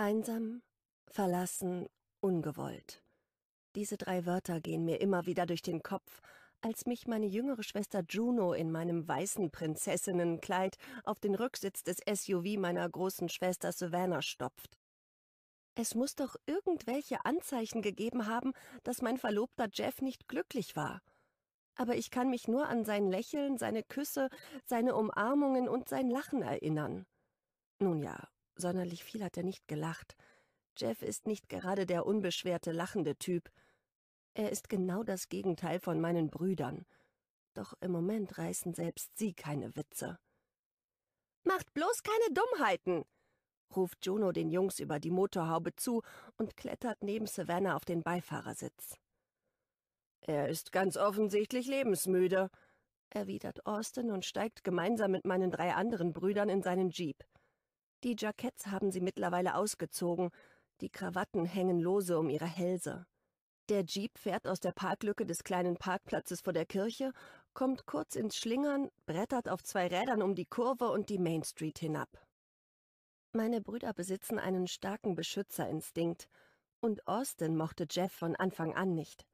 Einsam, verlassen, ungewollt. Diese drei Wörter gehen mir immer wieder durch den Kopf, als mich meine jüngere Schwester Juno in meinem weißen Prinzessinnenkleid auf den Rücksitz des SUV meiner großen Schwester Savannah stopft. Es muss doch irgendwelche Anzeichen gegeben haben, dass mein Verlobter Jeff nicht glücklich war. Aber ich kann mich nur an sein Lächeln, seine Küsse, seine Umarmungen und sein Lachen erinnern. Nun ja, Sonderlich viel hat er nicht gelacht. Jeff ist nicht gerade der unbeschwerte, lachende Typ. Er ist genau das Gegenteil von meinen Brüdern. Doch im Moment reißen selbst sie keine Witze. Macht bloß keine Dummheiten! ruft Juno den Jungs über die Motorhaube zu und klettert neben Savannah auf den Beifahrersitz. Er ist ganz offensichtlich lebensmüde, erwidert Austin und steigt gemeinsam mit meinen drei anderen Brüdern in seinen Jeep. Die Jacketts haben sie mittlerweile ausgezogen, die Krawatten hängen lose um ihre Hälse. Der Jeep fährt aus der Parklücke des kleinen Parkplatzes vor der Kirche, kommt kurz ins Schlingern, brettert auf zwei Rädern um die Kurve und die Main Street hinab. Meine Brüder besitzen einen starken Beschützerinstinkt, und Austin mochte Jeff von Anfang an nicht.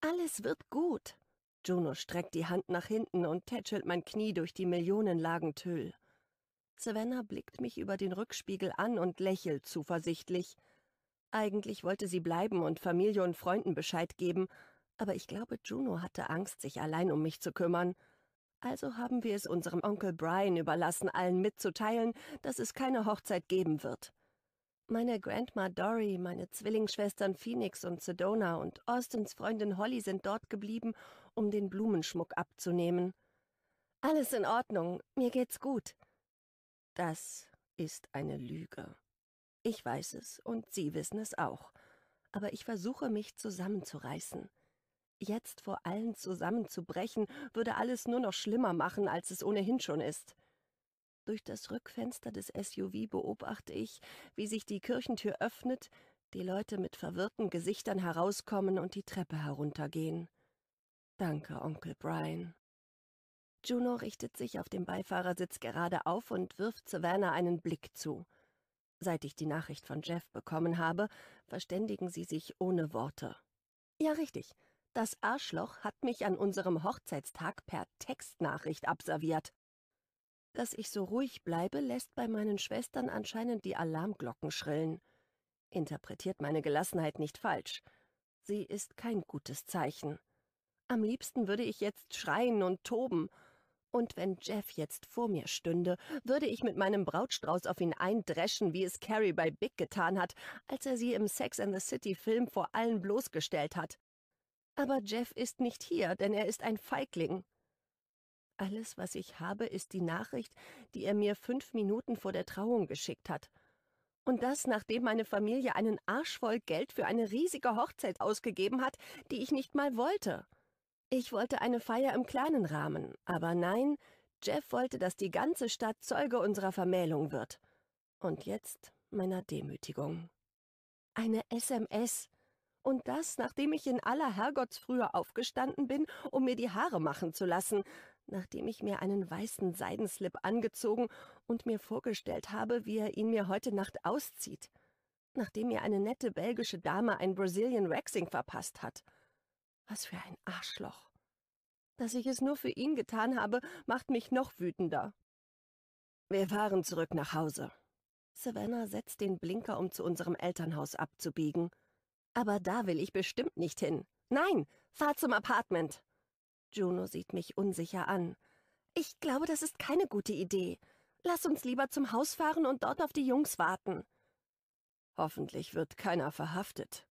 Alles wird gut. Juno streckt die Hand nach hinten und tätschelt mein Knie durch die Millionenlagen Tüll. Savannah blickt mich über den Rückspiegel an und lächelt zuversichtlich. Eigentlich wollte sie bleiben und Familie und Freunden Bescheid geben, aber ich glaube, Juno hatte Angst, sich allein um mich zu kümmern. Also haben wir es unserem Onkel Brian überlassen, allen mitzuteilen, dass es keine Hochzeit geben wird. Meine Grandma Dory, meine Zwillingsschwestern Phoenix und Sedona und Austins Freundin Holly sind dort geblieben, um den Blumenschmuck abzunehmen. Alles in Ordnung, mir geht's gut, das ist eine Lüge. Ich weiß es und Sie wissen es auch, aber ich versuche mich zusammenzureißen. Jetzt vor allen zusammenzubrechen, würde alles nur noch schlimmer machen, als es ohnehin schon ist. Durch das Rückfenster des SUV beobachte ich, wie sich die Kirchentür öffnet, die Leute mit verwirrten Gesichtern herauskommen und die Treppe heruntergehen. Danke, Onkel Brian. Juno richtet sich auf dem Beifahrersitz gerade auf und wirft Savannah einen Blick zu. Seit ich die Nachricht von Jeff bekommen habe, verständigen sie sich ohne Worte. Ja, richtig. Das Arschloch hat mich an unserem Hochzeitstag per Textnachricht abserviert. Dass ich so ruhig bleibe, lässt bei meinen Schwestern anscheinend die Alarmglocken schrillen. Interpretiert meine Gelassenheit nicht falsch. Sie ist kein gutes Zeichen. Am liebsten würde ich jetzt schreien und toben und wenn Jeff jetzt vor mir stünde, würde ich mit meinem Brautstrauß auf ihn eindreschen, wie es Carrie bei Big getan hat, als er sie im Sex and the City Film vor allen bloßgestellt hat. Aber Jeff ist nicht hier, denn er ist ein Feigling. Alles, was ich habe, ist die Nachricht, die er mir fünf Minuten vor der Trauung geschickt hat. Und das, nachdem meine Familie einen Arsch voll Geld für eine riesige Hochzeit ausgegeben hat, die ich nicht mal wollte. Ich wollte eine Feier im kleinen Rahmen, aber nein, Jeff wollte, dass die ganze Stadt Zeuge unserer Vermählung wird. Und jetzt meiner Demütigung. Eine SMS. Und das, nachdem ich in aller Herrgottsfrühe aufgestanden bin, um mir die Haare machen zu lassen, nachdem ich mir einen weißen Seidenslip angezogen und mir vorgestellt habe, wie er ihn mir heute Nacht auszieht, nachdem mir eine nette belgische Dame ein Brazilian Waxing verpasst hat. Was für ein Arschloch. Dass ich es nur für ihn getan habe, macht mich noch wütender. Wir fahren zurück nach Hause. Savannah setzt den Blinker, um zu unserem Elternhaus abzubiegen. Aber da will ich bestimmt nicht hin. Nein, fahr zum Apartment. Juno sieht mich unsicher an. Ich glaube, das ist keine gute Idee. Lass uns lieber zum Haus fahren und dort auf die Jungs warten. Hoffentlich wird keiner verhaftet,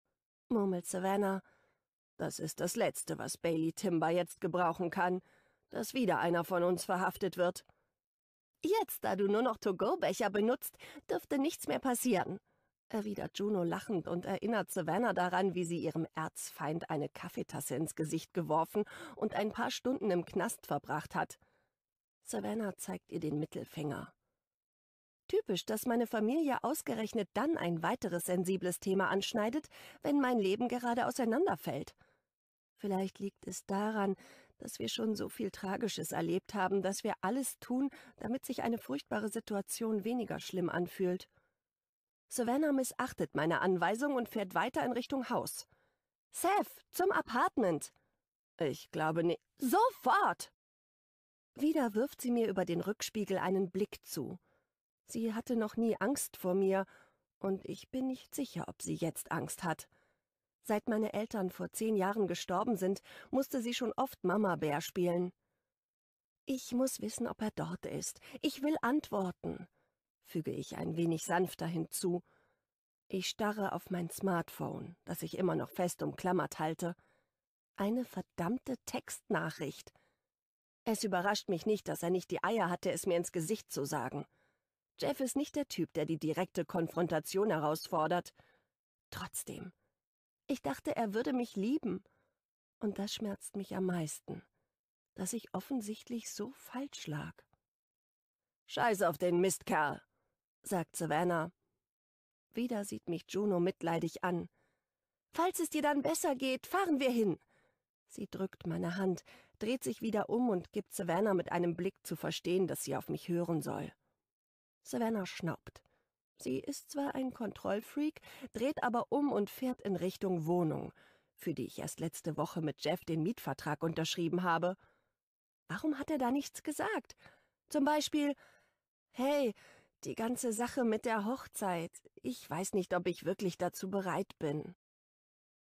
murmelt Savannah das ist das Letzte, was Bailey Timber jetzt gebrauchen kann, dass wieder einer von uns verhaftet wird. Jetzt, da du nur noch To-Go-Becher benutzt, dürfte nichts mehr passieren, erwidert Juno lachend und erinnert Savannah daran, wie sie ihrem Erzfeind eine Kaffeetasse ins Gesicht geworfen und ein paar Stunden im Knast verbracht hat. Savannah zeigt ihr den Mittelfinger. Typisch, dass meine Familie ausgerechnet dann ein weiteres sensibles Thema anschneidet, wenn mein Leben gerade auseinanderfällt. Vielleicht liegt es daran, dass wir schon so viel Tragisches erlebt haben, dass wir alles tun, damit sich eine furchtbare Situation weniger schlimm anfühlt. Savannah missachtet meine Anweisung und fährt weiter in Richtung Haus. Seth, zum Apartment! Ich glaube nicht. Sofort! Wieder wirft sie mir über den Rückspiegel einen Blick zu. Sie hatte noch nie Angst vor mir, und ich bin nicht sicher, ob sie jetzt Angst hat. Seit meine Eltern vor zehn Jahren gestorben sind, musste sie schon oft Mama Bär spielen. Ich muss wissen, ob er dort ist. Ich will antworten, füge ich ein wenig sanfter hinzu. Ich starre auf mein Smartphone, das ich immer noch fest umklammert halte. Eine verdammte Textnachricht. Es überrascht mich nicht, dass er nicht die Eier hatte, es mir ins Gesicht zu sagen. Jeff ist nicht der Typ, der die direkte Konfrontation herausfordert. Trotzdem, ich dachte, er würde mich lieben. Und das schmerzt mich am meisten, dass ich offensichtlich so falsch lag. Scheiß auf den Mistkerl, sagt Savannah. Wieder sieht mich Juno mitleidig an. Falls es dir dann besser geht, fahren wir hin. Sie drückt meine Hand, dreht sich wieder um und gibt Savannah mit einem Blick zu verstehen, dass sie auf mich hören soll. Savannah schnaubt. Sie ist zwar ein Kontrollfreak, dreht aber um und fährt in Richtung Wohnung, für die ich erst letzte Woche mit Jeff den Mietvertrag unterschrieben habe. Warum hat er da nichts gesagt? Zum Beispiel, hey, die ganze Sache mit der Hochzeit. Ich weiß nicht, ob ich wirklich dazu bereit bin.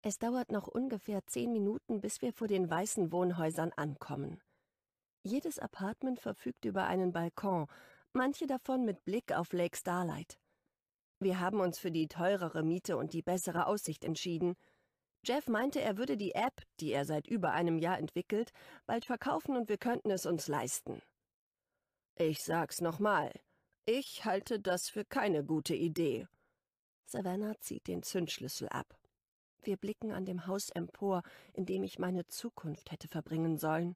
Es dauert noch ungefähr zehn Minuten, bis wir vor den weißen Wohnhäusern ankommen. Jedes Apartment verfügt über einen Balkon, manche davon mit Blick auf Lake Starlight. Wir haben uns für die teurere Miete und die bessere Aussicht entschieden. Jeff meinte, er würde die App, die er seit über einem Jahr entwickelt, bald verkaufen und wir könnten es uns leisten. Ich sag's nochmal. Ich halte das für keine gute Idee. Savannah zieht den Zündschlüssel ab. Wir blicken an dem Haus empor, in dem ich meine Zukunft hätte verbringen sollen.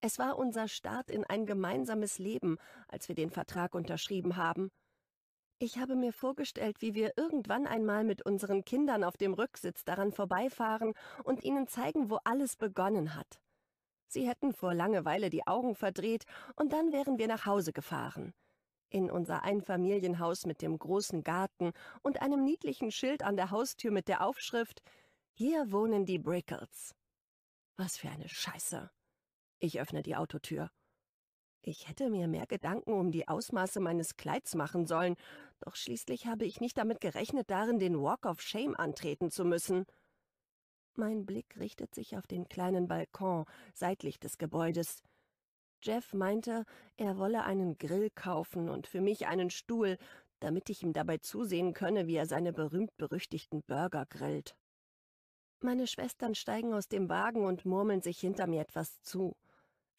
Es war unser Start in ein gemeinsames Leben, als wir den Vertrag unterschrieben haben – ich habe mir vorgestellt, wie wir irgendwann einmal mit unseren Kindern auf dem Rücksitz daran vorbeifahren und ihnen zeigen, wo alles begonnen hat. Sie hätten vor Langeweile die Augen verdreht, und dann wären wir nach Hause gefahren. In unser Einfamilienhaus mit dem großen Garten und einem niedlichen Schild an der Haustür mit der Aufschrift Hier wohnen die Brickles. Was für eine Scheiße. Ich öffne die Autotür. Ich hätte mir mehr Gedanken um die Ausmaße meines Kleids machen sollen, doch schließlich habe ich nicht damit gerechnet, darin den Walk of Shame antreten zu müssen. Mein Blick richtet sich auf den kleinen Balkon seitlich des Gebäudes. Jeff meinte, er wolle einen Grill kaufen und für mich einen Stuhl, damit ich ihm dabei zusehen könne, wie er seine berühmt-berüchtigten Burger grillt. Meine Schwestern steigen aus dem Wagen und murmeln sich hinter mir etwas zu.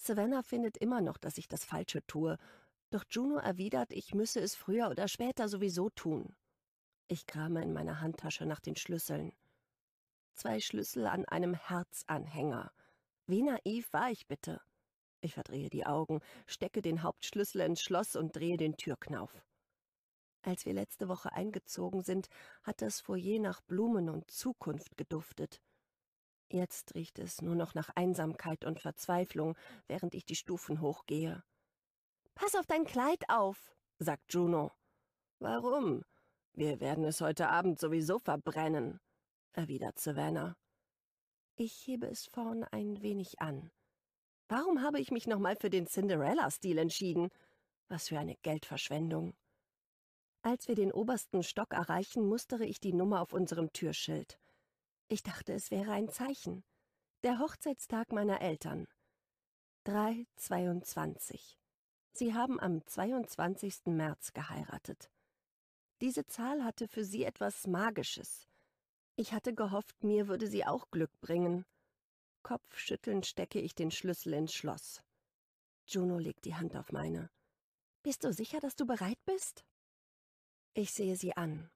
Savannah findet immer noch, dass ich das Falsche tue, doch Juno erwidert, ich müsse es früher oder später sowieso tun. Ich krame in meiner Handtasche nach den Schlüsseln. Zwei Schlüssel an einem Herzanhänger. Wie naiv war ich bitte? Ich verdrehe die Augen, stecke den Hauptschlüssel ins Schloss und drehe den Türknauf. Als wir letzte Woche eingezogen sind, hat das Foyer nach Blumen und Zukunft geduftet. Jetzt riecht es nur noch nach Einsamkeit und Verzweiflung, während ich die Stufen hochgehe. Pass auf dein Kleid auf, sagt Juno. Warum? Wir werden es heute Abend sowieso verbrennen, erwidert Savannah. Ich hebe es vorn ein wenig an. Warum habe ich mich nochmal für den Cinderella-Stil entschieden? Was für eine Geldverschwendung. Als wir den obersten Stock erreichen, mustere ich die Nummer auf unserem Türschild. Ich dachte, es wäre ein Zeichen. Der Hochzeitstag meiner Eltern. 322. Sie haben am 22. März geheiratet. Diese Zahl hatte für sie etwas Magisches. Ich hatte gehofft, mir würde sie auch Glück bringen. Kopfschüttelnd stecke ich den Schlüssel ins Schloss. Juno legt die Hand auf meine. Bist du sicher, dass du bereit bist? Ich sehe sie an.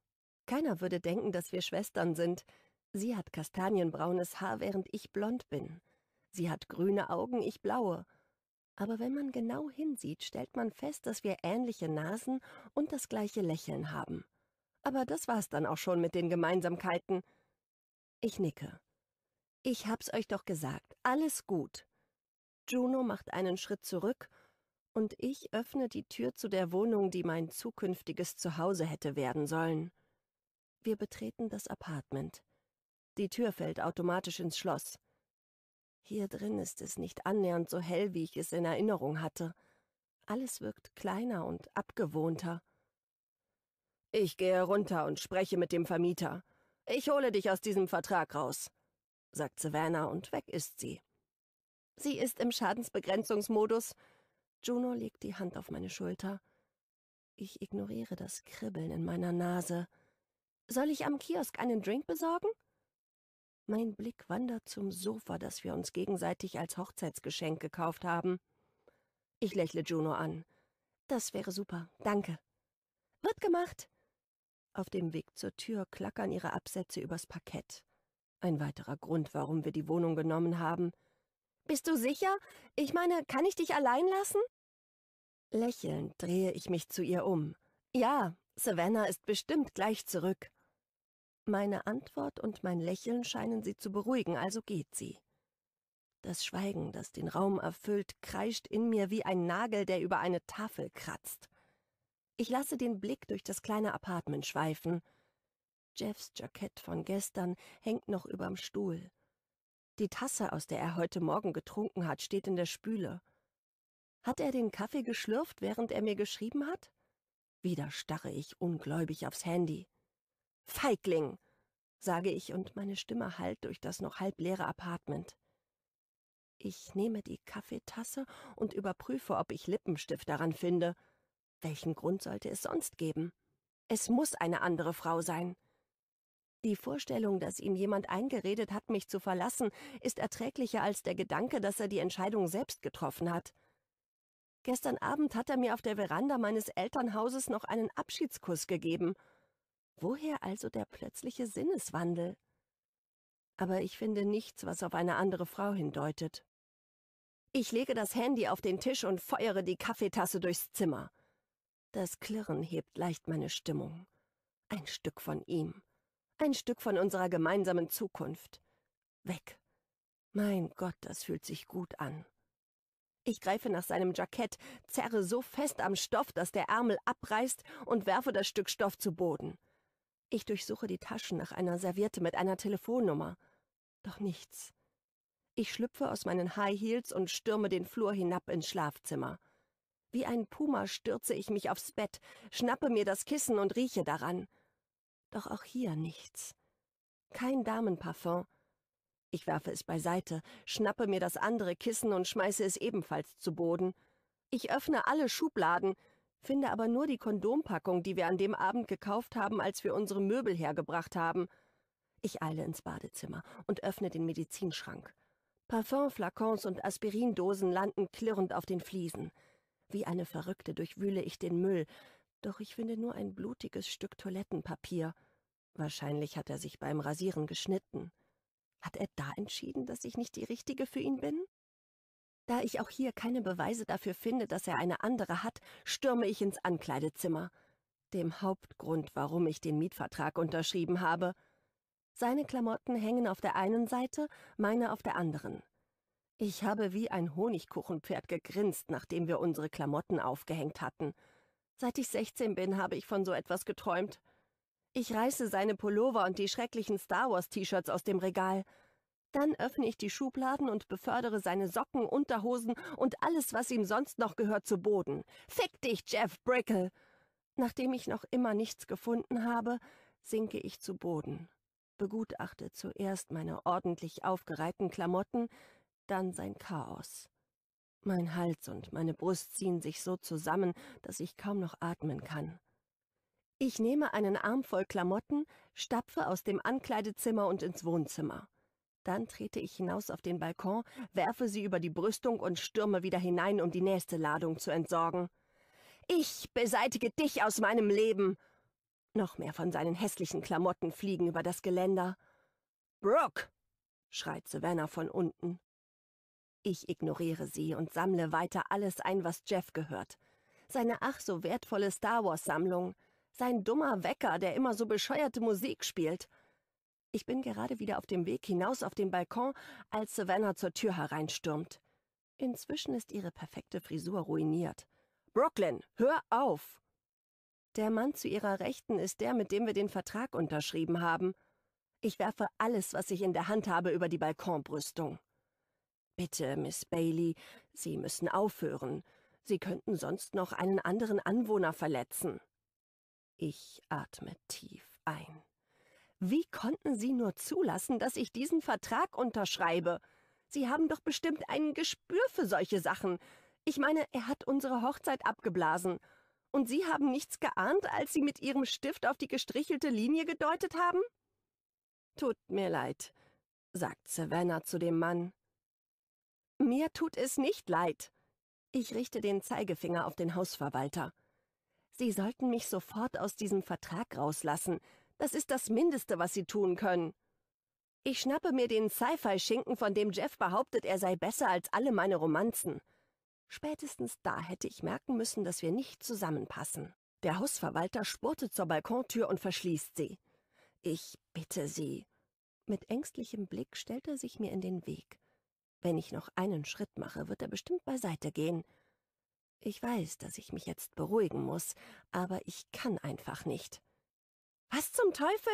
Keiner würde denken, dass wir Schwestern sind. Sie hat kastanienbraunes Haar, während ich blond bin. Sie hat grüne Augen, ich blaue. Aber wenn man genau hinsieht, stellt man fest, dass wir ähnliche Nasen und das gleiche Lächeln haben. Aber das war's dann auch schon mit den Gemeinsamkeiten. Ich nicke. Ich hab's euch doch gesagt, alles gut. Juno macht einen Schritt zurück und ich öffne die Tür zu der Wohnung, die mein zukünftiges Zuhause hätte werden sollen. Wir betreten das Apartment. Die Tür fällt automatisch ins Schloss. Hier drin ist es nicht annähernd so hell, wie ich es in Erinnerung hatte. Alles wirkt kleiner und abgewohnter. Ich gehe runter und spreche mit dem Vermieter. Ich hole dich aus diesem Vertrag raus, sagt Savannah und weg ist sie. Sie ist im Schadensbegrenzungsmodus. Juno legt die Hand auf meine Schulter. Ich ignoriere das Kribbeln in meiner Nase. Soll ich am Kiosk einen Drink besorgen? Mein Blick wandert zum Sofa, das wir uns gegenseitig als Hochzeitsgeschenk gekauft haben. Ich lächle Juno an. Das wäre super, danke. Wird gemacht! Auf dem Weg zur Tür klackern ihre Absätze übers Parkett. Ein weiterer Grund, warum wir die Wohnung genommen haben. Bist du sicher? Ich meine, kann ich dich allein lassen? Lächelnd drehe ich mich zu ihr um. Ja, Savannah ist bestimmt gleich zurück. Meine Antwort und mein Lächeln scheinen sie zu beruhigen, also geht sie. Das Schweigen, das den Raum erfüllt, kreischt in mir wie ein Nagel, der über eine Tafel kratzt. Ich lasse den Blick durch das kleine Apartment schweifen. Jeffs Jackett von gestern hängt noch überm Stuhl. Die Tasse, aus der er heute Morgen getrunken hat, steht in der Spüle. Hat er den Kaffee geschlürft, während er mir geschrieben hat? Wieder starre ich ungläubig aufs Handy. Feigling, sage ich und meine Stimme hallt durch das noch halbleere Apartment. Ich nehme die Kaffeetasse und überprüfe, ob ich Lippenstift daran finde. Welchen Grund sollte es sonst geben? Es muss eine andere Frau sein. Die Vorstellung, dass ihm jemand eingeredet hat, mich zu verlassen, ist erträglicher als der Gedanke, dass er die Entscheidung selbst getroffen hat. Gestern Abend hat er mir auf der Veranda meines Elternhauses noch einen Abschiedskuss gegeben – Woher also der plötzliche Sinneswandel? Aber ich finde nichts, was auf eine andere Frau hindeutet. Ich lege das Handy auf den Tisch und feuere die Kaffeetasse durchs Zimmer. Das Klirren hebt leicht meine Stimmung. Ein Stück von ihm. Ein Stück von unserer gemeinsamen Zukunft. Weg. Mein Gott, das fühlt sich gut an. Ich greife nach seinem Jackett, zerre so fest am Stoff, dass der Ärmel abreißt und werfe das Stück Stoff zu Boden. Ich durchsuche die Taschen nach einer Serviette mit einer Telefonnummer. Doch nichts. Ich schlüpfe aus meinen High Heels und stürme den Flur hinab ins Schlafzimmer. Wie ein Puma stürze ich mich aufs Bett, schnappe mir das Kissen und rieche daran. Doch auch hier nichts. Kein Damenparfum. Ich werfe es beiseite, schnappe mir das andere Kissen und schmeiße es ebenfalls zu Boden. Ich öffne alle Schubladen, finde aber nur die Kondompackung, die wir an dem Abend gekauft haben, als wir unsere Möbel hergebracht haben. Ich eile ins Badezimmer und öffne den Medizinschrank. Parfumflakons und Aspirindosen landen klirrend auf den Fliesen. Wie eine Verrückte durchwühle ich den Müll, doch ich finde nur ein blutiges Stück Toilettenpapier. Wahrscheinlich hat er sich beim Rasieren geschnitten. Hat er da entschieden, dass ich nicht die Richtige für ihn bin? Da ich auch hier keine Beweise dafür finde, dass er eine andere hat, stürme ich ins Ankleidezimmer. Dem Hauptgrund, warum ich den Mietvertrag unterschrieben habe. Seine Klamotten hängen auf der einen Seite, meine auf der anderen. Ich habe wie ein Honigkuchenpferd gegrinst, nachdem wir unsere Klamotten aufgehängt hatten. Seit ich 16 bin, habe ich von so etwas geträumt. Ich reiße seine Pullover und die schrecklichen Star Wars T-Shirts aus dem Regal. Dann öffne ich die Schubladen und befördere seine Socken, Unterhosen und alles, was ihm sonst noch gehört, zu Boden. Fick dich, Jeff Brickle! Nachdem ich noch immer nichts gefunden habe, sinke ich zu Boden, begutachte zuerst meine ordentlich aufgereihten Klamotten, dann sein Chaos. Mein Hals und meine Brust ziehen sich so zusammen, dass ich kaum noch atmen kann. Ich nehme einen Arm voll Klamotten, stapfe aus dem Ankleidezimmer und ins Wohnzimmer. Dann trete ich hinaus auf den Balkon, werfe sie über die Brüstung und stürme wieder hinein, um die nächste Ladung zu entsorgen. Ich beseitige dich aus meinem Leben! Noch mehr von seinen hässlichen Klamotten fliegen über das Geländer. Brooke! schreit Savannah von unten. Ich ignoriere sie und sammle weiter alles ein, was Jeff gehört. Seine ach so wertvolle Star Wars-Sammlung, sein dummer Wecker, der immer so bescheuerte Musik spielt – ich bin gerade wieder auf dem Weg hinaus auf den Balkon, als Savannah zur Tür hereinstürmt. Inzwischen ist ihre perfekte Frisur ruiniert. Brooklyn, hör auf! Der Mann zu ihrer Rechten ist der, mit dem wir den Vertrag unterschrieben haben. Ich werfe alles, was ich in der Hand habe, über die Balkonbrüstung. Bitte, Miss Bailey, Sie müssen aufhören. Sie könnten sonst noch einen anderen Anwohner verletzen. Ich atme tief ein. Wie konnten Sie nur zulassen, dass ich diesen Vertrag unterschreibe? Sie haben doch bestimmt ein Gespür für solche Sachen. Ich meine, er hat unsere Hochzeit abgeblasen. Und Sie haben nichts geahnt, als Sie mit Ihrem Stift auf die gestrichelte Linie gedeutet haben? Tut mir leid, sagt Savannah zu dem Mann. Mir tut es nicht leid. Ich richte den Zeigefinger auf den Hausverwalter. Sie sollten mich sofort aus diesem Vertrag rauslassen, das ist das Mindeste, was sie tun können. Ich schnappe mir den Sci-Fi-Schinken, von dem Jeff behauptet, er sei besser als alle meine Romanzen. Spätestens da hätte ich merken müssen, dass wir nicht zusammenpassen. Der Hausverwalter spurtet zur Balkontür und verschließt sie. Ich bitte Sie. Mit ängstlichem Blick stellt er sich mir in den Weg. Wenn ich noch einen Schritt mache, wird er bestimmt beiseite gehen. Ich weiß, dass ich mich jetzt beruhigen muss, aber ich kann einfach nicht. Was zum Teufel?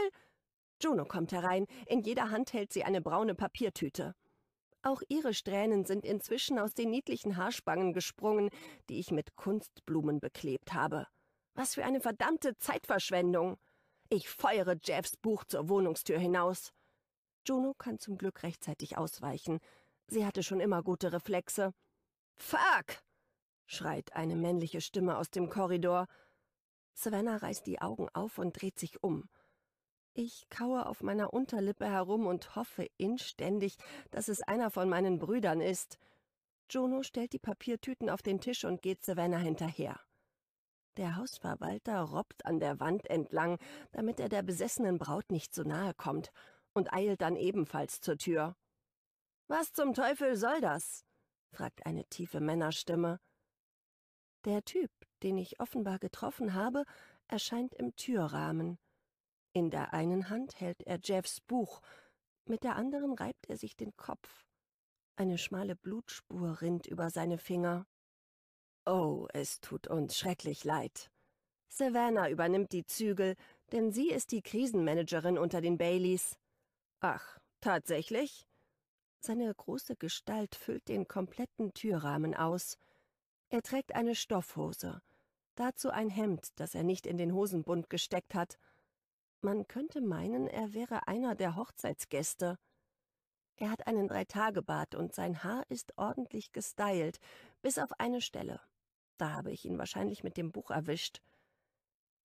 Juno kommt herein, in jeder Hand hält sie eine braune Papiertüte. Auch ihre Strähnen sind inzwischen aus den niedlichen Haarspangen gesprungen, die ich mit Kunstblumen beklebt habe. Was für eine verdammte Zeitverschwendung! Ich feuere Jeffs Buch zur Wohnungstür hinaus. Juno kann zum Glück rechtzeitig ausweichen. Sie hatte schon immer gute Reflexe. Fuck! schreit eine männliche Stimme aus dem Korridor. Savannah reißt die Augen auf und dreht sich um. Ich kaue auf meiner Unterlippe herum und hoffe inständig, dass es einer von meinen Brüdern ist. Juno stellt die Papiertüten auf den Tisch und geht Savannah hinterher. Der Hausverwalter robbt an der Wand entlang, damit er der besessenen Braut nicht so nahe kommt, und eilt dann ebenfalls zur Tür. Was zum Teufel soll das? fragt eine tiefe Männerstimme. Der Typ, den ich offenbar getroffen habe, erscheint im Türrahmen. In der einen Hand hält er Jeffs Buch, mit der anderen reibt er sich den Kopf. Eine schmale Blutspur rinnt über seine Finger. Oh, es tut uns schrecklich leid. Savannah übernimmt die Zügel, denn sie ist die Krisenmanagerin unter den Baileys. Ach, tatsächlich? Seine große Gestalt füllt den kompletten Türrahmen aus. Er trägt eine Stoffhose, dazu ein Hemd, das er nicht in den Hosenbund gesteckt hat. Man könnte meinen, er wäre einer der Hochzeitsgäste. Er hat einen Dreitagebart und sein Haar ist ordentlich gestylt, bis auf eine Stelle. Da habe ich ihn wahrscheinlich mit dem Buch erwischt.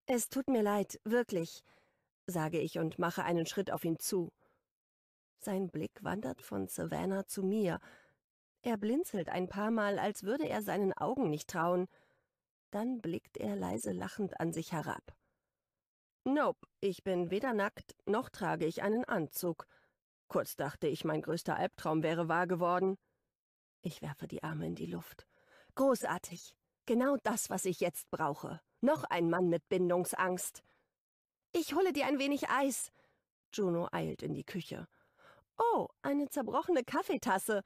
Es tut mir leid, wirklich, sage ich und mache einen Schritt auf ihn zu. Sein Blick wandert von Savannah zu mir, er blinzelt ein paar Mal, als würde er seinen Augen nicht trauen. Dann blickt er leise lachend an sich herab. Nope, ich bin weder nackt, noch trage ich einen Anzug. Kurz dachte ich, mein größter Albtraum wäre wahr geworden. Ich werfe die Arme in die Luft. Großartig. Genau das, was ich jetzt brauche. Noch ein Mann mit Bindungsangst. Ich hole dir ein wenig Eis. Juno eilt in die Küche. Oh, eine zerbrochene Kaffeetasse.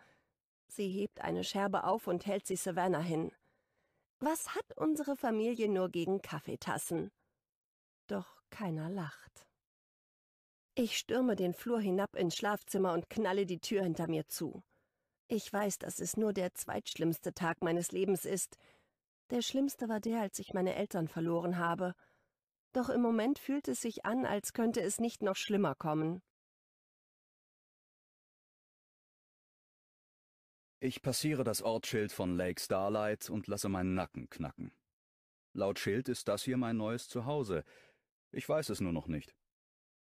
Sie hebt eine Scherbe auf und hält sie Savannah hin. Was hat unsere Familie nur gegen Kaffeetassen? Doch keiner lacht. Ich stürme den Flur hinab ins Schlafzimmer und knalle die Tür hinter mir zu. Ich weiß, dass es nur der zweitschlimmste Tag meines Lebens ist. Der schlimmste war der, als ich meine Eltern verloren habe. Doch im Moment fühlt es sich an, als könnte es nicht noch schlimmer kommen. Ich passiere das Ortsschild von Lake Starlight und lasse meinen Nacken knacken. Laut Schild ist das hier mein neues Zuhause. Ich weiß es nur noch nicht.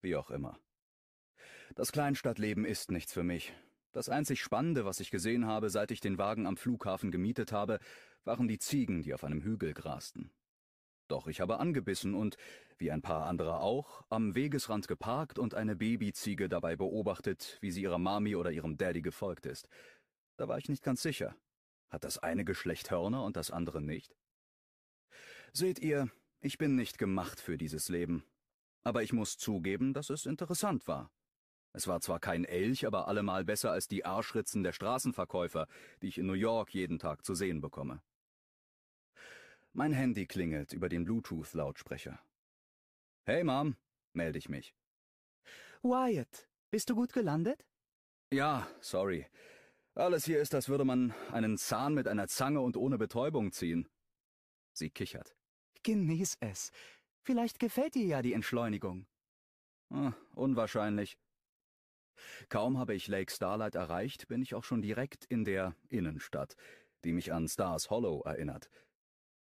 Wie auch immer. Das Kleinstadtleben ist nichts für mich. Das einzig Spannende, was ich gesehen habe, seit ich den Wagen am Flughafen gemietet habe, waren die Ziegen, die auf einem Hügel grasten. Doch ich habe angebissen und, wie ein paar andere auch, am Wegesrand geparkt und eine Babyziege dabei beobachtet, wie sie ihrer Mami oder ihrem Daddy gefolgt ist – da war ich nicht ganz sicher. Hat das eine Geschlecht Hörner und das andere nicht? Seht ihr, ich bin nicht gemacht für dieses Leben. Aber ich muss zugeben, dass es interessant war. Es war zwar kein Elch, aber allemal besser als die Arschritzen der Straßenverkäufer, die ich in New York jeden Tag zu sehen bekomme. Mein Handy klingelt über den Bluetooth-Lautsprecher. Hey, Mom, melde ich mich. Wyatt, bist du gut gelandet? Ja, sorry. Alles hier ist, als würde man einen Zahn mit einer Zange und ohne Betäubung ziehen. Sie kichert. Genieß es. Vielleicht gefällt dir ja die Entschleunigung. Ah, unwahrscheinlich. Kaum habe ich Lake Starlight erreicht, bin ich auch schon direkt in der Innenstadt, die mich an Stars Hollow erinnert.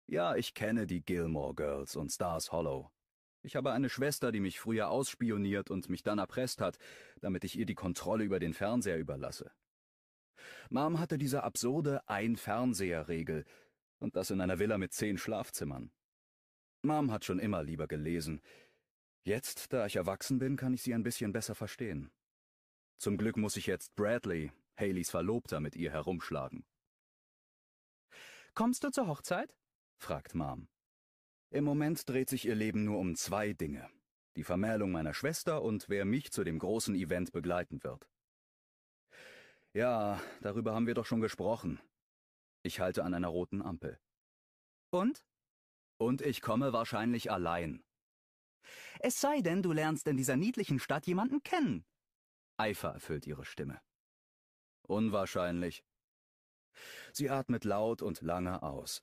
Ja, ich kenne die Gilmore Girls und Stars Hollow. Ich habe eine Schwester, die mich früher ausspioniert und mich dann erpresst hat, damit ich ihr die Kontrolle über den Fernseher überlasse. Mom hatte diese absurde Ein-Fernseher-Regel, und das in einer Villa mit zehn Schlafzimmern. Mom hat schon immer lieber gelesen. Jetzt, da ich erwachsen bin, kann ich sie ein bisschen besser verstehen. Zum Glück muss ich jetzt Bradley, Haleys Verlobter, mit ihr herumschlagen. Kommst du zur Hochzeit? fragt Mom. Im Moment dreht sich ihr Leben nur um zwei Dinge. Die Vermählung meiner Schwester und wer mich zu dem großen Event begleiten wird. Ja, darüber haben wir doch schon gesprochen. Ich halte an einer roten Ampel. Und? Und ich komme wahrscheinlich allein. Es sei denn, du lernst in dieser niedlichen Stadt jemanden kennen. Eifer erfüllt ihre Stimme. Unwahrscheinlich. Sie atmet laut und lange aus.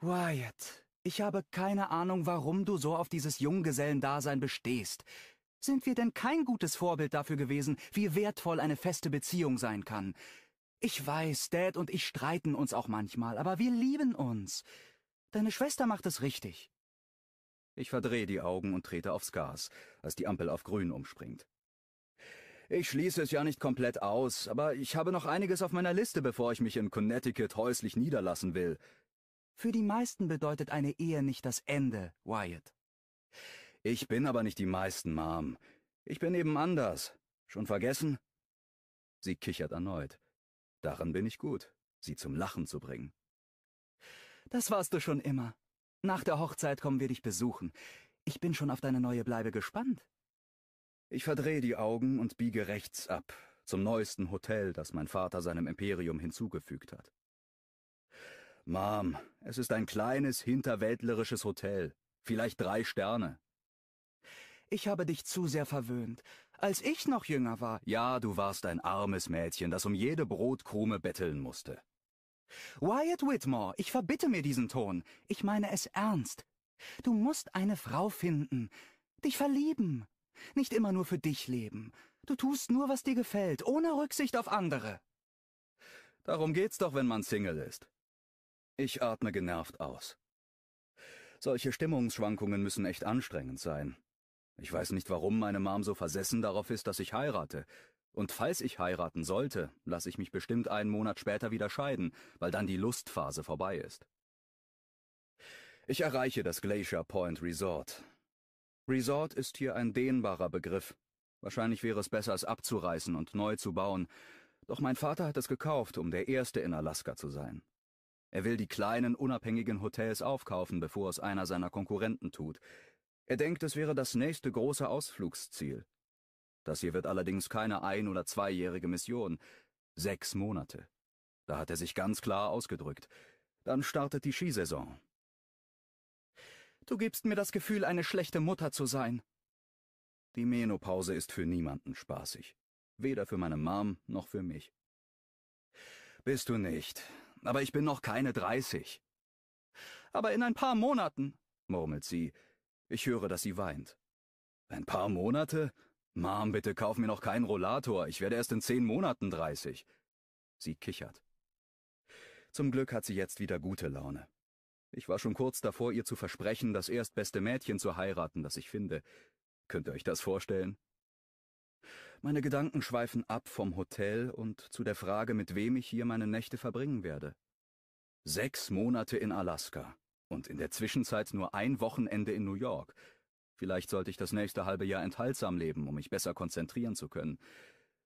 Wyatt, ich habe keine Ahnung, warum du so auf dieses Junggesellendasein bestehst. Sind wir denn kein gutes Vorbild dafür gewesen, wie wertvoll eine feste Beziehung sein kann? Ich weiß, Dad und ich streiten uns auch manchmal, aber wir lieben uns. Deine Schwester macht es richtig. Ich verdrehe die Augen und trete aufs Gas, als die Ampel auf grün umspringt. Ich schließe es ja nicht komplett aus, aber ich habe noch einiges auf meiner Liste, bevor ich mich in Connecticut häuslich niederlassen will. Für die meisten bedeutet eine Ehe nicht das Ende, Wyatt. Ich bin aber nicht die meisten, Mom. Ich bin eben anders. Schon vergessen? Sie kichert erneut. Daran bin ich gut, sie zum Lachen zu bringen. Das warst du schon immer. Nach der Hochzeit kommen wir dich besuchen. Ich bin schon auf deine neue Bleibe gespannt. Ich verdrehe die Augen und biege rechts ab, zum neuesten Hotel, das mein Vater seinem Imperium hinzugefügt hat. Mom, es ist ein kleines, hinterwäldlerisches Hotel, vielleicht drei Sterne ich habe dich zu sehr verwöhnt. Als ich noch jünger war, ja, du warst ein armes Mädchen, das um jede Brotkrume betteln musste. Wyatt Whitmore, ich verbitte mir diesen Ton. Ich meine es ernst. Du musst eine Frau finden, dich verlieben, nicht immer nur für dich leben. Du tust nur, was dir gefällt, ohne Rücksicht auf andere. Darum geht's doch, wenn man Single ist. Ich atme genervt aus. Solche Stimmungsschwankungen müssen echt anstrengend sein. Ich weiß nicht, warum meine Mom so versessen darauf ist, dass ich heirate. Und falls ich heiraten sollte, lasse ich mich bestimmt einen Monat später wieder scheiden, weil dann die Lustphase vorbei ist. Ich erreiche das Glacier Point Resort. Resort ist hier ein dehnbarer Begriff. Wahrscheinlich wäre es besser, es abzureißen und neu zu bauen. Doch mein Vater hat es gekauft, um der Erste in Alaska zu sein. Er will die kleinen, unabhängigen Hotels aufkaufen, bevor es einer seiner Konkurrenten tut. Er denkt, es wäre das nächste große Ausflugsziel. Das hier wird allerdings keine ein- oder zweijährige Mission. Sechs Monate. Da hat er sich ganz klar ausgedrückt. Dann startet die Skisaison. Du gibst mir das Gefühl, eine schlechte Mutter zu sein. Die Menopause ist für niemanden spaßig. Weder für meine Mom noch für mich. Bist du nicht. Aber ich bin noch keine dreißig. Aber in ein paar Monaten, murmelt sie, ich höre, dass sie weint. Ein paar Monate? Mom, bitte kauf mir noch keinen Rollator. Ich werde erst in zehn Monaten dreißig. Sie kichert. Zum Glück hat sie jetzt wieder gute Laune. Ich war schon kurz davor, ihr zu versprechen, das erstbeste Mädchen zu heiraten, das ich finde. Könnt ihr euch das vorstellen? Meine Gedanken schweifen ab vom Hotel und zu der Frage, mit wem ich hier meine Nächte verbringen werde. Sechs Monate in Alaska und in der Zwischenzeit nur ein Wochenende in New York. Vielleicht sollte ich das nächste halbe Jahr enthaltsam leben, um mich besser konzentrieren zu können.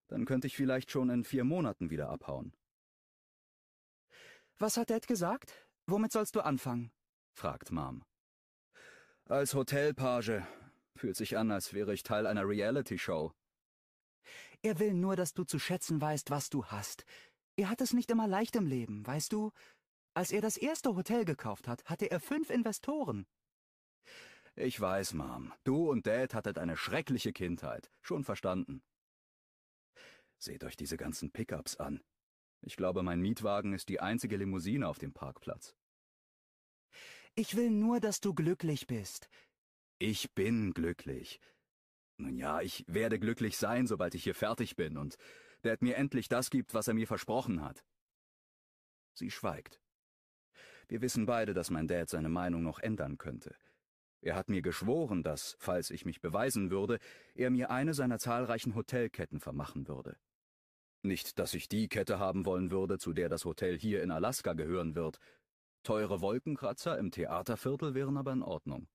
Dann könnte ich vielleicht schon in vier Monaten wieder abhauen. Was hat Dad gesagt? Womit sollst du anfangen? fragt Mom. Als Hotelpage. Fühlt sich an, als wäre ich Teil einer Reality-Show. Er will nur, dass du zu schätzen weißt, was du hast. Er hat es nicht immer leicht im Leben, weißt du? Als er das erste Hotel gekauft hat, hatte er fünf Investoren. Ich weiß, Mom. Du und Dad hattet eine schreckliche Kindheit. Schon verstanden. Seht euch diese ganzen Pickups an. Ich glaube, mein Mietwagen ist die einzige Limousine auf dem Parkplatz. Ich will nur, dass du glücklich bist. Ich bin glücklich. Nun ja, ich werde glücklich sein, sobald ich hier fertig bin und Dad mir endlich das gibt, was er mir versprochen hat. Sie schweigt. Wir wissen beide, dass mein Dad seine Meinung noch ändern könnte. Er hat mir geschworen, dass, falls ich mich beweisen würde, er mir eine seiner zahlreichen Hotelketten vermachen würde. Nicht, dass ich die Kette haben wollen würde, zu der das Hotel hier in Alaska gehören wird. Teure Wolkenkratzer im Theaterviertel wären aber in Ordnung.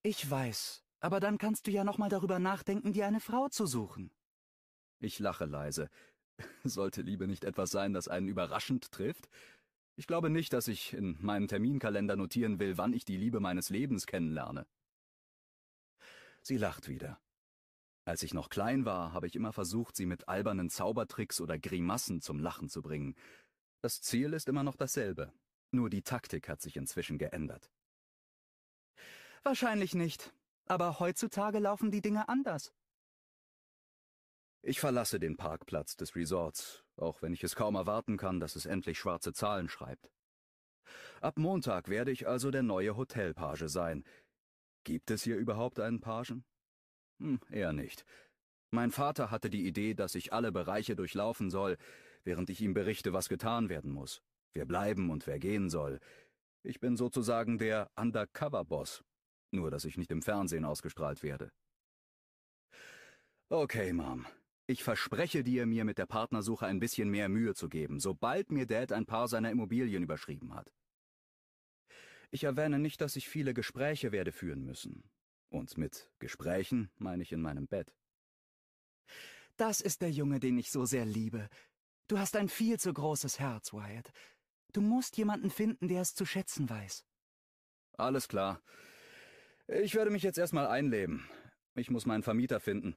Ich weiß, aber dann kannst du ja nochmal darüber nachdenken, dir eine Frau zu suchen. Ich lache leise. Sollte Liebe nicht etwas sein, das einen überraschend trifft? Ich glaube nicht, dass ich in meinem Terminkalender notieren will, wann ich die Liebe meines Lebens kennenlerne. Sie lacht wieder. Als ich noch klein war, habe ich immer versucht, sie mit albernen Zaubertricks oder Grimassen zum Lachen zu bringen. Das Ziel ist immer noch dasselbe, nur die Taktik hat sich inzwischen geändert. Wahrscheinlich nicht, aber heutzutage laufen die Dinge anders. Ich verlasse den Parkplatz des Resorts, auch wenn ich es kaum erwarten kann, dass es endlich schwarze Zahlen schreibt. Ab Montag werde ich also der neue Hotelpage sein. Gibt es hier überhaupt einen Pagen? Hm, eher nicht. Mein Vater hatte die Idee, dass ich alle Bereiche durchlaufen soll, während ich ihm berichte, was getan werden muss, wer bleiben und wer gehen soll. Ich bin sozusagen der Undercover-Boss, nur dass ich nicht im Fernsehen ausgestrahlt werde. Okay, Mom. Ich verspreche dir, mir mit der Partnersuche ein bisschen mehr Mühe zu geben, sobald mir Dad ein paar seiner Immobilien überschrieben hat. Ich erwähne nicht, dass ich viele Gespräche werde führen müssen. Und mit Gesprächen meine ich in meinem Bett. Das ist der Junge, den ich so sehr liebe. Du hast ein viel zu großes Herz, Wyatt. Du musst jemanden finden, der es zu schätzen weiß. Alles klar. Ich werde mich jetzt erstmal einleben. Ich muss meinen Vermieter finden.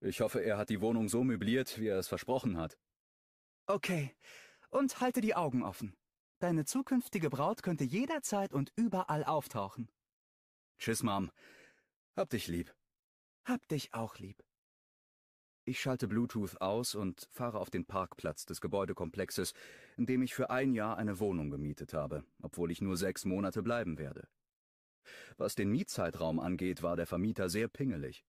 Ich hoffe, er hat die Wohnung so möbliert, wie er es versprochen hat. Okay. Und halte die Augen offen. Deine zukünftige Braut könnte jederzeit und überall auftauchen. Tschüss, Mom. Hab dich lieb. Hab dich auch lieb. Ich schalte Bluetooth aus und fahre auf den Parkplatz des Gebäudekomplexes, in dem ich für ein Jahr eine Wohnung gemietet habe, obwohl ich nur sechs Monate bleiben werde. Was den Mietzeitraum angeht, war der Vermieter sehr pingelig.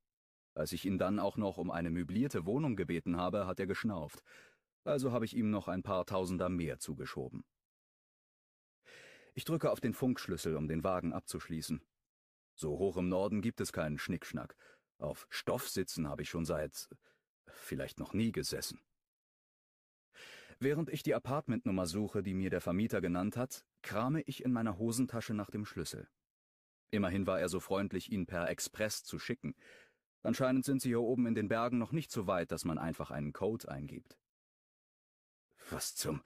Als ich ihn dann auch noch um eine möblierte Wohnung gebeten habe, hat er geschnauft. Also habe ich ihm noch ein paar Tausender mehr zugeschoben. Ich drücke auf den Funkschlüssel, um den Wagen abzuschließen. So hoch im Norden gibt es keinen Schnickschnack. Auf Stoffsitzen habe ich schon seit vielleicht noch nie gesessen. Während ich die Apartmentnummer suche, die mir der Vermieter genannt hat, krame ich in meiner Hosentasche nach dem Schlüssel. Immerhin war er so freundlich, ihn per Express zu schicken. Anscheinend sind sie hier oben in den Bergen noch nicht so weit, dass man einfach einen Code eingibt. Was zum...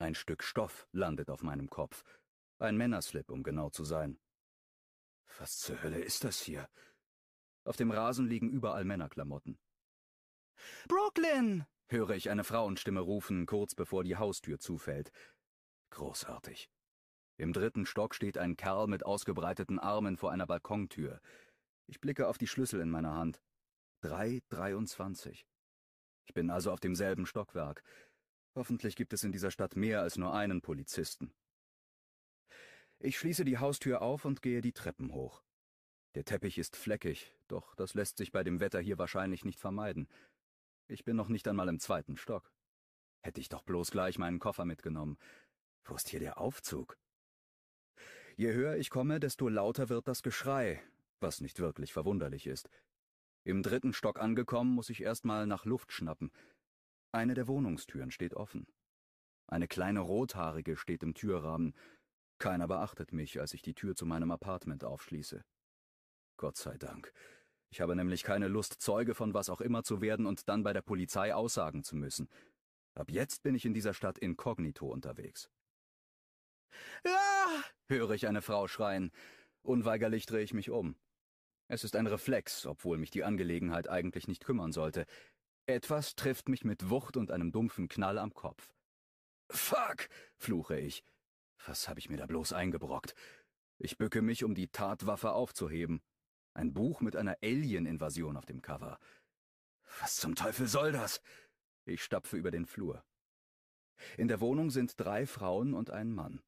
Ein Stück Stoff landet auf meinem Kopf. Ein Männerslip, um genau zu sein. Was zur Hölle ist das hier? Auf dem Rasen liegen überall Männerklamotten. Brooklyn! höre ich eine Frauenstimme rufen, kurz bevor die Haustür zufällt. Großartig. Im dritten Stock steht ein Kerl mit ausgebreiteten Armen vor einer Balkontür. Ich blicke auf die Schlüssel in meiner Hand. 323. Ich bin also auf demselben Stockwerk. Hoffentlich gibt es in dieser Stadt mehr als nur einen Polizisten. Ich schließe die Haustür auf und gehe die Treppen hoch. Der Teppich ist fleckig, doch das lässt sich bei dem Wetter hier wahrscheinlich nicht vermeiden. Ich bin noch nicht einmal im zweiten Stock. Hätte ich doch bloß gleich meinen Koffer mitgenommen. Wo ist hier der Aufzug? Je höher ich komme, desto lauter wird das Geschrei, was nicht wirklich verwunderlich ist. Im dritten Stock angekommen, muss ich erstmal nach Luft schnappen. Eine der Wohnungstüren steht offen. Eine kleine Rothaarige steht im Türrahmen. Keiner beachtet mich, als ich die Tür zu meinem Apartment aufschließe. Gott sei Dank. Ich habe nämlich keine Lust, Zeuge von was auch immer zu werden und dann bei der Polizei aussagen zu müssen. Ab jetzt bin ich in dieser Stadt inkognito unterwegs. Ah! höre ich eine Frau schreien. Unweigerlich drehe ich mich um. Es ist ein Reflex, obwohl mich die Angelegenheit eigentlich nicht kümmern sollte. Etwas trifft mich mit Wucht und einem dumpfen Knall am Kopf. Fuck! fluche ich. Was habe ich mir da bloß eingebrockt? Ich bücke mich, um die Tatwaffe aufzuheben. Ein Buch mit einer Alien-Invasion auf dem Cover. Was zum Teufel soll das? Ich stapfe über den Flur. In der Wohnung sind drei Frauen und ein Mann.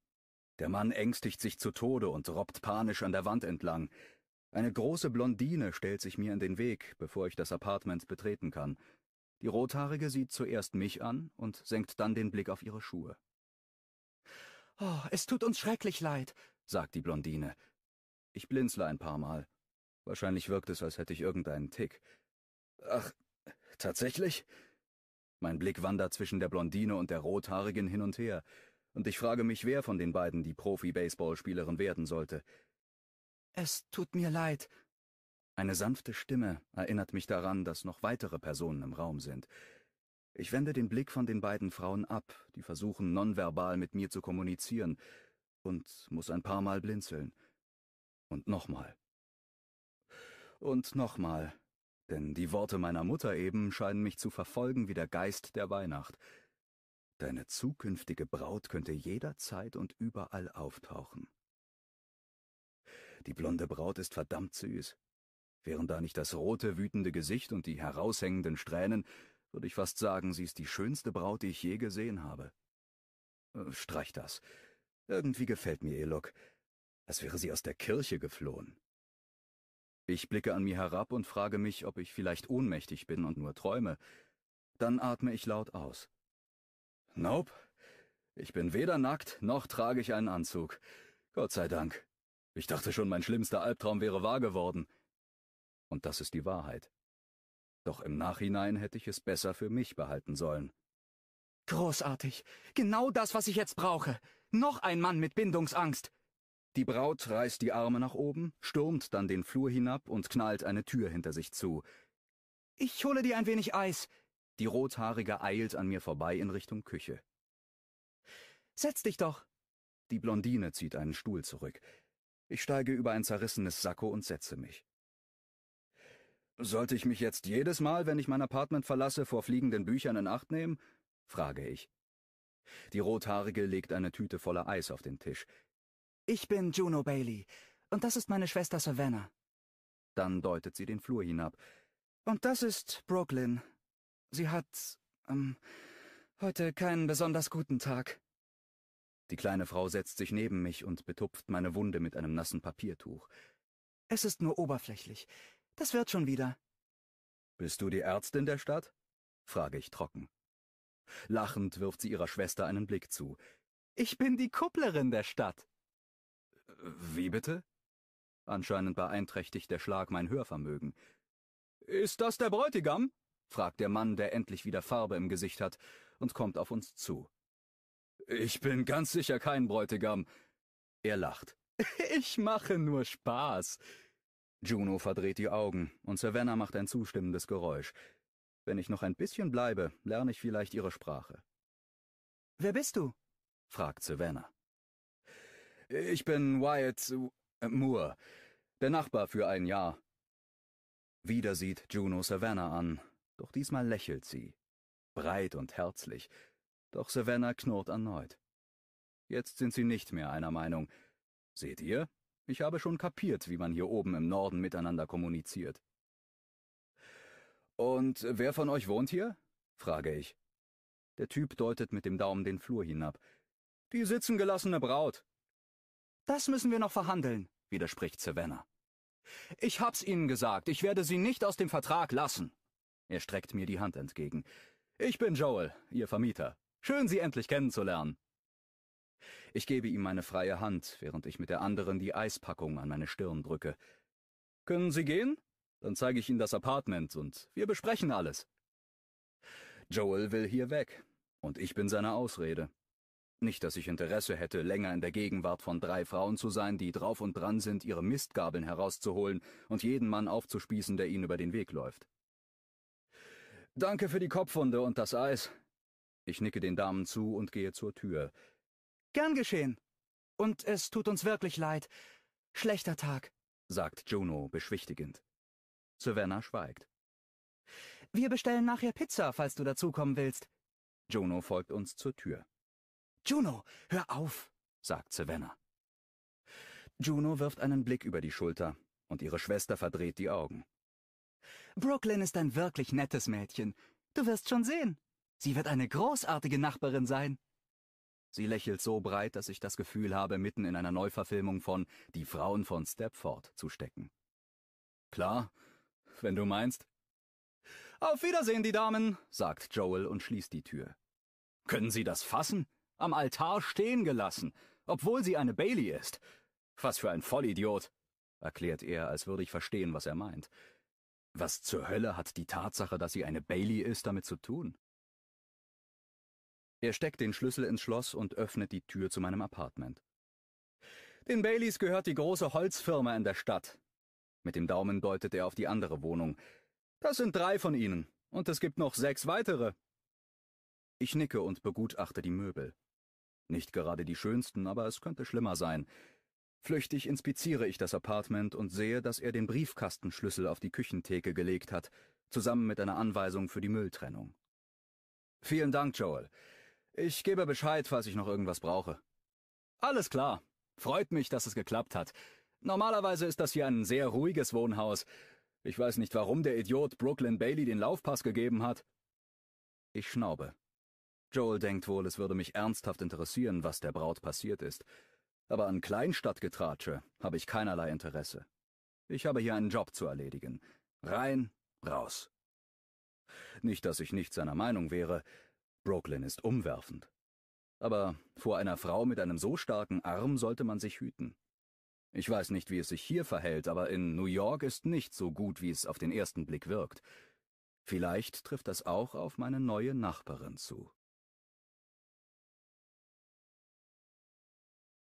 Der Mann ängstigt sich zu Tode und robbt panisch an der Wand entlang. Eine große Blondine stellt sich mir in den Weg, bevor ich das Apartment betreten kann. Die Rothaarige sieht zuerst mich an und senkt dann den Blick auf ihre Schuhe. Oh, es tut uns schrecklich leid, sagt die Blondine. Ich blinzle ein paar Mal. Wahrscheinlich wirkt es, als hätte ich irgendeinen Tick. Ach, tatsächlich? Mein Blick wandert zwischen der Blondine und der Rothaarigen hin und her, und ich frage mich, wer von den beiden die Profi-Baseballspielerin werden sollte. Es tut mir leid. Eine sanfte Stimme erinnert mich daran, dass noch weitere Personen im Raum sind. Ich wende den Blick von den beiden Frauen ab, die versuchen nonverbal mit mir zu kommunizieren, und muss ein paar Mal blinzeln. Und nochmal. Und nochmal, denn die Worte meiner Mutter eben scheinen mich zu verfolgen wie der Geist der Weihnacht. Deine zukünftige Braut könnte jederzeit und überall auftauchen. Die blonde Braut ist verdammt süß. Wären da nicht das rote, wütende Gesicht und die heraushängenden Strähnen, würde ich fast sagen, sie ist die schönste Braut, die ich je gesehen habe. Äh, streich das. Irgendwie gefällt mir ihr Look, als wäre sie aus der Kirche geflohen. Ich blicke an mir herab und frage mich, ob ich vielleicht ohnmächtig bin und nur träume. Dann atme ich laut aus. Nope. Ich bin weder nackt, noch trage ich einen Anzug. Gott sei Dank. Ich dachte schon, mein schlimmster Albtraum wäre wahr geworden. Und das ist die Wahrheit. Doch im Nachhinein hätte ich es besser für mich behalten sollen. Großartig. Genau das, was ich jetzt brauche. Noch ein Mann mit Bindungsangst. Die Braut reißt die Arme nach oben, stürmt dann den Flur hinab und knallt eine Tür hinter sich zu. Ich hole dir ein wenig Eis. Die Rothaarige eilt an mir vorbei in Richtung Küche. Setz dich doch. Die Blondine zieht einen Stuhl zurück. Ich steige über ein zerrissenes Sakko und setze mich. Sollte ich mich jetzt jedes Mal, wenn ich mein Apartment verlasse, vor fliegenden Büchern in Acht nehmen? frage ich. Die Rothaarige legt eine Tüte voller Eis auf den Tisch. Ich bin Juno Bailey, und das ist meine Schwester Savannah. Dann deutet sie den Flur hinab. Und das ist Brooklyn. Sie hat, ähm, heute keinen besonders guten Tag. Die kleine Frau setzt sich neben mich und betupft meine Wunde mit einem nassen Papiertuch. Es ist nur oberflächlich. Das wird schon wieder. Bist du die Ärztin der Stadt? frage ich trocken. Lachend wirft sie ihrer Schwester einen Blick zu. Ich bin die Kupplerin der Stadt. Wie bitte? Anscheinend beeinträchtigt der Schlag mein Hörvermögen. Ist das der Bräutigam? fragt der Mann, der endlich wieder Farbe im Gesicht hat, und kommt auf uns zu. Ich bin ganz sicher kein Bräutigam. Er lacht. Ich mache nur Spaß. Juno verdreht die Augen und Savannah macht ein zustimmendes Geräusch. Wenn ich noch ein bisschen bleibe, lerne ich vielleicht ihre Sprache. Wer bist du? fragt Savannah. Ich bin Wyatt Moore, der Nachbar für ein Jahr. Wieder sieht Juno Savannah an, doch diesmal lächelt sie, breit und herzlich, doch Savannah knurrt erneut. Jetzt sind sie nicht mehr einer Meinung. Seht ihr? Ich habe schon kapiert, wie man hier oben im Norden miteinander kommuniziert. Und wer von euch wohnt hier? frage ich. Der Typ deutet mit dem Daumen den Flur hinab. Die sitzen gelassene Braut. Das müssen wir noch verhandeln, widerspricht Savannah. Ich hab's Ihnen gesagt, ich werde Sie nicht aus dem Vertrag lassen. Er streckt mir die Hand entgegen. Ich bin Joel, Ihr Vermieter. Schön, Sie endlich kennenzulernen. Ich gebe ihm meine freie Hand, während ich mit der anderen die Eispackung an meine Stirn drücke. Können Sie gehen? Dann zeige ich Ihnen das Apartment und wir besprechen alles. Joel will hier weg, und ich bin seine Ausrede. Nicht, dass ich Interesse hätte, länger in der Gegenwart von drei Frauen zu sein, die drauf und dran sind, ihre Mistgabeln herauszuholen und jeden Mann aufzuspießen, der ihnen über den Weg läuft. Danke für die Kopfwunde und das Eis, ich nicke den Damen zu und gehe zur Tür. Gern geschehen. Und es tut uns wirklich leid. Schlechter Tag, sagt Juno beschwichtigend. Savannah schweigt. Wir bestellen nachher Pizza, falls du dazukommen willst. Juno folgt uns zur Tür. Juno, hör auf, sagt Savannah. Juno wirft einen Blick über die Schulter und ihre Schwester verdreht die Augen. Brooklyn ist ein wirklich nettes Mädchen. Du wirst schon sehen. Sie wird eine großartige Nachbarin sein. Sie lächelt so breit, dass ich das Gefühl habe, mitten in einer Neuverfilmung von Die Frauen von Stepford zu stecken. Klar, wenn du meinst. Auf Wiedersehen, die Damen, sagt Joel und schließt die Tür. Können Sie das fassen? Am Altar stehen gelassen, obwohl sie eine Bailey ist. Was für ein Vollidiot, erklärt er, als würde ich verstehen, was er meint. Was zur Hölle hat die Tatsache, dass sie eine Bailey ist, damit zu tun? Er steckt den Schlüssel ins Schloss und öffnet die Tür zu meinem Apartment. Den Baileys gehört die große Holzfirma in der Stadt. Mit dem Daumen deutet er auf die andere Wohnung. Das sind drei von ihnen, und es gibt noch sechs weitere. Ich nicke und begutachte die Möbel. Nicht gerade die schönsten, aber es könnte schlimmer sein. Flüchtig inspiziere ich das Apartment und sehe, dass er den Briefkastenschlüssel auf die Küchentheke gelegt hat, zusammen mit einer Anweisung für die Mülltrennung. Vielen Dank, Joel. Ich gebe Bescheid, falls ich noch irgendwas brauche. Alles klar. Freut mich, dass es geklappt hat. Normalerweise ist das hier ein sehr ruhiges Wohnhaus. Ich weiß nicht, warum der Idiot Brooklyn Bailey den Laufpass gegeben hat. Ich schnaube. Joel denkt wohl, es würde mich ernsthaft interessieren, was der Braut passiert ist. Aber an Kleinstadtgetratsche habe ich keinerlei Interesse. Ich habe hier einen Job zu erledigen. Rein, raus. Nicht, dass ich nicht seiner Meinung wäre, Brooklyn ist umwerfend. Aber vor einer Frau mit einem so starken Arm sollte man sich hüten. Ich weiß nicht, wie es sich hier verhält, aber in New York ist nicht so gut, wie es auf den ersten Blick wirkt. Vielleicht trifft das auch auf meine neue Nachbarin zu.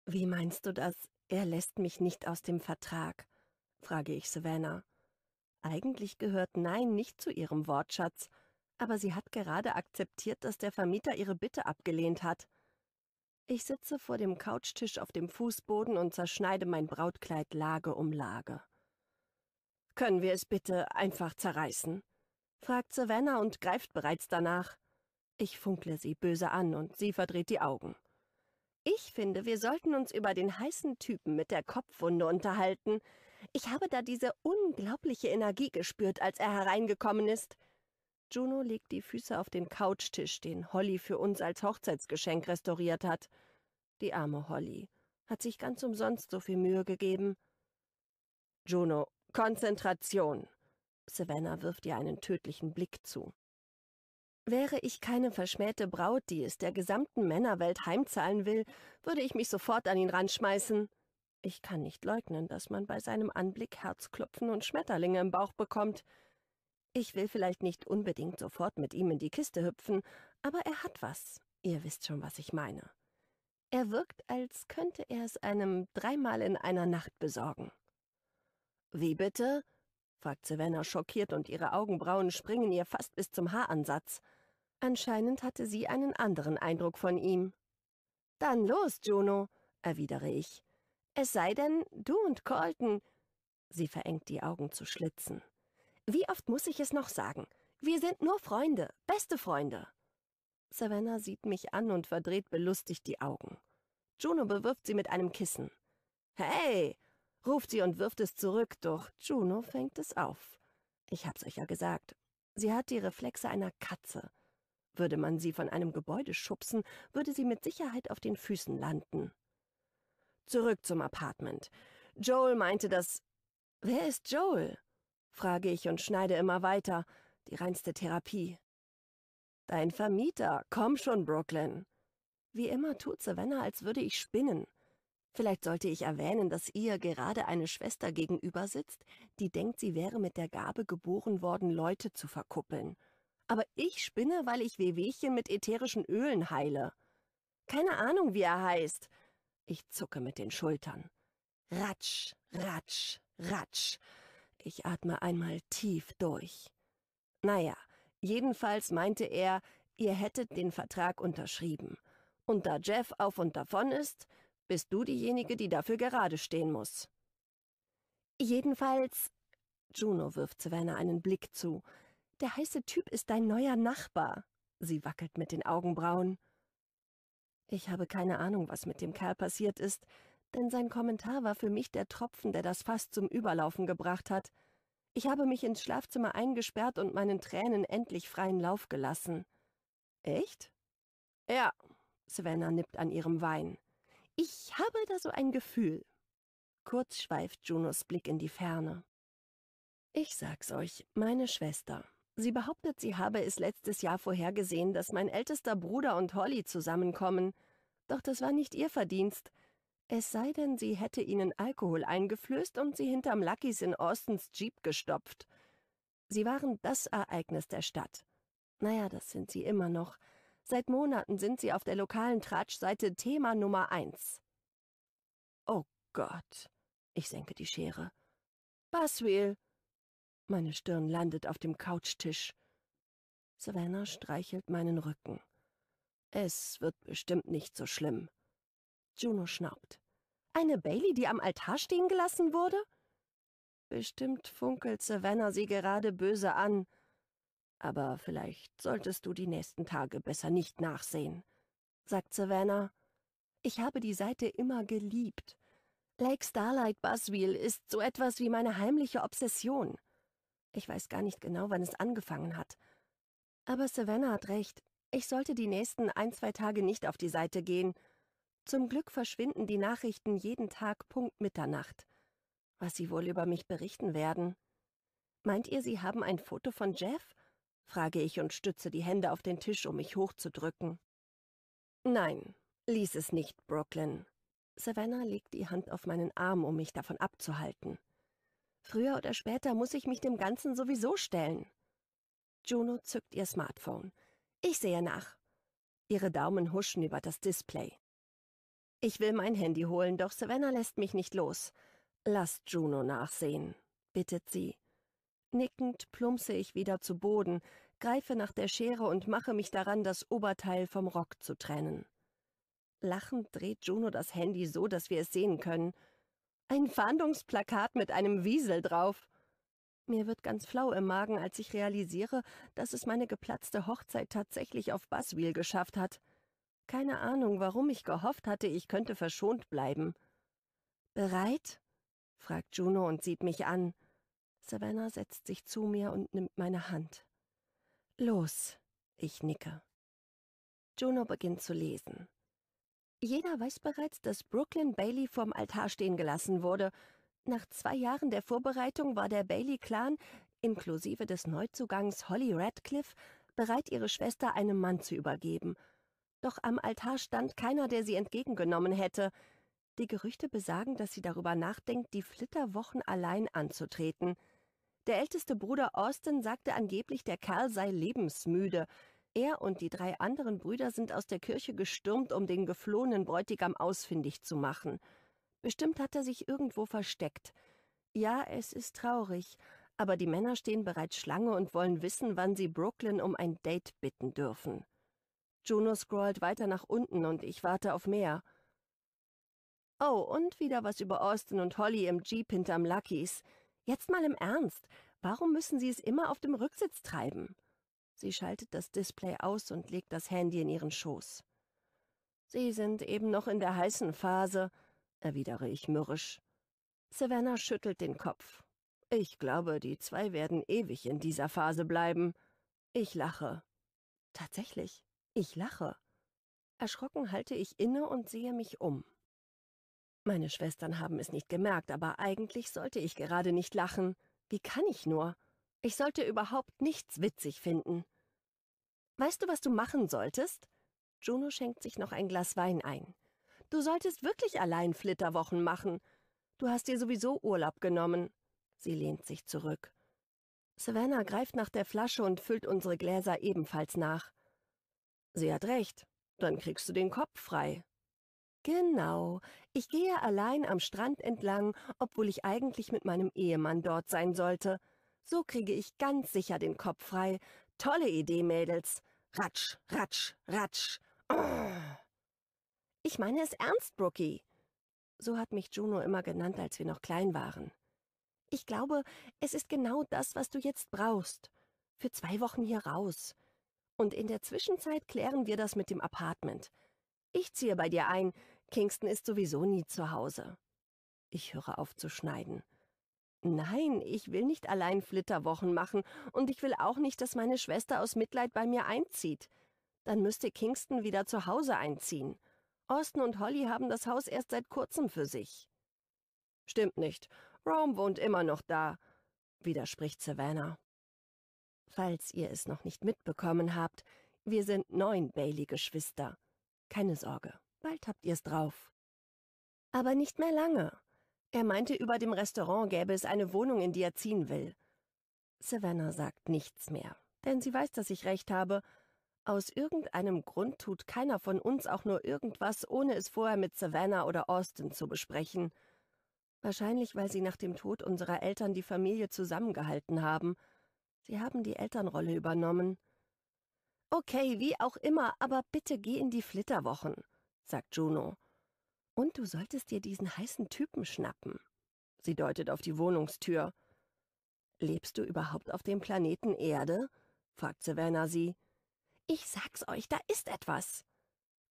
Wie meinst du das? Er lässt mich nicht aus dem Vertrag, frage ich Savannah. Eigentlich gehört Nein nicht zu ihrem Wortschatz, aber sie hat gerade akzeptiert, dass der Vermieter ihre Bitte abgelehnt hat. Ich sitze vor dem Couchtisch auf dem Fußboden und zerschneide mein Brautkleid Lage um Lage. Können wir es bitte einfach zerreißen? fragt Savannah und greift bereits danach. Ich funkle sie böse an und sie verdreht die Augen. Ich finde, wir sollten uns über den heißen Typen mit der Kopfwunde unterhalten. Ich habe da diese unglaubliche Energie gespürt, als er hereingekommen ist. Juno legt die Füße auf den Couchtisch, den Holly für uns als Hochzeitsgeschenk restauriert hat. Die arme Holly hat sich ganz umsonst so viel Mühe gegeben. Juno, Konzentration! Savannah wirft ihr einen tödlichen Blick zu. Wäre ich keine verschmähte Braut, die es der gesamten Männerwelt heimzahlen will, würde ich mich sofort an ihn ranschmeißen. Ich kann nicht leugnen, dass man bei seinem Anblick Herzklopfen und Schmetterlinge im Bauch bekommt. Ich will vielleicht nicht unbedingt sofort mit ihm in die Kiste hüpfen, aber er hat was. Ihr wisst schon, was ich meine. Er wirkt, als könnte er es einem dreimal in einer Nacht besorgen. Wie bitte? fragt Savannah schockiert und ihre Augenbrauen springen ihr fast bis zum Haaransatz. Anscheinend hatte sie einen anderen Eindruck von ihm. Dann los, Juno, erwidere ich. Es sei denn, du und Colton. Sie verengt die Augen zu Schlitzen. Wie oft muss ich es noch sagen? Wir sind nur Freunde, beste Freunde. Savannah sieht mich an und verdreht belustigt die Augen. Juno bewirft sie mit einem Kissen. Hey! ruft sie und wirft es zurück, doch Juno fängt es auf. Ich hab's euch ja gesagt. Sie hat die Reflexe einer Katze. Würde man sie von einem Gebäude schubsen, würde sie mit Sicherheit auf den Füßen landen. Zurück zum Apartment. Joel meinte, dass... Wer ist Joel? frage ich und schneide immer weiter, die reinste Therapie. Dein Vermieter, komm schon, Brooklyn. Wie immer tut Savannah, als würde ich spinnen. Vielleicht sollte ich erwähnen, dass ihr gerade eine Schwester gegenüber sitzt, die denkt, sie wäre mit der Gabe geboren worden, Leute zu verkuppeln. Aber ich spinne, weil ich Wehwehchen mit ätherischen Ölen heile. Keine Ahnung, wie er heißt. Ich zucke mit den Schultern. Ratsch, ratsch, ratsch. Ich atme einmal tief durch. Naja, jedenfalls meinte er, ihr hättet den Vertrag unterschrieben. Und da Jeff auf und davon ist, bist du diejenige, die dafür gerade stehen muss. Jedenfalls, Juno wirft Savannah einen Blick zu. Der heiße Typ ist dein neuer Nachbar. Sie wackelt mit den Augenbrauen. Ich habe keine Ahnung, was mit dem Kerl passiert ist, denn sein Kommentar war für mich der Tropfen, der das Fass zum Überlaufen gebracht hat. Ich habe mich ins Schlafzimmer eingesperrt und meinen Tränen endlich freien Lauf gelassen. Echt? Ja, Svenna nippt an ihrem Wein. Ich habe da so ein Gefühl. Kurz schweift Junos Blick in die Ferne. Ich sag's euch, meine Schwester. Sie behauptet, sie habe es letztes Jahr vorhergesehen, dass mein ältester Bruder und Holly zusammenkommen. Doch das war nicht ihr Verdienst. Es sei denn, sie hätte ihnen Alkohol eingeflößt und sie hinterm Luckys in Austins Jeep gestopft. Sie waren das Ereignis der Stadt. Naja, das sind sie immer noch. Seit Monaten sind sie auf der lokalen Tratschseite Thema Nummer eins. Oh Gott. Ich senke die Schere. Baswil. Meine Stirn landet auf dem Couchtisch. Savannah streichelt meinen Rücken. Es wird bestimmt nicht so schlimm. Juno schnaubt. Eine Bailey, die am Altar stehen gelassen wurde? Bestimmt funkelt Savannah sie gerade böse an. Aber vielleicht solltest du die nächsten Tage besser nicht nachsehen, sagt Savannah. Ich habe die Seite immer geliebt. Lake Starlight Buzzwheel ist so etwas wie meine heimliche Obsession. Ich weiß gar nicht genau, wann es angefangen hat. Aber Savannah hat recht. Ich sollte die nächsten ein, zwei Tage nicht auf die Seite gehen – zum Glück verschwinden die Nachrichten jeden Tag Punkt Mitternacht. Was Sie wohl über mich berichten werden? Meint ihr, Sie haben ein Foto von Jeff? frage ich und stütze die Hände auf den Tisch, um mich hochzudrücken. Nein, lies es nicht, Brooklyn. Savannah legt die Hand auf meinen Arm, um mich davon abzuhalten. Früher oder später muss ich mich dem Ganzen sowieso stellen. Juno zückt ihr Smartphone. Ich sehe nach. Ihre Daumen huschen über das Display. Ich will mein Handy holen, doch Savannah lässt mich nicht los. Lasst Juno nachsehen, bittet sie. Nickend plumpse ich wieder zu Boden, greife nach der Schere und mache mich daran, das Oberteil vom Rock zu trennen. Lachend dreht Juno das Handy so, dass wir es sehen können. Ein Fahndungsplakat mit einem Wiesel drauf. Mir wird ganz flau im Magen, als ich realisiere, dass es meine geplatzte Hochzeit tatsächlich auf Buzzwheel geschafft hat. Keine Ahnung, warum ich gehofft hatte, ich könnte verschont bleiben. Bereit? fragt Juno und sieht mich an. Savannah setzt sich zu mir und nimmt meine Hand. Los, ich nicke. Juno beginnt zu lesen. Jeder weiß bereits, dass Brooklyn Bailey vorm Altar stehen gelassen wurde. Nach zwei Jahren der Vorbereitung war der Bailey-Clan, inklusive des Neuzugangs Holly Radcliffe, bereit, ihre Schwester einem Mann zu übergeben – doch am Altar stand keiner, der sie entgegengenommen hätte. Die Gerüchte besagen, dass sie darüber nachdenkt, die Flitterwochen allein anzutreten. Der älteste Bruder Austin sagte angeblich, der Kerl sei lebensmüde. Er und die drei anderen Brüder sind aus der Kirche gestürmt, um den geflohenen Bräutigam ausfindig zu machen. Bestimmt hat er sich irgendwo versteckt. Ja, es ist traurig, aber die Männer stehen bereits Schlange und wollen wissen, wann sie Brooklyn um ein Date bitten dürfen. Juno scrollt weiter nach unten und ich warte auf mehr. Oh, und wieder was über Austin und Holly im Jeep hinterm Luckys. Jetzt mal im Ernst, warum müssen sie es immer auf dem Rücksitz treiben? Sie schaltet das Display aus und legt das Handy in ihren Schoß. Sie sind eben noch in der heißen Phase, erwidere ich mürrisch. Savannah schüttelt den Kopf. Ich glaube, die zwei werden ewig in dieser Phase bleiben. Ich lache. Tatsächlich. Ich lache. Erschrocken halte ich inne und sehe mich um. Meine Schwestern haben es nicht gemerkt, aber eigentlich sollte ich gerade nicht lachen. Wie kann ich nur? Ich sollte überhaupt nichts witzig finden. Weißt du, was du machen solltest? Juno schenkt sich noch ein Glas Wein ein. Du solltest wirklich allein Flitterwochen machen. Du hast dir sowieso Urlaub genommen. Sie lehnt sich zurück. Savannah greift nach der Flasche und füllt unsere Gläser ebenfalls nach. Sie hat recht. Dann kriegst du den Kopf frei. Genau. Ich gehe allein am Strand entlang, obwohl ich eigentlich mit meinem Ehemann dort sein sollte. So kriege ich ganz sicher den Kopf frei. Tolle Idee, Mädels. Ratsch, ratsch, ratsch. Oh. Ich meine es ernst, Brookie. So hat mich Juno immer genannt, als wir noch klein waren. Ich glaube, es ist genau das, was du jetzt brauchst. Für zwei Wochen hier raus. Und in der Zwischenzeit klären wir das mit dem Apartment. Ich ziehe bei dir ein. Kingston ist sowieso nie zu Hause. Ich höre auf zu schneiden. Nein, ich will nicht allein Flitterwochen machen und ich will auch nicht, dass meine Schwester aus Mitleid bei mir einzieht. Dann müsste Kingston wieder zu Hause einziehen. Austin und Holly haben das Haus erst seit kurzem für sich. Stimmt nicht. Rome wohnt immer noch da, widerspricht Savannah. Falls ihr es noch nicht mitbekommen habt, wir sind neun Bailey-Geschwister. Keine Sorge, bald habt ihr's drauf. Aber nicht mehr lange. Er meinte, über dem Restaurant gäbe es eine Wohnung, in die er ziehen will. Savannah sagt nichts mehr, denn sie weiß, dass ich recht habe. Aus irgendeinem Grund tut keiner von uns auch nur irgendwas, ohne es vorher mit Savannah oder Austin zu besprechen. Wahrscheinlich, weil sie nach dem Tod unserer Eltern die Familie zusammengehalten haben – Sie haben die Elternrolle übernommen. Okay, wie auch immer, aber bitte geh in die Flitterwochen, sagt Juno. Und du solltest dir diesen heißen Typen schnappen. Sie deutet auf die Wohnungstür. Lebst du überhaupt auf dem Planeten Erde? fragt Savannah sie. Ich sag's euch, da ist etwas.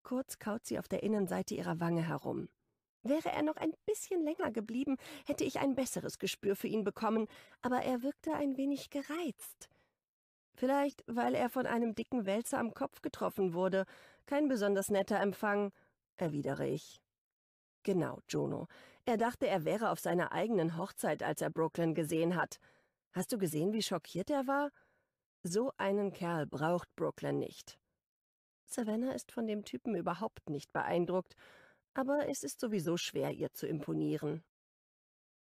Kurz kaut sie auf der Innenseite ihrer Wange herum. Wäre er noch ein bisschen länger geblieben, hätte ich ein besseres Gespür für ihn bekommen, aber er wirkte ein wenig gereizt. Vielleicht, weil er von einem dicken Wälzer am Kopf getroffen wurde. Kein besonders netter Empfang, erwidere ich. Genau, Jono. Er dachte, er wäre auf seiner eigenen Hochzeit, als er Brooklyn gesehen hat. Hast du gesehen, wie schockiert er war? So einen Kerl braucht Brooklyn nicht. Savannah ist von dem Typen überhaupt nicht beeindruckt aber es ist sowieso schwer, ihr zu imponieren.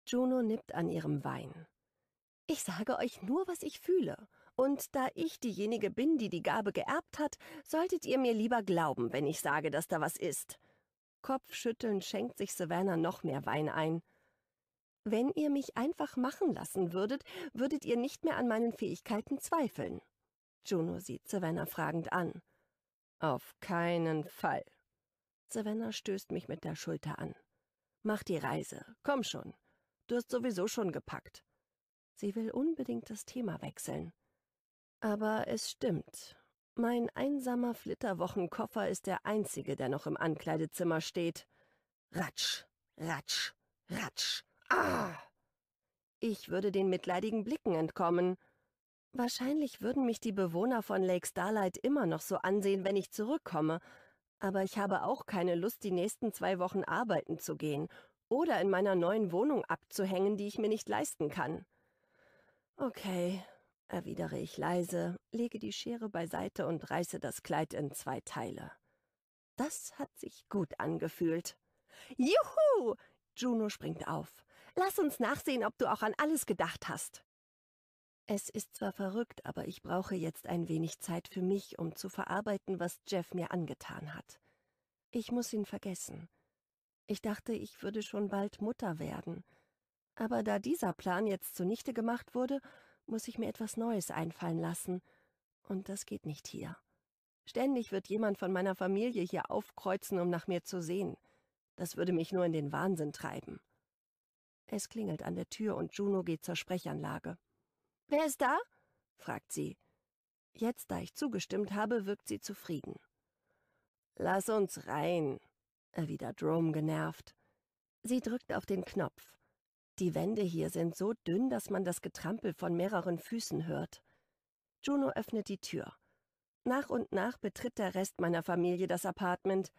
Juno nippt an ihrem Wein. Ich sage euch nur, was ich fühle, und da ich diejenige bin, die die Gabe geerbt hat, solltet ihr mir lieber glauben, wenn ich sage, dass da was ist. Kopfschüttelnd schenkt sich Savannah noch mehr Wein ein. Wenn ihr mich einfach machen lassen würdet, würdet ihr nicht mehr an meinen Fähigkeiten zweifeln. Juno sieht Savannah fragend an. Auf keinen Fall. Savannah stößt mich mit der Schulter an. Mach die Reise, komm schon. Du hast sowieso schon gepackt. Sie will unbedingt das Thema wechseln. Aber es stimmt. Mein einsamer Flitterwochenkoffer ist der einzige, der noch im Ankleidezimmer steht. Ratsch, ratsch, ratsch. Ah! Ich würde den mitleidigen Blicken entkommen. Wahrscheinlich würden mich die Bewohner von Lake Starlight immer noch so ansehen, wenn ich zurückkomme, aber ich habe auch keine Lust, die nächsten zwei Wochen arbeiten zu gehen oder in meiner neuen Wohnung abzuhängen, die ich mir nicht leisten kann. Okay, erwidere ich leise, lege die Schere beiseite und reiße das Kleid in zwei Teile. Das hat sich gut angefühlt. Juhu! Juno springt auf. Lass uns nachsehen, ob du auch an alles gedacht hast. Es ist zwar verrückt, aber ich brauche jetzt ein wenig Zeit für mich, um zu verarbeiten, was Jeff mir angetan hat. Ich muss ihn vergessen. Ich dachte, ich würde schon bald Mutter werden. Aber da dieser Plan jetzt zunichte gemacht wurde, muss ich mir etwas Neues einfallen lassen. Und das geht nicht hier. Ständig wird jemand von meiner Familie hier aufkreuzen, um nach mir zu sehen. Das würde mich nur in den Wahnsinn treiben. Es klingelt an der Tür und Juno geht zur Sprechanlage. Wer ist da? fragt sie. Jetzt, da ich zugestimmt habe, wirkt sie zufrieden. Lass uns rein, erwidert Rome genervt. Sie drückt auf den Knopf. Die Wände hier sind so dünn, dass man das Getrampel von mehreren Füßen hört. Juno öffnet die Tür. Nach und nach betritt der Rest meiner Familie das Apartment.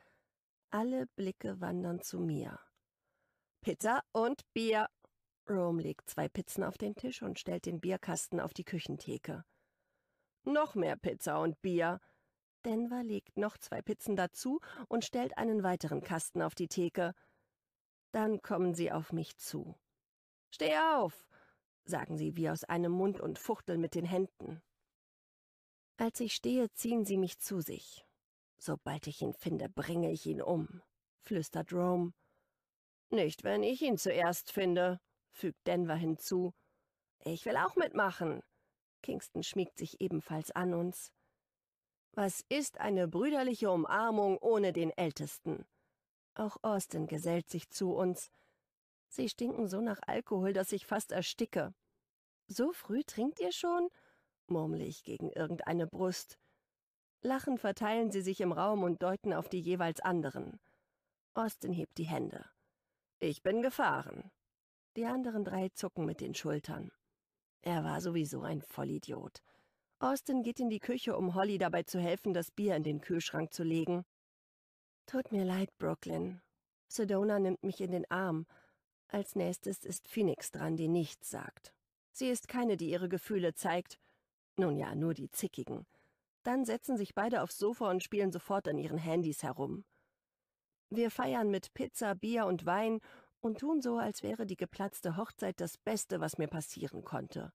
Alle Blicke wandern zu mir. Pizza und Bier, Rome legt zwei Pizzen auf den Tisch und stellt den Bierkasten auf die Küchentheke. Noch mehr Pizza und Bier. Denver legt noch zwei Pizzen dazu und stellt einen weiteren Kasten auf die Theke. Dann kommen sie auf mich zu. Steh auf, sagen sie wie aus einem Mund und fuchteln mit den Händen. Als ich stehe, ziehen sie mich zu sich. Sobald ich ihn finde, bringe ich ihn um, flüstert Rome. Nicht, wenn ich ihn zuerst finde, fügt Denver hinzu. Ich will auch mitmachen. Kingston schmiegt sich ebenfalls an uns. Was ist eine brüderliche Umarmung ohne den Ältesten? Auch Austin gesellt sich zu uns. Sie stinken so nach Alkohol, dass ich fast ersticke. So früh trinkt ihr schon? murmle ich gegen irgendeine Brust. Lachend verteilen sie sich im Raum und deuten auf die jeweils anderen. Austin hebt die Hände. Ich bin gefahren. Die anderen drei zucken mit den Schultern. Er war sowieso ein Vollidiot. Austin geht in die Küche, um Holly dabei zu helfen, das Bier in den Kühlschrank zu legen. Tut mir leid, Brooklyn. Sedona nimmt mich in den Arm. Als nächstes ist Phoenix dran, die nichts sagt. Sie ist keine, die ihre Gefühle zeigt. Nun ja, nur die zickigen. Dann setzen sich beide aufs Sofa und spielen sofort an ihren Handys herum. Wir feiern mit Pizza, Bier und Wein und tun so, als wäre die geplatzte Hochzeit das Beste, was mir passieren konnte.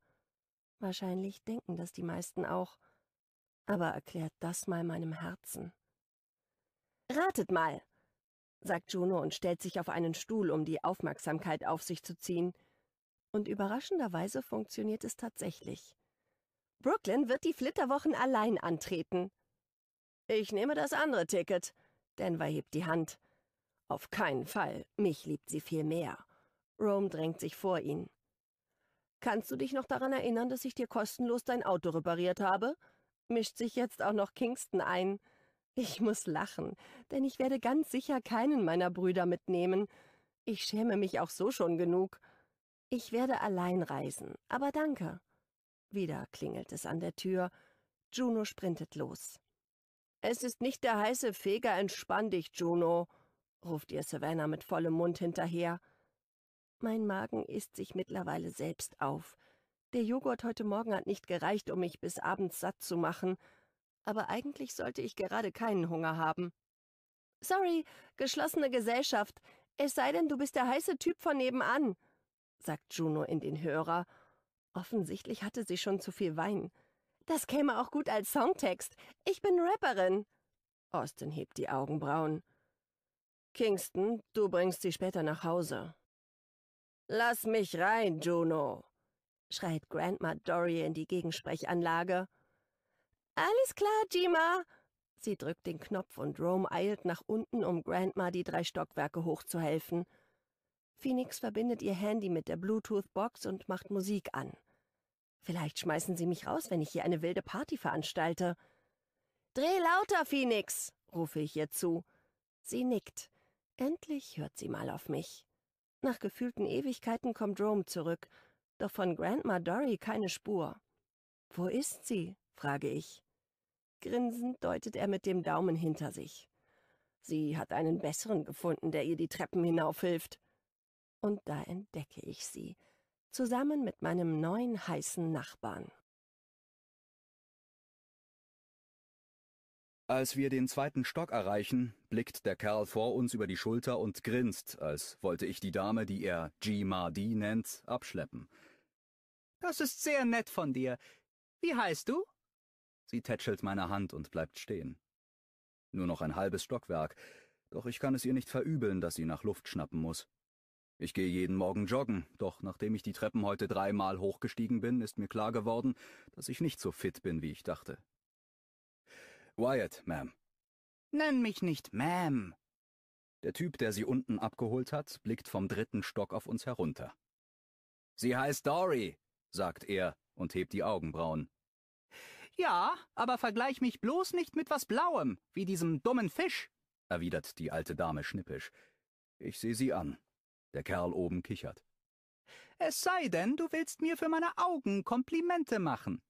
Wahrscheinlich denken das die meisten auch. Aber erklärt das mal meinem Herzen. Ratet mal, sagt Juno und stellt sich auf einen Stuhl, um die Aufmerksamkeit auf sich zu ziehen. Und überraschenderweise funktioniert es tatsächlich. Brooklyn wird die Flitterwochen allein antreten. Ich nehme das andere Ticket. Denver hebt die Hand. Auf keinen Fall. Mich liebt sie viel mehr. Rome drängt sich vor ihn. Kannst du dich noch daran erinnern, dass ich dir kostenlos dein Auto repariert habe? Mischt sich jetzt auch noch Kingston ein. Ich muss lachen, denn ich werde ganz sicher keinen meiner Brüder mitnehmen. Ich schäme mich auch so schon genug. Ich werde allein reisen, aber danke. Wieder klingelt es an der Tür. Juno sprintet los. Es ist nicht der heiße Feger, entspann dich, Juno ruft ihr Savannah mit vollem Mund hinterher. Mein Magen isst sich mittlerweile selbst auf. Der Joghurt heute Morgen hat nicht gereicht, um mich bis abends satt zu machen, aber eigentlich sollte ich gerade keinen Hunger haben. Sorry, geschlossene Gesellschaft, es sei denn, du bist der heiße Typ von nebenan, sagt Juno in den Hörer. Offensichtlich hatte sie schon zu viel Wein. Das käme auch gut als Songtext. Ich bin Rapperin. Austin hebt die Augenbrauen. Kingston, du bringst sie später nach Hause. Lass mich rein, Juno, schreit Grandma Dory in die Gegensprechanlage. Alles klar, Jima. Sie drückt den Knopf und Rome eilt nach unten, um Grandma die drei Stockwerke hochzuhelfen. Phoenix verbindet ihr Handy mit der Bluetooth-Box und macht Musik an. Vielleicht schmeißen sie mich raus, wenn ich hier eine wilde Party veranstalte. Dreh lauter, Phoenix, rufe ich ihr zu. Sie nickt. Endlich hört sie mal auf mich. Nach gefühlten Ewigkeiten kommt Rome zurück, doch von Grandma Dory keine Spur. Wo ist sie? frage ich. Grinsend deutet er mit dem Daumen hinter sich. Sie hat einen besseren gefunden, der ihr die Treppen hinaufhilft. Und da entdecke ich sie, zusammen mit meinem neuen heißen Nachbarn. Als wir den zweiten Stock erreichen, blickt der Kerl vor uns über die Schulter und grinst, als wollte ich die Dame, die er G. Mardi nennt, abschleppen. Das ist sehr nett von dir. Wie heißt du? Sie tätschelt meine Hand und bleibt stehen. Nur noch ein halbes Stockwerk, doch ich kann es ihr nicht verübeln, dass sie nach Luft schnappen muss. Ich gehe jeden Morgen joggen, doch nachdem ich die Treppen heute dreimal hochgestiegen bin, ist mir klar geworden, dass ich nicht so fit bin, wie ich dachte. Wyatt, Ma'am. Nenn mich nicht Ma'am. Der Typ, der sie unten abgeholt hat, blickt vom dritten Stock auf uns herunter. Sie heißt Dory, sagt er und hebt die Augenbrauen. Ja, aber vergleich mich bloß nicht mit was Blauem, wie diesem dummen Fisch, erwidert die alte Dame schnippisch. Ich sehe sie an. Der Kerl oben kichert. Es sei denn, du willst mir für meine Augen Komplimente machen.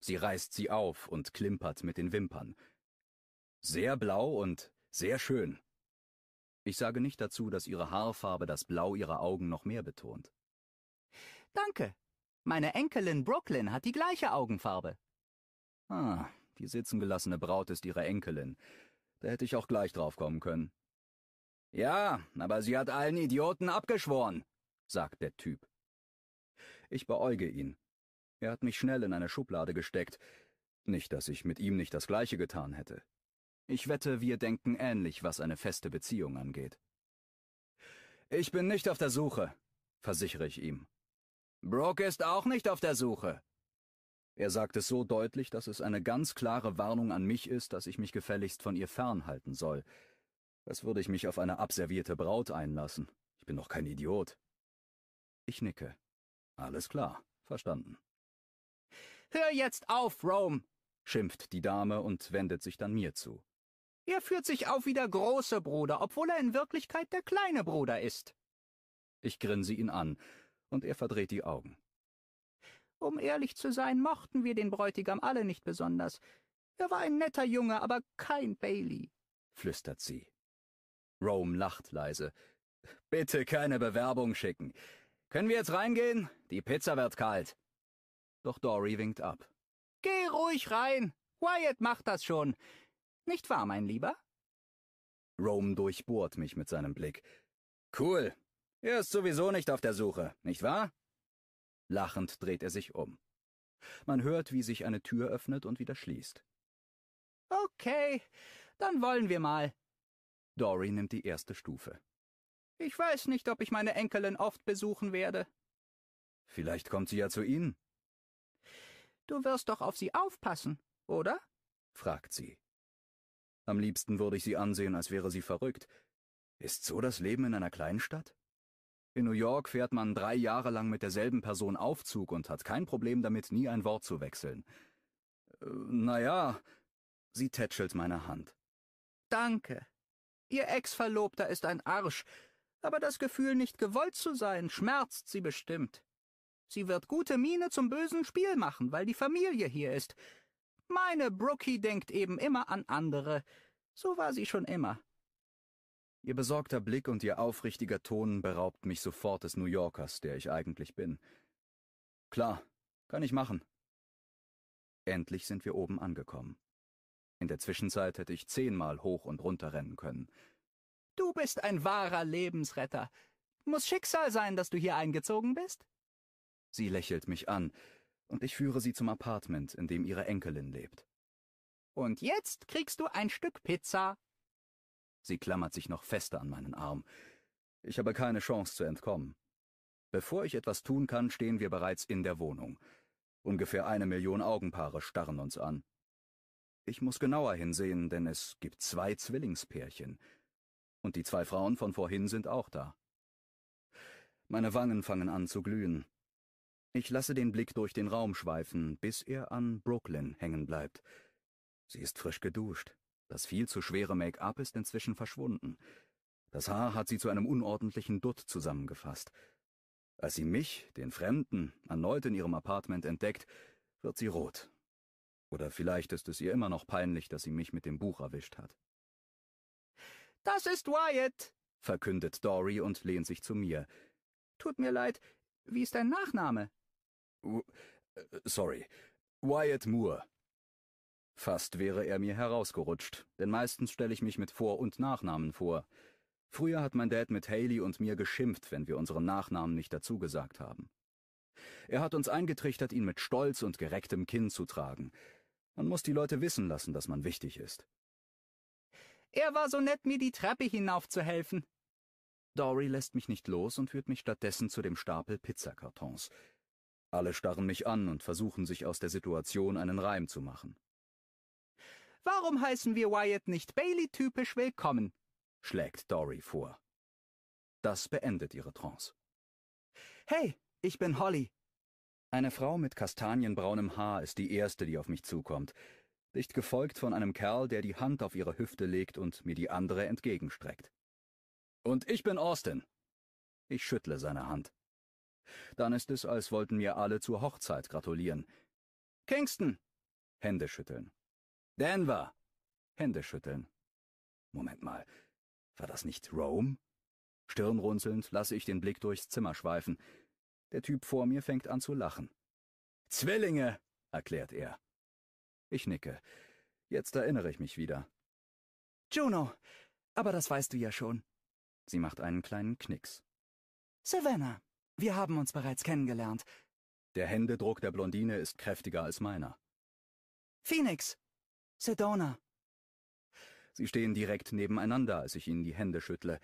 Sie reißt sie auf und klimpert mit den Wimpern. Sehr blau und sehr schön. Ich sage nicht dazu, dass ihre Haarfarbe das Blau ihrer Augen noch mehr betont. Danke. Meine Enkelin Brooklyn hat die gleiche Augenfarbe. Ah, die sitzengelassene Braut ist ihre Enkelin. Da hätte ich auch gleich drauf kommen können. Ja, aber sie hat allen Idioten abgeschworen, sagt der Typ. Ich beäuge ihn. Er hat mich schnell in eine Schublade gesteckt. Nicht, dass ich mit ihm nicht das gleiche getan hätte. Ich wette, wir denken ähnlich, was eine feste Beziehung angeht. Ich bin nicht auf der Suche, versichere ich ihm. Brooke ist auch nicht auf der Suche. Er sagt es so deutlich, dass es eine ganz klare Warnung an mich ist, dass ich mich gefälligst von ihr fernhalten soll. Das würde ich mich auf eine abservierte Braut einlassen. Ich bin doch kein Idiot. Ich nicke. Alles klar, verstanden. Hör jetzt auf, Rome, schimpft die Dame und wendet sich dann mir zu. Er führt sich auf wie der große Bruder, obwohl er in Wirklichkeit der kleine Bruder ist. Ich grinse ihn an, und er verdreht die Augen. Um ehrlich zu sein, mochten wir den Bräutigam alle nicht besonders. Er war ein netter Junge, aber kein Bailey, flüstert sie. Rome lacht leise. Bitte keine Bewerbung schicken. Können wir jetzt reingehen? Die Pizza wird kalt doch Dory winkt ab. Geh ruhig rein. Wyatt macht das schon. Nicht wahr, mein Lieber? Rome durchbohrt mich mit seinem Blick. Cool. Er ist sowieso nicht auf der Suche, nicht wahr? Lachend dreht er sich um. Man hört, wie sich eine Tür öffnet und wieder schließt. Okay, dann wollen wir mal. Dory nimmt die erste Stufe. Ich weiß nicht, ob ich meine Enkelin oft besuchen werde. Vielleicht kommt sie ja zu Ihnen, Du wirst doch auf sie aufpassen, oder? fragt sie. Am liebsten würde ich sie ansehen, als wäre sie verrückt. Ist so das Leben in einer Kleinstadt? In New York fährt man drei Jahre lang mit derselben Person Aufzug und hat kein Problem damit, nie ein Wort zu wechseln. Äh, naja, sie tätschelt meine Hand. Danke. Ihr Ex-Verlobter ist ein Arsch, aber das Gefühl, nicht gewollt zu sein, schmerzt sie bestimmt. Sie wird gute Miene zum bösen Spiel machen, weil die Familie hier ist. Meine Brookie denkt eben immer an andere. So war sie schon immer. Ihr besorgter Blick und ihr aufrichtiger Ton beraubt mich sofort des New Yorkers, der ich eigentlich bin. Klar, kann ich machen. Endlich sind wir oben angekommen. In der Zwischenzeit hätte ich zehnmal hoch und runter rennen können. Du bist ein wahrer Lebensretter. Muss Schicksal sein, dass du hier eingezogen bist? Sie lächelt mich an, und ich führe sie zum Apartment, in dem ihre Enkelin lebt. Und jetzt kriegst du ein Stück Pizza. Sie klammert sich noch fester an meinen Arm. Ich habe keine Chance zu entkommen. Bevor ich etwas tun kann, stehen wir bereits in der Wohnung. Ungefähr eine Million Augenpaare starren uns an. Ich muss genauer hinsehen, denn es gibt zwei Zwillingspärchen. Und die zwei Frauen von vorhin sind auch da. Meine Wangen fangen an zu glühen. Ich lasse den Blick durch den Raum schweifen, bis er an Brooklyn hängen bleibt. Sie ist frisch geduscht. Das viel zu schwere Make-up ist inzwischen verschwunden. Das Haar hat sie zu einem unordentlichen Dutt zusammengefasst. Als sie mich, den Fremden, erneut in ihrem Apartment entdeckt, wird sie rot. Oder vielleicht ist es ihr immer noch peinlich, dass sie mich mit dem Buch erwischt hat. Das ist Wyatt, verkündet Dory und lehnt sich zu mir. Tut mir leid, wie ist dein Nachname? Äh, sorry, Wyatt Moore. Fast wäre er mir herausgerutscht, denn meistens stelle ich mich mit Vor- und Nachnamen vor. Früher hat mein Dad mit Haley und mir geschimpft, wenn wir unseren Nachnamen nicht dazu gesagt haben. Er hat uns eingetrichtert, ihn mit Stolz und gerecktem Kinn zu tragen. Man muss die Leute wissen lassen, dass man wichtig ist. Er war so nett, mir die Treppe hinaufzuhelfen. Dory lässt mich nicht los und führt mich stattdessen zu dem Stapel Pizzakartons. Alle starren mich an und versuchen sich aus der Situation einen Reim zu machen. Warum heißen wir Wyatt nicht Bailey typisch willkommen? schlägt Dory vor. Das beendet ihre Trance. Hey, ich bin Holly. Eine Frau mit kastanienbraunem Haar ist die erste, die auf mich zukommt, dicht gefolgt von einem Kerl, der die Hand auf ihre Hüfte legt und mir die andere entgegenstreckt. Und ich bin Austin. Ich schüttle seine Hand. Dann ist es, als wollten mir alle zur Hochzeit gratulieren. Kingston! Hände schütteln. Denver! Hände schütteln. Moment mal, war das nicht Rome? Stirnrunzelnd lasse ich den Blick durchs Zimmer schweifen. Der Typ vor mir fängt an zu lachen. Zwillinge, erklärt er. Ich nicke. Jetzt erinnere ich mich wieder. Juno, aber das weißt du ja schon. Sie macht einen kleinen Knicks. Savannah. Wir haben uns bereits kennengelernt. Der Händedruck der Blondine ist kräftiger als meiner. Phoenix! Sedona! Sie stehen direkt nebeneinander, als ich ihnen die Hände schüttle.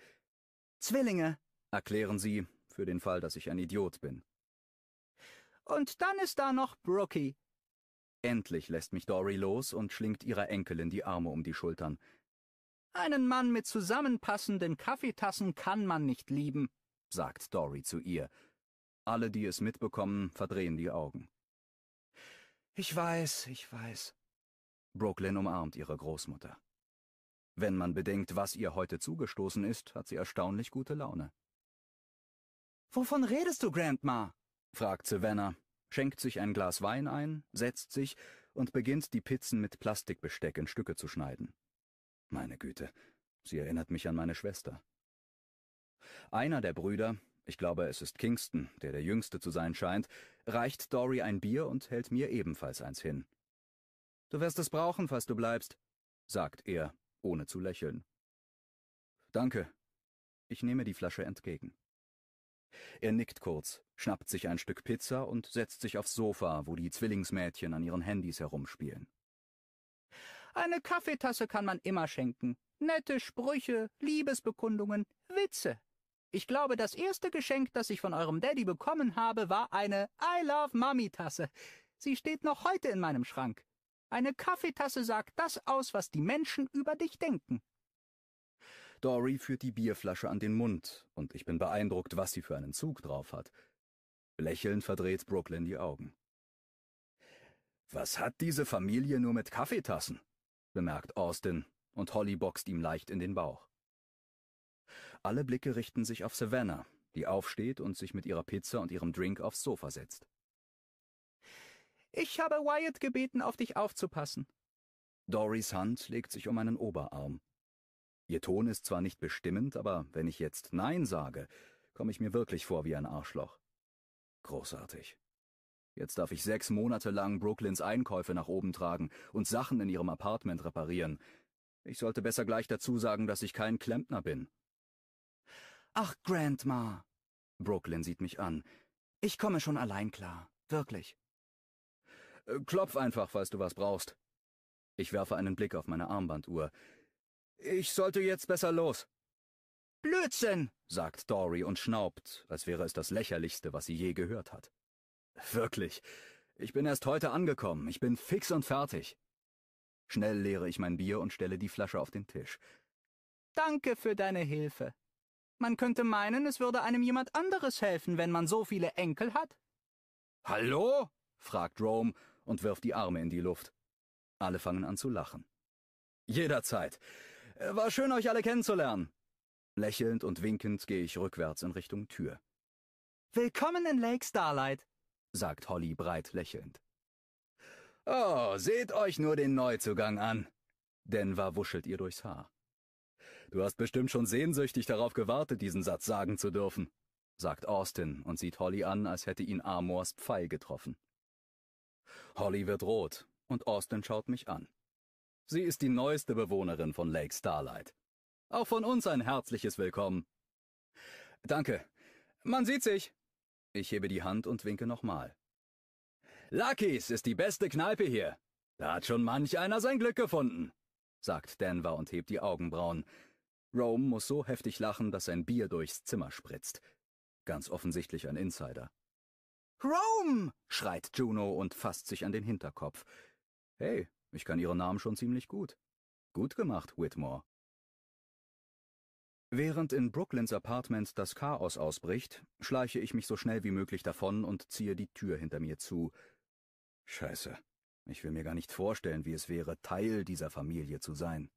Zwillinge, erklären sie, für den Fall, dass ich ein Idiot bin. Und dann ist da noch Brookie. Endlich lässt mich Dory los und schlingt ihrer Enkelin die Arme um die Schultern. Einen Mann mit zusammenpassenden Kaffeetassen kann man nicht lieben, sagt Dory zu ihr alle, die es mitbekommen, verdrehen die Augen. Ich weiß, ich weiß. Brooklyn umarmt ihre Großmutter. Wenn man bedenkt, was ihr heute zugestoßen ist, hat sie erstaunlich gute Laune. Wovon redest du, Grandma? fragt Savannah, schenkt sich ein Glas Wein ein, setzt sich und beginnt die Pizzen mit Plastikbesteck in Stücke zu schneiden. Meine Güte, sie erinnert mich an meine Schwester. Einer der Brüder, ich glaube es ist Kingston, der der Jüngste zu sein scheint, reicht Dory ein Bier und hält mir ebenfalls eins hin. Du wirst es brauchen, falls du bleibst, sagt er, ohne zu lächeln. Danke. Ich nehme die Flasche entgegen. Er nickt kurz, schnappt sich ein Stück Pizza und setzt sich aufs Sofa, wo die Zwillingsmädchen an ihren Handys herumspielen. Eine Kaffeetasse kann man immer schenken. Nette Sprüche, Liebesbekundungen, Witze, ich glaube, das erste Geschenk, das ich von eurem Daddy bekommen habe, war eine I Love Mummy Tasse. Sie steht noch heute in meinem Schrank. Eine Kaffeetasse sagt das aus, was die Menschen über dich denken. Dory führt die Bierflasche an den Mund, und ich bin beeindruckt, was sie für einen Zug drauf hat. Lächelnd verdreht Brooklyn die Augen. Was hat diese Familie nur mit Kaffeetassen? bemerkt Austin, und Holly boxt ihm leicht in den Bauch. Alle Blicke richten sich auf Savannah, die aufsteht und sich mit ihrer Pizza und ihrem Drink aufs Sofa setzt. Ich habe Wyatt gebeten, auf dich aufzupassen. Dorys Hand legt sich um meinen Oberarm. Ihr Ton ist zwar nicht bestimmend, aber wenn ich jetzt Nein sage, komme ich mir wirklich vor wie ein Arschloch. Großartig. Jetzt darf ich sechs Monate lang Brooklyns Einkäufe nach oben tragen und Sachen in ihrem Apartment reparieren. Ich sollte besser gleich dazu sagen, dass ich kein Klempner bin. Ach, Grandma. Brooklyn sieht mich an. Ich komme schon allein klar. Wirklich. Äh, klopf einfach, falls du was brauchst. Ich werfe einen Blick auf meine Armbanduhr. Ich sollte jetzt besser los. Blödsinn, sagt Dory und schnaubt, als wäre es das lächerlichste, was sie je gehört hat. Wirklich. Ich bin erst heute angekommen. Ich bin fix und fertig. Schnell leere ich mein Bier und stelle die Flasche auf den Tisch. Danke für deine Hilfe. Man könnte meinen, es würde einem jemand anderes helfen, wenn man so viele Enkel hat. Hallo? fragt Rome und wirft die Arme in die Luft. Alle fangen an zu lachen. Jederzeit. War schön, euch alle kennenzulernen. Lächelnd und winkend gehe ich rückwärts in Richtung Tür. Willkommen in Lake Starlight, sagt Holly breit lächelnd. Oh, seht euch nur den Neuzugang an. Denver wuschelt ihr durchs Haar. Du hast bestimmt schon sehnsüchtig darauf gewartet, diesen Satz sagen zu dürfen, sagt Austin und sieht Holly an, als hätte ihn Amors Pfeil getroffen. Holly wird rot und Austin schaut mich an. Sie ist die neueste Bewohnerin von Lake Starlight. Auch von uns ein herzliches Willkommen. Danke. Man sieht sich. Ich hebe die Hand und winke nochmal. Lucky's ist die beste Kneipe hier. Da hat schon manch einer sein Glück gefunden, sagt Denver und hebt die Augenbrauen. Rome muss so heftig lachen, dass sein Bier durchs Zimmer spritzt. Ganz offensichtlich ein Insider. Rome! schreit Juno und fasst sich an den Hinterkopf. Hey, ich kann ihren Namen schon ziemlich gut. Gut gemacht, Whitmore. Während in Brooklyns Apartment das Chaos ausbricht, schleiche ich mich so schnell wie möglich davon und ziehe die Tür hinter mir zu. Scheiße, ich will mir gar nicht vorstellen, wie es wäre, Teil dieser Familie zu sein.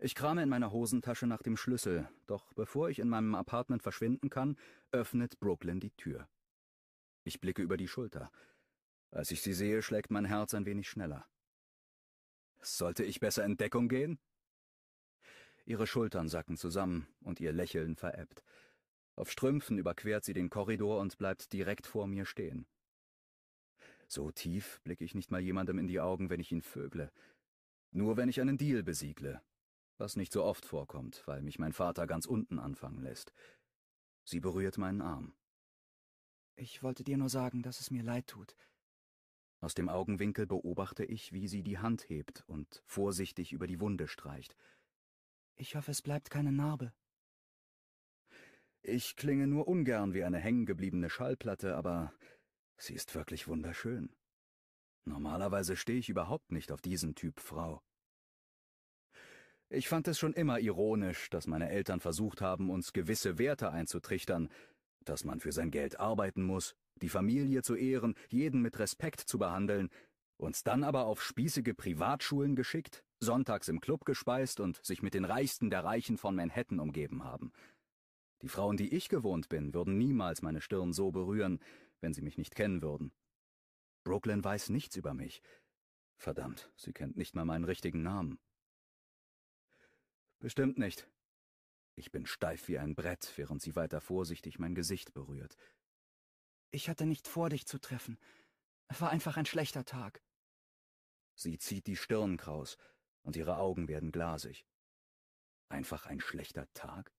Ich krame in meiner Hosentasche nach dem Schlüssel, doch bevor ich in meinem Apartment verschwinden kann, öffnet Brooklyn die Tür. Ich blicke über die Schulter. Als ich sie sehe, schlägt mein Herz ein wenig schneller. Sollte ich besser in Deckung gehen? Ihre Schultern sacken zusammen und ihr Lächeln verebbt. Auf Strümpfen überquert sie den Korridor und bleibt direkt vor mir stehen. So tief blicke ich nicht mal jemandem in die Augen, wenn ich ihn vögle. Nur wenn ich einen Deal besiegle was nicht so oft vorkommt, weil mich mein Vater ganz unten anfangen lässt. Sie berührt meinen Arm. Ich wollte dir nur sagen, dass es mir leid tut. Aus dem Augenwinkel beobachte ich, wie sie die Hand hebt und vorsichtig über die Wunde streicht. Ich hoffe, es bleibt keine Narbe. Ich klinge nur ungern wie eine hängengebliebene Schallplatte, aber sie ist wirklich wunderschön. Normalerweise stehe ich überhaupt nicht auf diesen Typ Frau. Ich fand es schon immer ironisch, dass meine Eltern versucht haben, uns gewisse Werte einzutrichtern, dass man für sein Geld arbeiten muss, die Familie zu ehren, jeden mit Respekt zu behandeln, uns dann aber auf spießige Privatschulen geschickt, sonntags im Club gespeist und sich mit den Reichsten der Reichen von Manhattan umgeben haben. Die Frauen, die ich gewohnt bin, würden niemals meine Stirn so berühren, wenn sie mich nicht kennen würden. Brooklyn weiß nichts über mich. Verdammt, sie kennt nicht mal meinen richtigen Namen. Bestimmt nicht. Ich bin steif wie ein Brett, während sie weiter vorsichtig mein Gesicht berührt. Ich hatte nicht vor, dich zu treffen. Es war einfach ein schlechter Tag. Sie zieht die Stirn kraus, und ihre Augen werden glasig. Einfach ein schlechter Tag?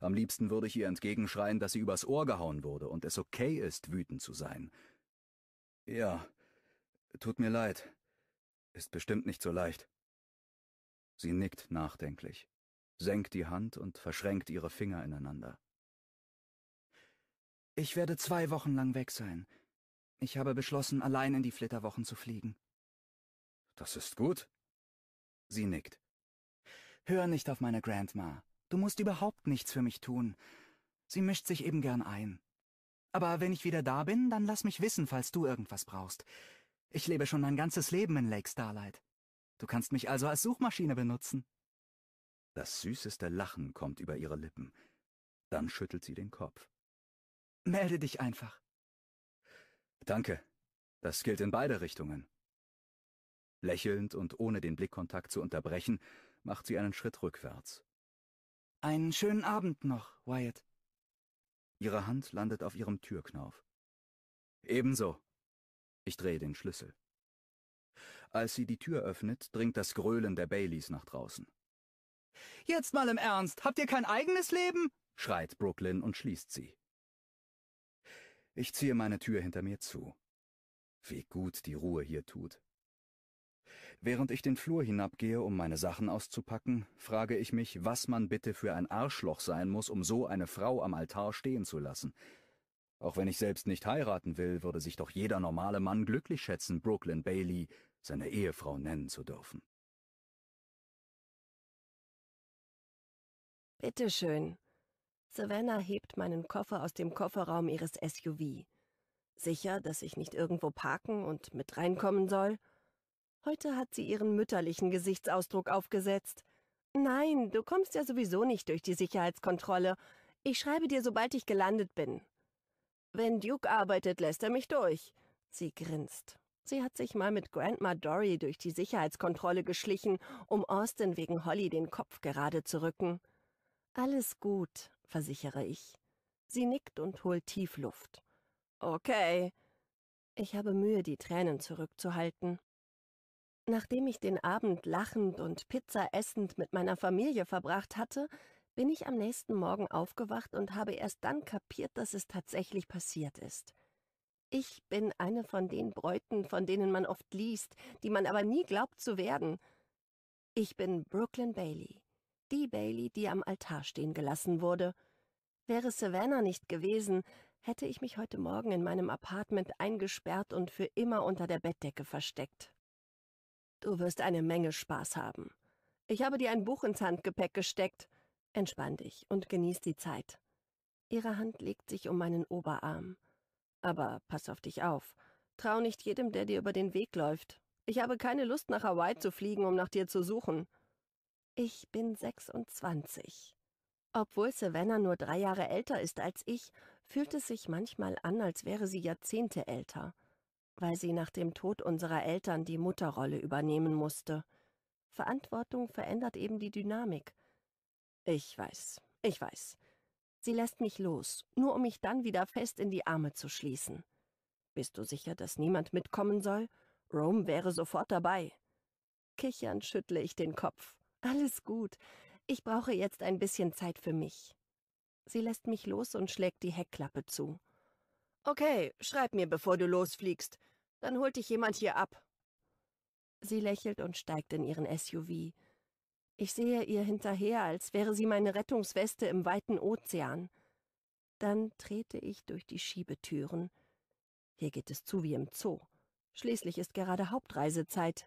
Am liebsten würde ich ihr entgegenschreien, dass sie übers Ohr gehauen wurde und es okay ist, wütend zu sein. Ja, tut mir leid. Ist bestimmt nicht so leicht. Sie nickt nachdenklich, senkt die Hand und verschränkt ihre Finger ineinander. Ich werde zwei Wochen lang weg sein. Ich habe beschlossen, allein in die Flitterwochen zu fliegen. Das ist gut. Sie nickt. Hör nicht auf meine Grandma. Du musst überhaupt nichts für mich tun. Sie mischt sich eben gern ein. Aber wenn ich wieder da bin, dann lass mich wissen, falls du irgendwas brauchst. Ich lebe schon mein ganzes Leben in Lake Starlight. Du kannst mich also als Suchmaschine benutzen. Das süßeste Lachen kommt über ihre Lippen. Dann schüttelt sie den Kopf. Melde dich einfach. Danke. Das gilt in beide Richtungen. Lächelnd und ohne den Blickkontakt zu unterbrechen, macht sie einen Schritt rückwärts. Einen schönen Abend noch, Wyatt. Ihre Hand landet auf ihrem Türknauf. Ebenso. Ich drehe den Schlüssel. Als sie die Tür öffnet, dringt das Gröhlen der Baileys nach draußen. Jetzt mal im Ernst, habt ihr kein eigenes Leben? schreit Brooklyn und schließt sie. Ich ziehe meine Tür hinter mir zu. Wie gut die Ruhe hier tut. Während ich den Flur hinabgehe, um meine Sachen auszupacken, frage ich mich, was man bitte für ein Arschloch sein muss, um so eine Frau am Altar stehen zu lassen. Auch wenn ich selbst nicht heiraten will, würde sich doch jeder normale Mann glücklich schätzen, Brooklyn Bailey seine Ehefrau nennen zu dürfen. Bitte schön. Savannah hebt meinen Koffer aus dem Kofferraum ihres SUV. Sicher, dass ich nicht irgendwo parken und mit reinkommen soll? Heute hat sie ihren mütterlichen Gesichtsausdruck aufgesetzt. Nein, du kommst ja sowieso nicht durch die Sicherheitskontrolle. Ich schreibe dir, sobald ich gelandet bin. Wenn Duke arbeitet, lässt er mich durch. Sie grinst. Sie hat sich mal mit Grandma Dory durch die Sicherheitskontrolle geschlichen, um Austin wegen Holly den Kopf gerade zu rücken. Alles gut, versichere ich. Sie nickt und holt tief Luft. Okay. Ich habe Mühe, die Tränen zurückzuhalten. Nachdem ich den Abend lachend und Pizza essend mit meiner Familie verbracht hatte, bin ich am nächsten Morgen aufgewacht und habe erst dann kapiert, dass es tatsächlich passiert ist. Ich bin eine von den Bräuten, von denen man oft liest, die man aber nie glaubt zu werden. Ich bin Brooklyn Bailey, die Bailey, die am Altar stehen gelassen wurde. Wäre Savannah nicht gewesen, hätte ich mich heute Morgen in meinem Apartment eingesperrt und für immer unter der Bettdecke versteckt. Du wirst eine Menge Spaß haben. Ich habe dir ein Buch ins Handgepäck gesteckt. Entspann dich und genieß die Zeit. Ihre Hand legt sich um meinen Oberarm. Aber pass auf dich auf. Trau nicht jedem, der dir über den Weg läuft. Ich habe keine Lust, nach Hawaii zu fliegen, um nach dir zu suchen. Ich bin 26. Obwohl Savannah nur drei Jahre älter ist als ich, fühlt es sich manchmal an, als wäre sie Jahrzehnte älter, weil sie nach dem Tod unserer Eltern die Mutterrolle übernehmen musste. Verantwortung verändert eben die Dynamik. Ich weiß, ich weiß. Sie lässt mich los, nur um mich dann wieder fest in die Arme zu schließen. Bist du sicher, dass niemand mitkommen soll? Rome wäre sofort dabei. Kichernd schüttle ich den Kopf. Alles gut. Ich brauche jetzt ein bisschen Zeit für mich. Sie lässt mich los und schlägt die Heckklappe zu. Okay, schreib mir, bevor du losfliegst. Dann holt dich jemand hier ab. Sie lächelt und steigt in ihren SUV. Ich sehe ihr hinterher, als wäre sie meine Rettungsweste im weiten Ozean. Dann trete ich durch die Schiebetüren. Hier geht es zu wie im Zoo. Schließlich ist gerade Hauptreisezeit.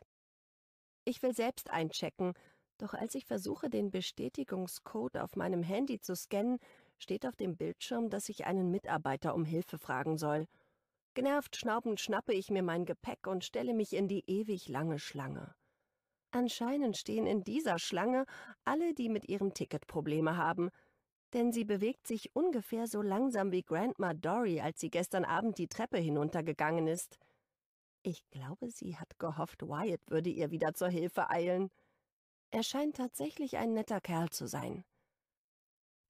Ich will selbst einchecken, doch als ich versuche, den Bestätigungscode auf meinem Handy zu scannen, steht auf dem Bildschirm, dass ich einen Mitarbeiter um Hilfe fragen soll. Genervt schnaubend schnappe ich mir mein Gepäck und stelle mich in die ewig lange Schlange. Anscheinend stehen in dieser Schlange alle, die mit ihrem Ticket Probleme haben, denn sie bewegt sich ungefähr so langsam wie Grandma Dory, als sie gestern Abend die Treppe hinuntergegangen ist. Ich glaube, sie hat gehofft, Wyatt würde ihr wieder zur Hilfe eilen. Er scheint tatsächlich ein netter Kerl zu sein.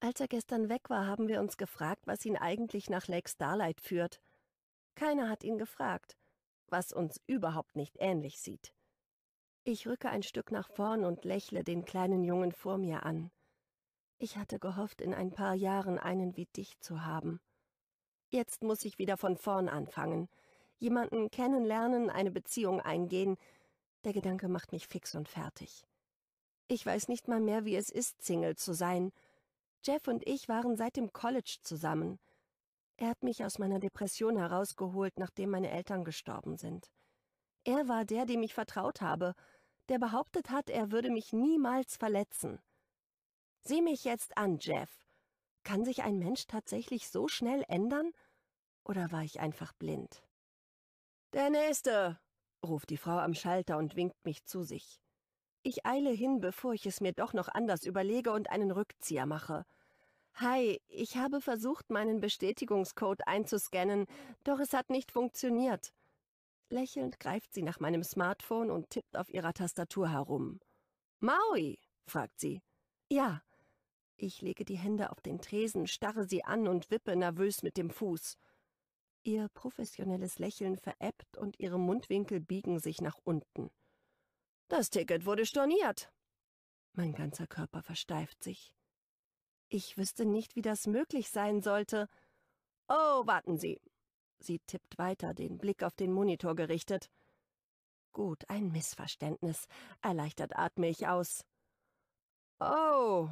Als er gestern weg war, haben wir uns gefragt, was ihn eigentlich nach Lake Starlight führt. Keiner hat ihn gefragt, was uns überhaupt nicht ähnlich sieht. Ich rücke ein Stück nach vorn und lächle den kleinen Jungen vor mir an. Ich hatte gehofft, in ein paar Jahren einen wie dich zu haben. Jetzt muss ich wieder von vorn anfangen, jemanden kennenlernen, eine Beziehung eingehen. Der Gedanke macht mich fix und fertig. Ich weiß nicht mal mehr, wie es ist, Single zu sein. Jeff und ich waren seit dem College zusammen. Er hat mich aus meiner Depression herausgeholt, nachdem meine Eltern gestorben sind. Er war der, dem ich vertraut habe, der behauptet hat, er würde mich niemals verletzen. Sieh mich jetzt an, Jeff. Kann sich ein Mensch tatsächlich so schnell ändern? Oder war ich einfach blind? Der Nächste! ruft die Frau am Schalter und winkt mich zu sich. Ich eile hin, bevor ich es mir doch noch anders überlege und einen Rückzieher mache. Hi, ich habe versucht, meinen Bestätigungscode einzuscannen, doch es hat nicht funktioniert. Lächelnd greift sie nach meinem Smartphone und tippt auf ihrer Tastatur herum. Maui, fragt sie. Ja. Ich lege die Hände auf den Tresen, starre sie an und wippe nervös mit dem Fuß. Ihr professionelles Lächeln verebbt und ihre Mundwinkel biegen sich nach unten. Das Ticket wurde storniert. Mein ganzer Körper versteift sich. Ich wüsste nicht, wie das möglich sein sollte. Oh, warten Sie, Sie tippt weiter, den Blick auf den Monitor gerichtet. Gut, ein Missverständnis. Erleichtert atme ich aus. Oh,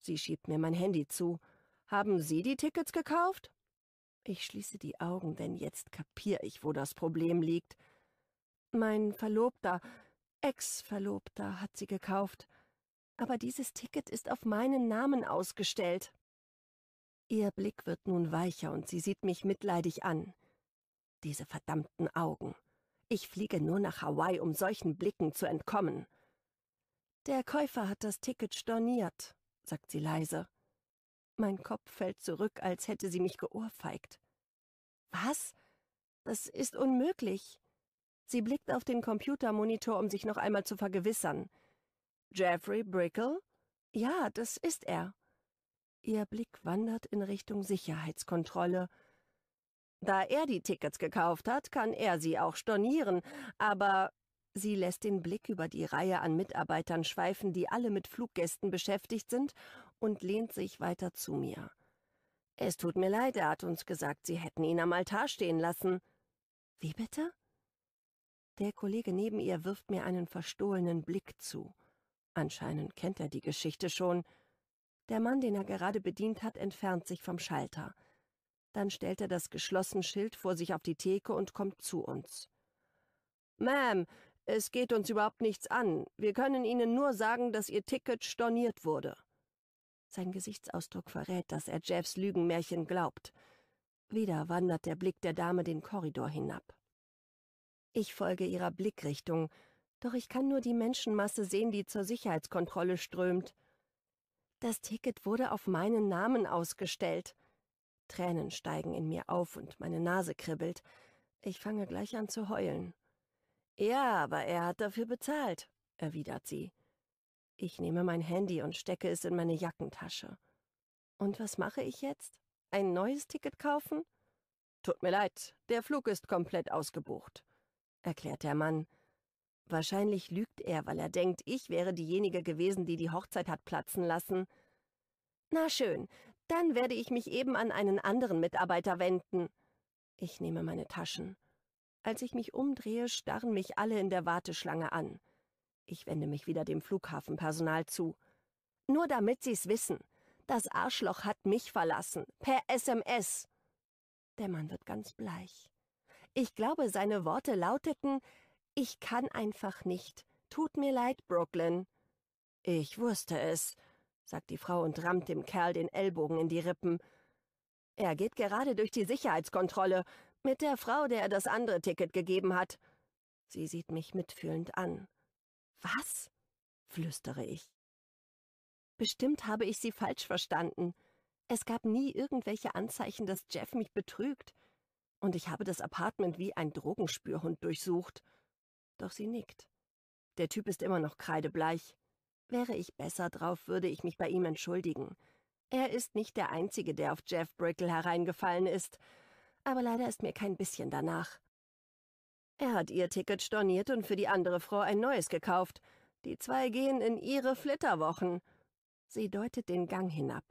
sie schiebt mir mein Handy zu. Haben Sie die Tickets gekauft? Ich schließe die Augen, denn jetzt kapiere ich, wo das Problem liegt. Mein Verlobter, Ex-Verlobter, hat sie gekauft. Aber dieses Ticket ist auf meinen Namen ausgestellt. Ihr Blick wird nun weicher und sie sieht mich mitleidig an. Diese verdammten Augen. Ich fliege nur nach Hawaii, um solchen Blicken zu entkommen. Der Käufer hat das Ticket storniert, sagt sie leise. Mein Kopf fällt zurück, als hätte sie mich geohrfeigt. Was? Das ist unmöglich. Sie blickt auf den Computermonitor, um sich noch einmal zu vergewissern. Jeffrey Brickle? Ja, das ist er. Ihr Blick wandert in Richtung Sicherheitskontrolle, da er die Tickets gekauft hat, kann er sie auch stornieren, aber sie lässt den Blick über die Reihe an Mitarbeitern schweifen, die alle mit Fluggästen beschäftigt sind, und lehnt sich weiter zu mir. Es tut mir leid, er hat uns gesagt, Sie hätten ihn am Altar stehen lassen. Wie bitte? Der Kollege neben ihr wirft mir einen verstohlenen Blick zu. Anscheinend kennt er die Geschichte schon. Der Mann, den er gerade bedient hat, entfernt sich vom Schalter. Dann stellt er das geschlossene Schild vor sich auf die Theke und kommt zu uns. Ma'am, es geht uns überhaupt nichts an. Wir können Ihnen nur sagen, dass Ihr Ticket storniert wurde. Sein Gesichtsausdruck verrät, dass er Jeffs Lügenmärchen glaubt. Wieder wandert der Blick der Dame den Korridor hinab. Ich folge ihrer Blickrichtung, doch ich kann nur die Menschenmasse sehen, die zur Sicherheitskontrolle strömt. Das Ticket wurde auf meinen Namen ausgestellt. Tränen steigen in mir auf und meine Nase kribbelt. Ich fange gleich an zu heulen. Ja, aber er hat dafür bezahlt, erwidert sie. Ich nehme mein Handy und stecke es in meine Jackentasche. Und was mache ich jetzt? Ein neues Ticket kaufen? Tut mir leid, der Flug ist komplett ausgebucht, erklärt der Mann. Wahrscheinlich lügt er, weil er denkt, ich wäre diejenige gewesen, die die Hochzeit hat platzen lassen. Na schön, dann werde ich mich eben an einen anderen Mitarbeiter wenden. Ich nehme meine Taschen. Als ich mich umdrehe, starren mich alle in der Warteschlange an. Ich wende mich wieder dem Flughafenpersonal zu. Nur damit Sie's wissen. Das Arschloch hat mich verlassen. Per SMS. Der Mann wird ganz bleich. Ich glaube, seine Worte lauteten, ich kann einfach nicht. Tut mir leid, Brooklyn. Ich wusste es, sagt die Frau und rammt dem Kerl den Ellbogen in die Rippen. Er geht gerade durch die Sicherheitskontrolle mit der Frau, der er das andere Ticket gegeben hat. Sie sieht mich mitfühlend an. Was? flüstere ich. Bestimmt habe ich sie falsch verstanden. Es gab nie irgendwelche Anzeichen, dass Jeff mich betrügt. Und ich habe das Apartment wie ein Drogenspürhund durchsucht. Doch sie nickt. Der Typ ist immer noch kreidebleich. Wäre ich besser drauf, würde ich mich bei ihm entschuldigen. Er ist nicht der Einzige, der auf Jeff Brickle hereingefallen ist. Aber leider ist mir kein bisschen danach. Er hat ihr Ticket storniert und für die andere Frau ein neues gekauft. Die zwei gehen in ihre Flitterwochen. Sie deutet den Gang hinab.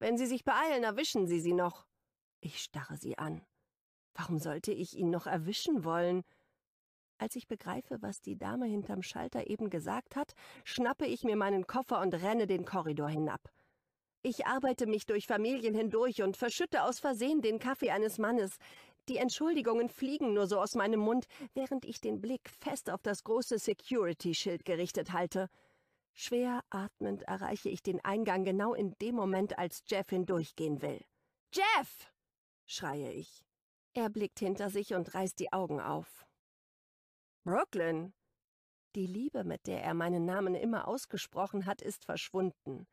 Wenn Sie sich beeilen, erwischen Sie sie noch. Ich starre sie an. Warum sollte ich ihn noch erwischen wollen? Als ich begreife, was die Dame hinterm Schalter eben gesagt hat, schnappe ich mir meinen Koffer und renne den Korridor hinab. Ich arbeite mich durch Familien hindurch und verschütte aus Versehen den Kaffee eines Mannes. Die Entschuldigungen fliegen nur so aus meinem Mund, während ich den Blick fest auf das große Security-Schild gerichtet halte. Schwer atmend erreiche ich den Eingang genau in dem Moment, als Jeff hindurchgehen will. Jeff! schreie ich. Er blickt hinter sich und reißt die Augen auf. Brooklyn. Die Liebe, mit der er meinen Namen immer ausgesprochen hat, ist verschwunden.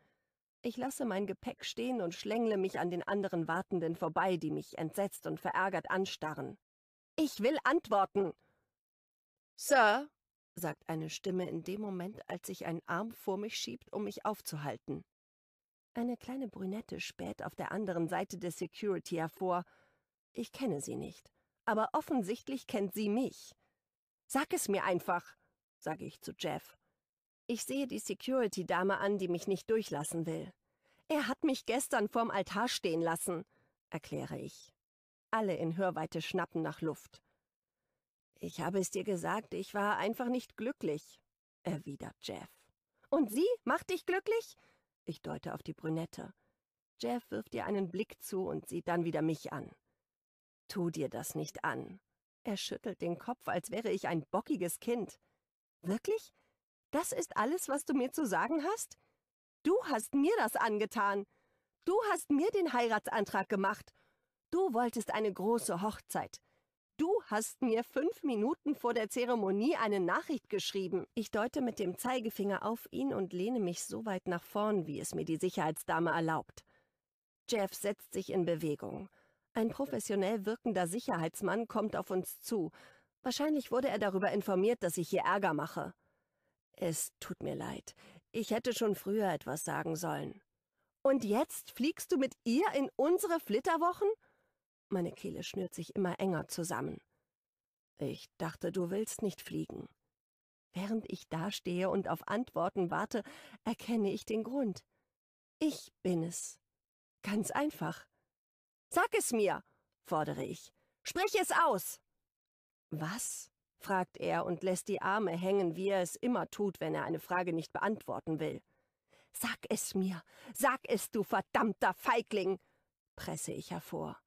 Ich lasse mein Gepäck stehen und schlängle mich an den anderen Wartenden vorbei, die mich entsetzt und verärgert anstarren. Ich will antworten. Sir, sagt eine Stimme in dem Moment, als sich ein Arm vor mich schiebt, um mich aufzuhalten. Eine kleine Brünette späht auf der anderen Seite der Security hervor. Ich kenne sie nicht, aber offensichtlich kennt sie mich. Sag es mir einfach, sage ich zu Jeff. Ich sehe die Security-Dame an, die mich nicht durchlassen will. Er hat mich gestern vorm Altar stehen lassen, erkläre ich. Alle in Hörweite schnappen nach Luft. Ich habe es dir gesagt, ich war einfach nicht glücklich, erwidert Jeff. Und sie macht dich glücklich? Ich deute auf die Brünette. Jeff wirft ihr einen Blick zu und sieht dann wieder mich an. Tu dir das nicht an, er schüttelt den Kopf, als wäre ich ein bockiges Kind. Wirklich? Das ist alles, was du mir zu sagen hast? Du hast mir das angetan. Du hast mir den Heiratsantrag gemacht. Du wolltest eine große Hochzeit. Du hast mir fünf Minuten vor der Zeremonie eine Nachricht geschrieben. Ich deute mit dem Zeigefinger auf ihn und lehne mich so weit nach vorn, wie es mir die Sicherheitsdame erlaubt. Jeff setzt sich in Bewegung. Ein professionell wirkender Sicherheitsmann kommt auf uns zu. Wahrscheinlich wurde er darüber informiert, dass ich hier Ärger mache. Es tut mir leid. Ich hätte schon früher etwas sagen sollen. Und jetzt fliegst du mit ihr in unsere Flitterwochen? Meine Kehle schnürt sich immer enger zusammen. Ich dachte, du willst nicht fliegen. Während ich dastehe und auf Antworten warte, erkenne ich den Grund. Ich bin es. Ganz einfach. Sag es mir, fordere ich. Sprich es aus! Was? fragt er und lässt die Arme hängen, wie er es immer tut, wenn er eine Frage nicht beantworten will. Sag es mir, sag es, du verdammter Feigling, presse ich hervor.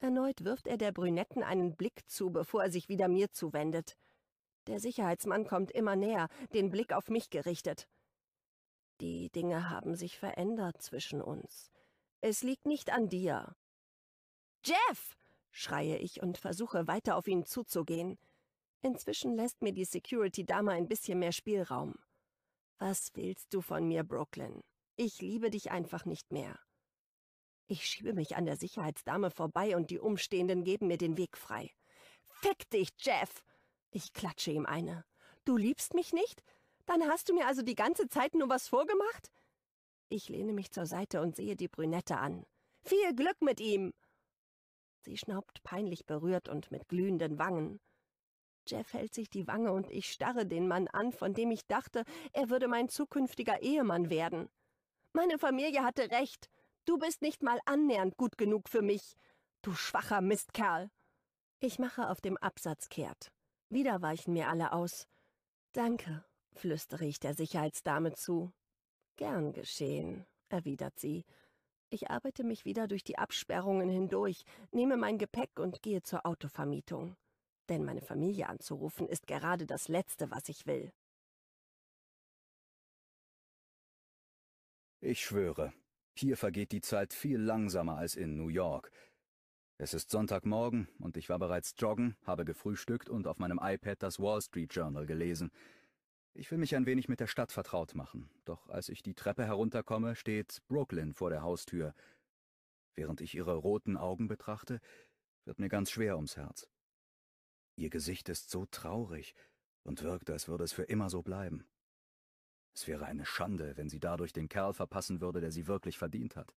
Erneut wirft er der Brünetten einen Blick zu, bevor er sich wieder mir zuwendet. Der Sicherheitsmann kommt immer näher, den Blick auf mich gerichtet. Die Dinge haben sich verändert zwischen uns. Es liegt nicht an dir, Jeff! schreie ich und versuche weiter auf ihn zuzugehen. Inzwischen lässt mir die Security-Dame ein bisschen mehr Spielraum. Was willst du von mir, Brooklyn? Ich liebe dich einfach nicht mehr. Ich schiebe mich an der Sicherheitsdame vorbei und die Umstehenden geben mir den Weg frei. Fick dich, Jeff! Ich klatsche ihm eine. Du liebst mich nicht? Dann hast du mir also die ganze Zeit nur was vorgemacht? Ich lehne mich zur Seite und sehe die Brünette an. Viel Glück mit ihm! Sie schnaubt peinlich berührt und mit glühenden Wangen. Jeff hält sich die Wange und ich starre den Mann an, von dem ich dachte, er würde mein zukünftiger Ehemann werden. Meine Familie hatte recht. Du bist nicht mal annähernd gut genug für mich. Du schwacher Mistkerl. Ich mache auf dem Absatz kehrt. Wieder weichen mir alle aus. Danke, flüstere ich der Sicherheitsdame zu. Gern geschehen, erwidert sie ich arbeite mich wieder durch die Absperrungen hindurch, nehme mein Gepäck und gehe zur Autovermietung. Denn meine Familie anzurufen ist gerade das Letzte, was ich will. Ich schwöre, hier vergeht die Zeit viel langsamer als in New York. Es ist Sonntagmorgen und ich war bereits joggen, habe gefrühstückt und auf meinem iPad das Wall Street Journal gelesen. Ich will mich ein wenig mit der Stadt vertraut machen, doch als ich die Treppe herunterkomme, steht Brooklyn vor der Haustür. Während ich ihre roten Augen betrachte, wird mir ganz schwer ums Herz. Ihr Gesicht ist so traurig und wirkt, als würde es für immer so bleiben. Es wäre eine Schande, wenn sie dadurch den Kerl verpassen würde, der sie wirklich verdient hat.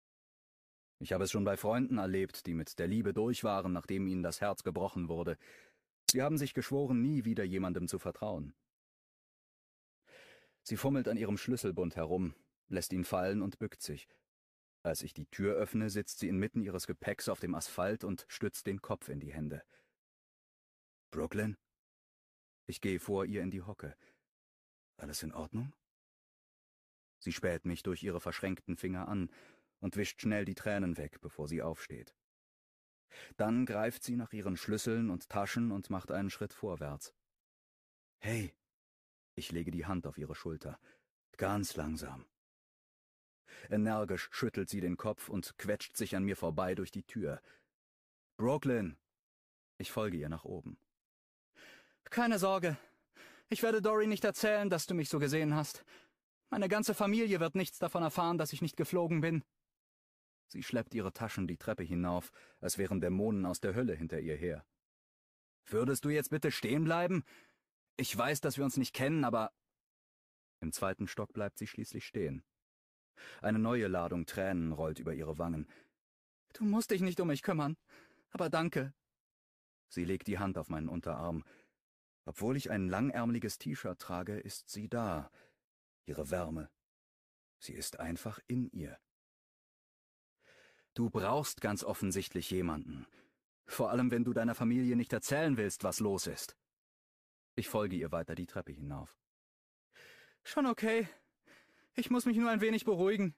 Ich habe es schon bei Freunden erlebt, die mit der Liebe durch waren, nachdem ihnen das Herz gebrochen wurde. Sie haben sich geschworen, nie wieder jemandem zu vertrauen. Sie fummelt an ihrem Schlüsselbund herum, lässt ihn fallen und bückt sich. Als ich die Tür öffne, sitzt sie inmitten ihres Gepäcks auf dem Asphalt und stützt den Kopf in die Hände. Brooklyn? Ich gehe vor ihr in die Hocke. Alles in Ordnung? Sie späht mich durch ihre verschränkten Finger an und wischt schnell die Tränen weg, bevor sie aufsteht. Dann greift sie nach ihren Schlüsseln und Taschen und macht einen Schritt vorwärts. Hey, ich lege die Hand auf ihre Schulter. Ganz langsam. Energisch schüttelt sie den Kopf und quetscht sich an mir vorbei durch die Tür. Brooklyn! Ich folge ihr nach oben. Keine Sorge. Ich werde Dory nicht erzählen, dass du mich so gesehen hast. Meine ganze Familie wird nichts davon erfahren, dass ich nicht geflogen bin. Sie schleppt ihre Taschen die Treppe hinauf, als wären Dämonen aus der Hölle hinter ihr her. Würdest du jetzt bitte stehen bleiben? Ich weiß, dass wir uns nicht kennen, aber... Im zweiten Stock bleibt sie schließlich stehen. Eine neue Ladung Tränen rollt über ihre Wangen. Du musst dich nicht um mich kümmern, aber danke. Sie legt die Hand auf meinen Unterarm. Obwohl ich ein langärmliches T-Shirt trage, ist sie da. Ihre Wärme. Sie ist einfach in ihr. Du brauchst ganz offensichtlich jemanden. Vor allem, wenn du deiner Familie nicht erzählen willst, was los ist. Ich folge ihr weiter die Treppe hinauf. Schon okay. Ich muss mich nur ein wenig beruhigen.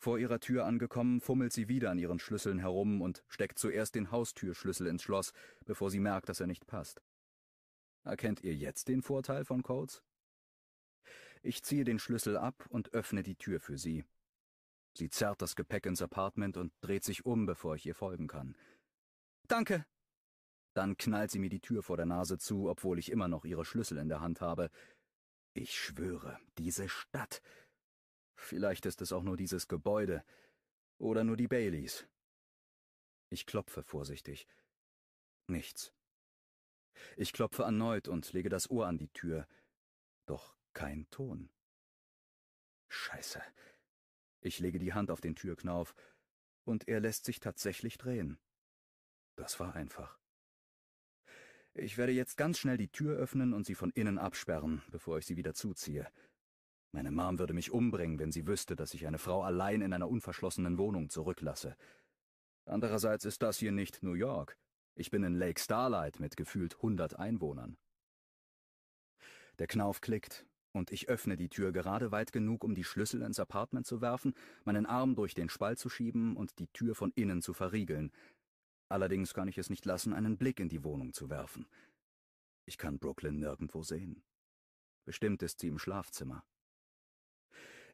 Vor ihrer Tür angekommen, fummelt sie wieder an ihren Schlüsseln herum und steckt zuerst den Haustürschlüssel ins Schloss, bevor sie merkt, dass er nicht passt. Erkennt ihr jetzt den Vorteil von Codes? Ich ziehe den Schlüssel ab und öffne die Tür für sie. Sie zerrt das Gepäck ins Apartment und dreht sich um, bevor ich ihr folgen kann. Danke, dann knallt sie mir die Tür vor der Nase zu, obwohl ich immer noch ihre Schlüssel in der Hand habe. Ich schwöre, diese Stadt. Vielleicht ist es auch nur dieses Gebäude. Oder nur die Baileys. Ich klopfe vorsichtig. Nichts. Ich klopfe erneut und lege das Ohr an die Tür. Doch kein Ton. Scheiße. Ich lege die Hand auf den Türknauf, und er lässt sich tatsächlich drehen. Das war einfach. Ich werde jetzt ganz schnell die Tür öffnen und sie von innen absperren, bevor ich sie wieder zuziehe. Meine Mom würde mich umbringen, wenn sie wüsste, dass ich eine Frau allein in einer unverschlossenen Wohnung zurücklasse. Andererseits ist das hier nicht New York. Ich bin in Lake Starlight mit gefühlt hundert Einwohnern. Der Knauf klickt, und ich öffne die Tür gerade weit genug, um die Schlüssel ins Apartment zu werfen, meinen Arm durch den Spalt zu schieben und die Tür von innen zu verriegeln, Allerdings kann ich es nicht lassen, einen Blick in die Wohnung zu werfen. Ich kann Brooklyn nirgendwo sehen. Bestimmt ist sie im Schlafzimmer.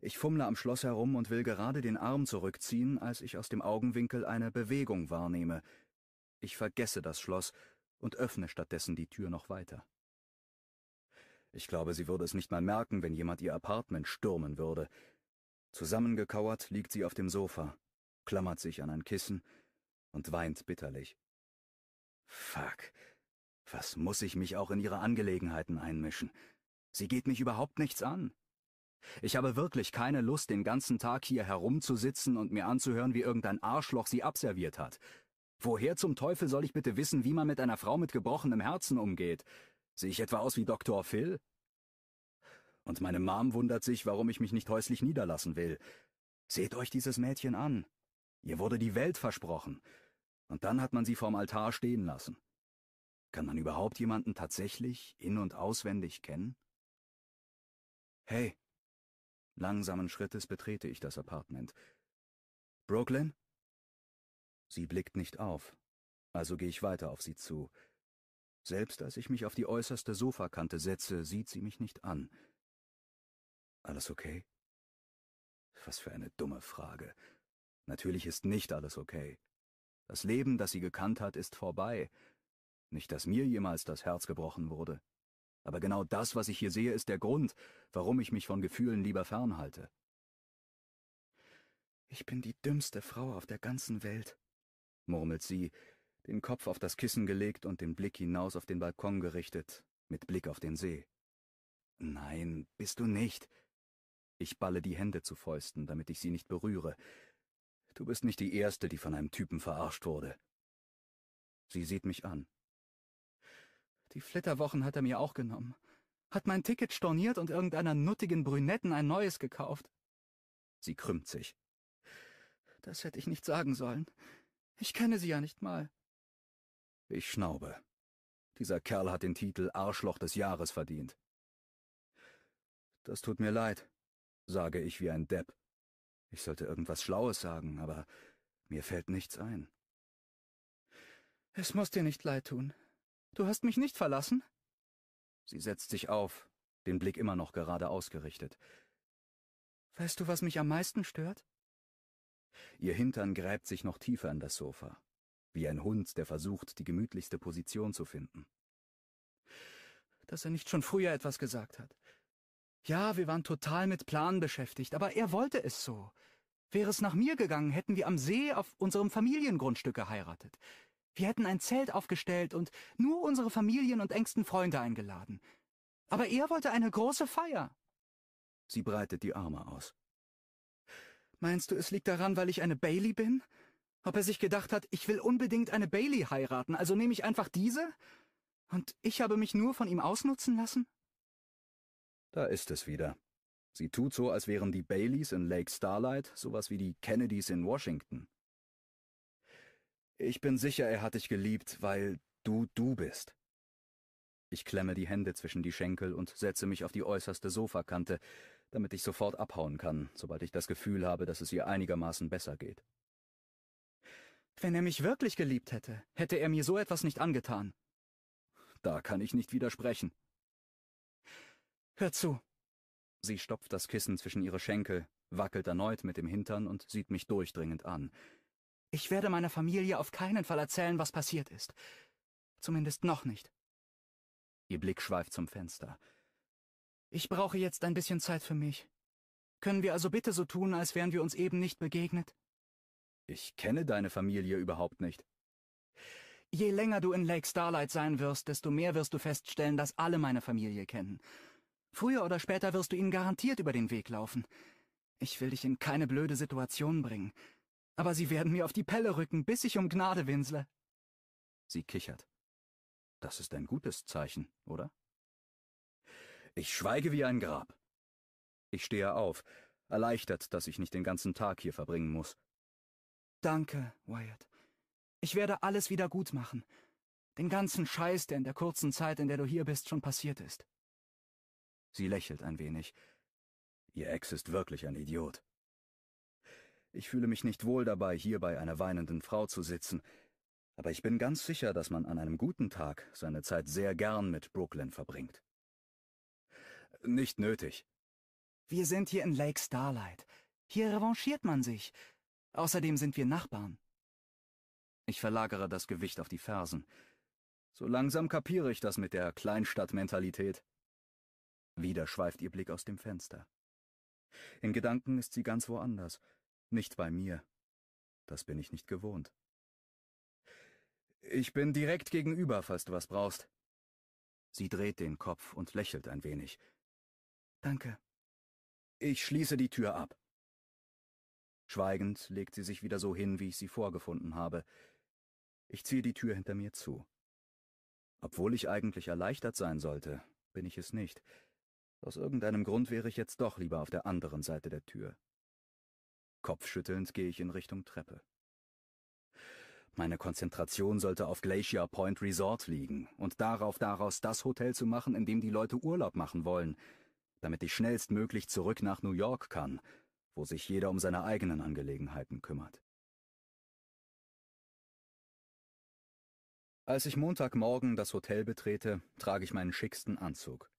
Ich fummle am Schloss herum und will gerade den Arm zurückziehen, als ich aus dem Augenwinkel eine Bewegung wahrnehme. Ich vergesse das Schloss und öffne stattdessen die Tür noch weiter. Ich glaube, sie würde es nicht mal merken, wenn jemand ihr Apartment stürmen würde. Zusammengekauert liegt sie auf dem Sofa, klammert sich an ein Kissen und weint bitterlich. Fuck. Was muss ich mich auch in ihre Angelegenheiten einmischen? Sie geht mich überhaupt nichts an. Ich habe wirklich keine Lust, den ganzen Tag hier herumzusitzen und mir anzuhören, wie irgendein Arschloch sie abserviert hat. Woher zum Teufel soll ich bitte wissen, wie man mit einer Frau mit gebrochenem Herzen umgeht? Sehe ich etwa aus wie Dr. Phil? Und meine Mom wundert sich, warum ich mich nicht häuslich niederlassen will. Seht euch dieses Mädchen an. Ihr wurde die Welt versprochen, und dann hat man sie vorm Altar stehen lassen. Kann man überhaupt jemanden tatsächlich in- und auswendig kennen? Hey. Langsamen Schrittes betrete ich das Apartment. Brooklyn? Sie blickt nicht auf, also gehe ich weiter auf sie zu. Selbst als ich mich auf die äußerste Sofakante setze, sieht sie mich nicht an. Alles okay? Was für eine dumme Frage. Natürlich ist nicht alles okay. Das Leben, das sie gekannt hat, ist vorbei. Nicht, dass mir jemals das Herz gebrochen wurde. Aber genau das, was ich hier sehe, ist der Grund, warum ich mich von Gefühlen lieber fernhalte. Ich bin die dümmste Frau auf der ganzen Welt, murmelt sie, den Kopf auf das Kissen gelegt und den Blick hinaus auf den Balkon gerichtet, mit Blick auf den See. Nein, bist du nicht. Ich balle die Hände zu Fäusten, damit ich sie nicht berühre. Du bist nicht die Erste, die von einem Typen verarscht wurde. Sie sieht mich an. Die Flitterwochen hat er mir auch genommen. Hat mein Ticket storniert und irgendeiner nuttigen Brünetten ein neues gekauft. Sie krümmt sich. Das hätte ich nicht sagen sollen. Ich kenne sie ja nicht mal. Ich schnaube. Dieser Kerl hat den Titel Arschloch des Jahres verdient. Das tut mir leid, sage ich wie ein Depp. Ich sollte irgendwas Schlaues sagen, aber mir fällt nichts ein. Es muss dir nicht leid tun. Du hast mich nicht verlassen? Sie setzt sich auf, den Blick immer noch gerade ausgerichtet. Weißt du, was mich am meisten stört? Ihr Hintern gräbt sich noch tiefer in das Sofa, wie ein Hund, der versucht, die gemütlichste Position zu finden. Dass er nicht schon früher etwas gesagt hat. Ja, wir waren total mit Plan beschäftigt, aber er wollte es so. Wäre es nach mir gegangen, hätten wir am See auf unserem Familiengrundstück geheiratet. Wir hätten ein Zelt aufgestellt und nur unsere Familien und engsten Freunde eingeladen. Aber er wollte eine große Feier. Sie breitet die Arme aus. Meinst du, es liegt daran, weil ich eine Bailey bin? Ob er sich gedacht hat, ich will unbedingt eine Bailey heiraten, also nehme ich einfach diese? Und ich habe mich nur von ihm ausnutzen lassen? Da ist es wieder. Sie tut so, als wären die Baileys in Lake Starlight sowas wie die Kennedys in Washington. Ich bin sicher, er hat dich geliebt, weil du du bist. Ich klemme die Hände zwischen die Schenkel und setze mich auf die äußerste Sofakante, damit ich sofort abhauen kann, sobald ich das Gefühl habe, dass es ihr einigermaßen besser geht. Wenn er mich wirklich geliebt hätte, hätte er mir so etwas nicht angetan. Da kann ich nicht widersprechen. Hör zu. Sie stopft das Kissen zwischen ihre Schenkel, wackelt erneut mit dem Hintern und sieht mich durchdringend an. Ich werde meiner Familie auf keinen Fall erzählen, was passiert ist. Zumindest noch nicht. Ihr Blick schweift zum Fenster. Ich brauche jetzt ein bisschen Zeit für mich. Können wir also bitte so tun, als wären wir uns eben nicht begegnet? Ich kenne deine Familie überhaupt nicht. Je länger du in Lake Starlight sein wirst, desto mehr wirst du feststellen, dass alle meine Familie kennen. Früher oder später wirst du ihnen garantiert über den Weg laufen. Ich will dich in keine blöde Situation bringen. Aber sie werden mir auf die Pelle rücken, bis ich um Gnade winsle. Sie kichert. Das ist ein gutes Zeichen, oder? Ich schweige wie ein Grab. Ich stehe auf, erleichtert, dass ich nicht den ganzen Tag hier verbringen muss. Danke, Wyatt. Ich werde alles wieder gut machen. Den ganzen Scheiß, der in der kurzen Zeit, in der du hier bist, schon passiert ist. Sie lächelt ein wenig. Ihr Ex ist wirklich ein Idiot. Ich fühle mich nicht wohl dabei, hier bei einer weinenden Frau zu sitzen, aber ich bin ganz sicher, dass man an einem guten Tag seine Zeit sehr gern mit Brooklyn verbringt. Nicht nötig. Wir sind hier in Lake Starlight. Hier revanchiert man sich. Außerdem sind wir Nachbarn. Ich verlagere das Gewicht auf die Fersen. So langsam kapiere ich das mit der Kleinstadtmentalität. Wieder schweift ihr Blick aus dem Fenster. In Gedanken ist sie ganz woanders, nicht bei mir. Das bin ich nicht gewohnt. Ich bin direkt gegenüber, falls du was brauchst. Sie dreht den Kopf und lächelt ein wenig. Danke. Ich schließe die Tür ab. Schweigend legt sie sich wieder so hin, wie ich sie vorgefunden habe. Ich ziehe die Tür hinter mir zu. Obwohl ich eigentlich erleichtert sein sollte, bin ich es nicht. Aus irgendeinem Grund wäre ich jetzt doch lieber auf der anderen Seite der Tür. Kopfschüttelnd gehe ich in Richtung Treppe. Meine Konzentration sollte auf Glacier Point Resort liegen und darauf daraus das Hotel zu machen, in dem die Leute Urlaub machen wollen, damit ich schnellstmöglich zurück nach New York kann, wo sich jeder um seine eigenen Angelegenheiten kümmert. Als ich Montagmorgen das Hotel betrete, trage ich meinen schicksten Anzug.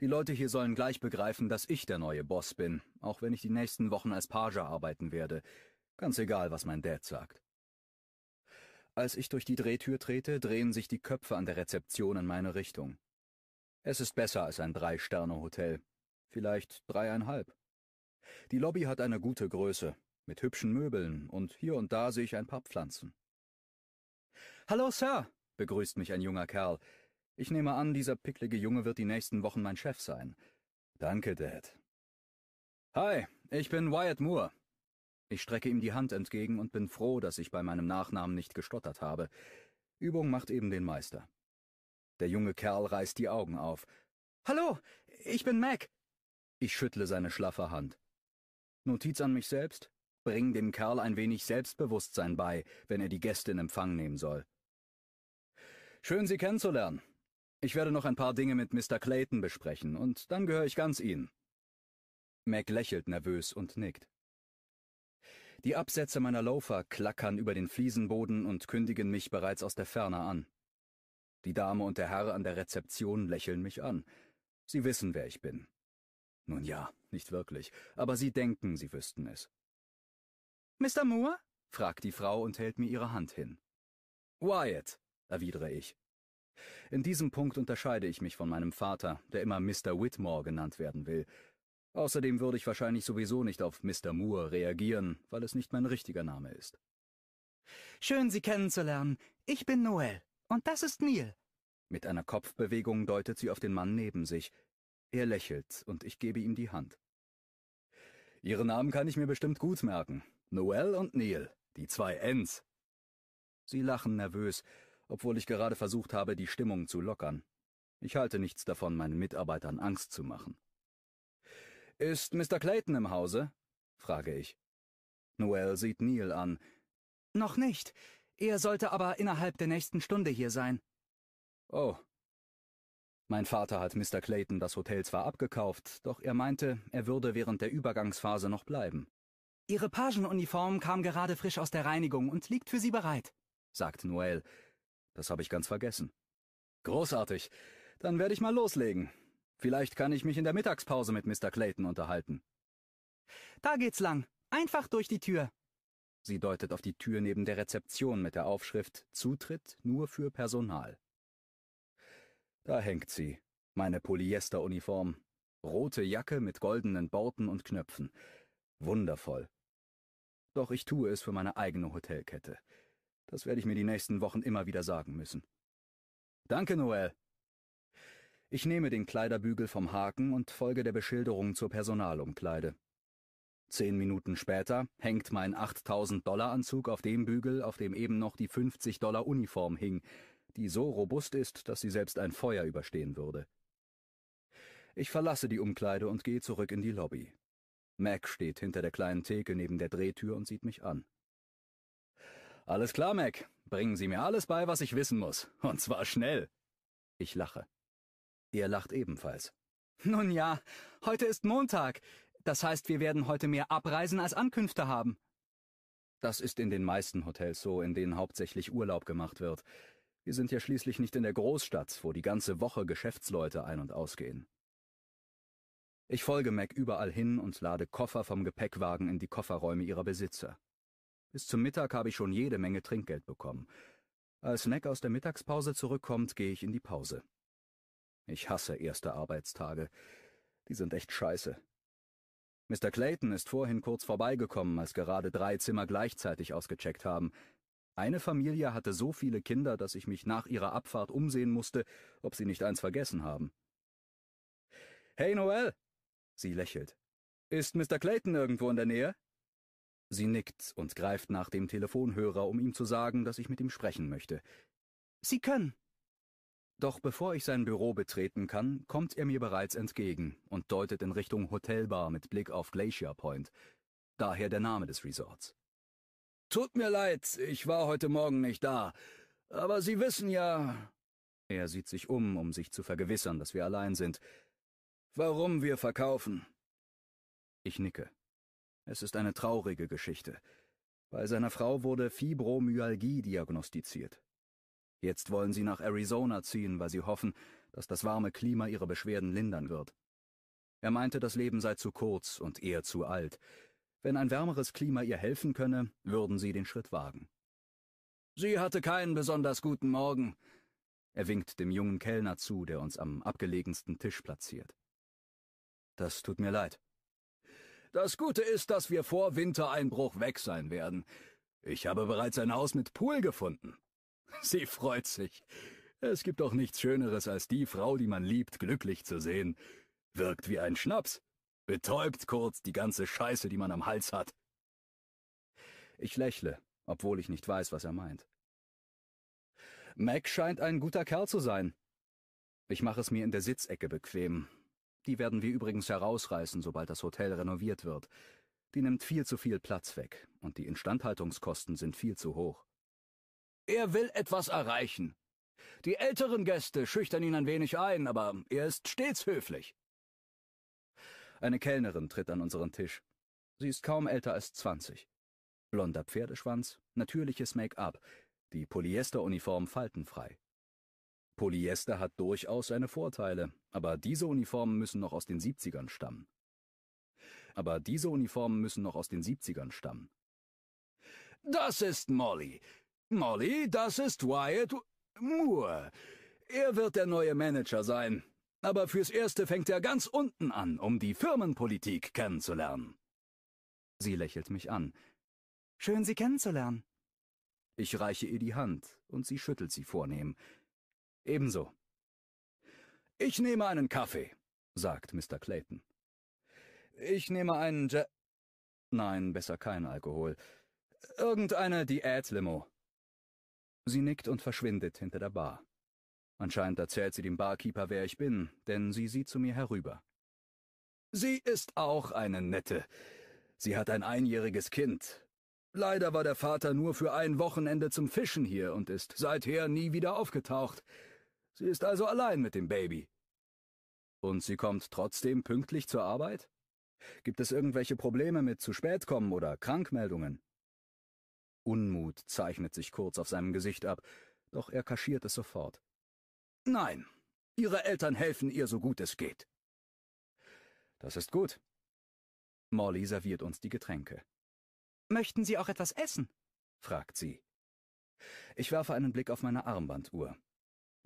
Die Leute hier sollen gleich begreifen, dass ich der neue Boss bin, auch wenn ich die nächsten Wochen als Page arbeiten werde. Ganz egal, was mein Dad sagt. Als ich durch die Drehtür trete, drehen sich die Köpfe an der Rezeption in meine Richtung. Es ist besser als ein Drei-Sterne-Hotel. Vielleicht dreieinhalb. Die Lobby hat eine gute Größe, mit hübschen Möbeln, und hier und da sehe ich ein paar Pflanzen. Hallo, Sir, begrüßt mich ein junger Kerl, ich nehme an, dieser picklige Junge wird die nächsten Wochen mein Chef sein. Danke, Dad. Hi, ich bin Wyatt Moore. Ich strecke ihm die Hand entgegen und bin froh, dass ich bei meinem Nachnamen nicht gestottert habe. Übung macht eben den Meister. Der junge Kerl reißt die Augen auf. Hallo, ich bin Mac. Ich schüttle seine schlaffe Hand. Notiz an mich selbst? Bring dem Kerl ein wenig Selbstbewusstsein bei, wenn er die Gäste in Empfang nehmen soll. Schön, Sie kennenzulernen. Ich werde noch ein paar Dinge mit Mr. Clayton besprechen, und dann gehöre ich ganz Ihnen. Mac lächelt nervös und nickt. Die Absätze meiner Loafer klackern über den Fliesenboden und kündigen mich bereits aus der Ferne an. Die Dame und der Herr an der Rezeption lächeln mich an. Sie wissen, wer ich bin. Nun ja, nicht wirklich, aber sie denken, sie wüssten es. Mr. Moore? fragt die Frau und hält mir ihre Hand hin. Wyatt, erwidere ich. In diesem Punkt unterscheide ich mich von meinem Vater, der immer Mr. Whitmore genannt werden will. Außerdem würde ich wahrscheinlich sowieso nicht auf Mr. Moore reagieren, weil es nicht mein richtiger Name ist. Schön, Sie kennenzulernen. Ich bin Noel. Und das ist Neil. Mit einer Kopfbewegung deutet sie auf den Mann neben sich. Er lächelt, und ich gebe ihm die Hand. Ihre Namen kann ich mir bestimmt gut merken. Noel und Neil, die zwei Ns. Sie lachen nervös, obwohl ich gerade versucht habe, die Stimmung zu lockern. Ich halte nichts davon, meinen Mitarbeitern Angst zu machen. Ist Mr. Clayton im Hause? frage ich. Noel sieht Neil an. Noch nicht. Er sollte aber innerhalb der nächsten Stunde hier sein. Oh. Mein Vater hat Mr. Clayton das Hotel zwar abgekauft, doch er meinte, er würde während der Übergangsphase noch bleiben. Ihre Pagenuniform kam gerade frisch aus der Reinigung und liegt für Sie bereit, sagt Noel. Das habe ich ganz vergessen. Großartig. Dann werde ich mal loslegen. Vielleicht kann ich mich in der Mittagspause mit Mr. Clayton unterhalten. Da geht's lang. Einfach durch die Tür. Sie deutet auf die Tür neben der Rezeption mit der Aufschrift Zutritt nur für Personal. Da hängt sie, meine Polyesteruniform. Rote Jacke mit goldenen Borten und Knöpfen. Wundervoll. Doch ich tue es für meine eigene Hotelkette. Das werde ich mir die nächsten Wochen immer wieder sagen müssen. Danke, Noel. Ich nehme den Kleiderbügel vom Haken und folge der Beschilderung zur Personalumkleide. Zehn Minuten später hängt mein 8000 Dollar Anzug auf dem Bügel, auf dem eben noch die 50 Dollar Uniform hing, die so robust ist, dass sie selbst ein Feuer überstehen würde. Ich verlasse die Umkleide und gehe zurück in die Lobby. Mac steht hinter der kleinen Theke neben der Drehtür und sieht mich an. Alles klar, Mac. Bringen Sie mir alles bei, was ich wissen muss. Und zwar schnell. Ich lache. Er lacht ebenfalls. Nun ja, heute ist Montag. Das heißt, wir werden heute mehr Abreisen als Ankünfte haben. Das ist in den meisten Hotels so, in denen hauptsächlich Urlaub gemacht wird. Wir sind ja schließlich nicht in der Großstadt, wo die ganze Woche Geschäftsleute ein- und ausgehen. Ich folge Mac überall hin und lade Koffer vom Gepäckwagen in die Kofferräume ihrer Besitzer. Bis zum Mittag habe ich schon jede Menge Trinkgeld bekommen. Als Mac aus der Mittagspause zurückkommt, gehe ich in die Pause. Ich hasse erste Arbeitstage. Die sind echt scheiße. Mr. Clayton ist vorhin kurz vorbeigekommen, als gerade drei Zimmer gleichzeitig ausgecheckt haben. Eine Familie hatte so viele Kinder, dass ich mich nach ihrer Abfahrt umsehen musste, ob sie nicht eins vergessen haben. Hey Noel! Sie lächelt. Ist Mr. Clayton irgendwo in der Nähe? Sie nickt und greift nach dem Telefonhörer, um ihm zu sagen, dass ich mit ihm sprechen möchte. Sie können. Doch bevor ich sein Büro betreten kann, kommt er mir bereits entgegen und deutet in Richtung Hotelbar mit Blick auf Glacier Point, daher der Name des Resorts. Tut mir leid, ich war heute Morgen nicht da, aber Sie wissen ja. Er sieht sich um, um sich zu vergewissern, dass wir allein sind. Warum wir verkaufen? Ich nicke. Es ist eine traurige Geschichte. Bei seiner Frau wurde Fibromyalgie diagnostiziert. Jetzt wollen sie nach Arizona ziehen, weil sie hoffen, dass das warme Klima ihre Beschwerden lindern wird. Er meinte, das Leben sei zu kurz und eher zu alt. Wenn ein wärmeres Klima ihr helfen könne, würden sie den Schritt wagen. Sie hatte keinen besonders guten Morgen. Er winkt dem jungen Kellner zu, der uns am abgelegensten Tisch platziert. Das tut mir leid. Das Gute ist, dass wir vor Wintereinbruch weg sein werden. Ich habe bereits ein Haus mit Pool gefunden. Sie freut sich. Es gibt doch nichts Schöneres, als die Frau, die man liebt, glücklich zu sehen. Wirkt wie ein Schnaps. Betäubt kurz die ganze Scheiße, die man am Hals hat. Ich lächle, obwohl ich nicht weiß, was er meint. Mac scheint ein guter Kerl zu sein. Ich mache es mir in der Sitzecke bequem, die werden wir übrigens herausreißen, sobald das Hotel renoviert wird. Die nimmt viel zu viel Platz weg, und die Instandhaltungskosten sind viel zu hoch. Er will etwas erreichen. Die älteren Gäste schüchtern ihn ein wenig ein, aber er ist stets höflich. Eine Kellnerin tritt an unseren Tisch. Sie ist kaum älter als zwanzig. Blonder Pferdeschwanz, natürliches Make-up, die Polyesteruniform faltenfrei. Polyester hat durchaus seine Vorteile, aber diese Uniformen müssen noch aus den 70ern stammen. Aber diese Uniformen müssen noch aus den 70ern stammen. Das ist Molly. Molly, das ist Wyatt Moore. Er wird der neue Manager sein. Aber fürs Erste fängt er ganz unten an, um die Firmenpolitik kennenzulernen. Sie lächelt mich an. Schön, Sie kennenzulernen. Ich reiche ihr die Hand, und sie schüttelt sie vornehm. Ebenso. Ich nehme einen Kaffee, sagt Mr. Clayton. Ich nehme einen Ja... Nein, besser kein Alkohol. Irgendeine Diät-Limo. Sie nickt und verschwindet hinter der Bar. Anscheinend erzählt sie dem Barkeeper, wer ich bin, denn sie sieht zu mir herüber. Sie ist auch eine nette. Sie hat ein einjähriges Kind. Leider war der Vater nur für ein Wochenende zum Fischen hier und ist seither nie wieder aufgetaucht. Sie ist also allein mit dem Baby. Und sie kommt trotzdem pünktlich zur Arbeit? Gibt es irgendwelche Probleme mit zu spät kommen oder Krankmeldungen? Unmut zeichnet sich kurz auf seinem Gesicht ab, doch er kaschiert es sofort. Nein, ihre Eltern helfen ihr so gut es geht. Das ist gut. Molly serviert uns die Getränke. Möchten Sie auch etwas essen? fragt sie. Ich werfe einen Blick auf meine Armbanduhr.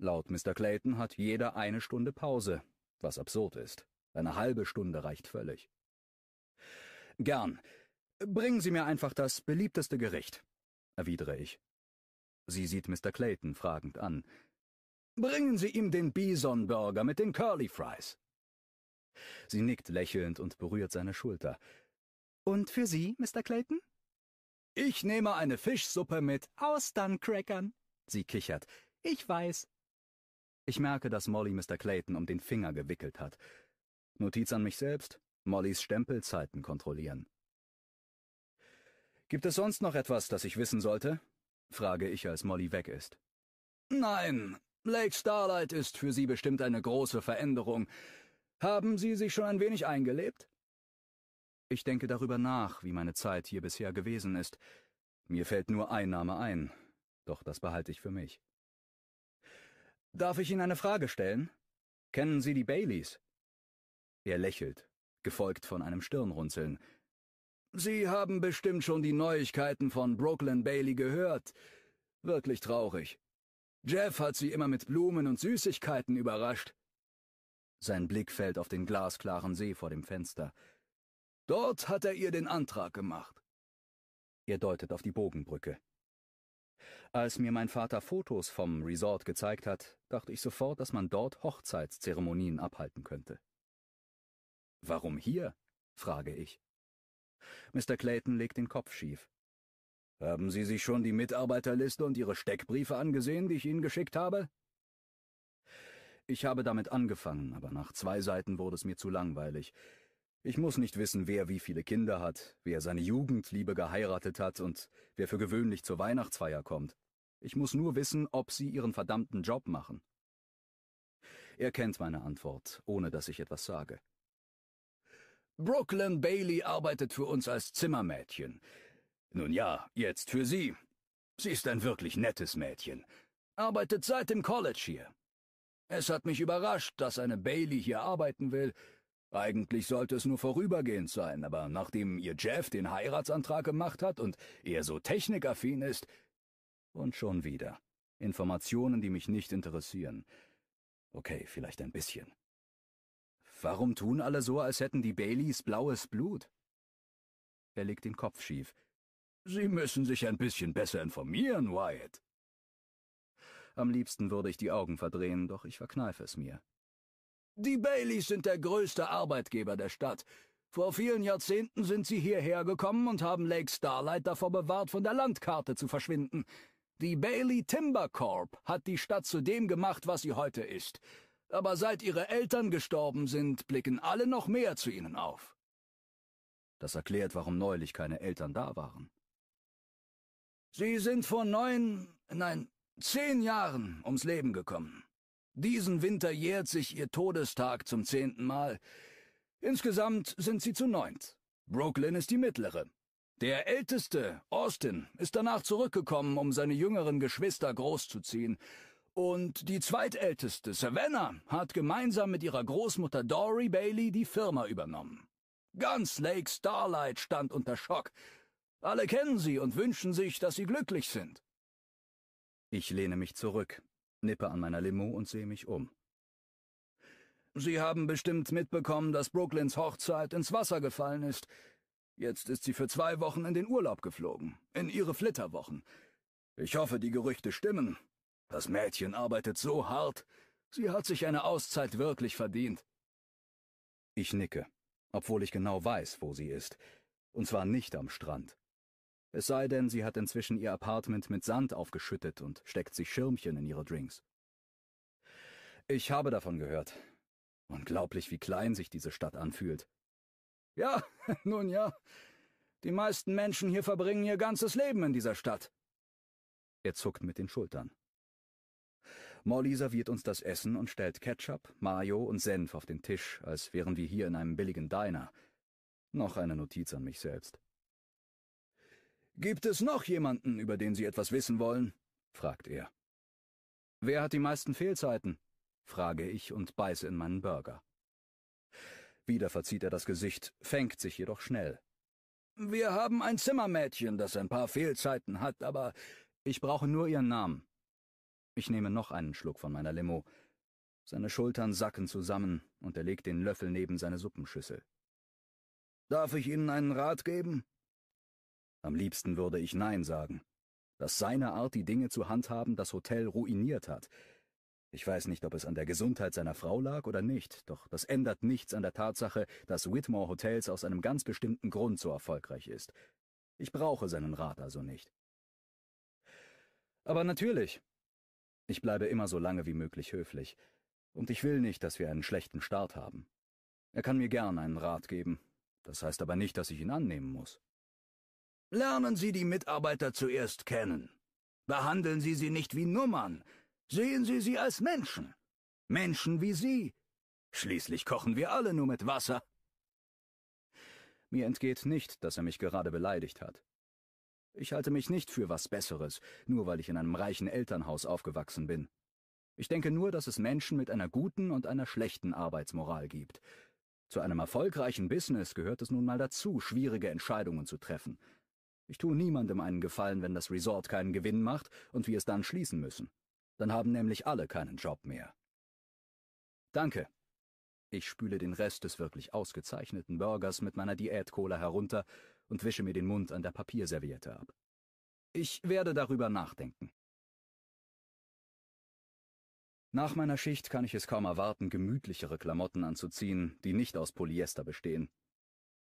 Laut Mr. Clayton hat jeder eine Stunde Pause, was absurd ist. Eine halbe Stunde reicht völlig. Gern. Bringen Sie mir einfach das beliebteste Gericht, erwidere ich. Sie sieht Mr. Clayton fragend an. Bringen Sie ihm den Bison Burger mit den Curly Fries. Sie nickt lächelnd und berührt seine Schulter. Und für Sie, Mr. Clayton? Ich nehme eine Fischsuppe mit Austerncrackern. Sie kichert. Ich weiß, ich merke, dass Molly Mr. Clayton um den Finger gewickelt hat. Notiz an mich selbst, Mollys Stempelzeiten kontrollieren. Gibt es sonst noch etwas, das ich wissen sollte? frage ich, als Molly weg ist. Nein, Lake Starlight ist für Sie bestimmt eine große Veränderung. Haben Sie sich schon ein wenig eingelebt? Ich denke darüber nach, wie meine Zeit hier bisher gewesen ist. Mir fällt nur ein Name ein, doch das behalte ich für mich. Darf ich Ihnen eine Frage stellen? Kennen Sie die Baileys? Er lächelt, gefolgt von einem Stirnrunzeln. Sie haben bestimmt schon die Neuigkeiten von Brooklyn Bailey gehört. Wirklich traurig. Jeff hat sie immer mit Blumen und Süßigkeiten überrascht. Sein Blick fällt auf den glasklaren See vor dem Fenster. Dort hat er ihr den Antrag gemacht. Er deutet auf die Bogenbrücke. Als mir mein Vater Fotos vom Resort gezeigt hat, dachte ich sofort, dass man dort Hochzeitszeremonien abhalten könnte. Warum hier? frage ich. Mr. Clayton legt den Kopf schief. Haben Sie sich schon die Mitarbeiterliste und Ihre Steckbriefe angesehen, die ich Ihnen geschickt habe? Ich habe damit angefangen, aber nach zwei Seiten wurde es mir zu langweilig. Ich muss nicht wissen, wer wie viele Kinder hat, wer seine Jugendliebe geheiratet hat und wer für gewöhnlich zur Weihnachtsfeier kommt. Ich muss nur wissen, ob sie ihren verdammten Job machen. Er kennt meine Antwort, ohne dass ich etwas sage. Brooklyn Bailey arbeitet für uns als Zimmermädchen. Nun ja, jetzt für Sie. Sie ist ein wirklich nettes Mädchen. Arbeitet seit dem College hier. Es hat mich überrascht, dass eine Bailey hier arbeiten will, eigentlich sollte es nur vorübergehend sein, aber nachdem ihr Jeff den Heiratsantrag gemacht hat und er so technikaffin ist... Und schon wieder. Informationen, die mich nicht interessieren. Okay, vielleicht ein bisschen. Warum tun alle so, als hätten die Baileys blaues Blut? Er legt den Kopf schief. Sie müssen sich ein bisschen besser informieren, Wyatt. Am liebsten würde ich die Augen verdrehen, doch ich verkneife es mir. Die Baileys sind der größte Arbeitgeber der Stadt. Vor vielen Jahrzehnten sind sie hierher gekommen und haben Lake Starlight davor bewahrt, von der Landkarte zu verschwinden. Die Bailey Timber Corp hat die Stadt zu dem gemacht, was sie heute ist. Aber seit ihre Eltern gestorben sind, blicken alle noch mehr zu ihnen auf. Das erklärt, warum neulich keine Eltern da waren. Sie sind vor neun, nein, zehn Jahren ums Leben gekommen. Diesen Winter jährt sich ihr Todestag zum zehnten Mal. Insgesamt sind sie zu neunt. Brooklyn ist die mittlere. Der älteste, Austin, ist danach zurückgekommen, um seine jüngeren Geschwister großzuziehen. Und die zweitälteste, Savannah, hat gemeinsam mit ihrer Großmutter Dory Bailey die Firma übernommen. Ganz Lake Starlight stand unter Schock. Alle kennen sie und wünschen sich, dass sie glücklich sind. Ich lehne mich zurück nippe an meiner Limo und sehe mich um. Sie haben bestimmt mitbekommen, dass Brooklyns Hochzeit ins Wasser gefallen ist. Jetzt ist sie für zwei Wochen in den Urlaub geflogen, in ihre Flitterwochen. Ich hoffe, die Gerüchte stimmen. Das Mädchen arbeitet so hart. Sie hat sich eine Auszeit wirklich verdient. Ich nicke, obwohl ich genau weiß, wo sie ist. Und zwar nicht am Strand. Es sei denn, sie hat inzwischen ihr Apartment mit Sand aufgeschüttet und steckt sich Schirmchen in ihre Drinks. Ich habe davon gehört. Unglaublich, wie klein sich diese Stadt anfühlt. Ja, nun ja. Die meisten Menschen hier verbringen ihr ganzes Leben in dieser Stadt. Er zuckt mit den Schultern. Molly serviert uns das Essen und stellt Ketchup, Mayo und Senf auf den Tisch, als wären wir hier in einem billigen Diner. Noch eine Notiz an mich selbst. Gibt es noch jemanden, über den Sie etwas wissen wollen? fragt er. Wer hat die meisten Fehlzeiten? frage ich und beiße in meinen Burger. Wieder verzieht er das Gesicht, fängt sich jedoch schnell. Wir haben ein Zimmermädchen, das ein paar Fehlzeiten hat, aber ich brauche nur ihren Namen. Ich nehme noch einen Schluck von meiner Limo. Seine Schultern sacken zusammen und er legt den Löffel neben seine Suppenschüssel. Darf ich Ihnen einen Rat geben? Am liebsten würde ich Nein sagen. Dass seine Art, die Dinge zu handhaben, das Hotel ruiniert hat. Ich weiß nicht, ob es an der Gesundheit seiner Frau lag oder nicht, doch das ändert nichts an der Tatsache, dass Whitmore Hotels aus einem ganz bestimmten Grund so erfolgreich ist. Ich brauche seinen Rat also nicht. Aber natürlich. Ich bleibe immer so lange wie möglich höflich. Und ich will nicht, dass wir einen schlechten Start haben. Er kann mir gern einen Rat geben. Das heißt aber nicht, dass ich ihn annehmen muss. Lernen Sie die Mitarbeiter zuerst kennen. Behandeln Sie sie nicht wie Nummern. Sehen Sie sie als Menschen. Menschen wie Sie. Schließlich kochen wir alle nur mit Wasser. Mir entgeht nicht, dass er mich gerade beleidigt hat. Ich halte mich nicht für was Besseres, nur weil ich in einem reichen Elternhaus aufgewachsen bin. Ich denke nur, dass es Menschen mit einer guten und einer schlechten Arbeitsmoral gibt. Zu einem erfolgreichen Business gehört es nun mal dazu, schwierige Entscheidungen zu treffen. Ich tue niemandem einen Gefallen, wenn das Resort keinen Gewinn macht und wir es dann schließen müssen. Dann haben nämlich alle keinen Job mehr. Danke. Ich spüle den Rest des wirklich ausgezeichneten Burgers mit meiner Diätcola herunter und wische mir den Mund an der Papierserviette ab. Ich werde darüber nachdenken. Nach meiner Schicht kann ich es kaum erwarten, gemütlichere Klamotten anzuziehen, die nicht aus Polyester bestehen.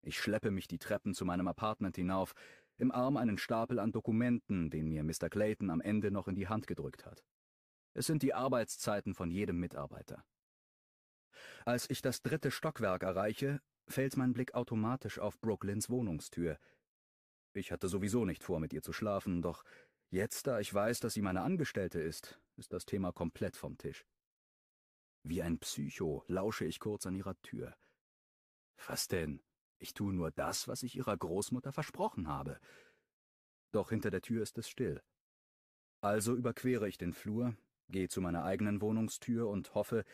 Ich schleppe mich die Treppen zu meinem Apartment hinauf, im Arm einen Stapel an Dokumenten, den mir Mr. Clayton am Ende noch in die Hand gedrückt hat. Es sind die Arbeitszeiten von jedem Mitarbeiter. Als ich das dritte Stockwerk erreiche, fällt mein Blick automatisch auf Brooklyns Wohnungstür. Ich hatte sowieso nicht vor, mit ihr zu schlafen, doch jetzt, da ich weiß, dass sie meine Angestellte ist, ist das Thema komplett vom Tisch. Wie ein Psycho lausche ich kurz an ihrer Tür. Was denn? Ich tue nur das, was ich ihrer Großmutter versprochen habe. Doch hinter der Tür ist es still. Also überquere ich den Flur, gehe zu meiner eigenen Wohnungstür und hoffe,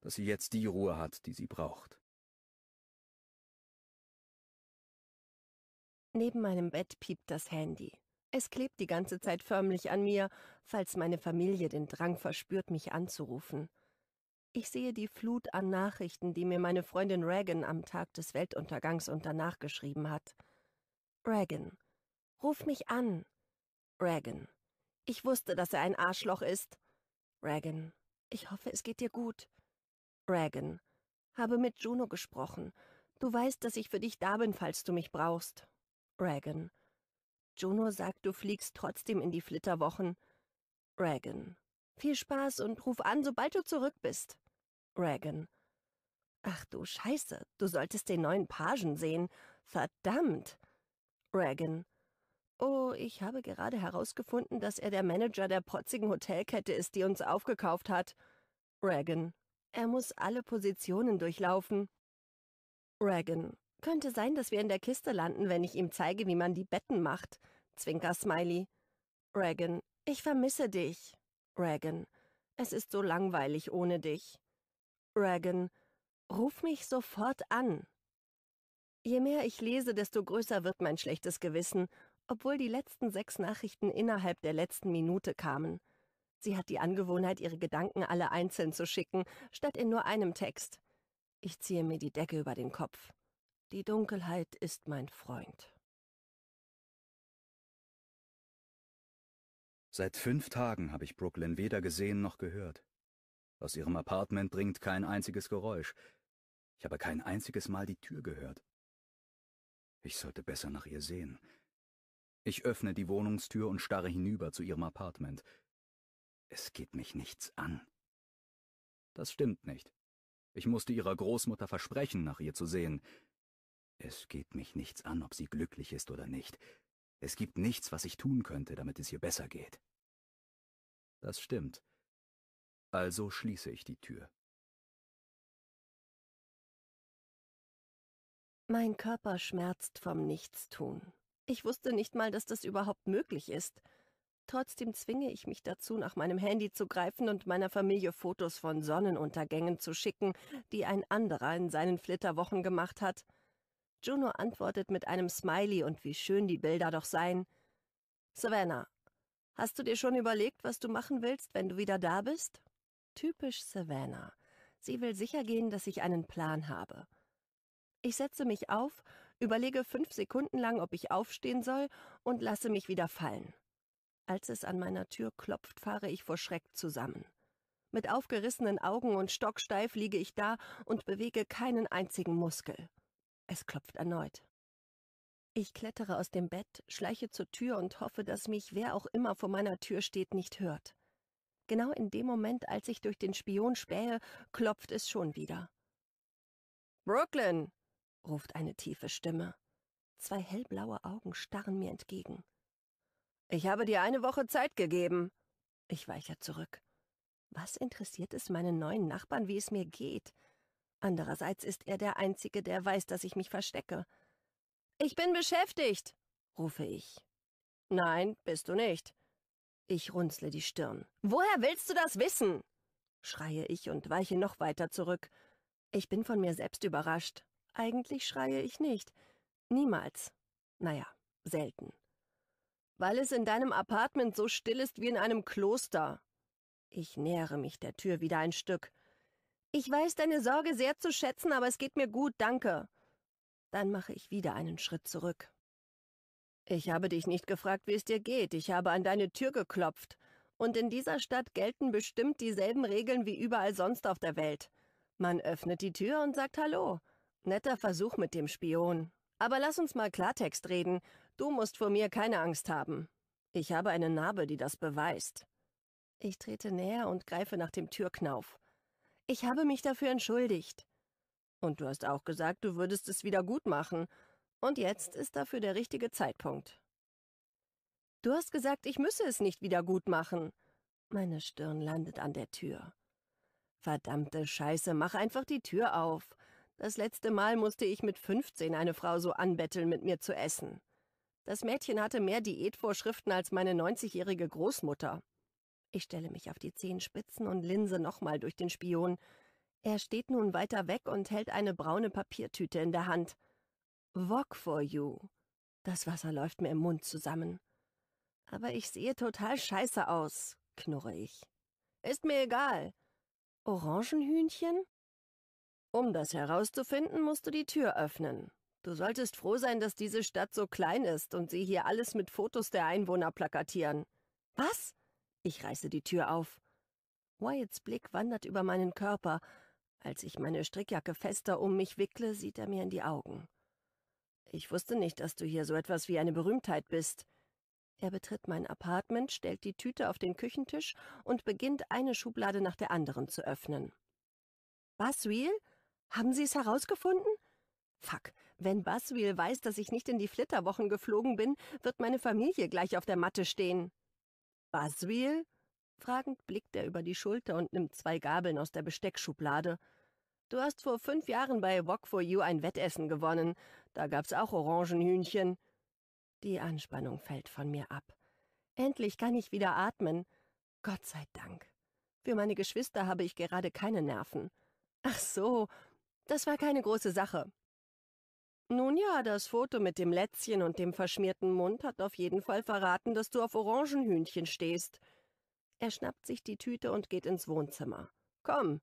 dass sie jetzt die Ruhe hat, die sie braucht. Neben meinem Bett piept das Handy. Es klebt die ganze Zeit förmlich an mir, falls meine Familie den Drang verspürt, mich anzurufen. Ich sehe die Flut an Nachrichten, die mir meine Freundin Reagan am Tag des Weltuntergangs und danach geschrieben hat. Reagan, ruf mich an. Reagan, ich wusste, dass er ein Arschloch ist. Reagan, ich hoffe, es geht dir gut. Reagan, habe mit Juno gesprochen. Du weißt, dass ich für dich da bin, falls du mich brauchst. Reagan, Juno sagt, du fliegst trotzdem in die Flitterwochen. Reagan, viel Spaß und ruf an, sobald du zurück bist. Regan. Ach du Scheiße, du solltest den neuen Pagen sehen. Verdammt! Regan. Oh, ich habe gerade herausgefunden, dass er der Manager der protzigen Hotelkette ist, die uns aufgekauft hat. Regan. Er muss alle Positionen durchlaufen. Regan. Könnte sein, dass wir in der Kiste landen, wenn ich ihm zeige, wie man die Betten macht. Zwinker Smiley. Regan. Ich vermisse dich. Regan. Es ist so langweilig ohne dich. Reagan, ruf mich sofort an. Je mehr ich lese, desto größer wird mein schlechtes Gewissen, obwohl die letzten sechs Nachrichten innerhalb der letzten Minute kamen. Sie hat die Angewohnheit, ihre Gedanken alle einzeln zu schicken, statt in nur einem Text. Ich ziehe mir die Decke über den Kopf. Die Dunkelheit ist mein Freund. Seit fünf Tagen habe ich Brooklyn weder gesehen noch gehört. Aus ihrem Apartment dringt kein einziges Geräusch. Ich habe kein einziges Mal die Tür gehört. Ich sollte besser nach ihr sehen. Ich öffne die Wohnungstür und starre hinüber zu ihrem Apartment. Es geht mich nichts an. Das stimmt nicht. Ich musste ihrer Großmutter versprechen, nach ihr zu sehen. Es geht mich nichts an, ob sie glücklich ist oder nicht. Es gibt nichts, was ich tun könnte, damit es ihr besser geht. Das stimmt also schließe ich die Tür. Mein Körper schmerzt vom Nichtstun. Ich wusste nicht mal, dass das überhaupt möglich ist. Trotzdem zwinge ich mich dazu, nach meinem Handy zu greifen und meiner Familie Fotos von Sonnenuntergängen zu schicken, die ein anderer in seinen Flitterwochen gemacht hat. Juno antwortet mit einem Smiley und wie schön die Bilder doch seien. Savannah, hast du dir schon überlegt, was du machen willst, wenn du wieder da bist? Typisch Savannah. Sie will sichergehen, dass ich einen Plan habe. Ich setze mich auf, überlege fünf Sekunden lang, ob ich aufstehen soll und lasse mich wieder fallen. Als es an meiner Tür klopft, fahre ich vor Schreck zusammen. Mit aufgerissenen Augen und stocksteif liege ich da und bewege keinen einzigen Muskel. Es klopft erneut. Ich klettere aus dem Bett, schleiche zur Tür und hoffe, dass mich wer auch immer vor meiner Tür steht nicht hört. Genau in dem Moment, als ich durch den Spion spähe, klopft es schon wieder. Brooklyn! ruft eine tiefe Stimme. Zwei hellblaue Augen starren mir entgegen. Ich habe dir eine Woche Zeit gegeben. Ich weiche zurück. Was interessiert es meinen neuen Nachbarn, wie es mir geht? Andererseits ist er der Einzige, der weiß, dass ich mich verstecke. Ich bin beschäftigt, rufe ich. Nein, bist du nicht. Ich runzle die Stirn. Woher willst du das wissen? schreie ich und weiche noch weiter zurück. Ich bin von mir selbst überrascht. Eigentlich schreie ich nicht. Niemals. Naja, selten. Weil es in deinem Apartment so still ist wie in einem Kloster. Ich nähere mich der Tür wieder ein Stück. Ich weiß deine Sorge sehr zu schätzen, aber es geht mir gut, danke. Dann mache ich wieder einen Schritt zurück. Ich habe dich nicht gefragt, wie es dir geht. Ich habe an deine Tür geklopft. Und in dieser Stadt gelten bestimmt dieselben Regeln wie überall sonst auf der Welt. Man öffnet die Tür und sagt Hallo. Netter Versuch mit dem Spion. Aber lass uns mal Klartext reden. Du musst vor mir keine Angst haben. Ich habe eine Narbe, die das beweist. Ich trete näher und greife nach dem Türknauf. Ich habe mich dafür entschuldigt. Und du hast auch gesagt, du würdest es wieder gut machen. Und jetzt ist dafür der richtige Zeitpunkt. Du hast gesagt, ich müsse es nicht wieder gut machen. Meine Stirn landet an der Tür. Verdammte Scheiße, mach einfach die Tür auf. Das letzte Mal musste ich mit 15 eine Frau so anbetteln, mit mir zu essen. Das Mädchen hatte mehr Diätvorschriften als meine 90-jährige Großmutter. Ich stelle mich auf die Zehenspitzen und linse nochmal durch den Spion. Er steht nun weiter weg und hält eine braune Papiertüte in der Hand. Wok for You. Das Wasser läuft mir im Mund zusammen. Aber ich sehe total scheiße aus, knurre ich. Ist mir egal. Orangenhühnchen? Um das herauszufinden, musst du die Tür öffnen. Du solltest froh sein, dass diese Stadt so klein ist und sie hier alles mit Fotos der Einwohner plakatieren. Was? Ich reiße die Tür auf. Wyatts Blick wandert über meinen Körper. Als ich meine Strickjacke fester um mich wickle, sieht er mir in die Augen. Ich wusste nicht, dass du hier so etwas wie eine Berühmtheit bist. Er betritt mein Apartment, stellt die Tüte auf den Küchentisch und beginnt, eine Schublade nach der anderen zu öffnen. Baswil? Haben Sie es herausgefunden? Fuck, wenn Baswil weiß, dass ich nicht in die Flitterwochen geflogen bin, wird meine Familie gleich auf der Matte stehen. Baswil? Fragend blickt er über die Schulter und nimmt zwei Gabeln aus der Besteckschublade. Du hast vor fünf Jahren bei Walk for You ein Wettessen gewonnen. Da gab's auch Orangenhühnchen. Die Anspannung fällt von mir ab. Endlich kann ich wieder atmen. Gott sei Dank. Für meine Geschwister habe ich gerade keine Nerven. Ach so, das war keine große Sache. Nun ja, das Foto mit dem Lätzchen und dem verschmierten Mund hat auf jeden Fall verraten, dass du auf Orangenhühnchen stehst. Er schnappt sich die Tüte und geht ins Wohnzimmer. Komm,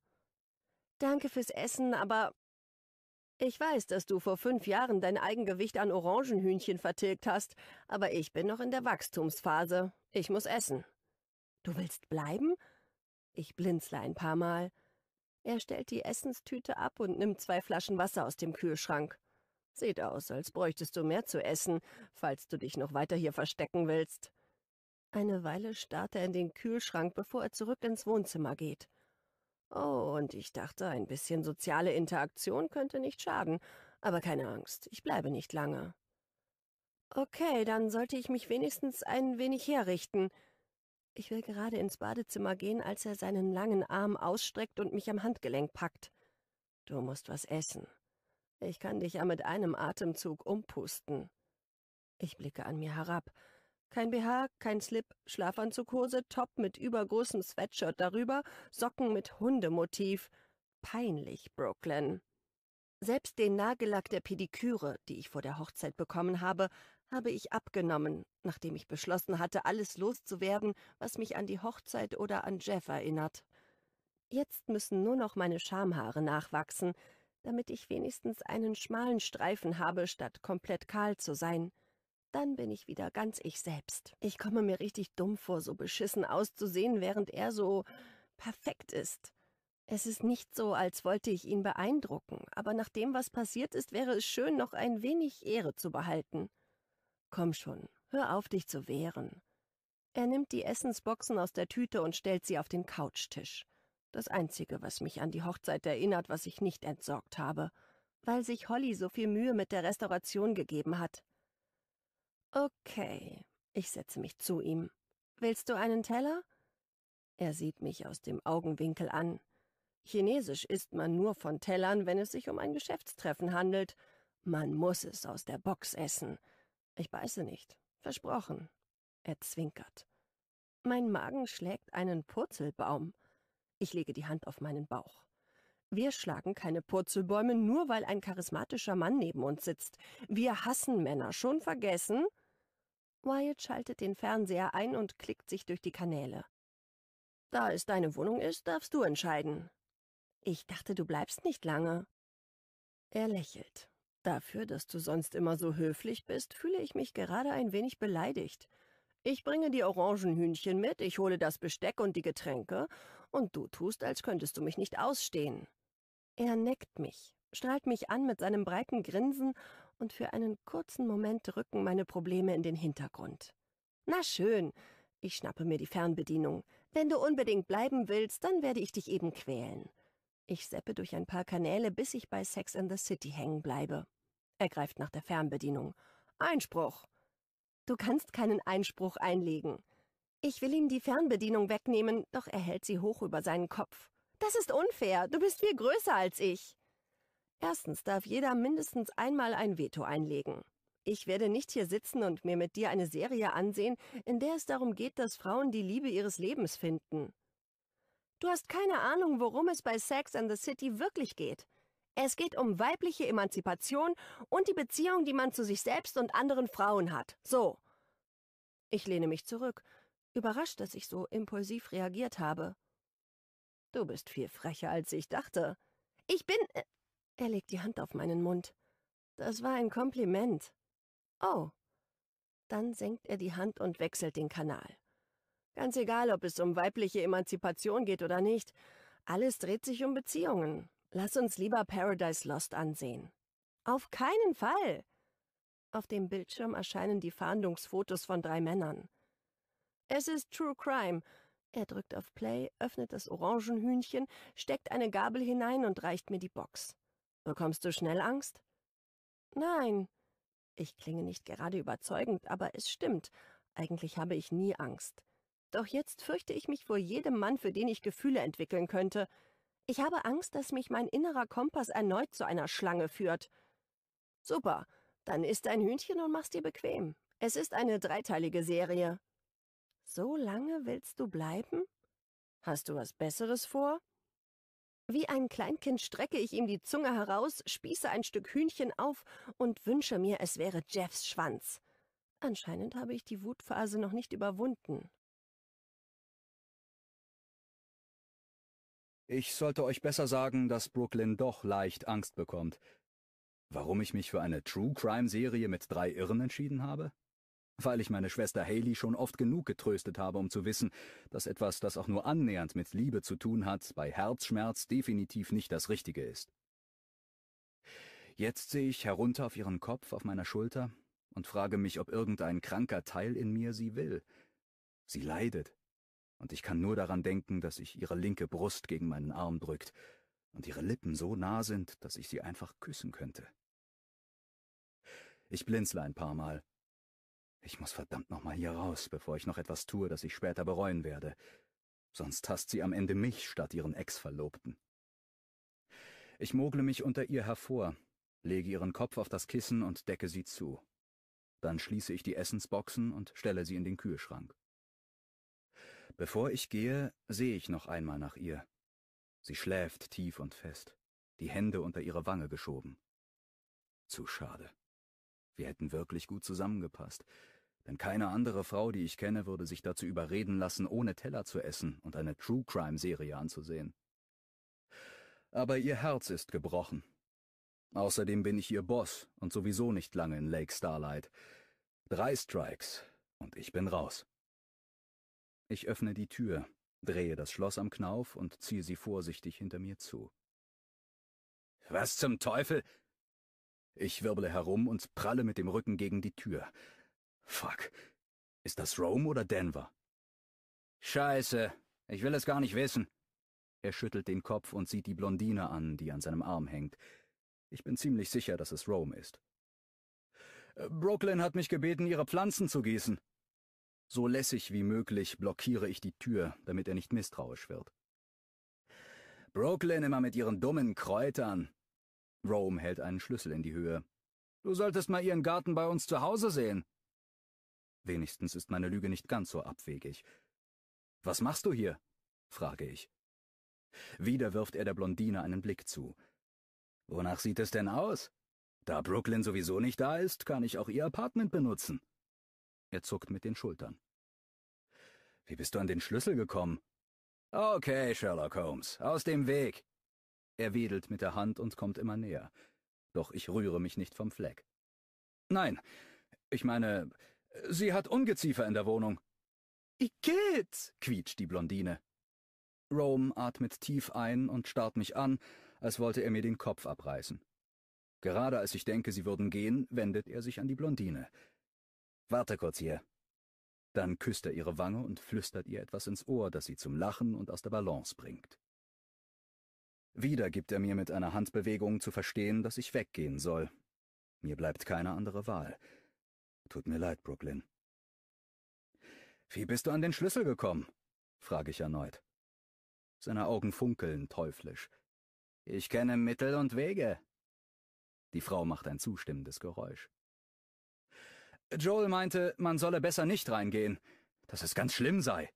Danke fürs Essen, aber ich weiß, dass du vor fünf Jahren dein Eigengewicht an Orangenhühnchen vertilgt hast, aber ich bin noch in der Wachstumsphase. Ich muss essen. Du willst bleiben? Ich blinzle ein paar Mal. Er stellt die Essenstüte ab und nimmt zwei Flaschen Wasser aus dem Kühlschrank. Sieht aus, als bräuchtest du mehr zu essen, falls du dich noch weiter hier verstecken willst. Eine Weile starrt er in den Kühlschrank, bevor er zurück ins Wohnzimmer geht. Oh, und ich dachte, ein bisschen soziale Interaktion könnte nicht schaden. Aber keine Angst, ich bleibe nicht lange. Okay, dann sollte ich mich wenigstens ein wenig herrichten. Ich will gerade ins Badezimmer gehen, als er seinen langen Arm ausstreckt und mich am Handgelenk packt. Du musst was essen. Ich kann dich ja mit einem Atemzug umpusten. Ich blicke an mir herab. Kein BH, kein Slip, Schlafanzughose, Top mit übergroßem Sweatshirt darüber, Socken mit Hundemotiv. Peinlich, Brooklyn. Selbst den Nagellack der Pediküre, die ich vor der Hochzeit bekommen habe, habe ich abgenommen, nachdem ich beschlossen hatte, alles loszuwerden, was mich an die Hochzeit oder an Jeff erinnert. Jetzt müssen nur noch meine Schamhaare nachwachsen, damit ich wenigstens einen schmalen Streifen habe, statt komplett kahl zu sein. Dann bin ich wieder ganz ich selbst. Ich komme mir richtig dumm vor, so beschissen auszusehen, während er so perfekt ist. Es ist nicht so, als wollte ich ihn beeindrucken, aber nach dem, was passiert ist, wäre es schön, noch ein wenig Ehre zu behalten. Komm schon, hör auf, dich zu wehren. Er nimmt die Essensboxen aus der Tüte und stellt sie auf den Couchtisch. Das Einzige, was mich an die Hochzeit erinnert, was ich nicht entsorgt habe, weil sich Holly so viel Mühe mit der Restauration gegeben hat. Okay, ich setze mich zu ihm. Willst du einen Teller? Er sieht mich aus dem Augenwinkel an. Chinesisch isst man nur von Tellern, wenn es sich um ein Geschäftstreffen handelt. Man muss es aus der Box essen. Ich beiße nicht. Versprochen. Er zwinkert. Mein Magen schlägt einen Purzelbaum. Ich lege die Hand auf meinen Bauch. Wir schlagen keine Purzelbäume, nur weil ein charismatischer Mann neben uns sitzt. Wir hassen Männer, schon vergessen? Wyatt schaltet den Fernseher ein und klickt sich durch die Kanäle. Da es deine Wohnung ist, darfst du entscheiden. Ich dachte, du bleibst nicht lange. Er lächelt. Dafür, dass du sonst immer so höflich bist, fühle ich mich gerade ein wenig beleidigt. Ich bringe die Orangenhühnchen mit, ich hole das Besteck und die Getränke, und du tust, als könntest du mich nicht ausstehen. Er neckt mich, strahlt mich an mit seinem breiten Grinsen und für einen kurzen Moment rücken meine Probleme in den Hintergrund. Na schön, ich schnappe mir die Fernbedienung. Wenn du unbedingt bleiben willst, dann werde ich dich eben quälen. Ich seppe durch ein paar Kanäle, bis ich bei Sex in the City hängen bleibe. Er greift nach der Fernbedienung. Einspruch. Du kannst keinen Einspruch einlegen. Ich will ihm die Fernbedienung wegnehmen, doch er hält sie hoch über seinen Kopf. Das ist unfair. Du bist viel größer als ich. Erstens darf jeder mindestens einmal ein Veto einlegen. Ich werde nicht hier sitzen und mir mit dir eine Serie ansehen, in der es darum geht, dass Frauen die Liebe ihres Lebens finden. Du hast keine Ahnung, worum es bei Sex and the City wirklich geht. Es geht um weibliche Emanzipation und die Beziehung, die man zu sich selbst und anderen Frauen hat. So. Ich lehne mich zurück, überrascht, dass ich so impulsiv reagiert habe. Du bist viel frecher, als ich dachte. Ich bin. Äh er legt die Hand auf meinen Mund. Das war ein Kompliment. Oh. Dann senkt er die Hand und wechselt den Kanal. Ganz egal, ob es um weibliche Emanzipation geht oder nicht, alles dreht sich um Beziehungen. Lass uns lieber Paradise Lost ansehen. Auf keinen Fall! Auf dem Bildschirm erscheinen die Fahndungsfotos von drei Männern. Es ist True Crime. Er drückt auf Play, öffnet das Orangenhühnchen, steckt eine Gabel hinein und reicht mir die Box. Bekommst du schnell Angst? Nein. Ich klinge nicht gerade überzeugend, aber es stimmt. Eigentlich habe ich nie Angst. Doch jetzt fürchte ich mich vor jedem Mann, für den ich Gefühle entwickeln könnte. Ich habe Angst, dass mich mein innerer Kompass erneut zu einer Schlange führt. Super, dann isst ein Hühnchen und mach's dir bequem. Es ist eine dreiteilige Serie. So lange willst du bleiben? Hast du was Besseres vor? Wie ein Kleinkind strecke ich ihm die Zunge heraus, spieße ein Stück Hühnchen auf und wünsche mir, es wäre Jeffs Schwanz. Anscheinend habe ich die Wutphase noch nicht überwunden. Ich sollte euch besser sagen, dass Brooklyn doch leicht Angst bekommt. Warum ich mich für eine True Crime Serie mit drei Irren entschieden habe? weil ich meine Schwester Haley schon oft genug getröstet habe, um zu wissen, dass etwas, das auch nur annähernd mit Liebe zu tun hat, bei Herzschmerz definitiv nicht das Richtige ist. Jetzt sehe ich herunter auf ihren Kopf auf meiner Schulter und frage mich, ob irgendein kranker Teil in mir sie will. Sie leidet, und ich kann nur daran denken, dass sich ihre linke Brust gegen meinen Arm drückt und ihre Lippen so nah sind, dass ich sie einfach küssen könnte. Ich blinzle ein paar Mal ich muss verdammt nochmal hier raus, bevor ich noch etwas tue, das ich später bereuen werde. Sonst hasst sie am Ende mich statt ihren Ex-Verlobten. Ich mogle mich unter ihr hervor, lege ihren Kopf auf das Kissen und decke sie zu. Dann schließe ich die Essensboxen und stelle sie in den Kühlschrank. Bevor ich gehe, sehe ich noch einmal nach ihr. Sie schläft tief und fest, die Hände unter ihre Wange geschoben. Zu schade. Wir hätten wirklich gut zusammengepasst, denn keine andere Frau, die ich kenne, würde sich dazu überreden lassen, ohne Teller zu essen und eine True Crime-Serie anzusehen. Aber ihr Herz ist gebrochen. Außerdem bin ich ihr Boss und sowieso nicht lange in Lake Starlight. Drei Strikes und ich bin raus. Ich öffne die Tür, drehe das Schloss am Knauf und ziehe sie vorsichtig hinter mir zu. Was zum Teufel? Ich wirble herum und pralle mit dem Rücken gegen die Tür. Fuck. Ist das Rome oder Denver? Scheiße. Ich will es gar nicht wissen. Er schüttelt den Kopf und sieht die Blondine an, die an seinem Arm hängt. Ich bin ziemlich sicher, dass es Rome ist. Äh, Brooklyn hat mich gebeten, ihre Pflanzen zu gießen. So lässig wie möglich blockiere ich die Tür, damit er nicht misstrauisch wird. Brooklyn immer mit ihren dummen Kräutern. Rome hält einen Schlüssel in die Höhe. Du solltest mal ihren Garten bei uns zu Hause sehen. Wenigstens ist meine Lüge nicht ganz so abwegig. Was machst du hier? frage ich. Wieder wirft er der Blondine einen Blick zu. Wonach sieht es denn aus? Da Brooklyn sowieso nicht da ist, kann ich auch ihr Apartment benutzen. Er zuckt mit den Schultern. Wie bist du an den Schlüssel gekommen? Okay, Sherlock Holmes, aus dem Weg. Er wedelt mit der Hand und kommt immer näher. Doch ich rühre mich nicht vom Fleck. Nein, ich meine, Sie hat Ungeziefer in der Wohnung. Igitt, quietscht die Blondine. Rome atmet tief ein und starrt mich an, als wollte er mir den Kopf abreißen. Gerade als ich denke, sie würden gehen, wendet er sich an die Blondine. Warte kurz hier. Dann küsst er ihre Wange und flüstert ihr etwas ins Ohr, das sie zum Lachen und aus der Balance bringt. Wieder gibt er mir mit einer Handbewegung zu verstehen, dass ich weggehen soll. Mir bleibt keine andere Wahl. Tut mir leid, Brooklyn. Wie bist du an den Schlüssel gekommen? frage ich erneut. Seine Augen funkeln teuflisch. Ich kenne Mittel und Wege. Die Frau macht ein zustimmendes Geräusch. Joel meinte, man solle besser nicht reingehen, dass es ganz schlimm sei,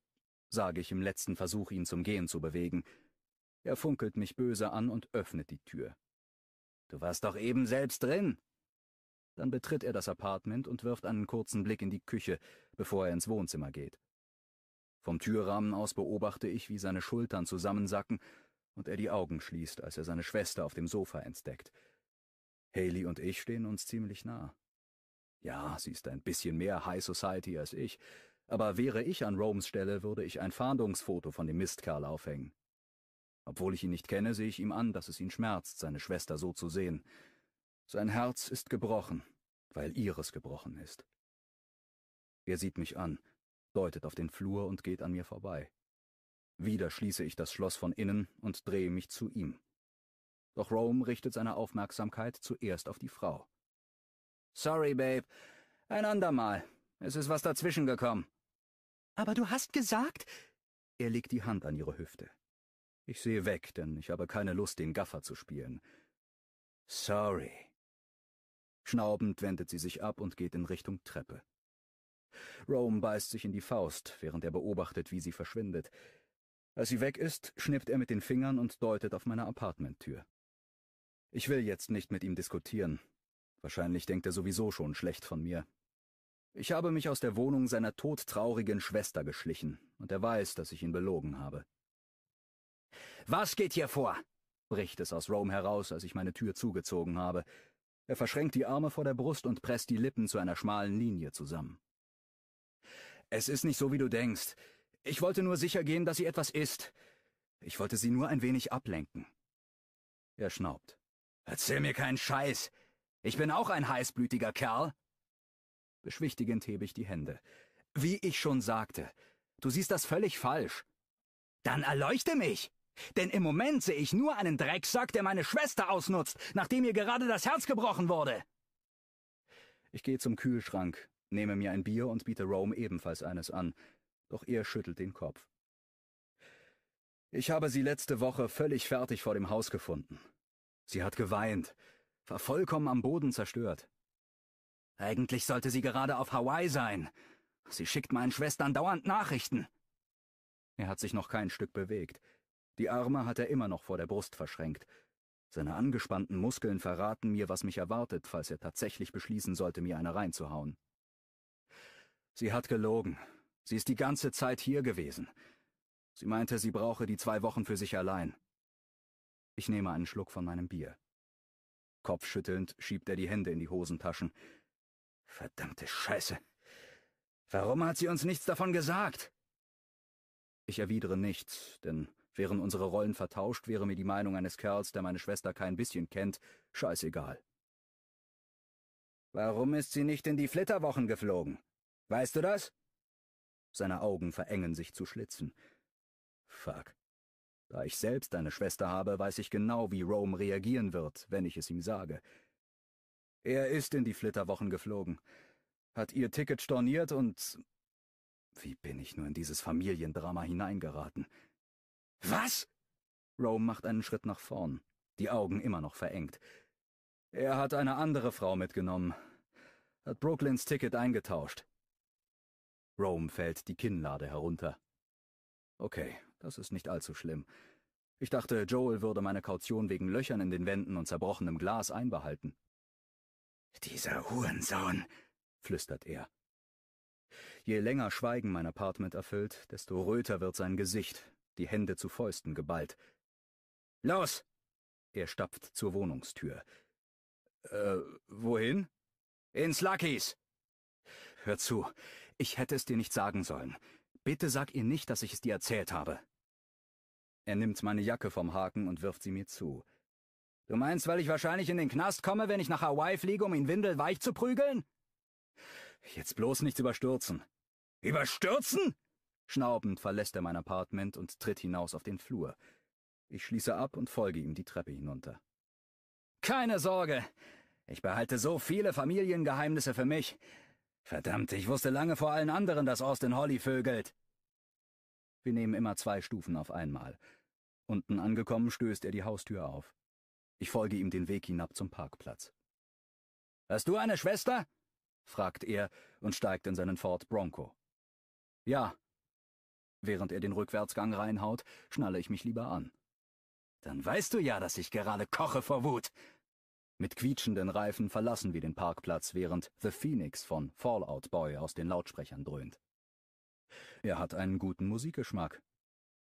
sage ich im letzten Versuch, ihn zum Gehen zu bewegen. Er funkelt mich böse an und öffnet die Tür. Du warst doch eben selbst drin, dann betritt er das Apartment und wirft einen kurzen Blick in die Küche, bevor er ins Wohnzimmer geht. Vom Türrahmen aus beobachte ich, wie seine Schultern zusammensacken und er die Augen schließt, als er seine Schwester auf dem Sofa entdeckt. Haley und ich stehen uns ziemlich nah. Ja, sie ist ein bisschen mehr High Society als ich, aber wäre ich an Romes Stelle, würde ich ein Fahndungsfoto von dem Mistkerl aufhängen. Obwohl ich ihn nicht kenne, sehe ich ihm an, dass es ihn schmerzt, seine Schwester so zu sehen. Sein Herz ist gebrochen, weil ihres gebrochen ist. Er sieht mich an, deutet auf den Flur und geht an mir vorbei. Wieder schließe ich das Schloss von innen und drehe mich zu ihm. Doch Rome richtet seine Aufmerksamkeit zuerst auf die Frau. Sorry, Babe. Ein andermal. Es ist was dazwischen gekommen. Aber du hast gesagt. Er legt die Hand an ihre Hüfte. Ich sehe weg, denn ich habe keine Lust, den Gaffer zu spielen. Sorry. Schnaubend wendet sie sich ab und geht in Richtung Treppe. Rome beißt sich in die Faust, während er beobachtet, wie sie verschwindet. Als sie weg ist, schnippt er mit den Fingern und deutet auf meine Apartmenttür. Ich will jetzt nicht mit ihm diskutieren. Wahrscheinlich denkt er sowieso schon schlecht von mir. Ich habe mich aus der Wohnung seiner todtraurigen Schwester geschlichen, und er weiß, dass ich ihn belogen habe. Was geht hier vor? bricht es aus Rome heraus, als ich meine Tür zugezogen habe. Er verschränkt die Arme vor der Brust und presst die Lippen zu einer schmalen Linie zusammen. Es ist nicht so, wie du denkst. Ich wollte nur sicher gehen, dass sie etwas isst. Ich wollte sie nur ein wenig ablenken. Er schnaubt. Erzähl mir keinen Scheiß. Ich bin auch ein heißblütiger Kerl. Beschwichtigend hebe ich die Hände. Wie ich schon sagte, du siehst das völlig falsch. Dann erleuchte mich! Denn im Moment sehe ich nur einen Drecksack, der meine Schwester ausnutzt, nachdem ihr gerade das Herz gebrochen wurde. Ich gehe zum Kühlschrank, nehme mir ein Bier und biete Rome ebenfalls eines an, doch er schüttelt den Kopf. Ich habe sie letzte Woche völlig fertig vor dem Haus gefunden. Sie hat geweint, war vollkommen am Boden zerstört. Eigentlich sollte sie gerade auf Hawaii sein. Sie schickt meinen Schwestern dauernd Nachrichten. Er hat sich noch kein Stück bewegt. Die Arme hat er immer noch vor der Brust verschränkt. Seine angespannten Muskeln verraten mir, was mich erwartet, falls er tatsächlich beschließen sollte, mir eine reinzuhauen. Sie hat gelogen. Sie ist die ganze Zeit hier gewesen. Sie meinte, sie brauche die zwei Wochen für sich allein. Ich nehme einen Schluck von meinem Bier. Kopfschüttelnd schiebt er die Hände in die Hosentaschen. Verdammte Scheiße. Warum hat sie uns nichts davon gesagt? Ich erwidere nichts, denn Wären unsere Rollen vertauscht, wäre mir die Meinung eines Kerls, der meine Schwester kein bisschen kennt, scheißegal. Warum ist sie nicht in die Flitterwochen geflogen? Weißt du das? Seine Augen verengen sich zu Schlitzen. Fuck. Da ich selbst eine Schwester habe, weiß ich genau, wie Rome reagieren wird, wenn ich es ihm sage. Er ist in die Flitterwochen geflogen, hat ihr Ticket storniert und... Wie bin ich nur in dieses Familiendrama hineingeraten? Was? Rome macht einen Schritt nach vorn, die Augen immer noch verengt. Er hat eine andere Frau mitgenommen, hat Brooklyns Ticket eingetauscht. Rome fällt die Kinnlade herunter. Okay, das ist nicht allzu schlimm. Ich dachte, Joel würde meine Kaution wegen Löchern in den Wänden und zerbrochenem Glas einbehalten. Dieser Hurensohn, flüstert er. Je länger Schweigen mein Apartment erfüllt, desto röter wird sein Gesicht, die Hände zu Fäusten geballt. Los! Er stapft zur Wohnungstür. Äh, wohin? Ins Luckies! Hör zu, ich hätte es dir nicht sagen sollen. Bitte sag ihr nicht, dass ich es dir erzählt habe. Er nimmt meine Jacke vom Haken und wirft sie mir zu. Du meinst, weil ich wahrscheinlich in den Knast komme, wenn ich nach Hawaii fliege, um ihn windelweich zu prügeln? Jetzt bloß nichts überstürzen. Überstürzen? Schnaubend verlässt er mein Apartment und tritt hinaus auf den Flur. Ich schließe ab und folge ihm die Treppe hinunter. Keine Sorge! Ich behalte so viele Familiengeheimnisse für mich. Verdammt, ich wusste lange vor allen anderen, dass Austin Holly vögelt. Wir nehmen immer zwei Stufen auf einmal. Unten angekommen stößt er die Haustür auf. Ich folge ihm den Weg hinab zum Parkplatz. Hast du eine Schwester? fragt er und steigt in seinen Ford Bronco. Ja, Während er den Rückwärtsgang reinhaut, schnalle ich mich lieber an. Dann weißt du ja, dass ich gerade koche vor Wut. Mit quietschenden Reifen verlassen wir den Parkplatz, während The Phoenix von Fallout Boy aus den Lautsprechern dröhnt. Er hat einen guten Musikgeschmack.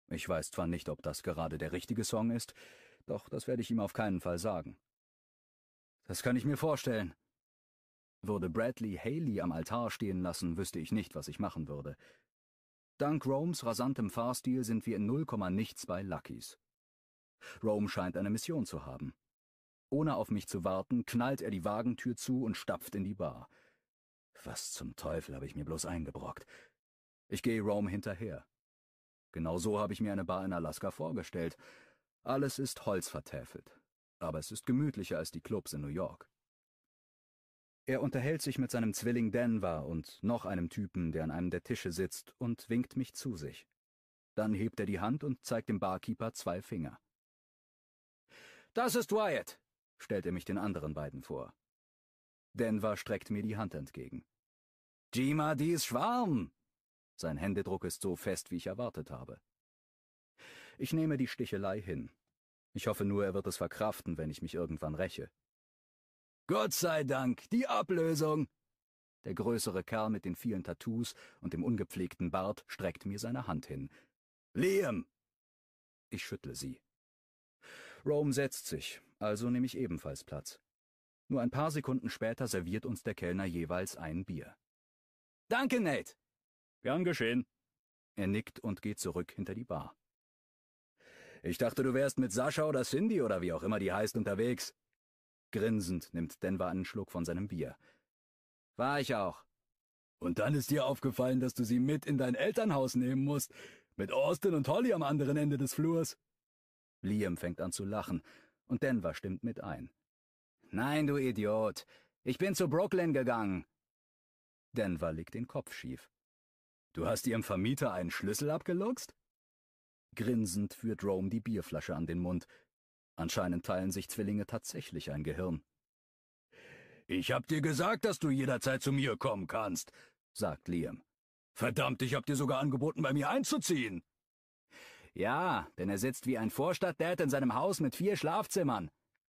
Ich weiß zwar nicht, ob das gerade der richtige Song ist, doch das werde ich ihm auf keinen Fall sagen. Das kann ich mir vorstellen. Würde Bradley Haley am Altar stehen lassen, wüsste ich nicht, was ich machen würde. Dank Romes rasantem Fahrstil sind wir in 0, nichts bei Luckys. Rome scheint eine Mission zu haben. Ohne auf mich zu warten, knallt er die Wagentür zu und stapft in die Bar. Was zum Teufel habe ich mir bloß eingebrockt? Ich gehe Rome hinterher. Genau so habe ich mir eine Bar in Alaska vorgestellt. Alles ist holzvertäfelt. Aber es ist gemütlicher als die Clubs in New York. Er unterhält sich mit seinem Zwilling Denver und noch einem Typen, der an einem der Tische sitzt, und winkt mich zu sich. Dann hebt er die Hand und zeigt dem Barkeeper zwei Finger. Das ist Wyatt, stellt er mich den anderen beiden vor. Denver streckt mir die Hand entgegen. Jima, dies Schwarm! Sein Händedruck ist so fest, wie ich erwartet habe. Ich nehme die Stichelei hin. Ich hoffe nur, er wird es verkraften, wenn ich mich irgendwann räche. Gott sei Dank, die Ablösung! Der größere Kerl mit den vielen Tattoos und dem ungepflegten Bart streckt mir seine Hand hin. Liam! Ich schüttle sie. Rome setzt sich, also nehme ich ebenfalls Platz. Nur ein paar Sekunden später serviert uns der Kellner jeweils ein Bier. Danke, Nate! Gern geschehen. Er nickt und geht zurück hinter die Bar. Ich dachte, du wärst mit Sascha oder Cindy oder wie auch immer die heißt unterwegs. Grinsend nimmt Denver einen Schluck von seinem Bier. War ich auch. Und dann ist dir aufgefallen, dass du sie mit in dein Elternhaus nehmen musst, mit Austin und Holly am anderen Ende des Flurs. Liam fängt an zu lachen, und Denver stimmt mit ein. Nein, du Idiot. Ich bin zu Brooklyn gegangen. Denver legt den Kopf schief. Du hast ihrem Vermieter einen Schlüssel abgeluchst? Grinsend führt Rome die Bierflasche an den Mund, Anscheinend teilen sich Zwillinge tatsächlich ein Gehirn. Ich hab dir gesagt, dass du jederzeit zu mir kommen kannst, sagt Liam. Verdammt, ich hab dir sogar angeboten, bei mir einzuziehen. Ja, denn er sitzt wie ein Vorstadtdad in seinem Haus mit vier Schlafzimmern,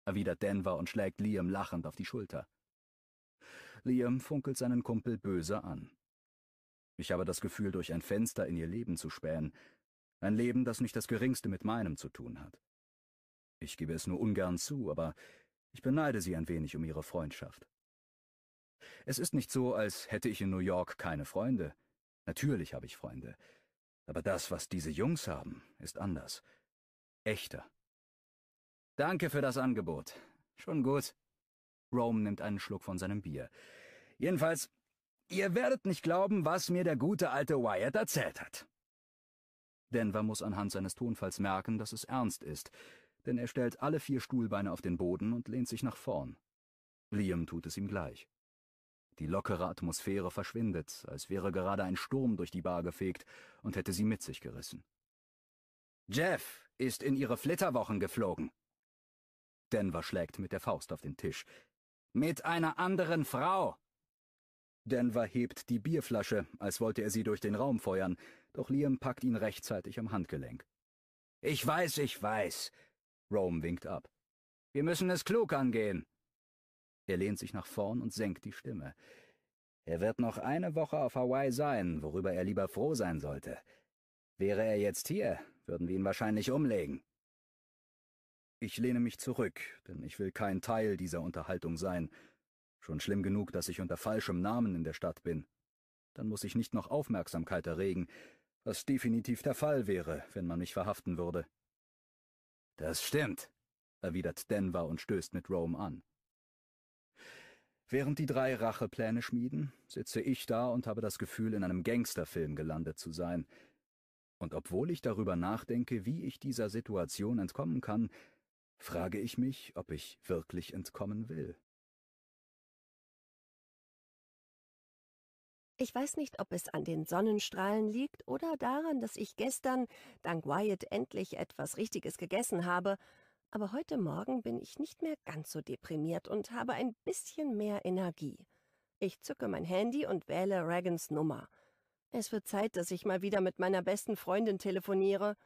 erwidert Denver und schlägt Liam lachend auf die Schulter. Liam funkelt seinen Kumpel böse an. Ich habe das Gefühl, durch ein Fenster in ihr Leben zu spähen. Ein Leben, das nicht das Geringste mit meinem zu tun hat. Ich gebe es nur ungern zu, aber ich beneide sie ein wenig um ihre Freundschaft. Es ist nicht so, als hätte ich in New York keine Freunde. Natürlich habe ich Freunde. Aber das, was diese Jungs haben, ist anders. Echter. Danke für das Angebot. Schon gut. Rome nimmt einen Schluck von seinem Bier. Jedenfalls, ihr werdet nicht glauben, was mir der gute alte Wyatt erzählt hat. Denver muss anhand seines Tonfalls merken, dass es ernst ist, denn er stellt alle vier Stuhlbeine auf den Boden und lehnt sich nach vorn. Liam tut es ihm gleich. Die lockere Atmosphäre verschwindet, als wäre gerade ein Sturm durch die Bar gefegt und hätte sie mit sich gerissen. Jeff ist in ihre Flitterwochen geflogen. Denver schlägt mit der Faust auf den Tisch. Mit einer anderen Frau. Denver hebt die Bierflasche, als wollte er sie durch den Raum feuern, doch Liam packt ihn rechtzeitig am Handgelenk. Ich weiß, ich weiß. Rome winkt ab. Wir müssen es klug angehen. Er lehnt sich nach vorn und senkt die Stimme. Er wird noch eine Woche auf Hawaii sein, worüber er lieber froh sein sollte. Wäre er jetzt hier, würden wir ihn wahrscheinlich umlegen. Ich lehne mich zurück, denn ich will kein Teil dieser Unterhaltung sein. Schon schlimm genug, dass ich unter falschem Namen in der Stadt bin. Dann muss ich nicht noch Aufmerksamkeit erregen, was definitiv der Fall wäre, wenn man mich verhaften würde. Das stimmt, erwidert Denver und stößt mit Rome an. Während die drei Rachepläne schmieden, sitze ich da und habe das Gefühl, in einem Gangsterfilm gelandet zu sein. Und obwohl ich darüber nachdenke, wie ich dieser Situation entkommen kann, frage ich mich, ob ich wirklich entkommen will. Ich weiß nicht, ob es an den Sonnenstrahlen liegt oder daran, dass ich gestern, dank Wyatt, endlich etwas Richtiges gegessen habe, aber heute Morgen bin ich nicht mehr ganz so deprimiert und habe ein bisschen mehr Energie. Ich zücke mein Handy und wähle Regans Nummer. Es wird Zeit, dass ich mal wieder mit meiner besten Freundin telefoniere.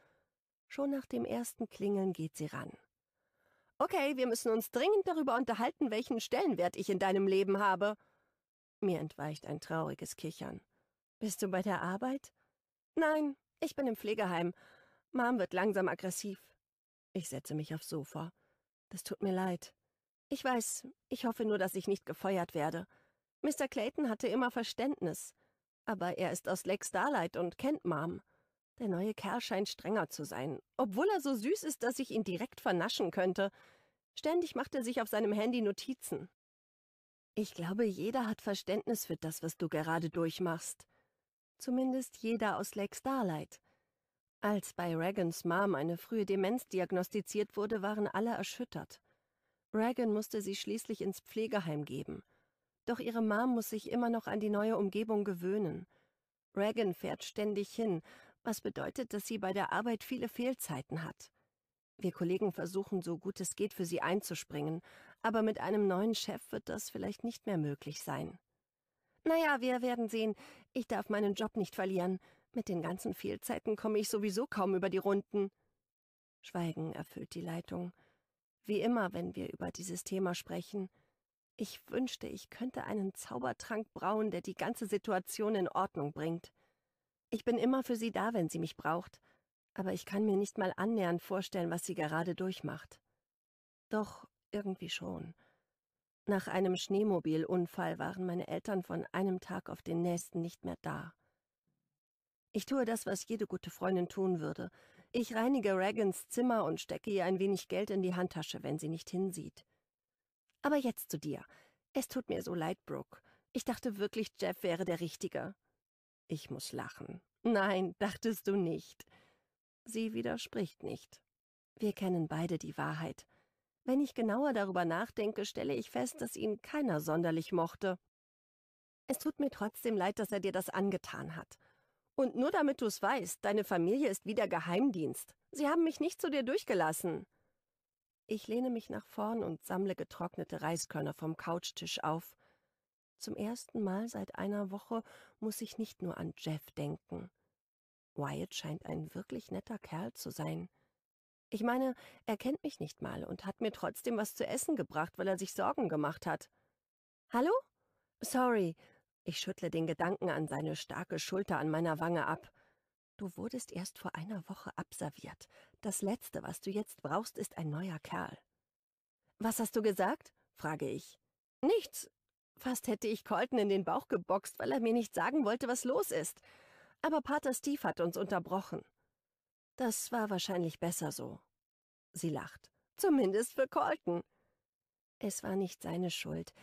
Schon nach dem ersten Klingeln geht sie ran. Okay, wir müssen uns dringend darüber unterhalten, welchen Stellenwert ich in deinem Leben habe. Mir entweicht ein trauriges Kichern. Bist du bei der Arbeit? Nein, ich bin im Pflegeheim. Mom wird langsam aggressiv. Ich setze mich aufs Sofa. Das tut mir leid. Ich weiß, ich hoffe nur, dass ich nicht gefeuert werde. Mr. Clayton hatte immer Verständnis. Aber er ist aus Lake Starlight und kennt Mom. Der neue Kerl scheint strenger zu sein, obwohl er so süß ist, dass ich ihn direkt vernaschen könnte. Ständig macht er sich auf seinem Handy Notizen. Ich glaube, jeder hat Verständnis für das, was du gerade durchmachst. Zumindest jeder aus Lake Starlight. Als bei Regans Mom eine frühe Demenz diagnostiziert wurde, waren alle erschüttert. Regan musste sie schließlich ins Pflegeheim geben. Doch ihre Mom muss sich immer noch an die neue Umgebung gewöhnen. Regan fährt ständig hin, was bedeutet, dass sie bei der Arbeit viele Fehlzeiten hat. Wir Kollegen versuchen, so gut es geht, für sie einzuspringen, aber mit einem neuen Chef wird das vielleicht nicht mehr möglich sein. Naja, wir werden sehen. Ich darf meinen Job nicht verlieren. Mit den ganzen Fehlzeiten komme ich sowieso kaum über die Runden. Schweigen erfüllt die Leitung. Wie immer, wenn wir über dieses Thema sprechen. Ich wünschte, ich könnte einen Zaubertrank brauen, der die ganze Situation in Ordnung bringt. Ich bin immer für Sie da, wenn Sie mich braucht aber ich kann mir nicht mal annähernd vorstellen, was sie gerade durchmacht. Doch irgendwie schon. Nach einem Schneemobilunfall waren meine Eltern von einem Tag auf den nächsten nicht mehr da. Ich tue das, was jede gute Freundin tun würde. Ich reinige Regans Zimmer und stecke ihr ein wenig Geld in die Handtasche, wenn sie nicht hinsieht. Aber jetzt zu dir. Es tut mir so leid, Brooke. Ich dachte wirklich, Jeff wäre der Richtige. Ich muss lachen. Nein, dachtest du nicht. Sie widerspricht nicht. Wir kennen beide die Wahrheit. Wenn ich genauer darüber nachdenke, stelle ich fest, dass ihn keiner sonderlich mochte. Es tut mir trotzdem leid, dass er dir das angetan hat. Und nur damit du's weißt, deine Familie ist wieder Geheimdienst. Sie haben mich nicht zu dir durchgelassen. Ich lehne mich nach vorn und sammle getrocknete Reiskörner vom Couchtisch auf. Zum ersten Mal seit einer Woche muss ich nicht nur an Jeff denken. Wyatt scheint ein wirklich netter Kerl zu sein. Ich meine, er kennt mich nicht mal und hat mir trotzdem was zu essen gebracht, weil er sich Sorgen gemacht hat. Hallo? Sorry. Ich schüttle den Gedanken an seine starke Schulter an meiner Wange ab. Du wurdest erst vor einer Woche abserviert. Das Letzte, was du jetzt brauchst, ist ein neuer Kerl. Was hast du gesagt? frage ich. Nichts. Fast hätte ich Colton in den Bauch geboxt, weil er mir nicht sagen wollte, was los ist. Aber Pater Steve hat uns unterbrochen. Das war wahrscheinlich besser so. Sie lacht. Zumindest für Colton. Es war nicht seine Schuld.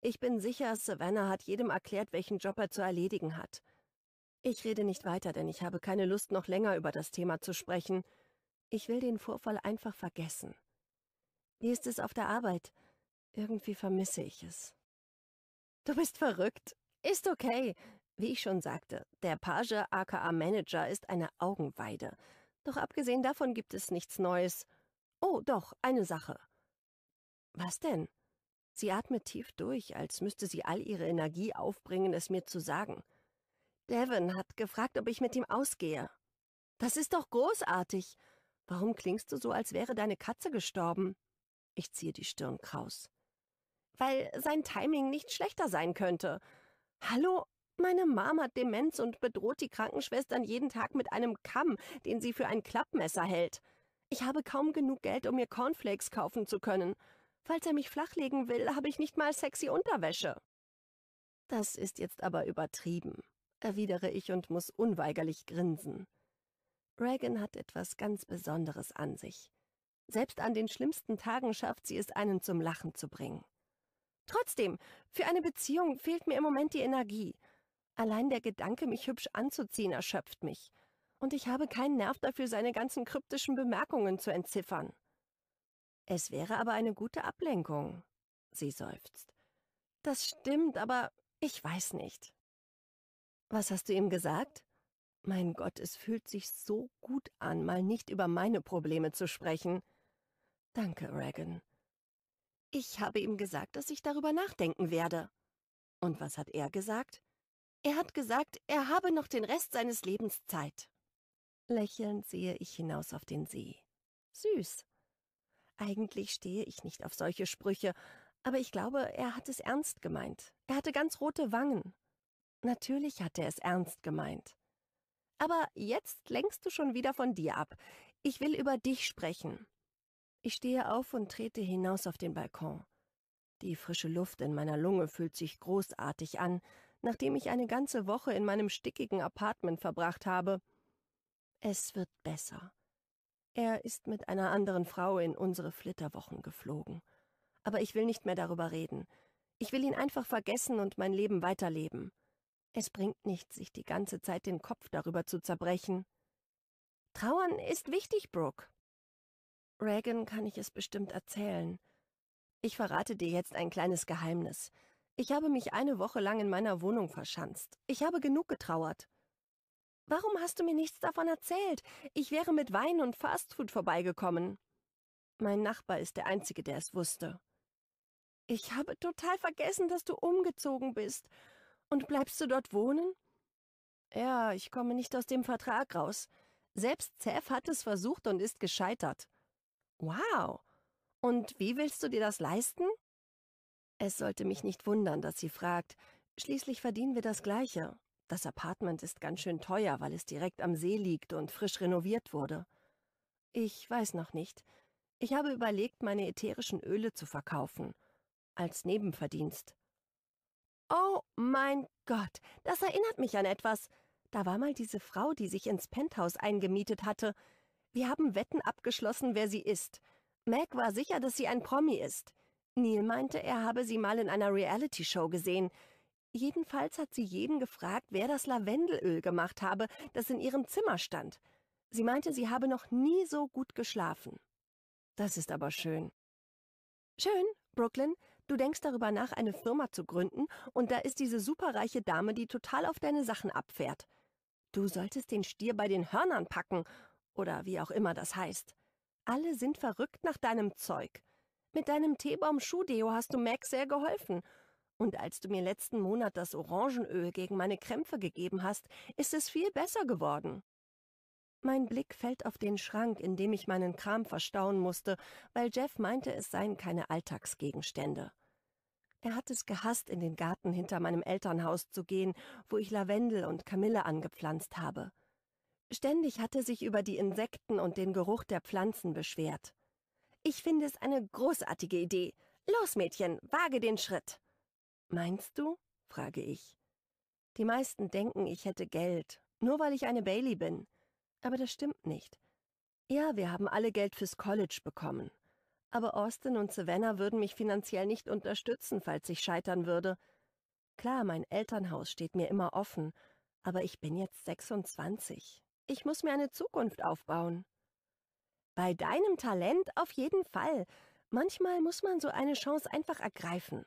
Ich bin sicher, Savannah hat jedem erklärt, welchen Job er zu erledigen hat. Ich rede nicht weiter, denn ich habe keine Lust, noch länger über das Thema zu sprechen. Ich will den Vorfall einfach vergessen. Wie ist es auf der Arbeit? Irgendwie vermisse ich es. Du bist verrückt. Ist okay. Wie ich schon sagte, der Page aka Manager ist eine Augenweide. Doch abgesehen davon gibt es nichts Neues. Oh, doch, eine Sache. Was denn? Sie atmet tief durch, als müsste sie all ihre Energie aufbringen, es mir zu sagen. Devon hat gefragt, ob ich mit ihm ausgehe. Das ist doch großartig. Warum klingst du so, als wäre deine Katze gestorben? Ich ziehe die Stirn kraus. Weil sein Timing nicht schlechter sein könnte. Hallo, meine Mom hat Demenz und bedroht die Krankenschwestern jeden Tag mit einem Kamm, den sie für ein Klappmesser hält. Ich habe kaum genug Geld, um mir Cornflakes kaufen zu können. Falls er mich flachlegen will, habe ich nicht mal sexy Unterwäsche. Das ist jetzt aber übertrieben, erwidere ich und muss unweigerlich grinsen. Reagan hat etwas ganz Besonderes an sich. Selbst an den schlimmsten Tagen schafft sie es, einen zum Lachen zu bringen. Trotzdem, für eine Beziehung fehlt mir im Moment die Energie. Allein der Gedanke, mich hübsch anzuziehen, erschöpft mich. Und ich habe keinen Nerv dafür, seine ganzen kryptischen Bemerkungen zu entziffern. Es wäre aber eine gute Ablenkung. Sie seufzt. Das stimmt, aber ich weiß nicht. Was hast du ihm gesagt? Mein Gott, es fühlt sich so gut an, mal nicht über meine Probleme zu sprechen. Danke, Regan. Ich habe ihm gesagt, dass ich darüber nachdenken werde. Und was hat er gesagt? Er hat gesagt, er habe noch den Rest seines Lebens Zeit. Lächelnd sehe ich hinaus auf den See. Süß. Eigentlich stehe ich nicht auf solche Sprüche, aber ich glaube, er hat es ernst gemeint. Er hatte ganz rote Wangen. Natürlich hat er es ernst gemeint. Aber jetzt lenkst du schon wieder von dir ab. Ich will über dich sprechen. Ich stehe auf und trete hinaus auf den Balkon. Die frische Luft in meiner Lunge fühlt sich großartig an, nachdem ich eine ganze Woche in meinem stickigen Apartment verbracht habe. Es wird besser. Er ist mit einer anderen Frau in unsere Flitterwochen geflogen. Aber ich will nicht mehr darüber reden. Ich will ihn einfach vergessen und mein Leben weiterleben. Es bringt nichts, sich die ganze Zeit den Kopf darüber zu zerbrechen. Trauern ist wichtig, Brooke. Reagan kann ich es bestimmt erzählen. Ich verrate dir jetzt ein kleines Geheimnis, ich habe mich eine Woche lang in meiner Wohnung verschanzt. Ich habe genug getrauert. Warum hast du mir nichts davon erzählt? Ich wäre mit Wein und Fastfood vorbeigekommen. Mein Nachbar ist der Einzige, der es wusste. Ich habe total vergessen, dass du umgezogen bist. Und bleibst du dort wohnen? Ja, ich komme nicht aus dem Vertrag raus. Selbst Zef hat es versucht und ist gescheitert. Wow. Und wie willst du dir das leisten? Es sollte mich nicht wundern, dass sie fragt. Schließlich verdienen wir das Gleiche. Das Apartment ist ganz schön teuer, weil es direkt am See liegt und frisch renoviert wurde. Ich weiß noch nicht. Ich habe überlegt, meine ätherischen Öle zu verkaufen. Als Nebenverdienst. Oh mein Gott, das erinnert mich an etwas. Da war mal diese Frau, die sich ins Penthouse eingemietet hatte. Wir haben Wetten abgeschlossen, wer sie ist. Meg war sicher, dass sie ein Promi ist. Neil meinte, er habe sie mal in einer Reality-Show gesehen. Jedenfalls hat sie jeden gefragt, wer das Lavendelöl gemacht habe, das in ihrem Zimmer stand. Sie meinte, sie habe noch nie so gut geschlafen. Das ist aber schön. Schön, Brooklyn. Du denkst darüber nach, eine Firma zu gründen, und da ist diese superreiche Dame, die total auf deine Sachen abfährt. Du solltest den Stier bei den Hörnern packen, oder wie auch immer das heißt. Alle sind verrückt nach deinem Zeug. Mit deinem Teebaum-Schuhdeo hast du Mac sehr geholfen. Und als du mir letzten Monat das Orangenöl gegen meine Krämpfe gegeben hast, ist es viel besser geworden. Mein Blick fällt auf den Schrank, in dem ich meinen Kram verstauen musste, weil Jeff meinte, es seien keine Alltagsgegenstände. Er hat es gehasst, in den Garten hinter meinem Elternhaus zu gehen, wo ich Lavendel und Kamille angepflanzt habe. Ständig hat er sich über die Insekten und den Geruch der Pflanzen beschwert. Ich finde es eine großartige Idee. Los, Mädchen, wage den Schritt. Meinst du? frage ich. Die meisten denken, ich hätte Geld, nur weil ich eine Bailey bin. Aber das stimmt nicht. Ja, wir haben alle Geld fürs College bekommen. Aber Austin und Savannah würden mich finanziell nicht unterstützen, falls ich scheitern würde. Klar, mein Elternhaus steht mir immer offen, aber ich bin jetzt 26. Ich muss mir eine Zukunft aufbauen. Bei deinem Talent auf jeden Fall. Manchmal muss man so eine Chance einfach ergreifen.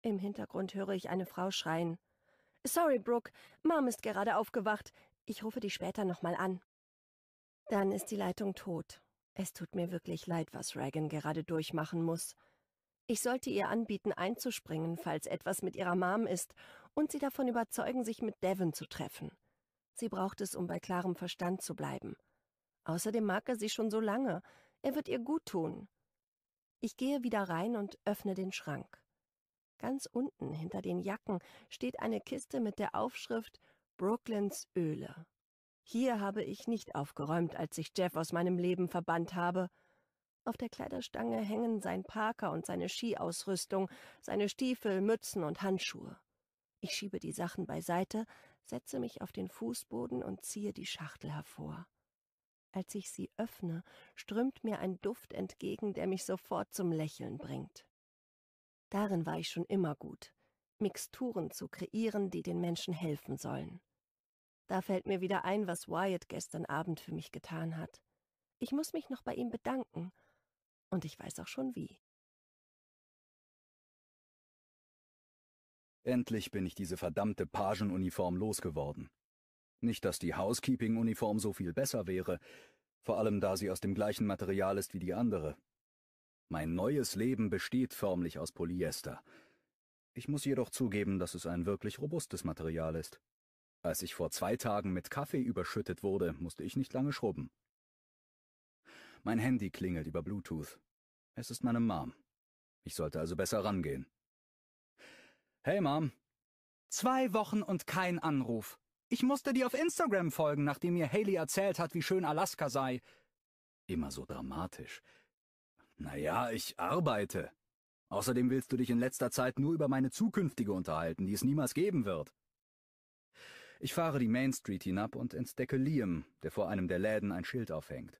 Im Hintergrund höre ich eine Frau schreien. Sorry, Brooke, Mom ist gerade aufgewacht. Ich rufe dich später nochmal an. Dann ist die Leitung tot. Es tut mir wirklich leid, was Reagan gerade durchmachen muss. Ich sollte ihr anbieten, einzuspringen, falls etwas mit ihrer Mom ist, und sie davon überzeugen, sich mit Devon zu treffen. Sie braucht es, um bei klarem Verstand zu bleiben. Außerdem mag er sie schon so lange. Er wird ihr gut tun. Ich gehe wieder rein und öffne den Schrank. Ganz unten hinter den Jacken steht eine Kiste mit der Aufschrift Brooklands Öle. Hier habe ich nicht aufgeräumt, als ich Jeff aus meinem Leben verbannt habe. Auf der Kleiderstange hängen sein Parker und seine Skiausrüstung, seine Stiefel, Mützen und Handschuhe. Ich schiebe die Sachen beiseite, setze mich auf den Fußboden und ziehe die Schachtel hervor. Als ich sie öffne, strömt mir ein Duft entgegen, der mich sofort zum Lächeln bringt. Darin war ich schon immer gut, Mixturen zu kreieren, die den Menschen helfen sollen. Da fällt mir wieder ein, was Wyatt gestern Abend für mich getan hat. Ich muss mich noch bei ihm bedanken, und ich weiß auch schon wie. Endlich bin ich diese verdammte Pagenuniform losgeworden. Nicht, dass die Housekeeping-Uniform so viel besser wäre, vor allem da sie aus dem gleichen Material ist wie die andere. Mein neues Leben besteht förmlich aus Polyester. Ich muss jedoch zugeben, dass es ein wirklich robustes Material ist. Als ich vor zwei Tagen mit Kaffee überschüttet wurde, musste ich nicht lange schrubben. Mein Handy klingelt über Bluetooth. Es ist meine Mom. Ich sollte also besser rangehen. Hey Mom. Zwei Wochen und kein Anruf. Ich musste dir auf Instagram folgen, nachdem mir Haley erzählt hat, wie schön Alaska sei. Immer so dramatisch. Naja, ich arbeite. Außerdem willst du dich in letzter Zeit nur über meine zukünftige unterhalten, die es niemals geben wird. Ich fahre die Main Street hinab und entdecke Liam, der vor einem der Läden ein Schild aufhängt.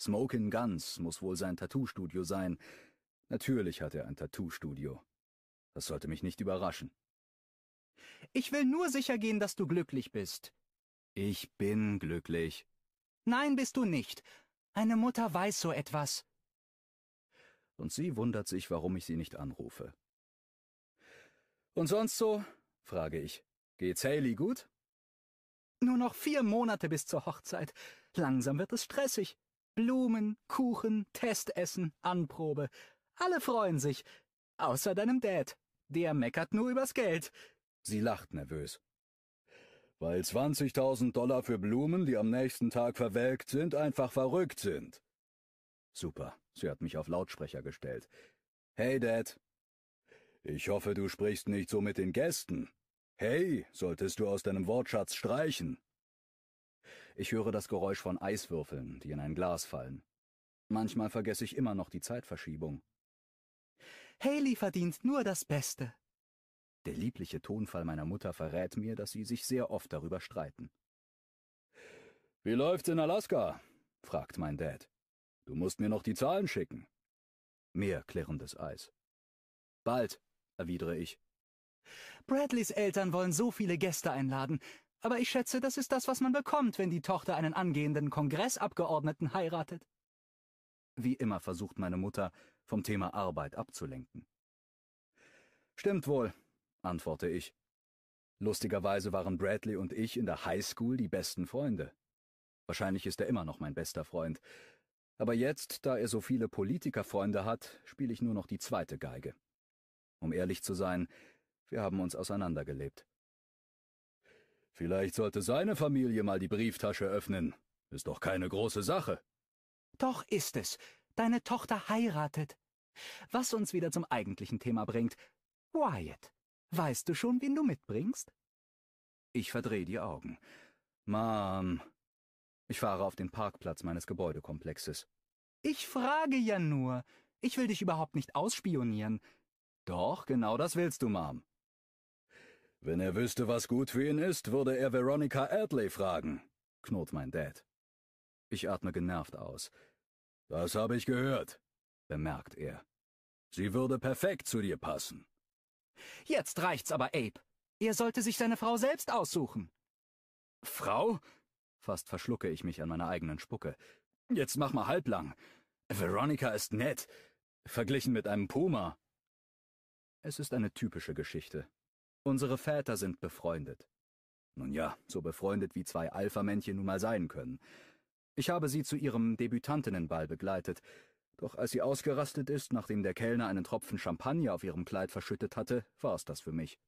Smokin' Guns muss wohl sein Tattoo-Studio sein. Natürlich hat er ein Tattoo-Studio. Das sollte mich nicht überraschen. Ich will nur sicher gehen, dass du glücklich bist. Ich bin glücklich. Nein, bist du nicht. Eine Mutter weiß so etwas. Und sie wundert sich, warum ich sie nicht anrufe. Und sonst so? frage ich. Geht's Haley gut? Nur noch vier Monate bis zur Hochzeit. Langsam wird es stressig. Blumen, Kuchen, Testessen, Anprobe. Alle freuen sich. Außer deinem Dad. Der meckert nur übers Geld. Sie lacht nervös. Weil 20.000 Dollar für Blumen, die am nächsten Tag verwelkt sind, einfach verrückt sind. Super, sie hat mich auf Lautsprecher gestellt. Hey, Dad. Ich hoffe, du sprichst nicht so mit den Gästen. Hey, solltest du aus deinem Wortschatz streichen. Ich höre das Geräusch von Eiswürfeln, die in ein Glas fallen. Manchmal vergesse ich immer noch die Zeitverschiebung. Haley verdient nur das Beste, der liebliche Tonfall meiner Mutter verrät mir, dass sie sich sehr oft darüber streiten. Wie läuft's in Alaska? fragt mein Dad. Du musst mir noch die Zahlen schicken. Mehr klirrendes Eis. Bald, erwidere ich. Bradleys Eltern wollen so viele Gäste einladen, aber ich schätze, das ist das, was man bekommt, wenn die Tochter einen angehenden Kongressabgeordneten heiratet. Wie immer versucht meine Mutter, vom Thema Arbeit abzulenken. Stimmt wohl, antworte ich. Lustigerweise waren Bradley und ich in der Highschool die besten Freunde. Wahrscheinlich ist er immer noch mein bester Freund. Aber jetzt, da er so viele Politikerfreunde hat, spiele ich nur noch die zweite Geige. Um ehrlich zu sein, wir haben uns auseinandergelebt. Vielleicht sollte seine Familie mal die Brieftasche öffnen. Ist doch keine große Sache. Doch ist es. Deine Tochter heiratet. Was uns wieder zum eigentlichen Thema bringt. Wyatt. Weißt du schon, wen du mitbringst? Ich verdreh die Augen. Mom. Ich fahre auf den Parkplatz meines Gebäudekomplexes. Ich frage ja nur. Ich will dich überhaupt nicht ausspionieren. Doch, genau das willst du, Mom. Wenn er wüsste, was gut für ihn ist, würde er Veronica Adley fragen, knurrt mein Dad. Ich atme genervt aus. Das habe ich gehört, bemerkt er. Sie würde perfekt zu dir passen. Jetzt reicht's aber, Abe. Er sollte sich seine Frau selbst aussuchen. Frau? Fast verschlucke ich mich an meiner eigenen Spucke. Jetzt mach mal halblang. Veronica ist nett, verglichen mit einem Puma. Es ist eine typische Geschichte. Unsere Väter sind befreundet. Nun ja, so befreundet wie zwei Alpha-Männchen nun mal sein können. Ich habe sie zu ihrem Debütantinnenball begleitet, doch als sie ausgerastet ist, nachdem der Kellner einen Tropfen Champagner auf ihrem Kleid verschüttet hatte, war es das für mich.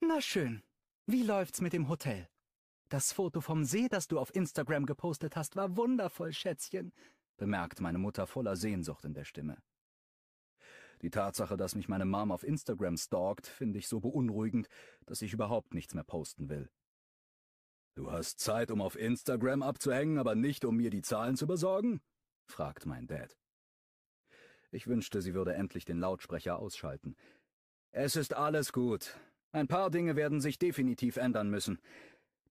Na schön. Wie läuft's mit dem Hotel? Das Foto vom See, das du auf Instagram gepostet hast, war wundervoll, Schätzchen, bemerkt meine Mutter voller Sehnsucht in der Stimme. Die Tatsache, dass mich meine Mom auf Instagram stalkt, finde ich so beunruhigend, dass ich überhaupt nichts mehr posten will. Du hast Zeit, um auf Instagram abzuhängen, aber nicht, um mir die Zahlen zu besorgen? fragt mein Dad. Ich wünschte, sie würde endlich den Lautsprecher ausschalten. Es ist alles gut. Ein paar Dinge werden sich definitiv ändern müssen.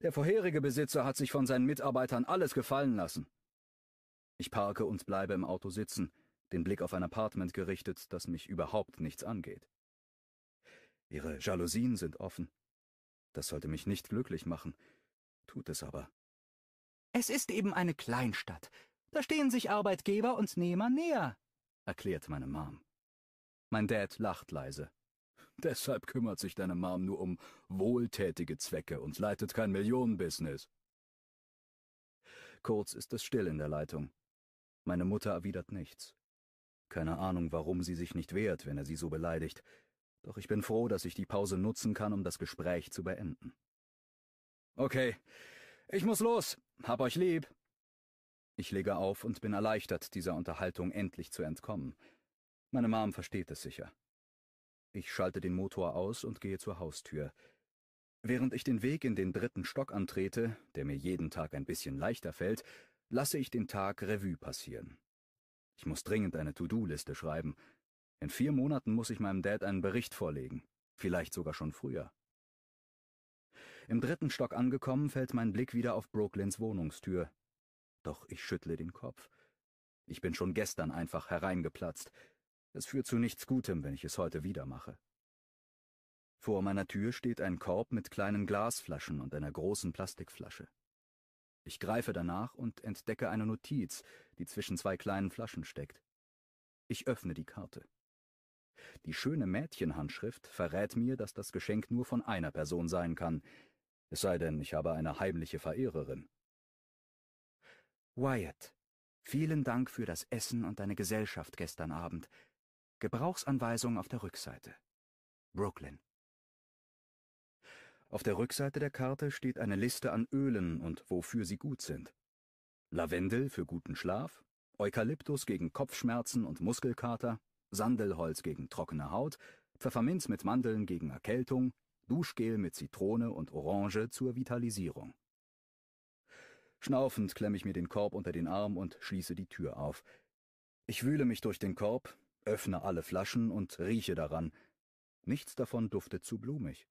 Der vorherige Besitzer hat sich von seinen Mitarbeitern alles gefallen lassen. Ich parke und bleibe im Auto sitzen, den Blick auf ein Apartment gerichtet, das mich überhaupt nichts angeht. Ihre Jalousien sind offen. Das sollte mich nicht glücklich machen, tut es aber. Es ist eben eine Kleinstadt, da stehen sich Arbeitgeber und Nehmer näher, erklärt meine Mom. Mein Dad lacht leise. Deshalb kümmert sich deine Mom nur um wohltätige Zwecke und leitet kein Millionenbusiness. Kurz ist es still in der Leitung. Meine Mutter erwidert nichts. Keine Ahnung, warum sie sich nicht wehrt, wenn er sie so beleidigt, doch ich bin froh, dass ich die Pause nutzen kann, um das Gespräch zu beenden. Okay, ich muss los. Hab euch lieb. Ich lege auf und bin erleichtert, dieser Unterhaltung endlich zu entkommen. Meine Mom versteht es sicher. Ich schalte den Motor aus und gehe zur Haustür. Während ich den Weg in den dritten Stock antrete, der mir jeden Tag ein bisschen leichter fällt, lasse ich den Tag Revue passieren. Ich muss dringend eine To-Do-Liste schreiben. In vier Monaten muss ich meinem Dad einen Bericht vorlegen, vielleicht sogar schon früher. Im dritten Stock angekommen fällt mein Blick wieder auf Brooklyns Wohnungstür, doch ich schüttle den Kopf. Ich bin schon gestern einfach hereingeplatzt. Es führt zu nichts Gutem, wenn ich es heute wieder mache. Vor meiner Tür steht ein Korb mit kleinen Glasflaschen und einer großen Plastikflasche. Ich greife danach und entdecke eine Notiz, die zwischen zwei kleinen Flaschen steckt. Ich öffne die Karte. Die schöne Mädchenhandschrift verrät mir, dass das Geschenk nur von einer Person sein kann, es sei denn, ich habe eine heimliche Verehrerin. Wyatt, vielen Dank für das Essen und deine Gesellschaft gestern Abend. Gebrauchsanweisung auf der Rückseite. Brooklyn. Auf der Rückseite der Karte steht eine Liste an Ölen und wofür sie gut sind. Lavendel für guten Schlaf, Eukalyptus gegen Kopfschmerzen und Muskelkater, Sandelholz gegen trockene Haut, Pfefferminz mit Mandeln gegen Erkältung, Duschgel mit Zitrone und Orange zur Vitalisierung. Schnaufend klemme ich mir den Korb unter den Arm und schließe die Tür auf. Ich wühle mich durch den Korb, öffne alle Flaschen und rieche daran. Nichts davon duftet zu blumig.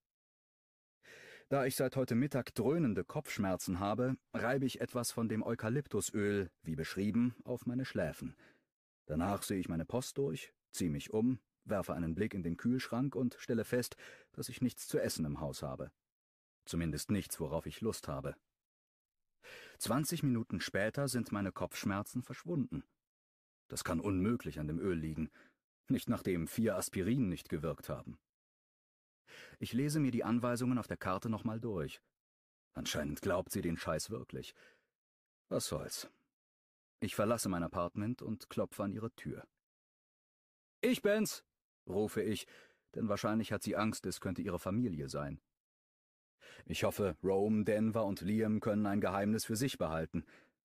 Da ich seit heute Mittag dröhnende Kopfschmerzen habe, reibe ich etwas von dem Eukalyptusöl, wie beschrieben, auf meine Schläfen. Danach sehe ich meine Post durch, ziehe mich um, werfe einen Blick in den Kühlschrank und stelle fest, dass ich nichts zu essen im Haus habe. Zumindest nichts, worauf ich Lust habe. 20 Minuten später sind meine Kopfschmerzen verschwunden. Das kann unmöglich an dem Öl liegen, nicht nachdem vier Aspirin nicht gewirkt haben. Ich lese mir die Anweisungen auf der Karte nochmal durch. Anscheinend glaubt sie den Scheiß wirklich. Was soll's. Ich verlasse mein Apartment und klopfe an ihre Tür. Ich bin's, rufe ich, denn wahrscheinlich hat sie Angst, es könnte ihre Familie sein. Ich hoffe, Rome, Denver und Liam können ein Geheimnis für sich behalten,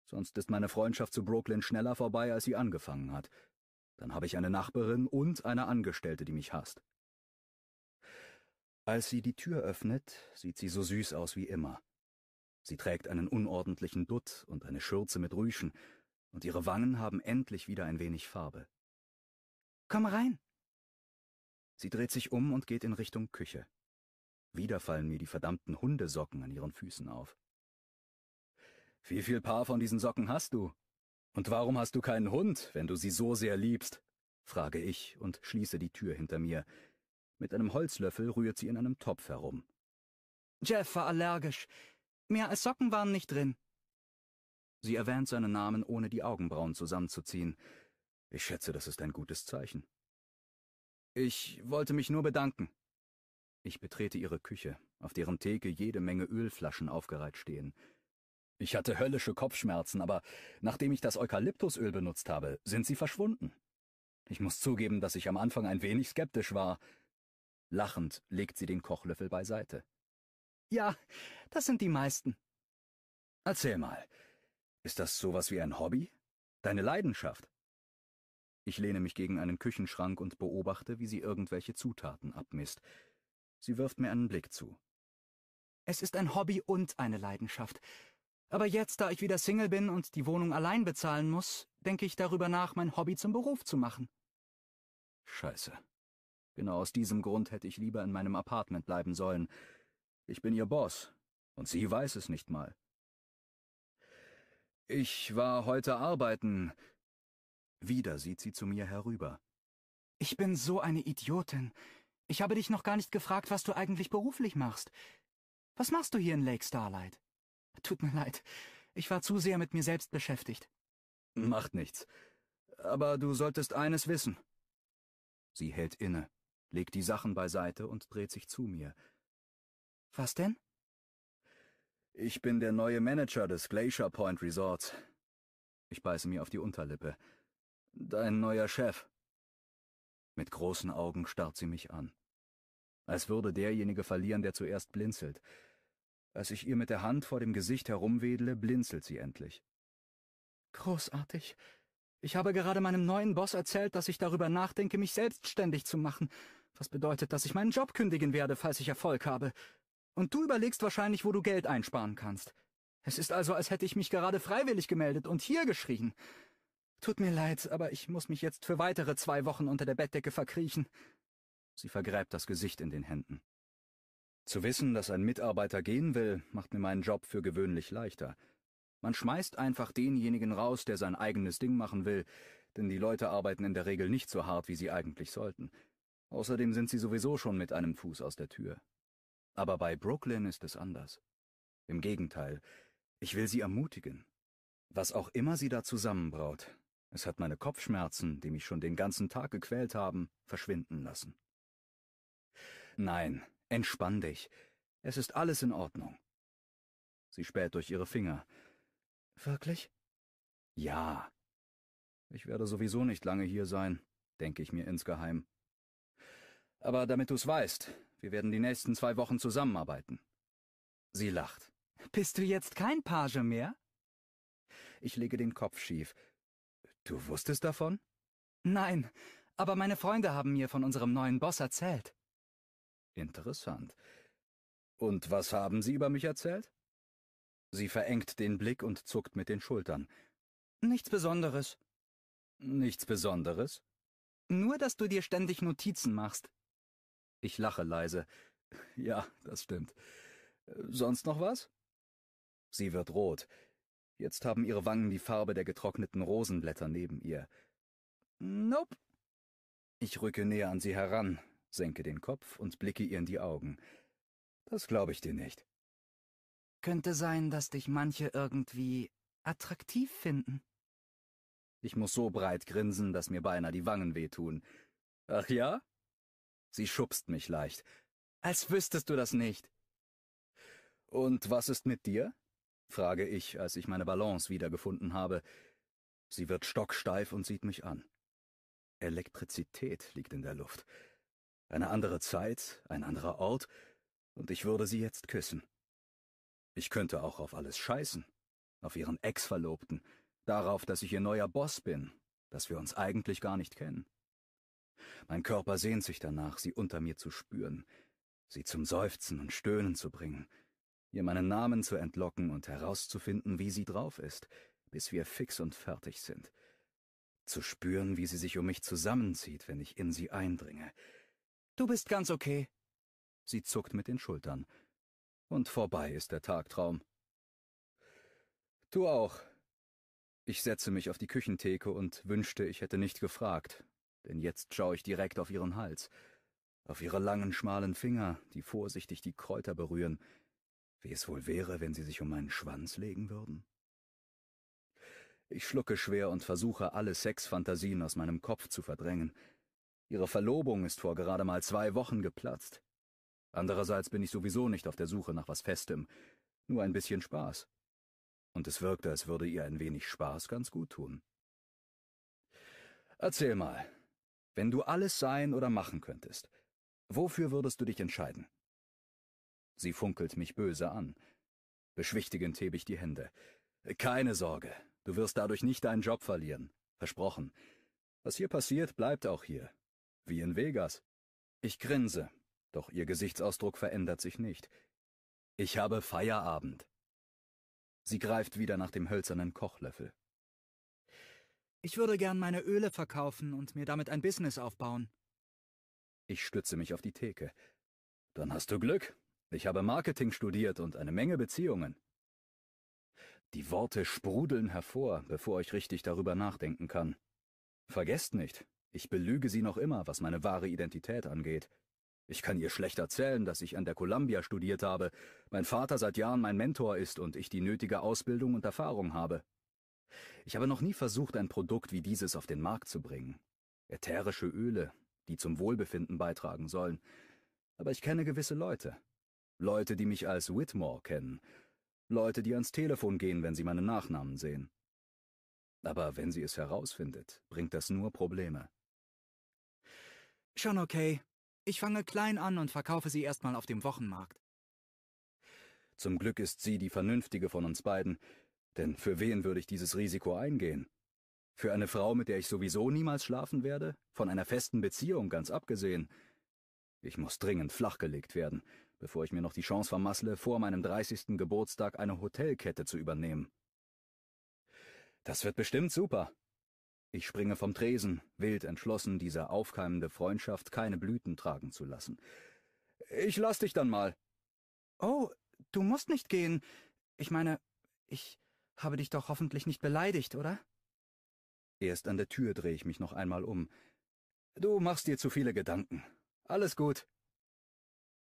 sonst ist meine Freundschaft zu Brooklyn schneller vorbei, als sie angefangen hat. Dann habe ich eine Nachbarin und eine Angestellte, die mich hasst. Als sie die Tür öffnet, sieht sie so süß aus wie immer. Sie trägt einen unordentlichen Dutt und eine Schürze mit Rüschen, und ihre Wangen haben endlich wieder ein wenig Farbe. Komm rein! Sie dreht sich um und geht in Richtung Küche. Wieder fallen mir die verdammten Hundesocken an ihren Füßen auf. Wie viel Paar von diesen Socken hast du? Und warum hast du keinen Hund, wenn du sie so sehr liebst? frage ich und schließe die Tür hinter mir. Mit einem Holzlöffel rührt sie in einem Topf herum. Jeff war allergisch. Mehr als Socken waren nicht drin. Sie erwähnt seinen Namen, ohne die Augenbrauen zusammenzuziehen. Ich schätze, das ist ein gutes Zeichen. Ich wollte mich nur bedanken, ich betrete ihre Küche, auf deren Theke jede Menge Ölflaschen aufgereiht stehen. Ich hatte höllische Kopfschmerzen, aber nachdem ich das Eukalyptusöl benutzt habe, sind sie verschwunden. Ich muss zugeben, dass ich am Anfang ein wenig skeptisch war. Lachend legt sie den Kochlöffel beiseite. Ja, das sind die meisten. Erzähl mal, ist das sowas wie ein Hobby? Deine Leidenschaft? Ich lehne mich gegen einen Küchenschrank und beobachte, wie sie irgendwelche Zutaten abmisst. Sie wirft mir einen Blick zu. Es ist ein Hobby und eine Leidenschaft. Aber jetzt, da ich wieder Single bin und die Wohnung allein bezahlen muss, denke ich darüber nach, mein Hobby zum Beruf zu machen. Scheiße. Genau aus diesem Grund hätte ich lieber in meinem Apartment bleiben sollen. Ich bin ihr Boss, und sie weiß es nicht mal. Ich war heute arbeiten. Wieder sieht sie zu mir herüber. Ich bin so eine Idiotin. Ich habe dich noch gar nicht gefragt, was du eigentlich beruflich machst. Was machst du hier in Lake Starlight? Tut mir leid, ich war zu sehr mit mir selbst beschäftigt. Macht nichts. Aber du solltest eines wissen. Sie hält inne, legt die Sachen beiseite und dreht sich zu mir. Was denn? Ich bin der neue Manager des Glacier Point Resorts. Ich beiße mir auf die Unterlippe. Dein neuer Chef. Mit großen Augen starrt sie mich an. Als würde derjenige verlieren, der zuerst blinzelt. Als ich ihr mit der Hand vor dem Gesicht herumwedle, blinzelt sie endlich. Großartig. Ich habe gerade meinem neuen Boss erzählt, dass ich darüber nachdenke, mich selbstständig zu machen, was bedeutet, dass ich meinen Job kündigen werde, falls ich Erfolg habe. Und du überlegst wahrscheinlich, wo du Geld einsparen kannst. Es ist also, als hätte ich mich gerade freiwillig gemeldet und hier geschrien. Tut mir leid, aber ich muss mich jetzt für weitere zwei Wochen unter der Bettdecke verkriechen. Sie vergräbt das Gesicht in den Händen. Zu wissen, dass ein Mitarbeiter gehen will, macht mir meinen Job für gewöhnlich leichter. Man schmeißt einfach denjenigen raus, der sein eigenes Ding machen will, denn die Leute arbeiten in der Regel nicht so hart, wie sie eigentlich sollten. Außerdem sind sie sowieso schon mit einem Fuß aus der Tür. Aber bei Brooklyn ist es anders. Im Gegenteil, ich will sie ermutigen. Was auch immer sie da zusammenbraut, es hat meine Kopfschmerzen, die mich schon den ganzen Tag gequält haben, verschwinden lassen. Nein, entspann dich. Es ist alles in Ordnung. Sie späht durch ihre Finger. Wirklich? Ja. Ich werde sowieso nicht lange hier sein, denke ich mir insgeheim. Aber damit du's weißt, wir werden die nächsten zwei Wochen zusammenarbeiten. Sie lacht. Bist du jetzt kein Page mehr? Ich lege den Kopf schief, Du wusstest davon? Nein, aber meine Freunde haben mir von unserem neuen Boss erzählt. Interessant. Und was haben Sie über mich erzählt? Sie verengt den Blick und zuckt mit den Schultern. Nichts Besonderes. Nichts Besonderes? Nur, dass du dir ständig Notizen machst. Ich lache leise. Ja, das stimmt. Sonst noch was? Sie wird rot. Jetzt haben ihre Wangen die Farbe der getrockneten Rosenblätter neben ihr. Nope. Ich rücke näher an sie heran, senke den Kopf und blicke ihr in die Augen. Das glaube ich dir nicht. Könnte sein, dass dich manche irgendwie attraktiv finden. Ich muss so breit grinsen, dass mir beinahe die Wangen wehtun. Ach ja? Sie schubst mich leicht. Als wüsstest du das nicht. Und was ist mit dir? frage ich, als ich meine Balance wiedergefunden habe. Sie wird stocksteif und sieht mich an. Elektrizität liegt in der Luft. Eine andere Zeit, ein anderer Ort, und ich würde sie jetzt küssen. Ich könnte auch auf alles scheißen, auf ihren Ex-Verlobten, darauf, dass ich ihr neuer Boss bin, dass wir uns eigentlich gar nicht kennen. Mein Körper sehnt sich danach, sie unter mir zu spüren, sie zum Seufzen und Stöhnen zu bringen, ihr meinen Namen zu entlocken und herauszufinden, wie sie drauf ist, bis wir fix und fertig sind. Zu spüren, wie sie sich um mich zusammenzieht, wenn ich in sie eindringe. Du bist ganz okay. Sie zuckt mit den Schultern. Und vorbei ist der Tagtraum. Du auch. Ich setze mich auf die Küchentheke und wünschte, ich hätte nicht gefragt, denn jetzt schaue ich direkt auf ihren Hals, auf ihre langen, schmalen Finger, die vorsichtig die Kräuter berühren, wie es wohl wäre, wenn sie sich um meinen Schwanz legen würden? Ich schlucke schwer und versuche, alle Sexfantasien aus meinem Kopf zu verdrängen. Ihre Verlobung ist vor gerade mal zwei Wochen geplatzt. Andererseits bin ich sowieso nicht auf der Suche nach was Festem, nur ein bisschen Spaß. Und es wirkte, als würde ihr ein wenig Spaß ganz gut tun. Erzähl mal, wenn du alles sein oder machen könntest, wofür würdest du dich entscheiden? Sie funkelt mich böse an. Beschwichtigend hebe ich die Hände. Keine Sorge, du wirst dadurch nicht deinen Job verlieren. Versprochen. Was hier passiert, bleibt auch hier. Wie in Vegas. Ich grinse, doch ihr Gesichtsausdruck verändert sich nicht. Ich habe Feierabend. Sie greift wieder nach dem hölzernen Kochlöffel. Ich würde gern meine Öle verkaufen und mir damit ein Business aufbauen. Ich stütze mich auf die Theke. Dann hast du Glück. Ich habe Marketing studiert und eine Menge Beziehungen. Die Worte sprudeln hervor, bevor ich richtig darüber nachdenken kann. Vergesst nicht, ich belüge sie noch immer, was meine wahre Identität angeht. Ich kann ihr schlecht erzählen, dass ich an der Columbia studiert habe, mein Vater seit Jahren mein Mentor ist und ich die nötige Ausbildung und Erfahrung habe. Ich habe noch nie versucht, ein Produkt wie dieses auf den Markt zu bringen. Ätherische Öle, die zum Wohlbefinden beitragen sollen. Aber ich kenne gewisse Leute, Leute, die mich als Whitmore kennen, Leute, die ans Telefon gehen, wenn sie meinen Nachnamen sehen. Aber wenn sie es herausfindet, bringt das nur Probleme. Schon okay. Ich fange klein an und verkaufe sie erstmal auf dem Wochenmarkt. Zum Glück ist sie die vernünftige von uns beiden, denn für wen würde ich dieses Risiko eingehen? Für eine Frau, mit der ich sowieso niemals schlafen werde? Von einer festen Beziehung ganz abgesehen. Ich muss dringend flachgelegt werden, bevor ich mir noch die Chance vermassle, vor meinem 30. Geburtstag eine Hotelkette zu übernehmen. Das wird bestimmt super. Ich springe vom Tresen, wild entschlossen, diese aufkeimende Freundschaft keine Blüten tragen zu lassen. Ich lass dich dann mal. Oh, du musst nicht gehen. Ich meine, ich habe dich doch hoffentlich nicht beleidigt, oder? Erst an der Tür drehe ich mich noch einmal um. Du machst dir zu viele Gedanken. Alles gut.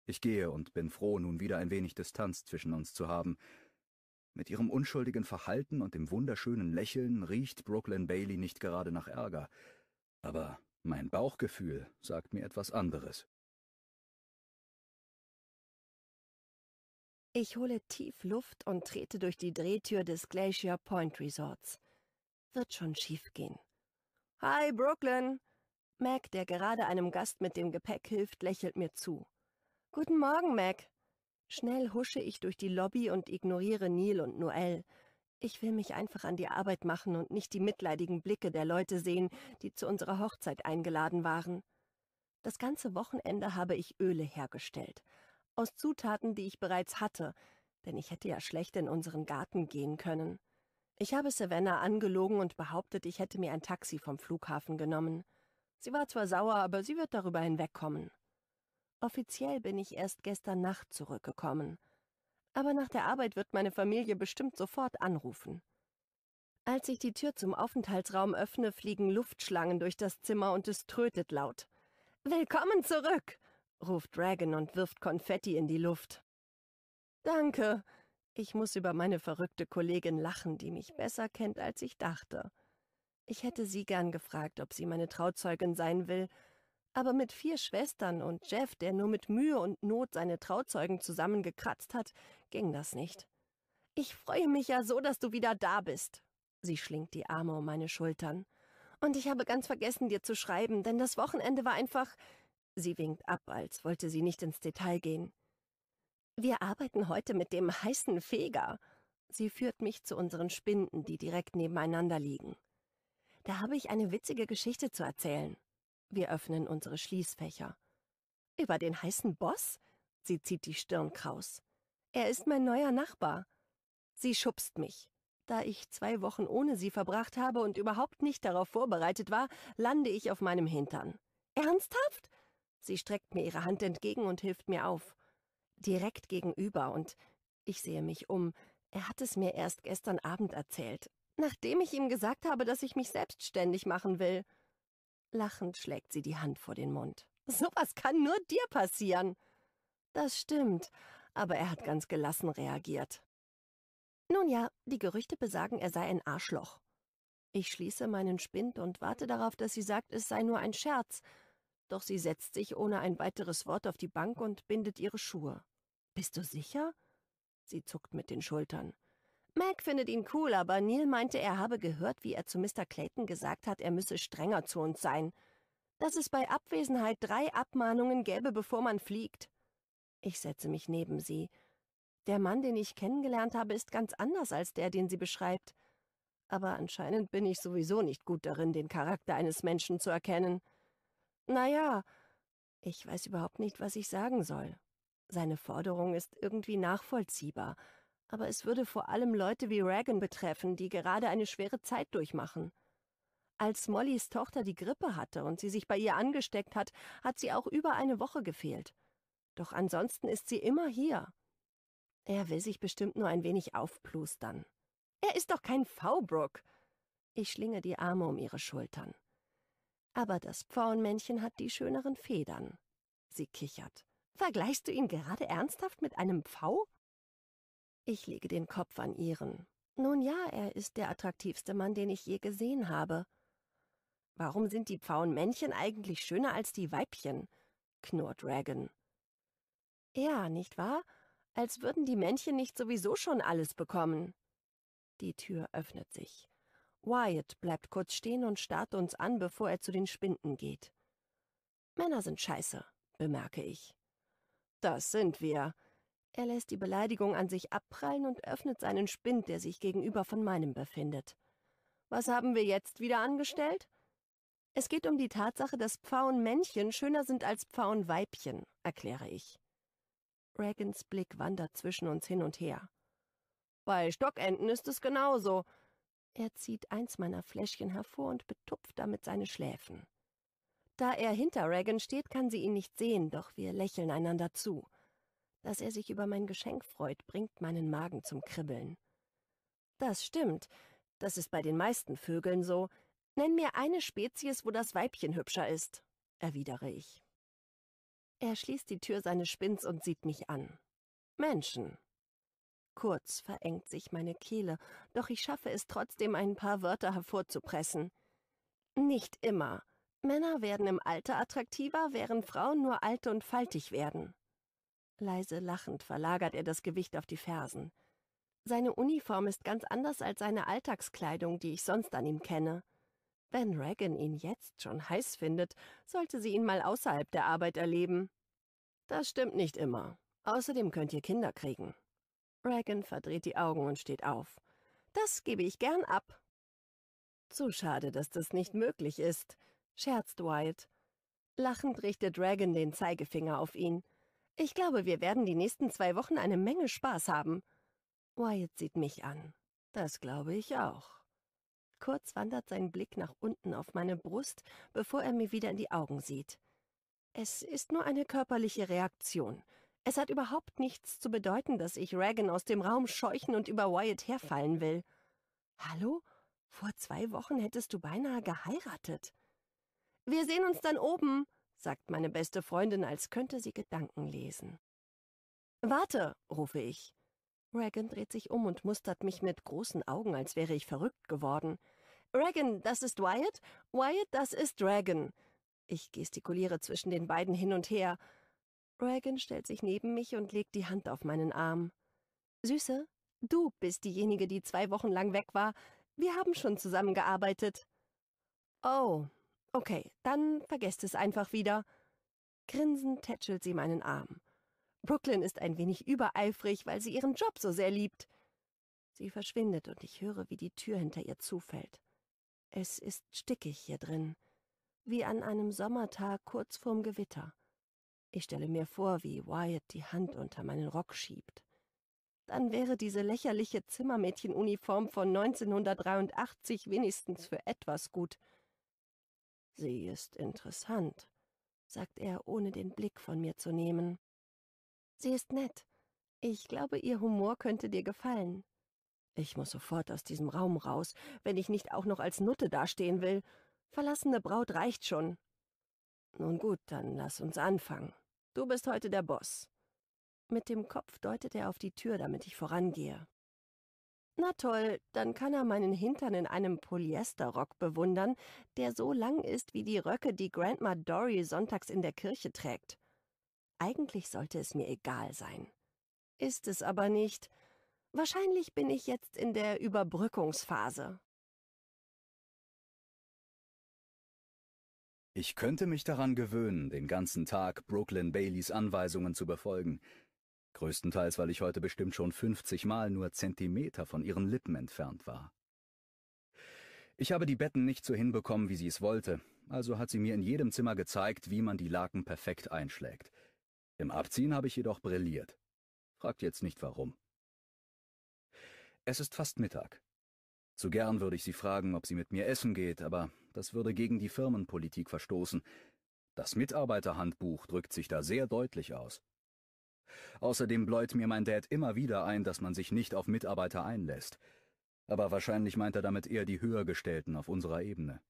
Ich gehe und bin froh, nun wieder ein wenig Distanz zwischen uns zu haben. Mit ihrem unschuldigen Verhalten und dem wunderschönen Lächeln riecht Brooklyn Bailey nicht gerade nach Ärger. Aber mein Bauchgefühl sagt mir etwas anderes. Ich hole tief Luft und trete durch die Drehtür des Glacier Point Resorts. Wird schon schiefgehen. Hi, Brooklyn! Mac, der gerade einem Gast mit dem Gepäck hilft, lächelt mir zu. Guten Morgen, Mac. Schnell husche ich durch die Lobby und ignoriere Neil und Noel. Ich will mich einfach an die Arbeit machen und nicht die mitleidigen Blicke der Leute sehen, die zu unserer Hochzeit eingeladen waren. Das ganze Wochenende habe ich Öle hergestellt. Aus Zutaten, die ich bereits hatte, denn ich hätte ja schlecht in unseren Garten gehen können. Ich habe Savannah angelogen und behauptet, ich hätte mir ein Taxi vom Flughafen genommen. Sie war zwar sauer, aber sie wird darüber hinwegkommen. Offiziell bin ich erst gestern Nacht zurückgekommen. Aber nach der Arbeit wird meine Familie bestimmt sofort anrufen. Als ich die Tür zum Aufenthaltsraum öffne, fliegen Luftschlangen durch das Zimmer und es trötet laut. Willkommen zurück! ruft Dragon und wirft Konfetti in die Luft. Danke! Ich muss über meine verrückte Kollegin lachen, die mich besser kennt, als ich dachte. Ich hätte sie gern gefragt, ob sie meine Trauzeugin sein will, aber mit vier Schwestern und Jeff, der nur mit Mühe und Not seine Trauzeugen zusammengekratzt hat, ging das nicht. Ich freue mich ja so, dass du wieder da bist. Sie schlingt die Arme um meine Schultern. Und ich habe ganz vergessen, dir zu schreiben, denn das Wochenende war einfach. Sie winkt ab, als wollte sie nicht ins Detail gehen. Wir arbeiten heute mit dem heißen Feger. Sie führt mich zu unseren Spinden, die direkt nebeneinander liegen. Da habe ich eine witzige Geschichte zu erzählen. Wir öffnen unsere Schließfächer. Über den heißen Boss? Sie zieht die Stirn kraus. Er ist mein neuer Nachbar. Sie schubst mich. Da ich zwei Wochen ohne sie verbracht habe und überhaupt nicht darauf vorbereitet war, lande ich auf meinem Hintern. Ernsthaft? Sie streckt mir ihre Hand entgegen und hilft mir auf. Direkt gegenüber und ich sehe mich um. Er hat es mir erst gestern Abend erzählt, nachdem ich ihm gesagt habe, dass ich mich selbstständig machen will. Lachend schlägt sie die Hand vor den Mund. Sowas kann nur dir passieren. Das stimmt, aber er hat ganz gelassen reagiert. Nun ja, die Gerüchte besagen, er sei ein Arschloch. Ich schließe meinen Spind und warte darauf, dass sie sagt, es sei nur ein Scherz. Doch sie setzt sich ohne ein weiteres Wort auf die Bank und bindet ihre Schuhe. Bist du sicher? Sie zuckt mit den Schultern. Mac findet ihn cool, aber Neil meinte, er habe gehört, wie er zu Mr. Clayton gesagt hat, er müsse strenger zu uns sein. Dass es bei Abwesenheit drei Abmahnungen gäbe, bevor man fliegt. Ich setze mich neben sie. Der Mann, den ich kennengelernt habe, ist ganz anders als der, den sie beschreibt. Aber anscheinend bin ich sowieso nicht gut darin, den Charakter eines Menschen zu erkennen. Naja, ich weiß überhaupt nicht, was ich sagen soll. Seine Forderung ist irgendwie nachvollziehbar – aber es würde vor allem Leute wie Reagan betreffen, die gerade eine schwere Zeit durchmachen. Als Mollys Tochter die Grippe hatte und sie sich bei ihr angesteckt hat, hat sie auch über eine Woche gefehlt. Doch ansonsten ist sie immer hier. Er will sich bestimmt nur ein wenig aufplustern. Er ist doch kein V-Brook. Ich schlinge die Arme um ihre Schultern. Aber das Pfauenmännchen hat die schöneren Federn. Sie kichert. Vergleichst du ihn gerade ernsthaft mit einem Pfau? Ich lege den Kopf an ihren. Nun ja, er ist der attraktivste Mann, den ich je gesehen habe. Warum sind die Pfauenmännchen eigentlich schöner als die Weibchen? knurrt Regan. Ja, nicht wahr? Als würden die Männchen nicht sowieso schon alles bekommen. Die Tür öffnet sich. Wyatt bleibt kurz stehen und starrt uns an, bevor er zu den Spinden geht. Männer sind scheiße, bemerke ich. Das sind wir, er lässt die Beleidigung an sich abprallen und öffnet seinen Spind, der sich gegenüber von meinem befindet. Was haben wir jetzt wieder angestellt? Es geht um die Tatsache, dass Pfauenmännchen schöner sind als Pfauenweibchen, erkläre ich. Regans Blick wandert zwischen uns hin und her. Bei Stockenten ist es genauso. Er zieht eins meiner Fläschchen hervor und betupft damit seine Schläfen. Da er hinter Regan steht, kann sie ihn nicht sehen, doch wir lächeln einander zu. Dass er sich über mein Geschenk freut, bringt meinen Magen zum Kribbeln. Das stimmt. Das ist bei den meisten Vögeln so. Nenn mir eine Spezies, wo das Weibchen hübscher ist, erwidere ich. Er schließt die Tür seines Spins und sieht mich an. Menschen. Kurz verengt sich meine Kehle, doch ich schaffe es trotzdem, ein paar Wörter hervorzupressen. Nicht immer. Männer werden im Alter attraktiver, während Frauen nur alt und faltig werden. Leise lachend verlagert er das Gewicht auf die Fersen. Seine Uniform ist ganz anders als seine Alltagskleidung, die ich sonst an ihm kenne. Wenn Reagan ihn jetzt schon heiß findet, sollte sie ihn mal außerhalb der Arbeit erleben. Das stimmt nicht immer. Außerdem könnt ihr Kinder kriegen. Reagan verdreht die Augen und steht auf. Das gebe ich gern ab. Zu schade, dass das nicht möglich ist, scherzt Wyatt. Lachend richtet Reagan den Zeigefinger auf ihn. Ich glaube, wir werden die nächsten zwei Wochen eine Menge Spaß haben. Wyatt sieht mich an. Das glaube ich auch. Kurz wandert sein Blick nach unten auf meine Brust, bevor er mir wieder in die Augen sieht. Es ist nur eine körperliche Reaktion. Es hat überhaupt nichts zu bedeuten, dass ich Reagan aus dem Raum scheuchen und über Wyatt herfallen will. Hallo? Vor zwei Wochen hättest du beinahe geheiratet. Wir sehen uns dann oben, sagt meine beste Freundin, als könnte sie Gedanken lesen. Warte, rufe ich. Regan dreht sich um und mustert mich mit großen Augen, als wäre ich verrückt geworden. Regan, das ist Wyatt? Wyatt, das ist Regan. Ich gestikuliere zwischen den beiden hin und her. Regan stellt sich neben mich und legt die Hand auf meinen Arm. Süße, du bist diejenige, die zwei Wochen lang weg war. Wir haben schon zusammengearbeitet. Oh, Okay, dann vergesst es einfach wieder. Grinsend tätschelt sie meinen Arm. Brooklyn ist ein wenig übereifrig, weil sie ihren Job so sehr liebt. Sie verschwindet und ich höre, wie die Tür hinter ihr zufällt. Es ist stickig hier drin, wie an einem Sommertag kurz vorm Gewitter. Ich stelle mir vor, wie Wyatt die Hand unter meinen Rock schiebt. Dann wäre diese lächerliche Zimmermädchenuniform von 1983 wenigstens für etwas gut. Sie ist interessant, sagt er, ohne den Blick von mir zu nehmen. Sie ist nett. Ich glaube, ihr Humor könnte dir gefallen. Ich muss sofort aus diesem Raum raus, wenn ich nicht auch noch als Nutte dastehen will. Verlassene Braut reicht schon. Nun gut, dann lass uns anfangen. Du bist heute der Boss. Mit dem Kopf deutet er auf die Tür, damit ich vorangehe. Na toll, dann kann er meinen Hintern in einem Polyesterrock bewundern, der so lang ist wie die Röcke, die Grandma Dory sonntags in der Kirche trägt. Eigentlich sollte es mir egal sein. Ist es aber nicht. Wahrscheinlich bin ich jetzt in der Überbrückungsphase. Ich könnte mich daran gewöhnen, den ganzen Tag Brooklyn Baileys Anweisungen zu befolgen, größtenteils weil ich heute bestimmt schon 50 Mal nur Zentimeter von ihren Lippen entfernt war. Ich habe die Betten nicht so hinbekommen, wie sie es wollte, also hat sie mir in jedem Zimmer gezeigt, wie man die Laken perfekt einschlägt. Im Abziehen habe ich jedoch brilliert. Fragt jetzt nicht warum. Es ist fast Mittag. Zu gern würde ich sie fragen, ob sie mit mir essen geht, aber das würde gegen die Firmenpolitik verstoßen. Das Mitarbeiterhandbuch drückt sich da sehr deutlich aus. Außerdem bläut mir mein Dad immer wieder ein, dass man sich nicht auf Mitarbeiter einlässt. Aber wahrscheinlich meint er damit eher die Höhergestellten auf unserer Ebene.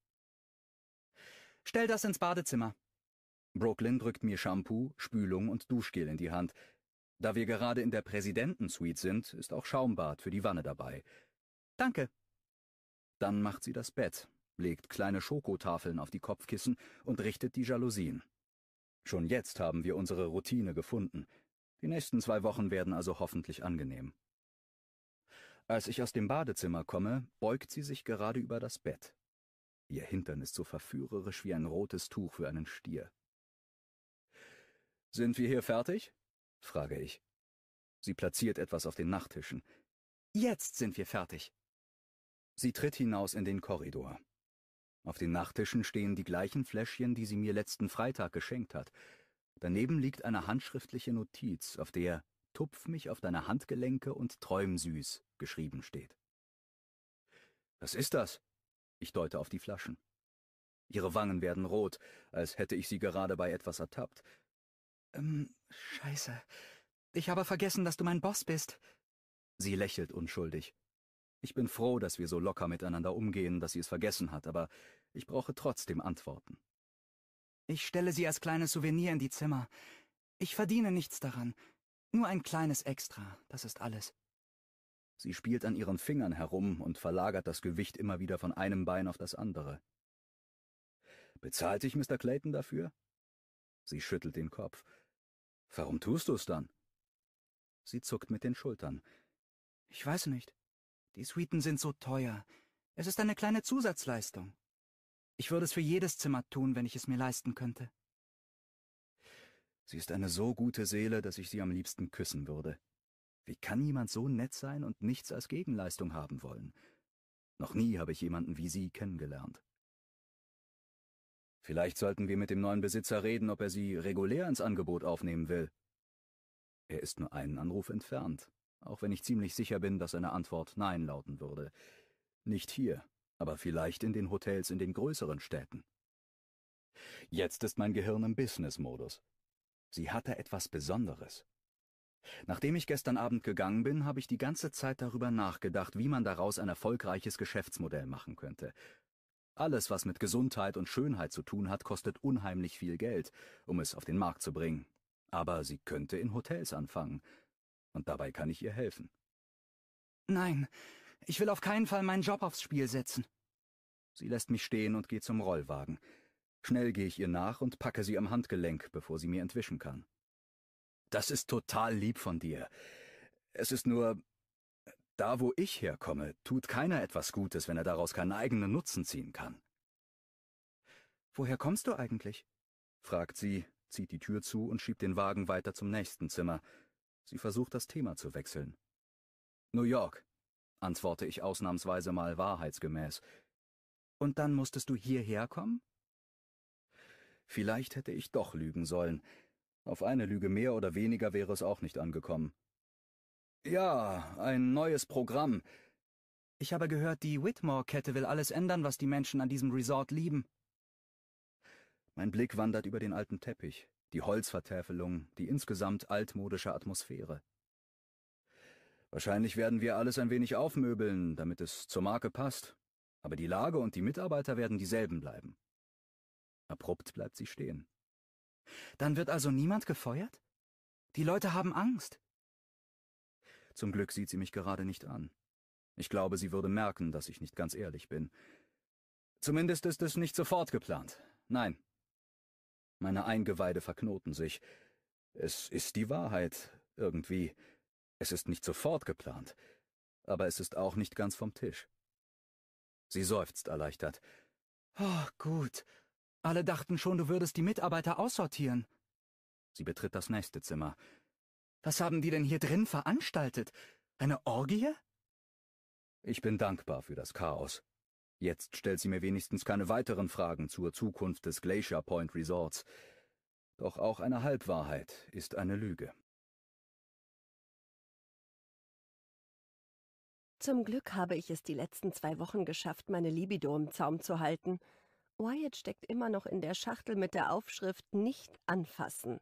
Stell das ins Badezimmer. Brooklyn drückt mir Shampoo, Spülung und Duschgel in die Hand. Da wir gerade in der Präsidentensuite sind, ist auch Schaumbad für die Wanne dabei. Danke. Dann macht sie das Bett, legt kleine Schokotafeln auf die Kopfkissen und richtet die Jalousien. Schon jetzt haben wir unsere Routine gefunden – die nächsten zwei Wochen werden also hoffentlich angenehm. Als ich aus dem Badezimmer komme, beugt sie sich gerade über das Bett. Ihr Hintern ist so verführerisch wie ein rotes Tuch für einen Stier. Sind wir hier fertig? frage ich. Sie platziert etwas auf den Nachttischen. Jetzt sind wir fertig. Sie tritt hinaus in den Korridor. Auf den Nachttischen stehen die gleichen Fläschchen, die sie mir letzten Freitag geschenkt hat. Daneben liegt eine handschriftliche Notiz, auf der Tupf mich auf deine Handgelenke und träum süß geschrieben steht. Was ist das? Ich deute auf die Flaschen. Ihre Wangen werden rot, als hätte ich sie gerade bei etwas ertappt. Ähm, scheiße. Ich habe vergessen, dass du mein Boss bist. Sie lächelt unschuldig. Ich bin froh, dass wir so locker miteinander umgehen, dass sie es vergessen hat, aber ich brauche trotzdem Antworten. Ich stelle sie als kleines Souvenir in die Zimmer. Ich verdiene nichts daran. Nur ein kleines Extra, das ist alles. Sie spielt an ihren Fingern herum und verlagert das Gewicht immer wieder von einem Bein auf das andere. Bezahlt dich Mr. Clayton dafür? Sie schüttelt den Kopf. Warum tust du es dann? Sie zuckt mit den Schultern. Ich weiß nicht. Die Suiten sind so teuer. Es ist eine kleine Zusatzleistung. Ich würde es für jedes Zimmer tun, wenn ich es mir leisten könnte. Sie ist eine so gute Seele, dass ich sie am liebsten küssen würde. Wie kann jemand so nett sein und nichts als Gegenleistung haben wollen? Noch nie habe ich jemanden wie Sie kennengelernt. Vielleicht sollten wir mit dem neuen Besitzer reden, ob er Sie regulär ins Angebot aufnehmen will. Er ist nur einen Anruf entfernt, auch wenn ich ziemlich sicher bin, dass seine Antwort Nein lauten würde. Nicht hier aber vielleicht in den Hotels in den größeren Städten. Jetzt ist mein Gehirn im Business-Modus. Sie hatte etwas Besonderes. Nachdem ich gestern Abend gegangen bin, habe ich die ganze Zeit darüber nachgedacht, wie man daraus ein erfolgreiches Geschäftsmodell machen könnte. Alles, was mit Gesundheit und Schönheit zu tun hat, kostet unheimlich viel Geld, um es auf den Markt zu bringen. Aber sie könnte in Hotels anfangen. Und dabei kann ich ihr helfen. Nein, ich will auf keinen Fall meinen Job aufs Spiel setzen. Sie lässt mich stehen und geht zum Rollwagen. Schnell gehe ich ihr nach und packe sie am Handgelenk, bevor sie mir entwischen kann. Das ist total lieb von dir. Es ist nur, da wo ich herkomme, tut keiner etwas Gutes, wenn er daraus keinen eigenen Nutzen ziehen kann. Woher kommst du eigentlich? fragt sie, zieht die Tür zu und schiebt den Wagen weiter zum nächsten Zimmer. Sie versucht das Thema zu wechseln. New York, antworte ich ausnahmsweise mal wahrheitsgemäß. Und dann musstest du hierher kommen? Vielleicht hätte ich doch lügen sollen. Auf eine Lüge mehr oder weniger wäre es auch nicht angekommen. Ja, ein neues Programm. Ich habe gehört, die Whitmore-Kette will alles ändern, was die Menschen an diesem Resort lieben. Mein Blick wandert über den alten Teppich, die Holzvertäfelung, die insgesamt altmodische Atmosphäre. Wahrscheinlich werden wir alles ein wenig aufmöbeln, damit es zur Marke passt. Aber die Lage und die Mitarbeiter werden dieselben bleiben. Abrupt bleibt sie stehen. Dann wird also niemand gefeuert? Die Leute haben Angst. Zum Glück sieht sie mich gerade nicht an. Ich glaube, sie würde merken, dass ich nicht ganz ehrlich bin. Zumindest ist es nicht sofort geplant. Nein. Meine Eingeweide verknoten sich. Es ist die Wahrheit, irgendwie. Es ist nicht sofort geplant, aber es ist auch nicht ganz vom Tisch. Sie seufzt erleichtert. Oh, gut. Alle dachten schon, du würdest die Mitarbeiter aussortieren. Sie betritt das nächste Zimmer. Was haben die denn hier drin veranstaltet? Eine Orgie? Ich bin dankbar für das Chaos. Jetzt stellt sie mir wenigstens keine weiteren Fragen zur Zukunft des Glacier Point Resorts. Doch auch eine Halbwahrheit ist eine Lüge. Zum Glück habe ich es die letzten zwei Wochen geschafft, meine Libido im Zaum zu halten. Wyatt steckt immer noch in der Schachtel mit der Aufschrift Nicht anfassen.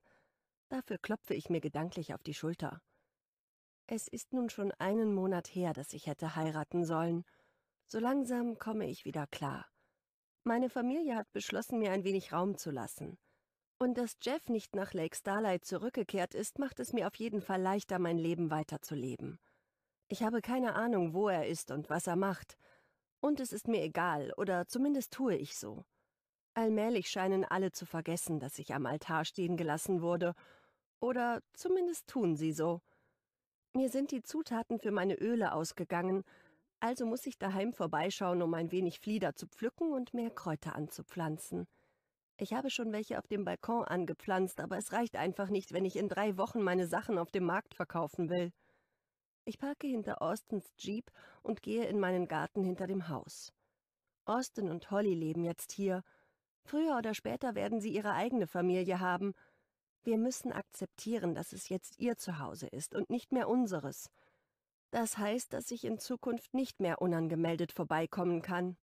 Dafür klopfe ich mir gedanklich auf die Schulter. Es ist nun schon einen Monat her, dass ich hätte heiraten sollen. So langsam komme ich wieder klar. Meine Familie hat beschlossen, mir ein wenig Raum zu lassen. Und dass Jeff nicht nach Lake Starlight zurückgekehrt ist, macht es mir auf jeden Fall leichter, mein Leben weiterzuleben. Ich habe keine Ahnung, wo er ist und was er macht. Und es ist mir egal, oder zumindest tue ich so. Allmählich scheinen alle zu vergessen, dass ich am Altar stehen gelassen wurde, oder zumindest tun sie so. Mir sind die Zutaten für meine Öle ausgegangen, also muss ich daheim vorbeischauen, um ein wenig Flieder zu pflücken und mehr Kräuter anzupflanzen. Ich habe schon welche auf dem Balkon angepflanzt, aber es reicht einfach nicht, wenn ich in drei Wochen meine Sachen auf dem Markt verkaufen will. Ich parke hinter Austins Jeep und gehe in meinen Garten hinter dem Haus. Austin und Holly leben jetzt hier. Früher oder später werden sie ihre eigene Familie haben. Wir müssen akzeptieren, dass es jetzt ihr Zuhause ist und nicht mehr unseres. Das heißt, dass ich in Zukunft nicht mehr unangemeldet vorbeikommen kann.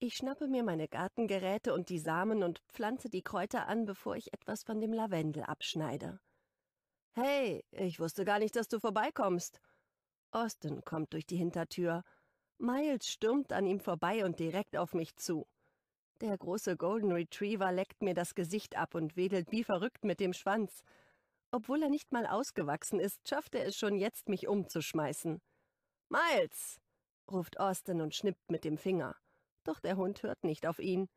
Ich schnappe mir meine Gartengeräte und die Samen und pflanze die Kräuter an, bevor ich etwas von dem Lavendel abschneide. Hey, ich wusste gar nicht, dass du vorbeikommst. Austin kommt durch die Hintertür. Miles stürmt an ihm vorbei und direkt auf mich zu. Der große Golden Retriever leckt mir das Gesicht ab und wedelt wie verrückt mit dem Schwanz. Obwohl er nicht mal ausgewachsen ist, schafft er es schon jetzt, mich umzuschmeißen. Miles! ruft Austin und schnippt mit dem Finger. Doch der Hund hört nicht auf ihn.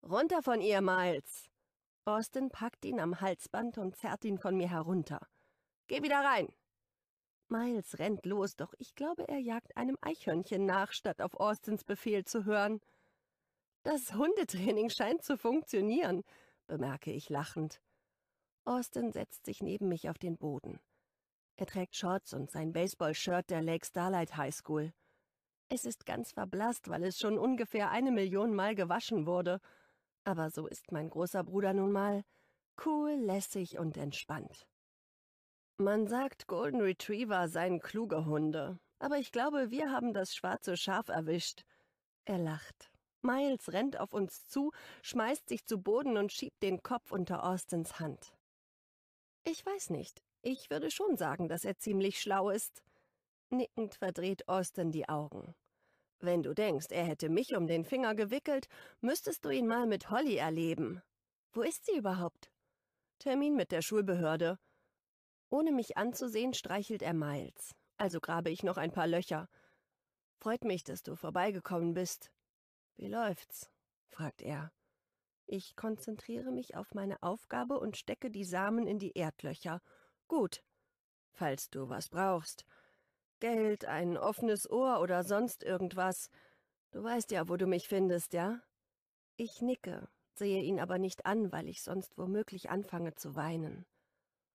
Runter von ihr, Miles! Austin packt ihn am Halsband und zerrt ihn von mir herunter. Geh wieder rein! Miles rennt los, doch ich glaube, er jagt einem Eichhörnchen nach, statt auf Austins Befehl zu hören. Das Hundetraining scheint zu funktionieren, bemerke ich lachend. Austin setzt sich neben mich auf den Boden. Er trägt Shorts und sein Baseball-Shirt der Lake Starlight High School. Es ist ganz verblasst, weil es schon ungefähr eine Million Mal gewaschen wurde aber so ist mein großer Bruder nun mal cool, lässig und entspannt. Man sagt, Golden Retriever seien kluge Hunde, aber ich glaube, wir haben das schwarze Schaf erwischt. Er lacht. Miles rennt auf uns zu, schmeißt sich zu Boden und schiebt den Kopf unter Austins Hand. Ich weiß nicht, ich würde schon sagen, dass er ziemlich schlau ist. Nickend verdreht Austin die Augen. Wenn du denkst, er hätte mich um den Finger gewickelt, müsstest du ihn mal mit Holly erleben. Wo ist sie überhaupt? Termin mit der Schulbehörde. Ohne mich anzusehen, streichelt er Miles. Also grabe ich noch ein paar Löcher. Freut mich, dass du vorbeigekommen bist. Wie läuft's? fragt er. Ich konzentriere mich auf meine Aufgabe und stecke die Samen in die Erdlöcher. Gut. Falls du was brauchst. Geld, ein offenes Ohr oder sonst irgendwas. Du weißt ja, wo du mich findest, ja? Ich nicke, sehe ihn aber nicht an, weil ich sonst womöglich anfange zu weinen.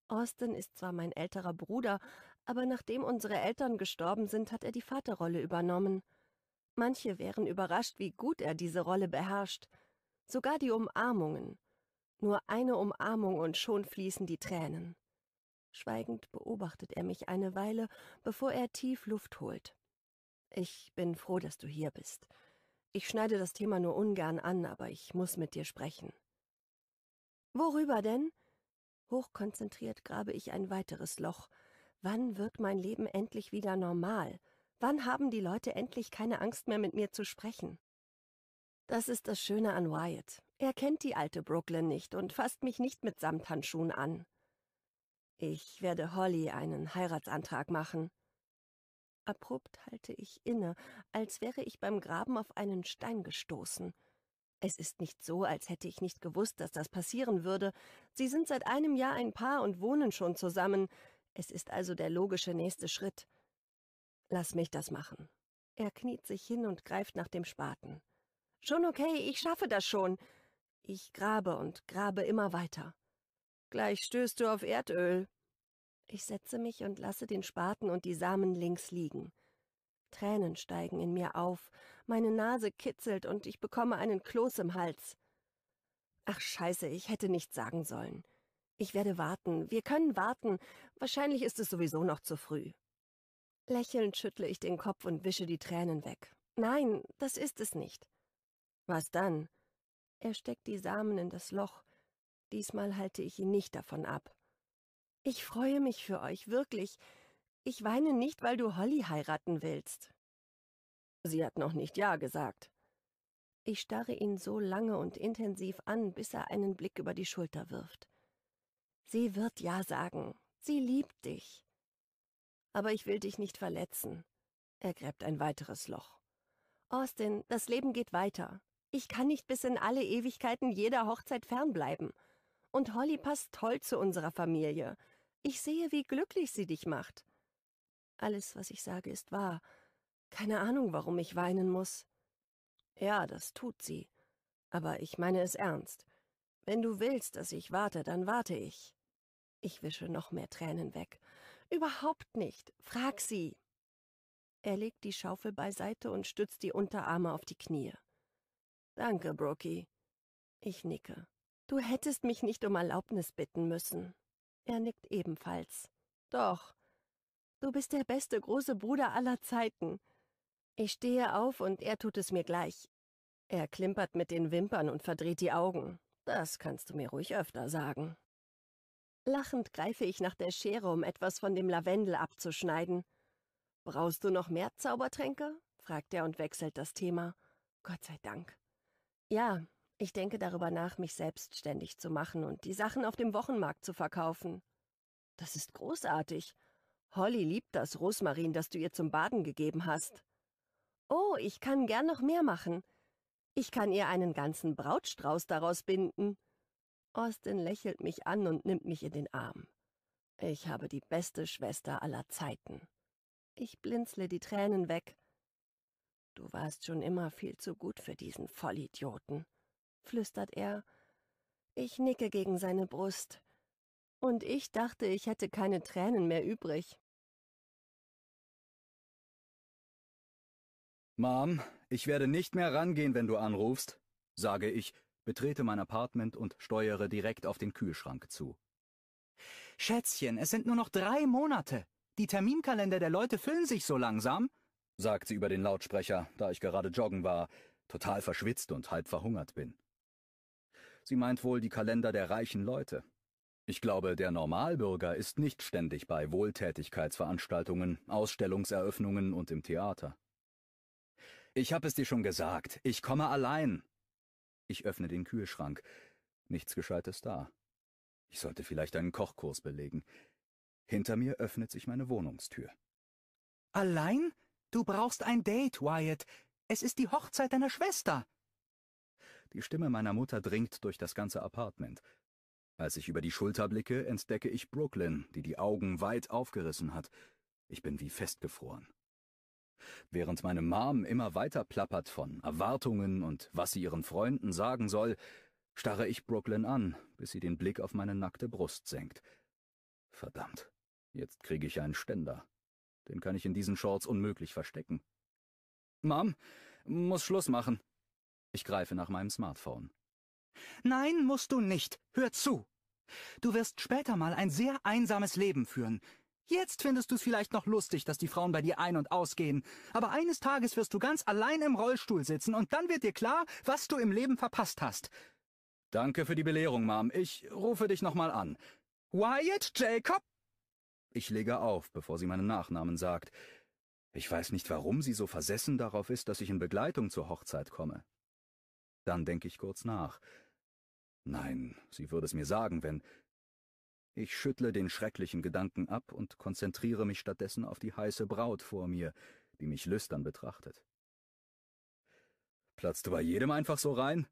Austin ist zwar mein älterer Bruder, aber nachdem unsere Eltern gestorben sind, hat er die Vaterrolle übernommen. Manche wären überrascht, wie gut er diese Rolle beherrscht. Sogar die Umarmungen. Nur eine Umarmung und schon fließen die Tränen. Schweigend beobachtet er mich eine Weile, bevor er tief Luft holt. Ich bin froh, dass du hier bist. Ich schneide das Thema nur ungern an, aber ich muss mit dir sprechen. Worüber denn? Hochkonzentriert grabe ich ein weiteres Loch. Wann wird mein Leben endlich wieder normal? Wann haben die Leute endlich keine Angst mehr, mit mir zu sprechen? Das ist das Schöne an Wyatt. Er kennt die alte Brooklyn nicht und fasst mich nicht mit Samthandschuhen an. Ich werde Holly einen Heiratsantrag machen. Abrupt halte ich inne, als wäre ich beim Graben auf einen Stein gestoßen. Es ist nicht so, als hätte ich nicht gewusst, dass das passieren würde. Sie sind seit einem Jahr ein Paar und wohnen schon zusammen. Es ist also der logische nächste Schritt. Lass mich das machen. Er kniet sich hin und greift nach dem Spaten. Schon okay, ich schaffe das schon. Ich grabe und grabe immer weiter. Gleich stößt du auf Erdöl. Ich setze mich und lasse den Spaten und die Samen links liegen. Tränen steigen in mir auf, meine Nase kitzelt und ich bekomme einen Kloß im Hals. Ach scheiße, ich hätte nichts sagen sollen. Ich werde warten, wir können warten, wahrscheinlich ist es sowieso noch zu früh. Lächelnd schüttle ich den Kopf und wische die Tränen weg. Nein, das ist es nicht. Was dann? Er steckt die Samen in das Loch, Diesmal halte ich ihn nicht davon ab. Ich freue mich für euch, wirklich. Ich weine nicht, weil du Holly heiraten willst. Sie hat noch nicht Ja gesagt. Ich starre ihn so lange und intensiv an, bis er einen Blick über die Schulter wirft. Sie wird Ja sagen. Sie liebt dich. Aber ich will dich nicht verletzen. Er gräbt ein weiteres Loch. Austin, das Leben geht weiter. Ich kann nicht bis in alle Ewigkeiten jeder Hochzeit fernbleiben und Holly passt toll zu unserer Familie. Ich sehe, wie glücklich sie dich macht. Alles, was ich sage, ist wahr. Keine Ahnung, warum ich weinen muss. Ja, das tut sie. Aber ich meine es ernst. Wenn du willst, dass ich warte, dann warte ich. Ich wische noch mehr Tränen weg. Überhaupt nicht. Frag sie. Er legt die Schaufel beiseite und stützt die Unterarme auf die Knie. Danke, Brookie. Ich nicke. Du hättest mich nicht um Erlaubnis bitten müssen. Er nickt ebenfalls. Doch. Du bist der beste große Bruder aller Zeiten. Ich stehe auf und er tut es mir gleich. Er klimpert mit den Wimpern und verdreht die Augen. Das kannst du mir ruhig öfter sagen. Lachend greife ich nach der Schere, um etwas von dem Lavendel abzuschneiden. Brauchst du noch mehr Zaubertränke? fragt er und wechselt das Thema. Gott sei Dank. Ja, ich denke darüber nach, mich selbstständig zu machen und die Sachen auf dem Wochenmarkt zu verkaufen. Das ist großartig. Holly liebt das Rosmarin, das du ihr zum Baden gegeben hast. Oh, ich kann gern noch mehr machen. Ich kann ihr einen ganzen Brautstrauß daraus binden. Austin lächelt mich an und nimmt mich in den Arm. Ich habe die beste Schwester aller Zeiten. Ich blinzle die Tränen weg. Du warst schon immer viel zu gut für diesen Vollidioten flüstert er. Ich nicke gegen seine Brust. Und ich dachte, ich hätte keine Tränen mehr übrig. Mom, ich werde nicht mehr rangehen, wenn du anrufst, sage ich, betrete mein Apartment und steuere direkt auf den Kühlschrank zu. Schätzchen, es sind nur noch drei Monate. Die Terminkalender der Leute füllen sich so langsam, sagt sie über den Lautsprecher, da ich gerade joggen war, total verschwitzt und halb verhungert bin. Sie meint wohl die Kalender der reichen Leute. Ich glaube, der Normalbürger ist nicht ständig bei Wohltätigkeitsveranstaltungen, Ausstellungseröffnungen und im Theater. Ich habe es dir schon gesagt, ich komme allein. Ich öffne den Kühlschrank. Nichts Gescheites da. Ich sollte vielleicht einen Kochkurs belegen. Hinter mir öffnet sich meine Wohnungstür. Allein? Du brauchst ein Date, Wyatt. Es ist die Hochzeit deiner Schwester. Die Stimme meiner Mutter dringt durch das ganze Apartment. Als ich über die Schulter blicke, entdecke ich Brooklyn, die die Augen weit aufgerissen hat. Ich bin wie festgefroren. Während meine Mom immer weiter plappert von Erwartungen und was sie ihren Freunden sagen soll, starre ich Brooklyn an, bis sie den Blick auf meine nackte Brust senkt. Verdammt, jetzt kriege ich einen Ständer. Den kann ich in diesen Shorts unmöglich verstecken. Mom, muss Schluss machen. Ich greife nach meinem Smartphone. Nein, musst du nicht. Hör zu. Du wirst später mal ein sehr einsames Leben führen. Jetzt findest du es vielleicht noch lustig, dass die Frauen bei dir ein- und ausgehen, aber eines Tages wirst du ganz allein im Rollstuhl sitzen und dann wird dir klar, was du im Leben verpasst hast. Danke für die Belehrung, Mom. Ich rufe dich nochmal an. Wyatt Jacob? Ich lege auf, bevor sie meinen Nachnamen sagt. Ich weiß nicht, warum sie so versessen darauf ist, dass ich in Begleitung zur Hochzeit komme. Dann denke ich kurz nach. Nein, sie würde es mir sagen, wenn... Ich schüttle den schrecklichen Gedanken ab und konzentriere mich stattdessen auf die heiße Braut vor mir, die mich lüstern betrachtet. Platzt du bei jedem einfach so rein?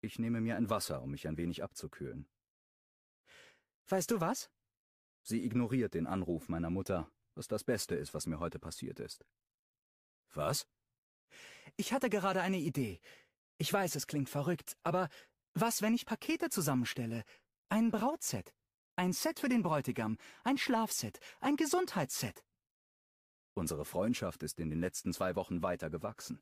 Ich nehme mir ein Wasser, um mich ein wenig abzukühlen. Weißt du was? Sie ignoriert den Anruf meiner Mutter, was das Beste ist, was mir heute passiert ist. Was? Ich hatte gerade eine Idee. Ich weiß, es klingt verrückt, aber was, wenn ich Pakete zusammenstelle? Ein Brautset, ein Set für den Bräutigam, ein Schlafset, ein Gesundheitsset. Unsere Freundschaft ist in den letzten zwei Wochen weiter gewachsen.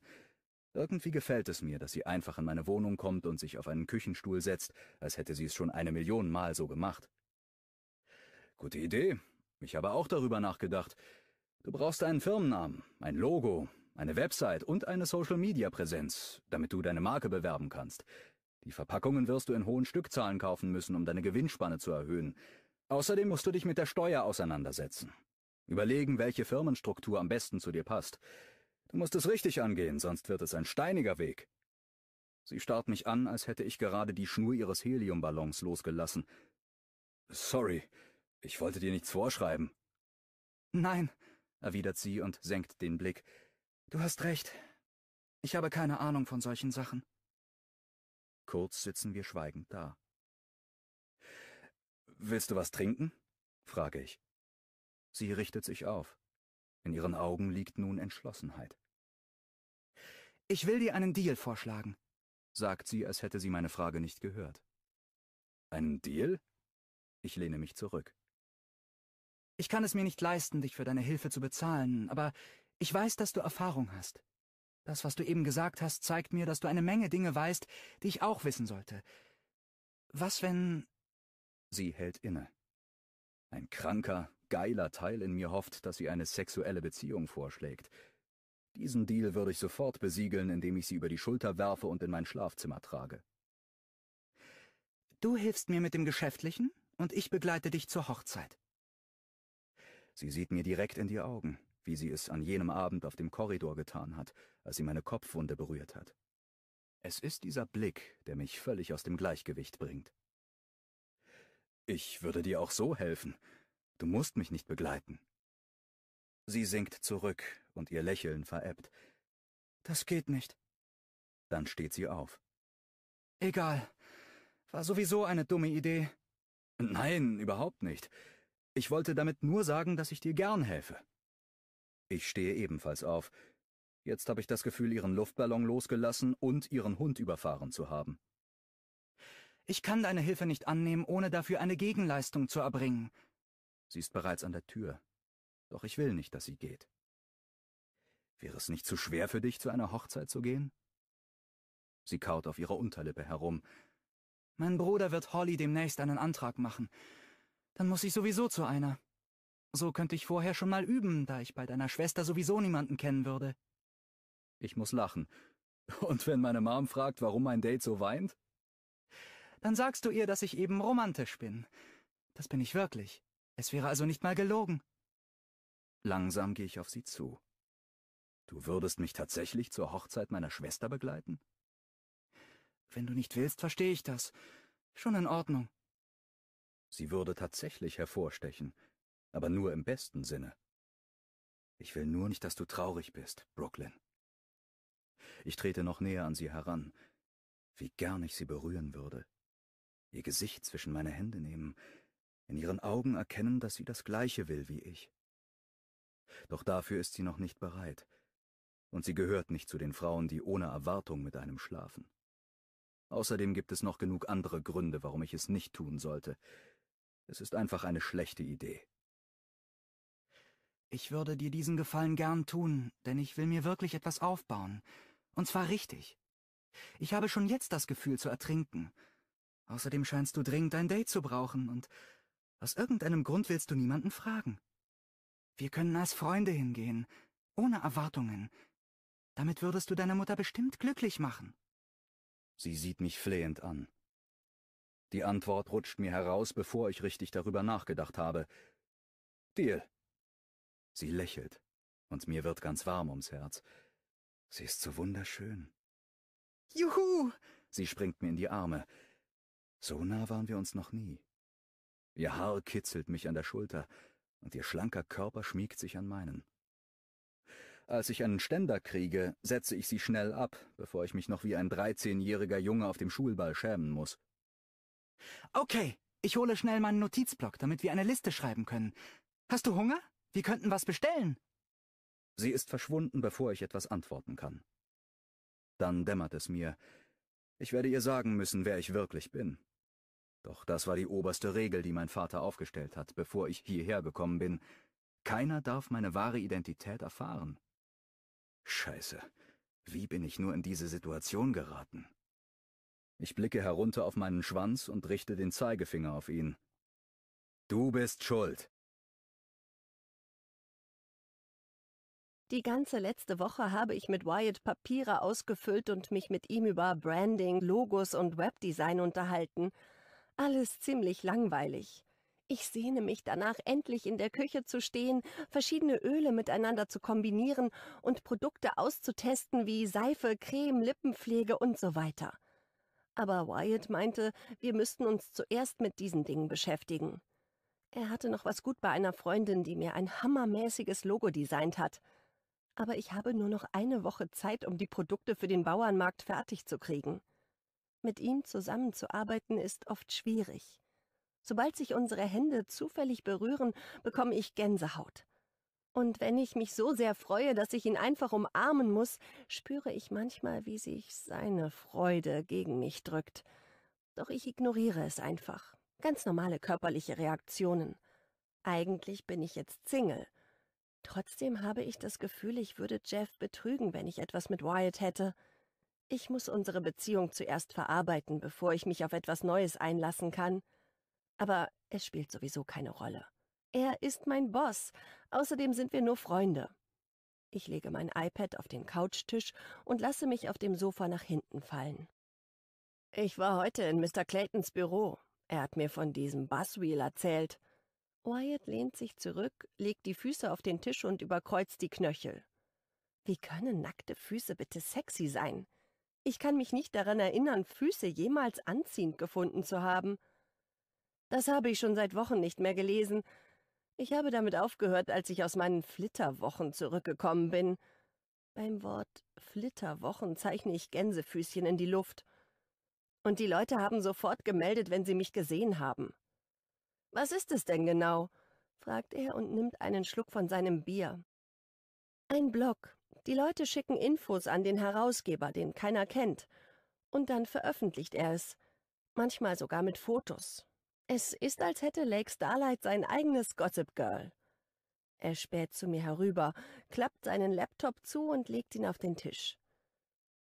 Irgendwie gefällt es mir, dass sie einfach in meine Wohnung kommt und sich auf einen Küchenstuhl setzt, als hätte sie es schon eine Million Mal so gemacht. Gute Idee. Ich habe auch darüber nachgedacht. Du brauchst einen Firmennamen, ein Logo, eine Website und eine Social-Media-Präsenz, damit du deine Marke bewerben kannst. Die Verpackungen wirst du in hohen Stückzahlen kaufen müssen, um deine Gewinnspanne zu erhöhen. Außerdem musst du dich mit der Steuer auseinandersetzen. Überlegen, welche Firmenstruktur am besten zu dir passt. Du musst es richtig angehen, sonst wird es ein steiniger Weg. Sie starrt mich an, als hätte ich gerade die Schnur ihres Heliumballons losgelassen. Sorry, ich wollte dir nichts vorschreiben. Nein, erwidert sie und senkt den Blick. Du hast recht. Ich habe keine Ahnung von solchen Sachen. Kurz sitzen wir schweigend da. Willst du was trinken? frage ich. Sie richtet sich auf. In ihren Augen liegt nun Entschlossenheit. Ich will dir einen Deal vorschlagen, sagt sie, als hätte sie meine Frage nicht gehört. Einen Deal? Ich lehne mich zurück. Ich kann es mir nicht leisten, dich für deine Hilfe zu bezahlen, aber ich weiß, dass du Erfahrung hast. Das, was du eben gesagt hast, zeigt mir, dass du eine Menge Dinge weißt, die ich auch wissen sollte. Was wenn... Sie hält inne. Ein kranker, geiler Teil in mir hofft, dass sie eine sexuelle Beziehung vorschlägt. Diesen Deal würde ich sofort besiegeln, indem ich sie über die Schulter werfe und in mein Schlafzimmer trage. Du hilfst mir mit dem Geschäftlichen und ich begleite dich zur Hochzeit. Sie sieht mir direkt in die Augen wie sie es an jenem Abend auf dem Korridor getan hat, als sie meine Kopfwunde berührt hat. Es ist dieser Blick, der mich völlig aus dem Gleichgewicht bringt. Ich würde dir auch so helfen. Du musst mich nicht begleiten. Sie sinkt zurück und ihr Lächeln verebbt. Das geht nicht. Dann steht sie auf. Egal. War sowieso eine dumme Idee. Nein, überhaupt nicht. Ich wollte damit nur sagen, dass ich dir gern helfe. Ich stehe ebenfalls auf. Jetzt habe ich das Gefühl, ihren Luftballon losgelassen und ihren Hund überfahren zu haben. Ich kann deine Hilfe nicht annehmen, ohne dafür eine Gegenleistung zu erbringen. Sie ist bereits an der Tür. Doch ich will nicht, dass sie geht. Wäre es nicht zu schwer für dich, zu einer Hochzeit zu gehen? Sie kaut auf ihrer Unterlippe herum. Mein Bruder wird Holly demnächst einen Antrag machen. Dann muss ich sowieso zu einer. So könnte ich vorher schon mal üben, da ich bei deiner Schwester sowieso niemanden kennen würde. Ich muss lachen. Und wenn meine Mom fragt, warum mein Date so weint? Dann sagst du ihr, dass ich eben romantisch bin. Das bin ich wirklich. Es wäre also nicht mal gelogen. Langsam gehe ich auf sie zu. Du würdest mich tatsächlich zur Hochzeit meiner Schwester begleiten? Wenn du nicht willst, verstehe ich das. Schon in Ordnung. Sie würde tatsächlich hervorstechen, aber nur im besten Sinne. Ich will nur nicht, dass du traurig bist, Brooklyn. Ich trete noch näher an sie heran. Wie gern ich sie berühren würde. Ihr Gesicht zwischen meine Hände nehmen, in ihren Augen erkennen, dass sie das Gleiche will wie ich. Doch dafür ist sie noch nicht bereit. Und sie gehört nicht zu den Frauen, die ohne Erwartung mit einem schlafen. Außerdem gibt es noch genug andere Gründe, warum ich es nicht tun sollte. Es ist einfach eine schlechte Idee. Ich würde dir diesen Gefallen gern tun, denn ich will mir wirklich etwas aufbauen. Und zwar richtig. Ich habe schon jetzt das Gefühl zu ertrinken. Außerdem scheinst du dringend ein Date zu brauchen und aus irgendeinem Grund willst du niemanden fragen. Wir können als Freunde hingehen, ohne Erwartungen. Damit würdest du deine Mutter bestimmt glücklich machen. Sie sieht mich flehend an. Die Antwort rutscht mir heraus, bevor ich richtig darüber nachgedacht habe. Deal, Sie lächelt, und mir wird ganz warm ums Herz. Sie ist so wunderschön. Juhu! Sie springt mir in die Arme. So nah waren wir uns noch nie. Ihr Haar kitzelt mich an der Schulter, und ihr schlanker Körper schmiegt sich an meinen. Als ich einen Ständer kriege, setze ich sie schnell ab, bevor ich mich noch wie ein dreizehnjähriger Junge auf dem Schulball schämen muss. Okay, ich hole schnell meinen Notizblock, damit wir eine Liste schreiben können. Hast du Hunger? Wir könnten was bestellen. Sie ist verschwunden, bevor ich etwas antworten kann. Dann dämmert es mir. Ich werde ihr sagen müssen, wer ich wirklich bin. Doch das war die oberste Regel, die mein Vater aufgestellt hat, bevor ich hierher gekommen bin. Keiner darf meine wahre Identität erfahren. Scheiße, wie bin ich nur in diese Situation geraten? Ich blicke herunter auf meinen Schwanz und richte den Zeigefinger auf ihn. Du bist schuld. Die ganze letzte Woche habe ich mit Wyatt Papiere ausgefüllt und mich mit ihm über Branding, Logos und Webdesign unterhalten. Alles ziemlich langweilig. Ich sehne mich danach, endlich in der Küche zu stehen, verschiedene Öle miteinander zu kombinieren und Produkte auszutesten wie Seife, Creme, Lippenpflege und so weiter. Aber Wyatt meinte, wir müssten uns zuerst mit diesen Dingen beschäftigen. Er hatte noch was gut bei einer Freundin, die mir ein hammermäßiges Logo designt hat – aber ich habe nur noch eine Woche Zeit, um die Produkte für den Bauernmarkt fertig zu kriegen. Mit ihm zusammenzuarbeiten ist oft schwierig. Sobald sich unsere Hände zufällig berühren, bekomme ich Gänsehaut. Und wenn ich mich so sehr freue, dass ich ihn einfach umarmen muss, spüre ich manchmal, wie sich seine Freude gegen mich drückt. Doch ich ignoriere es einfach. Ganz normale körperliche Reaktionen. Eigentlich bin ich jetzt Single Trotzdem habe ich das Gefühl, ich würde Jeff betrügen, wenn ich etwas mit Wyatt hätte. Ich muss unsere Beziehung zuerst verarbeiten, bevor ich mich auf etwas Neues einlassen kann. Aber es spielt sowieso keine Rolle. Er ist mein Boss. Außerdem sind wir nur Freunde. Ich lege mein iPad auf den Couchtisch und lasse mich auf dem Sofa nach hinten fallen. Ich war heute in Mr. Claytons Büro. Er hat mir von diesem Buzzwheel erzählt. Wyatt lehnt sich zurück, legt die Füße auf den Tisch und überkreuzt die Knöchel. Wie können nackte Füße bitte sexy sein? Ich kann mich nicht daran erinnern, Füße jemals anziehend gefunden zu haben. Das habe ich schon seit Wochen nicht mehr gelesen. Ich habe damit aufgehört, als ich aus meinen Flitterwochen zurückgekommen bin. Beim Wort Flitterwochen zeichne ich Gänsefüßchen in die Luft. Und die Leute haben sofort gemeldet, wenn sie mich gesehen haben. Was ist es denn genau? fragt er und nimmt einen Schluck von seinem Bier. Ein Blog. Die Leute schicken Infos an den Herausgeber, den keiner kennt. Und dann veröffentlicht er es. Manchmal sogar mit Fotos. Es ist, als hätte Lake Starlight sein eigenes Gossip Girl. Er späht zu mir herüber, klappt seinen Laptop zu und legt ihn auf den Tisch.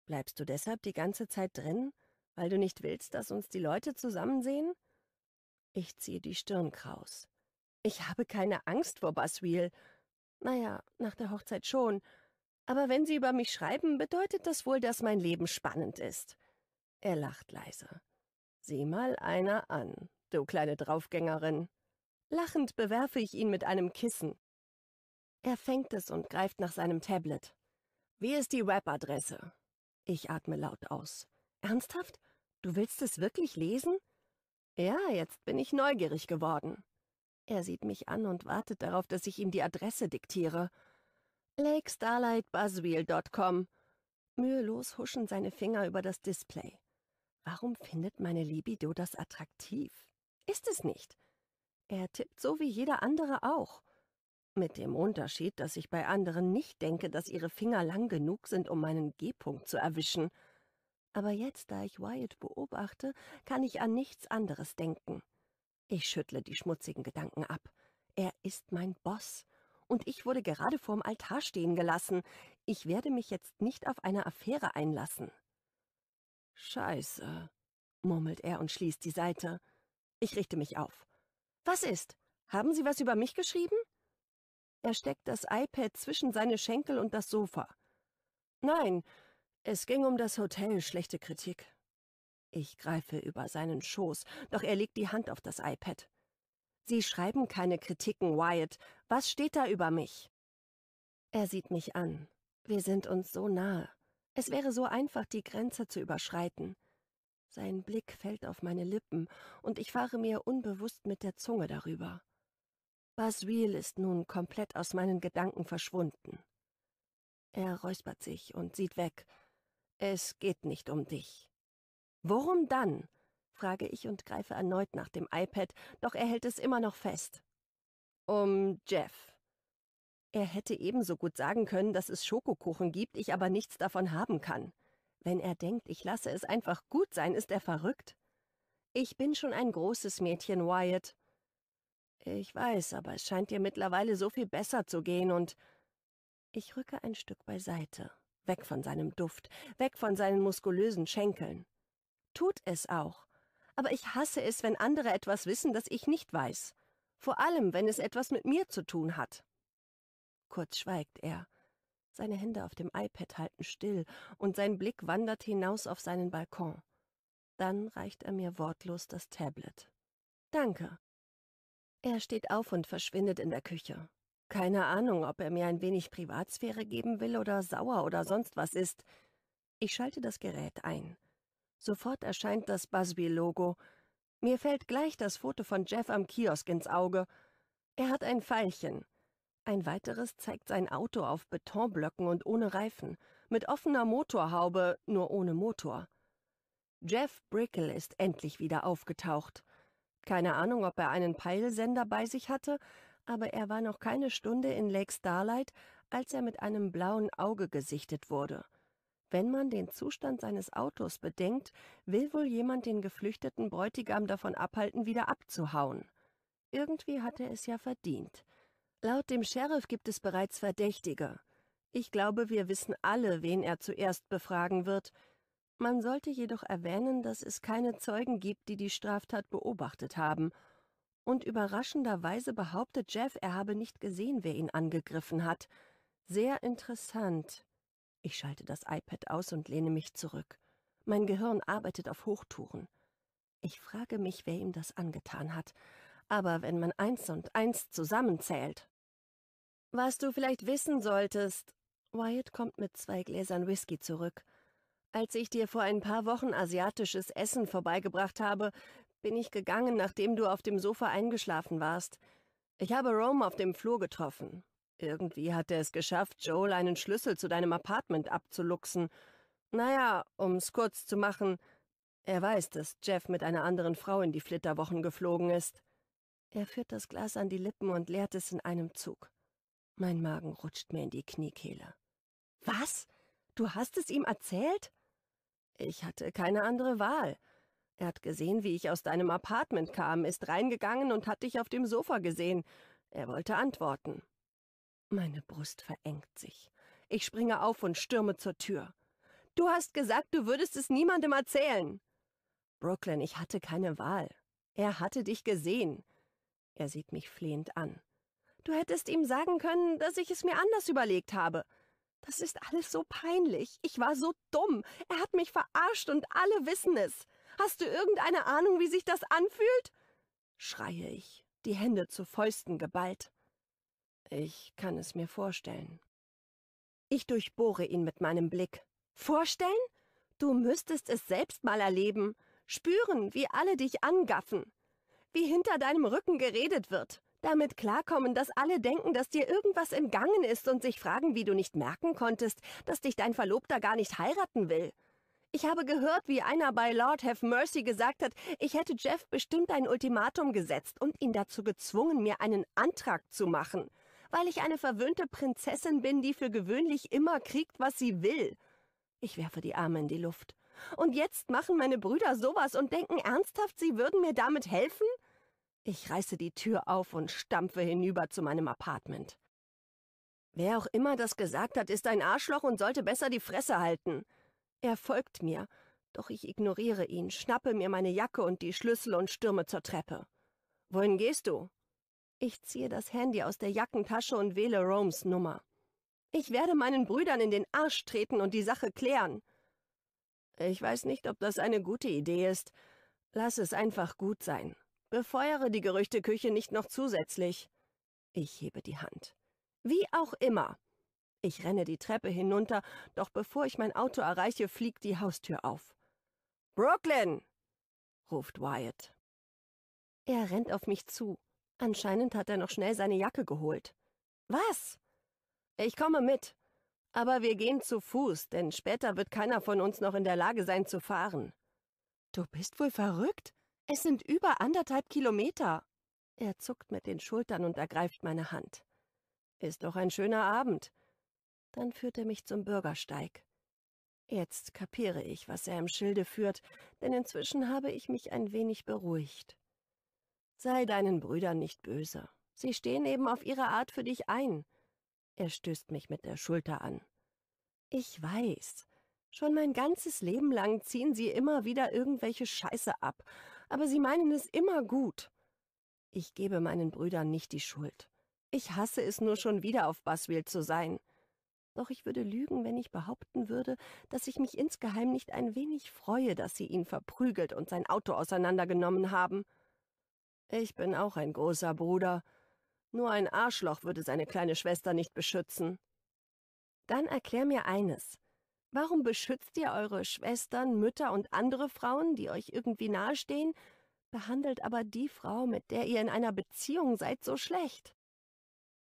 Bleibst du deshalb die ganze Zeit drin, weil du nicht willst, dass uns die Leute zusammensehen? Ich ziehe die Stirn kraus. Ich habe keine Angst vor Baswil. Naja, nach der Hochzeit schon. Aber wenn Sie über mich schreiben, bedeutet das wohl, dass mein Leben spannend ist. Er lacht leise. Sieh mal einer an, du kleine Draufgängerin. Lachend bewerfe ich ihn mit einem Kissen. Er fängt es und greift nach seinem Tablet. Wie ist die Webadresse? Ich atme laut aus. Ernsthaft? Du willst es wirklich lesen? Ja, jetzt bin ich neugierig geworden. Er sieht mich an und wartet darauf, dass ich ihm die Adresse diktiere. LakeStarlightBuzzwheel.com. Mühelos huschen seine Finger über das Display. Warum findet meine Libido das attraktiv? Ist es nicht. Er tippt so wie jeder andere auch. Mit dem Unterschied, dass ich bei anderen nicht denke, dass ihre Finger lang genug sind, um meinen G-Punkt zu erwischen – aber jetzt, da ich Wyatt beobachte, kann ich an nichts anderes denken. Ich schüttle die schmutzigen Gedanken ab. Er ist mein Boss. Und ich wurde gerade vorm Altar stehen gelassen. Ich werde mich jetzt nicht auf eine Affäre einlassen. Scheiße, murmelt er und schließt die Seite. Ich richte mich auf. Was ist? Haben Sie was über mich geschrieben? Er steckt das iPad zwischen seine Schenkel und das Sofa. Nein, es ging um das Hotel Schlechte Kritik. Ich greife über seinen Schoß, doch er legt die Hand auf das iPad. Sie schreiben keine Kritiken, Wyatt. Was steht da über mich? Er sieht mich an. Wir sind uns so nahe. Es wäre so einfach, die Grenze zu überschreiten. Sein Blick fällt auf meine Lippen, und ich fahre mir unbewusst mit der Zunge darüber. Wheel ist nun komplett aus meinen Gedanken verschwunden. Er räuspert sich und sieht weg, es geht nicht um dich. Worum dann? frage ich und greife erneut nach dem iPad, doch er hält es immer noch fest. Um Jeff. Er hätte ebenso gut sagen können, dass es Schokokuchen gibt, ich aber nichts davon haben kann. Wenn er denkt, ich lasse es einfach gut sein, ist er verrückt. Ich bin schon ein großes Mädchen, Wyatt. Ich weiß, aber es scheint dir mittlerweile so viel besser zu gehen und ich rücke ein Stück beiseite weg von seinem Duft, weg von seinen muskulösen Schenkeln. Tut es auch. Aber ich hasse es, wenn andere etwas wissen, das ich nicht weiß. Vor allem, wenn es etwas mit mir zu tun hat. Kurz schweigt er. Seine Hände auf dem iPad halten still und sein Blick wandert hinaus auf seinen Balkon. Dann reicht er mir wortlos das Tablet. Danke. Er steht auf und verschwindet in der Küche. Keine Ahnung, ob er mir ein wenig Privatsphäre geben will oder sauer oder sonst was ist. Ich schalte das Gerät ein. Sofort erscheint das Busby-Logo. Mir fällt gleich das Foto von Jeff am Kiosk ins Auge. Er hat ein Pfeilchen. Ein weiteres zeigt sein Auto auf Betonblöcken und ohne Reifen, mit offener Motorhaube, nur ohne Motor. Jeff Brickle ist endlich wieder aufgetaucht. Keine Ahnung, ob er einen Peilsender bei sich hatte, aber er war noch keine Stunde in Lake Starlight, als er mit einem blauen Auge gesichtet wurde. Wenn man den Zustand seines Autos bedenkt, will wohl jemand den geflüchteten Bräutigam davon abhalten, wieder abzuhauen. Irgendwie hat er es ja verdient. Laut dem Sheriff gibt es bereits Verdächtige. Ich glaube, wir wissen alle, wen er zuerst befragen wird. Man sollte jedoch erwähnen, dass es keine Zeugen gibt, die die Straftat beobachtet haben – und überraschenderweise behauptet Jeff, er habe nicht gesehen, wer ihn angegriffen hat. Sehr interessant. Ich schalte das iPad aus und lehne mich zurück. Mein Gehirn arbeitet auf Hochtouren. Ich frage mich, wer ihm das angetan hat. Aber wenn man eins und eins zusammenzählt. Was du vielleicht wissen solltest. Wyatt kommt mit zwei Gläsern Whisky zurück. Als ich dir vor ein paar Wochen asiatisches Essen vorbeigebracht habe, bin ich gegangen, nachdem du auf dem Sofa eingeschlafen warst. Ich habe Rome auf dem Flur getroffen. Irgendwie hat er es geschafft, Joel einen Schlüssel zu deinem Apartment abzuluxen. Naja, um's kurz zu machen, er weiß, dass Jeff mit einer anderen Frau in die Flitterwochen geflogen ist. Er führt das Glas an die Lippen und leert es in einem Zug. Mein Magen rutscht mir in die Kniekehle. Was? Du hast es ihm erzählt? Ich hatte keine andere Wahl. Er hat gesehen, wie ich aus deinem Apartment kam, ist reingegangen und hat dich auf dem Sofa gesehen. Er wollte antworten. Meine Brust verengt sich. Ich springe auf und stürme zur Tür. Du hast gesagt, du würdest es niemandem erzählen. Brooklyn, ich hatte keine Wahl. Er hatte dich gesehen. Er sieht mich flehend an. Du hättest ihm sagen können, dass ich es mir anders überlegt habe. Das ist alles so peinlich. Ich war so dumm. Er hat mich verarscht und alle wissen es. Hast du irgendeine Ahnung, wie sich das anfühlt? schreie ich, die Hände zu Fäusten geballt. Ich kann es mir vorstellen. Ich durchbohre ihn mit meinem Blick. Vorstellen? Du müsstest es selbst mal erleben, spüren, wie alle dich angaffen, wie hinter deinem Rücken geredet wird, damit klarkommen, dass alle denken, dass dir irgendwas entgangen ist und sich fragen, wie du nicht merken konntest, dass dich dein Verlobter gar nicht heiraten will. Ich habe gehört, wie einer bei Lord Have Mercy gesagt hat, ich hätte Jeff bestimmt ein Ultimatum gesetzt und ihn dazu gezwungen, mir einen Antrag zu machen, weil ich eine verwöhnte Prinzessin bin, die für gewöhnlich immer kriegt, was sie will. Ich werfe die Arme in die Luft. Und jetzt machen meine Brüder sowas und denken ernsthaft, sie würden mir damit helfen? Ich reiße die Tür auf und stampfe hinüber zu meinem Apartment. Wer auch immer das gesagt hat, ist ein Arschloch und sollte besser die Fresse halten. Er folgt mir, doch ich ignoriere ihn, schnappe mir meine Jacke und die Schlüssel und stürme zur Treppe. Wohin gehst du? Ich ziehe das Handy aus der Jackentasche und wähle Romes Nummer. Ich werde meinen Brüdern in den Arsch treten und die Sache klären. Ich weiß nicht, ob das eine gute Idee ist. Lass es einfach gut sein. Befeuere die Gerüchteküche nicht noch zusätzlich. Ich hebe die Hand. Wie auch immer. Ich renne die Treppe hinunter, doch bevor ich mein Auto erreiche, fliegt die Haustür auf. Brooklyn! ruft Wyatt. Er rennt auf mich zu. Anscheinend hat er noch schnell seine Jacke geholt. Was? Ich komme mit. Aber wir gehen zu Fuß, denn später wird keiner von uns noch in der Lage sein zu fahren. Du bist wohl verrückt? Es sind über anderthalb Kilometer. Er zuckt mit den Schultern und ergreift meine Hand. Ist doch ein schöner Abend. Dann führt er mich zum Bürgersteig. Jetzt kapiere ich, was er im Schilde führt, denn inzwischen habe ich mich ein wenig beruhigt. Sei deinen Brüdern nicht böse. Sie stehen eben auf ihre Art für dich ein. Er stößt mich mit der Schulter an. Ich weiß. Schon mein ganzes Leben lang ziehen sie immer wieder irgendwelche Scheiße ab, aber sie meinen es immer gut. Ich gebe meinen Brüdern nicht die Schuld. Ich hasse es nur schon wieder auf Baswil zu sein. Doch ich würde lügen, wenn ich behaupten würde, dass ich mich insgeheim nicht ein wenig freue, dass sie ihn verprügelt und sein Auto auseinandergenommen haben. Ich bin auch ein großer Bruder. Nur ein Arschloch würde seine kleine Schwester nicht beschützen. Dann erklär mir eines. Warum beschützt ihr eure Schwestern, Mütter und andere Frauen, die euch irgendwie nahestehen, behandelt aber die Frau, mit der ihr in einer Beziehung seid, so schlecht?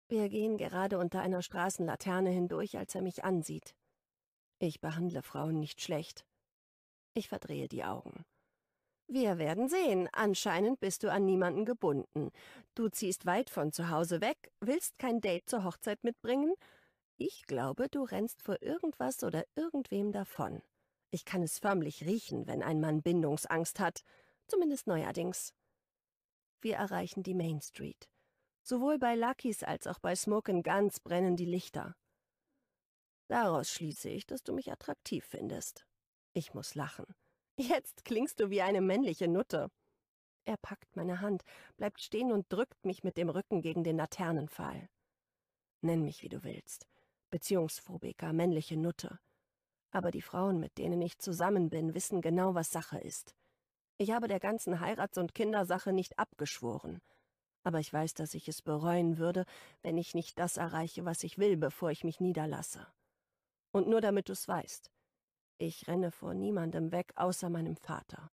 Wir gehen gerade unter einer Straßenlaterne hindurch, als er mich ansieht. Ich behandle Frauen nicht schlecht. Ich verdrehe die Augen. Wir werden sehen. Anscheinend bist du an niemanden gebunden. Du ziehst weit von zu Hause weg, willst kein Date zur Hochzeit mitbringen. Ich glaube, du rennst vor irgendwas oder irgendwem davon. Ich kann es förmlich riechen, wenn ein Mann Bindungsangst hat. Zumindest neuerdings. Wir erreichen die Main Street. Sowohl bei Lucky's als auch bei Smoke Guns brennen die Lichter. Daraus schließe ich, dass du mich attraktiv findest. Ich muss lachen. Jetzt klingst du wie eine männliche Nutte. Er packt meine Hand, bleibt stehen und drückt mich mit dem Rücken gegen den Laternenpfahl. Nenn mich, wie du willst. Beziehungsphobiker, männliche Nutte. Aber die Frauen, mit denen ich zusammen bin, wissen genau, was Sache ist. Ich habe der ganzen Heirats- und Kindersache nicht abgeschworen aber ich weiß, dass ich es bereuen würde, wenn ich nicht das erreiche, was ich will, bevor ich mich niederlasse. Und nur damit du's weißt, ich renne vor niemandem weg außer meinem Vater.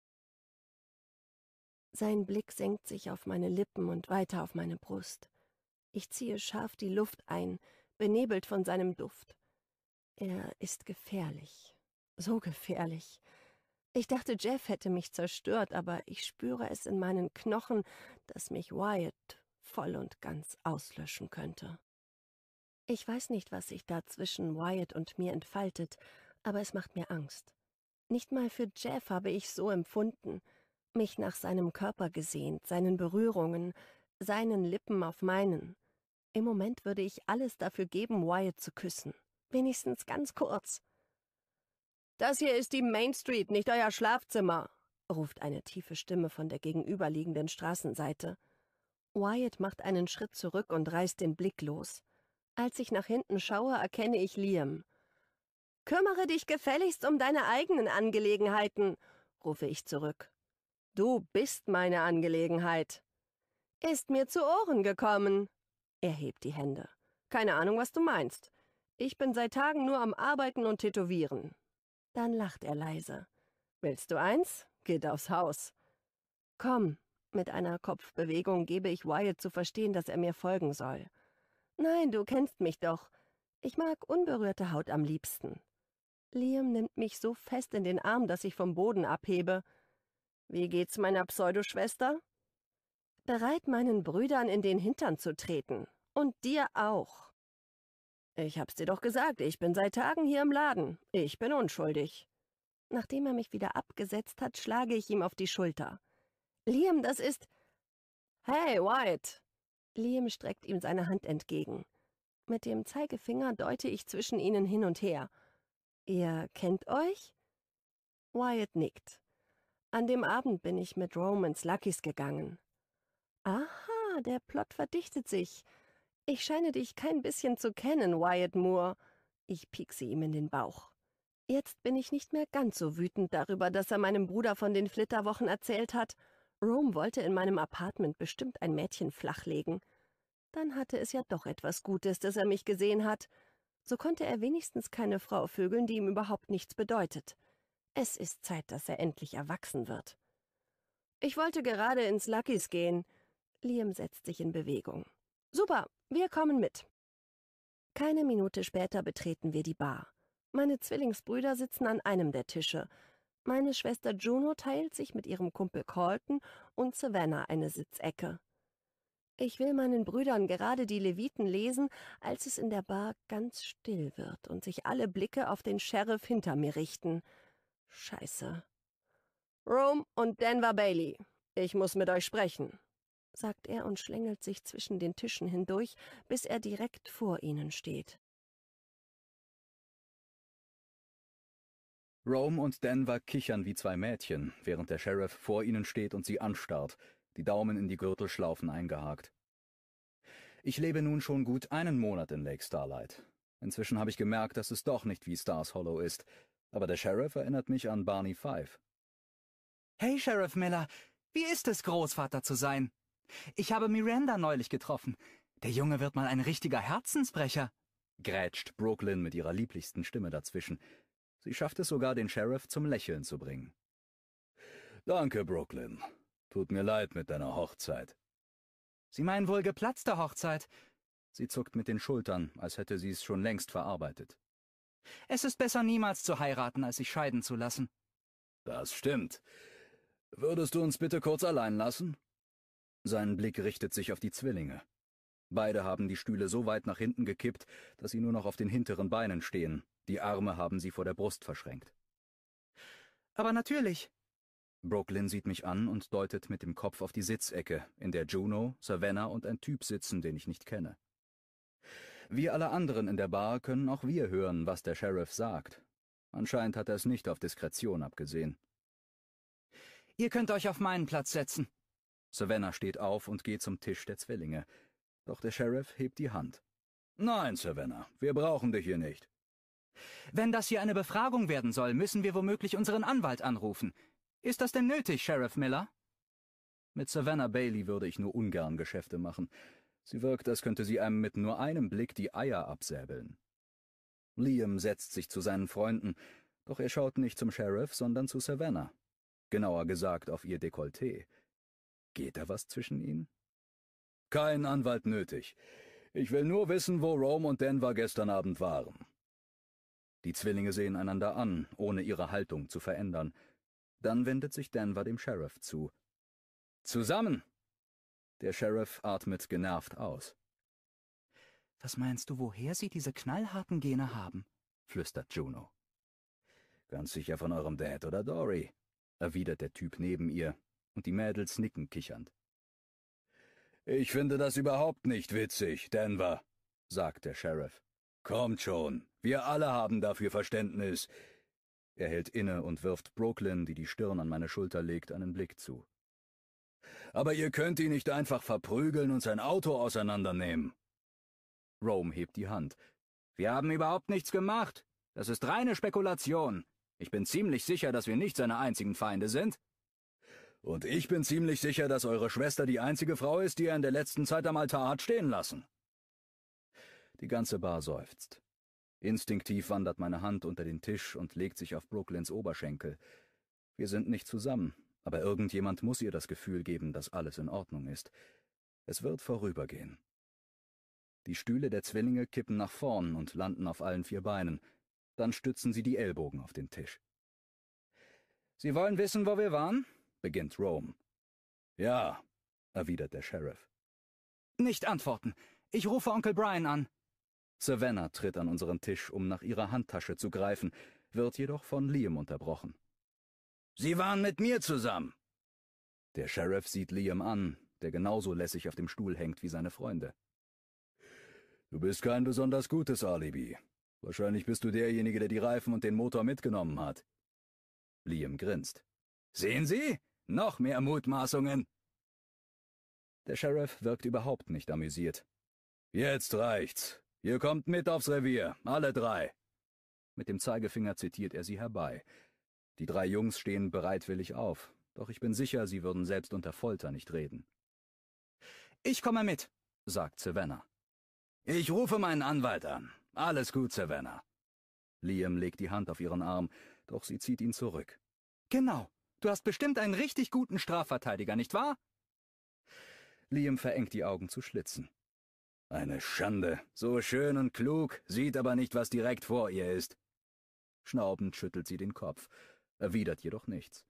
Sein Blick senkt sich auf meine Lippen und weiter auf meine Brust. Ich ziehe scharf die Luft ein, benebelt von seinem Duft. Er ist gefährlich, so gefährlich. Ich dachte, Jeff hätte mich zerstört, aber ich spüre es in meinen Knochen, dass mich Wyatt voll und ganz auslöschen könnte. Ich weiß nicht, was sich da zwischen Wyatt und mir entfaltet, aber es macht mir Angst. Nicht mal für Jeff habe ich so empfunden, mich nach seinem Körper gesehnt, seinen Berührungen, seinen Lippen auf meinen. Im Moment würde ich alles dafür geben, Wyatt zu küssen. Wenigstens ganz kurz. Das hier ist die Main Street, nicht euer Schlafzimmer, ruft eine tiefe Stimme von der gegenüberliegenden Straßenseite. Wyatt macht einen Schritt zurück und reißt den Blick los. Als ich nach hinten schaue, erkenne ich Liam. Kümmere dich gefälligst um deine eigenen Angelegenheiten, rufe ich zurück. Du bist meine Angelegenheit. Ist mir zu Ohren gekommen. Er hebt die Hände. Keine Ahnung, was du meinst. Ich bin seit Tagen nur am Arbeiten und Tätowieren. Dann lacht er leise. Willst du eins? geht aufs Haus. Komm, mit einer Kopfbewegung gebe ich Wyatt zu verstehen, dass er mir folgen soll. Nein, du kennst mich doch. Ich mag unberührte Haut am liebsten. Liam nimmt mich so fest in den Arm, dass ich vom Boden abhebe. Wie geht's meiner Pseudoschwester? Bereit, meinen Brüdern in den Hintern zu treten. Und dir auch. Ich hab's dir doch gesagt, ich bin seit Tagen hier im Laden. Ich bin unschuldig. Nachdem er mich wieder abgesetzt hat, schlage ich ihm auf die Schulter. Liam, das ist... Hey, White! Liam streckt ihm seine Hand entgegen. Mit dem Zeigefinger deute ich zwischen ihnen hin und her. Ihr kennt euch? Wyatt nickt. An dem Abend bin ich mit Romans Luckys gegangen. Aha, der Plot verdichtet sich. Ich scheine dich kein bisschen zu kennen, Wyatt Moore. Ich piekse ihm in den Bauch. Jetzt bin ich nicht mehr ganz so wütend darüber, dass er meinem Bruder von den Flitterwochen erzählt hat. Rome wollte in meinem Apartment bestimmt ein Mädchen flachlegen. Dann hatte es ja doch etwas Gutes, dass er mich gesehen hat. So konnte er wenigstens keine Frau vögeln, die ihm überhaupt nichts bedeutet. Es ist Zeit, dass er endlich erwachsen wird. Ich wollte gerade ins Luckys gehen. Liam setzt sich in Bewegung. Super, wir kommen mit. Keine Minute später betreten wir die Bar. Meine Zwillingsbrüder sitzen an einem der Tische. Meine Schwester Juno teilt sich mit ihrem Kumpel Colton und Savannah eine Sitzecke. Ich will meinen Brüdern gerade die Leviten lesen, als es in der Bar ganz still wird und sich alle Blicke auf den Sheriff hinter mir richten. Scheiße. Rome und Denver Bailey, ich muss mit euch sprechen, sagt er und schlängelt sich zwischen den Tischen hindurch, bis er direkt vor ihnen steht. Rome und Denver kichern wie zwei Mädchen, während der Sheriff vor ihnen steht und sie anstarrt, die Daumen in die Gürtelschlaufen eingehakt. Ich lebe nun schon gut einen Monat in Lake Starlight. Inzwischen habe ich gemerkt, dass es doch nicht wie Stars Hollow ist, aber der Sheriff erinnert mich an Barney Fife. Hey, Sheriff Miller, wie ist es, Großvater zu sein? Ich habe Miranda neulich getroffen. Der Junge wird mal ein richtiger Herzensbrecher, grätscht Brooklyn mit ihrer lieblichsten Stimme dazwischen. Sie schafft es sogar, den Sheriff zum Lächeln zu bringen. Danke, Brooklyn. Tut mir leid mit deiner Hochzeit. Sie meinen wohl geplatzte Hochzeit? Sie zuckt mit den Schultern, als hätte sie es schon längst verarbeitet. Es ist besser, niemals zu heiraten, als sich scheiden zu lassen. Das stimmt. Würdest du uns bitte kurz allein lassen? Sein Blick richtet sich auf die Zwillinge. Beide haben die Stühle so weit nach hinten gekippt, dass sie nur noch auf den hinteren Beinen stehen, die Arme haben sie vor der Brust verschränkt. Aber natürlich. Brooklyn sieht mich an und deutet mit dem Kopf auf die Sitzecke, in der Juno, Savannah und ein Typ sitzen, den ich nicht kenne. Wie alle anderen in der Bar können auch wir hören, was der Sheriff sagt. Anscheinend hat er es nicht auf Diskretion abgesehen. Ihr könnt euch auf meinen Platz setzen. Savannah steht auf und geht zum Tisch der Zwillinge. Doch der Sheriff hebt die Hand. Nein, Savannah, wir brauchen dich hier nicht. Wenn das hier eine Befragung werden soll, müssen wir womöglich unseren Anwalt anrufen. Ist das denn nötig, Sheriff Miller? Mit Savannah Bailey würde ich nur ungern Geschäfte machen. Sie wirkt, als könnte sie einem mit nur einem Blick die Eier absäbeln. Liam setzt sich zu seinen Freunden, doch er schaut nicht zum Sheriff, sondern zu Savannah. Genauer gesagt auf ihr Dekolleté. Geht da was zwischen ihnen? Kein Anwalt nötig. Ich will nur wissen, wo Rome und Denver gestern Abend waren. Die Zwillinge sehen einander an, ohne ihre Haltung zu verändern. Dann wendet sich Denver dem Sheriff zu. Zusammen! Der Sheriff atmet genervt aus. Was meinst du, woher sie diese knallharten Gene haben? flüstert Juno. Ganz sicher von eurem Dad oder Dory, erwidert der Typ neben ihr, und die Mädels nicken kichernd. Ich finde das überhaupt nicht witzig, Denver, sagt der Sheriff. Kommt schon, wir alle haben dafür Verständnis. Er hält inne und wirft Brooklyn, die die Stirn an meine Schulter legt, einen Blick zu. Aber ihr könnt ihn nicht einfach verprügeln und sein Auto auseinandernehmen. Rome hebt die Hand. Wir haben überhaupt nichts gemacht. Das ist reine Spekulation. Ich bin ziemlich sicher, dass wir nicht seine einzigen Feinde sind. Und ich bin ziemlich sicher, dass eure Schwester die einzige Frau ist, die er in der letzten Zeit am Altar hat stehen lassen. Die ganze Bar seufzt. Instinktiv wandert meine Hand unter den Tisch und legt sich auf Brooklyns Oberschenkel. Wir sind nicht zusammen, aber irgendjemand muss ihr das Gefühl geben, dass alles in Ordnung ist. Es wird vorübergehen. Die Stühle der Zwillinge kippen nach vorn und landen auf allen vier Beinen. Dann stützen sie die Ellbogen auf den Tisch. Sie wollen wissen, wo wir waren? beginnt Rome. Ja, erwidert der Sheriff. Nicht antworten. Ich rufe Onkel Brian an. Savannah tritt an unseren Tisch, um nach ihrer Handtasche zu greifen, wird jedoch von Liam unterbrochen. Sie waren mit mir zusammen. Der Sheriff sieht Liam an, der genauso lässig auf dem Stuhl hängt wie seine Freunde. Du bist kein besonders gutes Alibi. Wahrscheinlich bist du derjenige, der die Reifen und den Motor mitgenommen hat. Liam grinst. Sehen Sie? Noch mehr Mutmaßungen. Der Sheriff wirkt überhaupt nicht amüsiert. Jetzt reicht's. Ihr kommt mit aufs Revier, alle drei. Mit dem Zeigefinger zitiert er sie herbei. Die drei Jungs stehen bereitwillig auf, doch ich bin sicher, sie würden selbst unter Folter nicht reden. Ich komme mit, sagt Savannah. Ich rufe meinen Anwalt an. Alles gut, Savannah. Liam legt die Hand auf ihren Arm, doch sie zieht ihn zurück. Genau. Du hast bestimmt einen richtig guten Strafverteidiger, nicht wahr? Liam verengt die Augen zu Schlitzen. Eine Schande. So schön und klug, sieht aber nicht, was direkt vor ihr ist. Schnaubend schüttelt sie den Kopf, erwidert jedoch nichts.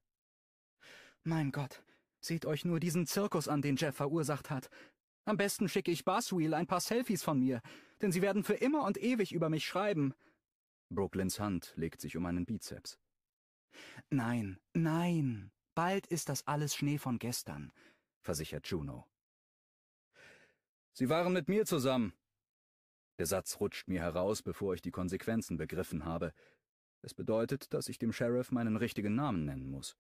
Mein Gott, seht euch nur diesen Zirkus an, den Jeff verursacht hat. Am besten schicke ich Baswheel ein paar Selfies von mir, denn sie werden für immer und ewig über mich schreiben. Brooklyns Hand legt sich um einen Bizeps. Nein, nein, bald ist das alles Schnee von gestern, versichert Juno. Sie waren mit mir zusammen. Der Satz rutscht mir heraus, bevor ich die Konsequenzen begriffen habe. Es bedeutet, dass ich dem Sheriff meinen richtigen Namen nennen muss.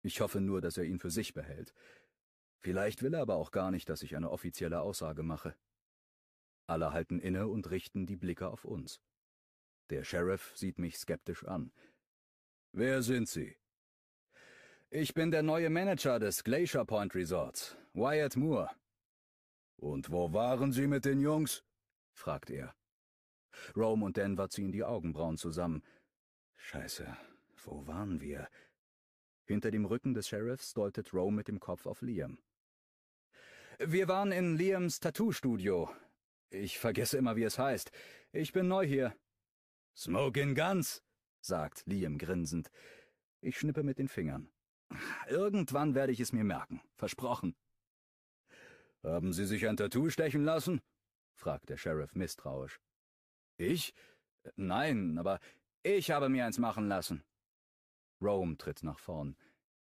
Ich hoffe nur, dass er ihn für sich behält. Vielleicht will er aber auch gar nicht, dass ich eine offizielle Aussage mache. Alle halten inne und richten die Blicke auf uns. Der Sheriff sieht mich skeptisch an. Wer sind Sie? Ich bin der neue Manager des Glacier Point Resorts, Wyatt Moore. Und wo waren Sie mit den Jungs? fragt er. Rome und Denver ziehen die Augenbrauen zusammen. Scheiße, wo waren wir? Hinter dem Rücken des Sheriffs deutet Rome mit dem Kopf auf Liam. Wir waren in Liams Tattoo-Studio. Ich vergesse immer, wie es heißt. Ich bin neu hier. Smoking Guns, sagt Liam grinsend. Ich schnippe mit den Fingern. Irgendwann werde ich es mir merken, versprochen. Haben Sie sich ein Tattoo stechen lassen? fragt der Sheriff misstrauisch. Ich? Nein, aber ich habe mir eins machen lassen. Rome tritt nach vorn.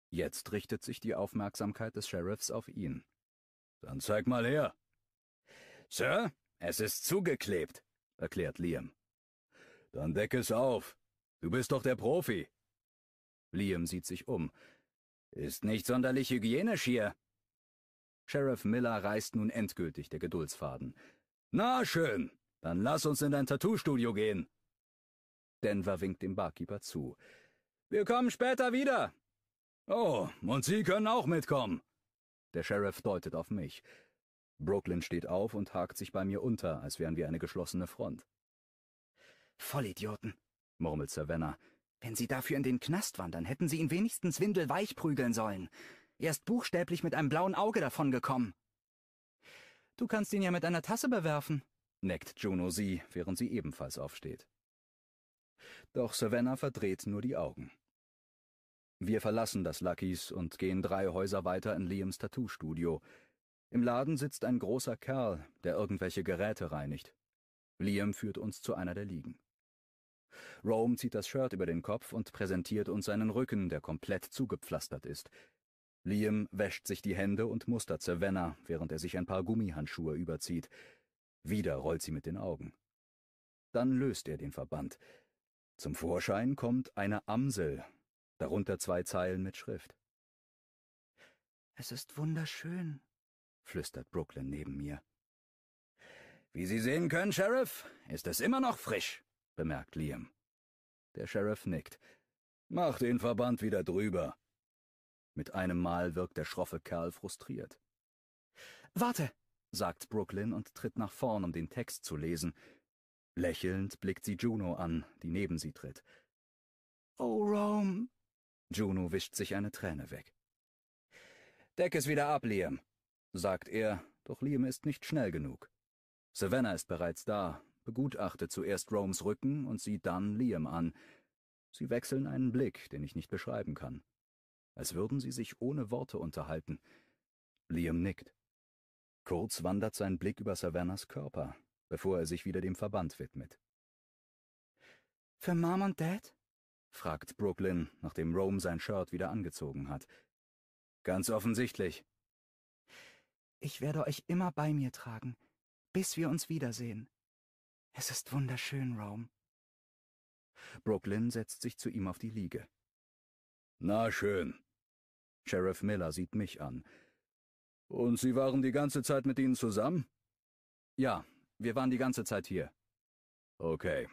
Jetzt richtet sich die Aufmerksamkeit des Sheriffs auf ihn. Dann zeig mal her. Sir, es ist zugeklebt, erklärt Liam. Dann deck es auf. Du bist doch der Profi. Liam sieht sich um. Ist nicht sonderlich hygienisch hier, Sheriff Miller reißt nun endgültig der Geduldsfaden. Na schön, dann lass uns in dein Tattoo-Studio gehen. Denver winkt dem Barkeeper zu. Wir kommen später wieder. Oh, und Sie können auch mitkommen. Der Sheriff deutet auf mich. Brooklyn steht auf und hakt sich bei mir unter, als wären wir eine geschlossene Front. Vollidioten, murmelt Savannah. Wenn Sie dafür in den Knast wandern, hätten Sie ihn wenigstens windelweich prügeln sollen. Er ist buchstäblich mit einem blauen Auge davongekommen. Du kannst ihn ja mit einer Tasse bewerfen, neckt Juno sie, während sie ebenfalls aufsteht. Doch Savannah verdreht nur die Augen. Wir verlassen das Luckys und gehen drei Häuser weiter in Liams Tattoo-Studio. Im Laden sitzt ein großer Kerl, der irgendwelche Geräte reinigt. Liam führt uns zu einer der Liegen. Rome zieht das Shirt über den Kopf und präsentiert uns seinen Rücken, der komplett zugepflastert ist. Liam wäscht sich die Hände und mustert Savannah, während er sich ein paar Gummihandschuhe überzieht. Wieder rollt sie mit den Augen. Dann löst er den Verband. Zum Vorschein kommt eine Amsel, darunter zwei Zeilen mit Schrift. Es ist wunderschön, flüstert Brooklyn neben mir. Wie Sie sehen können, Sheriff, ist es immer noch frisch, bemerkt Liam. Der Sheriff nickt. Mach den Verband wieder drüber. Mit einem Mal wirkt der schroffe Kerl frustriert. Warte, sagt Brooklyn und tritt nach vorn, um den Text zu lesen. Lächelnd blickt sie Juno an, die neben sie tritt. Oh, Rome! Juno wischt sich eine Träne weg. Deck es wieder ab, Liam, sagt er, doch Liam ist nicht schnell genug. Savannah ist bereits da, begutachtet zuerst Romes Rücken und sieht dann Liam an. Sie wechseln einen Blick, den ich nicht beschreiben kann als würden sie sich ohne Worte unterhalten. Liam nickt. Kurz wandert sein Blick über Savannas Körper, bevor er sich wieder dem Verband widmet. Für Mom und Dad? fragt Brooklyn, nachdem Rome sein Shirt wieder angezogen hat. Ganz offensichtlich. Ich werde euch immer bei mir tragen, bis wir uns wiedersehen. Es ist wunderschön, Rome. Brooklyn setzt sich zu ihm auf die Liege. Na schön, Sheriff Miller sieht mich an. Und Sie waren die ganze Zeit mit ihnen zusammen? Ja, wir waren die ganze Zeit hier. Okay.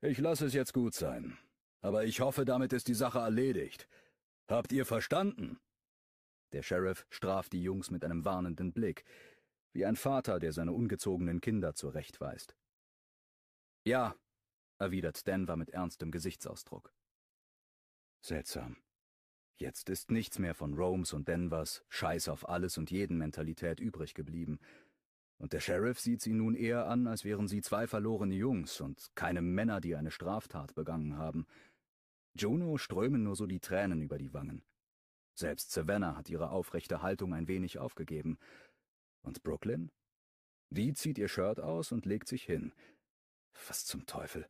Ich lasse es jetzt gut sein. Aber ich hoffe, damit ist die Sache erledigt. Habt ihr verstanden? Der Sheriff straft die Jungs mit einem warnenden Blick, wie ein Vater, der seine ungezogenen Kinder zurechtweist. Ja, erwidert Denver mit ernstem Gesichtsausdruck. Seltsam. Jetzt ist nichts mehr von Romes und Denvers Scheiß auf alles und jeden Mentalität übrig geblieben. Und der Sheriff sieht sie nun eher an, als wären sie zwei verlorene Jungs und keine Männer, die eine Straftat begangen haben. Juno strömen nur so die Tränen über die Wangen. Selbst Savannah hat ihre aufrechte Haltung ein wenig aufgegeben. Und Brooklyn? Die zieht ihr Shirt aus und legt sich hin. Was zum Teufel?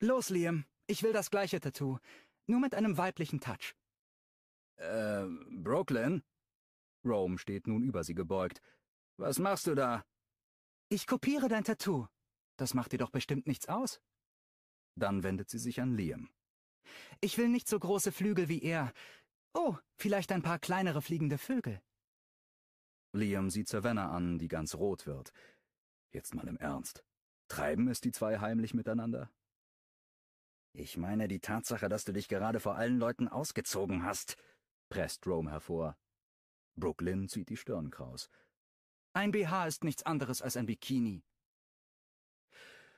Los, Liam, ich will das gleiche Tattoo. Nur mit einem weiblichen Touch. Äh, Brooklyn? Rome steht nun über sie gebeugt. Was machst du da? Ich kopiere dein Tattoo. Das macht dir doch bestimmt nichts aus. Dann wendet sie sich an Liam. Ich will nicht so große Flügel wie er. Oh, vielleicht ein paar kleinere fliegende Vögel. Liam sieht Savannah an, die ganz rot wird. Jetzt mal im Ernst. Treiben es die zwei heimlich miteinander? Ich meine die Tatsache, dass du dich gerade vor allen Leuten ausgezogen hast, presst Rome hervor. Brooklyn zieht die Stirn kraus. Ein BH ist nichts anderes als ein Bikini.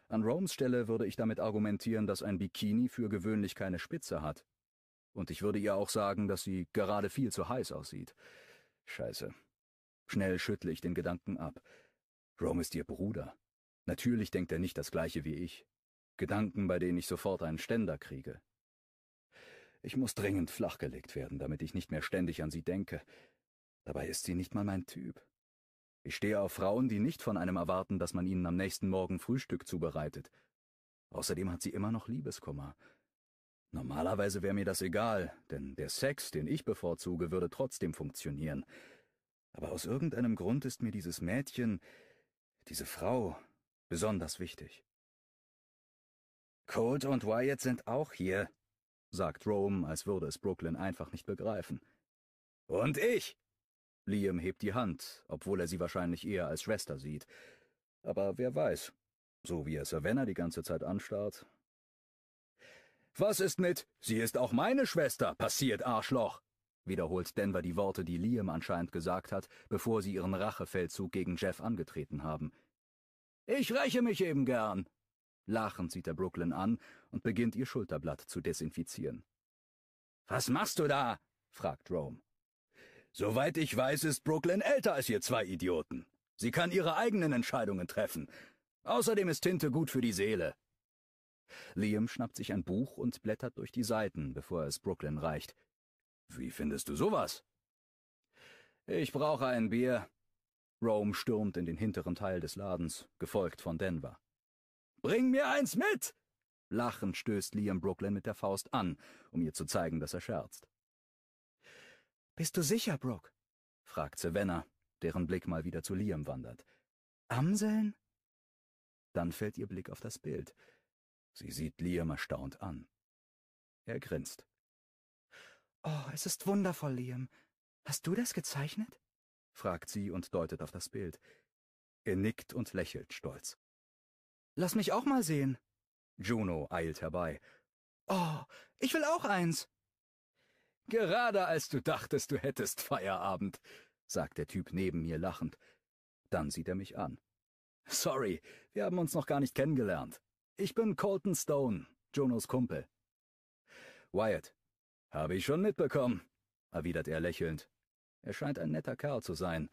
An Romes Stelle würde ich damit argumentieren, dass ein Bikini für gewöhnlich keine Spitze hat. Und ich würde ihr auch sagen, dass sie gerade viel zu heiß aussieht. Scheiße. Schnell schüttle ich den Gedanken ab. Rome ist ihr Bruder. Natürlich denkt er nicht das gleiche wie ich. Gedanken, bei denen ich sofort einen Ständer kriege. Ich muss dringend flachgelegt werden, damit ich nicht mehr ständig an sie denke. Dabei ist sie nicht mal mein Typ. Ich stehe auf Frauen, die nicht von einem erwarten, dass man ihnen am nächsten Morgen Frühstück zubereitet. Außerdem hat sie immer noch Liebeskummer. Normalerweise wäre mir das egal, denn der Sex, den ich bevorzuge, würde trotzdem funktionieren. Aber aus irgendeinem Grund ist mir dieses Mädchen, diese Frau, besonders wichtig. Colt und Wyatt sind auch hier, sagt Rome, als würde es Brooklyn einfach nicht begreifen. Und ich! Liam hebt die Hand, obwohl er sie wahrscheinlich eher als Schwester sieht. Aber wer weiß, so wie er Savannah die ganze Zeit anstarrt. Was ist mit Sie ist auch meine Schwester, passiert Arschloch? wiederholt Denver die Worte, die Liam anscheinend gesagt hat, bevor sie ihren Rachefeldzug gegen Jeff angetreten haben. Ich räche mich eben gern. Lachend sieht er Brooklyn an und beginnt ihr Schulterblatt zu desinfizieren. Was machst du da? fragt Rome. Soweit ich weiß, ist Brooklyn älter als ihr zwei Idioten. Sie kann ihre eigenen Entscheidungen treffen. Außerdem ist Tinte gut für die Seele. Liam schnappt sich ein Buch und blättert durch die Seiten, bevor er es Brooklyn reicht. Wie findest du sowas? Ich brauche ein Bier. Rome stürmt in den hinteren Teil des Ladens, gefolgt von Denver. Bring mir eins mit! Lachend stößt Liam Brooklyn mit der Faust an, um ihr zu zeigen, dass er scherzt. Bist du sicher, Brooke? fragt Savannah, deren Blick mal wieder zu Liam wandert. Amseln? Dann fällt ihr Blick auf das Bild. Sie sieht Liam erstaunt an. Er grinst. Oh, es ist wundervoll, Liam. Hast du das gezeichnet? fragt sie und deutet auf das Bild. Er nickt und lächelt stolz. Lass mich auch mal sehen, Juno eilt herbei. Oh, ich will auch eins. Gerade als du dachtest, du hättest Feierabend, sagt der Typ neben mir lachend. Dann sieht er mich an. Sorry, wir haben uns noch gar nicht kennengelernt. Ich bin Colton Stone, Jonos Kumpel. Wyatt, habe ich schon mitbekommen, erwidert er lächelnd. Er scheint ein netter Kerl zu sein.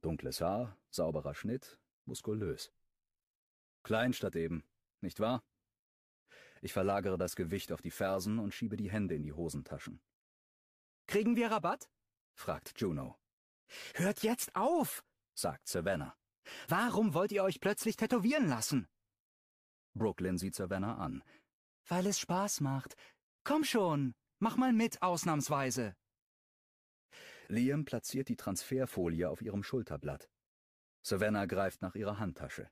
Dunkles Haar, sauberer Schnitt, muskulös. Kleinstadt eben, nicht wahr? Ich verlagere das Gewicht auf die Fersen und schiebe die Hände in die Hosentaschen. Kriegen wir Rabatt? fragt Juno. Hört jetzt auf, sagt Savannah. Warum wollt ihr euch plötzlich tätowieren lassen? Brooklyn sieht Savannah an. Weil es Spaß macht. Komm schon, mach mal mit, ausnahmsweise. Liam platziert die Transferfolie auf ihrem Schulterblatt. Savannah greift nach ihrer Handtasche.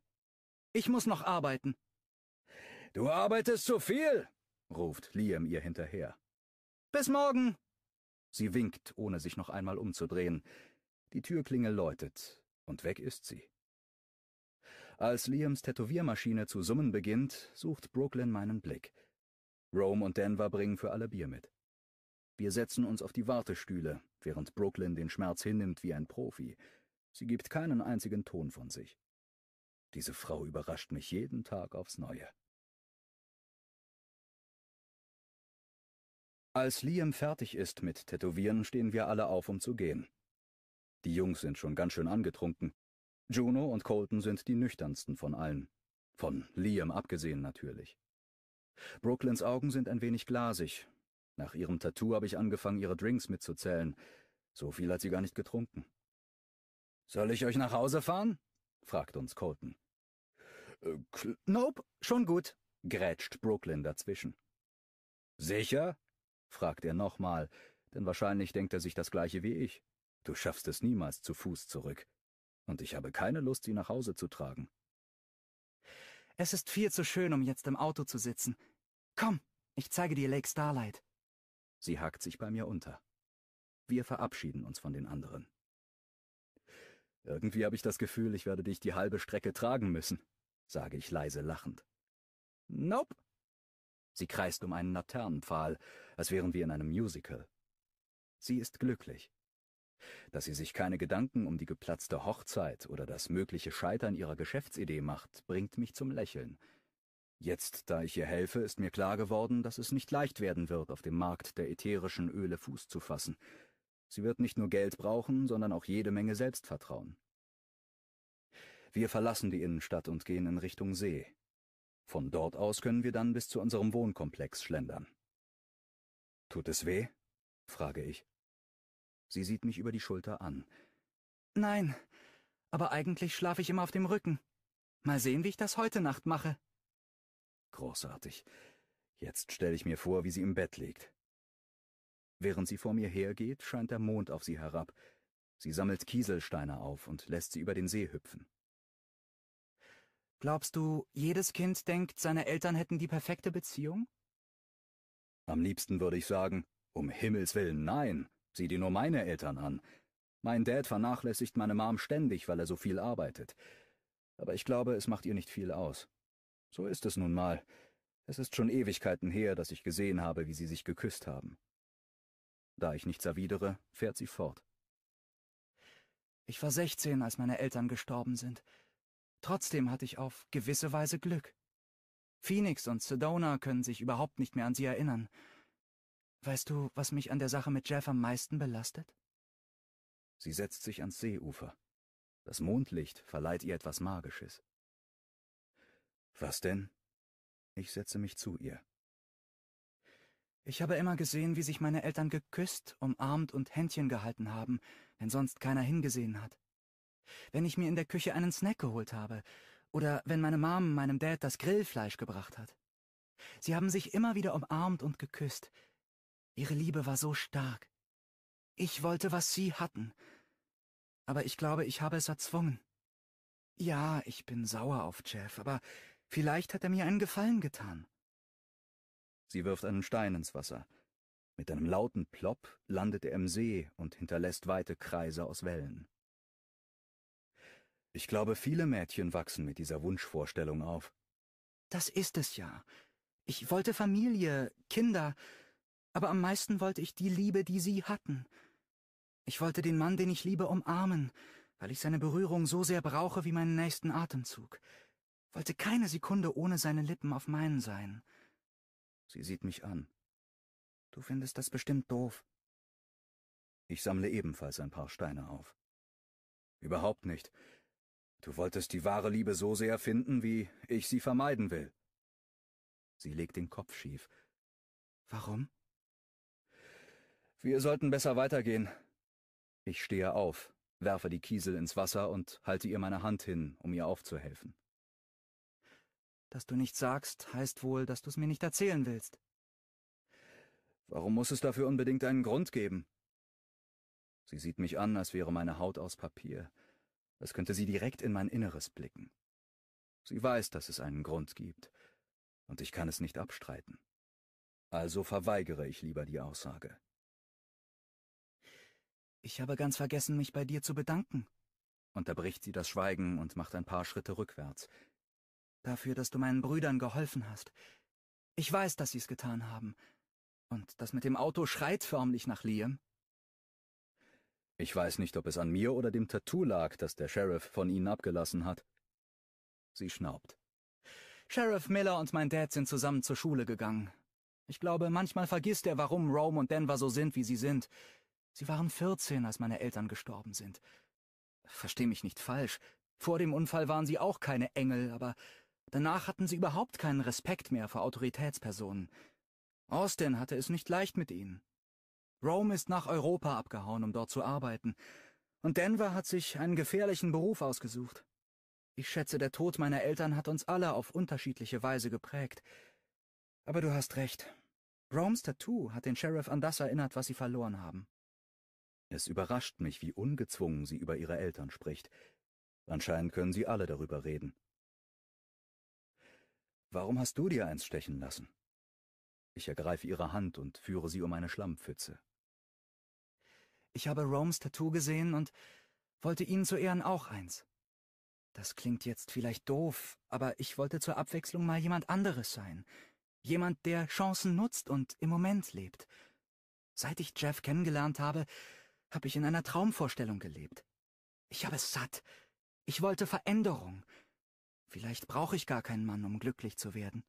Ich muss noch arbeiten. Du arbeitest zu viel, ruft Liam ihr hinterher. Bis morgen! Sie winkt, ohne sich noch einmal umzudrehen. Die Türklinge läutet, und weg ist sie. Als Liams Tätowiermaschine zu summen beginnt, sucht Brooklyn meinen Blick. Rome und Denver bringen für alle Bier mit. Wir setzen uns auf die Wartestühle, während Brooklyn den Schmerz hinnimmt wie ein Profi. Sie gibt keinen einzigen Ton von sich. Diese Frau überrascht mich jeden Tag aufs Neue. Als Liam fertig ist mit Tätowieren, stehen wir alle auf, um zu gehen. Die Jungs sind schon ganz schön angetrunken. Juno und Colton sind die nüchternsten von allen. Von Liam abgesehen natürlich. Brooklyns Augen sind ein wenig glasig. Nach ihrem Tattoo habe ich angefangen, ihre Drinks mitzuzählen. So viel hat sie gar nicht getrunken. Soll ich euch nach Hause fahren? fragt uns Colton. Äh, nope, schon gut, grätscht Brooklyn dazwischen. Sicher? fragt er nochmal, denn wahrscheinlich denkt er sich das gleiche wie ich. Du schaffst es niemals zu Fuß zurück. Und ich habe keine Lust, sie nach Hause zu tragen. Es ist viel zu schön, um jetzt im Auto zu sitzen. Komm, ich zeige dir Lake Starlight. Sie hakt sich bei mir unter. Wir verabschieden uns von den anderen. Irgendwie habe ich das Gefühl, ich werde dich die halbe Strecke tragen müssen, sage ich leise lachend. Nope, Sie kreist um einen Laternenpfahl, als wären wir in einem Musical. Sie ist glücklich. Dass sie sich keine Gedanken um die geplatzte Hochzeit oder das mögliche Scheitern ihrer Geschäftsidee macht, bringt mich zum Lächeln. Jetzt, da ich ihr helfe, ist mir klar geworden, dass es nicht leicht werden wird, auf dem Markt der ätherischen Öle Fuß zu fassen. Sie wird nicht nur Geld brauchen, sondern auch jede Menge Selbstvertrauen. Wir verlassen die Innenstadt und gehen in Richtung See. Von dort aus können wir dann bis zu unserem Wohnkomplex schlendern. Tut es weh? frage ich. Sie sieht mich über die Schulter an. Nein, aber eigentlich schlafe ich immer auf dem Rücken. Mal sehen, wie ich das heute Nacht mache. Großartig. Jetzt stelle ich mir vor, wie sie im Bett liegt. Während sie vor mir hergeht, scheint der Mond auf sie herab. Sie sammelt Kieselsteine auf und lässt sie über den See hüpfen. Glaubst du, jedes Kind denkt, seine Eltern hätten die perfekte Beziehung? Am liebsten würde ich sagen, um Himmels willen, nein, sieh dir nur meine Eltern an. Mein Dad vernachlässigt meine Mom ständig, weil er so viel arbeitet. Aber ich glaube, es macht ihr nicht viel aus. So ist es nun mal. Es ist schon Ewigkeiten her, dass ich gesehen habe, wie sie sich geküsst haben. Da ich nichts erwidere, fährt sie fort. Ich war sechzehn, als meine Eltern gestorben sind. Trotzdem hatte ich auf gewisse Weise Glück. Phoenix und Sedona können sich überhaupt nicht mehr an sie erinnern. Weißt du, was mich an der Sache mit Jeff am meisten belastet? Sie setzt sich ans Seeufer. Das Mondlicht verleiht ihr etwas Magisches. Was denn? Ich setze mich zu ihr. Ich habe immer gesehen, wie sich meine Eltern geküsst, umarmt und Händchen gehalten haben, wenn sonst keiner hingesehen hat. Wenn ich mir in der Küche einen Snack geholt habe oder wenn meine Mom meinem Dad das Grillfleisch gebracht hat. Sie haben sich immer wieder umarmt und geküsst. Ihre Liebe war so stark. Ich wollte, was sie hatten. Aber ich glaube, ich habe es erzwungen. Ja, ich bin sauer auf Jeff, aber vielleicht hat er mir einen Gefallen getan. Sie wirft einen Stein ins Wasser. Mit einem lauten Plopp landet er im See und hinterlässt weite Kreise aus Wellen. Ich glaube, viele Mädchen wachsen mit dieser Wunschvorstellung auf. Das ist es ja. Ich wollte Familie, Kinder, aber am meisten wollte ich die Liebe, die sie hatten. Ich wollte den Mann, den ich liebe, umarmen, weil ich seine Berührung so sehr brauche wie meinen nächsten Atemzug, wollte keine Sekunde ohne seine Lippen auf meinen sein. Sie sieht mich an. Du findest das bestimmt doof. Ich sammle ebenfalls ein paar Steine auf. Überhaupt nicht. Du wolltest die wahre Liebe so sehr finden, wie ich sie vermeiden will. Sie legt den Kopf schief. Warum? Wir sollten besser weitergehen. Ich stehe auf, werfe die Kiesel ins Wasser und halte ihr meine Hand hin, um ihr aufzuhelfen. Dass du nichts sagst, heißt wohl, dass du es mir nicht erzählen willst. Warum muss es dafür unbedingt einen Grund geben? Sie sieht mich an, als wäre meine Haut aus Papier als könnte sie direkt in mein Inneres blicken. Sie weiß, dass es einen Grund gibt, und ich kann es nicht abstreiten. Also verweigere ich lieber die Aussage. Ich habe ganz vergessen, mich bei dir zu bedanken, unterbricht sie das Schweigen und macht ein paar Schritte rückwärts. Dafür, dass du meinen Brüdern geholfen hast. Ich weiß, dass sie es getan haben. Und das mit dem Auto schreit förmlich nach Liam. Ich weiß nicht, ob es an mir oder dem Tattoo lag, das der Sheriff von ihnen abgelassen hat. Sie schnaubt. Sheriff Miller und mein Dad sind zusammen zur Schule gegangen. Ich glaube, manchmal vergisst er, warum Rome und Denver so sind, wie sie sind. Sie waren vierzehn, als meine Eltern gestorben sind. Versteh mich nicht falsch. Vor dem Unfall waren sie auch keine Engel, aber danach hatten sie überhaupt keinen Respekt mehr vor Autoritätspersonen. Austin hatte es nicht leicht mit ihnen. Rome ist nach Europa abgehauen, um dort zu arbeiten. Und Denver hat sich einen gefährlichen Beruf ausgesucht. Ich schätze, der Tod meiner Eltern hat uns alle auf unterschiedliche Weise geprägt. Aber du hast recht. Romes Tattoo hat den Sheriff an das erinnert, was sie verloren haben. Es überrascht mich, wie ungezwungen sie über ihre Eltern spricht. Anscheinend können sie alle darüber reden. Warum hast du dir eins stechen lassen? Ich ergreife ihre Hand und führe sie um eine Schlammpfütze. Ich habe Romes Tattoo gesehen und wollte Ihnen zu Ehren auch eins. Das klingt jetzt vielleicht doof, aber ich wollte zur Abwechslung mal jemand anderes sein. Jemand, der Chancen nutzt und im Moment lebt. Seit ich Jeff kennengelernt habe, habe ich in einer Traumvorstellung gelebt. Ich habe es satt. Ich wollte Veränderung. Vielleicht brauche ich gar keinen Mann, um glücklich zu werden.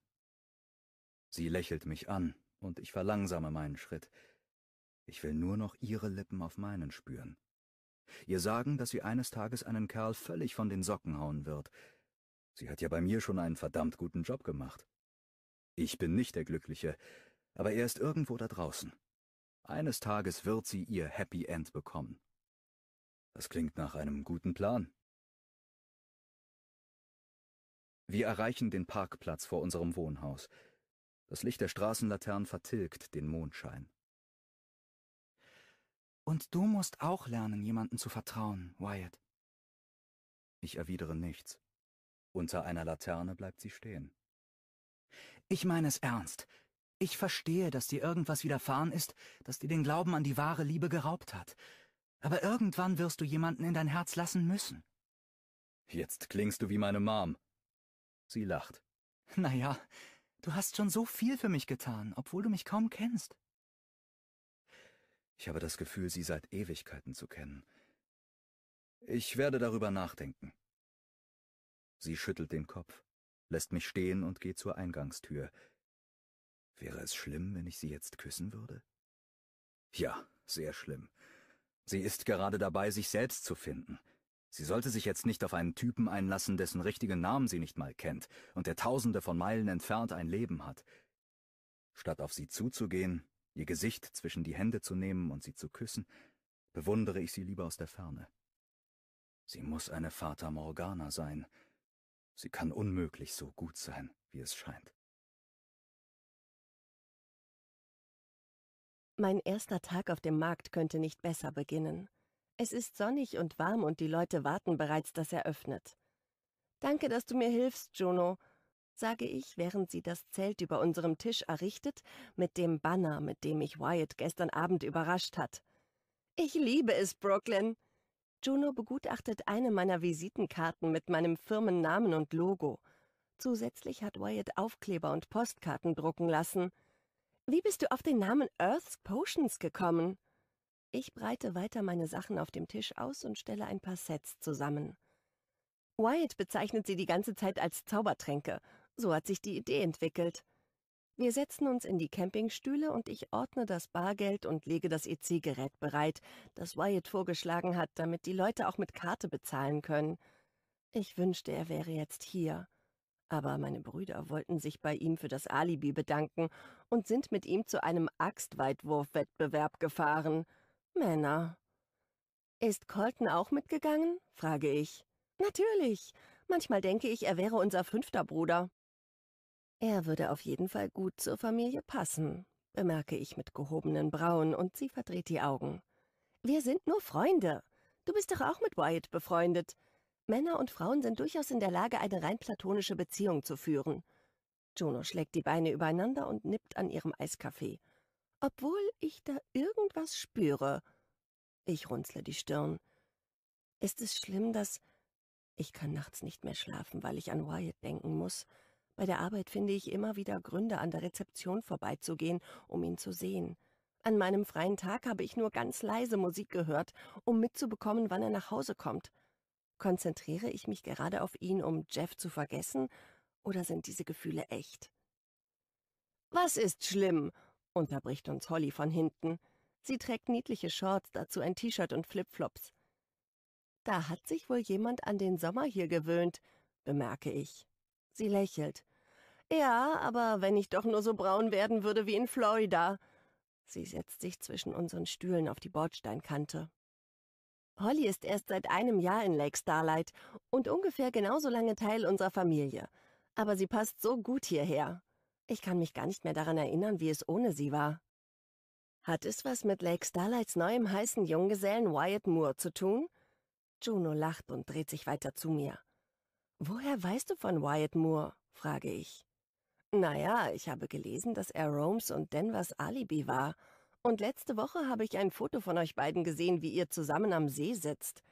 Sie lächelt mich an, und ich verlangsame meinen Schritt. Ich will nur noch ihre Lippen auf meinen spüren. Ihr sagen, dass sie eines Tages einen Kerl völlig von den Socken hauen wird. Sie hat ja bei mir schon einen verdammt guten Job gemacht. Ich bin nicht der Glückliche, aber er ist irgendwo da draußen. Eines Tages wird sie ihr Happy End bekommen. Das klingt nach einem guten Plan. Wir erreichen den Parkplatz vor unserem Wohnhaus. Das Licht der Straßenlaternen vertilgt den Mondschein. Und du musst auch lernen, jemanden zu vertrauen, Wyatt. Ich erwidere nichts. Unter einer Laterne bleibt sie stehen. Ich meine es ernst. Ich verstehe, dass dir irgendwas widerfahren ist, das dir den Glauben an die wahre Liebe geraubt hat. Aber irgendwann wirst du jemanden in dein Herz lassen müssen. Jetzt klingst du wie meine Mom. Sie lacht. Naja, du hast schon so viel für mich getan, obwohl du mich kaum kennst. Ich habe das Gefühl, sie seit Ewigkeiten zu kennen. Ich werde darüber nachdenken. Sie schüttelt den Kopf, lässt mich stehen und geht zur Eingangstür. Wäre es schlimm, wenn ich sie jetzt küssen würde? Ja, sehr schlimm. Sie ist gerade dabei, sich selbst zu finden. Sie sollte sich jetzt nicht auf einen Typen einlassen, dessen richtigen Namen sie nicht mal kennt und der tausende von Meilen entfernt ein Leben hat. Statt auf sie zuzugehen, ihr Gesicht zwischen die Hände zu nehmen und sie zu küssen, bewundere ich sie lieber aus der Ferne. Sie muss eine Fata Morgana sein. Sie kann unmöglich so gut sein, wie es scheint. Mein erster Tag auf dem Markt könnte nicht besser beginnen. Es ist sonnig und warm und die Leute warten bereits, dass er öffnet. Danke, dass du mir hilfst, Juno, sage ich, während sie das Zelt über unserem Tisch errichtet, mit dem Banner, mit dem mich Wyatt gestern Abend überrascht hat. Ich liebe es, Brooklyn. Juno begutachtet eine meiner Visitenkarten mit meinem Firmennamen und Logo. Zusätzlich hat Wyatt Aufkleber und Postkarten drucken lassen. Wie bist du auf den Namen Earth's Potions gekommen? Ich breite weiter meine Sachen auf dem Tisch aus und stelle ein paar Sets zusammen. Wyatt bezeichnet sie die ganze Zeit als Zaubertränke so hat sich die Idee entwickelt. Wir setzen uns in die Campingstühle und ich ordne das Bargeld und lege das EC-Gerät bereit, das Wyatt vorgeschlagen hat, damit die Leute auch mit Karte bezahlen können. Ich wünschte, er wäre jetzt hier. Aber meine Brüder wollten sich bei ihm für das Alibi bedanken und sind mit ihm zu einem Axtweitwurf-Wettbewerb gefahren. Männer. Ist Colton auch mitgegangen? frage ich. Natürlich. Manchmal denke ich, er wäre unser fünfter Bruder. Er würde auf jeden Fall gut zur Familie passen, bemerke ich mit gehobenen Brauen und sie verdreht die Augen. Wir sind nur Freunde. Du bist doch auch mit Wyatt befreundet. Männer und Frauen sind durchaus in der Lage, eine rein platonische Beziehung zu führen. Juno schlägt die Beine übereinander und nippt an ihrem Eiskaffee. Obwohl ich da irgendwas spüre. Ich runzle die Stirn. Ist es schlimm, dass... Ich kann nachts nicht mehr schlafen, weil ich an Wyatt denken muss. Bei der Arbeit finde ich immer wieder Gründe, an der Rezeption vorbeizugehen, um ihn zu sehen. An meinem freien Tag habe ich nur ganz leise Musik gehört, um mitzubekommen, wann er nach Hause kommt. Konzentriere ich mich gerade auf ihn, um Jeff zu vergessen, oder sind diese Gefühle echt? Was ist schlimm? unterbricht uns Holly von hinten. Sie trägt niedliche Shorts, dazu ein T-Shirt und Flipflops. Da hat sich wohl jemand an den Sommer hier gewöhnt, bemerke ich. Sie lächelt. Ja, aber wenn ich doch nur so braun werden würde wie in Florida. Sie setzt sich zwischen unseren Stühlen auf die Bordsteinkante. Holly ist erst seit einem Jahr in Lake Starlight und ungefähr genauso lange Teil unserer Familie. Aber sie passt so gut hierher. Ich kann mich gar nicht mehr daran erinnern, wie es ohne sie war. Hat es was mit Lake Starlights neuem heißen Junggesellen Wyatt Moore zu tun? Juno lacht und dreht sich weiter zu mir. Woher weißt du von Wyatt Moore? frage ich. Naja, ich habe gelesen, dass er Romes und Denvers Alibi war. Und letzte Woche habe ich ein Foto von euch beiden gesehen, wie ihr zusammen am See sitzt.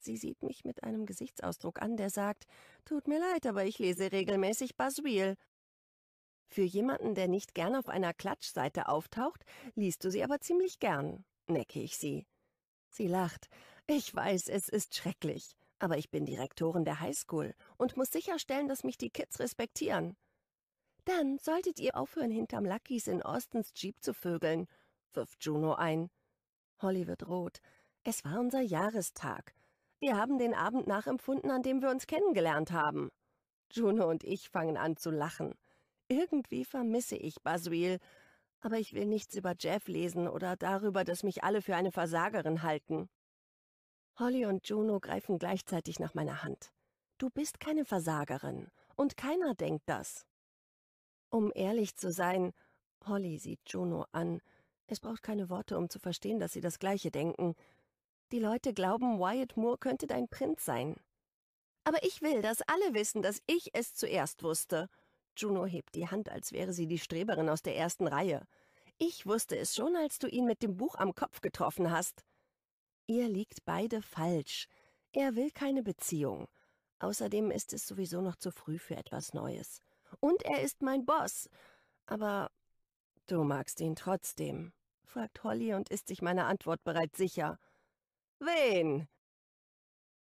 Sie sieht mich mit einem Gesichtsausdruck an, der sagt, tut mir leid, aber ich lese regelmäßig Baswheel. Für jemanden, der nicht gern auf einer Klatschseite auftaucht, liest du sie aber ziemlich gern, necke ich sie. Sie lacht. Ich weiß, es ist schrecklich. Aber ich bin Direktorin der Highschool und muss sicherstellen, dass mich die Kids respektieren. Dann solltet ihr aufhören, hinterm Luckys in Austins Jeep zu vögeln, wirft Juno ein. Holly wird rot. Es war unser Jahrestag. Wir haben den Abend nachempfunden, an dem wir uns kennengelernt haben. Juno und ich fangen an zu lachen. Irgendwie vermisse ich Baswil, aber ich will nichts über Jeff lesen oder darüber, dass mich alle für eine Versagerin halten. Holly und Juno greifen gleichzeitig nach meiner Hand. Du bist keine Versagerin und keiner denkt das. Um ehrlich zu sein, Holly sieht Juno an. Es braucht keine Worte, um zu verstehen, dass sie das Gleiche denken. Die Leute glauben, Wyatt Moore könnte dein Prinz sein. Aber ich will, dass alle wissen, dass ich es zuerst wusste. Juno hebt die Hand, als wäre sie die Streberin aus der ersten Reihe. Ich wusste es schon, als du ihn mit dem Buch am Kopf getroffen hast. Ihr liegt beide falsch. Er will keine Beziehung. Außerdem ist es sowieso noch zu früh für etwas Neues. Und er ist mein Boss. Aber du magst ihn trotzdem, fragt Holly und ist sich meiner Antwort bereits sicher. Wen?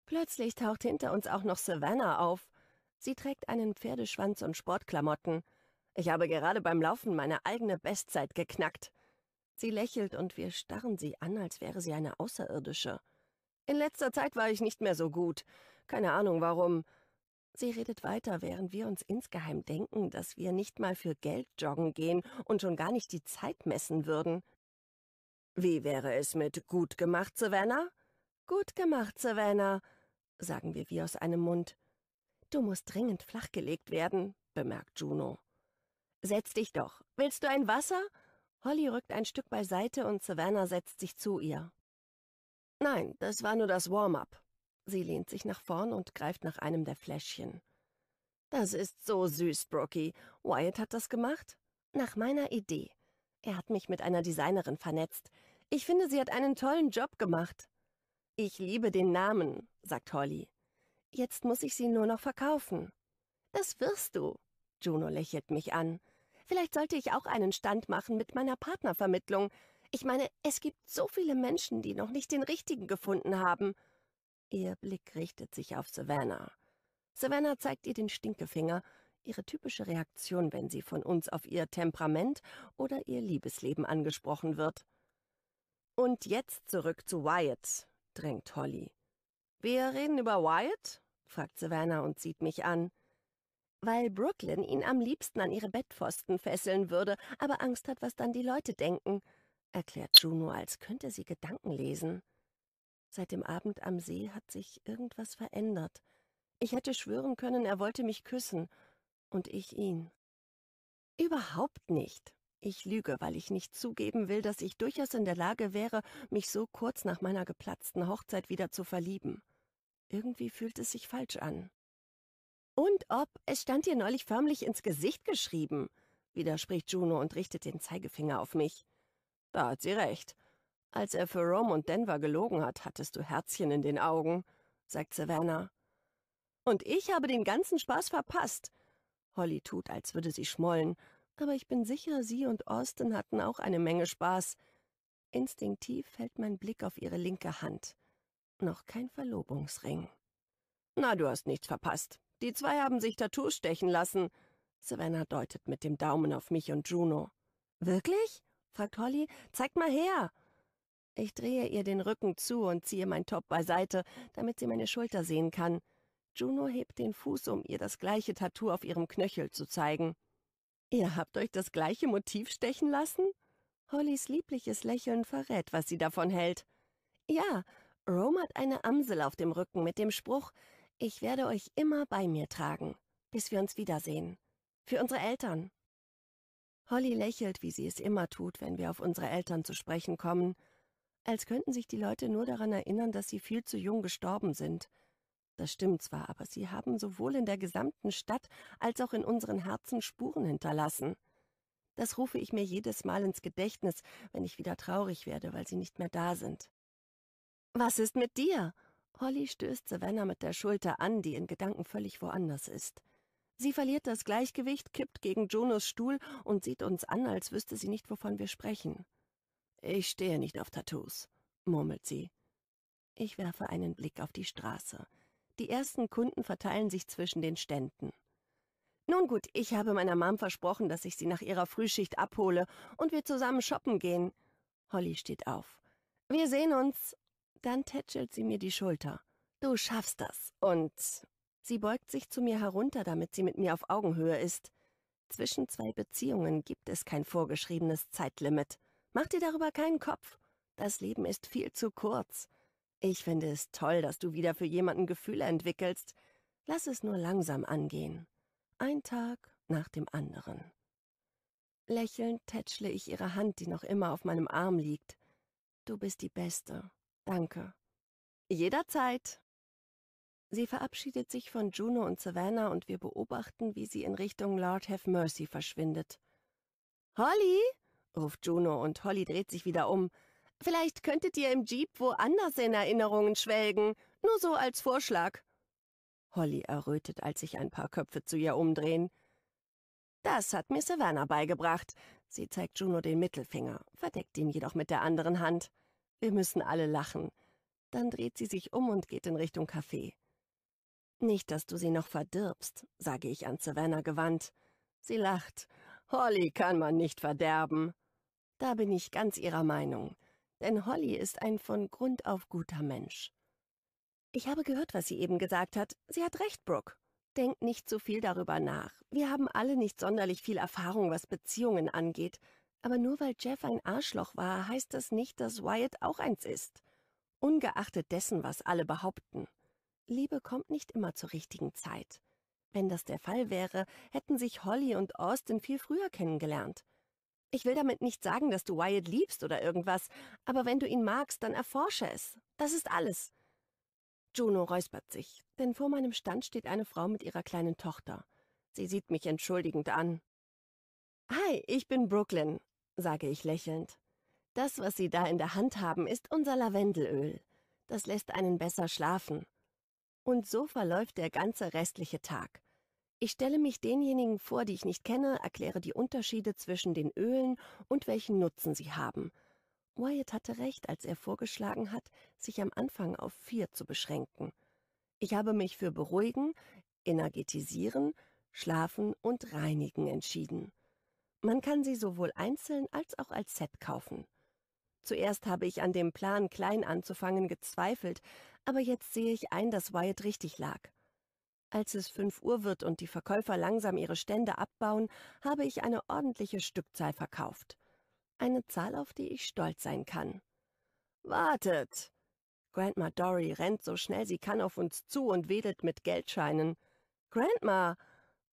Plötzlich taucht hinter uns auch noch Savannah auf. Sie trägt einen Pferdeschwanz und Sportklamotten. Ich habe gerade beim Laufen meine eigene Bestzeit geknackt. Sie lächelt und wir starren sie an, als wäre sie eine Außerirdische. In letzter Zeit war ich nicht mehr so gut. Keine Ahnung warum. Sie redet weiter, während wir uns insgeheim denken, dass wir nicht mal für Geld joggen gehen und schon gar nicht die Zeit messen würden. Wie wäre es mit gut gemacht, Savannah? Gut gemacht, Savannah, sagen wir wie aus einem Mund. Du musst dringend flachgelegt werden, bemerkt Juno. Setz dich doch. Willst du ein Wasser? Holly rückt ein Stück beiseite und Savannah setzt sich zu ihr. Nein, das war nur das Warm-up. Sie lehnt sich nach vorn und greift nach einem der Fläschchen. Das ist so süß, Brookie. Wyatt hat das gemacht? Nach meiner Idee. Er hat mich mit einer Designerin vernetzt. Ich finde, sie hat einen tollen Job gemacht. Ich liebe den Namen, sagt Holly. Jetzt muss ich sie nur noch verkaufen. Das wirst du. Juno lächelt mich an. Vielleicht sollte ich auch einen Stand machen mit meiner Partnervermittlung. Ich meine, es gibt so viele Menschen, die noch nicht den richtigen gefunden haben. Ihr Blick richtet sich auf Savannah. Savannah zeigt ihr den Stinkefinger, ihre typische Reaktion, wenn sie von uns auf ihr Temperament oder ihr Liebesleben angesprochen wird. Und jetzt zurück zu Wyatt, drängt Holly. Wir reden über Wyatt? fragt Savannah und sieht mich an weil Brooklyn ihn am liebsten an ihre Bettpfosten fesseln würde, aber Angst hat, was dann die Leute denken, erklärt Juno, als könnte sie Gedanken lesen. Seit dem Abend am See hat sich irgendwas verändert. Ich hätte schwören können, er wollte mich küssen, und ich ihn. Überhaupt nicht. Ich lüge, weil ich nicht zugeben will, dass ich durchaus in der Lage wäre, mich so kurz nach meiner geplatzten Hochzeit wieder zu verlieben. Irgendwie fühlt es sich falsch an. Und ob, es stand dir neulich förmlich ins Gesicht geschrieben, widerspricht Juno und richtet den Zeigefinger auf mich. Da hat sie recht. Als er für Rome und Denver gelogen hat, hattest du Herzchen in den Augen, sagt Savannah. Und ich habe den ganzen Spaß verpasst. Holly tut, als würde sie schmollen, aber ich bin sicher, sie und Austin hatten auch eine Menge Spaß. Instinktiv fällt mein Blick auf ihre linke Hand. Noch kein Verlobungsring. Na, du hast nichts verpasst, die zwei haben sich Tattoos stechen lassen. Savannah deutet mit dem Daumen auf mich und Juno. Wirklich? fragt Holly. Zeig mal her. Ich drehe ihr den Rücken zu und ziehe mein Top beiseite, damit sie meine Schulter sehen kann. Juno hebt den Fuß, um ihr das gleiche Tattoo auf ihrem Knöchel zu zeigen. Ihr habt euch das gleiche Motiv stechen lassen? Hollys liebliches Lächeln verrät, was sie davon hält. Ja, Rome hat eine Amsel auf dem Rücken mit dem Spruch ich werde euch immer bei mir tragen, bis wir uns wiedersehen. Für unsere Eltern. Holly lächelt, wie sie es immer tut, wenn wir auf unsere Eltern zu sprechen kommen, als könnten sich die Leute nur daran erinnern, dass sie viel zu jung gestorben sind. Das stimmt zwar, aber sie haben sowohl in der gesamten Stadt als auch in unseren Herzen Spuren hinterlassen. Das rufe ich mir jedes Mal ins Gedächtnis, wenn ich wieder traurig werde, weil sie nicht mehr da sind. Was ist mit dir? Holly stößt Savannah mit der Schulter an, die in Gedanken völlig woanders ist. Sie verliert das Gleichgewicht, kippt gegen Jonas Stuhl und sieht uns an, als wüsste sie nicht, wovon wir sprechen. Ich stehe nicht auf Tattoos, murmelt sie. Ich werfe einen Blick auf die Straße. Die ersten Kunden verteilen sich zwischen den Ständen. Nun gut, ich habe meiner Mom versprochen, dass ich sie nach ihrer Frühschicht abhole und wir zusammen shoppen gehen. Holly steht auf. Wir sehen uns. Dann tätschelt sie mir die Schulter. Du schaffst das. Und sie beugt sich zu mir herunter, damit sie mit mir auf Augenhöhe ist. Zwischen zwei Beziehungen gibt es kein vorgeschriebenes Zeitlimit. Mach dir darüber keinen Kopf. Das Leben ist viel zu kurz. Ich finde es toll, dass du wieder für jemanden Gefühle entwickelst. Lass es nur langsam angehen. Ein Tag nach dem anderen. Lächelnd tätschle ich ihre Hand, die noch immer auf meinem Arm liegt. Du bist die Beste, Danke. Jederzeit. Sie verabschiedet sich von Juno und Savannah und wir beobachten, wie sie in Richtung Lord Have Mercy verschwindet. Holly, ruft Juno und Holly dreht sich wieder um. Vielleicht könntet ihr im Jeep woanders in Erinnerungen schwelgen, nur so als Vorschlag. Holly errötet, als sich ein paar Köpfe zu ihr umdrehen. Das hat mir Savannah beigebracht. Sie zeigt Juno den Mittelfinger, verdeckt ihn jedoch mit der anderen Hand. Wir müssen alle lachen. Dann dreht sie sich um und geht in Richtung Café. Nicht, dass du sie noch verdirbst, sage ich an Savannah gewandt. Sie lacht. Holly kann man nicht verderben. Da bin ich ganz ihrer Meinung, denn Holly ist ein von Grund auf guter Mensch. Ich habe gehört, was sie eben gesagt hat. Sie hat recht, Brooke. Denk nicht zu so viel darüber nach. Wir haben alle nicht sonderlich viel Erfahrung, was Beziehungen angeht. Aber nur weil Jeff ein Arschloch war, heißt das nicht, dass Wyatt auch eins ist. Ungeachtet dessen, was alle behaupten. Liebe kommt nicht immer zur richtigen Zeit. Wenn das der Fall wäre, hätten sich Holly und Austin viel früher kennengelernt. Ich will damit nicht sagen, dass du Wyatt liebst oder irgendwas, aber wenn du ihn magst, dann erforsche es. Das ist alles. Juno räuspert sich, denn vor meinem Stand steht eine Frau mit ihrer kleinen Tochter. Sie sieht mich entschuldigend an. Hi, ich bin Brooklyn sage ich lächelnd. Das, was Sie da in der Hand haben, ist unser Lavendelöl. Das lässt einen besser schlafen. Und so verläuft der ganze restliche Tag. Ich stelle mich denjenigen vor, die ich nicht kenne, erkläre die Unterschiede zwischen den Ölen und welchen Nutzen sie haben. Wyatt hatte recht, als er vorgeschlagen hat, sich am Anfang auf vier zu beschränken. Ich habe mich für beruhigen, energetisieren, schlafen und reinigen entschieden. Man kann sie sowohl einzeln als auch als Set kaufen. Zuerst habe ich an dem Plan, klein anzufangen, gezweifelt, aber jetzt sehe ich ein, dass Wyatt richtig lag. Als es fünf Uhr wird und die Verkäufer langsam ihre Stände abbauen, habe ich eine ordentliche Stückzahl verkauft. Eine Zahl, auf die ich stolz sein kann. Wartet! Grandma Dory rennt so schnell sie kann auf uns zu und wedelt mit Geldscheinen. Grandma!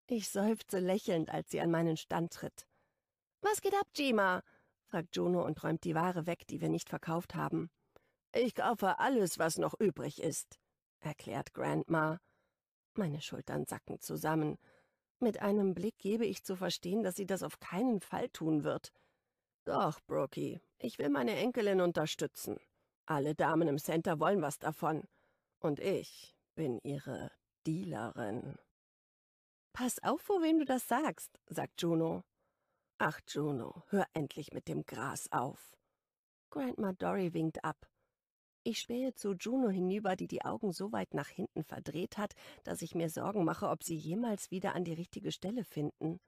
Ich seufze lächelnd, als sie an meinen Stand tritt. Was geht ab, Jima? fragt Jono und räumt die Ware weg, die wir nicht verkauft haben. Ich kaufe alles, was noch übrig ist, erklärt Grandma. Meine Schultern sacken zusammen. Mit einem Blick gebe ich zu verstehen, dass sie das auf keinen Fall tun wird. Doch, Brookie, ich will meine Enkelin unterstützen. Alle Damen im Center wollen was davon. Und ich bin ihre Dealerin. Pass auf, vor wem du das sagst, sagt Juno. Ach, Juno, hör endlich mit dem Gras auf. Grandma Dory winkt ab. Ich spähe zu Juno hinüber, die die Augen so weit nach hinten verdreht hat, dass ich mir Sorgen mache, ob sie jemals wieder an die richtige Stelle finden.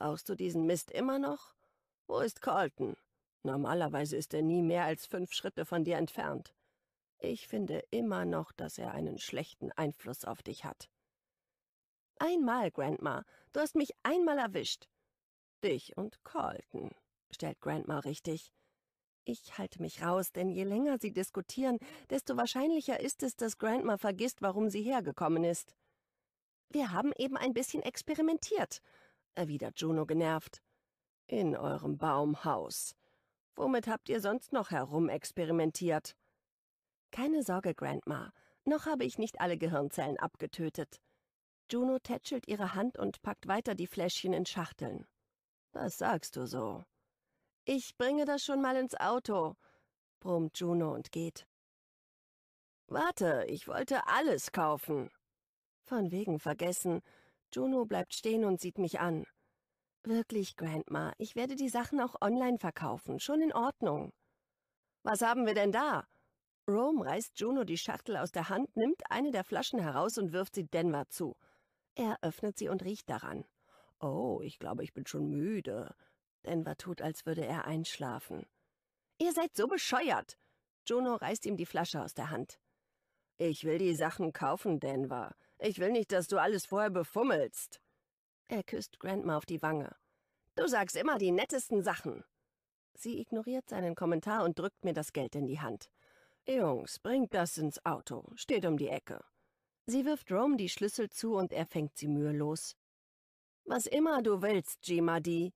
Rauchst du diesen Mist immer noch? Wo ist Colton? Normalerweise ist er nie mehr als fünf Schritte von dir entfernt. Ich finde immer noch, dass er einen schlechten Einfluss auf dich hat. Einmal, Grandma, du hast mich einmal erwischt. Dich und Colton, stellt Grandma richtig. Ich halte mich raus, denn je länger sie diskutieren, desto wahrscheinlicher ist es, dass Grandma vergisst, warum sie hergekommen ist. Wir haben eben ein bisschen experimentiert, erwidert Juno genervt. In eurem Baumhaus. Womit habt ihr sonst noch herumexperimentiert? Keine Sorge, Grandma. Noch habe ich nicht alle Gehirnzellen abgetötet. Juno tätschelt ihre Hand und packt weiter die Fläschchen in Schachteln. Was sagst du so. Ich bringe das schon mal ins Auto, brummt Juno und geht. Warte, ich wollte alles kaufen. Von wegen vergessen. Juno bleibt stehen und sieht mich an. Wirklich, Grandma, ich werde die Sachen auch online verkaufen, schon in Ordnung. Was haben wir denn da? Rome reißt Juno die Schachtel aus der Hand, nimmt eine der Flaschen heraus und wirft sie Denver zu. Er öffnet sie und riecht daran. Oh, ich glaube, ich bin schon müde. Denver tut, als würde er einschlafen. Ihr seid so bescheuert! Juno reißt ihm die Flasche aus der Hand. Ich will die Sachen kaufen, Denver. Ich will nicht, dass du alles vorher befummelst. Er küsst Grandma auf die Wange. Du sagst immer die nettesten Sachen. Sie ignoriert seinen Kommentar und drückt mir das Geld in die Hand. Jungs, bringt das ins Auto. Steht um die Ecke. Sie wirft Rome die Schlüssel zu und er fängt sie mühelos. Was immer du willst, Jimadi.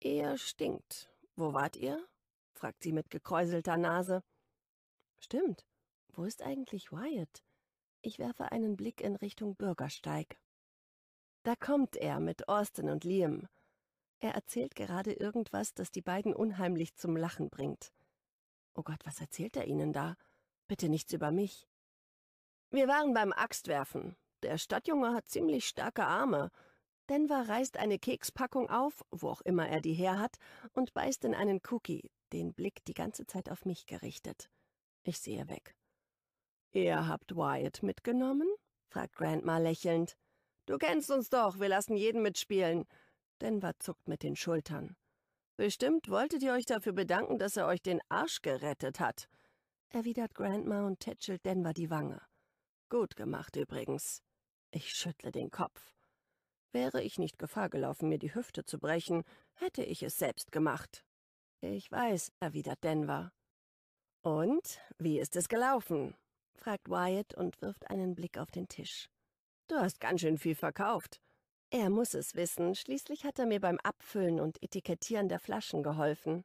Er stinkt. Wo wart ihr? fragt sie mit gekräuselter Nase. Stimmt. Wo ist eigentlich Wyatt? Ich werfe einen Blick in Richtung Bürgersteig. Da kommt er mit Austin und Liam. Er erzählt gerade irgendwas, das die beiden unheimlich zum Lachen bringt. Oh Gott, was erzählt er ihnen da? Bitte nichts über mich. Wir waren beim Axtwerfen. Der Stadtjunge hat ziemlich starke Arme. Denver reißt eine Kekspackung auf, wo auch immer er die her hat, und beißt in einen Cookie, den Blick die ganze Zeit auf mich gerichtet. Ich sehe weg. Ihr habt Wyatt mitgenommen? fragt Grandma lächelnd. Du kennst uns doch, wir lassen jeden mitspielen. Denver zuckt mit den Schultern. Bestimmt wolltet ihr euch dafür bedanken, dass er euch den Arsch gerettet hat, erwidert Grandma und tätschelt Denver die Wange. Gut gemacht übrigens. Ich schüttle den Kopf. Wäre ich nicht Gefahr gelaufen, mir die Hüfte zu brechen, hätte ich es selbst gemacht. Ich weiß, erwidert Denver. Und wie ist es gelaufen? fragt Wyatt und wirft einen Blick auf den Tisch. Du hast ganz schön viel verkauft. Er muss es wissen, schließlich hat er mir beim Abfüllen und Etikettieren der Flaschen geholfen.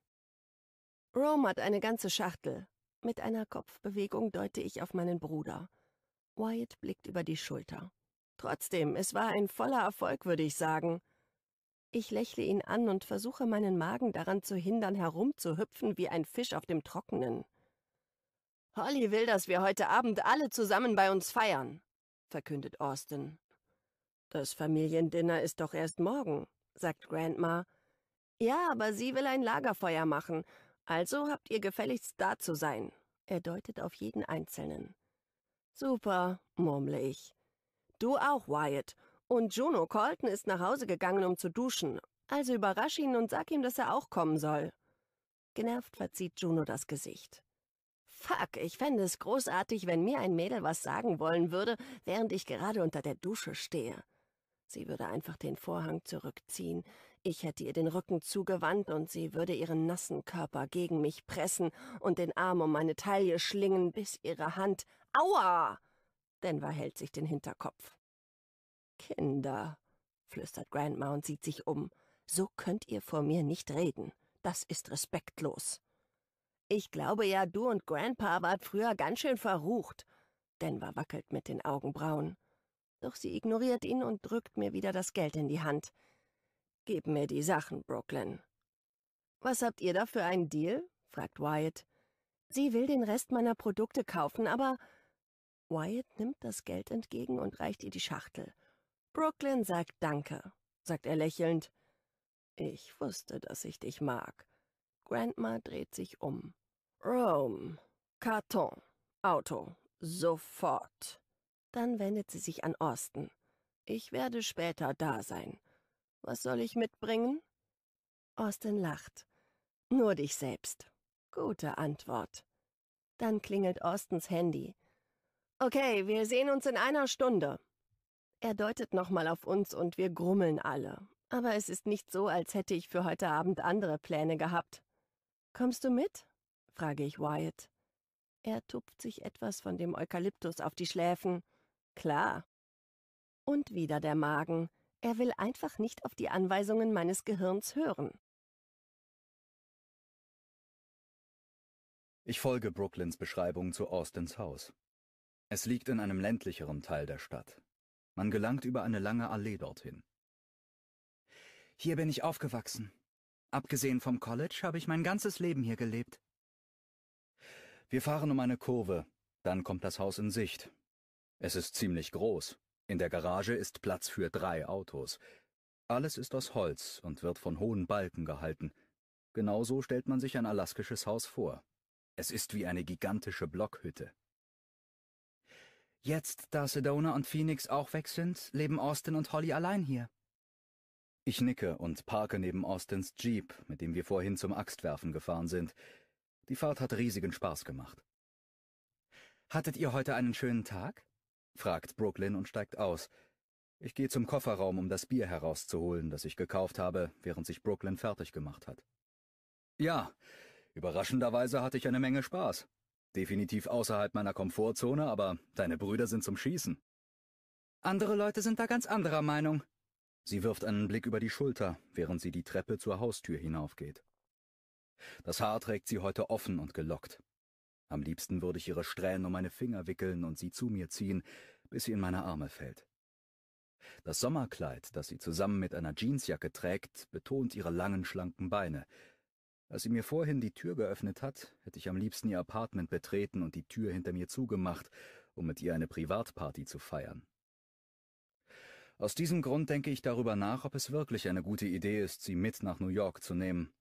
Rome hat eine ganze Schachtel. Mit einer Kopfbewegung deute ich auf meinen Bruder. Wyatt blickt über die Schulter. Trotzdem, es war ein voller Erfolg, würde ich sagen. Ich lächle ihn an und versuche meinen Magen daran zu hindern, herumzuhüpfen wie ein Fisch auf dem Trockenen. Holly will, dass wir heute Abend alle zusammen bei uns feiern, verkündet Austin. Das Familiendinner ist doch erst morgen, sagt Grandma. Ja, aber sie will ein Lagerfeuer machen, also habt ihr gefälligst da zu sein. Er deutet auf jeden Einzelnen. Super, murmle ich. Du auch, Wyatt. Und Juno Colton ist nach Hause gegangen, um zu duschen. Also überrasch ihn und sag ihm, dass er auch kommen soll. Genervt verzieht Juno das Gesicht. Fuck, ich fände es großartig, wenn mir ein Mädel was sagen wollen würde, während ich gerade unter der Dusche stehe. Sie würde einfach den Vorhang zurückziehen, ich hätte ihr den Rücken zugewandt und sie würde ihren nassen Körper gegen mich pressen und den Arm um meine Taille schlingen, bis ihre Hand... Aua! Denver hält sich den Hinterkopf. Kinder, flüstert Grandma und sieht sich um. So könnt ihr vor mir nicht reden. Das ist respektlos. Ich glaube ja, du und Grandpa wart früher ganz schön verrucht. Denver wackelt mit den Augenbrauen. Doch sie ignoriert ihn und drückt mir wieder das Geld in die Hand. Gib mir die Sachen, Brooklyn. Was habt ihr da für einen Deal? fragt Wyatt. Sie will den Rest meiner Produkte kaufen, aber Wyatt nimmt das Geld entgegen und reicht ihr die Schachtel. Brooklyn sagt Danke, sagt er lächelnd. Ich wusste, dass ich dich mag. Grandma dreht sich um. Rome, Karton, Auto, sofort. Dann wendet sie sich an Austin. Ich werde später da sein. Was soll ich mitbringen? Austin lacht. Nur dich selbst. Gute Antwort. Dann klingelt Austins Handy. Okay, wir sehen uns in einer Stunde. Er deutet nochmal auf uns und wir grummeln alle. Aber es ist nicht so, als hätte ich für heute Abend andere Pläne gehabt. Kommst du mit? frage ich Wyatt. Er tupft sich etwas von dem Eukalyptus auf die Schläfen. Klar. Und wieder der Magen. Er will einfach nicht auf die Anweisungen meines Gehirns hören. Ich folge Brooklyns Beschreibung zu Austins Haus. Es liegt in einem ländlicheren Teil der Stadt. Man gelangt über eine lange Allee dorthin. Hier bin ich aufgewachsen. Abgesehen vom College habe ich mein ganzes Leben hier gelebt. Wir fahren um eine Kurve, dann kommt das Haus in Sicht. Es ist ziemlich groß. In der Garage ist Platz für drei Autos. Alles ist aus Holz und wird von hohen Balken gehalten. Genauso stellt man sich ein alaskisches Haus vor. Es ist wie eine gigantische Blockhütte. Jetzt, da Sedona und Phoenix auch weg sind, leben Austin und Holly allein hier. Ich nicke und parke neben Austins Jeep, mit dem wir vorhin zum Axtwerfen gefahren sind. Die Fahrt hat riesigen Spaß gemacht. Hattet ihr heute einen schönen Tag? fragt Brooklyn und steigt aus. Ich gehe zum Kofferraum, um das Bier herauszuholen, das ich gekauft habe, während sich Brooklyn fertig gemacht hat. Ja, überraschenderweise hatte ich eine Menge Spaß. Definitiv außerhalb meiner Komfortzone, aber deine Brüder sind zum Schießen. Andere Leute sind da ganz anderer Meinung. Sie wirft einen Blick über die Schulter, während sie die Treppe zur Haustür hinaufgeht. Das Haar trägt sie heute offen und gelockt. Am liebsten würde ich ihre Strähnen um meine Finger wickeln und sie zu mir ziehen, bis sie in meine Arme fällt. Das Sommerkleid, das sie zusammen mit einer Jeansjacke trägt, betont ihre langen, schlanken Beine, als sie mir vorhin die Tür geöffnet hat, hätte ich am liebsten ihr Apartment betreten und die Tür hinter mir zugemacht, um mit ihr eine Privatparty zu feiern. Aus diesem Grund denke ich darüber nach, ob es wirklich eine gute Idee ist, sie mit nach New York zu nehmen.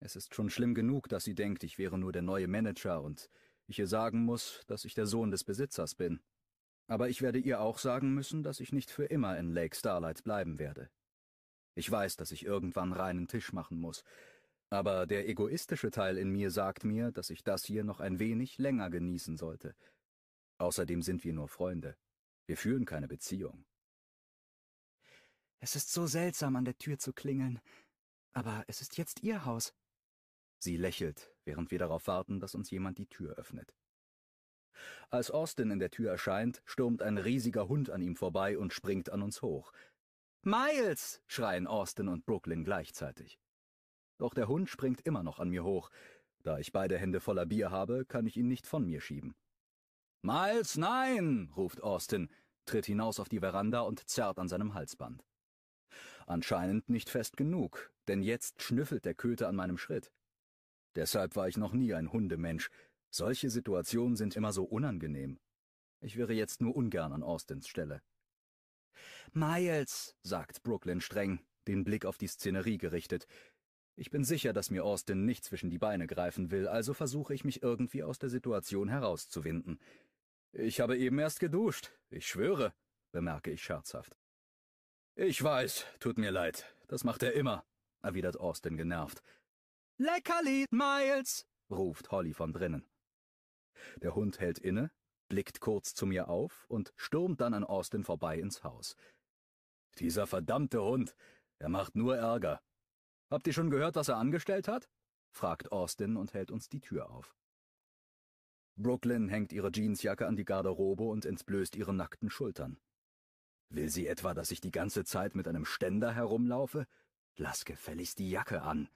Es ist schon schlimm genug, dass sie denkt, ich wäre nur der neue Manager und ich ihr sagen muss, dass ich der Sohn des Besitzers bin. Aber ich werde ihr auch sagen müssen, dass ich nicht für immer in Lake Starlight bleiben werde. Ich weiß, dass ich irgendwann reinen Tisch machen muss, aber der egoistische Teil in mir sagt mir, dass ich das hier noch ein wenig länger genießen sollte. Außerdem sind wir nur Freunde. Wir führen keine Beziehung. Es ist so seltsam, an der Tür zu klingeln. Aber es ist jetzt Ihr Haus. Sie lächelt, während wir darauf warten, dass uns jemand die Tür öffnet. Als Austin in der Tür erscheint, stürmt ein riesiger Hund an ihm vorbei und springt an uns hoch. Miles! schreien Austin und Brooklyn gleichzeitig. Doch der Hund springt immer noch an mir hoch. Da ich beide Hände voller Bier habe, kann ich ihn nicht von mir schieben. Miles, nein! ruft Austin, tritt hinaus auf die Veranda und zerrt an seinem Halsband. Anscheinend nicht fest genug, denn jetzt schnüffelt der Köter an meinem Schritt. Deshalb war ich noch nie ein Hundemensch. Solche Situationen sind immer so unangenehm. Ich wäre jetzt nur ungern an Austins Stelle. Miles, sagt Brooklyn streng, den Blick auf die Szenerie gerichtet, ich bin sicher, dass mir Austin nicht zwischen die Beine greifen will, also versuche ich mich irgendwie aus der Situation herauszuwinden. Ich habe eben erst geduscht, ich schwöre, bemerke ich scherzhaft. Ich weiß, tut mir leid, das macht er immer, erwidert Austin genervt. Leckerlied, Miles, ruft Holly von drinnen. Der Hund hält inne, blickt kurz zu mir auf und stürmt dann an Austin vorbei ins Haus. Dieser verdammte Hund, er macht nur Ärger, Habt ihr schon gehört, was er angestellt hat? fragt Austin und hält uns die Tür auf. Brooklyn hängt ihre Jeansjacke an die Garderobe und entblößt ihre nackten Schultern. Will sie etwa, dass ich die ganze Zeit mit einem Ständer herumlaufe? Lass gefälligst die Jacke an.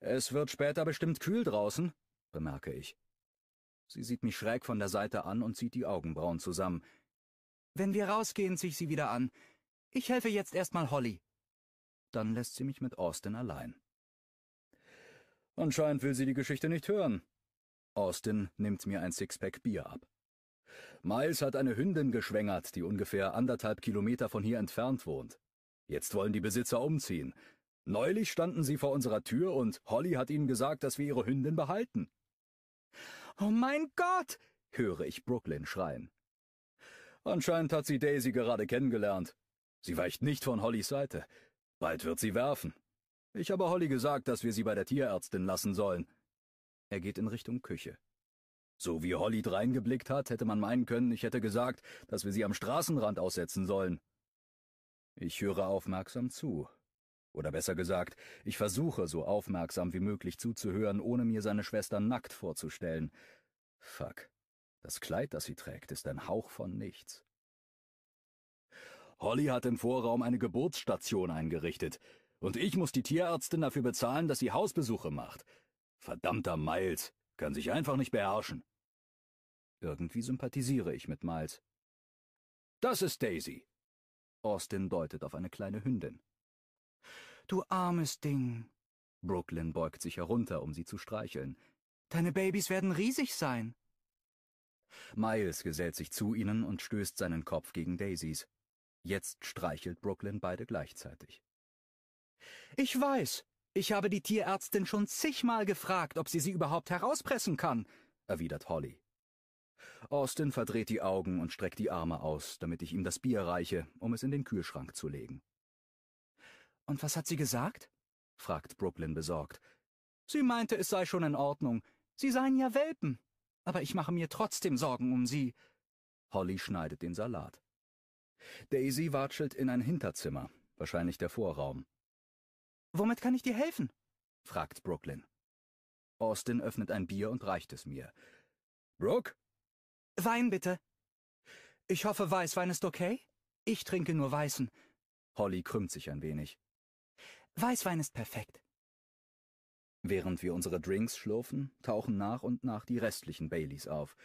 Es wird später bestimmt kühl draußen, bemerke ich. Sie sieht mich schräg von der Seite an und zieht die Augenbrauen zusammen. Wenn wir rausgehen, zieh ich sie wieder an. Ich helfe jetzt erstmal Holly dann lässt sie mich mit Austin allein. Anscheinend will sie die Geschichte nicht hören. Austin nimmt mir ein Sixpack Bier ab. Miles hat eine Hündin geschwängert, die ungefähr anderthalb Kilometer von hier entfernt wohnt. Jetzt wollen die Besitzer umziehen. Neulich standen sie vor unserer Tür und Holly hat ihnen gesagt, dass wir ihre Hündin behalten. Oh mein Gott! höre ich Brooklyn schreien. Anscheinend hat sie Daisy gerade kennengelernt. Sie weicht nicht von Hollys Seite. Bald wird sie werfen. Ich habe Holly gesagt, dass wir sie bei der Tierärztin lassen sollen. Er geht in Richtung Küche. So wie Holly dreingeblickt hat, hätte man meinen können, ich hätte gesagt, dass wir sie am Straßenrand aussetzen sollen. Ich höre aufmerksam zu. Oder besser gesagt, ich versuche so aufmerksam wie möglich zuzuhören, ohne mir seine Schwester nackt vorzustellen. Fuck. Das Kleid, das sie trägt, ist ein Hauch von nichts. Holly hat im Vorraum eine Geburtsstation eingerichtet. Und ich muss die Tierärztin dafür bezahlen, dass sie Hausbesuche macht. Verdammter Miles, kann sich einfach nicht beherrschen. Irgendwie sympathisiere ich mit Miles. Das ist Daisy. Austin deutet auf eine kleine Hündin. Du armes Ding. Brooklyn beugt sich herunter, um sie zu streicheln. Deine Babys werden riesig sein. Miles gesellt sich zu ihnen und stößt seinen Kopf gegen Daisys. Jetzt streichelt Brooklyn beide gleichzeitig. Ich weiß, ich habe die Tierärztin schon zigmal gefragt, ob sie sie überhaupt herauspressen kann, erwidert Holly. Austin verdreht die Augen und streckt die Arme aus, damit ich ihm das Bier reiche, um es in den Kühlschrank zu legen. Und was hat sie gesagt? fragt Brooklyn besorgt. Sie meinte, es sei schon in Ordnung. Sie seien ja Welpen. Aber ich mache mir trotzdem Sorgen um sie. Holly schneidet den Salat. Daisy watschelt in ein Hinterzimmer, wahrscheinlich der Vorraum. Womit kann ich dir helfen? fragt Brooklyn. Austin öffnet ein Bier und reicht es mir. Brooke? Wein bitte. Ich hoffe, Weißwein ist okay? Ich trinke nur Weißen. Holly krümmt sich ein wenig. Weißwein ist perfekt. Während wir unsere Drinks schlurfen, tauchen nach und nach die restlichen Baileys auf.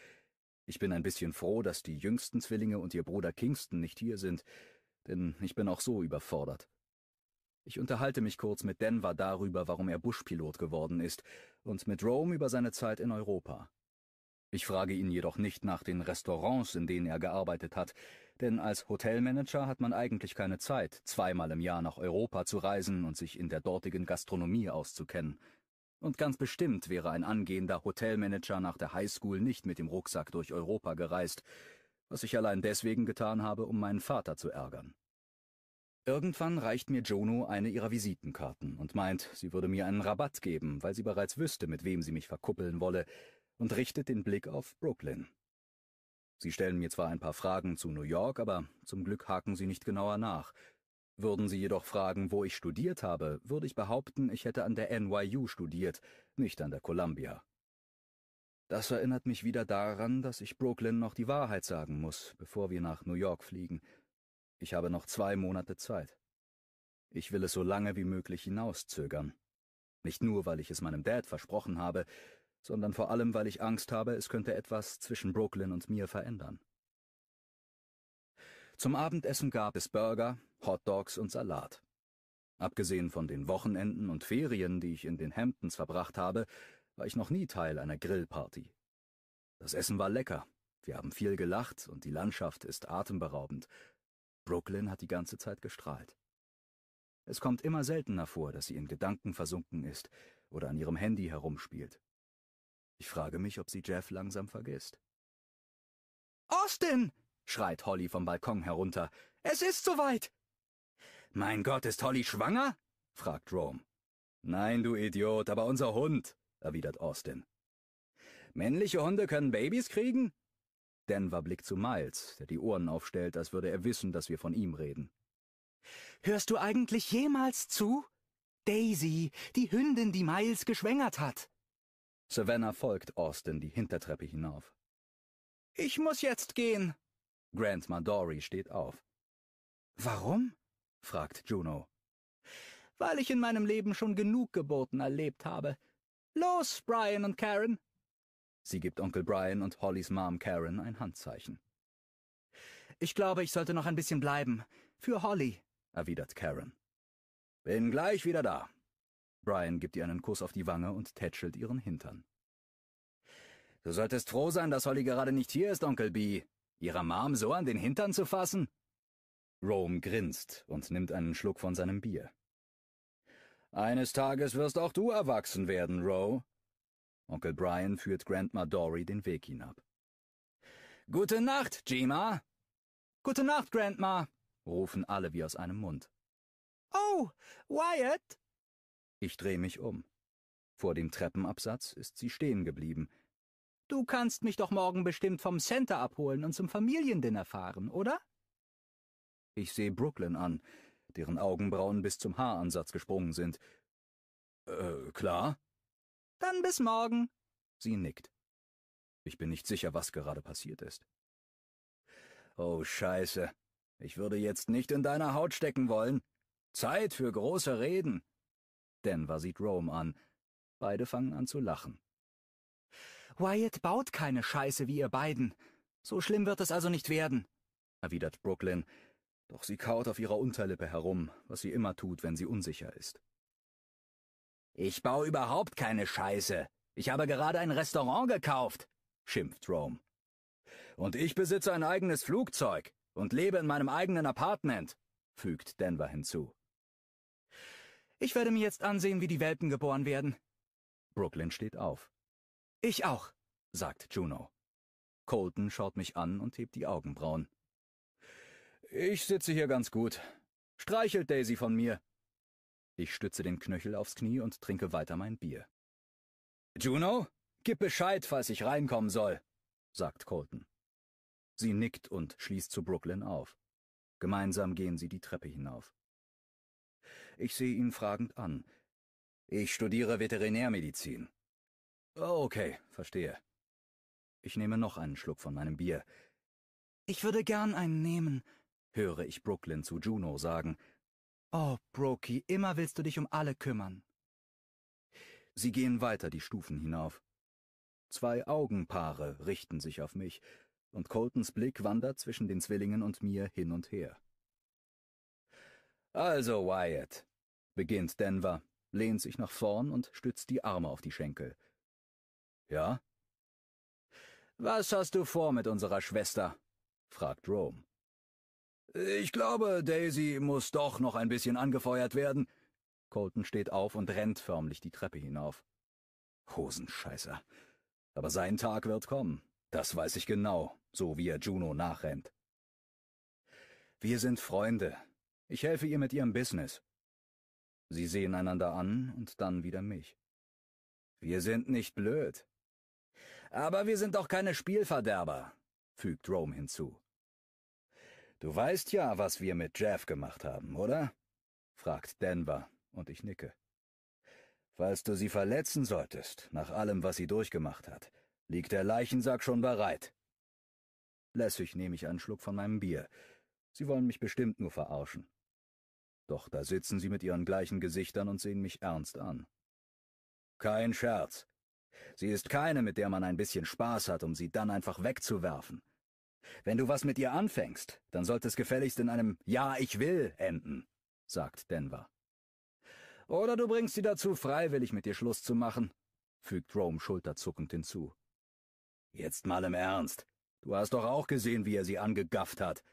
Ich bin ein bisschen froh, dass die jüngsten Zwillinge und ihr Bruder Kingston nicht hier sind, denn ich bin auch so überfordert. Ich unterhalte mich kurz mit Denver darüber, warum er Buschpilot geworden ist, und mit Rome über seine Zeit in Europa. Ich frage ihn jedoch nicht nach den Restaurants, in denen er gearbeitet hat, denn als Hotelmanager hat man eigentlich keine Zeit, zweimal im Jahr nach Europa zu reisen und sich in der dortigen Gastronomie auszukennen. Und ganz bestimmt wäre ein angehender Hotelmanager nach der Highschool nicht mit dem Rucksack durch Europa gereist, was ich allein deswegen getan habe, um meinen Vater zu ärgern. Irgendwann reicht mir Jono eine ihrer Visitenkarten und meint, sie würde mir einen Rabatt geben, weil sie bereits wüsste, mit wem sie mich verkuppeln wolle, und richtet den Blick auf Brooklyn. Sie stellen mir zwar ein paar Fragen zu New York, aber zum Glück haken sie nicht genauer nach, würden Sie jedoch fragen, wo ich studiert habe, würde ich behaupten, ich hätte an der NYU studiert, nicht an der Columbia. Das erinnert mich wieder daran, dass ich Brooklyn noch die Wahrheit sagen muss, bevor wir nach New York fliegen. Ich habe noch zwei Monate Zeit. Ich will es so lange wie möglich hinauszögern. Nicht nur, weil ich es meinem Dad versprochen habe, sondern vor allem, weil ich Angst habe, es könnte etwas zwischen Brooklyn und mir verändern. Zum Abendessen gab es Burger, Hotdogs und Salat. Abgesehen von den Wochenenden und Ferien, die ich in den Hamptons verbracht habe, war ich noch nie Teil einer Grillparty. Das Essen war lecker, wir haben viel gelacht und die Landschaft ist atemberaubend. Brooklyn hat die ganze Zeit gestrahlt. Es kommt immer seltener vor, dass sie in Gedanken versunken ist oder an ihrem Handy herumspielt. Ich frage mich, ob sie Jeff langsam vergisst. Austin! schreit Holly vom Balkon herunter. Es ist soweit! Mein Gott, ist Holly schwanger? fragt Rome. Nein, du Idiot, aber unser Hund, erwidert Austin. Männliche Hunde können Babys kriegen? Denver blickt zu Miles, der die Ohren aufstellt, als würde er wissen, dass wir von ihm reden. Hörst du eigentlich jemals zu? Daisy, die Hündin, die Miles geschwängert hat. Savannah folgt Austin die Hintertreppe hinauf. Ich muss jetzt gehen, Grandma Dory steht auf. Warum? fragt Juno. Weil ich in meinem Leben schon genug Geburten erlebt habe. Los, Brian und Karen! Sie gibt Onkel Brian und Hollys Mom Karen ein Handzeichen. Ich glaube, ich sollte noch ein bisschen bleiben. Für Holly, erwidert Karen. Bin gleich wieder da. Brian gibt ihr einen Kuss auf die Wange und tätschelt ihren Hintern. Du solltest froh sein, dass Holly gerade nicht hier ist, Onkel B, Ihrer Mom so an den Hintern zu fassen? Rome grinst und nimmt einen Schluck von seinem Bier. Eines Tages wirst auch du erwachsen werden, Roe. Onkel Brian führt Grandma Dory den Weg hinab. Gute Nacht, Jima. Gute Nacht, Grandma, rufen alle wie aus einem Mund. Oh, Wyatt! Ich drehe mich um. Vor dem Treppenabsatz ist sie stehen geblieben, Du kannst mich doch morgen bestimmt vom Center abholen und zum Familiendinner fahren, oder? Ich sehe Brooklyn an, deren Augenbrauen bis zum Haaransatz gesprungen sind. Äh, klar. Dann bis morgen. Sie nickt. Ich bin nicht sicher, was gerade passiert ist. Oh Scheiße. Ich würde jetzt nicht in deiner Haut stecken wollen. Zeit für große Reden. Denver sieht Rome an. Beide fangen an zu lachen. Wyatt baut keine Scheiße wie ihr beiden. So schlimm wird es also nicht werden, erwidert Brooklyn, doch sie kaut auf ihrer Unterlippe herum, was sie immer tut, wenn sie unsicher ist. Ich baue überhaupt keine Scheiße. Ich habe gerade ein Restaurant gekauft, schimpft Rome. Und ich besitze ein eigenes Flugzeug und lebe in meinem eigenen Apartment, fügt Denver hinzu. Ich werde mir jetzt ansehen, wie die Welpen geboren werden. Brooklyn steht auf. Ich auch, sagt Juno. Colton schaut mich an und hebt die Augenbrauen. Ich sitze hier ganz gut. Streichelt Daisy von mir. Ich stütze den Knöchel aufs Knie und trinke weiter mein Bier. Juno, gib Bescheid, falls ich reinkommen soll, sagt Colton. Sie nickt und schließt zu Brooklyn auf. Gemeinsam gehen sie die Treppe hinauf. Ich sehe ihn fragend an. Ich studiere Veterinärmedizin, Oh, okay, verstehe. Ich nehme noch einen Schluck von meinem Bier. Ich würde gern einen nehmen, höre ich Brooklyn zu Juno sagen. Oh, Brokey, immer willst du dich um alle kümmern. Sie gehen weiter die Stufen hinauf. Zwei Augenpaare richten sich auf mich, und Coltons Blick wandert zwischen den Zwillingen und mir hin und her. Also, Wyatt, beginnt Denver, lehnt sich nach vorn und stützt die Arme auf die Schenkel. Ja? Was hast du vor mit unserer Schwester? fragt Rome. Ich glaube, Daisy muss doch noch ein bisschen angefeuert werden. Colton steht auf und rennt förmlich die Treppe hinauf. Hosenscheißer. Aber sein Tag wird kommen. Das weiß ich genau, so wie er Juno nachrennt. Wir sind Freunde. Ich helfe ihr mit ihrem Business. Sie sehen einander an und dann wieder mich. Wir sind nicht blöd. Aber wir sind doch keine Spielverderber, fügt Rome hinzu. Du weißt ja, was wir mit Jeff gemacht haben, oder? fragt Denver, und ich nicke. Falls du sie verletzen solltest, nach allem, was sie durchgemacht hat, liegt der Leichensack schon bereit. Lässig nehme ich einen Schluck von meinem Bier. Sie wollen mich bestimmt nur verarschen. Doch da sitzen sie mit ihren gleichen Gesichtern und sehen mich ernst an. Kein Scherz. Sie ist keine, mit der man ein bisschen Spaß hat, um sie dann einfach wegzuwerfen. Wenn du was mit ihr anfängst, dann sollte es gefälligst in einem Ja, ich will enden, sagt Denver. Oder du bringst sie dazu, freiwillig mit dir Schluss zu machen, fügt Rome schulterzuckend hinzu. Jetzt mal im Ernst. Du hast doch auch gesehen, wie er sie angegafft hat,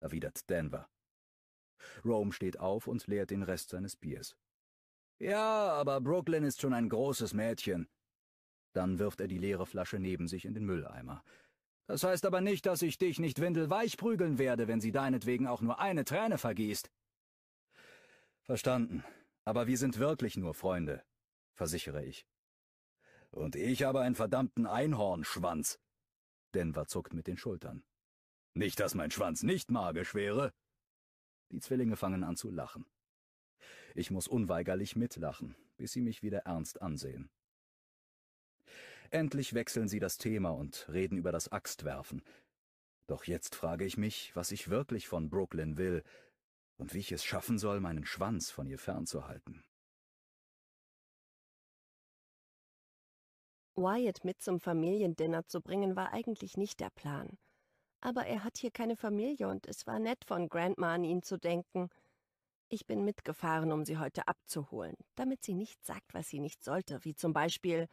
erwidert Denver. Rome steht auf und leert den Rest seines Biers. Ja, aber Brooklyn ist schon ein großes Mädchen. Dann wirft er die leere Flasche neben sich in den Mülleimer. Das heißt aber nicht, dass ich dich nicht windelweich prügeln werde, wenn sie deinetwegen auch nur eine Träne vergießt. Verstanden. Aber wir sind wirklich nur Freunde, versichere ich. Und ich habe einen verdammten Einhornschwanz. Denver zuckt mit den Schultern. Nicht, dass mein Schwanz nicht magisch wäre. Die Zwillinge fangen an zu lachen. Ich muss unweigerlich mitlachen, bis sie mich wieder ernst ansehen. Endlich wechseln sie das Thema und reden über das Axtwerfen. Doch jetzt frage ich mich, was ich wirklich von Brooklyn will und wie ich es schaffen soll, meinen Schwanz von ihr fernzuhalten. Wyatt mit zum Familiendinner zu bringen, war eigentlich nicht der Plan. Aber er hat hier keine Familie und es war nett von Grandma an ihn zu denken. Ich bin mitgefahren, um sie heute abzuholen, damit sie nicht sagt, was sie nicht sollte, wie zum Beispiel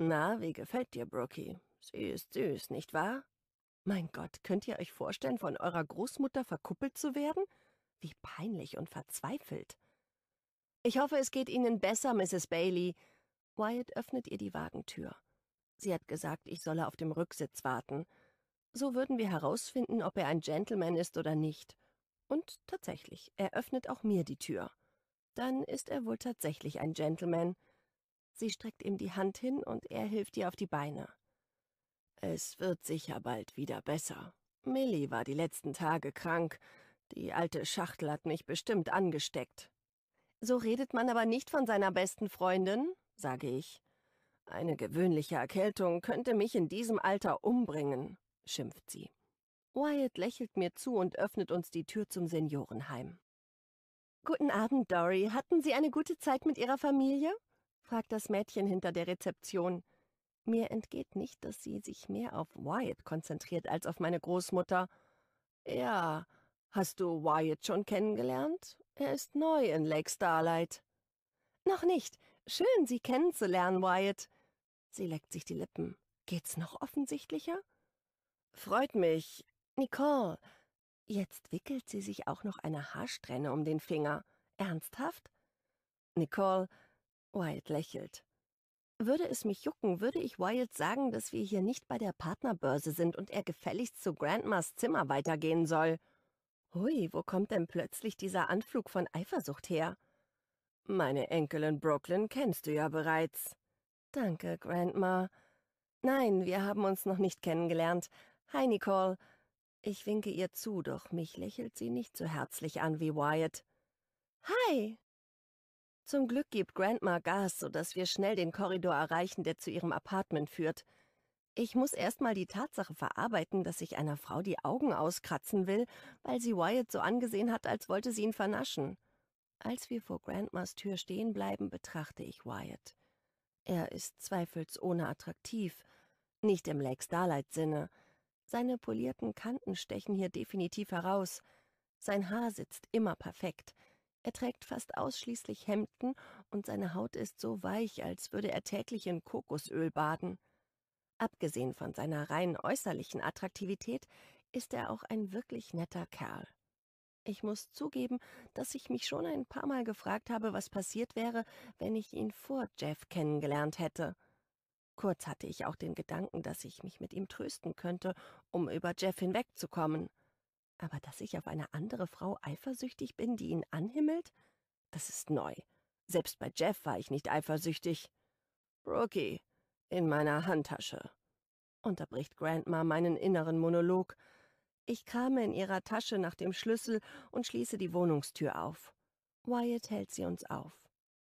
na, wie gefällt dir Brookie? Sie ist süß, nicht wahr? Mein Gott, könnt ihr euch vorstellen, von eurer Großmutter verkuppelt zu werden? Wie peinlich und verzweifelt. Ich hoffe, es geht Ihnen besser, Mrs. Bailey. Wyatt öffnet ihr die Wagentür. Sie hat gesagt, ich solle auf dem Rücksitz warten. So würden wir herausfinden, ob er ein Gentleman ist oder nicht. Und tatsächlich, er öffnet auch mir die Tür. Dann ist er wohl tatsächlich ein Gentleman. Sie streckt ihm die Hand hin und er hilft ihr auf die Beine. Es wird sicher bald wieder besser. Millie war die letzten Tage krank. Die alte Schachtel hat mich bestimmt angesteckt. So redet man aber nicht von seiner besten Freundin, sage ich. Eine gewöhnliche Erkältung könnte mich in diesem Alter umbringen, schimpft sie. Wyatt lächelt mir zu und öffnet uns die Tür zum Seniorenheim. Guten Abend, Dory. Hatten Sie eine gute Zeit mit Ihrer Familie? fragt das Mädchen hinter der Rezeption. Mir entgeht nicht, dass sie sich mehr auf Wyatt konzentriert als auf meine Großmutter. Ja, hast du Wyatt schon kennengelernt? Er ist neu in Lake Starlight. Noch nicht. Schön, Sie kennenzulernen, Wyatt. Sie leckt sich die Lippen. Geht's noch offensichtlicher? Freut mich. Nicole. Jetzt wickelt sie sich auch noch eine Haarsträhne um den Finger. Ernsthaft? Nicole, Wild lächelt. Würde es mich jucken, würde ich Wild sagen, dass wir hier nicht bei der Partnerbörse sind und er gefälligst zu Grandmas Zimmer weitergehen soll. Hui, wo kommt denn plötzlich dieser Anflug von Eifersucht her? Meine Enkelin Brooklyn kennst du ja bereits. Danke, Grandma. Nein, wir haben uns noch nicht kennengelernt. Hi, Nicole. Ich winke ihr zu, doch mich lächelt sie nicht so herzlich an wie Wyatt. Hi, zum Glück gibt Grandma Gas, sodass wir schnell den Korridor erreichen, der zu ihrem Apartment führt. Ich muss erstmal die Tatsache verarbeiten, dass ich einer Frau die Augen auskratzen will, weil sie Wyatt so angesehen hat, als wollte sie ihn vernaschen. Als wir vor Grandmas Tür stehen bleiben, betrachte ich Wyatt. Er ist zweifelsohne attraktiv, nicht im Lake Starlight-Sinne. Seine polierten Kanten stechen hier definitiv heraus. Sein Haar sitzt immer perfekt, er trägt fast ausschließlich Hemden und seine Haut ist so weich, als würde er täglich in Kokosöl baden. Abgesehen von seiner rein äußerlichen Attraktivität ist er auch ein wirklich netter Kerl. Ich muss zugeben, dass ich mich schon ein paar Mal gefragt habe, was passiert wäre, wenn ich ihn vor Jeff kennengelernt hätte. Kurz hatte ich auch den Gedanken, dass ich mich mit ihm trösten könnte, um über Jeff hinwegzukommen. Aber dass ich auf eine andere Frau eifersüchtig bin, die ihn anhimmelt, das ist neu. Selbst bei Jeff war ich nicht eifersüchtig. Brookie, in meiner Handtasche, unterbricht Grandma meinen inneren Monolog. Ich krame in ihrer Tasche nach dem Schlüssel und schließe die Wohnungstür auf. Wyatt hält sie uns auf.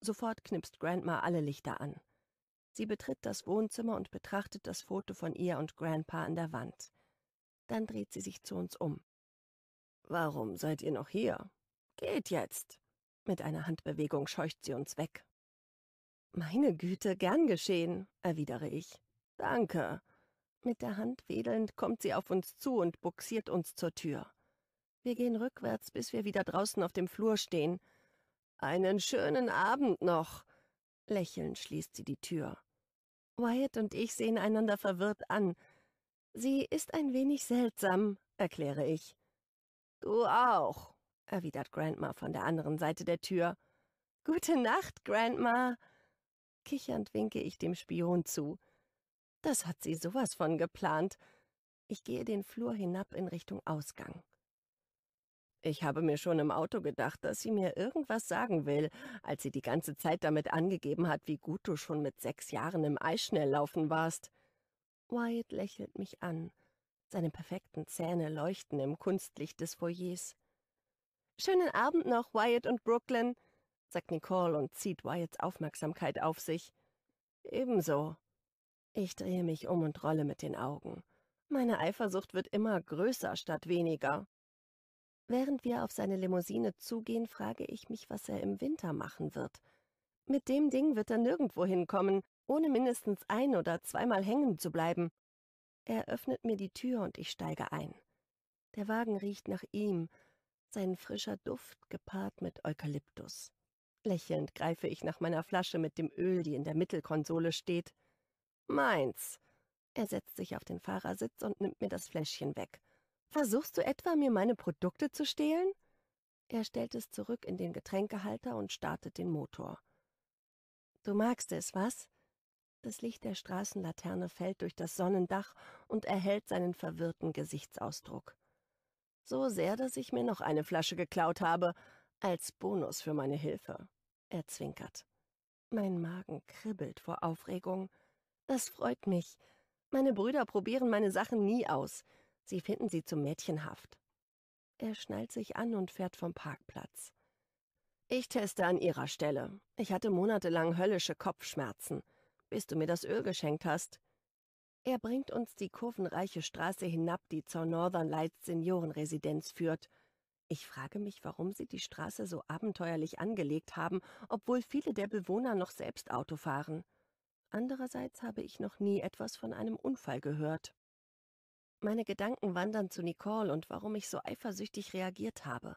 Sofort knipst Grandma alle Lichter an. Sie betritt das Wohnzimmer und betrachtet das Foto von ihr und Grandpa an der Wand. Dann dreht sie sich zu uns um. Warum seid ihr noch hier? Geht jetzt! Mit einer Handbewegung scheucht sie uns weg. Meine Güte, gern geschehen, erwidere ich. Danke. Mit der Hand wedelnd kommt sie auf uns zu und buxiert uns zur Tür. Wir gehen rückwärts, bis wir wieder draußen auf dem Flur stehen. Einen schönen Abend noch! Lächelnd schließt sie die Tür. Wyatt und ich sehen einander verwirrt an. Sie ist ein wenig seltsam, erkläre ich. Du auch, erwidert Grandma von der anderen Seite der Tür. Gute Nacht, Grandma. Kichernd winke ich dem Spion zu. Das hat sie sowas von geplant. Ich gehe den Flur hinab in Richtung Ausgang. Ich habe mir schon im Auto gedacht, dass sie mir irgendwas sagen will, als sie die ganze Zeit damit angegeben hat, wie gut du schon mit sechs Jahren im Eisschnelllaufen warst. Wyatt lächelt mich an. Seine perfekten Zähne leuchten im Kunstlicht des Foyers. Schönen Abend noch, Wyatt und Brooklyn, sagt Nicole und zieht Wyatts Aufmerksamkeit auf sich. Ebenso. Ich drehe mich um und rolle mit den Augen. Meine Eifersucht wird immer größer statt weniger. Während wir auf seine Limousine zugehen, frage ich mich, was er im Winter machen wird. Mit dem Ding wird er nirgendwo hinkommen, ohne mindestens ein oder zweimal hängen zu bleiben, er öffnet mir die Tür und ich steige ein. Der Wagen riecht nach ihm, sein frischer Duft gepaart mit Eukalyptus. Lächelnd greife ich nach meiner Flasche mit dem Öl, die in der Mittelkonsole steht. Meins. Er setzt sich auf den Fahrersitz und nimmt mir das Fläschchen weg. Versuchst du etwa, mir meine Produkte zu stehlen? Er stellt es zurück in den Getränkehalter und startet den Motor. Du magst es, was? Das Licht der Straßenlaterne fällt durch das Sonnendach und erhält seinen verwirrten Gesichtsausdruck. So sehr, dass ich mir noch eine Flasche geklaut habe, als Bonus für meine Hilfe. Er zwinkert. Mein Magen kribbelt vor Aufregung. Das freut mich. Meine Brüder probieren meine Sachen nie aus. Sie finden sie zu mädchenhaft. Er schnallt sich an und fährt vom Parkplatz. Ich teste an ihrer Stelle. Ich hatte monatelang höllische Kopfschmerzen bis du mir das Öl geschenkt hast. Er bringt uns die kurvenreiche Straße hinab, die zur Northern Lights Seniorenresidenz führt. Ich frage mich, warum sie die Straße so abenteuerlich angelegt haben, obwohl viele der Bewohner noch selbst Auto fahren. Andererseits habe ich noch nie etwas von einem Unfall gehört. Meine Gedanken wandern zu Nicole und warum ich so eifersüchtig reagiert habe.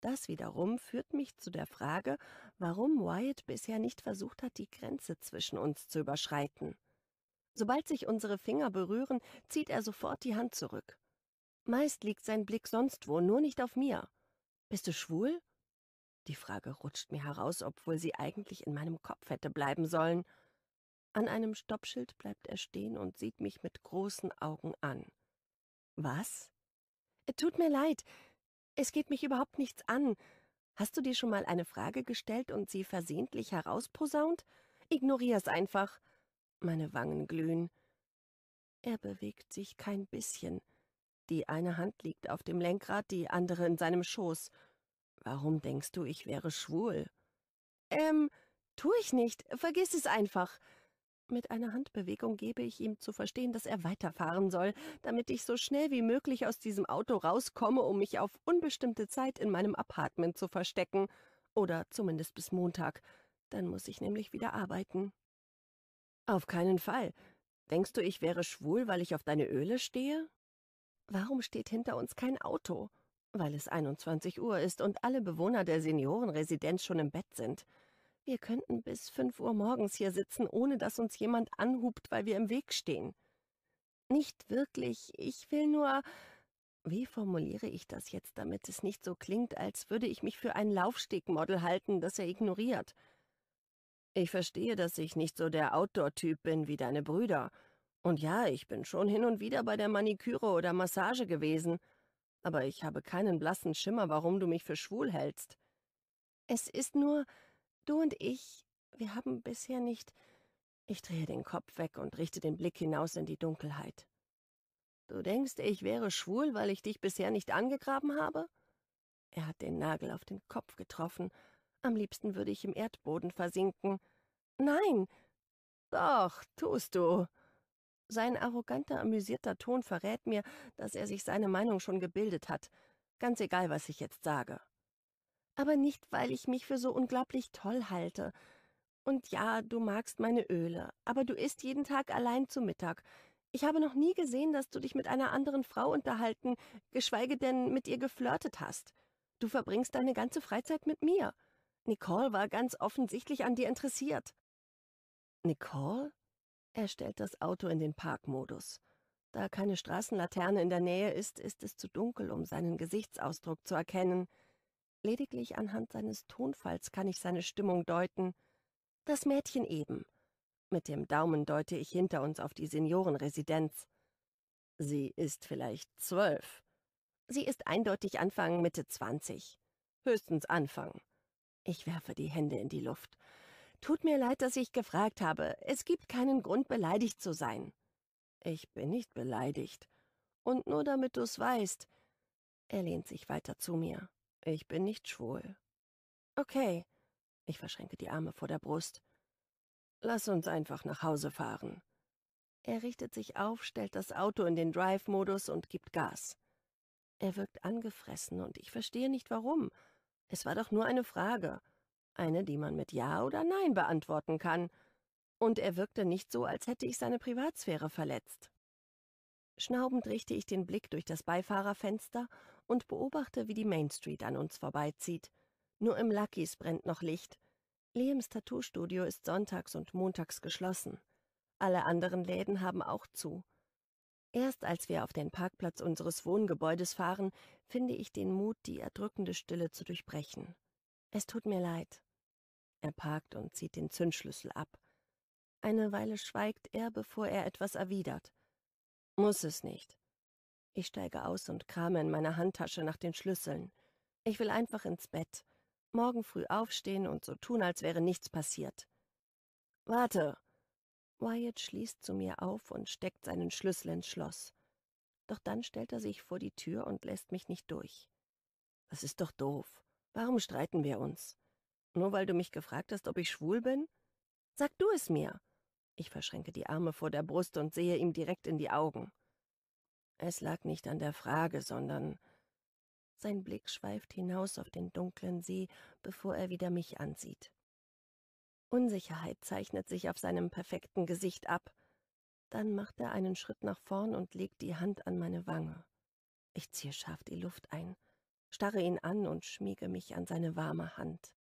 Das wiederum führt mich zu der Frage, warum Wyatt bisher nicht versucht hat, die Grenze zwischen uns zu überschreiten. Sobald sich unsere Finger berühren, zieht er sofort die Hand zurück. Meist liegt sein Blick sonst wo, nur nicht auf mir. Bist du schwul? Die Frage rutscht mir heraus, obwohl sie eigentlich in meinem Kopf hätte bleiben sollen. An einem Stoppschild bleibt er stehen und sieht mich mit großen Augen an. Was? Tut mir leid, es geht mich überhaupt nichts an. Hast du dir schon mal eine Frage gestellt und sie versehentlich herausposaunt? Ignorier's einfach. Meine Wangen glühen. Er bewegt sich kein bisschen. Die eine Hand liegt auf dem Lenkrad, die andere in seinem Schoß. Warum denkst du, ich wäre schwul? Ähm, tu ich nicht. Vergiss es einfach. Mit einer Handbewegung gebe ich ihm zu verstehen, dass er weiterfahren soll, damit ich so schnell wie möglich aus diesem Auto rauskomme, um mich auf unbestimmte Zeit in meinem Apartment zu verstecken. Oder zumindest bis Montag. Dann muss ich nämlich wieder arbeiten. Auf keinen Fall. Denkst du, ich wäre schwul, weil ich auf deine Öle stehe? Warum steht hinter uns kein Auto? Weil es 21 Uhr ist und alle Bewohner der Seniorenresidenz schon im Bett sind. Wir könnten bis fünf Uhr morgens hier sitzen, ohne dass uns jemand anhupt, weil wir im Weg stehen. Nicht wirklich, ich will nur... Wie formuliere ich das jetzt, damit es nicht so klingt, als würde ich mich für ein Laufstegmodel halten, das er ignoriert? Ich verstehe, dass ich nicht so der Outdoor-Typ bin wie deine Brüder. Und ja, ich bin schon hin und wieder bei der Maniküre oder Massage gewesen, aber ich habe keinen blassen Schimmer, warum du mich für schwul hältst. Es ist nur, Du und ich, wir haben bisher nicht... Ich drehe den Kopf weg und richte den Blick hinaus in die Dunkelheit. Du denkst, ich wäre schwul, weil ich dich bisher nicht angegraben habe? Er hat den Nagel auf den Kopf getroffen. Am liebsten würde ich im Erdboden versinken. Nein! Doch, tust du! Sein arroganter, amüsierter Ton verrät mir, dass er sich seine Meinung schon gebildet hat. Ganz egal, was ich jetzt sage aber nicht, weil ich mich für so unglaublich toll halte. Und ja, du magst meine Öle, aber du isst jeden Tag allein zu Mittag. Ich habe noch nie gesehen, dass du dich mit einer anderen Frau unterhalten, geschweige denn mit ihr geflirtet hast. Du verbringst deine ganze Freizeit mit mir. Nicole war ganz offensichtlich an dir interessiert. Nicole? Er stellt das Auto in den Parkmodus. Da keine Straßenlaterne in der Nähe ist, ist es zu dunkel, um seinen Gesichtsausdruck zu erkennen. Lediglich anhand seines Tonfalls kann ich seine Stimmung deuten. Das Mädchen eben. Mit dem Daumen deute ich hinter uns auf die Seniorenresidenz. Sie ist vielleicht zwölf. Sie ist eindeutig Anfang Mitte zwanzig. Höchstens Anfang. Ich werfe die Hände in die Luft. Tut mir leid, dass ich gefragt habe. Es gibt keinen Grund, beleidigt zu sein. Ich bin nicht beleidigt. Und nur damit du's weißt. Er lehnt sich weiter zu mir. Ich bin nicht schwul. Okay. Ich verschränke die Arme vor der Brust. Lass uns einfach nach Hause fahren. Er richtet sich auf, stellt das Auto in den Drive-Modus und gibt Gas. Er wirkt angefressen und ich verstehe nicht warum. Es war doch nur eine Frage. Eine, die man mit Ja oder Nein beantworten kann. Und er wirkte nicht so, als hätte ich seine Privatsphäre verletzt. Schnaubend richte ich den Blick durch das Beifahrerfenster und beobachte, wie die Main Street an uns vorbeizieht. Nur im Lucky's brennt noch Licht. Liams Tattoo-Studio ist sonntags und montags geschlossen. Alle anderen Läden haben auch zu. Erst als wir auf den Parkplatz unseres Wohngebäudes fahren, finde ich den Mut, die erdrückende Stille zu durchbrechen. Es tut mir leid. Er parkt und zieht den Zündschlüssel ab. Eine Weile schweigt er, bevor er etwas erwidert. Muss es nicht. Ich steige aus und krame in meiner Handtasche nach den Schlüsseln. Ich will einfach ins Bett, morgen früh aufstehen und so tun, als wäre nichts passiert. Warte! Wyatt schließt zu mir auf und steckt seinen Schlüssel ins Schloss. Doch dann stellt er sich vor die Tür und lässt mich nicht durch. Das ist doch doof. Warum streiten wir uns? Nur weil du mich gefragt hast, ob ich schwul bin? Sag du es mir. Ich verschränke die Arme vor der Brust und sehe ihm direkt in die Augen. Es lag nicht an der Frage, sondern sein Blick schweift hinaus auf den dunklen See, bevor er wieder mich ansieht. Unsicherheit zeichnet sich auf seinem perfekten Gesicht ab. Dann macht er einen Schritt nach vorn und legt die Hand an meine Wange. Ich ziehe scharf die Luft ein, starre ihn an und schmiege mich an seine warme Hand.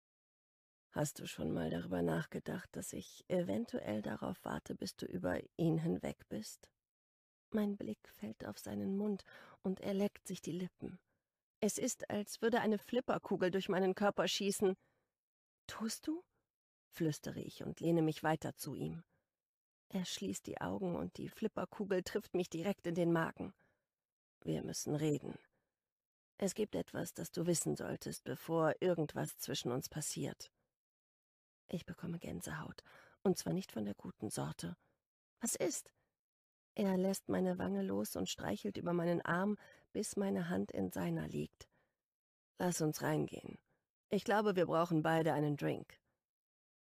Hast du schon mal darüber nachgedacht, dass ich eventuell darauf warte, bis du über ihn hinweg bist? Mein Blick fällt auf seinen Mund und er leckt sich die Lippen. Es ist, als würde eine Flipperkugel durch meinen Körper schießen. Tust du? flüstere ich und lehne mich weiter zu ihm. Er schließt die Augen und die Flipperkugel trifft mich direkt in den Magen. Wir müssen reden. Es gibt etwas, das du wissen solltest, bevor irgendwas zwischen uns passiert. Ich bekomme Gänsehaut, und zwar nicht von der guten Sorte. Was ist? Er lässt meine Wange los und streichelt über meinen Arm, bis meine Hand in seiner liegt. Lass uns reingehen. Ich glaube, wir brauchen beide einen Drink.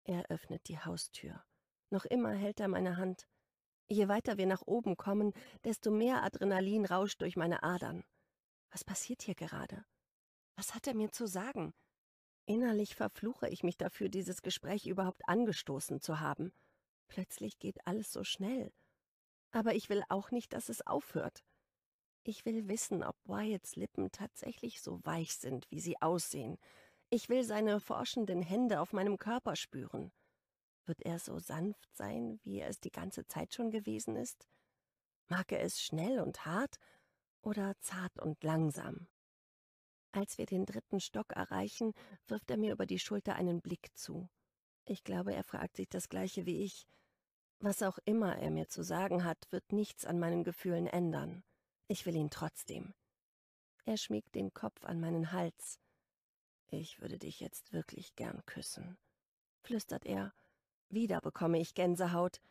Er öffnet die Haustür. Noch immer hält er meine Hand. Je weiter wir nach oben kommen, desto mehr Adrenalin rauscht durch meine Adern. Was passiert hier gerade? Was hat er mir zu sagen? Innerlich verfluche ich mich dafür, dieses Gespräch überhaupt angestoßen zu haben. Plötzlich geht alles so schnell. Aber ich will auch nicht, dass es aufhört. Ich will wissen, ob Wyatts Lippen tatsächlich so weich sind, wie sie aussehen. Ich will seine forschenden Hände auf meinem Körper spüren. Wird er so sanft sein, wie er es die ganze Zeit schon gewesen ist? Mag er es schnell und hart oder zart und langsam? Als wir den dritten Stock erreichen, wirft er mir über die Schulter einen Blick zu. Ich glaube, er fragt sich das gleiche wie ich. Was auch immer er mir zu sagen hat, wird nichts an meinen Gefühlen ändern. Ich will ihn trotzdem. Er schmiegt den Kopf an meinen Hals. Ich würde dich jetzt wirklich gern küssen, flüstert er. Wieder bekomme ich Gänsehaut,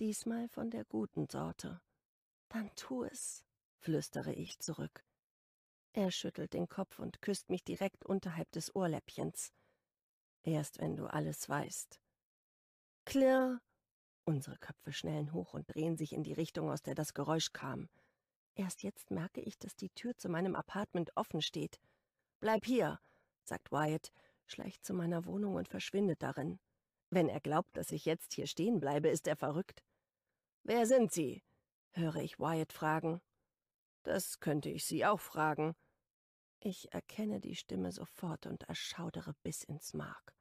diesmal von der guten Sorte. Dann tu es, flüstere ich zurück. Er schüttelt den Kopf und küsst mich direkt unterhalb des Ohrläppchens. Erst wenn du alles weißt. Klirr, Unsere Köpfe schnellen hoch und drehen sich in die Richtung, aus der das Geräusch kam. Erst jetzt merke ich, dass die Tür zu meinem Apartment offen steht. Bleib hier, sagt Wyatt, schleicht zu meiner Wohnung und verschwindet darin. Wenn er glaubt, dass ich jetzt hier stehen bleibe, ist er verrückt. Wer sind Sie? höre ich Wyatt fragen. Das könnte ich Sie auch fragen. Ich erkenne die Stimme sofort und erschaudere bis ins Mark.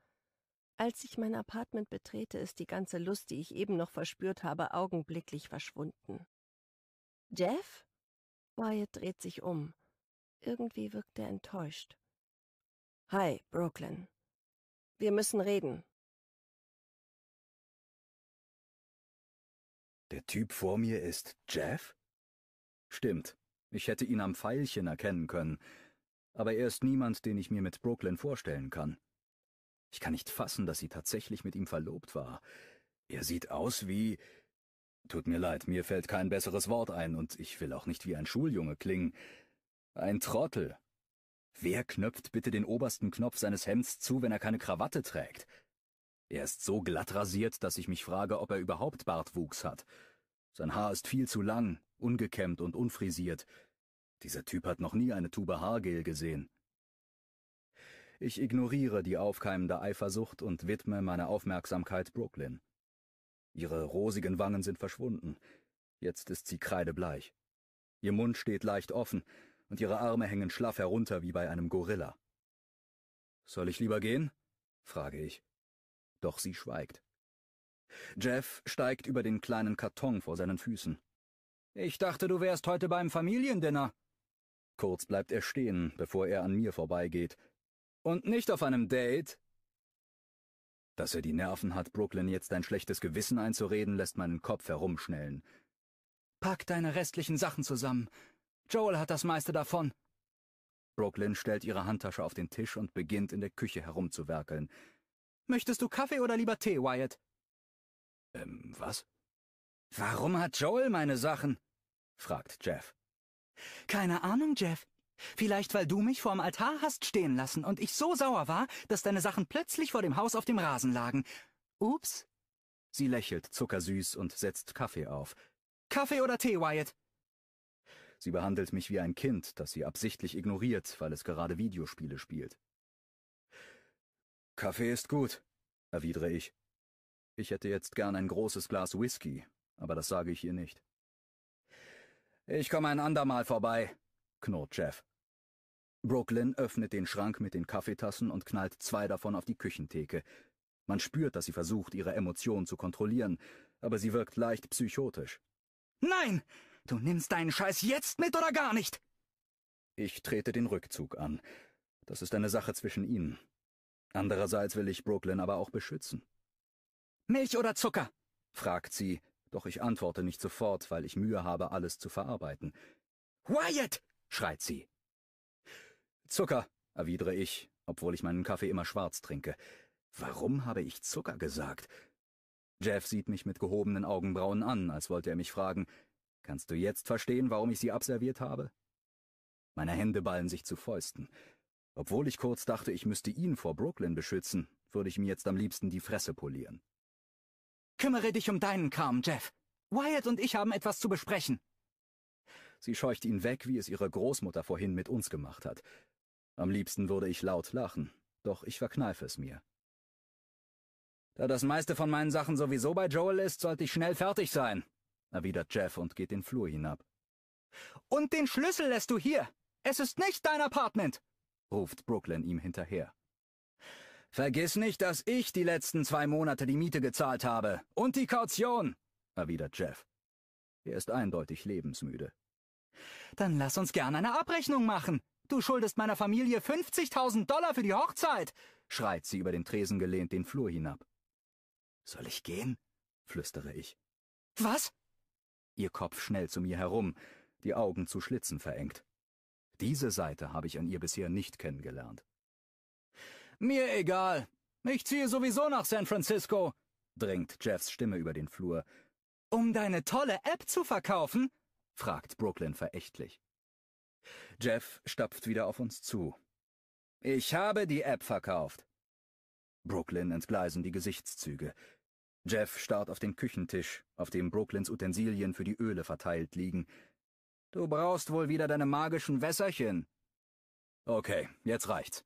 Als ich mein Apartment betrete, ist die ganze Lust, die ich eben noch verspürt habe, augenblicklich verschwunden. Jeff? Wyatt dreht sich um. Irgendwie wirkt er enttäuscht. Hi, Brooklyn. Wir müssen reden. Der Typ vor mir ist Jeff? Stimmt. Ich hätte ihn am Pfeilchen erkennen können. Aber er ist niemand, den ich mir mit Brooklyn vorstellen kann. Ich kann nicht fassen, dass sie tatsächlich mit ihm verlobt war. Er sieht aus wie. Tut mir leid, mir fällt kein besseres Wort ein, und ich will auch nicht wie ein Schuljunge klingen. Ein Trottel. Wer knöpft bitte den obersten Knopf seines Hemds zu, wenn er keine Krawatte trägt? Er ist so glatt rasiert, dass ich mich frage, ob er überhaupt Bartwuchs hat. Sein Haar ist viel zu lang, ungekämmt und unfrisiert. Dieser Typ hat noch nie eine Tube Haargel gesehen. Ich ignoriere die aufkeimende Eifersucht und widme meine Aufmerksamkeit Brooklyn. Ihre rosigen Wangen sind verschwunden. Jetzt ist sie kreidebleich. Ihr Mund steht leicht offen und ihre Arme hängen schlaff herunter wie bei einem Gorilla. Soll ich lieber gehen? frage ich. Doch sie schweigt. Jeff steigt über den kleinen Karton vor seinen Füßen. Ich dachte, du wärst heute beim Familiendinner. Kurz bleibt er stehen, bevor er an mir vorbeigeht, und nicht auf einem Date? Dass er die Nerven hat, Brooklyn jetzt ein schlechtes Gewissen einzureden, lässt meinen Kopf herumschnellen. Pack deine restlichen Sachen zusammen. Joel hat das meiste davon. Brooklyn stellt ihre Handtasche auf den Tisch und beginnt in der Küche herumzuwerkeln. Möchtest du Kaffee oder lieber Tee, Wyatt? Ähm, was? Warum hat Joel meine Sachen? fragt Jeff. Keine Ahnung, Jeff. Vielleicht, weil du mich vorm Altar hast stehen lassen und ich so sauer war, dass deine Sachen plötzlich vor dem Haus auf dem Rasen lagen. Ups. Sie lächelt zuckersüß und setzt Kaffee auf. Kaffee oder Tee, Wyatt? Sie behandelt mich wie ein Kind, das sie absichtlich ignoriert, weil es gerade Videospiele spielt. Kaffee ist gut, erwidere ich. Ich hätte jetzt gern ein großes Glas Whisky, aber das sage ich ihr nicht. Ich komme ein andermal vorbei, knurrt Jeff. Brooklyn öffnet den Schrank mit den Kaffeetassen und knallt zwei davon auf die Küchentheke. Man spürt, dass sie versucht, ihre Emotionen zu kontrollieren, aber sie wirkt leicht psychotisch. Nein! Du nimmst deinen Scheiß jetzt mit oder gar nicht! Ich trete den Rückzug an. Das ist eine Sache zwischen ihnen. Andererseits will ich Brooklyn aber auch beschützen. Milch oder Zucker? fragt sie, doch ich antworte nicht sofort, weil ich Mühe habe, alles zu verarbeiten. Wyatt! schreit sie. Zucker, erwidere ich, obwohl ich meinen Kaffee immer schwarz trinke. Warum habe ich Zucker gesagt? Jeff sieht mich mit gehobenen Augenbrauen an, als wollte er mich fragen, kannst du jetzt verstehen, warum ich sie abserviert habe? Meine Hände ballen sich zu Fäusten. Obwohl ich kurz dachte, ich müsste ihn vor Brooklyn beschützen, würde ich mir jetzt am liebsten die Fresse polieren. Kümmere dich um deinen Kram, Jeff. Wyatt und ich haben etwas zu besprechen. Sie scheucht ihn weg, wie es ihre Großmutter vorhin mit uns gemacht hat. Am liebsten würde ich laut lachen, doch ich verkneife es mir. Da das meiste von meinen Sachen sowieso bei Joel ist, sollte ich schnell fertig sein, erwidert Jeff und geht den Flur hinab. Und den Schlüssel lässt du hier. Es ist nicht dein Apartment, ruft Brooklyn ihm hinterher. Vergiss nicht, dass ich die letzten zwei Monate die Miete gezahlt habe und die Kaution, erwidert Jeff. Er ist eindeutig lebensmüde. Dann lass uns gern eine Abrechnung machen. Du schuldest meiner Familie 50.000 Dollar für die Hochzeit, schreit sie über den Tresen gelehnt den Flur hinab. Soll ich gehen? flüstere ich. Was? Ihr Kopf schnell zu mir herum, die Augen zu Schlitzen verengt. Diese Seite habe ich an ihr bisher nicht kennengelernt. Mir egal. Ich ziehe sowieso nach San Francisco, dringt Jeffs Stimme über den Flur. Um deine tolle App zu verkaufen? fragt Brooklyn verächtlich. Jeff stapft wieder auf uns zu. Ich habe die App verkauft. Brooklyn entgleisen die Gesichtszüge. Jeff starrt auf den Küchentisch, auf dem Brooklyns Utensilien für die Öle verteilt liegen. Du brauchst wohl wieder deine magischen Wässerchen. Okay, jetzt reicht's.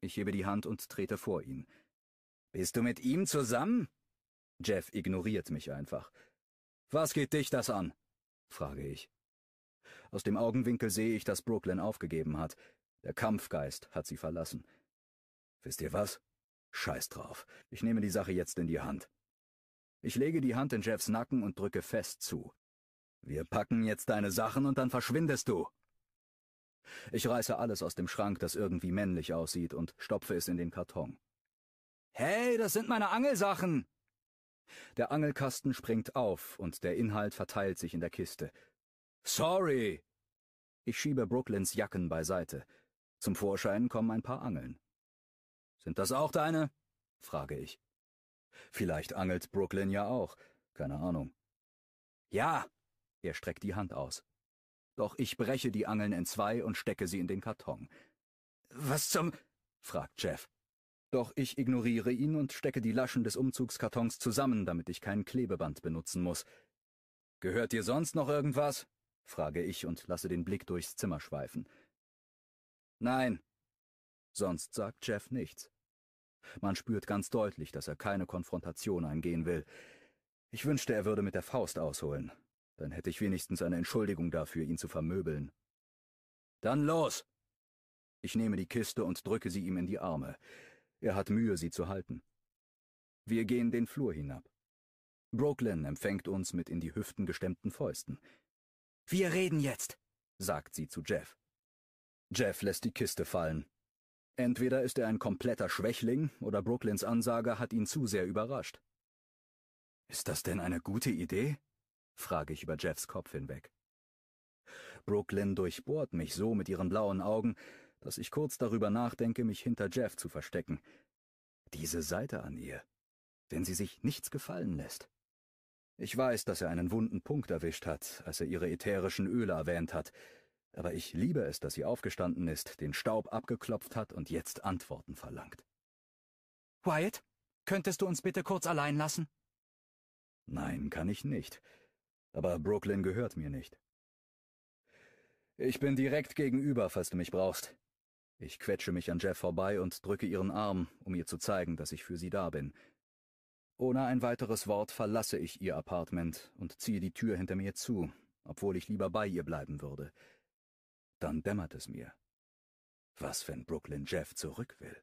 Ich hebe die Hand und trete vor ihn. Bist du mit ihm zusammen? Jeff ignoriert mich einfach. Was geht dich das an? frage ich. Aus dem Augenwinkel sehe ich, dass Brooklyn aufgegeben hat. Der Kampfgeist hat sie verlassen. Wisst ihr was? Scheiß drauf. Ich nehme die Sache jetzt in die Hand. Ich lege die Hand in Jeffs Nacken und drücke fest zu. Wir packen jetzt deine Sachen und dann verschwindest du. Ich reiße alles aus dem Schrank, das irgendwie männlich aussieht, und stopfe es in den Karton. Hey, das sind meine Angelsachen, der Angelkasten springt auf und der Inhalt verteilt sich in der Kiste. Sorry! Ich schiebe Brooklyns Jacken beiseite. Zum Vorschein kommen ein paar Angeln. Sind das auch deine? frage ich. Vielleicht angelt Brooklyn ja auch. Keine Ahnung. Ja! Er streckt die Hand aus. Doch ich breche die Angeln in zwei und stecke sie in den Karton. Was zum? fragt Jeff. Doch ich ignoriere ihn und stecke die Laschen des Umzugskartons zusammen, damit ich kein Klebeband benutzen muss. Gehört dir sonst noch irgendwas? frage ich und lasse den Blick durchs Zimmer schweifen. Nein. Sonst sagt Jeff nichts. Man spürt ganz deutlich, dass er keine Konfrontation eingehen will. Ich wünschte, er würde mit der Faust ausholen. Dann hätte ich wenigstens eine Entschuldigung dafür, ihn zu vermöbeln. Dann los! Ich nehme die Kiste und drücke sie ihm in die Arme. Er hat Mühe, sie zu halten. Wir gehen den Flur hinab. Brooklyn empfängt uns mit in die Hüften gestemmten Fäusten. Wir reden jetzt, sagt sie zu Jeff. Jeff lässt die Kiste fallen. Entweder ist er ein kompletter Schwächling oder Brooklyns Ansage hat ihn zu sehr überrascht. Ist das denn eine gute Idee? frage ich über Jeffs Kopf hinweg. Brooklyn durchbohrt mich so mit ihren blauen Augen, dass ich kurz darüber nachdenke, mich hinter Jeff zu verstecken. Diese Seite an ihr, wenn sie sich nichts gefallen lässt. Ich weiß, dass er einen wunden Punkt erwischt hat, als er ihre ätherischen Öle erwähnt hat, aber ich liebe es, dass sie aufgestanden ist, den Staub abgeklopft hat und jetzt Antworten verlangt. Wyatt, könntest du uns bitte kurz allein lassen? Nein, kann ich nicht. Aber Brooklyn gehört mir nicht. Ich bin direkt gegenüber, falls du mich brauchst. Ich quetsche mich an Jeff vorbei und drücke ihren Arm, um ihr zu zeigen, dass ich für sie da bin. Ohne ein weiteres Wort verlasse ich ihr Apartment und ziehe die Tür hinter mir zu, obwohl ich lieber bei ihr bleiben würde. Dann dämmert es mir. Was, wenn Brooklyn Jeff zurück will?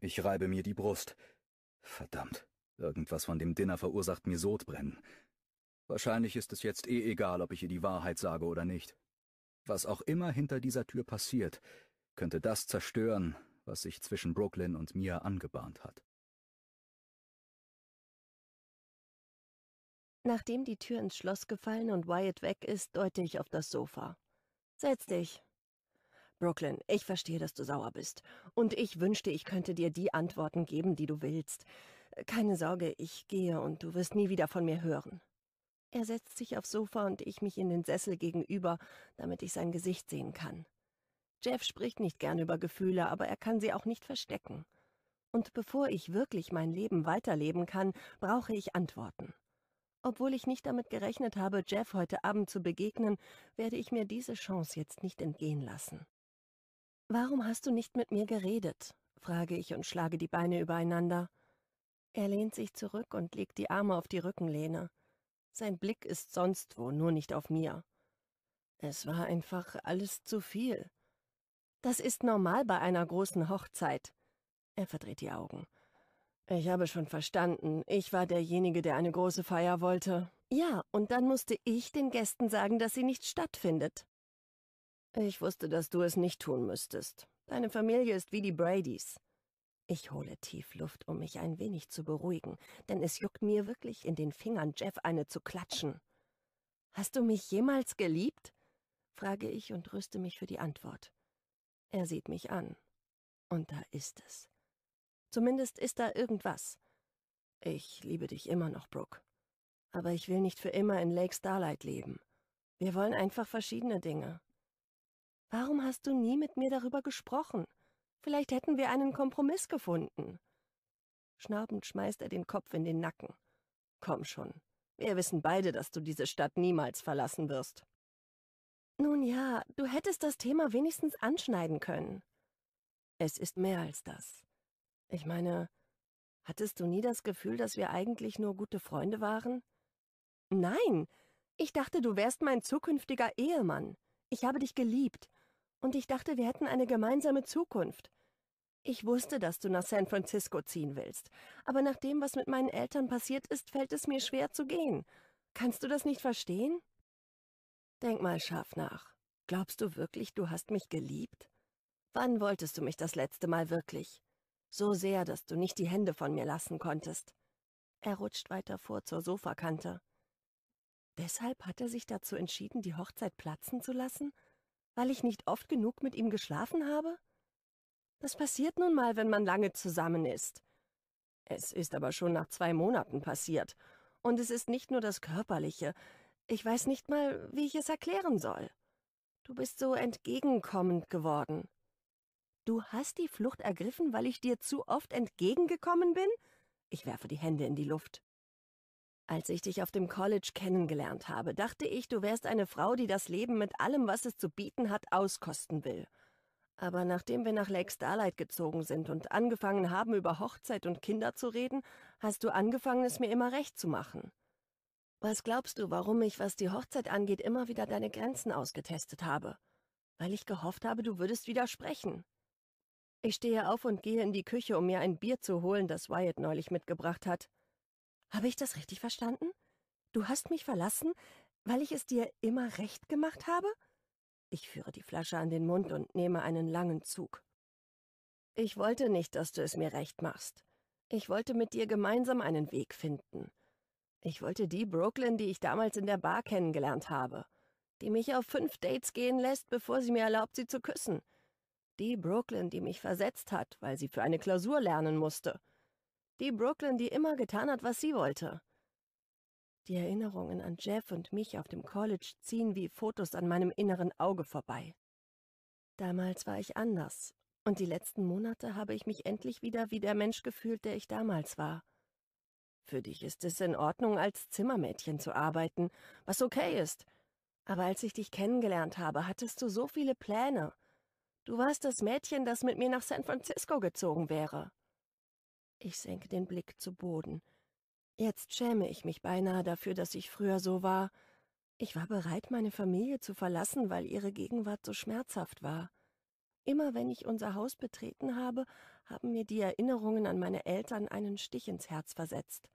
Ich reibe mir die Brust. Verdammt, irgendwas von dem Dinner verursacht mir Sodbrennen. Wahrscheinlich ist es jetzt eh egal, ob ich ihr die Wahrheit sage oder nicht. Was auch immer hinter dieser Tür passiert, könnte das zerstören, was sich zwischen Brooklyn und mir angebahnt hat. Nachdem die Tür ins Schloss gefallen und Wyatt weg ist, deute ich auf das Sofa. Setz dich. Brooklyn, ich verstehe, dass du sauer bist. Und ich wünschte, ich könnte dir die Antworten geben, die du willst. Keine Sorge, ich gehe und du wirst nie wieder von mir hören. Er setzt sich aufs Sofa und ich mich in den Sessel gegenüber, damit ich sein Gesicht sehen kann. Jeff spricht nicht gern über Gefühle, aber er kann sie auch nicht verstecken. Und bevor ich wirklich mein Leben weiterleben kann, brauche ich Antworten. Obwohl ich nicht damit gerechnet habe, Jeff heute Abend zu begegnen, werde ich mir diese Chance jetzt nicht entgehen lassen. »Warum hast du nicht mit mir geredet?« frage ich und schlage die Beine übereinander. Er lehnt sich zurück und legt die Arme auf die Rückenlehne. Sein Blick ist sonst wo, nur nicht auf mir. Es war einfach alles zu viel. Das ist normal bei einer großen Hochzeit. Er verdreht die Augen. Ich habe schon verstanden, ich war derjenige, der eine große Feier wollte. Ja, und dann musste ich den Gästen sagen, dass sie nicht stattfindet. Ich wusste, dass du es nicht tun müsstest. Deine Familie ist wie die Bradys. Ich hole tief Luft, um mich ein wenig zu beruhigen, denn es juckt mir wirklich in den Fingern, Jeff eine zu klatschen. Hast du mich jemals geliebt? frage ich und rüste mich für die Antwort. Er sieht mich an. Und da ist es. Zumindest ist da irgendwas. Ich liebe dich immer noch, Brooke. Aber ich will nicht für immer in Lake Starlight leben. Wir wollen einfach verschiedene Dinge. Warum hast du nie mit mir darüber gesprochen? Vielleicht hätten wir einen Kompromiss gefunden. Schnaubend schmeißt er den Kopf in den Nacken. Komm schon, wir wissen beide, dass du diese Stadt niemals verlassen wirst. Nun ja, du hättest das Thema wenigstens anschneiden können. Es ist mehr als das. Ich meine, hattest du nie das Gefühl, dass wir eigentlich nur gute Freunde waren? Nein, ich dachte, du wärst mein zukünftiger Ehemann. Ich habe dich geliebt und ich dachte, wir hätten eine gemeinsame Zukunft. Ich wusste, dass du nach San Francisco ziehen willst, aber nach dem, was mit meinen Eltern passiert ist, fällt es mir schwer zu gehen. Kannst du das nicht verstehen? Denk mal scharf nach. Glaubst du wirklich, du hast mich geliebt? Wann wolltest du mich das letzte Mal wirklich? So sehr, dass du nicht die Hände von mir lassen konntest. Er rutscht weiter vor zur Sofakante. Deshalb hat er sich dazu entschieden, die Hochzeit platzen zu lassen? Weil ich nicht oft genug mit ihm geschlafen habe? Das passiert nun mal, wenn man lange zusammen ist. Es ist aber schon nach zwei Monaten passiert. Und es ist nicht nur das Körperliche. Ich weiß nicht mal, wie ich es erklären soll. Du bist so entgegenkommend geworden. Du hast die Flucht ergriffen, weil ich dir zu oft entgegengekommen bin? Ich werfe die Hände in die Luft. Als ich dich auf dem College kennengelernt habe, dachte ich, du wärst eine Frau, die das Leben mit allem, was es zu bieten hat, auskosten will. Aber nachdem wir nach Lake Starlight gezogen sind und angefangen haben, über Hochzeit und Kinder zu reden, hast du angefangen, es mir immer recht zu machen. Was glaubst du, warum ich, was die Hochzeit angeht, immer wieder deine Grenzen ausgetestet habe? Weil ich gehofft habe, du würdest widersprechen. Ich stehe auf und gehe in die Küche, um mir ein Bier zu holen, das Wyatt neulich mitgebracht hat. Habe ich das richtig verstanden? Du hast mich verlassen, weil ich es dir immer recht gemacht habe? Ich führe die Flasche an den Mund und nehme einen langen Zug. Ich wollte nicht, dass du es mir recht machst. Ich wollte mit dir gemeinsam einen Weg finden. Ich wollte die Brooklyn, die ich damals in der Bar kennengelernt habe, die mich auf fünf Dates gehen lässt, bevor sie mir erlaubt, sie zu küssen. Die Brooklyn, die mich versetzt hat, weil sie für eine Klausur lernen musste. Die Brooklyn, die immer getan hat, was sie wollte. Die Erinnerungen an Jeff und mich auf dem College ziehen wie Fotos an meinem inneren Auge vorbei. Damals war ich anders, und die letzten Monate habe ich mich endlich wieder wie der Mensch gefühlt, der ich damals war. Für dich ist es in Ordnung, als Zimmermädchen zu arbeiten, was okay ist. Aber als ich dich kennengelernt habe, hattest du so viele Pläne. Du warst das Mädchen, das mit mir nach San Francisco gezogen wäre. Ich senke den Blick zu Boden. Jetzt schäme ich mich beinahe dafür, dass ich früher so war. Ich war bereit, meine Familie zu verlassen, weil ihre Gegenwart so schmerzhaft war. Immer wenn ich unser Haus betreten habe, haben mir die Erinnerungen an meine Eltern einen Stich ins Herz versetzt.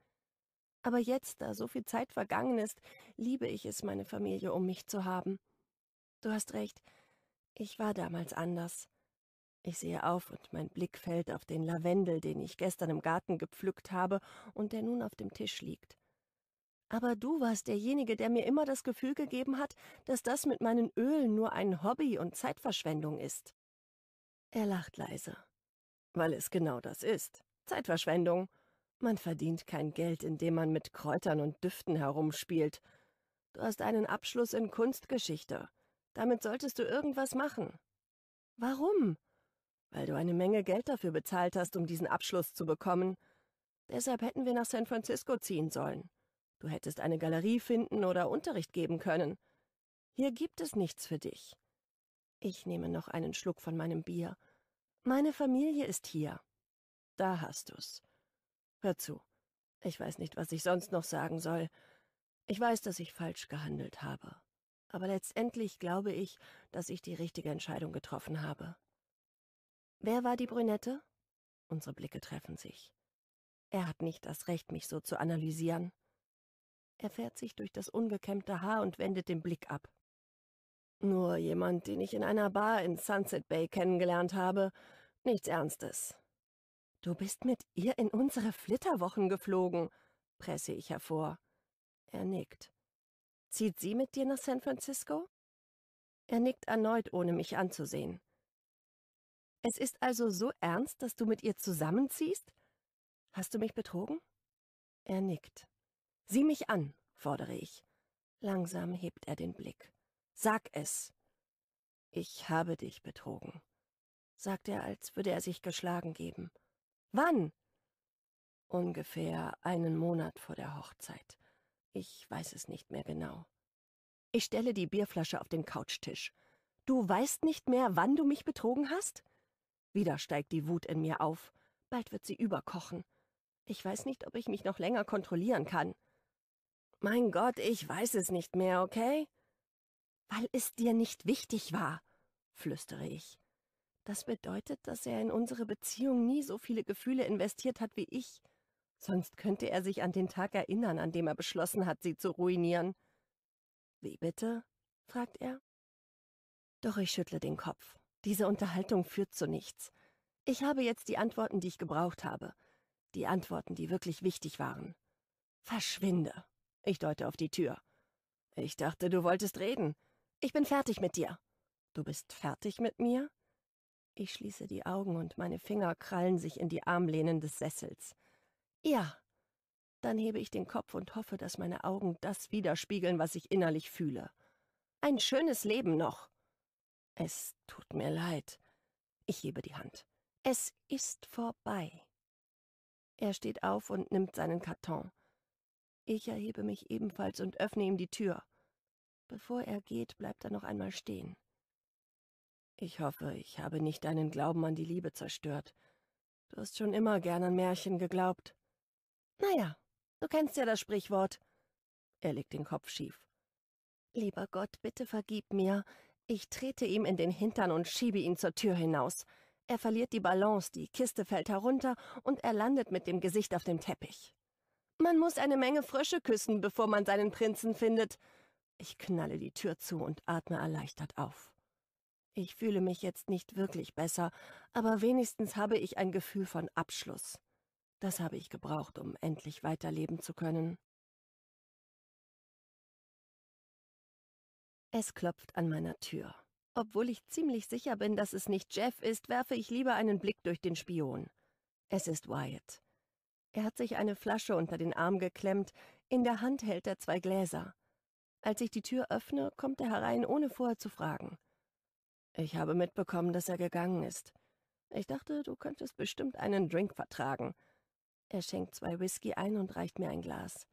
Aber jetzt, da so viel Zeit vergangen ist, liebe ich es, meine Familie um mich zu haben. Du hast recht, ich war damals anders. Ich sehe auf und mein Blick fällt auf den Lavendel, den ich gestern im Garten gepflückt habe und der nun auf dem Tisch liegt. Aber du warst derjenige, der mir immer das Gefühl gegeben hat, dass das mit meinen Ölen nur ein Hobby und Zeitverschwendung ist. Er lacht leise. Weil es genau das ist. Zeitverschwendung. Man verdient kein Geld, indem man mit Kräutern und Düften herumspielt. Du hast einen Abschluss in Kunstgeschichte. Damit solltest du irgendwas machen. Warum? weil du eine Menge Geld dafür bezahlt hast, um diesen Abschluss zu bekommen. Deshalb hätten wir nach San Francisco ziehen sollen. Du hättest eine Galerie finden oder Unterricht geben können. Hier gibt es nichts für dich. Ich nehme noch einen Schluck von meinem Bier. Meine Familie ist hier. Da hast du's. Hör zu. Ich weiß nicht, was ich sonst noch sagen soll. Ich weiß, dass ich falsch gehandelt habe. Aber letztendlich glaube ich, dass ich die richtige Entscheidung getroffen habe. Wer war die Brünette? Unsere Blicke treffen sich. Er hat nicht das Recht, mich so zu analysieren. Er fährt sich durch das ungekämmte Haar und wendet den Blick ab. Nur jemand, den ich in einer Bar in Sunset Bay kennengelernt habe. Nichts Ernstes. Du bist mit ihr in unsere Flitterwochen geflogen, presse ich hervor. Er nickt. Zieht sie mit dir nach San Francisco? Er nickt erneut, ohne mich anzusehen. Es ist also so ernst, dass du mit ihr zusammenziehst? Hast du mich betrogen? Er nickt. Sieh mich an, fordere ich. Langsam hebt er den Blick. Sag es. Ich habe dich betrogen, sagt er, als würde er sich geschlagen geben. Wann? Ungefähr einen Monat vor der Hochzeit. Ich weiß es nicht mehr genau. Ich stelle die Bierflasche auf den Couchtisch. Du weißt nicht mehr, wann du mich betrogen hast? Wieder steigt die Wut in mir auf. Bald wird sie überkochen. Ich weiß nicht, ob ich mich noch länger kontrollieren kann. Mein Gott, ich weiß es nicht mehr, okay? Weil es dir nicht wichtig war, flüstere ich. Das bedeutet, dass er in unsere Beziehung nie so viele Gefühle investiert hat wie ich. Sonst könnte er sich an den Tag erinnern, an dem er beschlossen hat, sie zu ruinieren. Wie bitte? fragt er. Doch ich schüttle den Kopf. Diese Unterhaltung führt zu nichts. Ich habe jetzt die Antworten, die ich gebraucht habe. Die Antworten, die wirklich wichtig waren. Verschwinde. Ich deute auf die Tür. Ich dachte, du wolltest reden. Ich bin fertig mit dir. Du bist fertig mit mir? Ich schließe die Augen und meine Finger krallen sich in die Armlehnen des Sessels. Ja. Dann hebe ich den Kopf und hoffe, dass meine Augen das widerspiegeln, was ich innerlich fühle. Ein schönes Leben noch. Es tut mir leid. Ich hebe die Hand. Es ist vorbei. Er steht auf und nimmt seinen Karton. Ich erhebe mich ebenfalls und öffne ihm die Tür. Bevor er geht, bleibt er noch einmal stehen. Ich hoffe, ich habe nicht deinen Glauben an die Liebe zerstört. Du hast schon immer gern an Märchen geglaubt. Naja, du kennst ja das Sprichwort. Er legt den Kopf schief. Lieber Gott, bitte vergib mir. Ich trete ihm in den Hintern und schiebe ihn zur Tür hinaus. Er verliert die Balance, die Kiste fällt herunter und er landet mit dem Gesicht auf dem Teppich. Man muss eine Menge Frösche küssen, bevor man seinen Prinzen findet. Ich knalle die Tür zu und atme erleichtert auf. Ich fühle mich jetzt nicht wirklich besser, aber wenigstens habe ich ein Gefühl von Abschluss. Das habe ich gebraucht, um endlich weiterleben zu können. Es klopft an meiner Tür. Obwohl ich ziemlich sicher bin, dass es nicht Jeff ist, werfe ich lieber einen Blick durch den Spion. Es ist Wyatt. Er hat sich eine Flasche unter den Arm geklemmt, in der Hand hält er zwei Gläser. Als ich die Tür öffne, kommt er herein, ohne vorher zu fragen. Ich habe mitbekommen, dass er gegangen ist. Ich dachte, du könntest bestimmt einen Drink vertragen. Er schenkt zwei Whisky ein und reicht mir ein Glas.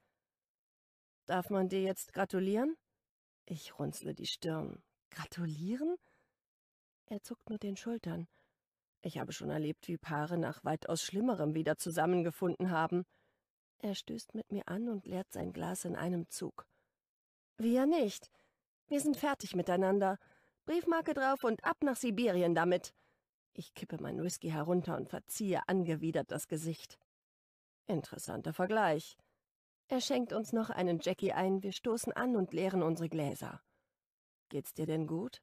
Darf man dir jetzt gratulieren? Ich runzle die Stirn. Gratulieren? Er zuckt mit den Schultern. Ich habe schon erlebt, wie Paare nach weitaus Schlimmerem wieder zusammengefunden haben. Er stößt mit mir an und leert sein Glas in einem Zug. Wir nicht. Wir sind fertig miteinander. Briefmarke drauf und ab nach Sibirien damit. Ich kippe mein Whisky herunter und verziehe angewidert das Gesicht. Interessanter Vergleich. Er schenkt uns noch einen Jackie ein, wir stoßen an und leeren unsere Gläser. Geht's dir denn gut?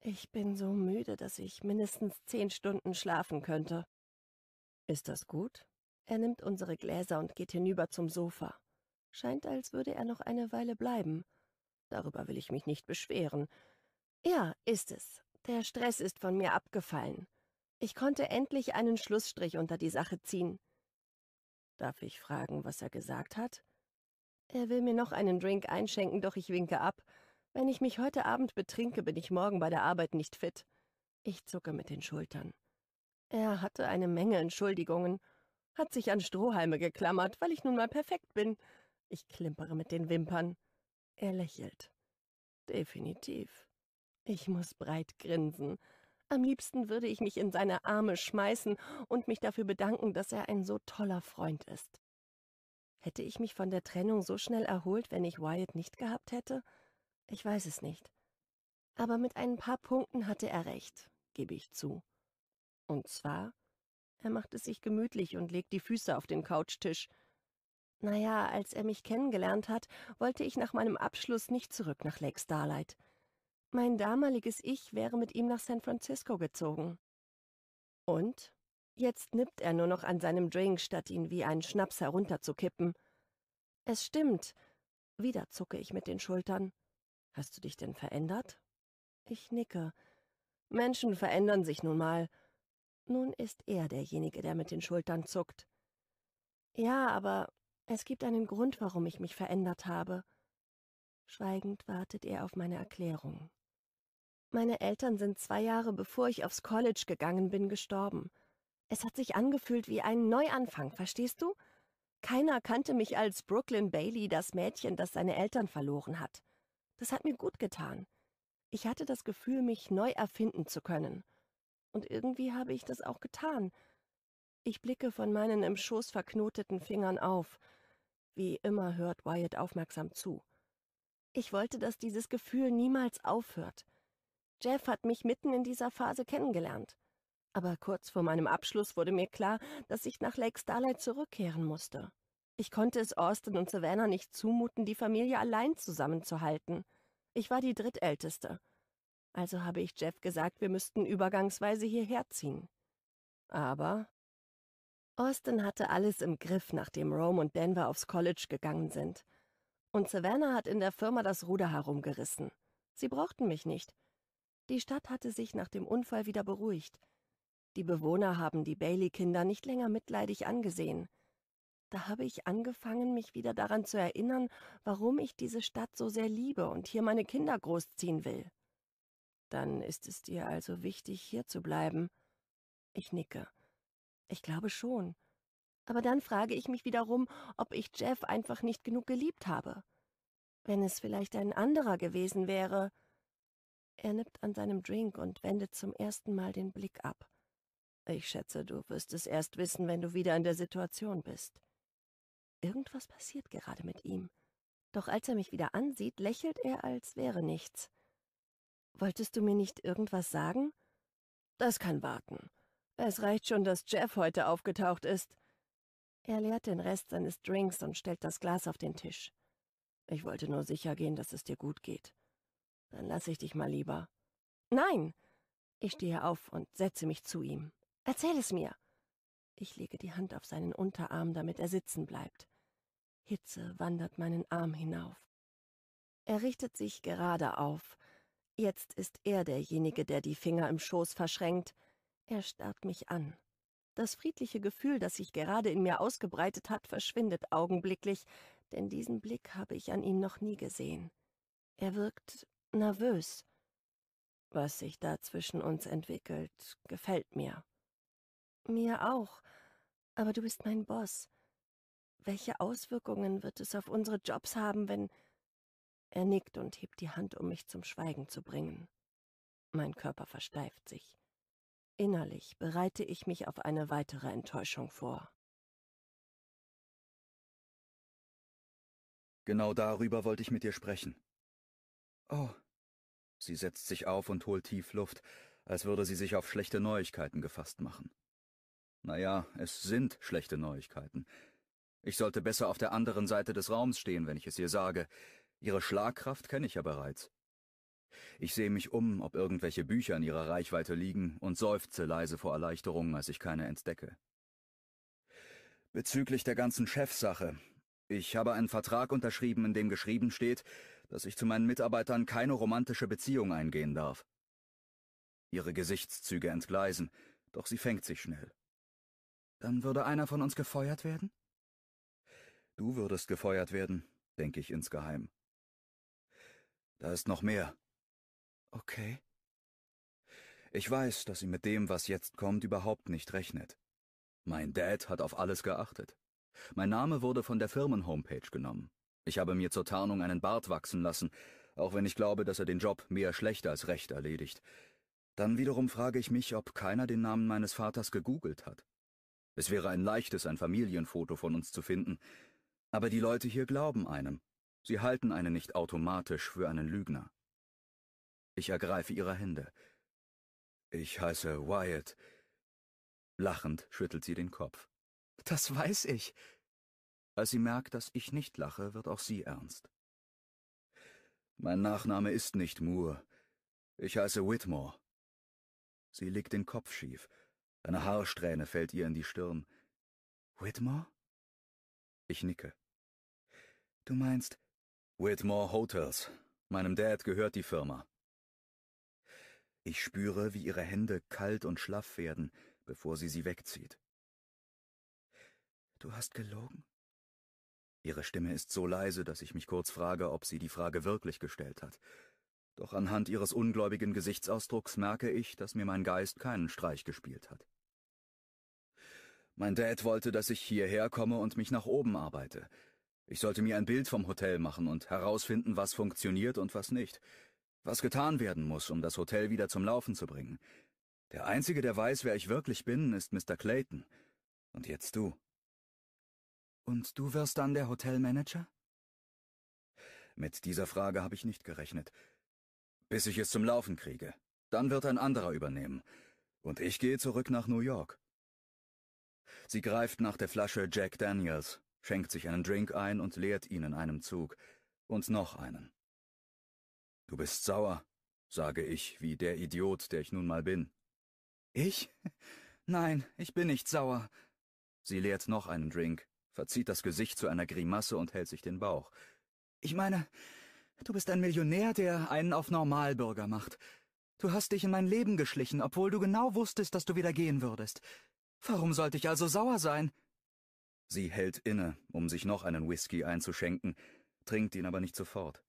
Ich bin so müde, dass ich mindestens zehn Stunden schlafen könnte. Ist das gut? Er nimmt unsere Gläser und geht hinüber zum Sofa. Scheint, als würde er noch eine Weile bleiben. Darüber will ich mich nicht beschweren. Ja, ist es. Der Stress ist von mir abgefallen. Ich konnte endlich einen Schlussstrich unter die Sache ziehen. Darf ich fragen, was er gesagt hat? Er will mir noch einen Drink einschenken, doch ich winke ab. Wenn ich mich heute Abend betrinke, bin ich morgen bei der Arbeit nicht fit. Ich zucke mit den Schultern. Er hatte eine Menge Entschuldigungen, hat sich an Strohhalme geklammert, weil ich nun mal perfekt bin. Ich klimpere mit den Wimpern. Er lächelt. Definitiv. Ich muss breit grinsen. Am liebsten würde ich mich in seine Arme schmeißen und mich dafür bedanken, dass er ein so toller Freund ist. Hätte ich mich von der Trennung so schnell erholt, wenn ich Wyatt nicht gehabt hätte? Ich weiß es nicht. Aber mit ein paar Punkten hatte er recht, gebe ich zu. Und zwar, er machte sich gemütlich und legt die Füße auf den Couchtisch. Naja, als er mich kennengelernt hat, wollte ich nach meinem Abschluss nicht zurück nach Lake Starlight. Mein damaliges Ich wäre mit ihm nach San Francisco gezogen. Und? Jetzt nippt er nur noch an seinem Drink, statt ihn wie einen Schnaps herunterzukippen. Es stimmt. Wieder zucke ich mit den Schultern. Hast du dich denn verändert? Ich nicke. Menschen verändern sich nun mal. Nun ist er derjenige, der mit den Schultern zuckt. Ja, aber es gibt einen Grund, warum ich mich verändert habe. Schweigend wartet er auf meine Erklärung. Meine Eltern sind zwei Jahre bevor ich aufs College gegangen bin, gestorben. Es hat sich angefühlt wie ein Neuanfang, verstehst du? Keiner kannte mich als Brooklyn Bailey, das Mädchen, das seine Eltern verloren hat. Das hat mir gut getan. Ich hatte das Gefühl, mich neu erfinden zu können. Und irgendwie habe ich das auch getan. Ich blicke von meinen im Schoß verknoteten Fingern auf. Wie immer hört Wyatt aufmerksam zu. Ich wollte, dass dieses Gefühl niemals aufhört. Jeff hat mich mitten in dieser Phase kennengelernt. Aber kurz vor meinem Abschluss wurde mir klar, dass ich nach Lake Starlight zurückkehren musste. Ich konnte es Austin und Savannah nicht zumuten, die Familie allein zusammenzuhalten. Ich war die drittälteste. Also habe ich Jeff gesagt, wir müssten übergangsweise hierher ziehen. Aber Austin hatte alles im Griff, nachdem Rome und Denver aufs College gegangen sind. Und Savannah hat in der Firma das Ruder herumgerissen. Sie brauchten mich nicht. Die Stadt hatte sich nach dem Unfall wieder beruhigt. Die Bewohner haben die Bailey-Kinder nicht länger mitleidig angesehen. Da habe ich angefangen, mich wieder daran zu erinnern, warum ich diese Stadt so sehr liebe und hier meine Kinder großziehen will. Dann ist es dir also wichtig, hier zu bleiben. Ich nicke. Ich glaube schon. Aber dann frage ich mich wiederum, ob ich Jeff einfach nicht genug geliebt habe. Wenn es vielleicht ein anderer gewesen wäre. Er nippt an seinem Drink und wendet zum ersten Mal den Blick ab. Ich schätze, du wirst es erst wissen, wenn du wieder in der Situation bist. Irgendwas passiert gerade mit ihm. Doch als er mich wieder ansieht, lächelt er, als wäre nichts. Wolltest du mir nicht irgendwas sagen? Das kann warten. Es reicht schon, dass Jeff heute aufgetaucht ist. Er leert den Rest seines Drinks und stellt das Glas auf den Tisch. Ich wollte nur sicher gehen, dass es dir gut geht. Dann lasse ich dich mal lieber. Nein! Ich hm. stehe auf und setze mich zu ihm. Erzähl es mir! Ich lege die Hand auf seinen Unterarm, damit er sitzen bleibt. Hitze wandert meinen Arm hinauf. Er richtet sich gerade auf. Jetzt ist er derjenige, der die Finger im Schoß verschränkt. Er starrt mich an. Das friedliche Gefühl, das sich gerade in mir ausgebreitet hat, verschwindet augenblicklich, denn diesen Blick habe ich an ihm noch nie gesehen. Er wirkt nervös. Was sich da zwischen uns entwickelt, gefällt mir. Mir auch, aber du bist mein Boss. Welche Auswirkungen wird es auf unsere Jobs haben, wenn... Er nickt und hebt die Hand, um mich zum Schweigen zu bringen. Mein Körper versteift sich. Innerlich bereite ich mich auf eine weitere Enttäuschung vor. Genau darüber wollte ich mit dir sprechen. Oh. Sie setzt sich auf und holt tief Luft, als würde sie sich auf schlechte Neuigkeiten gefasst machen. Naja, es sind schlechte Neuigkeiten. Ich sollte besser auf der anderen Seite des Raums stehen, wenn ich es ihr sage. Ihre Schlagkraft kenne ich ja bereits. Ich sehe mich um, ob irgendwelche Bücher in ihrer Reichweite liegen, und seufze leise vor Erleichterung, als ich keine entdecke. Bezüglich der ganzen Chefsache. Ich habe einen Vertrag unterschrieben, in dem geschrieben steht, dass ich zu meinen Mitarbeitern keine romantische Beziehung eingehen darf. Ihre Gesichtszüge entgleisen, doch sie fängt sich schnell. Dann würde einer von uns gefeuert werden? Du würdest gefeuert werden, denke ich insgeheim. Da ist noch mehr. Okay. Ich weiß, dass sie mit dem, was jetzt kommt, überhaupt nicht rechnet. Mein Dad hat auf alles geachtet. Mein Name wurde von der Firmen-Homepage genommen. Ich habe mir zur Tarnung einen Bart wachsen lassen, auch wenn ich glaube, dass er den Job mehr schlecht als recht erledigt. Dann wiederum frage ich mich, ob keiner den Namen meines Vaters gegoogelt hat. Es wäre ein leichtes, ein Familienfoto von uns zu finden, aber die Leute hier glauben einem. Sie halten einen nicht automatisch für einen Lügner. Ich ergreife ihre Hände. Ich heiße Wyatt. Lachend schüttelt sie den Kopf. Das weiß ich, als sie merkt, dass ich nicht lache, wird auch sie ernst. Mein Nachname ist nicht Moore. Ich heiße Whitmore. Sie legt den Kopf schief. Eine Haarsträhne fällt ihr in die Stirn. Whitmore? Ich nicke. Du meinst Whitmore Hotels. Meinem Dad gehört die Firma. Ich spüre, wie ihre Hände kalt und schlaff werden, bevor sie sie wegzieht. Du hast gelogen? Ihre Stimme ist so leise, dass ich mich kurz frage, ob sie die Frage wirklich gestellt hat. Doch anhand ihres ungläubigen Gesichtsausdrucks merke ich, dass mir mein Geist keinen Streich gespielt hat. Mein Dad wollte, dass ich hierher komme und mich nach oben arbeite. Ich sollte mir ein Bild vom Hotel machen und herausfinden, was funktioniert und was nicht, was getan werden muss, um das Hotel wieder zum Laufen zu bringen. Der Einzige, der weiß, wer ich wirklich bin, ist Mr. Clayton. Und jetzt du. Und du wirst dann der Hotelmanager? Mit dieser Frage habe ich nicht gerechnet. Bis ich es zum Laufen kriege. Dann wird ein anderer übernehmen. Und ich gehe zurück nach New York. Sie greift nach der Flasche Jack Daniels, schenkt sich einen Drink ein und leert ihn in einem Zug. Und noch einen. Du bist sauer, sage ich, wie der Idiot, der ich nun mal bin. Ich? Nein, ich bin nicht sauer. Sie leert noch einen Drink, verzieht das Gesicht zu einer Grimasse und hält sich den Bauch. Ich meine, du bist ein Millionär, der einen auf Normalbürger macht. Du hast dich in mein Leben geschlichen, obwohl du genau wusstest, dass du wieder gehen würdest. Warum sollte ich also sauer sein? Sie hält inne, um sich noch einen Whisky einzuschenken, trinkt ihn aber nicht sofort.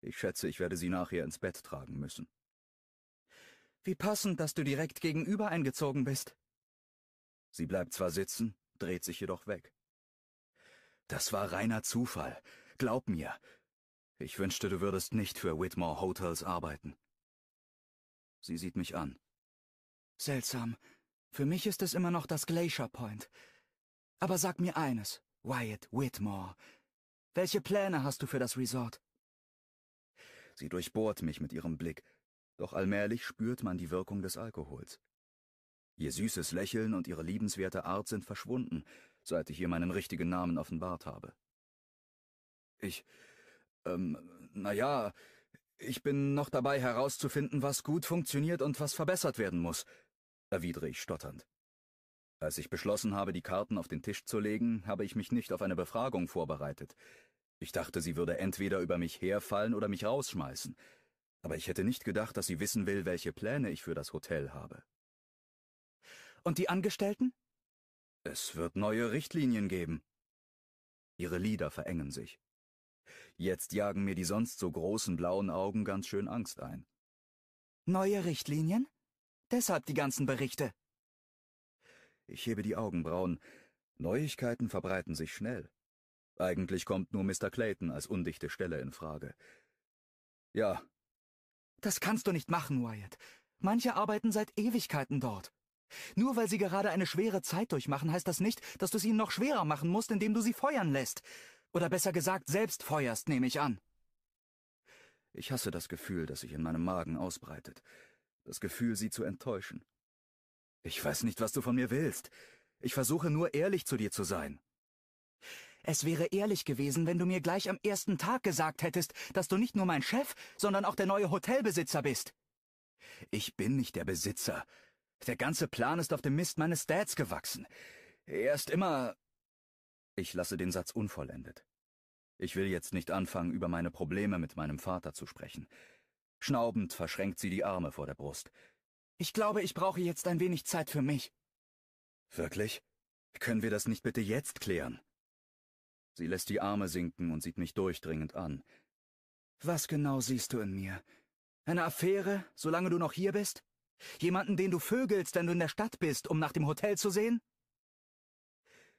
Ich schätze, ich werde sie nachher ins Bett tragen müssen. Wie passend, dass du direkt gegenüber eingezogen bist. Sie bleibt zwar sitzen, dreht sich jedoch weg. Das war reiner Zufall. Glaub mir. Ich wünschte, du würdest nicht für Whitmore Hotels arbeiten. Sie sieht mich an. Seltsam. Für mich ist es immer noch das Glacier Point. Aber sag mir eines, Wyatt Whitmore. Welche Pläne hast du für das Resort? Sie durchbohrt mich mit ihrem Blick, doch allmählich spürt man die Wirkung des Alkohols. Ihr süßes Lächeln und ihre liebenswerte Art sind verschwunden, seit ich ihr meinen richtigen Namen offenbart habe. Ich, ähm, na ja, ich bin noch dabei herauszufinden, was gut funktioniert und was verbessert werden muss, erwidere ich stotternd. Als ich beschlossen habe, die Karten auf den Tisch zu legen, habe ich mich nicht auf eine Befragung vorbereitet. Ich dachte, sie würde entweder über mich herfallen oder mich rausschmeißen, aber ich hätte nicht gedacht, dass sie wissen will, welche Pläne ich für das Hotel habe. Und die Angestellten? Es wird neue Richtlinien geben. Ihre Lider verengen sich. Jetzt jagen mir die sonst so großen blauen Augen ganz schön Angst ein. Neue Richtlinien? Deshalb die ganzen Berichte. Ich hebe die Augenbrauen. Neuigkeiten verbreiten sich schnell. Eigentlich kommt nur Mr. Clayton als undichte Stelle in Frage. Ja. Das kannst du nicht machen, Wyatt. Manche arbeiten seit Ewigkeiten dort. Nur weil sie gerade eine schwere Zeit durchmachen, heißt das nicht, dass du es ihnen noch schwerer machen musst, indem du sie feuern lässt. Oder besser gesagt, selbst feuerst, nehme ich an. Ich hasse das Gefühl, das sich in meinem Magen ausbreitet. Das Gefühl, sie zu enttäuschen. Ich weiß nicht, was du von mir willst. Ich versuche nur ehrlich zu dir zu sein. Es wäre ehrlich gewesen, wenn du mir gleich am ersten Tag gesagt hättest, dass du nicht nur mein Chef, sondern auch der neue Hotelbesitzer bist. Ich bin nicht der Besitzer. Der ganze Plan ist auf dem Mist meines Dads gewachsen. Er ist immer... Ich lasse den Satz unvollendet. Ich will jetzt nicht anfangen, über meine Probleme mit meinem Vater zu sprechen. Schnaubend verschränkt sie die Arme vor der Brust. Ich glaube, ich brauche jetzt ein wenig Zeit für mich. Wirklich? Können wir das nicht bitte jetzt klären? Sie lässt die Arme sinken und sieht mich durchdringend an. Was genau siehst du in mir? Eine Affäre, solange du noch hier bist? Jemanden, den du vögelst, wenn du in der Stadt bist, um nach dem Hotel zu sehen?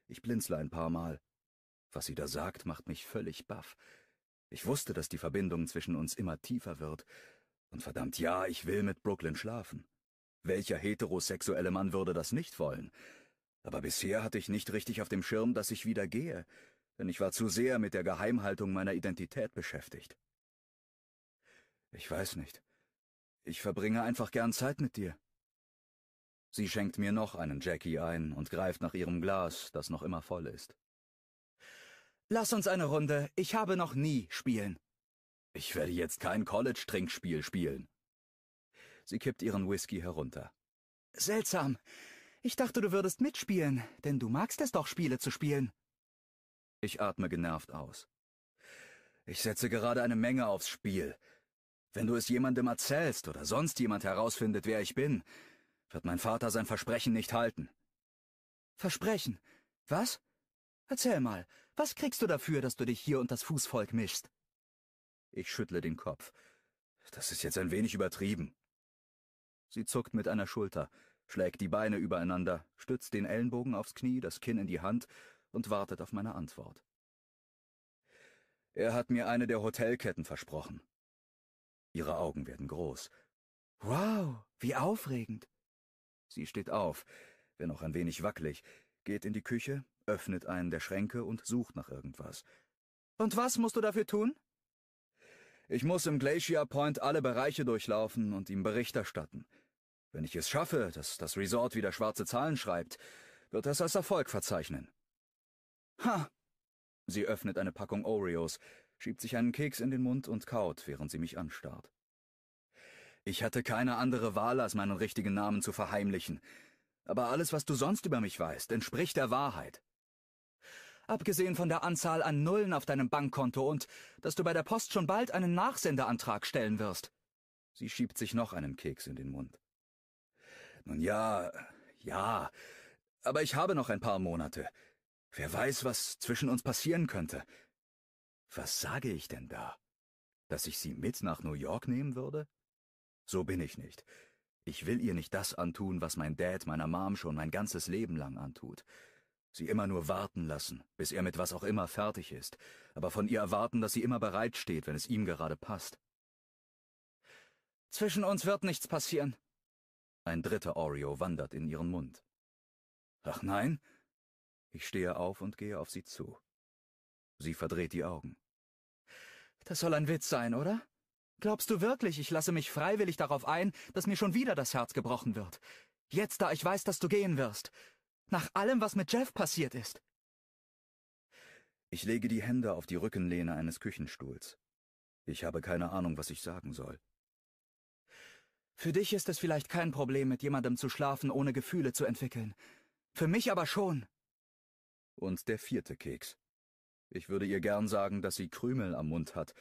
Ich blinzle ein paar Mal. Was sie da sagt, macht mich völlig baff. Ich wusste, dass die Verbindung zwischen uns immer tiefer wird. Und verdammt ja, ich will mit Brooklyn schlafen. Welcher heterosexuelle Mann würde das nicht wollen? Aber bisher hatte ich nicht richtig auf dem Schirm, dass ich wieder gehe, denn ich war zu sehr mit der Geheimhaltung meiner Identität beschäftigt. Ich weiß nicht. Ich verbringe einfach gern Zeit mit dir. Sie schenkt mir noch einen Jackie ein und greift nach ihrem Glas, das noch immer voll ist. Lass uns eine Runde, ich habe noch nie spielen. Ich werde jetzt kein College-Trinkspiel spielen. Sie kippt ihren Whisky herunter. Seltsam. Ich dachte, du würdest mitspielen, denn du magst es doch, Spiele zu spielen. Ich atme genervt aus. Ich setze gerade eine Menge aufs Spiel. Wenn du es jemandem erzählst oder sonst jemand herausfindet, wer ich bin, wird mein Vater sein Versprechen nicht halten. Versprechen? Was? Erzähl mal, was kriegst du dafür, dass du dich hier und das Fußvolk mischst? Ich schüttle den Kopf. Das ist jetzt ein wenig übertrieben. Sie zuckt mit einer Schulter, schlägt die Beine übereinander, stützt den Ellenbogen aufs Knie, das Kinn in die Hand und wartet auf meine Antwort. Er hat mir eine der Hotelketten versprochen. Ihre Augen werden groß. Wow, wie aufregend. Sie steht auf, wenn auch ein wenig wackelig, geht in die Küche, öffnet einen der Schränke und sucht nach irgendwas. Und was musst du dafür tun? Ich muss im Glacier Point alle Bereiche durchlaufen und ihm Bericht erstatten. Wenn ich es schaffe, dass das Resort wieder schwarze Zahlen schreibt, wird das als Erfolg verzeichnen. Ha! Sie öffnet eine Packung Oreos, schiebt sich einen Keks in den Mund und kaut, während sie mich anstarrt. Ich hatte keine andere Wahl, als meinen richtigen Namen zu verheimlichen. Aber alles, was du sonst über mich weißt, entspricht der Wahrheit. Abgesehen von der Anzahl an Nullen auf deinem Bankkonto und dass du bei der Post schon bald einen Nachsendeantrag stellen wirst. Sie schiebt sich noch einen Keks in den Mund. Nun ja, ja, aber ich habe noch ein paar Monate. Wer weiß, was zwischen uns passieren könnte. Was sage ich denn da? Dass ich sie mit nach New York nehmen würde? So bin ich nicht. Ich will ihr nicht das antun, was mein Dad meiner Mom schon mein ganzes Leben lang antut. Sie immer nur warten lassen, bis er mit was auch immer fertig ist, aber von ihr erwarten, dass sie immer bereit steht, wenn es ihm gerade passt. Zwischen uns wird nichts passieren. Ein dritter Oreo wandert in ihren Mund. Ach nein? Ich stehe auf und gehe auf sie zu. Sie verdreht die Augen. Das soll ein Witz sein, oder? Glaubst du wirklich, ich lasse mich freiwillig darauf ein, dass mir schon wieder das Herz gebrochen wird? Jetzt, da ich weiß, dass du gehen wirst. Nach allem, was mit Jeff passiert ist. Ich lege die Hände auf die Rückenlehne eines Küchenstuhls. Ich habe keine Ahnung, was ich sagen soll. Für dich ist es vielleicht kein Problem, mit jemandem zu schlafen, ohne Gefühle zu entwickeln. Für mich aber schon. Und der vierte Keks. Ich würde ihr gern sagen, dass sie Krümel am Mund hat,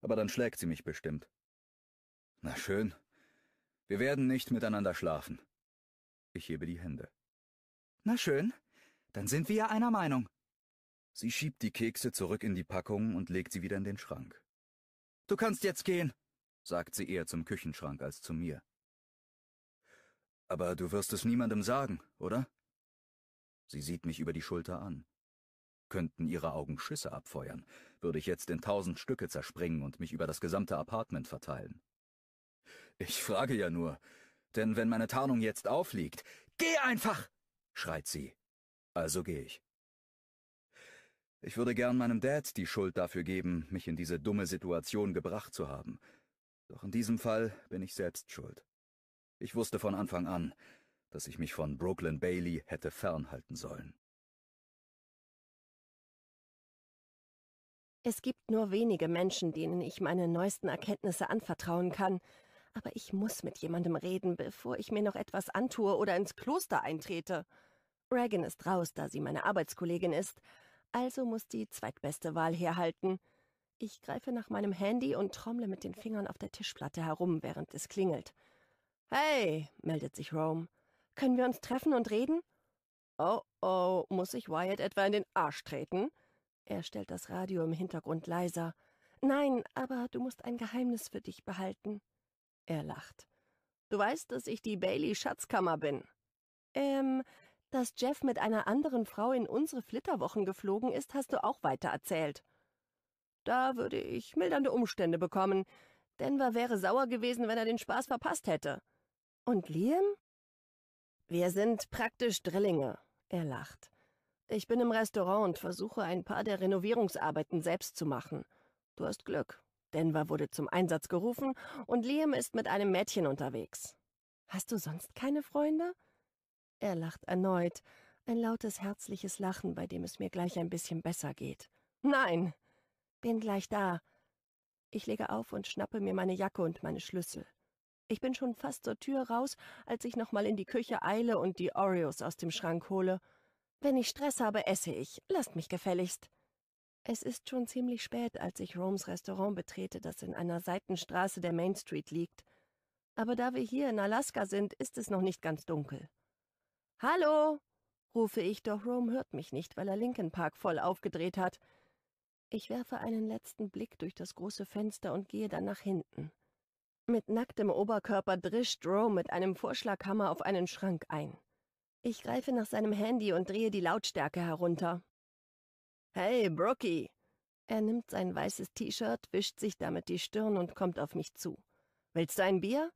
aber dann schlägt sie mich bestimmt. Na schön. Wir werden nicht miteinander schlafen. Ich hebe die Hände. Na schön, dann sind wir ja einer Meinung. Sie schiebt die Kekse zurück in die Packung und legt sie wieder in den Schrank. Du kannst jetzt gehen, sagt sie eher zum Küchenschrank als zu mir. Aber du wirst es niemandem sagen, oder? Sie sieht mich über die Schulter an könnten ihre Augen Schüsse abfeuern, würde ich jetzt in tausend Stücke zerspringen und mich über das gesamte Apartment verteilen. Ich frage ja nur, denn wenn meine Tarnung jetzt aufliegt, geh einfach! schreit sie. Also gehe ich. Ich würde gern meinem Dad die Schuld dafür geben, mich in diese dumme Situation gebracht zu haben. Doch in diesem Fall bin ich selbst schuld. Ich wusste von Anfang an, dass ich mich von Brooklyn Bailey hätte fernhalten sollen. Es gibt nur wenige Menschen, denen ich meine neuesten Erkenntnisse anvertrauen kann, aber ich muss mit jemandem reden, bevor ich mir noch etwas antue oder ins Kloster eintrete. Reagan ist raus, da sie meine Arbeitskollegin ist, also muss die zweitbeste Wahl herhalten. Ich greife nach meinem Handy und trommle mit den Fingern auf der Tischplatte herum, während es klingelt. Hey, meldet sich Rome. Können wir uns treffen und reden? Oh oh, muss ich Wyatt etwa in den Arsch treten? Er stellt das Radio im Hintergrund leiser. Nein, aber du musst ein Geheimnis für dich behalten. Er lacht. Du weißt, dass ich die Bailey-Schatzkammer bin. Ähm, dass Jeff mit einer anderen Frau in unsere Flitterwochen geflogen ist, hast du auch weiter erzählt. Da würde ich mildernde Umstände bekommen. Denver wäre sauer gewesen, wenn er den Spaß verpasst hätte. Und Liam? Wir sind praktisch Drillinge, er lacht. Ich bin im Restaurant und versuche, ein paar der Renovierungsarbeiten selbst zu machen. Du hast Glück. Denver wurde zum Einsatz gerufen und Liam ist mit einem Mädchen unterwegs. Hast du sonst keine Freunde? Er lacht erneut, ein lautes, herzliches Lachen, bei dem es mir gleich ein bisschen besser geht. Nein, bin gleich da. Ich lege auf und schnappe mir meine Jacke und meine Schlüssel. Ich bin schon fast zur Tür raus, als ich nochmal in die Küche eile und die Oreos aus dem Schrank hole wenn ich Stress habe, esse ich. Lasst mich gefälligst. Es ist schon ziemlich spät, als ich Roms Restaurant betrete, das in einer Seitenstraße der Main Street liegt. Aber da wir hier in Alaska sind, ist es noch nicht ganz dunkel. Hallo! rufe ich, doch Rome hört mich nicht, weil er Linkin Park voll aufgedreht hat. Ich werfe einen letzten Blick durch das große Fenster und gehe dann nach hinten. Mit nacktem Oberkörper drischt Rome mit einem Vorschlaghammer auf einen Schrank ein. Ich greife nach seinem Handy und drehe die Lautstärke herunter. Hey, Brookie! Er nimmt sein weißes T-Shirt, wischt sich damit die Stirn und kommt auf mich zu. Willst du ein Bier?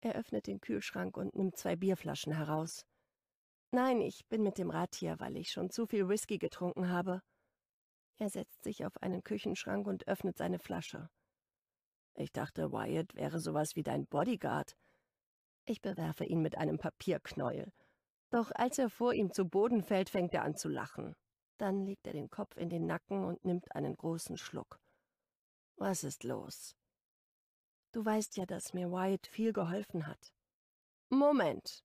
Er öffnet den Kühlschrank und nimmt zwei Bierflaschen heraus. Nein, ich bin mit dem Rad hier, weil ich schon zu viel Whisky getrunken habe. Er setzt sich auf einen Küchenschrank und öffnet seine Flasche. Ich dachte, Wyatt wäre sowas wie dein Bodyguard. Ich bewerfe ihn mit einem Papierknäuel. Doch als er vor ihm zu Boden fällt, fängt er an zu lachen. Dann legt er den Kopf in den Nacken und nimmt einen großen Schluck. Was ist los? Du weißt ja, dass mir Wyatt viel geholfen hat. Moment!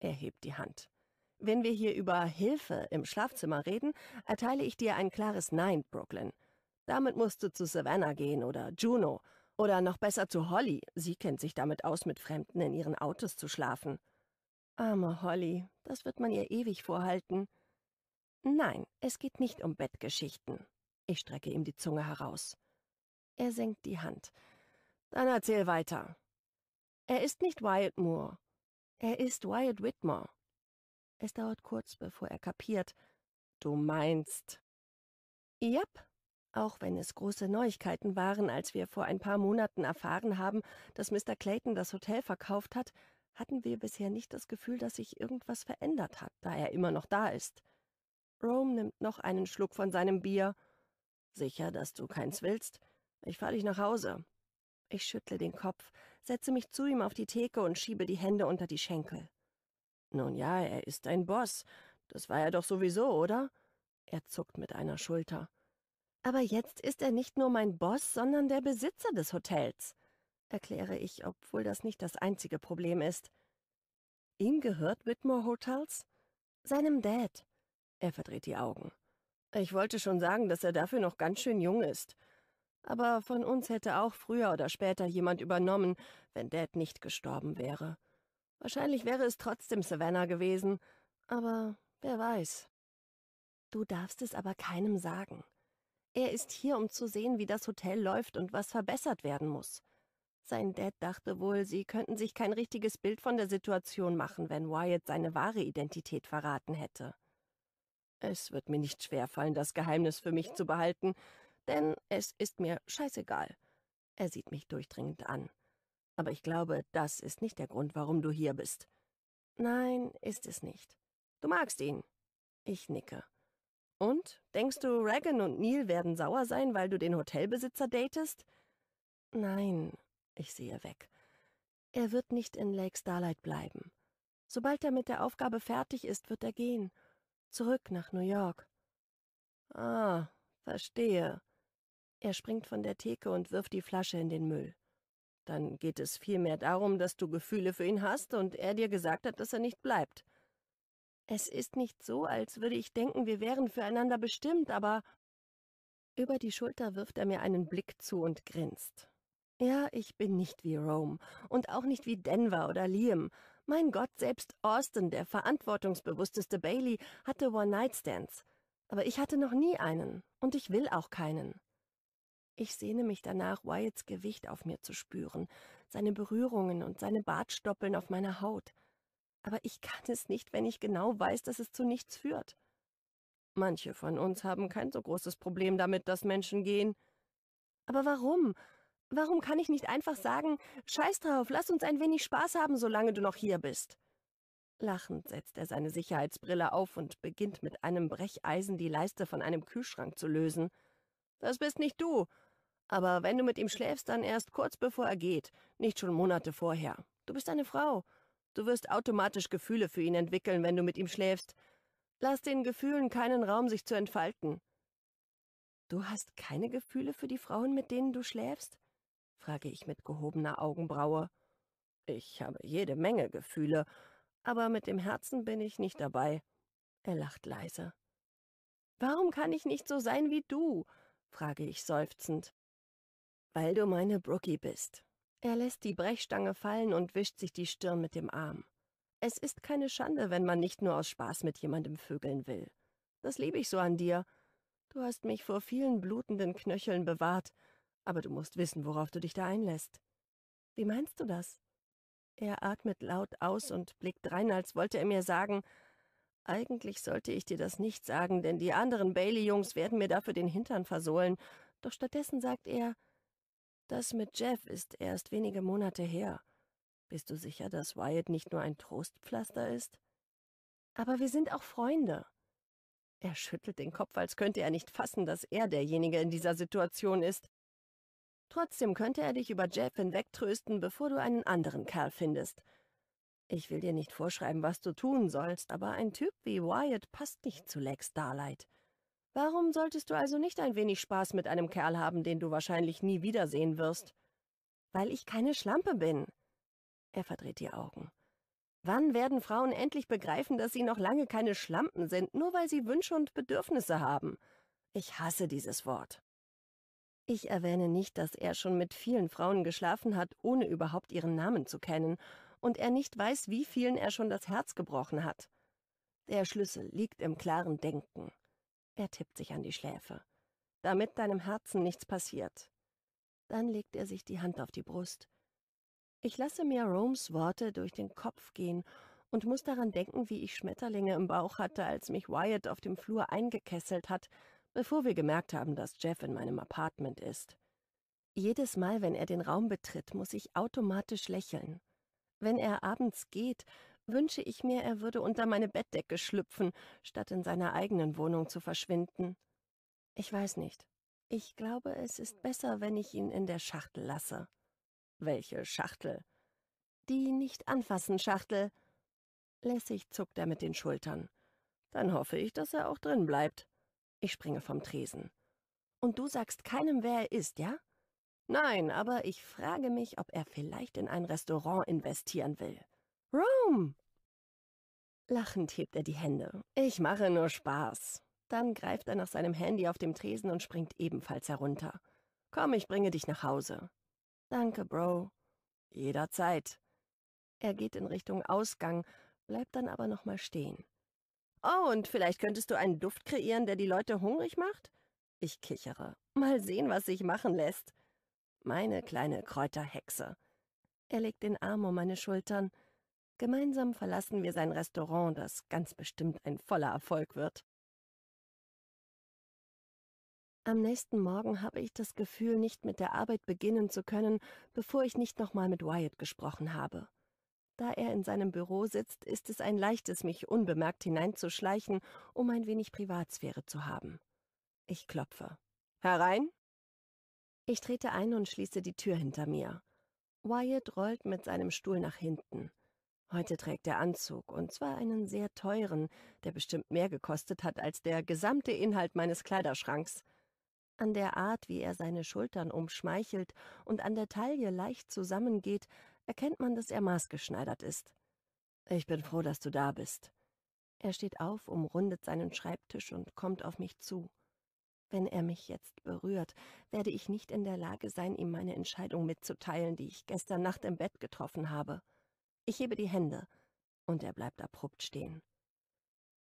Er hebt die Hand. Wenn wir hier über Hilfe im Schlafzimmer reden, erteile ich dir ein klares Nein, Brooklyn. Damit musst du zu Savannah gehen oder Juno oder noch besser zu Holly. Sie kennt sich damit aus, mit Fremden in ihren Autos zu schlafen. Arme Holly, das wird man ihr ewig vorhalten. Nein, es geht nicht um Bettgeschichten. Ich strecke ihm die Zunge heraus. Er senkt die Hand. Dann erzähl weiter. Er ist nicht Wyatt Moore. Er ist Wyatt Whitmore. Es dauert kurz, bevor er kapiert. Du meinst. Jap, auch wenn es große Neuigkeiten waren, als wir vor ein paar Monaten erfahren haben, dass Mr. Clayton das Hotel verkauft hat, hatten wir bisher nicht das Gefühl, dass sich irgendwas verändert hat, da er immer noch da ist. Rome nimmt noch einen Schluck von seinem Bier. Sicher, dass du keins willst. Ich fahre dich nach Hause. Ich schüttle den Kopf, setze mich zu ihm auf die Theke und schiebe die Hände unter die Schenkel. Nun ja, er ist ein Boss. Das war er doch sowieso, oder? Er zuckt mit einer Schulter. Aber jetzt ist er nicht nur mein Boss, sondern der Besitzer des Hotels erkläre ich, obwohl das nicht das einzige Problem ist. Ihm gehört Whitmore Hotels? Seinem Dad. Er verdreht die Augen. Ich wollte schon sagen, dass er dafür noch ganz schön jung ist. Aber von uns hätte auch früher oder später jemand übernommen, wenn Dad nicht gestorben wäre. Wahrscheinlich wäre es trotzdem Savannah gewesen, aber wer weiß. Du darfst es aber keinem sagen. Er ist hier, um zu sehen, wie das Hotel läuft und was verbessert werden muss. Sein Dad dachte wohl, sie könnten sich kein richtiges Bild von der Situation machen, wenn Wyatt seine wahre Identität verraten hätte. Es wird mir nicht schwerfallen, das Geheimnis für mich zu behalten, denn es ist mir scheißegal. Er sieht mich durchdringend an. Aber ich glaube, das ist nicht der Grund, warum du hier bist. Nein, ist es nicht. Du magst ihn. Ich nicke. Und? Denkst du, Regan und Neil werden sauer sein, weil du den Hotelbesitzer datest? Nein, ich sehe weg. Er wird nicht in Lake Starlight bleiben. Sobald er mit der Aufgabe fertig ist, wird er gehen. Zurück nach New York. Ah, verstehe. Er springt von der Theke und wirft die Flasche in den Müll. Dann geht es vielmehr darum, dass du Gefühle für ihn hast und er dir gesagt hat, dass er nicht bleibt. Es ist nicht so, als würde ich denken, wir wären füreinander bestimmt, aber... Über die Schulter wirft er mir einen Blick zu und grinst. Ja, ich bin nicht wie Rome und auch nicht wie Denver oder Liam. Mein Gott, selbst Austin, der verantwortungsbewussteste Bailey, hatte One-Night-Stands. Aber ich hatte noch nie einen und ich will auch keinen. Ich sehne mich danach, Wyatts Gewicht auf mir zu spüren, seine Berührungen und seine Bartstoppeln auf meiner Haut. Aber ich kann es nicht, wenn ich genau weiß, dass es zu nichts führt. Manche von uns haben kein so großes Problem damit, dass Menschen gehen. Aber warum? Warum kann ich nicht einfach sagen, scheiß drauf, lass uns ein wenig Spaß haben, solange du noch hier bist? Lachend setzt er seine Sicherheitsbrille auf und beginnt mit einem Brecheisen die Leiste von einem Kühlschrank zu lösen. Das bist nicht du. Aber wenn du mit ihm schläfst, dann erst kurz bevor er geht, nicht schon Monate vorher. Du bist eine Frau. Du wirst automatisch Gefühle für ihn entwickeln, wenn du mit ihm schläfst. Lass den Gefühlen keinen Raum, sich zu entfalten. Du hast keine Gefühle für die Frauen, mit denen du schläfst? frage ich mit gehobener Augenbraue. Ich habe jede Menge Gefühle, aber mit dem Herzen bin ich nicht dabei. Er lacht leise. Warum kann ich nicht so sein wie du? frage ich seufzend. Weil du meine Brookie bist. Er lässt die Brechstange fallen und wischt sich die Stirn mit dem Arm. Es ist keine Schande, wenn man nicht nur aus Spaß mit jemandem vögeln will. Das liebe ich so an dir. Du hast mich vor vielen blutenden Knöcheln bewahrt, aber du musst wissen, worauf du dich da einlässt. Wie meinst du das? Er atmet laut aus und blickt rein, als wollte er mir sagen, eigentlich sollte ich dir das nicht sagen, denn die anderen Bailey-Jungs werden mir dafür den Hintern versohlen. Doch stattdessen sagt er, das mit Jeff ist erst wenige Monate her. Bist du sicher, dass Wyatt nicht nur ein Trostpflaster ist? Aber wir sind auch Freunde. Er schüttelt den Kopf, als könnte er nicht fassen, dass er derjenige in dieser Situation ist. Trotzdem könnte er dich über Jeff hinwegtrösten, bevor du einen anderen Kerl findest. Ich will dir nicht vorschreiben, was du tun sollst, aber ein Typ wie Wyatt passt nicht zu Lex Starlight. Warum solltest du also nicht ein wenig Spaß mit einem Kerl haben, den du wahrscheinlich nie wiedersehen wirst? Weil ich keine Schlampe bin. Er verdreht die Augen. Wann werden Frauen endlich begreifen, dass sie noch lange keine Schlampen sind, nur weil sie Wünsche und Bedürfnisse haben? Ich hasse dieses Wort. Ich erwähne nicht, dass er schon mit vielen Frauen geschlafen hat, ohne überhaupt ihren Namen zu kennen, und er nicht weiß, wie vielen er schon das Herz gebrochen hat. Der Schlüssel liegt im klaren Denken. Er tippt sich an die Schläfe, damit deinem Herzen nichts passiert. Dann legt er sich die Hand auf die Brust. Ich lasse mir Romes Worte durch den Kopf gehen und muss daran denken, wie ich Schmetterlinge im Bauch hatte, als mich Wyatt auf dem Flur eingekesselt hat bevor wir gemerkt haben, dass Jeff in meinem Apartment ist. Jedes Mal, wenn er den Raum betritt, muss ich automatisch lächeln. Wenn er abends geht, wünsche ich mir, er würde unter meine Bettdecke schlüpfen, statt in seiner eigenen Wohnung zu verschwinden. Ich weiß nicht. Ich glaube, es ist besser, wenn ich ihn in der Schachtel lasse. Welche Schachtel? Die Nicht-Anfassen-Schachtel. Lässig zuckt er mit den Schultern. Dann hoffe ich, dass er auch drin bleibt. Ich springe vom Tresen. Und du sagst keinem, wer er ist, ja? Nein, aber ich frage mich, ob er vielleicht in ein Restaurant investieren will. Rome! Lachend hebt er die Hände. Ich mache nur Spaß. Dann greift er nach seinem Handy auf dem Tresen und springt ebenfalls herunter. Komm, ich bringe dich nach Hause. Danke, Bro. Jederzeit. Er geht in Richtung Ausgang, bleibt dann aber nochmal stehen. Oh, und vielleicht könntest du einen Duft kreieren, der die Leute hungrig macht? Ich kichere. Mal sehen, was sich machen lässt. Meine kleine Kräuterhexe. Er legt den Arm um meine Schultern. Gemeinsam verlassen wir sein Restaurant, das ganz bestimmt ein voller Erfolg wird. Am nächsten Morgen habe ich das Gefühl, nicht mit der Arbeit beginnen zu können, bevor ich nicht nochmal mit Wyatt gesprochen habe. Da er in seinem Büro sitzt, ist es ein leichtes, mich unbemerkt hineinzuschleichen, um ein wenig Privatsphäre zu haben. Ich klopfe. Herein? Ich trete ein und schließe die Tür hinter mir. Wyatt rollt mit seinem Stuhl nach hinten. Heute trägt er Anzug, und zwar einen sehr teuren, der bestimmt mehr gekostet hat als der gesamte Inhalt meines Kleiderschranks. An der Art, wie er seine Schultern umschmeichelt und an der Taille leicht zusammengeht, erkennt man, dass er maßgeschneidert ist. Ich bin froh, dass du da bist. Er steht auf, umrundet seinen Schreibtisch und kommt auf mich zu. Wenn er mich jetzt berührt, werde ich nicht in der Lage sein, ihm meine Entscheidung mitzuteilen, die ich gestern Nacht im Bett getroffen habe. Ich hebe die Hände, und er bleibt abrupt stehen.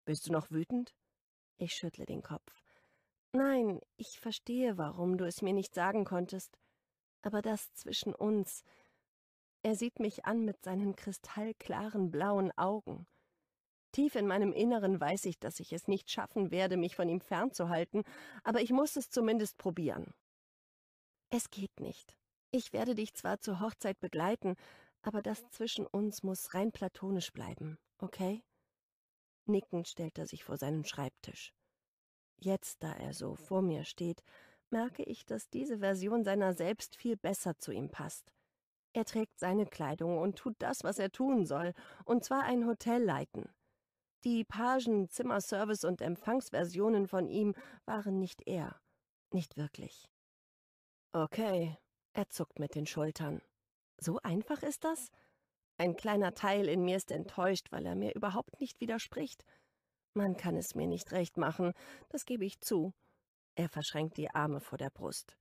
Bist du noch wütend? Ich schüttle den Kopf. Nein, ich verstehe, warum du es mir nicht sagen konntest. Aber das zwischen uns, er sieht mich an mit seinen kristallklaren blauen Augen. Tief in meinem Inneren weiß ich, dass ich es nicht schaffen werde, mich von ihm fernzuhalten, aber ich muss es zumindest probieren. Es geht nicht. Ich werde dich zwar zur Hochzeit begleiten, aber das zwischen uns muss rein platonisch bleiben, okay? Nickend stellt er sich vor seinen Schreibtisch. Jetzt, da er so vor mir steht, merke ich, dass diese Version seiner selbst viel besser zu ihm passt. Er trägt seine Kleidung und tut das, was er tun soll, und zwar ein Hotel leiten. Die Pagen, Zimmerservice und Empfangsversionen von ihm waren nicht er, nicht wirklich. Okay, er zuckt mit den Schultern. So einfach ist das? Ein kleiner Teil in mir ist enttäuscht, weil er mir überhaupt nicht widerspricht. Man kann es mir nicht recht machen, das gebe ich zu. Er verschränkt die Arme vor der Brust.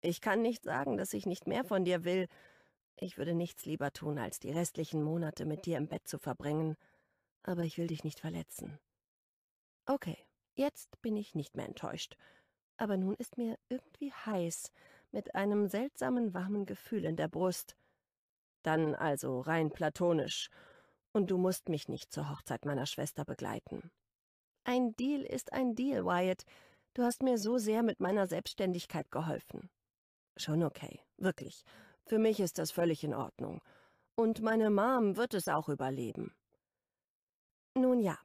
Ich kann nicht sagen, dass ich nicht mehr von dir will, ich würde nichts lieber tun, als die restlichen Monate mit dir im Bett zu verbringen, aber ich will dich nicht verletzen. Okay, jetzt bin ich nicht mehr enttäuscht. Aber nun ist mir irgendwie heiß, mit einem seltsamen warmen Gefühl in der Brust. Dann also rein platonisch. Und du musst mich nicht zur Hochzeit meiner Schwester begleiten. Ein Deal ist ein Deal, Wyatt. Du hast mir so sehr mit meiner Selbstständigkeit geholfen. Schon okay, wirklich. Für mich ist das völlig in Ordnung. Und meine Mom wird es auch überleben. Nun ja.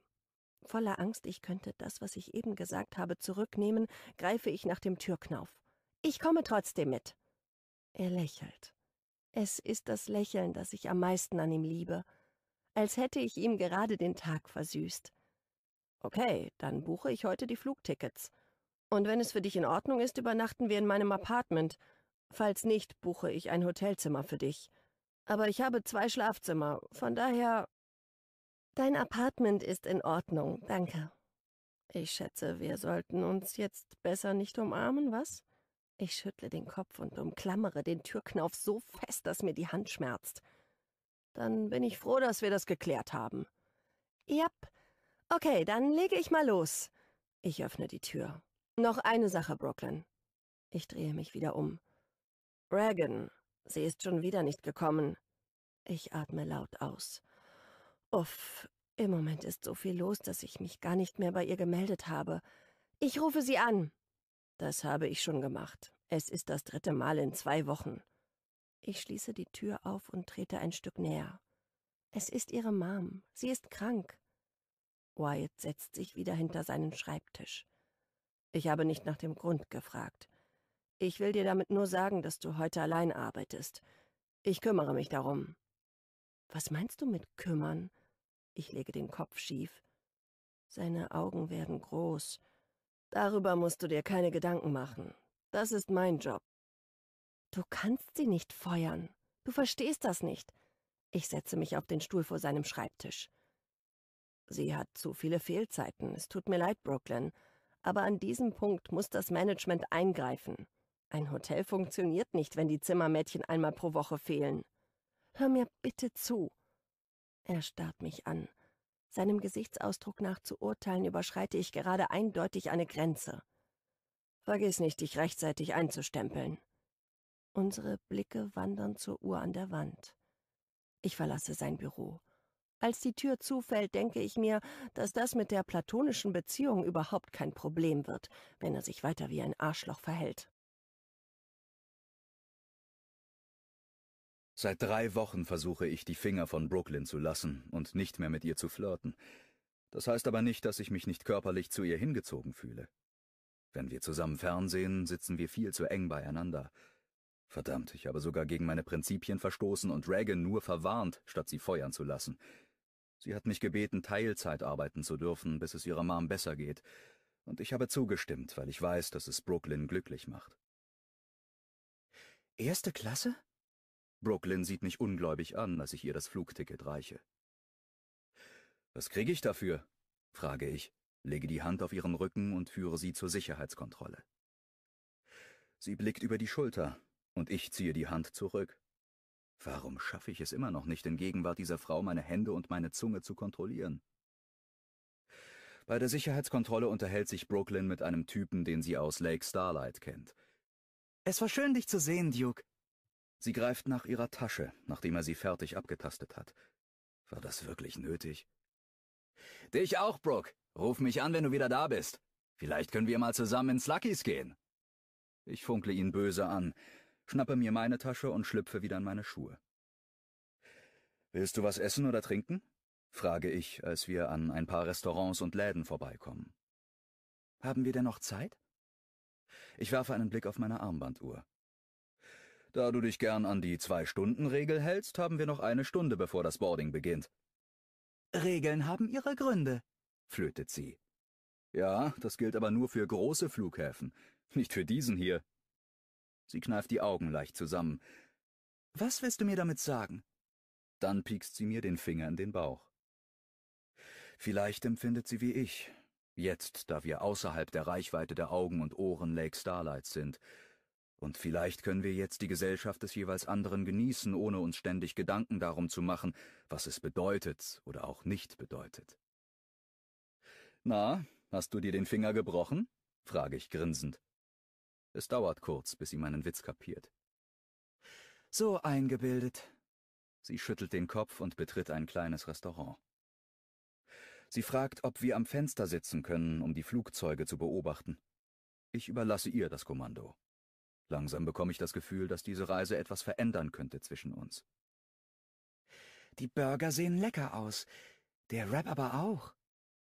Voller Angst, ich könnte das, was ich eben gesagt habe, zurücknehmen, greife ich nach dem Türknauf. Ich komme trotzdem mit. Er lächelt. Es ist das Lächeln, das ich am meisten an ihm liebe. Als hätte ich ihm gerade den Tag versüßt. Okay, dann buche ich heute die Flugtickets. Und wenn es für dich in Ordnung ist, übernachten wir in meinem Apartment. Falls nicht, buche ich ein Hotelzimmer für dich. Aber ich habe zwei Schlafzimmer, von daher... Dein Apartment ist in Ordnung, danke. Ich schätze, wir sollten uns jetzt besser nicht umarmen, was? Ich schüttle den Kopf und umklammere den Türknauf so fest, dass mir die Hand schmerzt. Dann bin ich froh, dass wir das geklärt haben. Jap. Okay, dann lege ich mal los. Ich öffne die Tür. Noch eine Sache, Brooklyn. Ich drehe mich wieder um. Reagan, sie ist schon wieder nicht gekommen. Ich atme laut aus. Uff, im Moment ist so viel los, dass ich mich gar nicht mehr bei ihr gemeldet habe. Ich rufe sie an. Das habe ich schon gemacht. Es ist das dritte Mal in zwei Wochen. Ich schließe die Tür auf und trete ein Stück näher. Es ist ihre Mom. Sie ist krank. Wyatt setzt sich wieder hinter seinen Schreibtisch. Ich habe nicht nach dem Grund gefragt. Ich will dir damit nur sagen, dass du heute allein arbeitest. Ich kümmere mich darum. Was meinst du mit kümmern? Ich lege den Kopf schief. Seine Augen werden groß. Darüber musst du dir keine Gedanken machen. Das ist mein Job. Du kannst sie nicht feuern. Du verstehst das nicht. Ich setze mich auf den Stuhl vor seinem Schreibtisch. Sie hat zu viele Fehlzeiten. Es tut mir leid, Brooklyn. Aber an diesem Punkt muss das Management eingreifen. Ein Hotel funktioniert nicht, wenn die Zimmermädchen einmal pro Woche fehlen. Hör mir bitte zu. Er starrt mich an. Seinem Gesichtsausdruck nach zu urteilen, überschreite ich gerade eindeutig eine Grenze. Vergiss nicht, dich rechtzeitig einzustempeln. Unsere Blicke wandern zur Uhr an der Wand. Ich verlasse sein Büro. Als die Tür zufällt, denke ich mir, dass das mit der platonischen Beziehung überhaupt kein Problem wird, wenn er sich weiter wie ein Arschloch verhält. Seit drei Wochen versuche ich, die Finger von Brooklyn zu lassen und nicht mehr mit ihr zu flirten. Das heißt aber nicht, dass ich mich nicht körperlich zu ihr hingezogen fühle. Wenn wir zusammen fernsehen, sitzen wir viel zu eng beieinander. Verdammt, ich habe sogar gegen meine Prinzipien verstoßen und Reagan nur verwarnt, statt sie feuern zu lassen. Sie hat mich gebeten, Teilzeit arbeiten zu dürfen, bis es ihrer Mom besser geht, und ich habe zugestimmt, weil ich weiß, dass es Brooklyn glücklich macht. Erste Klasse? Brooklyn sieht mich ungläubig an, als ich ihr das Flugticket reiche. Was kriege ich dafür? frage ich, lege die Hand auf ihren Rücken und führe sie zur Sicherheitskontrolle. Sie blickt über die Schulter, und ich ziehe die Hand zurück. Warum schaffe ich es immer noch nicht, in Gegenwart dieser Frau meine Hände und meine Zunge zu kontrollieren? Bei der Sicherheitskontrolle unterhält sich Brooklyn mit einem Typen, den sie aus Lake Starlight kennt. Es war schön, dich zu sehen, Duke. Sie greift nach ihrer Tasche, nachdem er sie fertig abgetastet hat. War das wirklich nötig? Dich auch, Brooke. Ruf mich an, wenn du wieder da bist. Vielleicht können wir mal zusammen ins Luckys gehen. Ich funkle ihn böse an, schnappe mir meine Tasche und schlüpfe wieder in meine Schuhe. Willst du was essen oder trinken? frage ich, als wir an ein paar Restaurants und Läden vorbeikommen. Haben wir denn noch Zeit? Ich werfe einen Blick auf meine Armbanduhr. Da du dich gern an die Zwei-Stunden-Regel hältst, haben wir noch eine Stunde, bevor das Boarding beginnt. Regeln haben ihre Gründe, flötet sie. Ja, das gilt aber nur für große Flughäfen, nicht für diesen hier. Sie kneift die Augen leicht zusammen. Was willst du mir damit sagen? Dann piekst sie mir den Finger in den Bauch. Vielleicht empfindet sie wie ich, jetzt, da wir außerhalb der Reichweite der Augen und Ohren Lake Starlight sind, und vielleicht können wir jetzt die Gesellschaft des jeweils anderen genießen, ohne uns ständig Gedanken darum zu machen, was es bedeutet oder auch nicht bedeutet. Na, hast du dir den Finger gebrochen? frage ich grinsend. Es dauert kurz, bis sie meinen Witz kapiert. So eingebildet. Sie schüttelt den Kopf und betritt ein kleines Restaurant. Sie fragt, ob wir am Fenster sitzen können, um die Flugzeuge zu beobachten. Ich überlasse ihr das Kommando. Langsam bekomme ich das Gefühl, dass diese Reise etwas verändern könnte zwischen uns. Die Burger sehen lecker aus. Der Rap aber auch.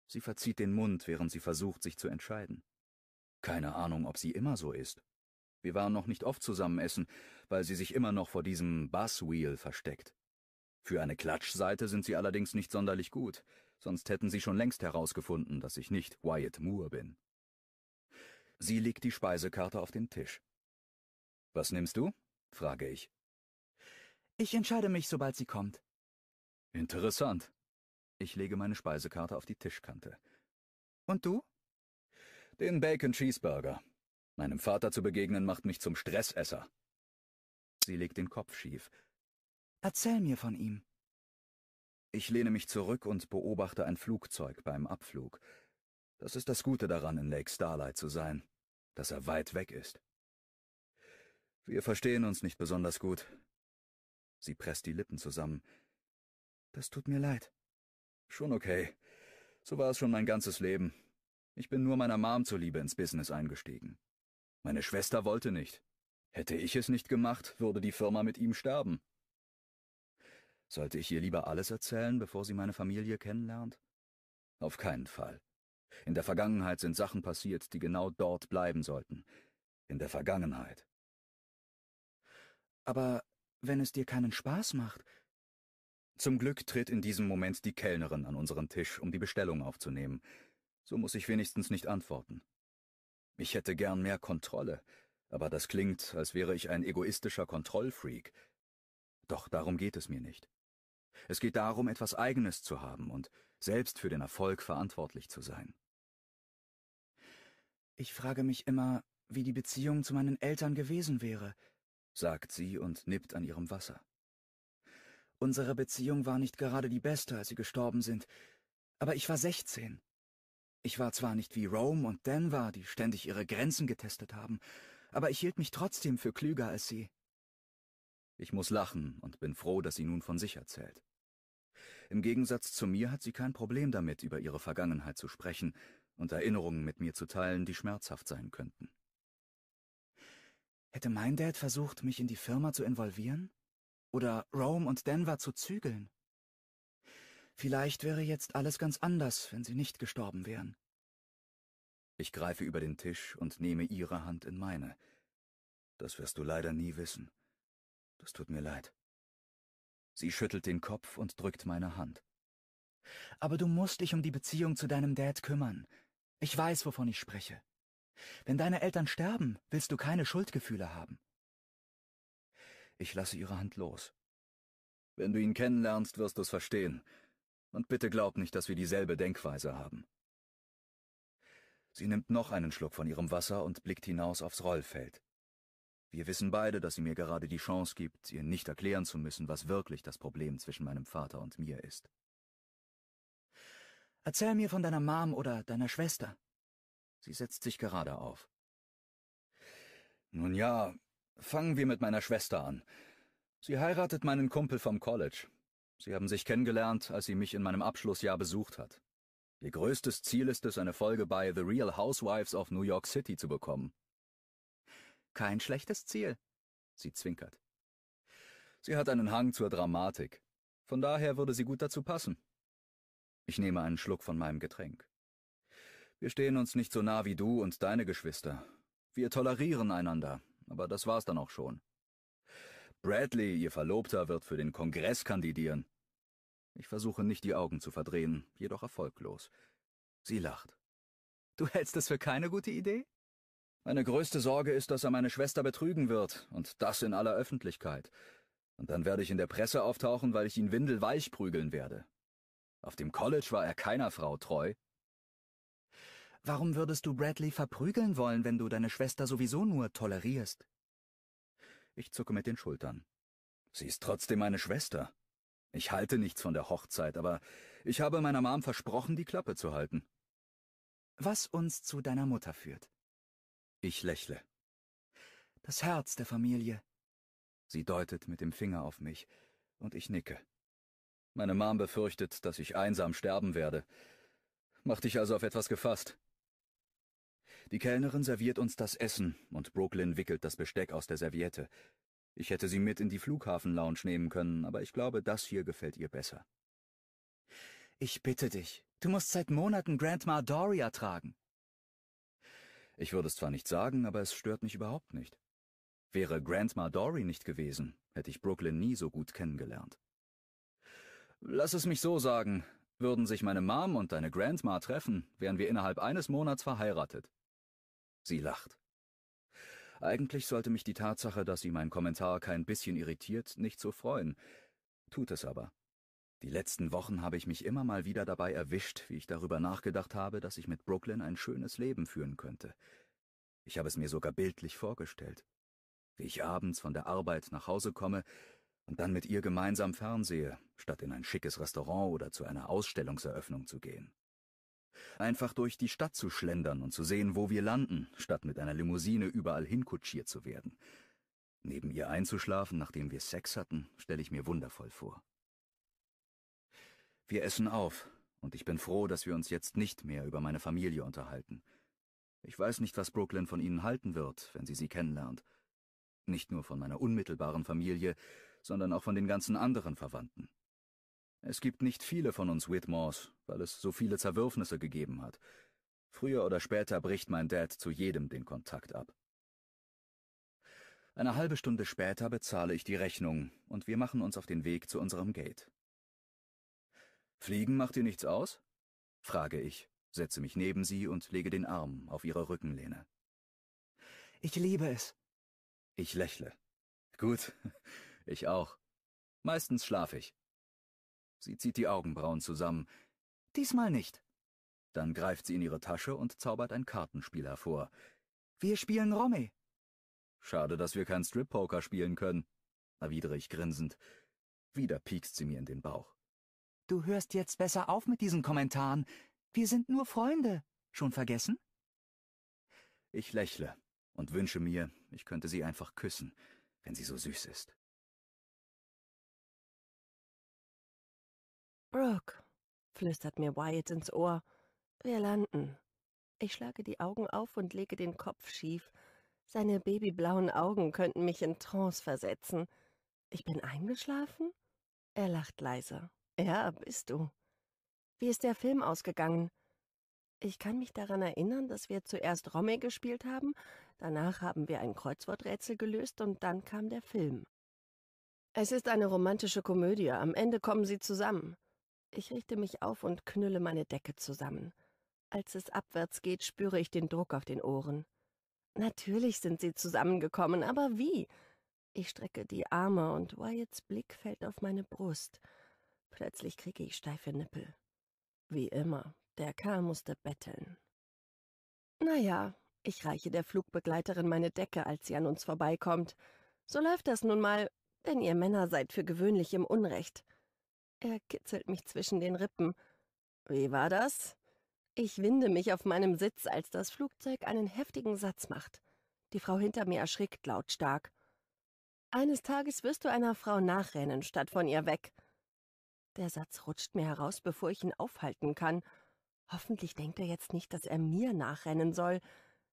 Sie verzieht den Mund, während sie versucht, sich zu entscheiden. Keine Ahnung, ob sie immer so ist. Wir waren noch nicht oft zusammen essen, weil sie sich immer noch vor diesem Buzzwheel versteckt. Für eine Klatschseite sind sie allerdings nicht sonderlich gut, sonst hätten sie schon längst herausgefunden, dass ich nicht Wyatt Moore bin. Sie legt die Speisekarte auf den Tisch. Was nimmst du? frage ich. Ich entscheide mich, sobald sie kommt. Interessant. Ich lege meine Speisekarte auf die Tischkante. Und du? Den Bacon Cheeseburger. Meinem Vater zu begegnen macht mich zum Stressesser. Sie legt den Kopf schief. Erzähl mir von ihm. Ich lehne mich zurück und beobachte ein Flugzeug beim Abflug. Das ist das Gute daran, in Lake Starlight zu sein, dass er weit weg ist. Wir verstehen uns nicht besonders gut. Sie presst die Lippen zusammen. Das tut mir leid. Schon okay. So war es schon mein ganzes Leben. Ich bin nur meiner Mom zuliebe ins Business eingestiegen. Meine Schwester wollte nicht. Hätte ich es nicht gemacht, würde die Firma mit ihm sterben. Sollte ich ihr lieber alles erzählen, bevor sie meine Familie kennenlernt? Auf keinen Fall. In der Vergangenheit sind Sachen passiert, die genau dort bleiben sollten. In der Vergangenheit. Aber wenn es dir keinen Spaß macht. Zum Glück tritt in diesem Moment die Kellnerin an unseren Tisch, um die Bestellung aufzunehmen. So muss ich wenigstens nicht antworten. Ich hätte gern mehr Kontrolle, aber das klingt, als wäre ich ein egoistischer Kontrollfreak. Doch darum geht es mir nicht. Es geht darum, etwas Eigenes zu haben und selbst für den Erfolg verantwortlich zu sein. Ich frage mich immer, wie die Beziehung zu meinen Eltern gewesen wäre, sagt sie und nippt an ihrem Wasser. Unsere Beziehung war nicht gerade die beste, als sie gestorben sind, aber ich war 16. Ich war zwar nicht wie Rome und Denver, die ständig ihre Grenzen getestet haben, aber ich hielt mich trotzdem für klüger als sie. Ich muss lachen und bin froh, dass sie nun von sich erzählt. Im Gegensatz zu mir hat sie kein Problem damit, über ihre Vergangenheit zu sprechen und Erinnerungen mit mir zu teilen, die schmerzhaft sein könnten. Hätte mein Dad versucht, mich in die Firma zu involvieren? Oder Rome und Denver zu zügeln? Vielleicht wäre jetzt alles ganz anders, wenn sie nicht gestorben wären. Ich greife über den Tisch und nehme ihre Hand in meine. Das wirst du leider nie wissen. Das tut mir leid. Sie schüttelt den Kopf und drückt meine Hand. Aber du musst dich um die Beziehung zu deinem Dad kümmern. Ich weiß, wovon ich spreche. Wenn deine Eltern sterben, willst du keine Schuldgefühle haben. Ich lasse ihre Hand los. Wenn du ihn kennenlernst, wirst du es verstehen. Und bitte glaub nicht, dass wir dieselbe Denkweise haben. Sie nimmt noch einen Schluck von ihrem Wasser und blickt hinaus aufs Rollfeld. Wir wissen beide, dass sie mir gerade die Chance gibt, ihr nicht erklären zu müssen, was wirklich das Problem zwischen meinem Vater und mir ist. Erzähl mir von deiner Mom oder deiner Schwester, Sie setzt sich gerade auf. Nun ja, fangen wir mit meiner Schwester an. Sie heiratet meinen Kumpel vom College. Sie haben sich kennengelernt, als sie mich in meinem Abschlussjahr besucht hat. Ihr größtes Ziel ist es, eine Folge bei The Real Housewives of New York City zu bekommen. Kein schlechtes Ziel. Sie zwinkert. Sie hat einen Hang zur Dramatik. Von daher würde sie gut dazu passen. Ich nehme einen Schluck von meinem Getränk. Wir stehen uns nicht so nah wie du und deine Geschwister. Wir tolerieren einander, aber das war's dann auch schon. Bradley, ihr Verlobter, wird für den Kongress kandidieren. Ich versuche nicht die Augen zu verdrehen, jedoch erfolglos. Sie lacht. Du hältst es für keine gute Idee? Meine größte Sorge ist, dass er meine Schwester betrügen wird, und das in aller Öffentlichkeit. Und dann werde ich in der Presse auftauchen, weil ich ihn windelweich prügeln werde. Auf dem College war er keiner Frau treu, Warum würdest du Bradley verprügeln wollen, wenn du deine Schwester sowieso nur tolerierst? Ich zucke mit den Schultern. Sie ist trotzdem meine Schwester. Ich halte nichts von der Hochzeit, aber ich habe meiner Mom versprochen, die Klappe zu halten. Was uns zu deiner Mutter führt. Ich lächle. Das Herz der Familie. Sie deutet mit dem Finger auf mich, und ich nicke. Meine Mom befürchtet, dass ich einsam sterben werde. Mach dich also auf etwas gefasst. Die Kellnerin serviert uns das Essen und Brooklyn wickelt das Besteck aus der Serviette. Ich hätte sie mit in die Flughafen-Lounge nehmen können, aber ich glaube, das hier gefällt ihr besser. Ich bitte dich, du musst seit Monaten Grandma Doria tragen. Ich würde es zwar nicht sagen, aber es stört mich überhaupt nicht. Wäre Grandma Dory nicht gewesen, hätte ich Brooklyn nie so gut kennengelernt. Lass es mich so sagen, würden sich meine Mom und deine Grandma treffen, wären wir innerhalb eines Monats verheiratet. Sie lacht. Eigentlich sollte mich die Tatsache, dass sie mein Kommentar kein bisschen irritiert, nicht so freuen. Tut es aber. Die letzten Wochen habe ich mich immer mal wieder dabei erwischt, wie ich darüber nachgedacht habe, dass ich mit Brooklyn ein schönes Leben führen könnte. Ich habe es mir sogar bildlich vorgestellt. Wie ich abends von der Arbeit nach Hause komme und dann mit ihr gemeinsam fernsehe, statt in ein schickes Restaurant oder zu einer Ausstellungseröffnung zu gehen. Einfach durch die Stadt zu schlendern und zu sehen, wo wir landen, statt mit einer Limousine überall hinkutschiert zu werden. Neben ihr einzuschlafen, nachdem wir Sex hatten, stelle ich mir wundervoll vor. Wir essen auf, und ich bin froh, dass wir uns jetzt nicht mehr über meine Familie unterhalten. Ich weiß nicht, was Brooklyn von ihnen halten wird, wenn sie sie kennenlernt. Nicht nur von meiner unmittelbaren Familie, sondern auch von den ganzen anderen Verwandten. Es gibt nicht viele von uns Whitmores, weil es so viele Zerwürfnisse gegeben hat. Früher oder später bricht mein Dad zu jedem den Kontakt ab. Eine halbe Stunde später bezahle ich die Rechnung und wir machen uns auf den Weg zu unserem Gate. Fliegen macht dir nichts aus? frage ich, setze mich neben sie und lege den Arm auf ihre Rückenlehne. Ich liebe es. Ich lächle. Gut, ich auch. Meistens schlafe ich. Sie zieht die Augenbrauen zusammen. Diesmal nicht. Dann greift sie in ihre Tasche und zaubert ein Kartenspiel hervor. Wir spielen Romme. Schade, dass wir kein Strip-Poker spielen können, erwidere ich grinsend. Wieder piekst sie mir in den Bauch. Du hörst jetzt besser auf mit diesen Kommentaren. Wir sind nur Freunde. Schon vergessen? Ich lächle und wünsche mir, ich könnte sie einfach küssen, wenn sie so süß ist. Brooke, flüstert mir Wyatt ins Ohr, wir landen. Ich schlage die Augen auf und lege den Kopf schief. Seine babyblauen Augen könnten mich in Trance versetzen. Ich bin eingeschlafen? Er lacht leise. Ja, bist du. Wie ist der Film ausgegangen? Ich kann mich daran erinnern, dass wir zuerst Romme gespielt haben, danach haben wir ein Kreuzworträtsel gelöst und dann kam der Film. Es ist eine romantische Komödie, am Ende kommen sie zusammen. Ich richte mich auf und knülle meine Decke zusammen. Als es abwärts geht, spüre ich den Druck auf den Ohren. Natürlich sind sie zusammengekommen, aber wie? Ich strecke die Arme und Wyatts Blick fällt auf meine Brust. Plötzlich kriege ich steife Nippel. Wie immer, der Kerl musste betteln. Naja, ich reiche der Flugbegleiterin meine Decke, als sie an uns vorbeikommt. So läuft das nun mal, denn ihr Männer seid für gewöhnlich im Unrecht. Er kitzelt mich zwischen den Rippen. Wie war das? Ich winde mich auf meinem Sitz, als das Flugzeug einen heftigen Satz macht. Die Frau hinter mir erschrickt lautstark. Eines Tages wirst du einer Frau nachrennen, statt von ihr weg. Der Satz rutscht mir heraus, bevor ich ihn aufhalten kann. Hoffentlich denkt er jetzt nicht, dass er mir nachrennen soll,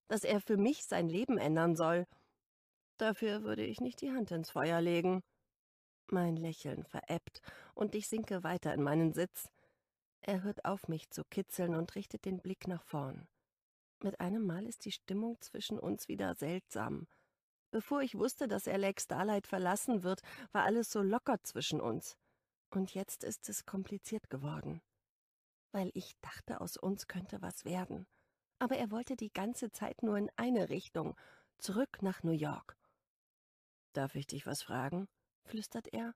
dass er für mich sein Leben ändern soll. Dafür würde ich nicht die Hand ins Feuer legen. Mein Lächeln verebbt und ich sinke weiter in meinen Sitz. Er hört auf, mich zu kitzeln und richtet den Blick nach vorn. Mit einem Mal ist die Stimmung zwischen uns wieder seltsam. Bevor ich wusste, dass er Lake Starlight verlassen wird, war alles so locker zwischen uns. Und jetzt ist es kompliziert geworden. Weil ich dachte, aus uns könnte was werden. Aber er wollte die ganze Zeit nur in eine Richtung, zurück nach New York. Darf ich dich was fragen? flüstert er.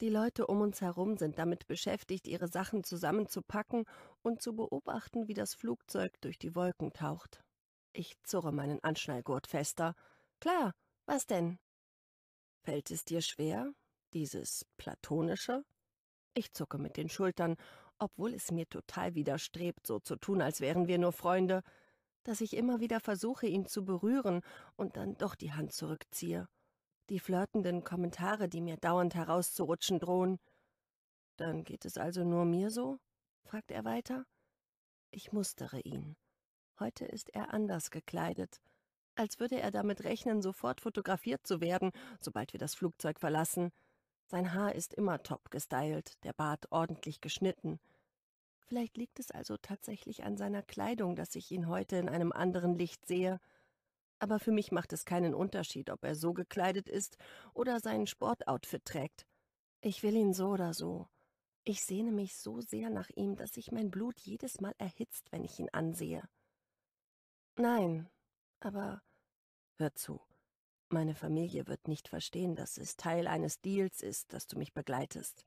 Die Leute um uns herum sind damit beschäftigt, ihre Sachen zusammenzupacken und zu beobachten, wie das Flugzeug durch die Wolken taucht. Ich zurre meinen Anschnallgurt fester. Klar, was denn? Fällt es dir schwer, dieses Platonische? Ich zucke mit den Schultern, obwohl es mir total widerstrebt, so zu tun, als wären wir nur Freunde, dass ich immer wieder versuche, ihn zu berühren und dann doch die Hand zurückziehe die flirtenden Kommentare, die mir dauernd herauszurutschen drohen. Dann geht es also nur mir so? fragt er weiter. Ich mustere ihn. Heute ist er anders gekleidet, als würde er damit rechnen, sofort fotografiert zu werden, sobald wir das Flugzeug verlassen. Sein Haar ist immer top gestylt, der Bart ordentlich geschnitten. Vielleicht liegt es also tatsächlich an seiner Kleidung, dass ich ihn heute in einem anderen Licht sehe aber für mich macht es keinen Unterschied, ob er so gekleidet ist oder sein Sportoutfit trägt. Ich will ihn so oder so. Ich sehne mich so sehr nach ihm, dass sich mein Blut jedes Mal erhitzt, wenn ich ihn ansehe. Nein, aber hör zu. Meine Familie wird nicht verstehen, dass es Teil eines Deals ist, dass du mich begleitest.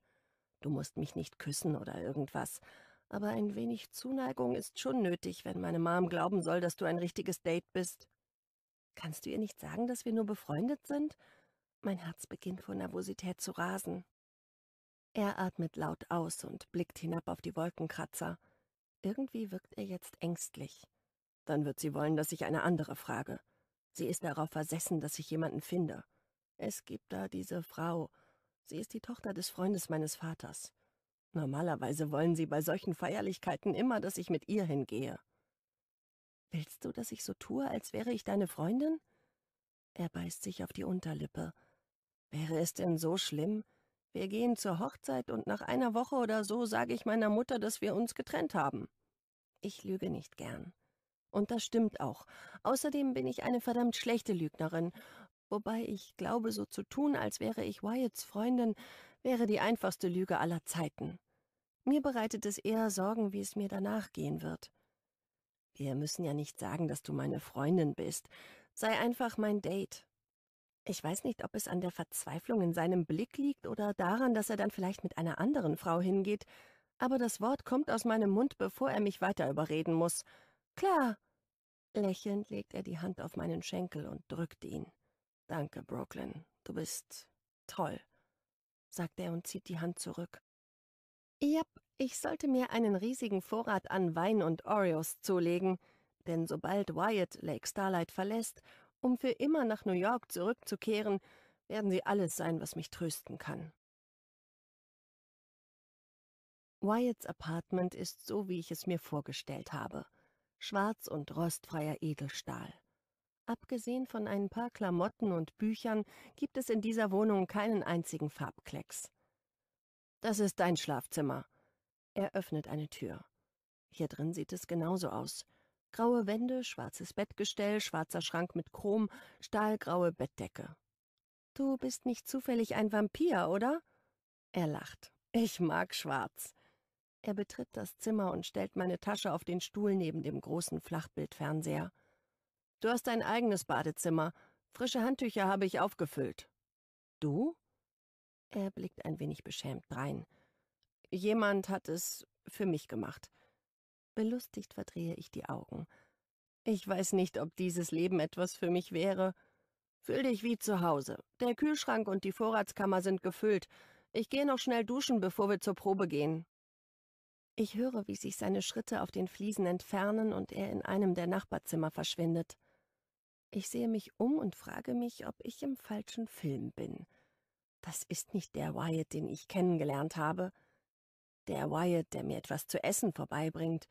Du musst mich nicht küssen oder irgendwas, aber ein wenig Zuneigung ist schon nötig, wenn meine Mom glauben soll, dass du ein richtiges Date bist. Kannst du ihr nicht sagen, dass wir nur befreundet sind? Mein Herz beginnt vor Nervosität zu rasen. Er atmet laut aus und blickt hinab auf die Wolkenkratzer. Irgendwie wirkt er jetzt ängstlich. Dann wird sie wollen, dass ich eine andere frage. Sie ist darauf versessen, dass ich jemanden finde. Es gibt da diese Frau. Sie ist die Tochter des Freundes meines Vaters. Normalerweise wollen sie bei solchen Feierlichkeiten immer, dass ich mit ihr hingehe. Willst du, dass ich so tue, als wäre ich deine Freundin? Er beißt sich auf die Unterlippe. Wäre es denn so schlimm? Wir gehen zur Hochzeit und nach einer Woche oder so sage ich meiner Mutter, dass wir uns getrennt haben. Ich lüge nicht gern. Und das stimmt auch. Außerdem bin ich eine verdammt schlechte Lügnerin. Wobei ich glaube, so zu tun, als wäre ich Wyatts Freundin, wäre die einfachste Lüge aller Zeiten. Mir bereitet es eher Sorgen, wie es mir danach gehen wird. Wir müssen ja nicht sagen, dass du meine Freundin bist. Sei einfach mein Date. Ich weiß nicht, ob es an der Verzweiflung in seinem Blick liegt oder daran, dass er dann vielleicht mit einer anderen Frau hingeht, aber das Wort kommt aus meinem Mund, bevor er mich weiter überreden muss. Klar. Lächelnd legt er die Hand auf meinen Schenkel und drückt ihn. Danke, Brooklyn. Du bist toll, sagt er und zieht die Hand zurück. Yep, ich sollte mir einen riesigen Vorrat an Wein und Oreos zulegen, denn sobald Wyatt Lake Starlight verlässt, um für immer nach New York zurückzukehren, werden sie alles sein, was mich trösten kann. Wyatts Apartment ist so, wie ich es mir vorgestellt habe. Schwarz und rostfreier Edelstahl. Abgesehen von ein paar Klamotten und Büchern gibt es in dieser Wohnung keinen einzigen Farbklecks. Das ist dein Schlafzimmer, er öffnet eine Tür. Hier drin sieht es genauso aus. Graue Wände, schwarzes Bettgestell, schwarzer Schrank mit Chrom, stahlgraue Bettdecke. Du bist nicht zufällig ein Vampir, oder? Er lacht. Ich mag schwarz. Er betritt das Zimmer und stellt meine Tasche auf den Stuhl neben dem großen Flachbildfernseher. Du hast dein eigenes Badezimmer. Frische Handtücher habe ich aufgefüllt. Du? Er blickt ein wenig beschämt drein. Jemand hat es für mich gemacht. Belustigt verdrehe ich die Augen. Ich weiß nicht, ob dieses Leben etwas für mich wäre. Fühl dich wie zu Hause. Der Kühlschrank und die Vorratskammer sind gefüllt. Ich gehe noch schnell duschen, bevor wir zur Probe gehen. Ich höre, wie sich seine Schritte auf den Fliesen entfernen und er in einem der Nachbarzimmer verschwindet. Ich sehe mich um und frage mich, ob ich im falschen Film bin. Das ist nicht der Wyatt, den ich kennengelernt habe. Der Wyatt, der mir etwas zu essen vorbeibringt.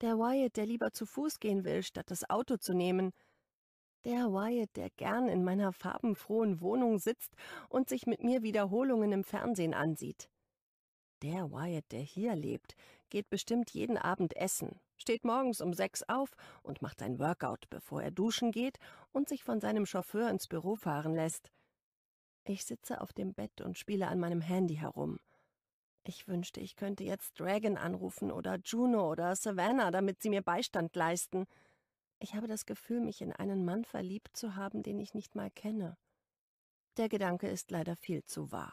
Der Wyatt, der lieber zu Fuß gehen will, statt das Auto zu nehmen. Der Wyatt, der gern in meiner farbenfrohen Wohnung sitzt und sich mit mir Wiederholungen im Fernsehen ansieht. Der Wyatt, der hier lebt, geht bestimmt jeden Abend essen, steht morgens um sechs auf und macht sein Workout, bevor er duschen geht und sich von seinem Chauffeur ins Büro fahren lässt. Ich sitze auf dem Bett und spiele an meinem Handy herum. Ich wünschte, ich könnte jetzt Dragon anrufen oder Juno oder Savannah, damit sie mir Beistand leisten. Ich habe das Gefühl, mich in einen Mann verliebt zu haben, den ich nicht mal kenne. Der Gedanke ist leider viel zu wahr.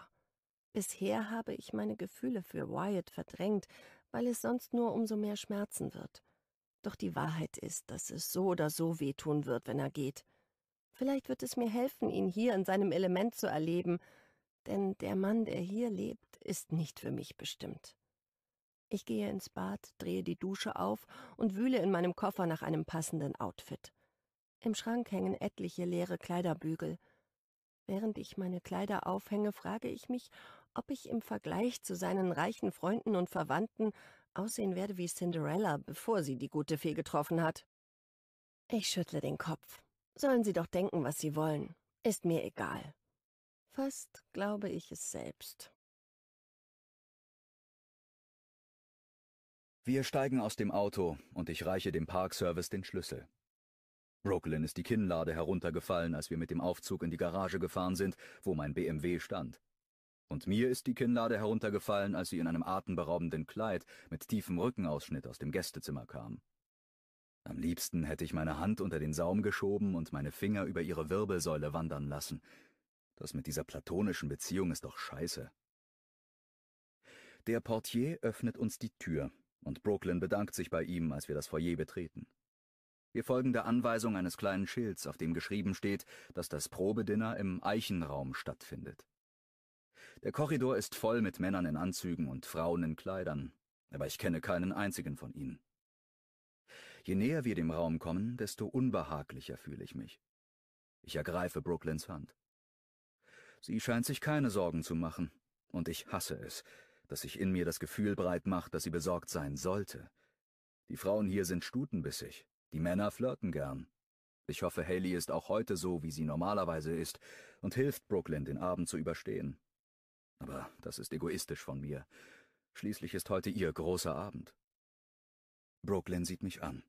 Bisher habe ich meine Gefühle für Wyatt verdrängt, weil es sonst nur umso mehr schmerzen wird. Doch die Wahrheit ist, dass es so oder so wehtun wird, wenn er geht. Vielleicht wird es mir helfen, ihn hier in seinem Element zu erleben, denn der Mann, der hier lebt, ist nicht für mich bestimmt. Ich gehe ins Bad, drehe die Dusche auf und wühle in meinem Koffer nach einem passenden Outfit. Im Schrank hängen etliche leere Kleiderbügel. Während ich meine Kleider aufhänge, frage ich mich, ob ich im Vergleich zu seinen reichen Freunden und Verwandten aussehen werde wie Cinderella, bevor sie die gute Fee getroffen hat. Ich schüttle den Kopf. Sollen sie doch denken, was sie wollen. Ist mir egal. Fast glaube ich es selbst. Wir steigen aus dem Auto und ich reiche dem Parkservice den Schlüssel. Brooklyn ist die Kinnlade heruntergefallen, als wir mit dem Aufzug in die Garage gefahren sind, wo mein BMW stand. Und mir ist die Kinnlade heruntergefallen, als sie in einem atemberaubenden Kleid mit tiefem Rückenausschnitt aus dem Gästezimmer kam. Am liebsten hätte ich meine Hand unter den Saum geschoben und meine Finger über ihre Wirbelsäule wandern lassen. Das mit dieser platonischen Beziehung ist doch scheiße. Der Portier öffnet uns die Tür und Brooklyn bedankt sich bei ihm, als wir das Foyer betreten. Wir folgen der Anweisung eines kleinen Schilds, auf dem geschrieben steht, dass das Probedinner im Eichenraum stattfindet. Der Korridor ist voll mit Männern in Anzügen und Frauen in Kleidern, aber ich kenne keinen einzigen von ihnen. Je näher wir dem Raum kommen, desto unbehaglicher fühle ich mich. Ich ergreife Brooklyns Hand. Sie scheint sich keine Sorgen zu machen, und ich hasse es, dass sich in mir das Gefühl breit macht, dass sie besorgt sein sollte. Die Frauen hier sind stutenbissig, die Männer flirten gern. Ich hoffe, Haley ist auch heute so, wie sie normalerweise ist, und hilft Brooklyn, den Abend zu überstehen. Aber das ist egoistisch von mir. Schließlich ist heute ihr großer Abend. Brooklyn sieht mich an.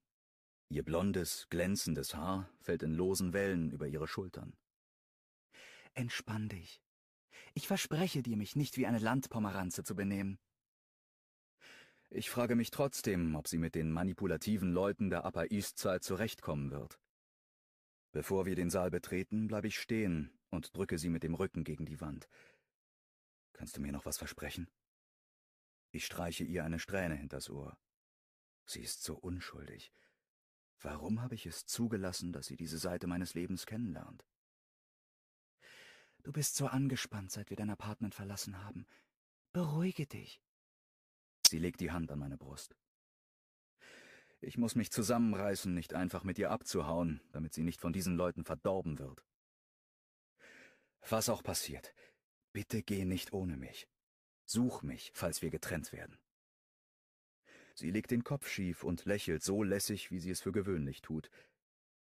Ihr blondes, glänzendes Haar fällt in losen Wellen über ihre Schultern. Entspann dich, ich verspreche dir, mich nicht wie eine Landpomeranze zu benehmen. Ich frage mich trotzdem, ob sie mit den manipulativen Leuten der Upper East Side zurechtkommen wird. Bevor wir den Saal betreten, bleibe ich stehen und drücke sie mit dem Rücken gegen die Wand. Kannst du mir noch was versprechen? Ich streiche ihr eine Strähne hinters Ohr. Sie ist so unschuldig. Warum habe ich es zugelassen, dass sie diese Seite meines Lebens kennenlernt? Du bist so angespannt, seit wir dein Apartment verlassen haben. Beruhige dich. Sie legt die Hand an meine Brust. Ich muss mich zusammenreißen, nicht einfach mit ihr abzuhauen, damit sie nicht von diesen Leuten verdorben wird. Was auch passiert, bitte geh nicht ohne mich. Such mich, falls wir getrennt werden. Sie legt den Kopf schief und lächelt so lässig, wie sie es für gewöhnlich tut.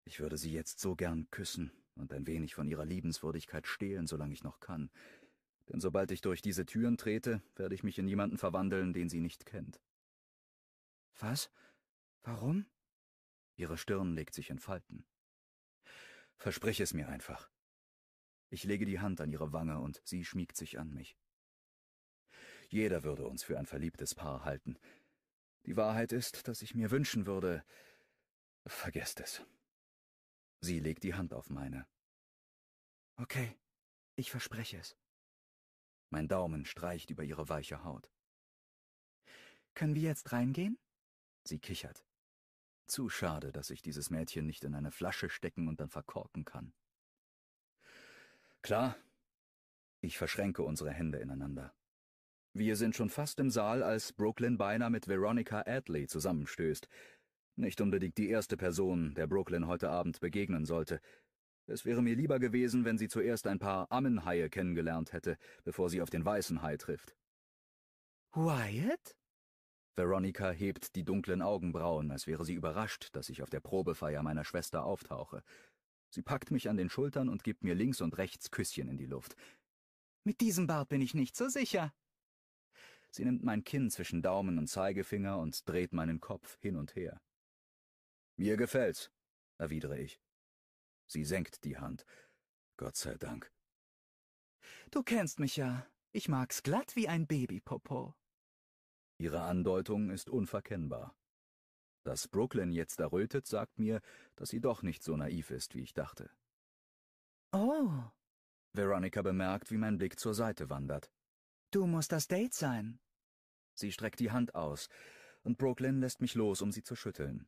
Ich würde sie jetzt so gern küssen, und ein wenig von ihrer Liebenswürdigkeit stehlen, solange ich noch kann. Denn sobald ich durch diese Türen trete, werde ich mich in jemanden verwandeln, den sie nicht kennt. Was? Warum? Ihre Stirn legt sich in Falten. Versprich es mir einfach. Ich lege die Hand an ihre Wange und sie schmiegt sich an mich. Jeder würde uns für ein verliebtes Paar halten. Die Wahrheit ist, dass ich mir wünschen würde. Vergesst es. Sie legt die Hand auf meine. Okay, ich verspreche es. Mein Daumen streicht über ihre weiche Haut. Können wir jetzt reingehen? Sie kichert. Zu schade, dass ich dieses Mädchen nicht in eine Flasche stecken und dann verkorken kann. Klar. Ich verschränke unsere Hände ineinander. Wir sind schon fast im Saal, als Brooklyn beinahe mit Veronica Adley zusammenstößt, nicht unbedingt die erste Person, der Brooklyn heute Abend begegnen sollte. Es wäre mir lieber gewesen, wenn sie zuerst ein paar Ammenhaie kennengelernt hätte, bevor sie auf den weißen Hai trifft. Wyatt? Veronica hebt die dunklen Augenbrauen, als wäre sie überrascht, dass ich auf der Probefeier meiner Schwester auftauche. Sie packt mich an den Schultern und gibt mir links und rechts Küsschen in die Luft. Mit diesem Bart bin ich nicht so sicher. Sie nimmt mein Kinn zwischen Daumen und Zeigefinger und dreht meinen Kopf hin und her. Mir gefällt's, erwidere ich. Sie senkt die Hand. Gott sei Dank. Du kennst mich ja. Ich mag's glatt wie ein Babypopo. Ihre Andeutung ist unverkennbar. Dass Brooklyn jetzt errötet, sagt mir, dass sie doch nicht so naiv ist, wie ich dachte. Oh. Veronica bemerkt, wie mein Blick zur Seite wandert. Du musst das Date sein. Sie streckt die Hand aus, und Brooklyn lässt mich los, um sie zu schütteln.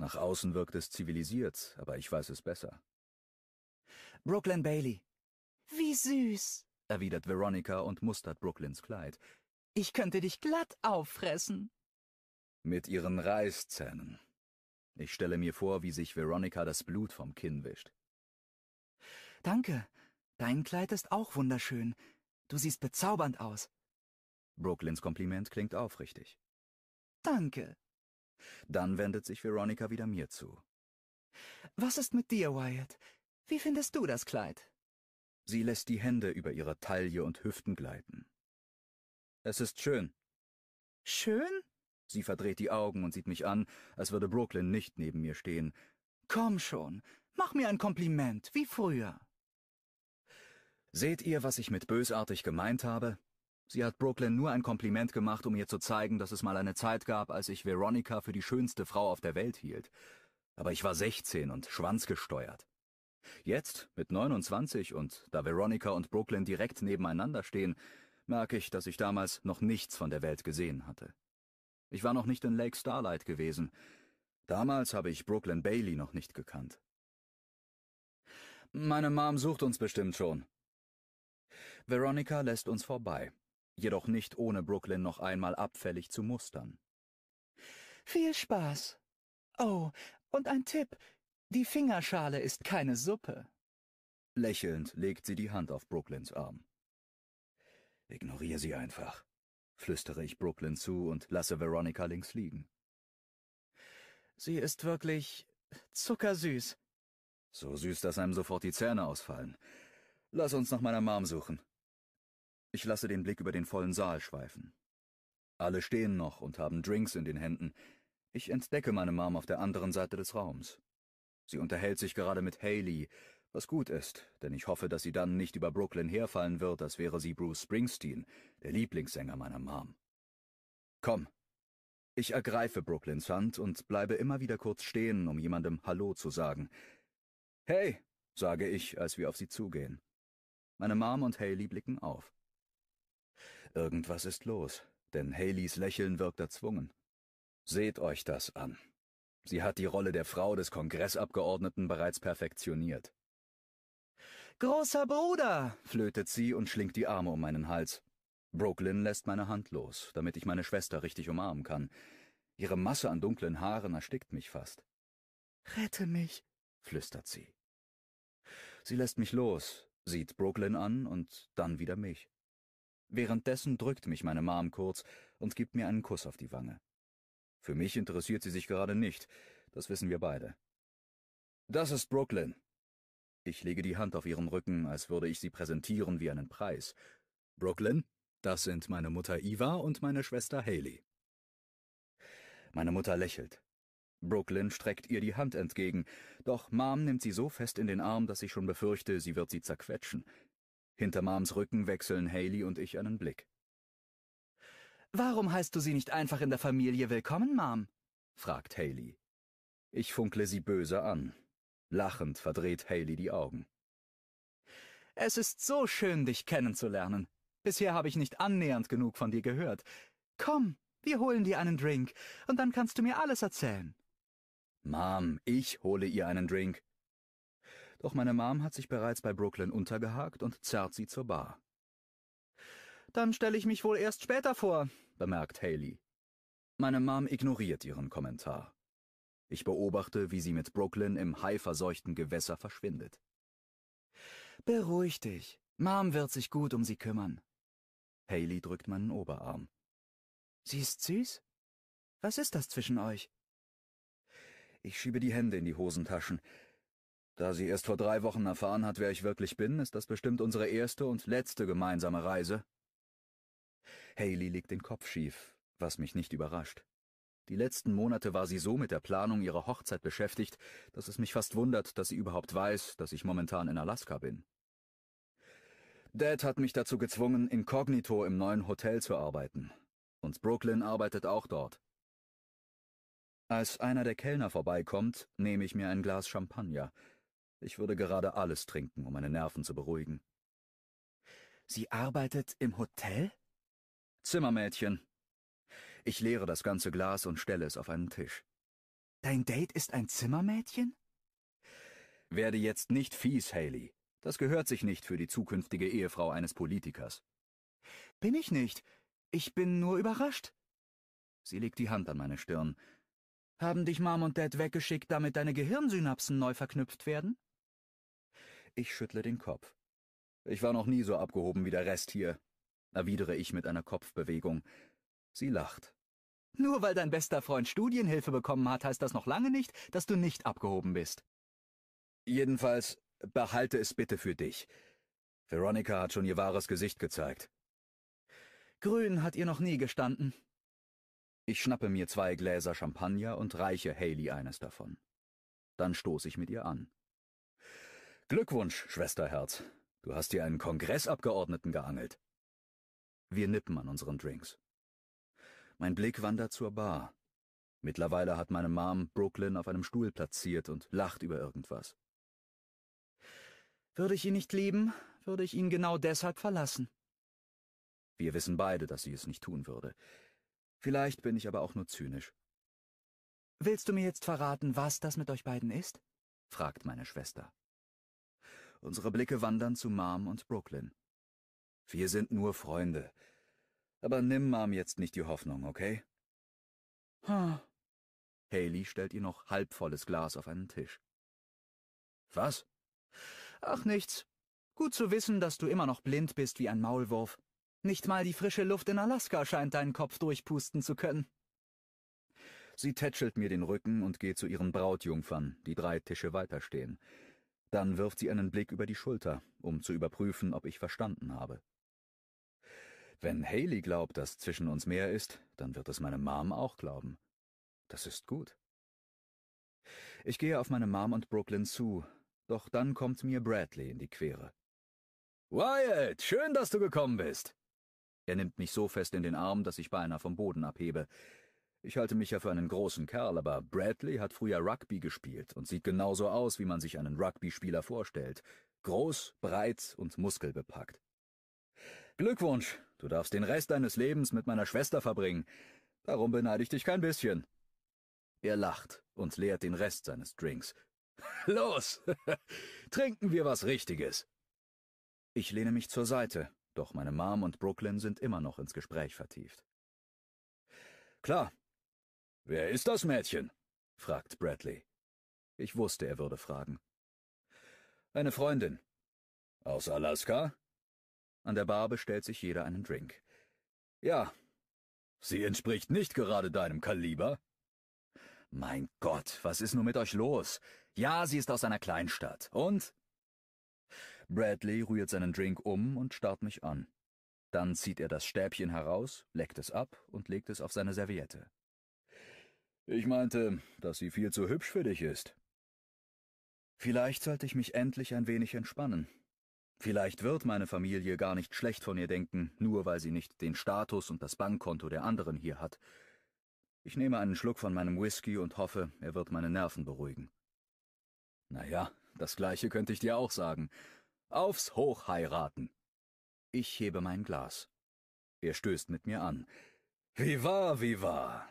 Nach außen wirkt es zivilisiert, aber ich weiß es besser. Brooklyn Bailey. Wie süß, erwidert Veronica und mustert Brooklyns Kleid. Ich könnte dich glatt auffressen. Mit ihren Reißzähnen. Ich stelle mir vor, wie sich Veronica das Blut vom Kinn wischt. Danke. Dein Kleid ist auch wunderschön. Du siehst bezaubernd aus. Brooklyns Kompliment klingt aufrichtig. Danke, dann wendet sich Veronica wieder mir zu. Was ist mit dir, Wyatt? Wie findest du das Kleid? Sie lässt die Hände über ihre Taille und Hüften gleiten. Es ist schön. Schön? Sie verdreht die Augen und sieht mich an, als würde Brooklyn nicht neben mir stehen. Komm schon, mach mir ein Kompliment, wie früher. Seht ihr, was ich mit bösartig gemeint habe? Sie hat Brooklyn nur ein Kompliment gemacht, um ihr zu zeigen, dass es mal eine Zeit gab, als ich Veronica für die schönste Frau auf der Welt hielt. Aber ich war 16 und schwanzgesteuert. Jetzt, mit 29 und da Veronica und Brooklyn direkt nebeneinander stehen, merke ich, dass ich damals noch nichts von der Welt gesehen hatte. Ich war noch nicht in Lake Starlight gewesen. Damals habe ich Brooklyn Bailey noch nicht gekannt. Meine Mom sucht uns bestimmt schon. Veronica lässt uns vorbei jedoch nicht ohne Brooklyn noch einmal abfällig zu mustern. Viel Spaß. Oh, und ein Tipp. Die Fingerschale ist keine Suppe. Lächelnd legt sie die Hand auf Brooklyns Arm. Ignoriere sie einfach, flüstere ich Brooklyn zu und lasse Veronica links liegen. Sie ist wirklich zuckersüß. So süß, dass einem sofort die Zähne ausfallen. Lass uns nach meiner Mom suchen. Ich lasse den Blick über den vollen Saal schweifen. Alle stehen noch und haben Drinks in den Händen. Ich entdecke meine Mom auf der anderen Seite des Raums. Sie unterhält sich gerade mit Haley, was gut ist, denn ich hoffe, dass sie dann nicht über Brooklyn herfallen wird, als wäre sie Bruce Springsteen, der Lieblingssänger meiner Mom. Komm. Ich ergreife Brooklyns Hand und bleibe immer wieder kurz stehen, um jemandem Hallo zu sagen. Hey, sage ich, als wir auf sie zugehen. Meine Mom und Haley blicken auf. Irgendwas ist los, denn Haleys Lächeln wirkt erzwungen. Seht euch das an. Sie hat die Rolle der Frau des Kongressabgeordneten bereits perfektioniert. Großer Bruder, flötet sie und schlingt die Arme um meinen Hals. Brooklyn lässt meine Hand los, damit ich meine Schwester richtig umarmen kann. Ihre Masse an dunklen Haaren erstickt mich fast. Rette mich, flüstert sie. Sie lässt mich los, sieht Brooklyn an und dann wieder mich. Währenddessen drückt mich meine Mom kurz und gibt mir einen Kuss auf die Wange. Für mich interessiert sie sich gerade nicht, das wissen wir beide. Das ist Brooklyn. Ich lege die Hand auf ihren Rücken, als würde ich sie präsentieren wie einen Preis. Brooklyn, das sind meine Mutter Eva und meine Schwester Haley. Meine Mutter lächelt. Brooklyn streckt ihr die Hand entgegen, doch Mom nimmt sie so fest in den Arm, dass ich schon befürchte, sie wird sie zerquetschen. Hinter Mams Rücken wechseln Haley und ich einen Blick. Warum heißt du sie nicht einfach in der Familie willkommen, Mom? fragt Haley. Ich funkle sie böse an. Lachend verdreht Haley die Augen. Es ist so schön, dich kennenzulernen. Bisher habe ich nicht annähernd genug von dir gehört. Komm, wir holen dir einen Drink, und dann kannst du mir alles erzählen. Mom, ich hole ihr einen Drink doch meine Mom hat sich bereits bei Brooklyn untergehakt und zerrt sie zur Bar. Dann stelle ich mich wohl erst später vor, bemerkt Haley. Meine Mom ignoriert ihren Kommentar. Ich beobachte, wie sie mit Brooklyn im haiverseuchten Gewässer verschwindet. Beruhig dich. Mom wird sich gut um sie kümmern. Haley drückt meinen Oberarm. Sie ist süß? Was ist das zwischen euch? Ich schiebe die Hände in die Hosentaschen. Da sie erst vor drei Wochen erfahren hat, wer ich wirklich bin, ist das bestimmt unsere erste und letzte gemeinsame Reise. Haley legt den Kopf schief, was mich nicht überrascht. Die letzten Monate war sie so mit der Planung ihrer Hochzeit beschäftigt, dass es mich fast wundert, dass sie überhaupt weiß, dass ich momentan in Alaska bin. Dad hat mich dazu gezwungen, inkognito im neuen Hotel zu arbeiten. Und Brooklyn arbeitet auch dort. Als einer der Kellner vorbeikommt, nehme ich mir ein Glas Champagner, ich würde gerade alles trinken, um meine Nerven zu beruhigen. Sie arbeitet im Hotel? Zimmermädchen. Ich leere das ganze Glas und stelle es auf einen Tisch. Dein Date ist ein Zimmermädchen? Werde jetzt nicht fies, Haley. Das gehört sich nicht für die zukünftige Ehefrau eines Politikers. Bin ich nicht. Ich bin nur überrascht. Sie legt die Hand an meine Stirn. Haben dich Mom und Dad weggeschickt, damit deine Gehirnsynapsen neu verknüpft werden? Ich schüttle den Kopf. Ich war noch nie so abgehoben wie der Rest hier, erwidere ich mit einer Kopfbewegung. Sie lacht. Nur weil dein bester Freund Studienhilfe bekommen hat, heißt das noch lange nicht, dass du nicht abgehoben bist. Jedenfalls behalte es bitte für dich. Veronika hat schon ihr wahres Gesicht gezeigt. Grün hat ihr noch nie gestanden. Ich schnappe mir zwei Gläser Champagner und reiche Haley eines davon. Dann stoße ich mit ihr an. Glückwunsch, Schwesterherz. Du hast dir einen Kongressabgeordneten geangelt. Wir nippen an unseren Drinks. Mein Blick wandert zur Bar. Mittlerweile hat meine Mom Brooklyn auf einem Stuhl platziert und lacht über irgendwas. Würde ich ihn nicht lieben, würde ich ihn genau deshalb verlassen. Wir wissen beide, dass sie es nicht tun würde. Vielleicht bin ich aber auch nur zynisch. Willst du mir jetzt verraten, was das mit euch beiden ist? fragt meine Schwester. Unsere Blicke wandern zu Mom und Brooklyn. Wir sind nur Freunde. Aber nimm Mom jetzt nicht die Hoffnung, okay? Ha. Haley stellt ihr noch halbvolles Glas auf einen Tisch. Was? Ach nichts. Gut zu wissen, dass du immer noch blind bist wie ein Maulwurf. Nicht mal die frische Luft in Alaska scheint deinen Kopf durchpusten zu können. Sie tätschelt mir den Rücken und geht zu ihren Brautjungfern, die drei Tische weiterstehen. stehen. Dann wirft sie einen Blick über die Schulter, um zu überprüfen, ob ich verstanden habe. Wenn Haley glaubt, dass zwischen uns mehr ist, dann wird es meine Mom auch glauben. Das ist gut. Ich gehe auf meine Mom und Brooklyn zu, doch dann kommt mir Bradley in die Quere. Wyatt, schön, dass du gekommen bist. Er nimmt mich so fest in den Arm, dass ich beinahe vom Boden abhebe. Ich halte mich ja für einen großen Kerl, aber Bradley hat früher Rugby gespielt und sieht genauso aus, wie man sich einen Rugby-Spieler vorstellt. Groß, breit und muskelbepackt. Glückwunsch, du darfst den Rest deines Lebens mit meiner Schwester verbringen. Darum beneide ich dich kein bisschen. Er lacht und leert den Rest seines Drinks. Los! Trinken wir was Richtiges! Ich lehne mich zur Seite, doch meine Mom und Brooklyn sind immer noch ins Gespräch vertieft. Klar, Wer ist das Mädchen? fragt Bradley. Ich wusste, er würde fragen. Eine Freundin. Aus Alaska? An der Bar bestellt sich jeder einen Drink. Ja. Sie entspricht nicht gerade deinem Kaliber. Mein Gott, was ist nur mit euch los? Ja, sie ist aus einer Kleinstadt. Und? Bradley rührt seinen Drink um und starrt mich an. Dann zieht er das Stäbchen heraus, leckt es ab und legt es auf seine Serviette. Ich meinte, dass sie viel zu hübsch für dich ist. Vielleicht sollte ich mich endlich ein wenig entspannen. Vielleicht wird meine Familie gar nicht schlecht von ihr denken, nur weil sie nicht den Status und das Bankkonto der anderen hier hat. Ich nehme einen Schluck von meinem Whisky und hoffe, er wird meine Nerven beruhigen. Naja, das gleiche könnte ich dir auch sagen. Aufs Hoch heiraten. Ich hebe mein Glas. Er stößt mit mir an. Viva, viva!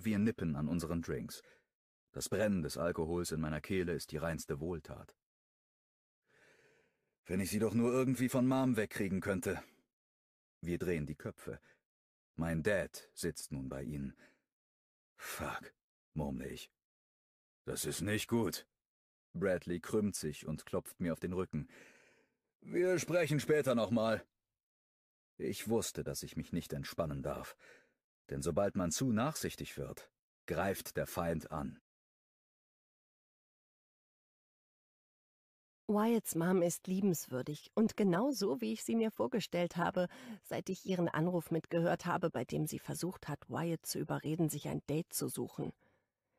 Wir nippen an unseren Drinks. Das Brennen des Alkohols in meiner Kehle ist die reinste Wohltat. Wenn ich sie doch nur irgendwie von Mom wegkriegen könnte. Wir drehen die Köpfe. Mein Dad sitzt nun bei ihnen. Fuck, murmle ich. Das ist nicht gut. Bradley krümmt sich und klopft mir auf den Rücken. Wir sprechen später nochmal. Ich wusste, dass ich mich nicht entspannen darf denn sobald man zu nachsichtig wird, greift der Feind an. Wyatts Mom ist liebenswürdig und genau so, wie ich sie mir vorgestellt habe, seit ich ihren Anruf mitgehört habe, bei dem sie versucht hat, Wyatt zu überreden, sich ein Date zu suchen.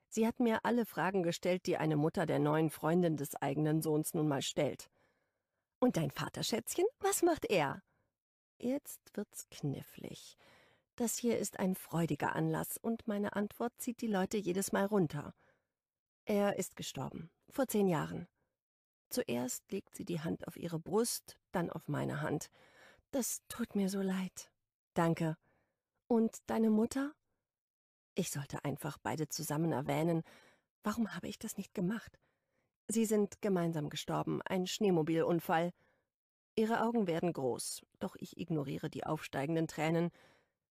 Sie hat mir alle Fragen gestellt, die eine Mutter der neuen Freundin des eigenen Sohns nun mal stellt. Und dein Vater, Schätzchen, was macht er? Jetzt wird's knifflig. Das hier ist ein freudiger Anlass und meine Antwort zieht die Leute jedes Mal runter. Er ist gestorben, vor zehn Jahren. Zuerst legt sie die Hand auf ihre Brust, dann auf meine Hand. Das tut mir so leid. Danke. Und deine Mutter? Ich sollte einfach beide zusammen erwähnen. Warum habe ich das nicht gemacht? Sie sind gemeinsam gestorben, ein Schneemobilunfall. Ihre Augen werden groß, doch ich ignoriere die aufsteigenden Tränen.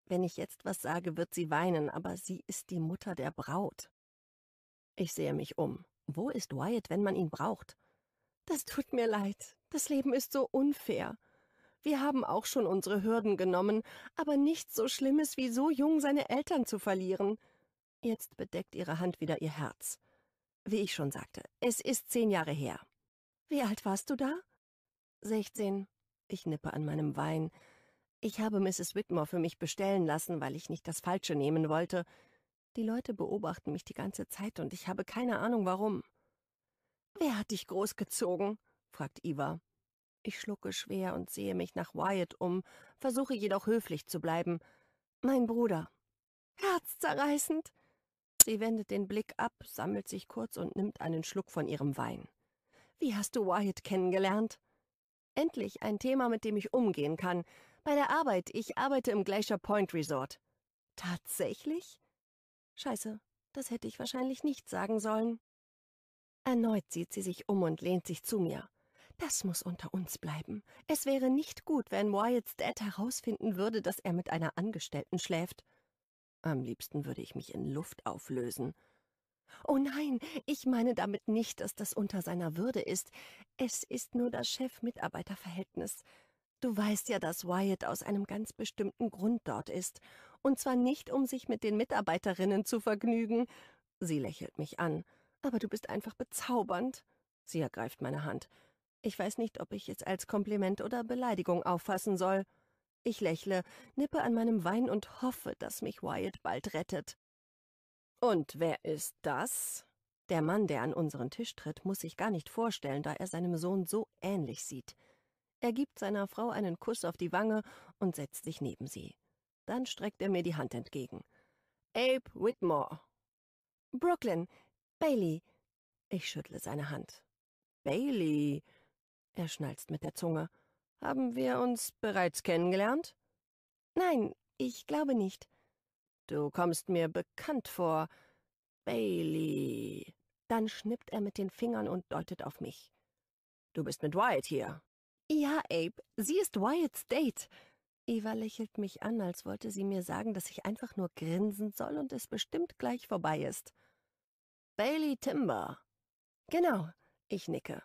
Wenn ich jetzt was sage, wird sie weinen, aber sie ist die Mutter der Braut. Ich sehe mich um. Wo ist Wyatt, wenn man ihn braucht? Das tut mir leid. Das Leben ist so unfair. Wir haben auch schon unsere Hürden genommen, aber nichts so Schlimmes wie so jung seine Eltern zu verlieren. Jetzt bedeckt ihre Hand wieder ihr Herz. Wie ich schon sagte, es ist zehn Jahre her. Wie alt warst du da? Sechzehn. Ich nippe an meinem Wein, ich habe Mrs. Whitmore für mich bestellen lassen, weil ich nicht das Falsche nehmen wollte. Die Leute beobachten mich die ganze Zeit und ich habe keine Ahnung warum. Wer hat dich großgezogen? fragt Eva. Ich schlucke schwer und sehe mich nach Wyatt um, versuche jedoch höflich zu bleiben. Mein Bruder. Herzzerreißend. Sie wendet den Blick ab, sammelt sich kurz und nimmt einen Schluck von ihrem Wein. Wie hast du Wyatt kennengelernt? Endlich ein Thema, mit dem ich umgehen kann, bei der Arbeit. Ich arbeite im Glacier Point Resort. Tatsächlich? Scheiße, das hätte ich wahrscheinlich nicht sagen sollen. Erneut sieht sie sich um und lehnt sich zu mir. Das muss unter uns bleiben. Es wäre nicht gut, wenn Wyatts Dad herausfinden würde, dass er mit einer Angestellten schläft. Am liebsten würde ich mich in Luft auflösen. Oh nein, ich meine damit nicht, dass das unter seiner Würde ist. Es ist nur das Chef-Mitarbeiter-Verhältnis. Du weißt ja, dass Wyatt aus einem ganz bestimmten Grund dort ist. Und zwar nicht, um sich mit den Mitarbeiterinnen zu vergnügen. Sie lächelt mich an. Aber du bist einfach bezaubernd. Sie ergreift meine Hand. Ich weiß nicht, ob ich es als Kompliment oder Beleidigung auffassen soll. Ich lächle, nippe an meinem Wein und hoffe, dass mich Wyatt bald rettet. Und wer ist das? Der Mann, der an unseren Tisch tritt, muss sich gar nicht vorstellen, da er seinem Sohn so ähnlich sieht. Er gibt seiner Frau einen Kuss auf die Wange und setzt sich neben sie. Dann streckt er mir die Hand entgegen. Abe Whitmore. Brooklyn. Bailey. Ich schüttle seine Hand. Bailey. Er schnalzt mit der Zunge. Haben wir uns bereits kennengelernt? Nein, ich glaube nicht. Du kommst mir bekannt vor. Bailey. Dann schnippt er mit den Fingern und deutet auf mich. Du bist mit Wyatt hier. Ja, Abe, sie ist Wyatts Date. Eva lächelt mich an, als wollte sie mir sagen, dass ich einfach nur grinsen soll und es bestimmt gleich vorbei ist. Bailey Timber. Genau, ich nicke.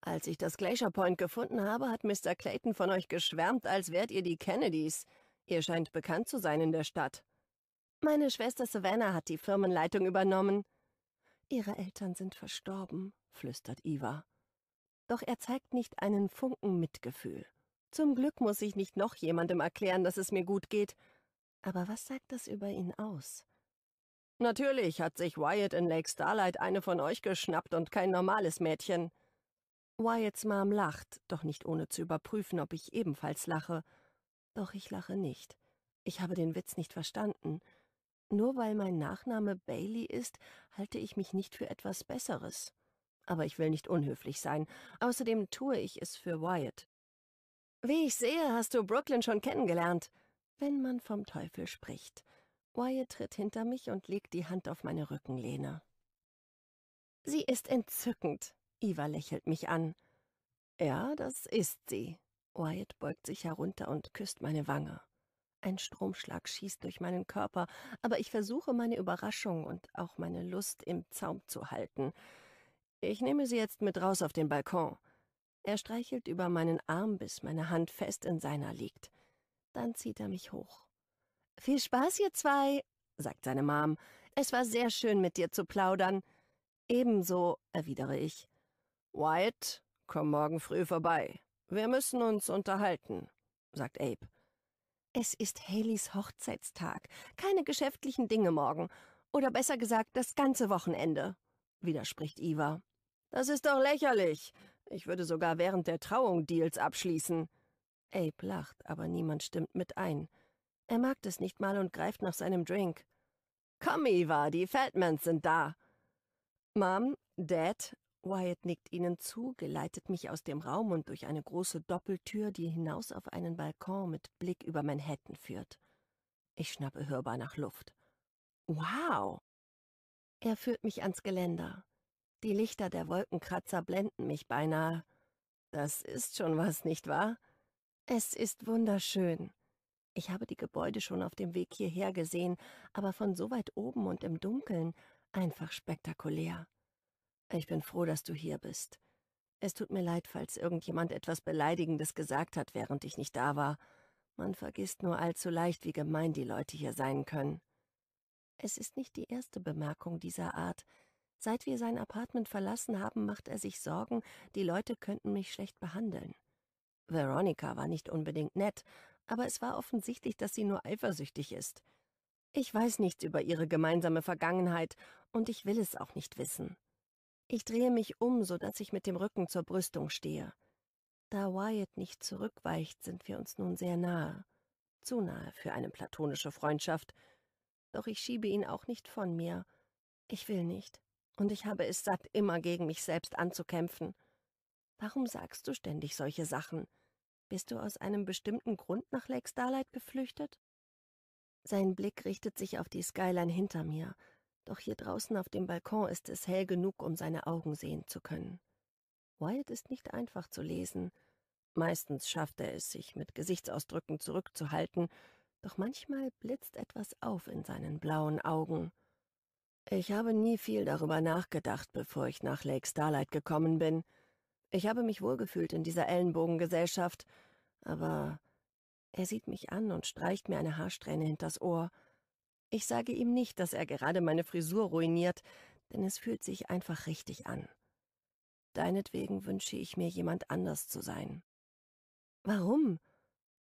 Als ich das Glacier Point gefunden habe, hat Mr. Clayton von euch geschwärmt, als wärt ihr die Kennedys. Ihr scheint bekannt zu sein in der Stadt. Meine Schwester Savannah hat die Firmenleitung übernommen. Ihre Eltern sind verstorben, flüstert Eva doch er zeigt nicht einen Funken Mitgefühl. Zum Glück muss ich nicht noch jemandem erklären, dass es mir gut geht. Aber was sagt das über ihn aus? Natürlich hat sich Wyatt in Lake Starlight eine von euch geschnappt und kein normales Mädchen. Wyatts Mom lacht, doch nicht ohne zu überprüfen, ob ich ebenfalls lache. Doch ich lache nicht. Ich habe den Witz nicht verstanden. Nur weil mein Nachname Bailey ist, halte ich mich nicht für etwas Besseres aber ich will nicht unhöflich sein. Außerdem tue ich es für Wyatt. Wie ich sehe, hast du Brooklyn schon kennengelernt. Wenn man vom Teufel spricht. Wyatt tritt hinter mich und legt die Hand auf meine Rückenlehne. Sie ist entzückend. Eva lächelt mich an. Ja, das ist sie. Wyatt beugt sich herunter und küsst meine Wange. Ein Stromschlag schießt durch meinen Körper, aber ich versuche meine Überraschung und auch meine Lust im Zaum zu halten. Ich nehme Sie jetzt mit raus auf den Balkon. Er streichelt über meinen Arm, bis meine Hand fest in seiner liegt. Dann zieht er mich hoch. Viel Spaß, ihr zwei, sagt seine Mom. Es war sehr schön, mit dir zu plaudern. Ebenso, erwidere ich. Wyatt, komm morgen früh vorbei. Wir müssen uns unterhalten, sagt Abe. Es ist Haleys Hochzeitstag. Keine geschäftlichen Dinge morgen. Oder besser gesagt, das ganze Wochenende widerspricht Iva. Das ist doch lächerlich. Ich würde sogar während der Trauung Deals abschließen. Abe lacht, aber niemand stimmt mit ein. Er mag es nicht mal und greift nach seinem Drink. Komm, Eva, die Fatmans sind da. Mom, Dad, Wyatt nickt ihnen zu, geleitet mich aus dem Raum und durch eine große Doppeltür, die hinaus auf einen Balkon mit Blick über Manhattan führt. Ich schnappe hörbar nach Luft. Wow, er führt mich ans Geländer. Die Lichter der Wolkenkratzer blenden mich beinahe. Das ist schon was, nicht wahr? Es ist wunderschön. Ich habe die Gebäude schon auf dem Weg hierher gesehen, aber von so weit oben und im Dunkeln einfach spektakulär. Ich bin froh, dass du hier bist. Es tut mir leid, falls irgendjemand etwas Beleidigendes gesagt hat, während ich nicht da war. Man vergisst nur allzu leicht, wie gemein die Leute hier sein können. Es ist nicht die erste Bemerkung dieser Art. Seit wir sein Apartment verlassen haben, macht er sich Sorgen, die Leute könnten mich schlecht behandeln. Veronika war nicht unbedingt nett, aber es war offensichtlich, dass sie nur eifersüchtig ist. Ich weiß nichts über ihre gemeinsame Vergangenheit und ich will es auch nicht wissen. Ich drehe mich um, so dass ich mit dem Rücken zur Brüstung stehe. Da Wyatt nicht zurückweicht, sind wir uns nun sehr nahe. Zu nahe für eine platonische Freundschaft, doch ich schiebe ihn auch nicht von mir. Ich will nicht, und ich habe es satt, immer gegen mich selbst anzukämpfen. Warum sagst du ständig solche Sachen? Bist du aus einem bestimmten Grund nach Lake Starlight geflüchtet? Sein Blick richtet sich auf die Skyline hinter mir, doch hier draußen auf dem Balkon ist es hell genug, um seine Augen sehen zu können. Wyatt ist nicht einfach zu lesen. Meistens schafft er es, sich mit Gesichtsausdrücken zurückzuhalten, doch manchmal blitzt etwas auf in seinen blauen Augen. Ich habe nie viel darüber nachgedacht, bevor ich nach Lake Starlight gekommen bin. Ich habe mich wohlgefühlt in dieser Ellenbogengesellschaft, aber er sieht mich an und streicht mir eine Haarsträhne hinters Ohr. Ich sage ihm nicht, dass er gerade meine Frisur ruiniert, denn es fühlt sich einfach richtig an. Deinetwegen wünsche ich mir, jemand anders zu sein. Warum?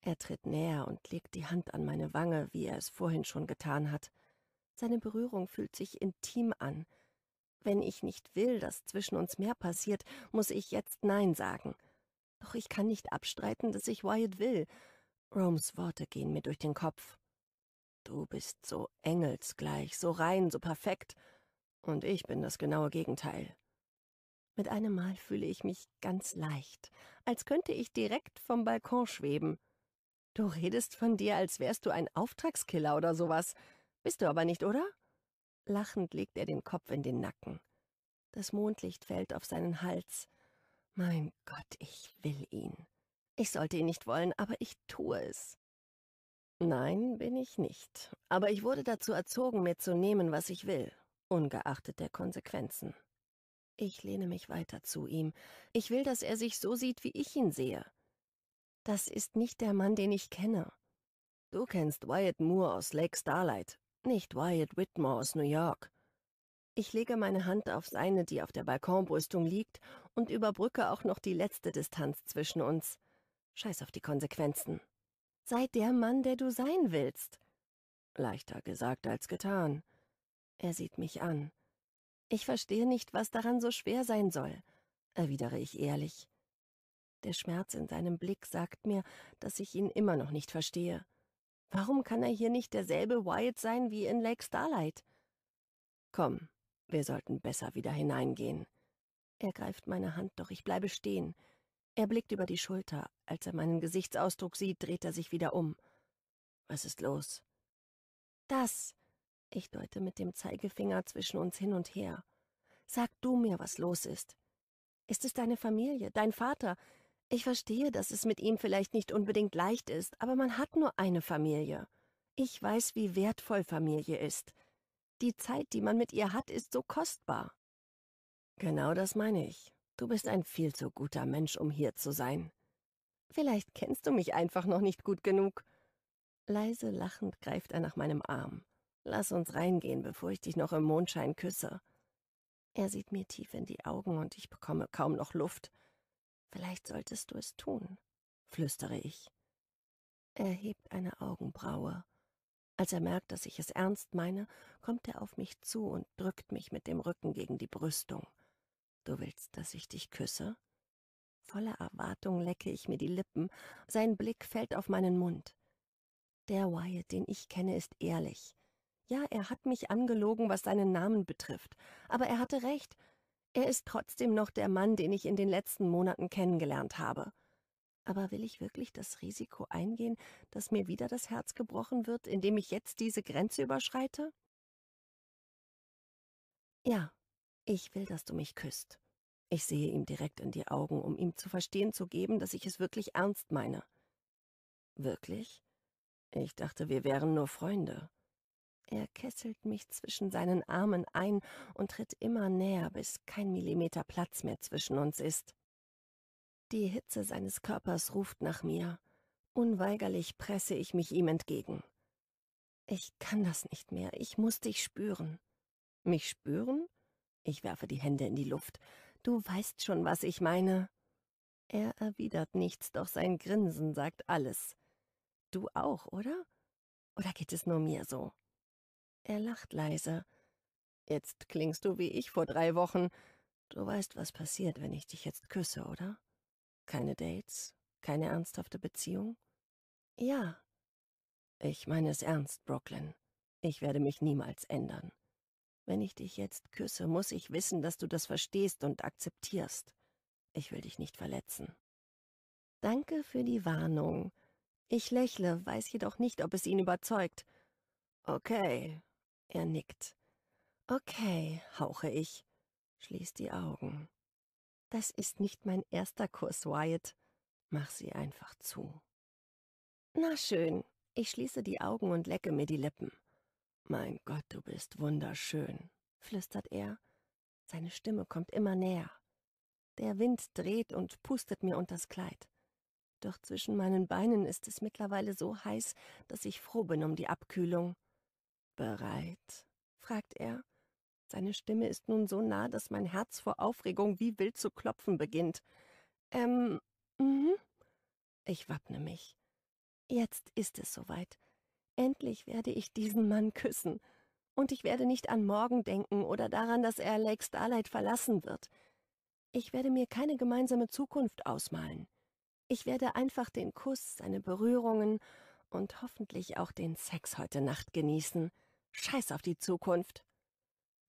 Er tritt näher und legt die Hand an meine Wange, wie er es vorhin schon getan hat. Seine Berührung fühlt sich intim an. Wenn ich nicht will, dass zwischen uns mehr passiert, muss ich jetzt Nein sagen. Doch ich kann nicht abstreiten, dass ich Wyatt will. Roms Worte gehen mir durch den Kopf. Du bist so engelsgleich, so rein, so perfekt. Und ich bin das genaue Gegenteil. Mit einem Mal fühle ich mich ganz leicht, als könnte ich direkt vom Balkon schweben. Du redest von dir, als wärst du ein Auftragskiller oder sowas. Bist du aber nicht, oder? Lachend legt er den Kopf in den Nacken. Das Mondlicht fällt auf seinen Hals. Mein Gott, ich will ihn. Ich sollte ihn nicht wollen, aber ich tue es. Nein, bin ich nicht. Aber ich wurde dazu erzogen, mir zu nehmen, was ich will, ungeachtet der Konsequenzen. Ich lehne mich weiter zu ihm. Ich will, dass er sich so sieht, wie ich ihn sehe. Das ist nicht der Mann, den ich kenne. Du kennst Wyatt Moore aus Lake Starlight, nicht Wyatt Whitmore aus New York. Ich lege meine Hand auf seine, die auf der Balkonbrüstung liegt, und überbrücke auch noch die letzte Distanz zwischen uns. Scheiß auf die Konsequenzen. Sei der Mann, der du sein willst. Leichter gesagt als getan. Er sieht mich an. Ich verstehe nicht, was daran so schwer sein soll, erwidere ich ehrlich. Der Schmerz in seinem Blick sagt mir, dass ich ihn immer noch nicht verstehe. Warum kann er hier nicht derselbe Wyatt sein wie in Lake Starlight? Komm, wir sollten besser wieder hineingehen. Er greift meine Hand, doch ich bleibe stehen. Er blickt über die Schulter. Als er meinen Gesichtsausdruck sieht, dreht er sich wieder um. Was ist los? Das. Ich deute mit dem Zeigefinger zwischen uns hin und her. Sag du mir, was los ist. Ist es deine Familie, dein Vater? Ich verstehe, dass es mit ihm vielleicht nicht unbedingt leicht ist, aber man hat nur eine Familie. Ich weiß, wie wertvoll Familie ist. Die Zeit, die man mit ihr hat, ist so kostbar. Genau das meine ich. Du bist ein viel zu guter Mensch, um hier zu sein. Vielleicht kennst du mich einfach noch nicht gut genug. Leise lachend greift er nach meinem Arm. Lass uns reingehen, bevor ich dich noch im Mondschein küsse. Er sieht mir tief in die Augen und ich bekomme kaum noch Luft. Vielleicht solltest du es tun, flüstere ich. Er hebt eine Augenbraue. Als er merkt, dass ich es ernst meine, kommt er auf mich zu und drückt mich mit dem Rücken gegen die Brüstung. Du willst, dass ich dich küsse? Voller Erwartung lecke ich mir die Lippen, sein Blick fällt auf meinen Mund. Der Wyatt, den ich kenne, ist ehrlich. Ja, er hat mich angelogen, was seinen Namen betrifft, aber er hatte recht, er ist trotzdem noch der Mann, den ich in den letzten Monaten kennengelernt habe. Aber will ich wirklich das Risiko eingehen, dass mir wieder das Herz gebrochen wird, indem ich jetzt diese Grenze überschreite? Ja, ich will, dass du mich küsst. Ich sehe ihm direkt in die Augen, um ihm zu verstehen zu geben, dass ich es wirklich ernst meine. Wirklich? Ich dachte, wir wären nur Freunde. Er kesselt mich zwischen seinen Armen ein und tritt immer näher, bis kein Millimeter Platz mehr zwischen uns ist. Die Hitze seines Körpers ruft nach mir. Unweigerlich presse ich mich ihm entgegen. Ich kann das nicht mehr. Ich muss dich spüren. Mich spüren? Ich werfe die Hände in die Luft. Du weißt schon, was ich meine. Er erwidert nichts, doch sein Grinsen sagt alles. Du auch, oder? Oder geht es nur mir so? Er lacht leise. Jetzt klingst du wie ich vor drei Wochen. Du weißt, was passiert, wenn ich dich jetzt küsse, oder? Keine Dates? Keine ernsthafte Beziehung? Ja. Ich meine es ernst, Brooklyn. Ich werde mich niemals ändern. Wenn ich dich jetzt küsse, muss ich wissen, dass du das verstehst und akzeptierst. Ich will dich nicht verletzen. Danke für die Warnung. Ich lächle, weiß jedoch nicht, ob es ihn überzeugt. Okay, er nickt. Okay, hauche ich, schließt die Augen. Das ist nicht mein erster Kurs, Wyatt. Mach sie einfach zu. Na schön, ich schließe die Augen und lecke mir die Lippen. Mein Gott, du bist wunderschön, flüstert er. Seine Stimme kommt immer näher. Der Wind dreht und pustet mir unters Kleid. Doch zwischen meinen Beinen ist es mittlerweile so heiß, dass ich froh bin um die Abkühlung bereit? fragt er. Seine Stimme ist nun so nah, dass mein Herz vor Aufregung wie wild zu klopfen beginnt. Ähm, mhm. Ich wappne mich. Jetzt ist es soweit. Endlich werde ich diesen Mann küssen. Und ich werde nicht an morgen denken oder daran, dass er Lake Starlight verlassen wird. Ich werde mir keine gemeinsame Zukunft ausmalen. Ich werde einfach den Kuss, seine Berührungen und hoffentlich auch den Sex heute Nacht genießen. Scheiß auf die Zukunft.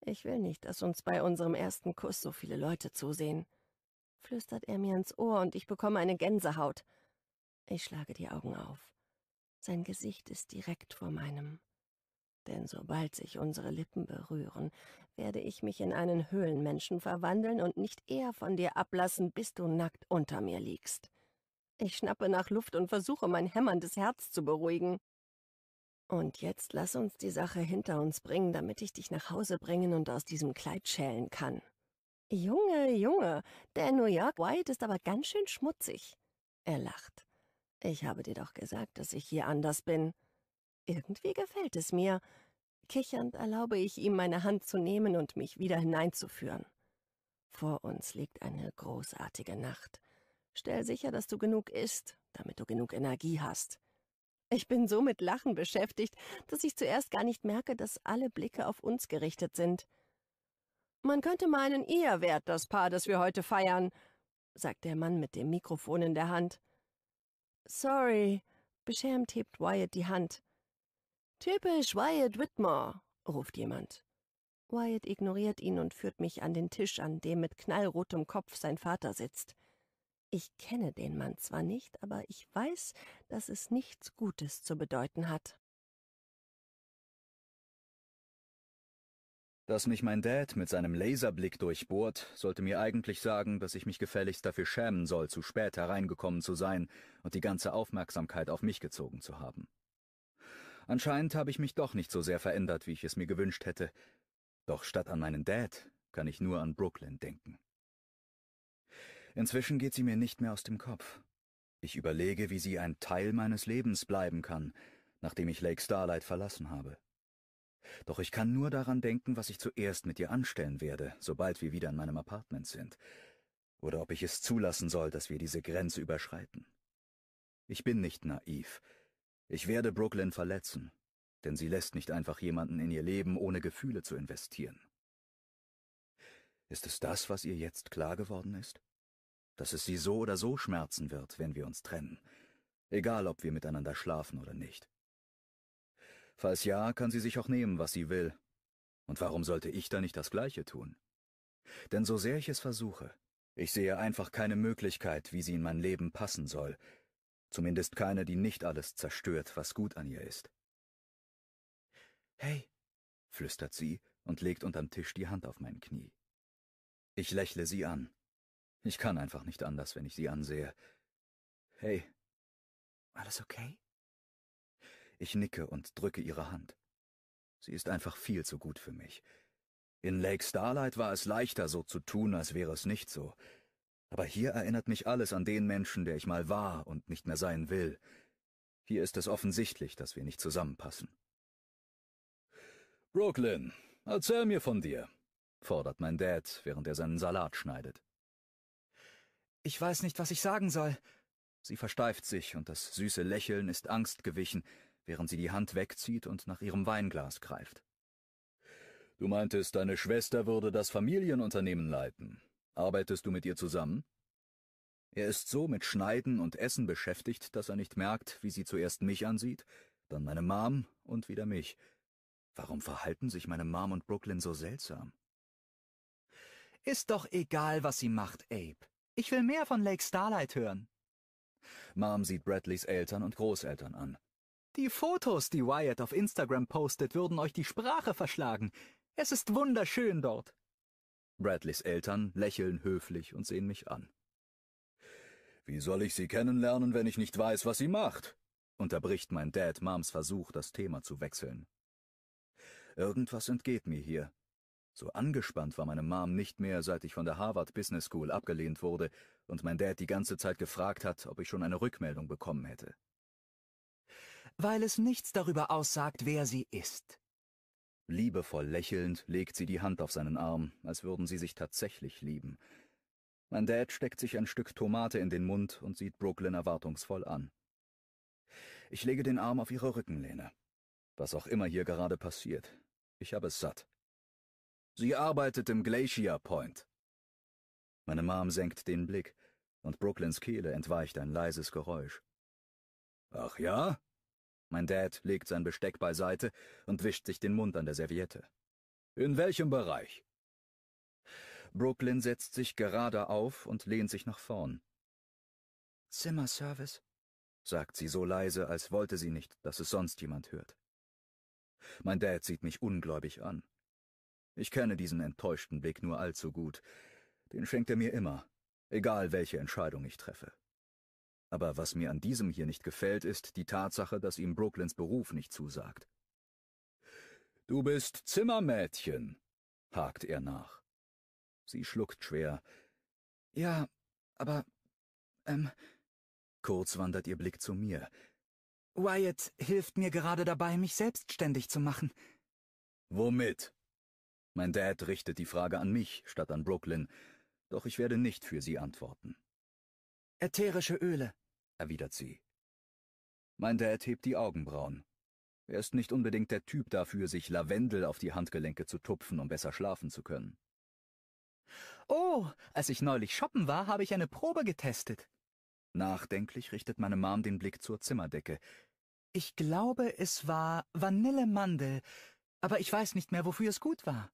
Ich will nicht, dass uns bei unserem ersten Kuss so viele Leute zusehen. Flüstert er mir ins Ohr und ich bekomme eine Gänsehaut. Ich schlage die Augen auf. Sein Gesicht ist direkt vor meinem. Denn sobald sich unsere Lippen berühren, werde ich mich in einen Höhlenmenschen verwandeln und nicht eher von dir ablassen, bis du nackt unter mir liegst. Ich schnappe nach Luft und versuche, mein hämmerndes Herz zu beruhigen. Und jetzt lass uns die Sache hinter uns bringen, damit ich dich nach Hause bringen und aus diesem Kleid schälen kann. Junge, Junge, der New York White ist aber ganz schön schmutzig. Er lacht. Ich habe dir doch gesagt, dass ich hier anders bin. Irgendwie gefällt es mir. Kichernd erlaube ich ihm, meine Hand zu nehmen und mich wieder hineinzuführen. Vor uns liegt eine großartige Nacht. Stell sicher, dass du genug isst, damit du genug Energie hast. Ich bin so mit Lachen beschäftigt, dass ich zuerst gar nicht merke, dass alle Blicke auf uns gerichtet sind. Man könnte meinen, ihr wärt das Paar, das wir heute feiern, sagt der Mann mit dem Mikrofon in der Hand. Sorry, beschämt hebt Wyatt die Hand. Typisch Wyatt Whitmore, ruft jemand. Wyatt ignoriert ihn und führt mich an den Tisch, an dem mit knallrotem Kopf sein Vater sitzt. Ich kenne den Mann zwar nicht, aber ich weiß, dass es nichts Gutes zu bedeuten hat. Dass mich mein Dad mit seinem Laserblick durchbohrt, sollte mir eigentlich sagen, dass ich mich gefälligst dafür schämen soll, zu spät hereingekommen zu sein und die ganze Aufmerksamkeit auf mich gezogen zu haben. Anscheinend habe ich mich doch nicht so sehr verändert, wie ich es mir gewünscht hätte. Doch statt an meinen Dad kann ich nur an Brooklyn denken. Inzwischen geht sie mir nicht mehr aus dem Kopf. Ich überlege, wie sie ein Teil meines Lebens bleiben kann, nachdem ich Lake Starlight verlassen habe. Doch ich kann nur daran denken, was ich zuerst mit ihr anstellen werde, sobald wir wieder in meinem Apartment sind, oder ob ich es zulassen soll, dass wir diese Grenze überschreiten. Ich bin nicht naiv. Ich werde Brooklyn verletzen, denn sie lässt nicht einfach jemanden in ihr Leben, ohne Gefühle zu investieren. Ist es das, was ihr jetzt klar geworden ist? dass es sie so oder so schmerzen wird, wenn wir uns trennen, egal ob wir miteinander schlafen oder nicht. Falls ja, kann sie sich auch nehmen, was sie will. Und warum sollte ich da nicht das Gleiche tun? Denn so sehr ich es versuche, ich sehe einfach keine Möglichkeit, wie sie in mein Leben passen soll, zumindest keine, die nicht alles zerstört, was gut an ihr ist. Hey, flüstert sie und legt unterm Tisch die Hand auf mein Knie. Ich lächle sie an. Ich kann einfach nicht anders, wenn ich sie ansehe. Hey. Alles okay? Ich nicke und drücke ihre Hand. Sie ist einfach viel zu gut für mich. In Lake Starlight war es leichter, so zu tun, als wäre es nicht so. Aber hier erinnert mich alles an den Menschen, der ich mal war und nicht mehr sein will. Hier ist es offensichtlich, dass wir nicht zusammenpassen. Brooklyn, erzähl mir von dir, fordert mein Dad, während er seinen Salat schneidet. Ich weiß nicht, was ich sagen soll. Sie versteift sich, und das süße Lächeln ist Angst gewichen, während sie die Hand wegzieht und nach ihrem Weinglas greift. Du meintest, deine Schwester würde das Familienunternehmen leiten. Arbeitest du mit ihr zusammen? Er ist so mit Schneiden und Essen beschäftigt, dass er nicht merkt, wie sie zuerst mich ansieht, dann meine Mom und wieder mich. Warum verhalten sich meine Mom und Brooklyn so seltsam? Ist doch egal, was sie macht, Abe. Ich will mehr von Lake Starlight hören. Mom sieht Bradleys Eltern und Großeltern an. Die Fotos, die Wyatt auf Instagram postet, würden euch die Sprache verschlagen. Es ist wunderschön dort. Bradleys Eltern lächeln höflich und sehen mich an. Wie soll ich sie kennenlernen, wenn ich nicht weiß, was sie macht? unterbricht mein Dad Moms Versuch, das Thema zu wechseln. Irgendwas entgeht mir hier. So angespannt war meine Mom nicht mehr, seit ich von der Harvard Business School abgelehnt wurde und mein Dad die ganze Zeit gefragt hat, ob ich schon eine Rückmeldung bekommen hätte. Weil es nichts darüber aussagt, wer sie ist. Liebevoll lächelnd legt sie die Hand auf seinen Arm, als würden sie sich tatsächlich lieben. Mein Dad steckt sich ein Stück Tomate in den Mund und sieht Brooklyn erwartungsvoll an. Ich lege den Arm auf ihre Rückenlehne. Was auch immer hier gerade passiert, ich habe es satt. Sie arbeitet im Glacier Point. Meine Mom senkt den Blick, und Brooklyns Kehle entweicht ein leises Geräusch. Ach ja? Mein Dad legt sein Besteck beiseite und wischt sich den Mund an der Serviette. In welchem Bereich? Brooklyn setzt sich gerade auf und lehnt sich nach vorn. Zimmerservice, sagt sie so leise, als wollte sie nicht, dass es sonst jemand hört. Mein Dad sieht mich ungläubig an. Ich kenne diesen enttäuschten Blick nur allzu gut. Den schenkt er mir immer, egal welche Entscheidung ich treffe. Aber was mir an diesem hier nicht gefällt, ist die Tatsache, dass ihm Brooklyns Beruf nicht zusagt. Du bist Zimmermädchen, hakt er nach. Sie schluckt schwer. Ja, aber, ähm, kurz wandert ihr Blick zu mir. Wyatt hilft mir gerade dabei, mich selbstständig zu machen. Womit? Mein Dad richtet die Frage an mich statt an Brooklyn, doch ich werde nicht für sie antworten. Ätherische Öle, erwidert sie. Mein Dad hebt die Augenbrauen. Er ist nicht unbedingt der Typ dafür, sich Lavendel auf die Handgelenke zu tupfen, um besser schlafen zu können. Oh, als ich neulich shoppen war, habe ich eine Probe getestet. Nachdenklich richtet meine Mom den Blick zur Zimmerdecke. Ich glaube, es war Vanillemandel, aber ich weiß nicht mehr, wofür es gut war.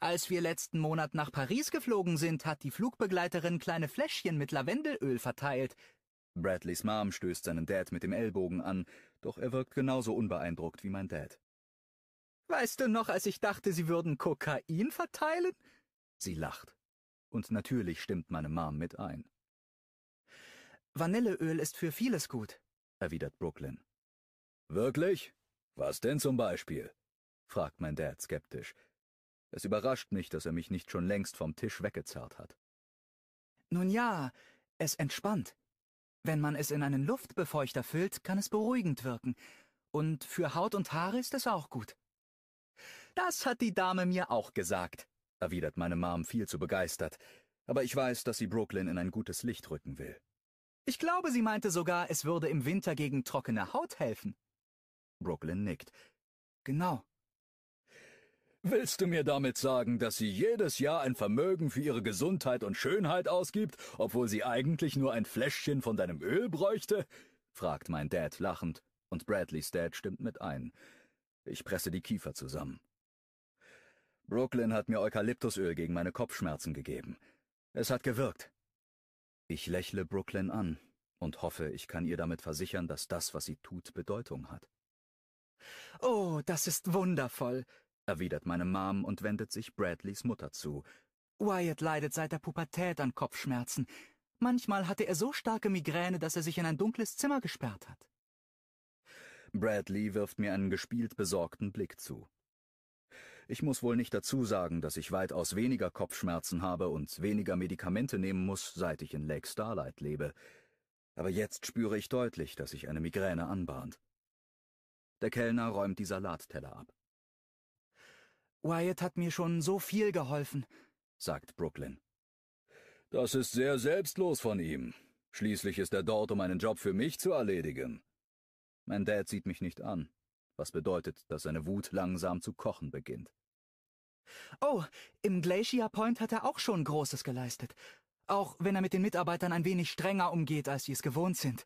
Als wir letzten Monat nach Paris geflogen sind, hat die Flugbegleiterin kleine Fläschchen mit Lavendelöl verteilt. Bradleys Mom stößt seinen Dad mit dem Ellbogen an, doch er wirkt genauso unbeeindruckt wie mein Dad. Weißt du noch, als ich dachte, sie würden Kokain verteilen? Sie lacht. Und natürlich stimmt meine Mom mit ein. Vanilleöl ist für vieles gut, erwidert Brooklyn. Wirklich? Was denn zum Beispiel? fragt mein Dad skeptisch. Es überrascht mich, dass er mich nicht schon längst vom Tisch weggezerrt hat. Nun ja, es entspannt. Wenn man es in einen Luftbefeuchter füllt, kann es beruhigend wirken. Und für Haut und Haare ist es auch gut. Das hat die Dame mir auch gesagt, erwidert meine Mom viel zu begeistert. Aber ich weiß, dass sie Brooklyn in ein gutes Licht rücken will. Ich glaube, sie meinte sogar, es würde im Winter gegen trockene Haut helfen. Brooklyn nickt. Genau. Willst du mir damit sagen, dass sie jedes Jahr ein Vermögen für ihre Gesundheit und Schönheit ausgibt, obwohl sie eigentlich nur ein Fläschchen von deinem Öl bräuchte? fragt mein Dad lachend, und Bradleys Dad stimmt mit ein. Ich presse die Kiefer zusammen. Brooklyn hat mir Eukalyptusöl gegen meine Kopfschmerzen gegeben. Es hat gewirkt. Ich lächle Brooklyn an und hoffe, ich kann ihr damit versichern, dass das, was sie tut, Bedeutung hat. Oh, das ist wundervoll, erwidert meine Mom und wendet sich Bradleys Mutter zu. Wyatt leidet seit der Pubertät an Kopfschmerzen. Manchmal hatte er so starke Migräne, dass er sich in ein dunkles Zimmer gesperrt hat. Bradley wirft mir einen gespielt besorgten Blick zu. Ich muss wohl nicht dazu sagen, dass ich weitaus weniger Kopfschmerzen habe und weniger Medikamente nehmen muss, seit ich in Lake Starlight lebe. Aber jetzt spüre ich deutlich, dass sich eine Migräne anbahnt. Der Kellner räumt die Salatteller ab. Wyatt hat mir schon so viel geholfen, sagt Brooklyn. Das ist sehr selbstlos von ihm. Schließlich ist er dort, um einen Job für mich zu erledigen. Mein Dad sieht mich nicht an, was bedeutet, dass seine Wut langsam zu kochen beginnt. Oh, im Glacier Point hat er auch schon Großes geleistet, auch wenn er mit den Mitarbeitern ein wenig strenger umgeht, als sie es gewohnt sind.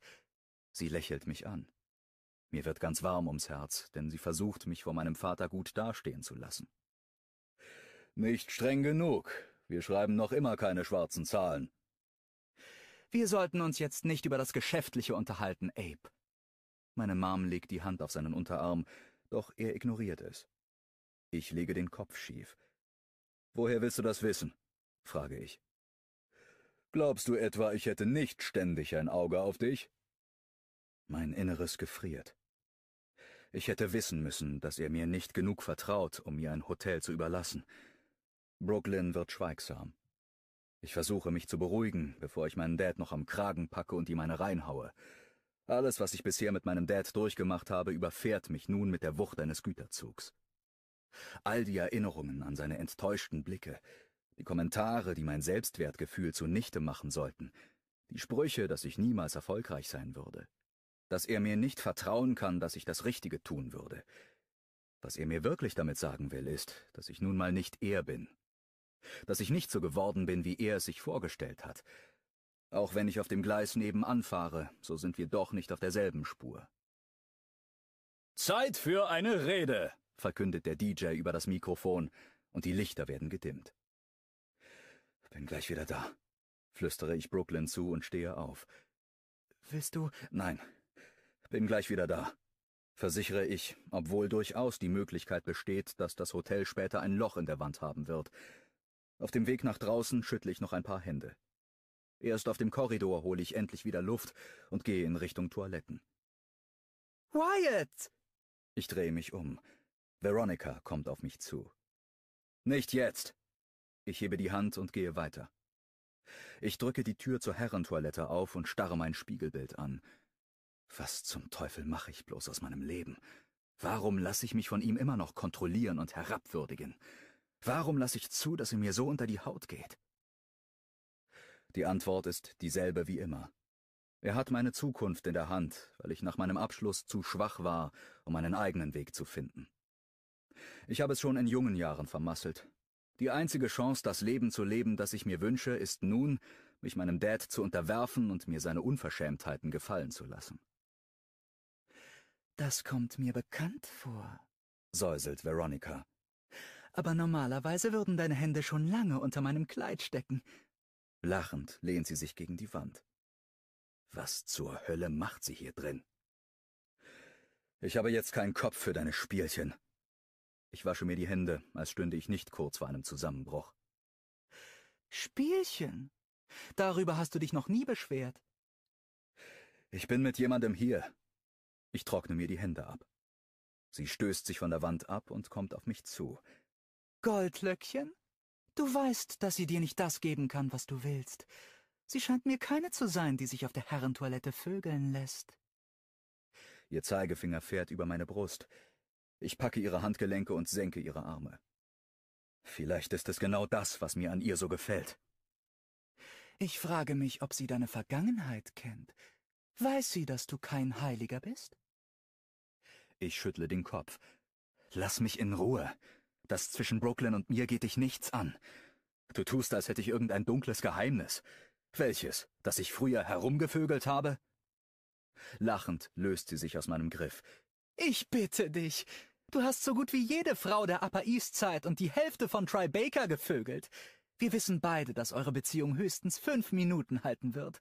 Sie lächelt mich an. Mir wird ganz warm ums Herz, denn sie versucht, mich vor meinem Vater gut dastehen zu lassen. Nicht streng genug. Wir schreiben noch immer keine schwarzen Zahlen. Wir sollten uns jetzt nicht über das Geschäftliche unterhalten, Abe. Meine Mom legt die Hand auf seinen Unterarm, doch er ignoriert es. Ich lege den Kopf schief. Woher willst du das wissen? frage ich. Glaubst du etwa, ich hätte nicht ständig ein Auge auf dich? Mein Inneres gefriert. Ich hätte wissen müssen, dass er mir nicht genug vertraut, um mir ein Hotel zu überlassen. Brooklyn wird schweigsam. Ich versuche mich zu beruhigen, bevor ich meinen Dad noch am Kragen packe und ihm eine reinhaue. Alles, was ich bisher mit meinem Dad durchgemacht habe, überfährt mich nun mit der Wucht eines Güterzugs. All die Erinnerungen an seine enttäuschten Blicke, die Kommentare, die mein Selbstwertgefühl zunichte machen sollten, die Sprüche, dass ich niemals erfolgreich sein würde, dass er mir nicht vertrauen kann, dass ich das Richtige tun würde. Was er mir wirklich damit sagen will, ist, dass ich nun mal nicht er bin, dass ich nicht so geworden bin, wie er es sich vorgestellt hat. Auch wenn ich auf dem Gleis nebenan fahre, so sind wir doch nicht auf derselben Spur. Zeit für eine Rede, verkündet der DJ über das Mikrofon, und die Lichter werden gedimmt. Bin gleich wieder da, flüstere ich Brooklyn zu und stehe auf. Willst du? Nein, bin gleich wieder da, versichere ich, obwohl durchaus die Möglichkeit besteht, dass das Hotel später ein Loch in der Wand haben wird, auf dem Weg nach draußen schüttle ich noch ein paar Hände. Erst auf dem Korridor hole ich endlich wieder Luft und gehe in Richtung Toiletten. Wyatt! Ich drehe mich um. Veronica kommt auf mich zu. Nicht jetzt! Ich hebe die Hand und gehe weiter. Ich drücke die Tür zur Herrentoilette auf und starre mein Spiegelbild an. Was zum Teufel mache ich bloß aus meinem Leben? Warum lasse ich mich von ihm immer noch kontrollieren und herabwürdigen? Warum lasse ich zu, dass er mir so unter die Haut geht? Die Antwort ist dieselbe wie immer. Er hat meine Zukunft in der Hand, weil ich nach meinem Abschluss zu schwach war, um einen eigenen Weg zu finden. Ich habe es schon in jungen Jahren vermasselt. Die einzige Chance, das Leben zu leben, das ich mir wünsche, ist nun, mich meinem Dad zu unterwerfen und mir seine Unverschämtheiten gefallen zu lassen. Das kommt mir bekannt vor, säuselt Veronica aber normalerweise würden deine Hände schon lange unter meinem Kleid stecken. Lachend lehnt sie sich gegen die Wand. Was zur Hölle macht sie hier drin? Ich habe jetzt keinen Kopf für deine Spielchen. Ich wasche mir die Hände, als stünde ich nicht kurz vor einem Zusammenbruch. Spielchen? Darüber hast du dich noch nie beschwert. Ich bin mit jemandem hier. Ich trockne mir die Hände ab. Sie stößt sich von der Wand ab und kommt auf mich zu, Goldlöckchen? Du weißt, dass sie dir nicht das geben kann, was du willst. Sie scheint mir keine zu sein, die sich auf der Herrentoilette vögeln lässt. Ihr Zeigefinger fährt über meine Brust. Ich packe ihre Handgelenke und senke ihre Arme. Vielleicht ist es genau das, was mir an ihr so gefällt. Ich frage mich, ob sie deine Vergangenheit kennt. Weiß sie, dass du kein Heiliger bist? Ich schüttle den Kopf. Lass mich in Ruhe. Das zwischen Brooklyn und mir geht dich nichts an. Du tust, als hätte ich irgendein dunkles Geheimnis. Welches? Dass ich früher herumgevögelt habe? Lachend löst sie sich aus meinem Griff. Ich bitte dich. Du hast so gut wie jede Frau der Upper East Side und die Hälfte von Tri Baker gevögelt. Wir wissen beide, dass eure Beziehung höchstens fünf Minuten halten wird.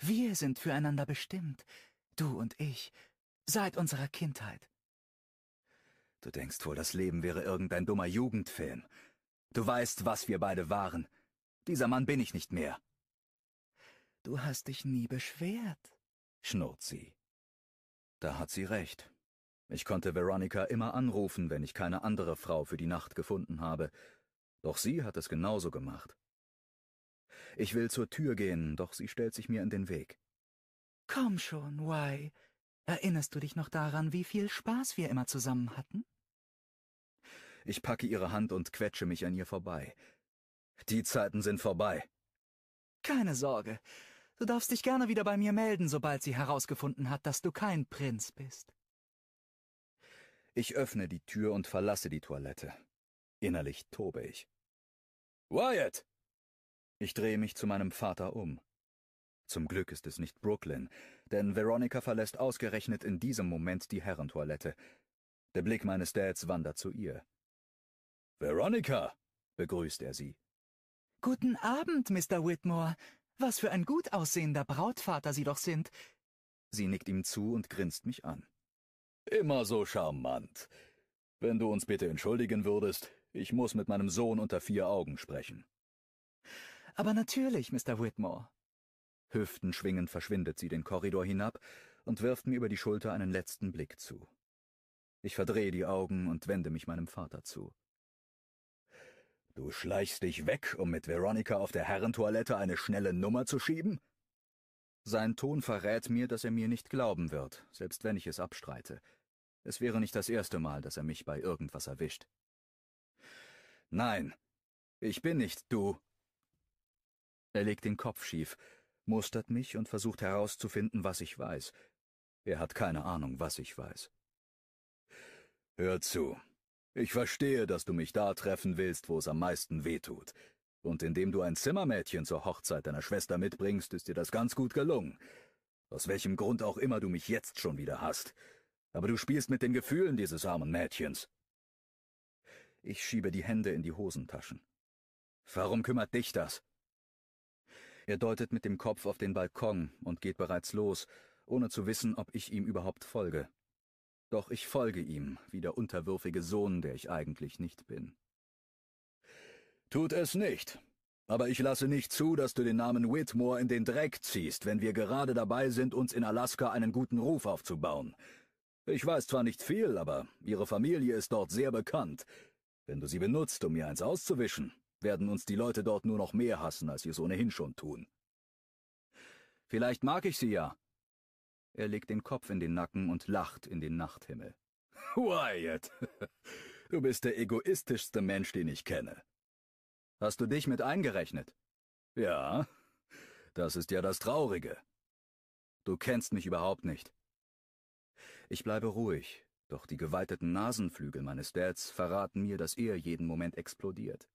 Wir sind füreinander bestimmt. Du und ich. Seit unserer Kindheit. Du denkst wohl, das Leben wäre irgendein dummer Jugendfilm. Du weißt, was wir beide waren. Dieser Mann bin ich nicht mehr. Du hast dich nie beschwert, schnurrt sie. Da hat sie recht. Ich konnte Veronica immer anrufen, wenn ich keine andere Frau für die Nacht gefunden habe. Doch sie hat es genauso gemacht. Ich will zur Tür gehen, doch sie stellt sich mir in den Weg. Komm schon, Why. Erinnerst du dich noch daran, wie viel Spaß wir immer zusammen hatten? Ich packe ihre Hand und quetsche mich an ihr vorbei. Die Zeiten sind vorbei. Keine Sorge. Du darfst dich gerne wieder bei mir melden, sobald sie herausgefunden hat, dass du kein Prinz bist. Ich öffne die Tür und verlasse die Toilette. Innerlich tobe ich. Wyatt! Ich drehe mich zu meinem Vater um. Zum Glück ist es nicht Brooklyn, denn Veronica verlässt ausgerechnet in diesem Moment die Herrentoilette. Der Blick meines Dads wandert zu ihr. Veronica, begrüßt er sie. Guten Abend, Mr. Whitmore. Was für ein gut aussehender Brautvater Sie doch sind. Sie nickt ihm zu und grinst mich an. Immer so charmant. Wenn du uns bitte entschuldigen würdest, ich muss mit meinem Sohn unter vier Augen sprechen. Aber natürlich, Mr. Whitmore. Hüftenschwingend verschwindet sie den Korridor hinab und wirft mir über die Schulter einen letzten Blick zu. Ich verdrehe die Augen und wende mich meinem Vater zu. Du schleichst dich weg, um mit Veronika auf der Herrentoilette eine schnelle Nummer zu schieben? Sein Ton verrät mir, dass er mir nicht glauben wird, selbst wenn ich es abstreite. Es wäre nicht das erste Mal, dass er mich bei irgendwas erwischt. Nein, ich bin nicht du. Er legt den Kopf schief, mustert mich und versucht herauszufinden, was ich weiß. Er hat keine Ahnung, was ich weiß. Hör zu. Ich verstehe, dass du mich da treffen willst, wo es am meisten wehtut. Und indem du ein Zimmermädchen zur Hochzeit deiner Schwester mitbringst, ist dir das ganz gut gelungen. Aus welchem Grund auch immer du mich jetzt schon wieder hast. Aber du spielst mit den Gefühlen dieses armen Mädchens. Ich schiebe die Hände in die Hosentaschen. Warum kümmert dich das? Er deutet mit dem Kopf auf den Balkon und geht bereits los, ohne zu wissen, ob ich ihm überhaupt folge. Doch ich folge ihm, wie der unterwürfige Sohn, der ich eigentlich nicht bin. Tut es nicht. Aber ich lasse nicht zu, dass du den Namen Whitmore in den Dreck ziehst, wenn wir gerade dabei sind, uns in Alaska einen guten Ruf aufzubauen. Ich weiß zwar nicht viel, aber ihre Familie ist dort sehr bekannt. Wenn du sie benutzt, um mir eins auszuwischen, werden uns die Leute dort nur noch mehr hassen, als sie es ohnehin schon tun. Vielleicht mag ich sie ja. Er legt den Kopf in den Nacken und lacht in den Nachthimmel. Wyatt, du bist der egoistischste Mensch, den ich kenne. Hast du dich mit eingerechnet? Ja, das ist ja das Traurige. Du kennst mich überhaupt nicht. Ich bleibe ruhig, doch die geweiteten Nasenflügel meines Dads verraten mir, dass er jeden Moment explodiert.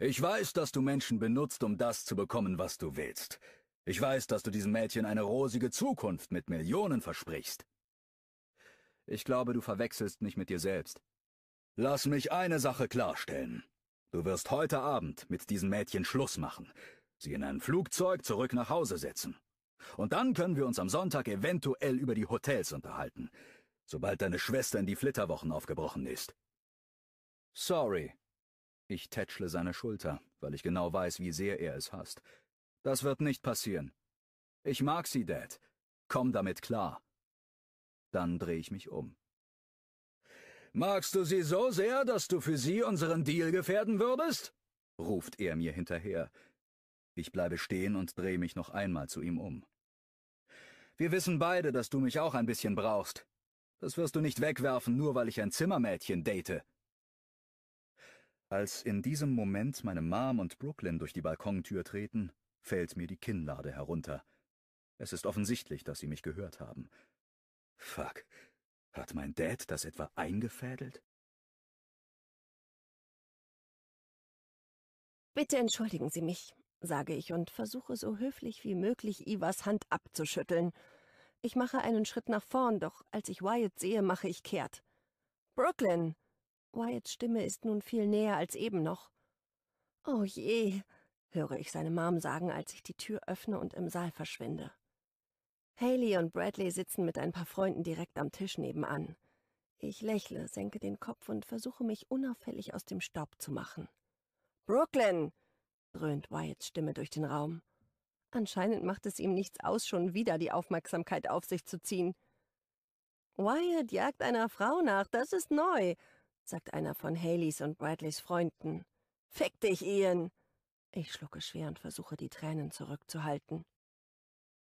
Ich weiß, dass du Menschen benutzt, um das zu bekommen, was du willst. Ich weiß, dass du diesem Mädchen eine rosige Zukunft mit Millionen versprichst. Ich glaube, du verwechselst mich mit dir selbst. Lass mich eine Sache klarstellen. Du wirst heute Abend mit diesem Mädchen Schluss machen, sie in ein Flugzeug zurück nach Hause setzen. Und dann können wir uns am Sonntag eventuell über die Hotels unterhalten, sobald deine Schwester in die Flitterwochen aufgebrochen ist. Sorry, ich tätschle seine Schulter, weil ich genau weiß, wie sehr er es hasst. Das wird nicht passieren. Ich mag sie, Dad. Komm damit klar. Dann drehe ich mich um. Magst du sie so sehr, dass du für sie unseren Deal gefährden würdest? ruft er mir hinterher. Ich bleibe stehen und drehe mich noch einmal zu ihm um. Wir wissen beide, dass du mich auch ein bisschen brauchst. Das wirst du nicht wegwerfen, nur weil ich ein Zimmermädchen date. Als in diesem Moment meine Mom und Brooklyn durch die Balkontür treten, fällt mir die Kinnlade herunter. Es ist offensichtlich, dass sie mich gehört haben. Fuck, hat mein Dad das etwa eingefädelt? Bitte entschuldigen Sie mich, sage ich und versuche so höflich wie möglich Ivas Hand abzuschütteln. Ich mache einen Schritt nach vorn, doch als ich Wyatt sehe, mache ich kehrt. Brooklyn, Wyatts Stimme ist nun viel näher als eben noch. Oh je, höre ich seine Mom sagen, als ich die Tür öffne und im Saal verschwinde. Haley und Bradley sitzen mit ein paar Freunden direkt am Tisch nebenan. Ich lächle, senke den Kopf und versuche mich unauffällig aus dem Staub zu machen. Brooklyn! dröhnt Wyatts Stimme durch den Raum. Anscheinend macht es ihm nichts aus, schon wieder die Aufmerksamkeit auf sich zu ziehen. Wyatt jagt einer Frau nach, das ist neu sagt einer von Haleys und Bradleys Freunden. Fick dich, Ian! Ich schlucke schwer und versuche, die Tränen zurückzuhalten.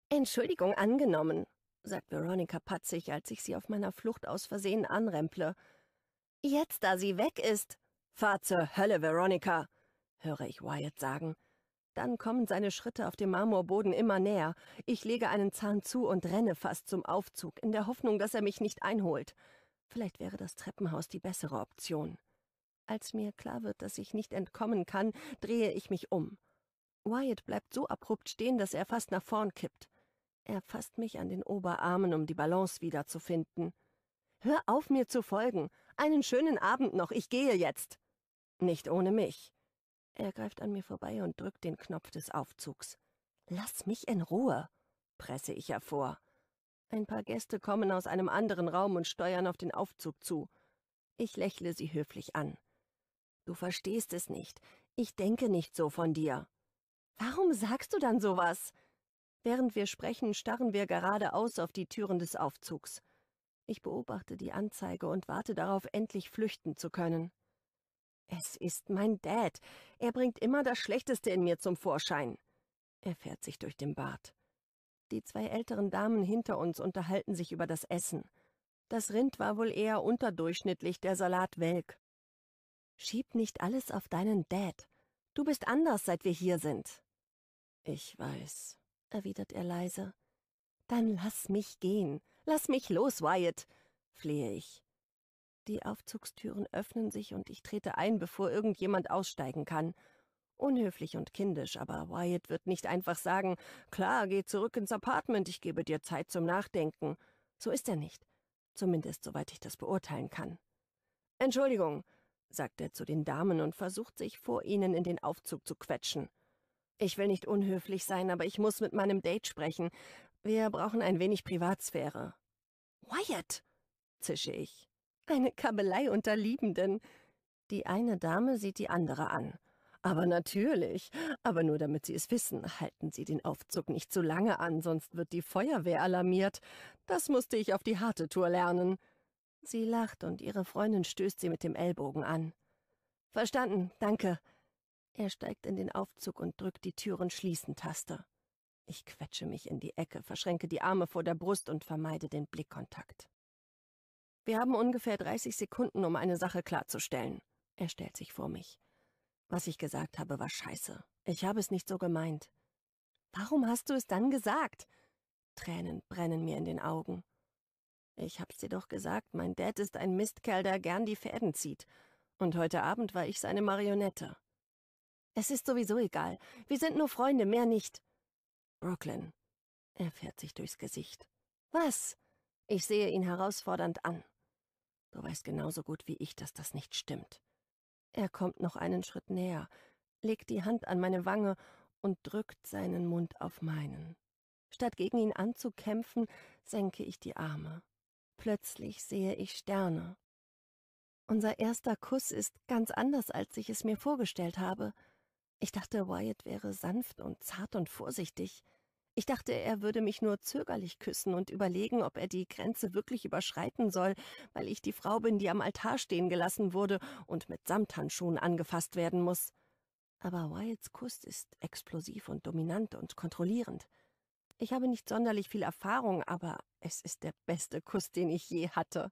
Entschuldigung angenommen, sagt Veronica patzig, als ich sie auf meiner Flucht aus Versehen anremple. Jetzt, da sie weg ist, fahr zur Hölle, Veronica, höre ich Wyatt sagen. Dann kommen seine Schritte auf dem Marmorboden immer näher. Ich lege einen Zahn zu und renne fast zum Aufzug, in der Hoffnung, dass er mich nicht einholt. Vielleicht wäre das Treppenhaus die bessere Option. Als mir klar wird, dass ich nicht entkommen kann, drehe ich mich um. Wyatt bleibt so abrupt stehen, dass er fast nach vorn kippt. Er fasst mich an den Oberarmen, um die Balance wiederzufinden. Hör auf, mir zu folgen. Einen schönen Abend noch, ich gehe jetzt. Nicht ohne mich. Er greift an mir vorbei und drückt den Knopf des Aufzugs. Lass mich in Ruhe, presse ich hervor. Ein paar Gäste kommen aus einem anderen Raum und steuern auf den Aufzug zu. Ich lächle sie höflich an. Du verstehst es nicht. Ich denke nicht so von dir. Warum sagst du dann sowas? Während wir sprechen, starren wir geradeaus auf die Türen des Aufzugs. Ich beobachte die Anzeige und warte darauf, endlich flüchten zu können. Es ist mein Dad. Er bringt immer das Schlechteste in mir zum Vorschein. Er fährt sich durch den Bart. Die zwei älteren Damen hinter uns unterhalten sich über das Essen. Das Rind war wohl eher unterdurchschnittlich, der Salat welk. Schieb nicht alles auf deinen Dad. Du bist anders, seit wir hier sind. Ich weiß, erwidert er leise. Dann lass mich gehen. Lass mich los, Wyatt, flehe ich. Die Aufzugstüren öffnen sich und ich trete ein, bevor irgendjemand aussteigen kann. Unhöflich und kindisch, aber Wyatt wird nicht einfach sagen, klar, geh zurück ins Apartment, ich gebe dir Zeit zum Nachdenken. So ist er nicht. Zumindest soweit ich das beurteilen kann. Entschuldigung, sagt er zu den Damen und versucht sich vor ihnen in den Aufzug zu quetschen. Ich will nicht unhöflich sein, aber ich muss mit meinem Date sprechen. Wir brauchen ein wenig Privatsphäre. Wyatt, zische ich. Eine Kabelei unter Liebenden. Die eine Dame sieht die andere an. Aber natürlich. Aber nur damit Sie es wissen, halten Sie den Aufzug nicht zu lange an, sonst wird die Feuerwehr alarmiert. Das musste ich auf die harte Tour lernen. Sie lacht und ihre Freundin stößt sie mit dem Ellbogen an. Verstanden, danke. Er steigt in den Aufzug und drückt die Türen-Schließen-Taste. Ich quetsche mich in die Ecke, verschränke die Arme vor der Brust und vermeide den Blickkontakt. Wir haben ungefähr 30 Sekunden, um eine Sache klarzustellen. Er stellt sich vor mich. Was ich gesagt habe, war scheiße. Ich habe es nicht so gemeint. Warum hast du es dann gesagt? Tränen brennen mir in den Augen. Ich hab's dir doch gesagt, mein Dad ist ein Mistkerl, der gern die Fäden zieht. Und heute Abend war ich seine Marionette. Es ist sowieso egal. Wir sind nur Freunde, mehr nicht. Brooklyn. Er fährt sich durchs Gesicht. Was? Ich sehe ihn herausfordernd an. Du weißt genauso gut wie ich, dass das nicht stimmt. Er kommt noch einen Schritt näher, legt die Hand an meine Wange und drückt seinen Mund auf meinen. Statt gegen ihn anzukämpfen, senke ich die Arme. Plötzlich sehe ich Sterne. Unser erster Kuss ist ganz anders, als ich es mir vorgestellt habe. Ich dachte, Wyatt wäre sanft und zart und vorsichtig. Ich dachte, er würde mich nur zögerlich küssen und überlegen, ob er die Grenze wirklich überschreiten soll, weil ich die Frau bin, die am Altar stehen gelassen wurde und mit Samthandschuhen angefasst werden muss. Aber Wilds Kuss ist explosiv und dominant und kontrollierend. Ich habe nicht sonderlich viel Erfahrung, aber es ist der beste Kuss, den ich je hatte.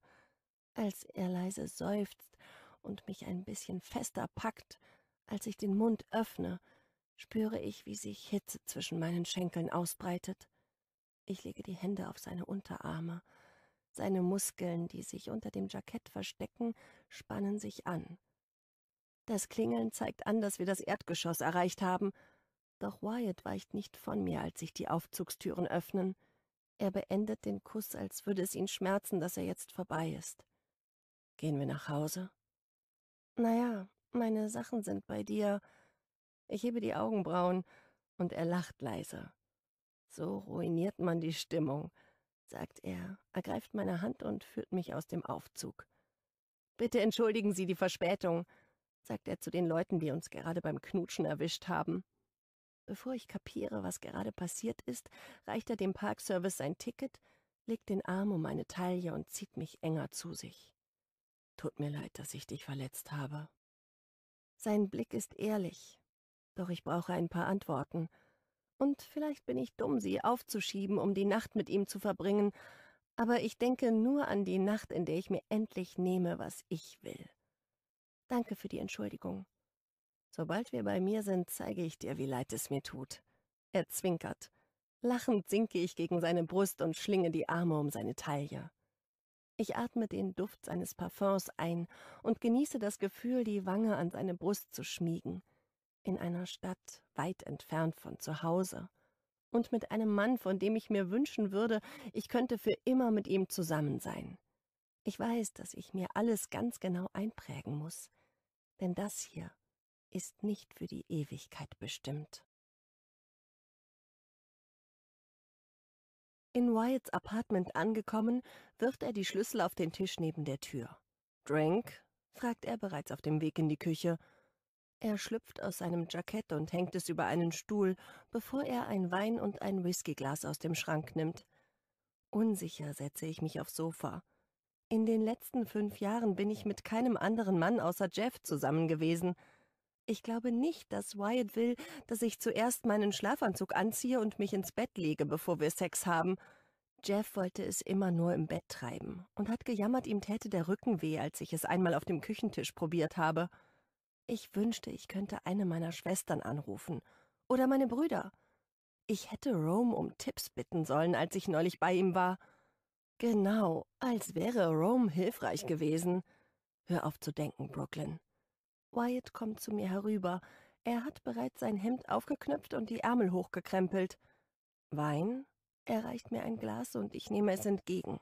Als er leise seufzt und mich ein bisschen fester packt, als ich den Mund öffne, spüre ich, wie sich Hitze zwischen meinen Schenkeln ausbreitet. Ich lege die Hände auf seine Unterarme. Seine Muskeln, die sich unter dem Jackett verstecken, spannen sich an. Das Klingeln zeigt an, dass wir das Erdgeschoss erreicht haben. Doch Wyatt weicht nicht von mir, als sich die Aufzugstüren öffnen. Er beendet den Kuss, als würde es ihn schmerzen, dass er jetzt vorbei ist. Gehen wir nach Hause? Naja, meine Sachen sind bei dir. Ich hebe die Augenbrauen und er lacht leise. So ruiniert man die Stimmung, sagt er, ergreift meine Hand und führt mich aus dem Aufzug. Bitte entschuldigen Sie die Verspätung, sagt er zu den Leuten, die uns gerade beim Knutschen erwischt haben. Bevor ich kapiere, was gerade passiert ist, reicht er dem Parkservice sein Ticket, legt den Arm um meine Taille und zieht mich enger zu sich. Tut mir leid, dass ich dich verletzt habe. Sein Blick ist ehrlich, doch ich brauche ein paar Antworten. Und vielleicht bin ich dumm, sie aufzuschieben, um die Nacht mit ihm zu verbringen, aber ich denke nur an die Nacht, in der ich mir endlich nehme, was ich will. Danke für die Entschuldigung. Sobald wir bei mir sind, zeige ich dir, wie leid es mir tut. Er zwinkert. Lachend sinke ich gegen seine Brust und schlinge die Arme um seine Taille. Ich atme den Duft seines Parfüms ein und genieße das Gefühl, die Wange an seine Brust zu schmiegen in einer Stadt weit entfernt von zu Hause und mit einem Mann, von dem ich mir wünschen würde, ich könnte für immer mit ihm zusammen sein. Ich weiß, dass ich mir alles ganz genau einprägen muss, denn das hier ist nicht für die Ewigkeit bestimmt. In Wyatts Apartment angekommen, wirft er die Schlüssel auf den Tisch neben der Tür. Drink? fragt er bereits auf dem Weg in die Küche er schlüpft aus seinem Jackett und hängt es über einen Stuhl, bevor er ein Wein- und ein Whiskyglas aus dem Schrank nimmt. Unsicher setze ich mich aufs Sofa. In den letzten fünf Jahren bin ich mit keinem anderen Mann außer Jeff zusammen gewesen. Ich glaube nicht, dass Wyatt will, dass ich zuerst meinen Schlafanzug anziehe und mich ins Bett lege, bevor wir Sex haben. Jeff wollte es immer nur im Bett treiben und hat gejammert, ihm täte der Rücken weh, als ich es einmal auf dem Küchentisch probiert habe. Ich wünschte, ich könnte eine meiner Schwestern anrufen oder meine Brüder. Ich hätte Rome um Tipps bitten sollen, als ich neulich bei ihm war. Genau, als wäre Rome hilfreich gewesen. Hör auf zu denken, Brooklyn. Wyatt kommt zu mir herüber. Er hat bereits sein Hemd aufgeknöpft und die Ärmel hochgekrempelt. Wein? Er reicht mir ein Glas und ich nehme es entgegen.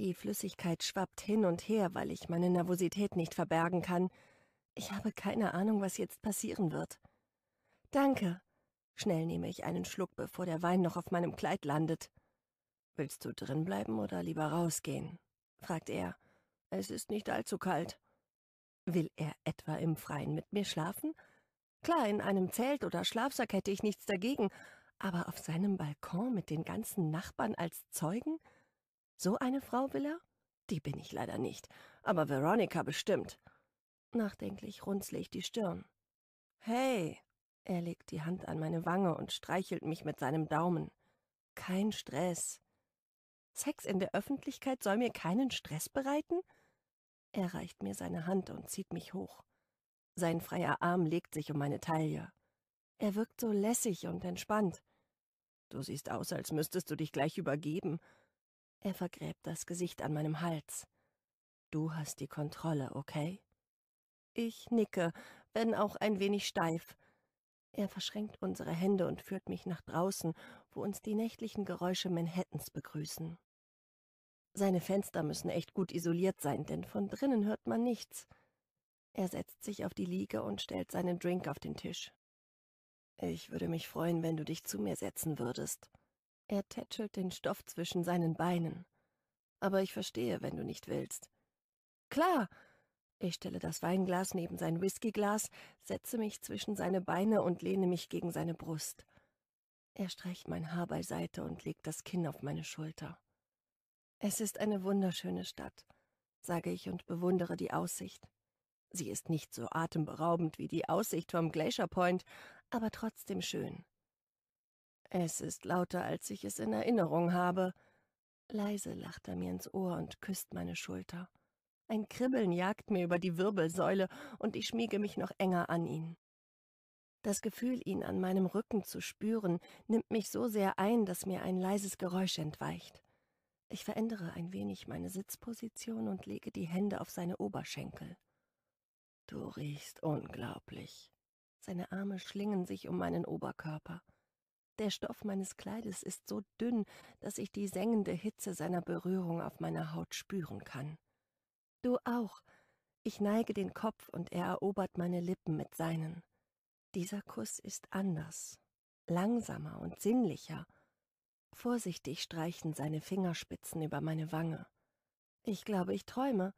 Die Flüssigkeit schwappt hin und her, weil ich meine Nervosität nicht verbergen kann. Ich habe keine Ahnung, was jetzt passieren wird. Danke. Schnell nehme ich einen Schluck, bevor der Wein noch auf meinem Kleid landet. Willst du drinbleiben oder lieber rausgehen? fragt er. Es ist nicht allzu kalt. Will er etwa im Freien mit mir schlafen? Klar, in einem Zelt oder Schlafsack hätte ich nichts dagegen, aber auf seinem Balkon mit den ganzen Nachbarn als Zeugen? So eine Frau will er? Die bin ich leider nicht, aber Veronika bestimmt. Nachdenklich runzle ich die Stirn. Hey! Er legt die Hand an meine Wange und streichelt mich mit seinem Daumen. Kein Stress. Sex in der Öffentlichkeit soll mir keinen Stress bereiten? Er reicht mir seine Hand und zieht mich hoch. Sein freier Arm legt sich um meine Taille. Er wirkt so lässig und entspannt. Du siehst aus, als müsstest du dich gleich übergeben. Er vergräbt das Gesicht an meinem Hals. Du hast die Kontrolle, okay? Ich nicke, wenn auch ein wenig steif. Er verschränkt unsere Hände und führt mich nach draußen, wo uns die nächtlichen Geräusche Manhattans begrüßen. Seine Fenster müssen echt gut isoliert sein, denn von drinnen hört man nichts. Er setzt sich auf die Liege und stellt seinen Drink auf den Tisch. Ich würde mich freuen, wenn du dich zu mir setzen würdest. Er tätschelt den Stoff zwischen seinen Beinen. Aber ich verstehe, wenn du nicht willst. Klar, ich stelle das Weinglas neben sein Whiskyglas, setze mich zwischen seine Beine und lehne mich gegen seine Brust. Er streicht mein Haar beiseite und legt das Kinn auf meine Schulter. Es ist eine wunderschöne Stadt, sage ich und bewundere die Aussicht. Sie ist nicht so atemberaubend wie die Aussicht vom Glacier Point, aber trotzdem schön. Es ist lauter, als ich es in Erinnerung habe. Leise lacht er mir ins Ohr und küsst meine Schulter. Ein Kribbeln jagt mir über die Wirbelsäule und ich schmiege mich noch enger an ihn. Das Gefühl, ihn an meinem Rücken zu spüren, nimmt mich so sehr ein, dass mir ein leises Geräusch entweicht. Ich verändere ein wenig meine Sitzposition und lege die Hände auf seine Oberschenkel. Du riechst unglaublich. Seine Arme schlingen sich um meinen Oberkörper. Der Stoff meines Kleides ist so dünn, dass ich die sengende Hitze seiner Berührung auf meiner Haut spüren kann. Du auch. Ich neige den Kopf und er erobert meine Lippen mit seinen. Dieser Kuss ist anders, langsamer und sinnlicher. Vorsichtig streichen seine Fingerspitzen über meine Wange. Ich glaube, ich träume.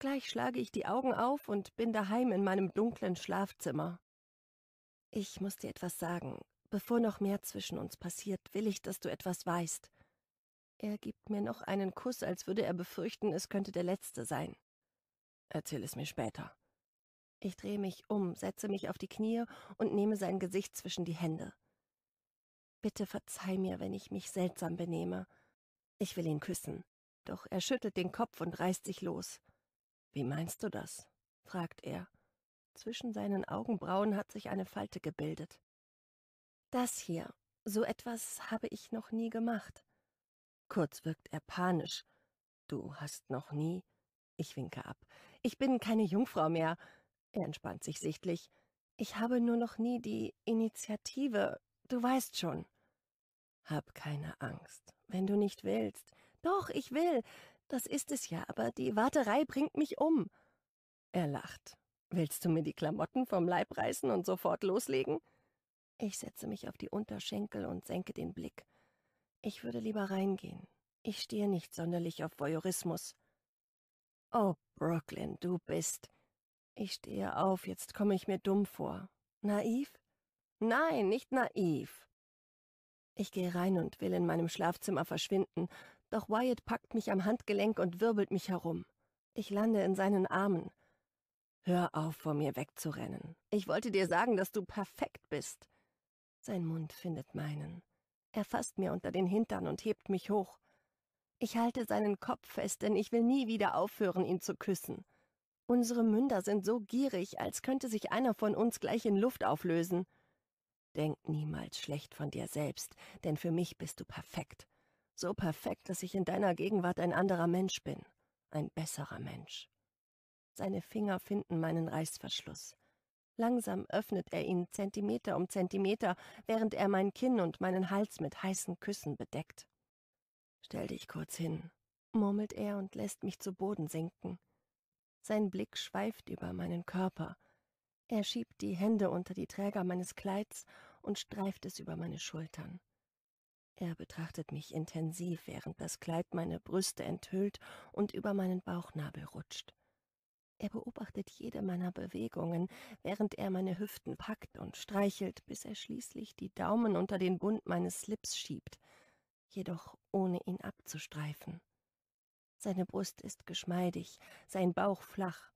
Gleich schlage ich die Augen auf und bin daheim in meinem dunklen Schlafzimmer. Ich muss dir etwas sagen. Bevor noch mehr zwischen uns passiert, will ich, dass du etwas weißt. Er gibt mir noch einen Kuss, als würde er befürchten, es könnte der letzte sein. Erzähl es mir später. Ich drehe mich um, setze mich auf die Knie und nehme sein Gesicht zwischen die Hände. Bitte verzeih mir, wenn ich mich seltsam benehme. Ich will ihn küssen, doch er schüttelt den Kopf und reißt sich los. Wie meinst du das? fragt er. Zwischen seinen Augenbrauen hat sich eine Falte gebildet. Das hier, so etwas habe ich noch nie gemacht. Kurz wirkt er panisch. Du hast noch nie. Ich winke ab. Ich bin keine Jungfrau mehr. Er entspannt sich sichtlich. Ich habe nur noch nie die Initiative. Du weißt schon. Hab keine Angst, wenn du nicht willst. Doch, ich will. Das ist es ja, aber die Warterei bringt mich um. Er lacht. Willst du mir die Klamotten vom Leib reißen und sofort loslegen? Ich setze mich auf die Unterschenkel und senke den Blick. Ich würde lieber reingehen. Ich stehe nicht sonderlich auf Voyeurismus. Oh, Brooklyn, du bist. Ich stehe auf, jetzt komme ich mir dumm vor. Naiv? Nein, nicht naiv. Ich gehe rein und will in meinem Schlafzimmer verschwinden, doch Wyatt packt mich am Handgelenk und wirbelt mich herum. Ich lande in seinen Armen. Hör auf, vor mir wegzurennen. Ich wollte dir sagen, dass du perfekt bist. Sein Mund findet meinen. Er fasst mir unter den Hintern und hebt mich hoch. Ich halte seinen Kopf fest, denn ich will nie wieder aufhören, ihn zu küssen. Unsere Münder sind so gierig, als könnte sich einer von uns gleich in Luft auflösen. Denk niemals schlecht von dir selbst, denn für mich bist du perfekt. So perfekt, dass ich in deiner Gegenwart ein anderer Mensch bin. Ein besserer Mensch. Seine Finger finden meinen Reißverschluss. Langsam öffnet er ihn Zentimeter um Zentimeter, während er mein Kinn und meinen Hals mit heißen Küssen bedeckt. Stell dich kurz hin, murmelt er und lässt mich zu Boden sinken. Sein Blick schweift über meinen Körper. Er schiebt die Hände unter die Träger meines Kleids und streift es über meine Schultern. Er betrachtet mich intensiv, während das Kleid meine Brüste enthüllt und über meinen Bauchnabel rutscht. Er beobachtet jede meiner Bewegungen, während er meine Hüften packt und streichelt, bis er schließlich die Daumen unter den Bund meines Slips schiebt, jedoch ohne ihn abzustreifen. Seine Brust ist geschmeidig, sein Bauch flach.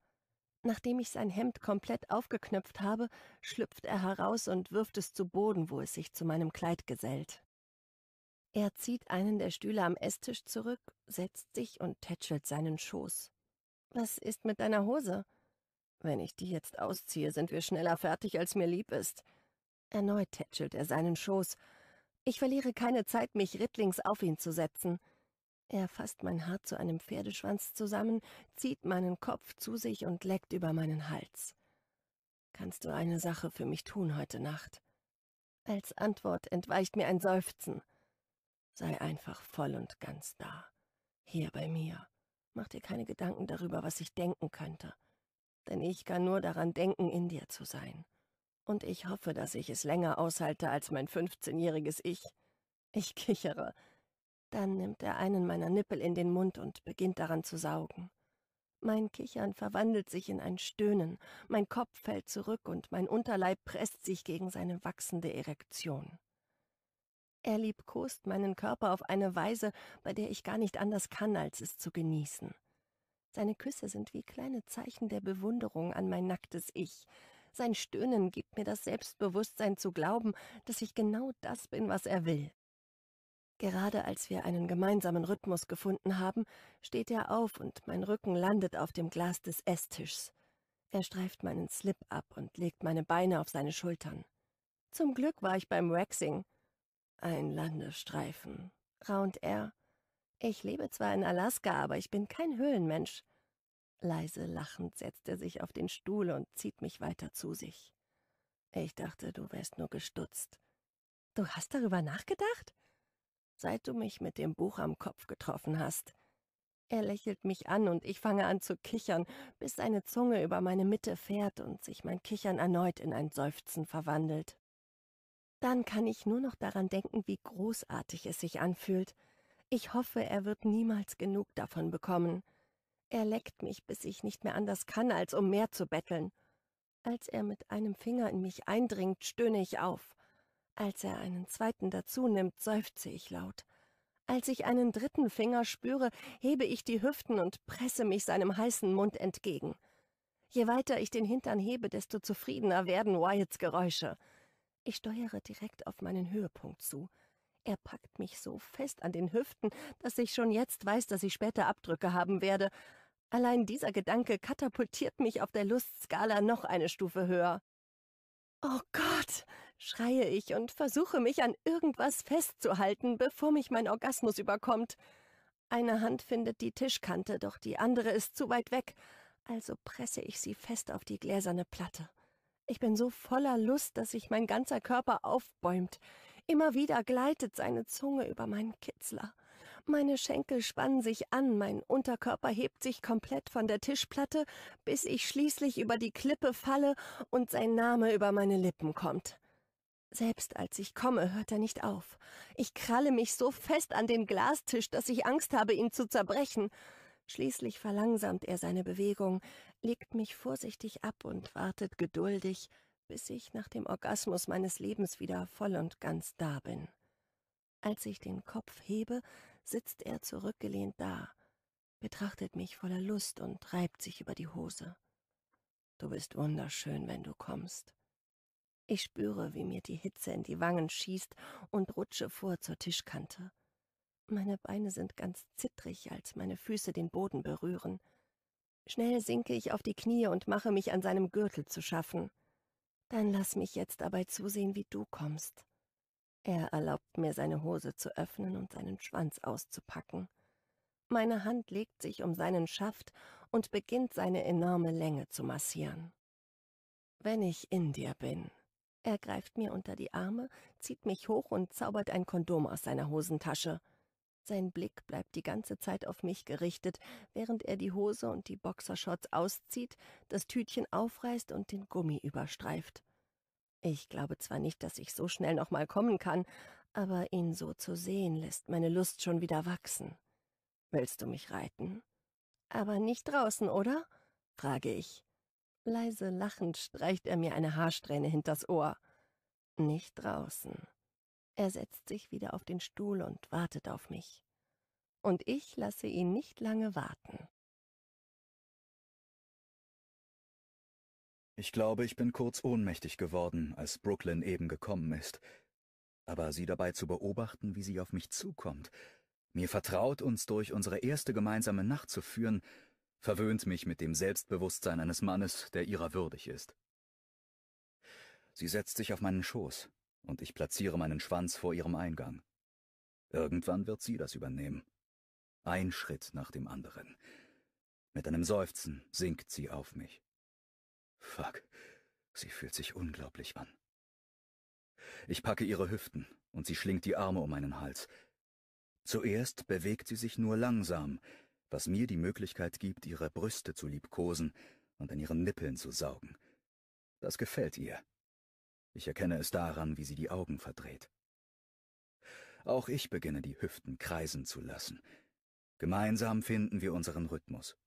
Nachdem ich sein Hemd komplett aufgeknöpft habe, schlüpft er heraus und wirft es zu Boden, wo es sich zu meinem Kleid gesellt. Er zieht einen der Stühle am Esstisch zurück, setzt sich und tätschelt seinen Schoß. Was ist mit deiner Hose? Wenn ich die jetzt ausziehe, sind wir schneller fertig, als mir lieb ist. Erneut tätschelt er seinen Schoß. Ich verliere keine Zeit, mich rittlings auf ihn zu setzen. Er fasst mein Haar zu einem Pferdeschwanz zusammen, zieht meinen Kopf zu sich und leckt über meinen Hals. Kannst du eine Sache für mich tun heute Nacht? Als Antwort entweicht mir ein Seufzen. Sei einfach voll und ganz da. Hier bei mir. Mach dir keine Gedanken darüber, was ich denken könnte. Denn ich kann nur daran denken, in dir zu sein. Und ich hoffe, dass ich es länger aushalte als mein 15-jähriges Ich. Ich kichere. Dann nimmt er einen meiner Nippel in den Mund und beginnt daran zu saugen. Mein Kichern verwandelt sich in ein Stöhnen, mein Kopf fällt zurück und mein Unterleib presst sich gegen seine wachsende Erektion. Er liebkost meinen Körper auf eine Weise, bei der ich gar nicht anders kann, als es zu genießen. Seine Küsse sind wie kleine Zeichen der Bewunderung an mein nacktes Ich. Sein Stöhnen gibt mir das Selbstbewusstsein zu glauben, dass ich genau das bin, was er will. Gerade als wir einen gemeinsamen Rhythmus gefunden haben, steht er auf und mein Rücken landet auf dem Glas des Esstischs. Er streift meinen Slip ab und legt meine Beine auf seine Schultern. Zum Glück war ich beim Waxing. Ein Landestreifen, raunt er. Ich lebe zwar in Alaska, aber ich bin kein Höhlenmensch. Leise lachend setzt er sich auf den Stuhl und zieht mich weiter zu sich. Ich dachte, du wärst nur gestutzt. Du hast darüber nachgedacht? Seit du mich mit dem Buch am Kopf getroffen hast. Er lächelt mich an und ich fange an zu kichern, bis seine Zunge über meine Mitte fährt und sich mein Kichern erneut in ein Seufzen verwandelt. Dann kann ich nur noch daran denken, wie großartig es sich anfühlt. Ich hoffe, er wird niemals genug davon bekommen. Er leckt mich, bis ich nicht mehr anders kann, als um mehr zu betteln. Als er mit einem Finger in mich eindringt, stöhne ich auf. Als er einen zweiten dazu nimmt, seufze ich laut. Als ich einen dritten Finger spüre, hebe ich die Hüften und presse mich seinem heißen Mund entgegen. Je weiter ich den Hintern hebe, desto zufriedener werden Wyatts Geräusche. Ich steuere direkt auf meinen Höhepunkt zu. Er packt mich so fest an den Hüften, dass ich schon jetzt weiß, dass ich später Abdrücke haben werde. Allein dieser Gedanke katapultiert mich auf der Lustskala noch eine Stufe höher. Oh Gott, schreie ich und versuche mich an irgendwas festzuhalten, bevor mich mein Orgasmus überkommt. Eine Hand findet die Tischkante, doch die andere ist zu weit weg, also presse ich sie fest auf die gläserne Platte. Ich bin so voller Lust, dass sich mein ganzer Körper aufbäumt. Immer wieder gleitet seine Zunge über meinen Kitzler. Meine Schenkel spannen sich an, mein Unterkörper hebt sich komplett von der Tischplatte, bis ich schließlich über die Klippe falle und sein Name über meine Lippen kommt. Selbst als ich komme, hört er nicht auf. Ich kralle mich so fest an den Glastisch, dass ich Angst habe, ihn zu zerbrechen. Schließlich verlangsamt er seine Bewegung, legt mich vorsichtig ab und wartet geduldig, bis ich nach dem Orgasmus meines Lebens wieder voll und ganz da bin. Als ich den Kopf hebe, sitzt er zurückgelehnt da, betrachtet mich voller Lust und reibt sich über die Hose. Du bist wunderschön, wenn du kommst. Ich spüre, wie mir die Hitze in die Wangen schießt und rutsche vor zur Tischkante. Meine Beine sind ganz zittrig, als meine Füße den Boden berühren. Schnell sinke ich auf die Knie und mache mich an seinem Gürtel zu schaffen. Dann lass mich jetzt dabei zusehen, wie du kommst. Er erlaubt mir, seine Hose zu öffnen und seinen Schwanz auszupacken. Meine Hand legt sich um seinen Schaft und beginnt seine enorme Länge zu massieren. Wenn ich in dir bin. Er greift mir unter die Arme, zieht mich hoch und zaubert ein Kondom aus seiner Hosentasche. Sein Blick bleibt die ganze Zeit auf mich gerichtet, während er die Hose und die Boxershorts auszieht, das Tütchen aufreißt und den Gummi überstreift. Ich glaube zwar nicht, dass ich so schnell nochmal kommen kann, aber ihn so zu sehen lässt meine Lust schon wieder wachsen. Willst du mich reiten? Aber nicht draußen, oder? frage ich. Leise lachend streicht er mir eine Haarsträhne hinters Ohr. Nicht draußen. Er setzt sich wieder auf den Stuhl und wartet auf mich. Und ich lasse ihn nicht lange warten. Ich glaube, ich bin kurz ohnmächtig geworden, als Brooklyn eben gekommen ist. Aber sie dabei zu beobachten, wie sie auf mich zukommt, mir vertraut, uns durch unsere erste gemeinsame Nacht zu führen, verwöhnt mich mit dem Selbstbewusstsein eines Mannes, der ihrer würdig ist. Sie setzt sich auf meinen Schoß, und ich platziere meinen Schwanz vor ihrem Eingang. Irgendwann wird sie das übernehmen. Ein Schritt nach dem anderen. Mit einem Seufzen sinkt sie auf mich. Fuck, sie fühlt sich unglaublich an. Ich packe ihre Hüften und sie schlingt die Arme um meinen Hals. Zuerst bewegt sie sich nur langsam, was mir die Möglichkeit gibt, ihre Brüste zu liebkosen und an ihren Nippeln zu saugen. Das gefällt ihr. Ich erkenne es daran, wie sie die Augen verdreht. Auch ich beginne die Hüften kreisen zu lassen. Gemeinsam finden wir unseren Rhythmus.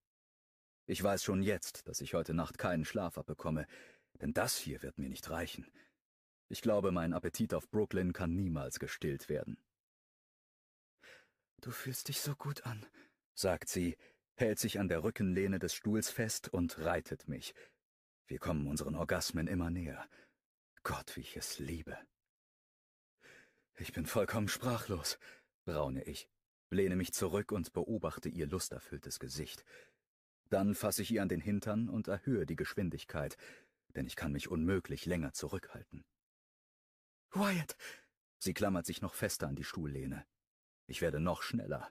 Ich weiß schon jetzt, dass ich heute Nacht keinen Schlaf abbekomme, denn das hier wird mir nicht reichen. Ich glaube, mein Appetit auf Brooklyn kann niemals gestillt werden. Du fühlst dich so gut an, sagt sie, hält sich an der Rückenlehne des Stuhls fest und reitet mich. Wir kommen unseren Orgasmen immer näher. Gott, wie ich es liebe. Ich bin vollkommen sprachlos, braune ich, lehne mich zurück und beobachte ihr lusterfülltes Gesicht. Dann fasse ich ihr an den Hintern und erhöhe die Geschwindigkeit, denn ich kann mich unmöglich länger zurückhalten. Wyatt! Sie klammert sich noch fester an die Stuhllehne. Ich werde noch schneller.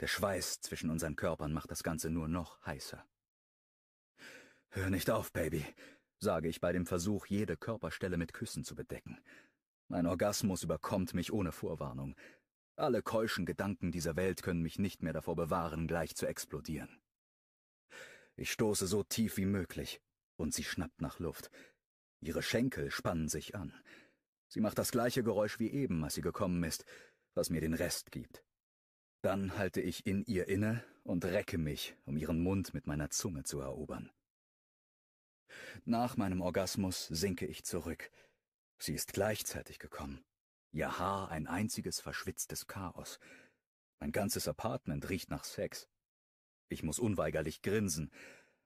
Der Schweiß zwischen unseren Körpern macht das Ganze nur noch heißer. Hör nicht auf, Baby, sage ich bei dem Versuch, jede Körperstelle mit Küssen zu bedecken. Mein Orgasmus überkommt mich ohne Vorwarnung. Alle keuschen Gedanken dieser Welt können mich nicht mehr davor bewahren, gleich zu explodieren. Ich stoße so tief wie möglich, und sie schnappt nach Luft. Ihre Schenkel spannen sich an. Sie macht das gleiche Geräusch wie eben, als sie gekommen ist, was mir den Rest gibt. Dann halte ich in ihr inne und recke mich, um ihren Mund mit meiner Zunge zu erobern. Nach meinem Orgasmus sinke ich zurück. Sie ist gleichzeitig gekommen. Ihr Haar ein einziges verschwitztes Chaos. Mein ganzes Apartment riecht nach Sex. Ich muss unweigerlich grinsen,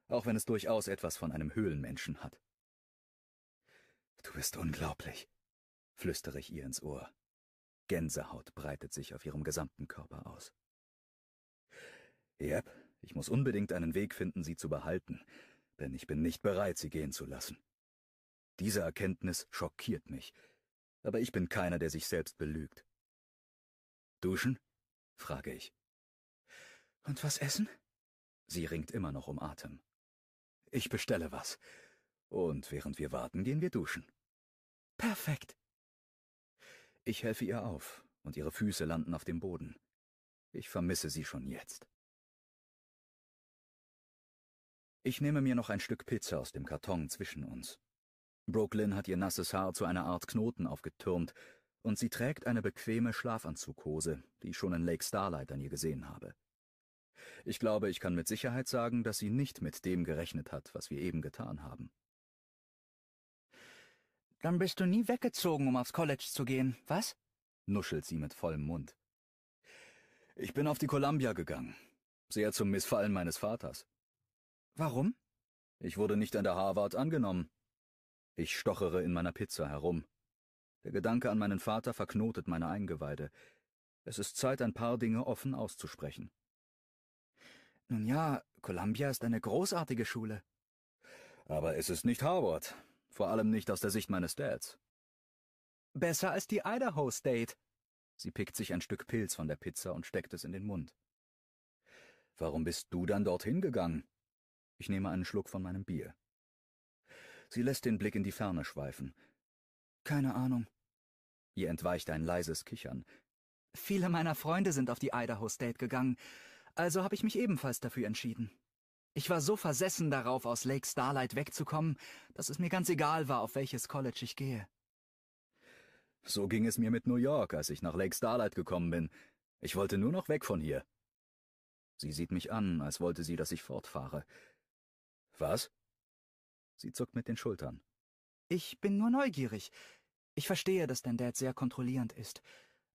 auch wenn es durchaus etwas von einem Höhlenmenschen hat. Du bist unglaublich, flüstere ich ihr ins Ohr. Gänsehaut breitet sich auf ihrem gesamten Körper aus. Yep, ich muss unbedingt einen Weg finden, sie zu behalten, denn ich bin nicht bereit, sie gehen zu lassen. Diese Erkenntnis schockiert mich, aber ich bin keiner, der sich selbst belügt. Duschen? frage ich. Und was essen? Sie ringt immer noch um Atem. Ich bestelle was. Und während wir warten, gehen wir duschen. Perfekt. Ich helfe ihr auf, und ihre Füße landen auf dem Boden. Ich vermisse sie schon jetzt. Ich nehme mir noch ein Stück Pizza aus dem Karton zwischen uns. Brooklyn hat ihr nasses Haar zu einer Art Knoten aufgetürmt, und sie trägt eine bequeme Schlafanzughose, die ich schon in Lake Starlight an ihr gesehen habe. Ich glaube, ich kann mit Sicherheit sagen, dass sie nicht mit dem gerechnet hat, was wir eben getan haben. Dann bist du nie weggezogen, um aufs College zu gehen, was? nuschelt sie mit vollem Mund. Ich bin auf die Columbia gegangen, sehr zum Missfallen meines Vaters. Warum? Ich wurde nicht an der Harvard angenommen. Ich stochere in meiner Pizza herum. Der Gedanke an meinen Vater verknotet meine Eingeweide. Es ist Zeit, ein paar Dinge offen auszusprechen. Nun ja, Columbia ist eine großartige Schule. Aber es ist nicht Harvard. Vor allem nicht aus der Sicht meines Dads. Besser als die Idaho State. Sie pickt sich ein Stück Pilz von der Pizza und steckt es in den Mund. Warum bist du dann dorthin gegangen? Ich nehme einen Schluck von meinem Bier. Sie lässt den Blick in die Ferne schweifen. Keine Ahnung. Ihr entweicht ein leises Kichern. Viele meiner Freunde sind auf die Idaho State gegangen, also habe ich mich ebenfalls dafür entschieden. Ich war so versessen darauf, aus Lake Starlight wegzukommen, dass es mir ganz egal war, auf welches College ich gehe. So ging es mir mit New York, als ich nach Lake Starlight gekommen bin. Ich wollte nur noch weg von hier. Sie sieht mich an, als wollte sie, dass ich fortfahre. Was? Sie zuckt mit den Schultern. Ich bin nur neugierig. Ich verstehe, dass dein Dad sehr kontrollierend ist.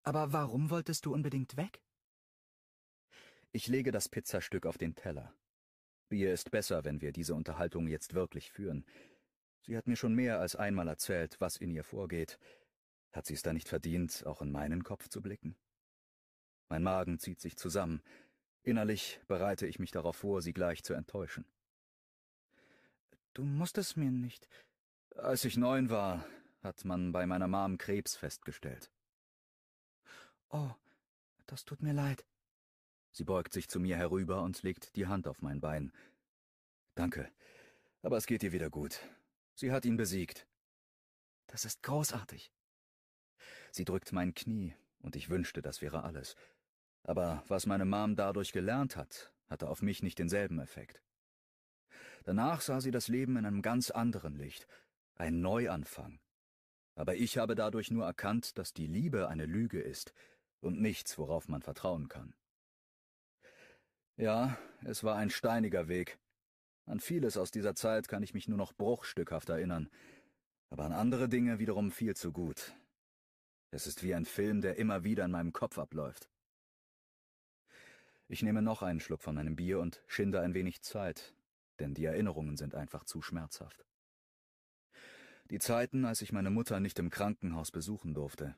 Aber warum wolltest du unbedingt weg? Ich lege das Pizzastück auf den Teller. Bier ist besser, wenn wir diese Unterhaltung jetzt wirklich führen. Sie hat mir schon mehr als einmal erzählt, was in ihr vorgeht. Hat sie es da nicht verdient, auch in meinen Kopf zu blicken? Mein Magen zieht sich zusammen. Innerlich bereite ich mich darauf vor, sie gleich zu enttäuschen. Du musst es mir nicht. Als ich neun war, hat man bei meiner Mom Krebs festgestellt. Oh, das tut mir leid. Sie beugt sich zu mir herüber und legt die Hand auf mein Bein. Danke, aber es geht ihr wieder gut. Sie hat ihn besiegt. Das ist großartig. Sie drückt mein Knie, und ich wünschte, das wäre alles. Aber was meine Mom dadurch gelernt hat, hatte auf mich nicht denselben Effekt. Danach sah sie das Leben in einem ganz anderen Licht, ein Neuanfang. Aber ich habe dadurch nur erkannt, dass die Liebe eine Lüge ist und nichts, worauf man vertrauen kann. Ja, es war ein steiniger Weg. An vieles aus dieser Zeit kann ich mich nur noch bruchstückhaft erinnern, aber an andere Dinge wiederum viel zu gut. Es ist wie ein Film, der immer wieder in meinem Kopf abläuft. Ich nehme noch einen Schluck von meinem Bier und schinde ein wenig Zeit, denn die Erinnerungen sind einfach zu schmerzhaft. Die Zeiten, als ich meine Mutter nicht im Krankenhaus besuchen durfte,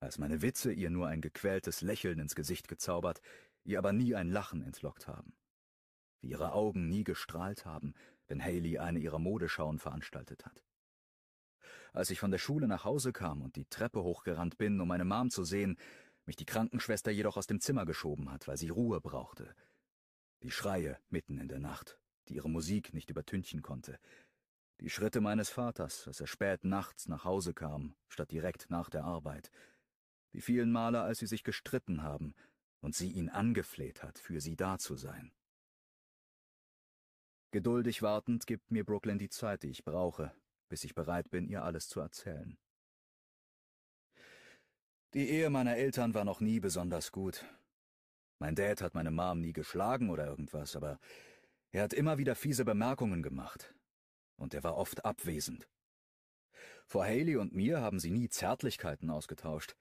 als meine Witze ihr nur ein gequältes Lächeln ins Gesicht gezaubert, ihr aber nie ein Lachen entlockt haben, wie ihre Augen nie gestrahlt haben, wenn Haley eine ihrer Modeschauen veranstaltet hat. Als ich von der Schule nach Hause kam und die Treppe hochgerannt bin, um meine Mom zu sehen, mich die Krankenschwester jedoch aus dem Zimmer geschoben hat, weil sie Ruhe brauchte. Die Schreie mitten in der Nacht die ihre Musik nicht übertünchen konnte. Die Schritte meines Vaters, als er spät nachts nach Hause kam, statt direkt nach der Arbeit. Die vielen Male, als sie sich gestritten haben und sie ihn angefleht hat, für sie da zu sein. Geduldig wartend gibt mir Brooklyn die Zeit, die ich brauche, bis ich bereit bin, ihr alles zu erzählen. Die Ehe meiner Eltern war noch nie besonders gut. Mein Dad hat meine Mom nie geschlagen oder irgendwas, aber er hat immer wieder fiese Bemerkungen gemacht. Und er war oft abwesend. Vor Haley und mir haben sie nie Zärtlichkeiten ausgetauscht.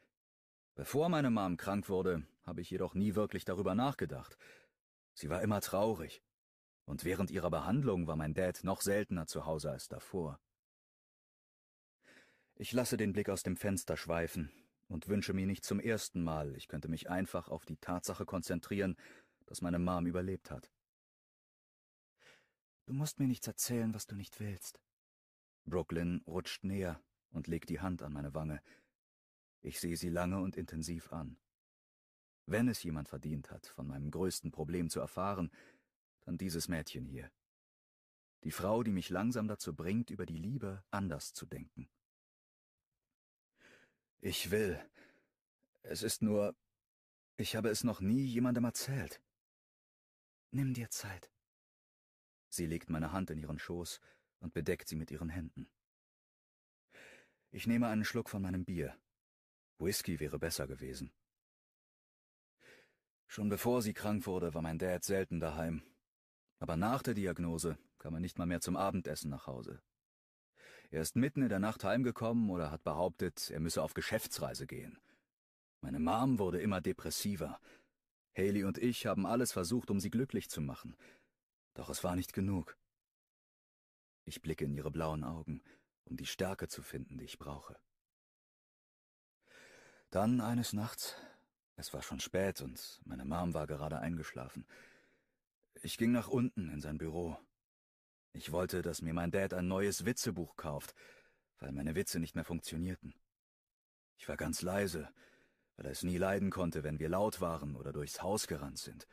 Bevor meine Mom krank wurde, habe ich jedoch nie wirklich darüber nachgedacht. Sie war immer traurig. Und während ihrer Behandlung war mein Dad noch seltener zu Hause als davor. Ich lasse den Blick aus dem Fenster schweifen und wünsche mir nicht zum ersten Mal, ich könnte mich einfach auf die Tatsache konzentrieren, dass meine Mom überlebt hat. Du musst mir nichts erzählen, was du nicht willst. Brooklyn rutscht näher und legt die Hand an meine Wange. Ich sehe sie lange und intensiv an. Wenn es jemand verdient hat, von meinem größten Problem zu erfahren, dann dieses Mädchen hier. Die Frau, die mich langsam dazu bringt, über die Liebe anders zu denken. Ich will. Es ist nur, ich habe es noch nie jemandem erzählt. Nimm dir Zeit. Sie legt meine Hand in ihren Schoß und bedeckt sie mit ihren Händen. Ich nehme einen Schluck von meinem Bier. Whisky wäre besser gewesen. Schon bevor sie krank wurde, war mein Dad selten daheim. Aber nach der Diagnose kam er nicht mal mehr zum Abendessen nach Hause. Er ist mitten in der Nacht heimgekommen oder hat behauptet, er müsse auf Geschäftsreise gehen. Meine Mom wurde immer depressiver. Haley und ich haben alles versucht, um sie glücklich zu machen – doch es war nicht genug. Ich blicke in ihre blauen Augen, um die Stärke zu finden, die ich brauche. Dann eines Nachts, es war schon spät und meine Mom war gerade eingeschlafen. Ich ging nach unten in sein Büro. Ich wollte, dass mir mein Dad ein neues Witzebuch kauft, weil meine Witze nicht mehr funktionierten. Ich war ganz leise, weil er es nie leiden konnte, wenn wir laut waren oder durchs Haus gerannt sind.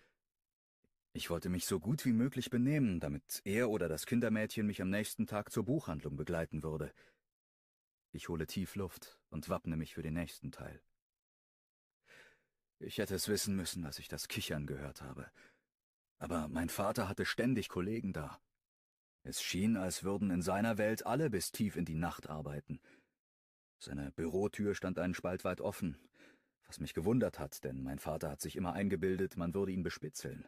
Ich wollte mich so gut wie möglich benehmen, damit er oder das Kindermädchen mich am nächsten Tag zur Buchhandlung begleiten würde. Ich hole tief Luft und wappne mich für den nächsten Teil. Ich hätte es wissen müssen, dass ich das Kichern gehört habe. Aber mein Vater hatte ständig Kollegen da. Es schien, als würden in seiner Welt alle bis tief in die Nacht arbeiten. Seine Bürotür stand einen Spalt weit offen, was mich gewundert hat, denn mein Vater hat sich immer eingebildet, man würde ihn bespitzeln.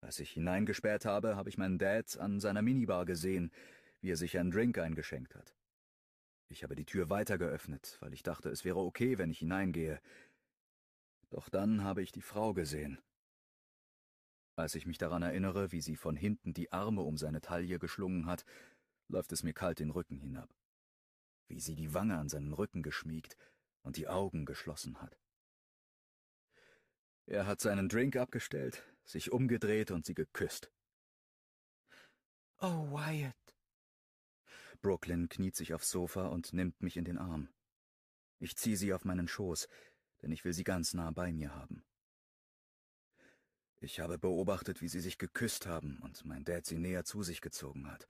Als ich hineingespäht habe, habe ich meinen Dad an seiner Minibar gesehen, wie er sich einen Drink eingeschenkt hat. Ich habe die Tür weiter geöffnet, weil ich dachte, es wäre okay, wenn ich hineingehe. Doch dann habe ich die Frau gesehen. Als ich mich daran erinnere, wie sie von hinten die Arme um seine Taille geschlungen hat, läuft es mir kalt den Rücken hinab. Wie sie die Wange an seinen Rücken geschmiegt und die Augen geschlossen hat. Er hat seinen Drink abgestellt, sich umgedreht und sie geküsst. Oh, Wyatt. Brooklyn kniet sich aufs Sofa und nimmt mich in den Arm. Ich ziehe sie auf meinen Schoß, denn ich will sie ganz nah bei mir haben. Ich habe beobachtet, wie sie sich geküsst haben und mein Dad sie näher zu sich gezogen hat.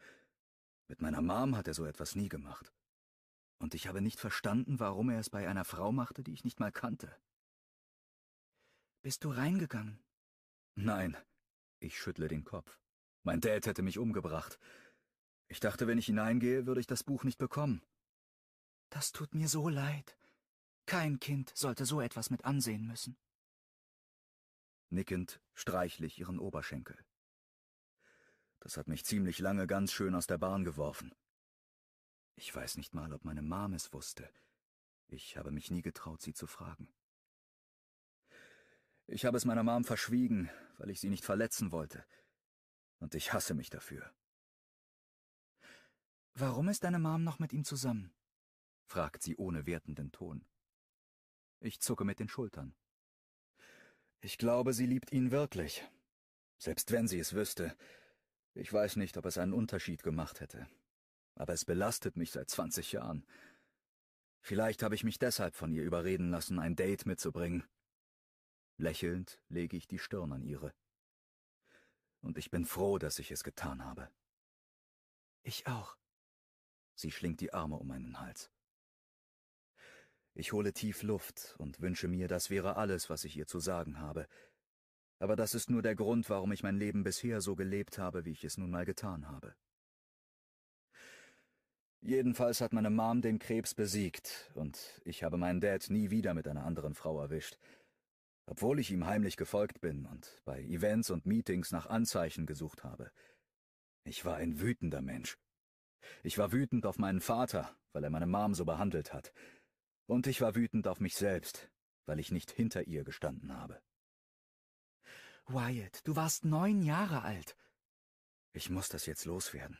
Mit meiner Mom hat er so etwas nie gemacht. Und ich habe nicht verstanden, warum er es bei einer Frau machte, die ich nicht mal kannte. Bist du reingegangen? Nein, ich schüttle den Kopf. Mein Dad hätte mich umgebracht. Ich dachte, wenn ich hineingehe, würde ich das Buch nicht bekommen. Das tut mir so leid. Kein Kind sollte so etwas mit ansehen müssen. Nickend streichle ich ihren Oberschenkel. Das hat mich ziemlich lange ganz schön aus der Bahn geworfen. Ich weiß nicht mal, ob meine Mom es wusste. Ich habe mich nie getraut, sie zu fragen. Ich habe es meiner Mom verschwiegen, weil ich sie nicht verletzen wollte. Und ich hasse mich dafür. Warum ist deine Mom noch mit ihm zusammen? fragt sie ohne wertenden Ton. Ich zucke mit den Schultern. Ich glaube, sie liebt ihn wirklich. Selbst wenn sie es wüsste. Ich weiß nicht, ob es einen Unterschied gemacht hätte. Aber es belastet mich seit 20 Jahren. Vielleicht habe ich mich deshalb von ihr überreden lassen, ein Date mitzubringen. Lächelnd lege ich die Stirn an ihre. Und ich bin froh, dass ich es getan habe. Ich auch. Sie schlingt die Arme um meinen Hals. Ich hole tief Luft und wünsche mir, das wäre alles, was ich ihr zu sagen habe. Aber das ist nur der Grund, warum ich mein Leben bisher so gelebt habe, wie ich es nun mal getan habe. Jedenfalls hat meine Mom den Krebs besiegt, und ich habe meinen Dad nie wieder mit einer anderen Frau erwischt, obwohl ich ihm heimlich gefolgt bin und bei Events und Meetings nach Anzeichen gesucht habe. Ich war ein wütender Mensch. Ich war wütend auf meinen Vater, weil er meine Mom so behandelt hat. Und ich war wütend auf mich selbst, weil ich nicht hinter ihr gestanden habe. Wyatt, du warst neun Jahre alt. Ich muss das jetzt loswerden.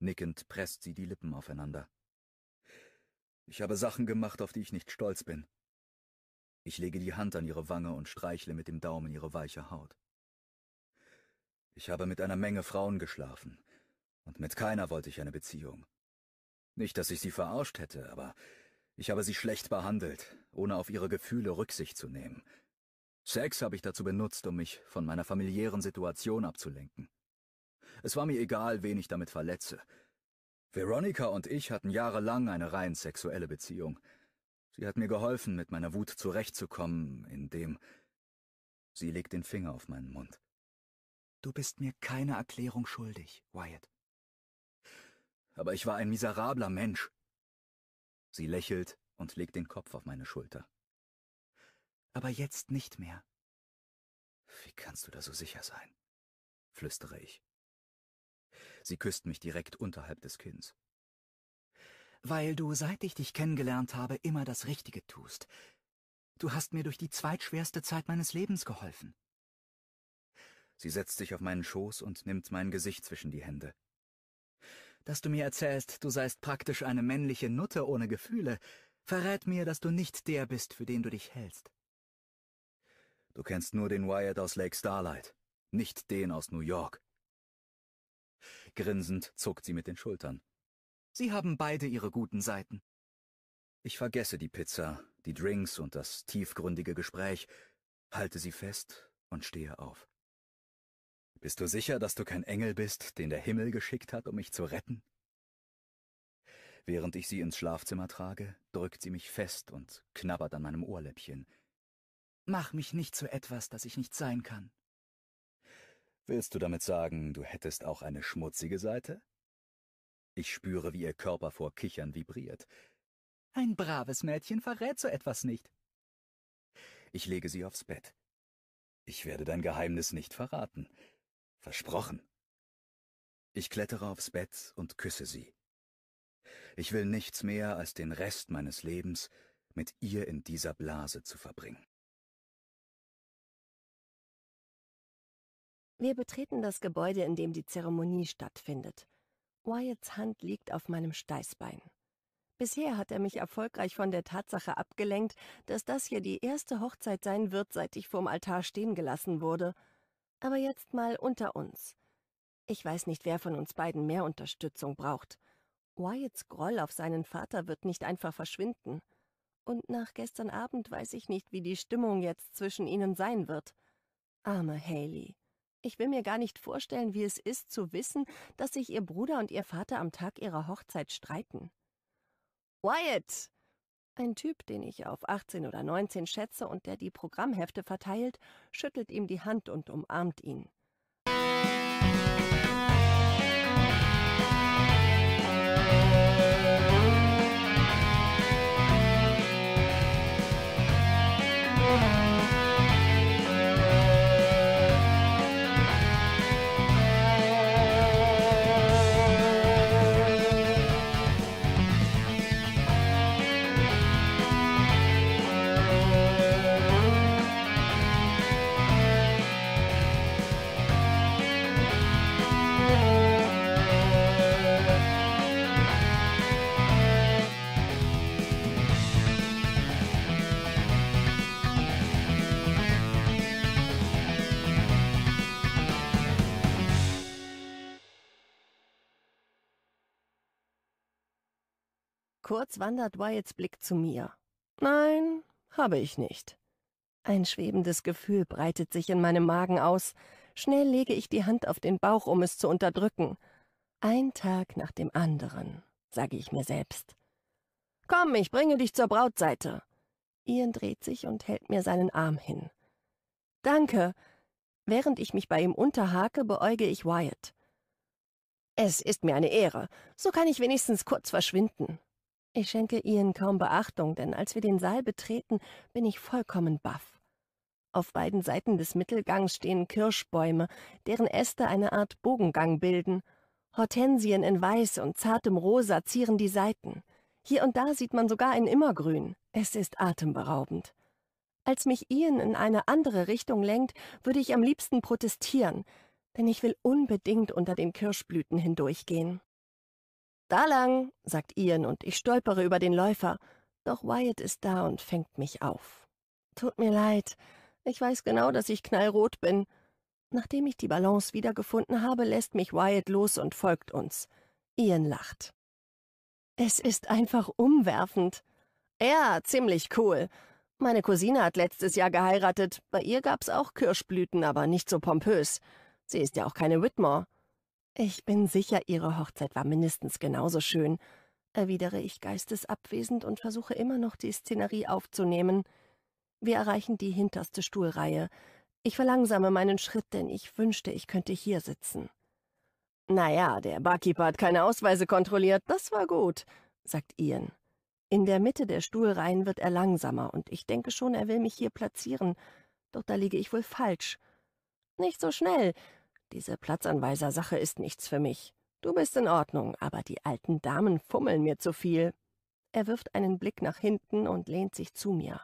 Nickend presst sie die Lippen aufeinander. Ich habe Sachen gemacht, auf die ich nicht stolz bin. Ich lege die Hand an ihre Wange und streichle mit dem Daumen ihre weiche Haut. Ich habe mit einer Menge Frauen geschlafen, und mit keiner wollte ich eine Beziehung. Nicht, dass ich sie verarscht hätte, aber ich habe sie schlecht behandelt, ohne auf ihre Gefühle Rücksicht zu nehmen. Sex habe ich dazu benutzt, um mich von meiner familiären Situation abzulenken. Es war mir egal, wen ich damit verletze. Veronica und ich hatten jahrelang eine rein sexuelle Beziehung, Sie hat mir geholfen, mit meiner Wut zurechtzukommen, indem sie legt den Finger auf meinen Mund. Du bist mir keine Erklärung schuldig, Wyatt. Aber ich war ein miserabler Mensch. Sie lächelt und legt den Kopf auf meine Schulter. Aber jetzt nicht mehr. Wie kannst du da so sicher sein? flüstere ich. Sie küsst mich direkt unterhalb des Kinns weil du, seit ich dich kennengelernt habe, immer das Richtige tust. Du hast mir durch die zweitschwerste Zeit meines Lebens geholfen. Sie setzt sich auf meinen Schoß und nimmt mein Gesicht zwischen die Hände. Dass du mir erzählst, du seist praktisch eine männliche Nutte ohne Gefühle, verrät mir, dass du nicht der bist, für den du dich hältst. Du kennst nur den Wyatt aus Lake Starlight, nicht den aus New York. Grinsend zuckt sie mit den Schultern. Sie haben beide ihre guten Seiten. Ich vergesse die Pizza, die Drinks und das tiefgründige Gespräch, halte sie fest und stehe auf. Bist du sicher, dass du kein Engel bist, den der Himmel geschickt hat, um mich zu retten? Während ich sie ins Schlafzimmer trage, drückt sie mich fest und knabbert an meinem Ohrläppchen. Mach mich nicht zu etwas, das ich nicht sein kann. Willst du damit sagen, du hättest auch eine schmutzige Seite? Ich spüre, wie ihr Körper vor Kichern vibriert. Ein braves Mädchen verrät so etwas nicht. Ich lege sie aufs Bett. Ich werde dein Geheimnis nicht verraten. Versprochen. Ich klettere aufs Bett und küsse sie. Ich will nichts mehr als den Rest meines Lebens mit ihr in dieser Blase zu verbringen. Wir betreten das Gebäude, in dem die Zeremonie stattfindet. Wyatts Hand liegt auf meinem Steißbein. Bisher hat er mich erfolgreich von der Tatsache abgelenkt, dass das hier die erste Hochzeit sein wird, seit ich vorm Altar stehen gelassen wurde. Aber jetzt mal unter uns. Ich weiß nicht, wer von uns beiden mehr Unterstützung braucht. Wyatts Groll auf seinen Vater wird nicht einfach verschwinden. Und nach gestern Abend weiß ich nicht, wie die Stimmung jetzt zwischen ihnen sein wird. Arme Haley. Ich will mir gar nicht vorstellen, wie es ist, zu wissen, dass sich ihr Bruder und ihr Vater am Tag ihrer Hochzeit streiten. Wyatt! Ein Typ, den ich auf 18 oder 19 schätze und der die Programmhefte verteilt, schüttelt ihm die Hand und umarmt ihn. Kurz wandert Wyatts Blick zu mir. Nein, habe ich nicht. Ein schwebendes Gefühl breitet sich in meinem Magen aus. Schnell lege ich die Hand auf den Bauch, um es zu unterdrücken. Ein Tag nach dem anderen, sage ich mir selbst. Komm, ich bringe dich zur Brautseite. Ian dreht sich und hält mir seinen Arm hin. Danke. Während ich mich bei ihm unterhake, beäuge ich Wyatt. Es ist mir eine Ehre. So kann ich wenigstens kurz verschwinden. Ich schenke ihnen kaum Beachtung, denn als wir den Saal betreten, bin ich vollkommen baff. Auf beiden Seiten des Mittelgangs stehen Kirschbäume, deren Äste eine Art Bogengang bilden. Hortensien in weiß und zartem Rosa zieren die Seiten. Hier und da sieht man sogar ein Immergrün. Es ist atemberaubend. Als mich Ian in eine andere Richtung lenkt, würde ich am liebsten protestieren, denn ich will unbedingt unter den Kirschblüten hindurchgehen. Da lang, sagt Ian, und ich stolpere über den Läufer. Doch Wyatt ist da und fängt mich auf. Tut mir leid. Ich weiß genau, dass ich knallrot bin. Nachdem ich die Balance wiedergefunden habe, lässt mich Wyatt los und folgt uns. Ian lacht. Es ist einfach umwerfend. Ja, ziemlich cool. Meine Cousine hat letztes Jahr geheiratet. Bei ihr gab's auch Kirschblüten, aber nicht so pompös. Sie ist ja auch keine Whitmore. Ich bin sicher, Ihre Hochzeit war mindestens genauso schön, erwidere ich geistesabwesend und versuche immer noch, die Szenerie aufzunehmen. Wir erreichen die hinterste Stuhlreihe. Ich verlangsame meinen Schritt, denn ich wünschte, ich könnte hier sitzen. Naja, der Barkeeper hat keine Ausweise kontrolliert, das war gut, sagt Ian. In der Mitte der Stuhlreihen wird er langsamer, und ich denke schon, er will mich hier platzieren, doch da liege ich wohl falsch. Nicht so schnell, diese Platzanweiser-Sache ist nichts für mich. Du bist in Ordnung, aber die alten Damen fummeln mir zu viel. Er wirft einen Blick nach hinten und lehnt sich zu mir.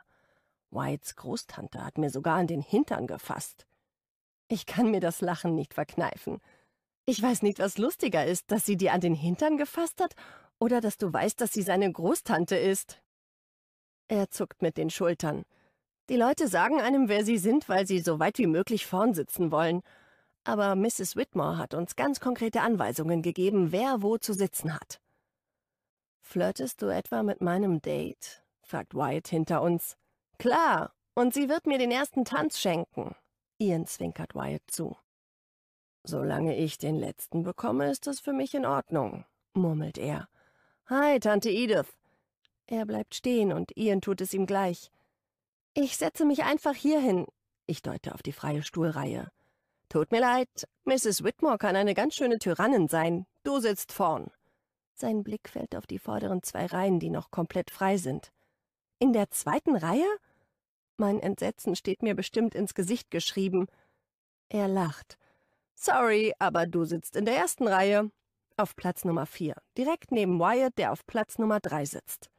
Whites Großtante hat mir sogar an den Hintern gefasst. Ich kann mir das Lachen nicht verkneifen. Ich weiß nicht, was lustiger ist, dass sie dir an den Hintern gefasst hat oder dass du weißt, dass sie seine Großtante ist. Er zuckt mit den Schultern. Die Leute sagen einem, wer sie sind, weil sie so weit wie möglich vorn sitzen wollen. Aber Mrs. Whitmore hat uns ganz konkrete Anweisungen gegeben, wer wo zu sitzen hat. Flirtest du etwa mit meinem Date? fragt Wyatt hinter uns. Klar, und sie wird mir den ersten Tanz schenken. Ian zwinkert Wyatt zu. Solange ich den letzten bekomme, ist das für mich in Ordnung, murmelt er. Hi, Tante Edith. Er bleibt stehen und Ian tut es ihm gleich. Ich setze mich einfach hierhin. Ich deute auf die freie Stuhlreihe. Tut mir leid, Mrs. Whitmore kann eine ganz schöne Tyrannin sein. Du sitzt vorn. Sein Blick fällt auf die vorderen zwei Reihen, die noch komplett frei sind. In der zweiten Reihe? Mein Entsetzen steht mir bestimmt ins Gesicht geschrieben. Er lacht. Sorry, aber du sitzt in der ersten Reihe. Auf Platz Nummer vier, direkt neben Wyatt, der auf Platz Nummer drei sitzt.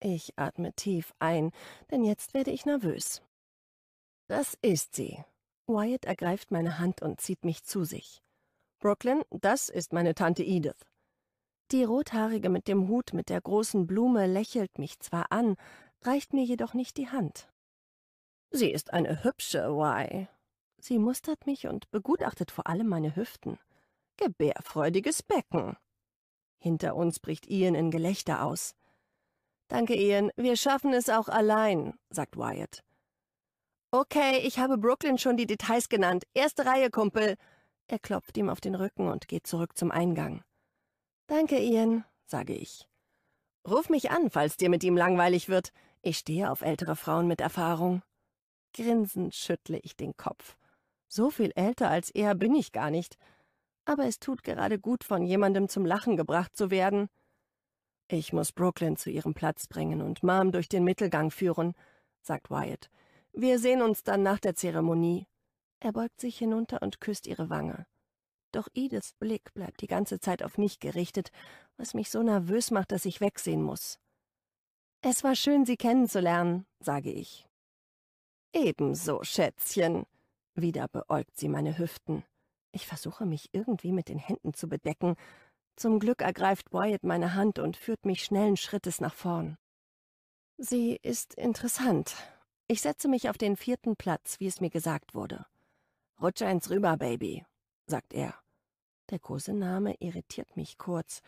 Ich atme tief ein, denn jetzt werde ich nervös. Das ist sie, Wyatt ergreift meine Hand und zieht mich zu sich. Brooklyn, das ist meine Tante Edith. Die Rothaarige mit dem Hut mit der großen Blume lächelt mich zwar an, reicht mir jedoch nicht die Hand. Sie ist eine hübsche Why. Sie mustert mich und begutachtet vor allem meine Hüften. Gebärfreudiges Becken. Hinter uns bricht Ian in Gelächter aus. Danke, Ian, wir schaffen es auch allein, sagt Wyatt. Okay, ich habe Brooklyn schon die Details genannt. Erste Reihe, Kumpel. Er klopft ihm auf den Rücken und geht zurück zum Eingang. Danke, Ian, sage ich. Ruf mich an, falls dir mit ihm langweilig wird. Ich stehe auf ältere Frauen mit Erfahrung. Grinsend schüttle ich den Kopf. So viel älter als er bin ich gar nicht. Aber es tut gerade gut, von jemandem zum Lachen gebracht zu werden. Ich muss Brooklyn zu ihrem Platz bringen und Mom durch den Mittelgang führen, sagt Wyatt. Wir sehen uns dann nach der Zeremonie. Er beugt sich hinunter und küsst ihre Wange. Doch Ediths Blick bleibt die ganze Zeit auf mich gerichtet, was mich so nervös macht, dass ich wegsehen muss. Es war schön, Sie kennenzulernen, sage ich. Ebenso, Schätzchen. Wieder beäugt sie meine Hüften. Ich versuche mich irgendwie mit den Händen zu bedecken. Zum Glück ergreift Boyd meine Hand und führt mich schnellen Schrittes nach vorn. Sie ist interessant, ich setze mich auf den vierten Platz, wie es mir gesagt wurde. Rutsche eins rüber, Baby, sagt er. Der große Name irritiert mich kurz.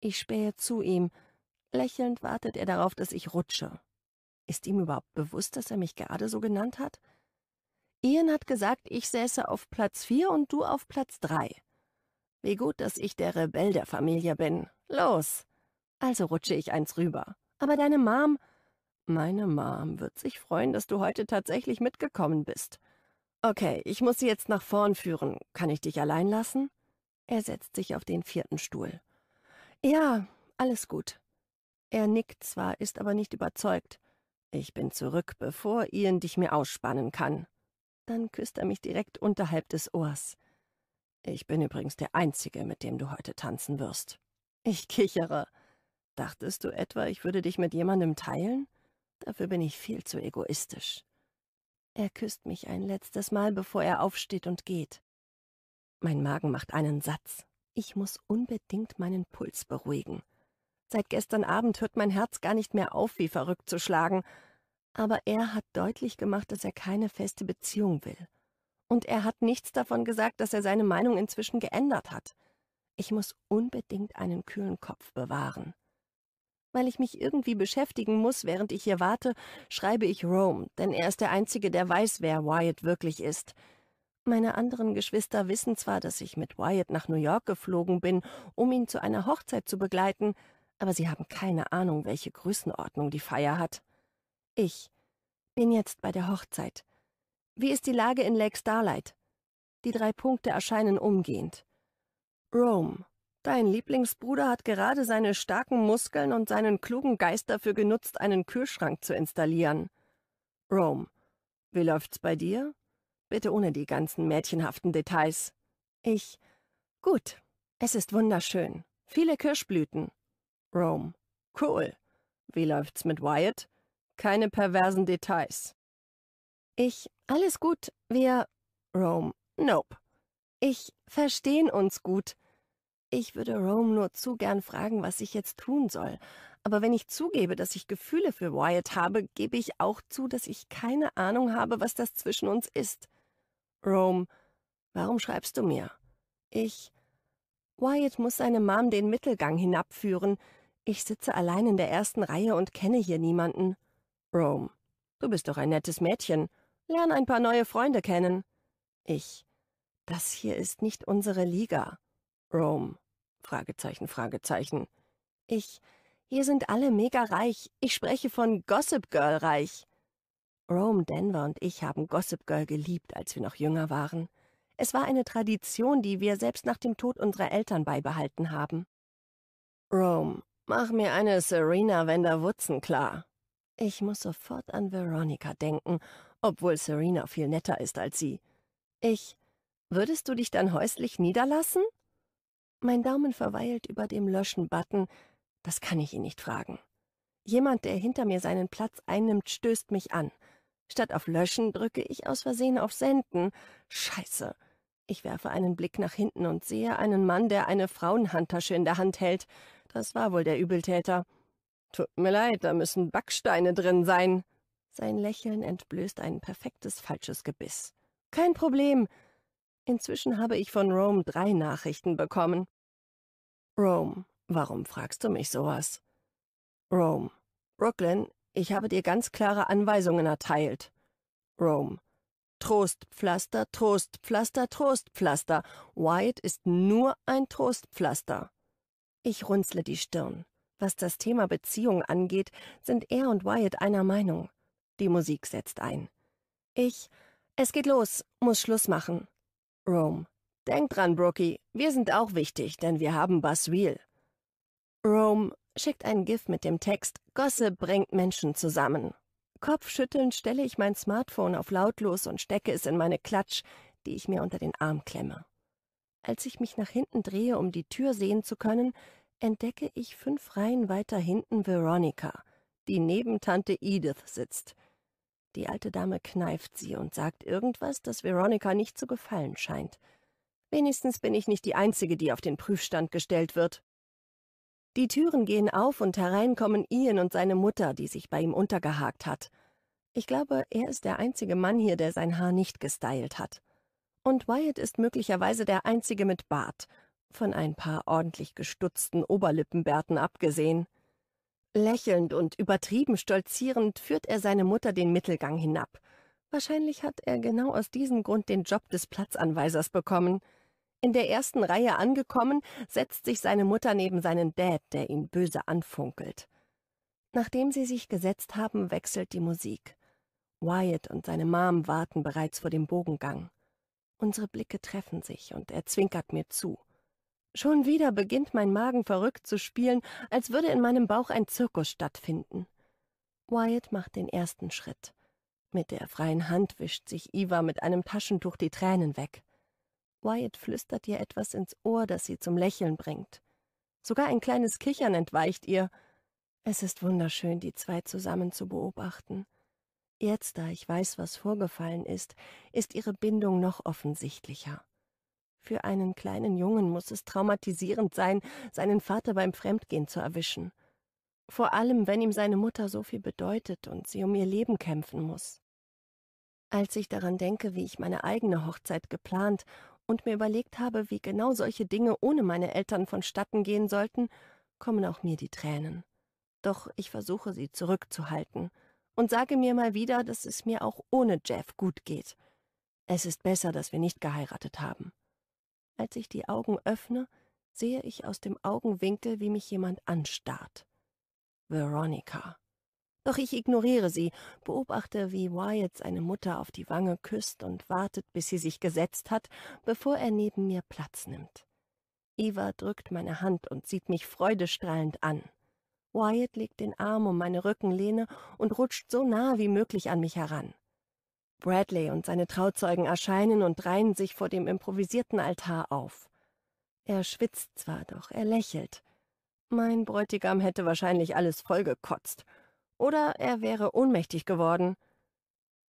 Ich spähe zu ihm. Lächelnd wartet er darauf, dass ich rutsche. Ist ihm überhaupt bewusst, dass er mich gerade so genannt hat? Ian hat gesagt, ich säße auf Platz vier und du auf Platz drei. Wie gut, dass ich der Rebell der Familie bin. Los! Also rutsche ich eins rüber. Aber deine Mom meine Mom wird sich freuen, dass du heute tatsächlich mitgekommen bist. Okay, ich muss sie jetzt nach vorn führen. Kann ich dich allein lassen? Er setzt sich auf den vierten Stuhl. Ja, alles gut. Er nickt zwar, ist aber nicht überzeugt. Ich bin zurück, bevor Ian dich mir ausspannen kann. Dann küsst er mich direkt unterhalb des Ohrs. Ich bin übrigens der Einzige, mit dem du heute tanzen wirst. Ich kichere. Dachtest du etwa, ich würde dich mit jemandem teilen? Dafür bin ich viel zu egoistisch. Er küsst mich ein letztes Mal, bevor er aufsteht und geht. Mein Magen macht einen Satz. Ich muss unbedingt meinen Puls beruhigen. Seit gestern Abend hört mein Herz gar nicht mehr auf, wie verrückt zu schlagen. Aber er hat deutlich gemacht, dass er keine feste Beziehung will. Und er hat nichts davon gesagt, dass er seine Meinung inzwischen geändert hat. Ich muss unbedingt einen kühlen Kopf bewahren. Weil ich mich irgendwie beschäftigen muss, während ich hier warte, schreibe ich Rome, denn er ist der Einzige, der weiß, wer Wyatt wirklich ist. Meine anderen Geschwister wissen zwar, dass ich mit Wyatt nach New York geflogen bin, um ihn zu einer Hochzeit zu begleiten, aber sie haben keine Ahnung, welche Größenordnung die Feier hat. Ich bin jetzt bei der Hochzeit. Wie ist die Lage in Lake Starlight? Die drei Punkte erscheinen umgehend. Rome Dein Lieblingsbruder hat gerade seine starken Muskeln und seinen klugen Geist dafür genutzt, einen Kühlschrank zu installieren. Rome. Wie läuft's bei dir? Bitte ohne die ganzen mädchenhaften Details. Ich. Gut. Es ist wunderschön. Viele Kirschblüten. Rome. Cool. Wie läuft's mit Wyatt? Keine perversen Details. Ich. Alles gut. Wir. Rome. Nope. Ich. Verstehen uns gut. Ich würde Rome nur zu gern fragen, was ich jetzt tun soll. Aber wenn ich zugebe, dass ich Gefühle für Wyatt habe, gebe ich auch zu, dass ich keine Ahnung habe, was das zwischen uns ist. Rome, warum schreibst du mir? Ich... Wyatt muss seine Mom den Mittelgang hinabführen. Ich sitze allein in der ersten Reihe und kenne hier niemanden. Rome, du bist doch ein nettes Mädchen. Lern ein paar neue Freunde kennen. Ich. Das hier ist nicht unsere Liga. Rome. Fragezeichen, Fragezeichen. Ich, hier sind alle mega reich. Ich spreche von Gossip Girl reich. Rome, Denver und ich haben Gossip Girl geliebt, als wir noch jünger waren. Es war eine Tradition, die wir selbst nach dem Tod unserer Eltern beibehalten haben. Rome, mach mir eine Serena Wender Vanderwutzen klar. Ich muss sofort an Veronica denken, obwohl Serena viel netter ist als sie. Ich, würdest du dich dann häuslich niederlassen? Mein Daumen verweilt über dem Löschen-Button. Das kann ich ihn nicht fragen. Jemand, der hinter mir seinen Platz einnimmt, stößt mich an. Statt auf Löschen drücke ich aus Versehen auf Senden. Scheiße. Ich werfe einen Blick nach hinten und sehe einen Mann, der eine Frauenhandtasche in der Hand hält. Das war wohl der Übeltäter. Tut mir leid, da müssen Backsteine drin sein. Sein Lächeln entblößt ein perfektes falsches Gebiss. Kein Problem. Inzwischen habe ich von Rome drei Nachrichten bekommen. Rome, warum fragst du mich sowas? Rome, Brooklyn, ich habe dir ganz klare Anweisungen erteilt. Rome, Trostpflaster, Trostpflaster, Trostpflaster. Wyatt ist nur ein Trostpflaster. Ich runzle die Stirn. Was das Thema Beziehung angeht, sind er und Wyatt einer Meinung. Die Musik setzt ein. Ich, es geht los, muss Schluss machen. Rome. Denk dran, Brookie, wir sind auch wichtig, denn wir haben Baswil. Rome schickt ein GIF mit dem Text Gosse bringt Menschen zusammen. Kopfschüttelnd stelle ich mein Smartphone auf lautlos und stecke es in meine Klatsch, die ich mir unter den Arm klemme. Als ich mich nach hinten drehe, um die Tür sehen zu können, entdecke ich fünf Reihen weiter hinten Veronica, die neben Tante Edith sitzt. Die alte Dame kneift sie und sagt irgendwas, das Veronika nicht zu gefallen scheint. Wenigstens bin ich nicht die Einzige, die auf den Prüfstand gestellt wird. Die Türen gehen auf und herein kommen Ian und seine Mutter, die sich bei ihm untergehakt hat. Ich glaube, er ist der einzige Mann hier, der sein Haar nicht gestylt hat. Und Wyatt ist möglicherweise der einzige mit Bart, von ein paar ordentlich gestutzten Oberlippenbärten abgesehen. Lächelnd und übertrieben stolzierend führt er seine Mutter den Mittelgang hinab. Wahrscheinlich hat er genau aus diesem Grund den Job des Platzanweisers bekommen. In der ersten Reihe angekommen, setzt sich seine Mutter neben seinen Dad, der ihn böse anfunkelt. Nachdem sie sich gesetzt haben, wechselt die Musik. Wyatt und seine Mom warten bereits vor dem Bogengang. Unsere Blicke treffen sich und er zwinkert mir zu. Schon wieder beginnt mein Magen verrückt zu spielen, als würde in meinem Bauch ein Zirkus stattfinden. Wyatt macht den ersten Schritt. Mit der freien Hand wischt sich Eva mit einem Taschentuch die Tränen weg. Wyatt flüstert ihr etwas ins Ohr, das sie zum Lächeln bringt. Sogar ein kleines Kichern entweicht ihr. Es ist wunderschön, die zwei zusammen zu beobachten. Jetzt, da ich weiß, was vorgefallen ist, ist ihre Bindung noch offensichtlicher. Für einen kleinen Jungen muss es traumatisierend sein, seinen Vater beim Fremdgehen zu erwischen. Vor allem, wenn ihm seine Mutter so viel bedeutet und sie um ihr Leben kämpfen muss. Als ich daran denke, wie ich meine eigene Hochzeit geplant und mir überlegt habe, wie genau solche Dinge ohne meine Eltern vonstatten gehen sollten, kommen auch mir die Tränen. Doch ich versuche sie zurückzuhalten und sage mir mal wieder, dass es mir auch ohne Jeff gut geht. Es ist besser, dass wir nicht geheiratet haben. Als ich die Augen öffne, sehe ich aus dem Augenwinkel, wie mich jemand anstarrt. Veronica. Doch ich ignoriere sie, beobachte, wie Wyatt seine Mutter auf die Wange küsst und wartet, bis sie sich gesetzt hat, bevor er neben mir Platz nimmt. Eva drückt meine Hand und sieht mich freudestrahlend an. Wyatt legt den Arm um meine Rückenlehne und rutscht so nah wie möglich an mich heran. Bradley und seine Trauzeugen erscheinen und reihen sich vor dem improvisierten Altar auf. Er schwitzt zwar, doch er lächelt. Mein Bräutigam hätte wahrscheinlich alles vollgekotzt. Oder er wäre ohnmächtig geworden.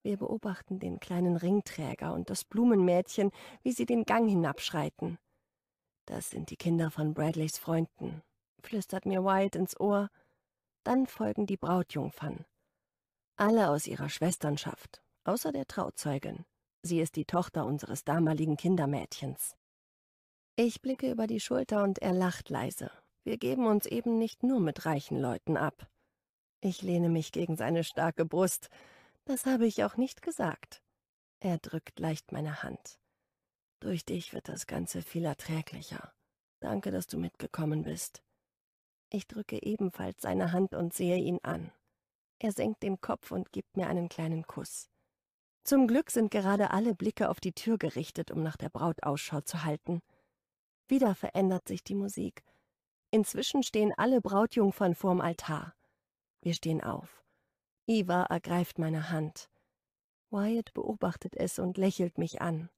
Wir beobachten den kleinen Ringträger und das Blumenmädchen, wie sie den Gang hinabschreiten. Das sind die Kinder von Bradleys Freunden, flüstert mir White ins Ohr. Dann folgen die Brautjungfern. Alle aus ihrer Schwesternschaft, außer der Trauzeugin. Sie ist die Tochter unseres damaligen Kindermädchens. Ich blicke über die Schulter und er lacht leise. Wir geben uns eben nicht nur mit reichen Leuten ab. Ich lehne mich gegen seine starke Brust. Das habe ich auch nicht gesagt. Er drückt leicht meine Hand. Durch dich wird das Ganze viel erträglicher. Danke, dass du mitgekommen bist. Ich drücke ebenfalls seine Hand und sehe ihn an. Er senkt den Kopf und gibt mir einen kleinen Kuss. Zum Glück sind gerade alle Blicke auf die Tür gerichtet, um nach der Braut Ausschau zu halten. Wieder verändert sich die Musik. Inzwischen stehen alle Brautjungfern vorm Altar. Wir stehen auf. Iva ergreift meine Hand. Wyatt beobachtet es und lächelt mich an.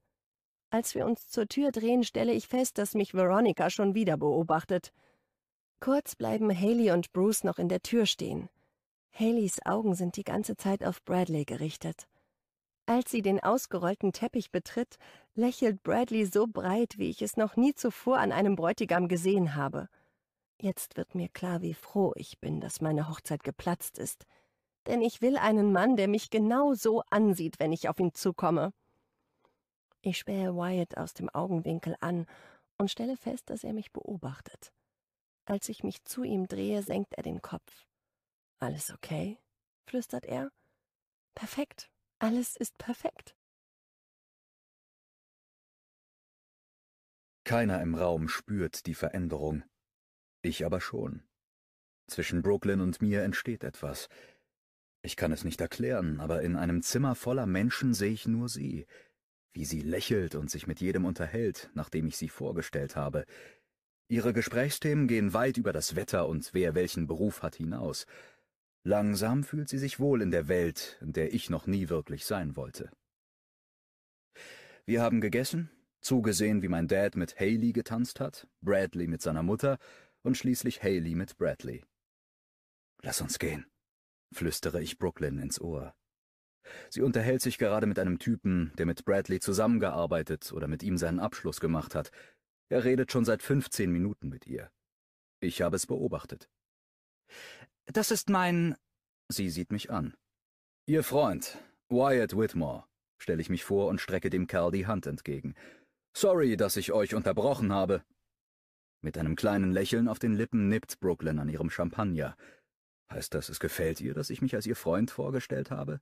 Als wir uns zur Tür drehen, stelle ich fest, dass mich Veronica schon wieder beobachtet. Kurz bleiben Haley und Bruce noch in der Tür stehen. Haleys Augen sind die ganze Zeit auf Bradley gerichtet. Als sie den ausgerollten Teppich betritt, lächelt Bradley so breit, wie ich es noch nie zuvor an einem Bräutigam gesehen habe. Jetzt wird mir klar, wie froh ich bin, dass meine Hochzeit geplatzt ist. Denn ich will einen Mann, der mich genau so ansieht, wenn ich auf ihn zukomme. Ich spähe Wyatt aus dem Augenwinkel an und stelle fest, dass er mich beobachtet. Als ich mich zu ihm drehe, senkt er den Kopf. Alles okay? flüstert er. Perfekt, alles ist perfekt. Keiner im Raum spürt die Veränderung. Ich aber schon. Zwischen Brooklyn und mir entsteht etwas. Ich kann es nicht erklären, aber in einem Zimmer voller Menschen sehe ich nur sie, wie sie lächelt und sich mit jedem unterhält, nachdem ich sie vorgestellt habe. Ihre Gesprächsthemen gehen weit über das Wetter und wer welchen Beruf hat hinaus. Langsam fühlt sie sich wohl in der Welt, in der ich noch nie wirklich sein wollte. Wir haben gegessen, zugesehen, wie mein Dad mit Haley getanzt hat, Bradley mit seiner Mutter und schließlich Haley mit Bradley. Lass uns gehen, flüstere ich Brooklyn ins Ohr. Sie unterhält sich gerade mit einem Typen, der mit Bradley zusammengearbeitet oder mit ihm seinen Abschluss gemacht hat. Er redet schon seit 15 Minuten mit ihr. Ich habe es beobachtet. Das ist mein... Sie sieht mich an. Ihr Freund, Wyatt Whitmore, stelle ich mich vor und strecke dem Kerl die Hand entgegen. Sorry, dass ich euch unterbrochen habe. Mit einem kleinen Lächeln auf den Lippen nippt Brooklyn an ihrem Champagner. Heißt das, es gefällt ihr, dass ich mich als ihr Freund vorgestellt habe?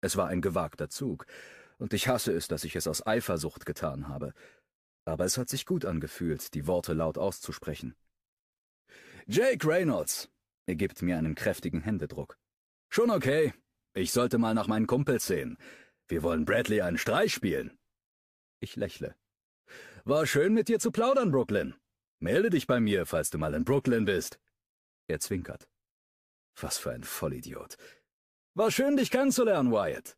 Es war ein gewagter Zug, und ich hasse es, dass ich es aus Eifersucht getan habe. Aber es hat sich gut angefühlt, die Worte laut auszusprechen. Jake Reynolds, er gibt mir einen kräftigen Händedruck. Schon okay. Ich sollte mal nach meinen Kumpels sehen. Wir wollen Bradley einen Streich spielen. Ich lächle. War schön, mit dir zu plaudern, Brooklyn. Melde dich bei mir, falls du mal in Brooklyn bist. Er zwinkert. Was für ein Vollidiot. War schön, dich kennenzulernen, Wyatt.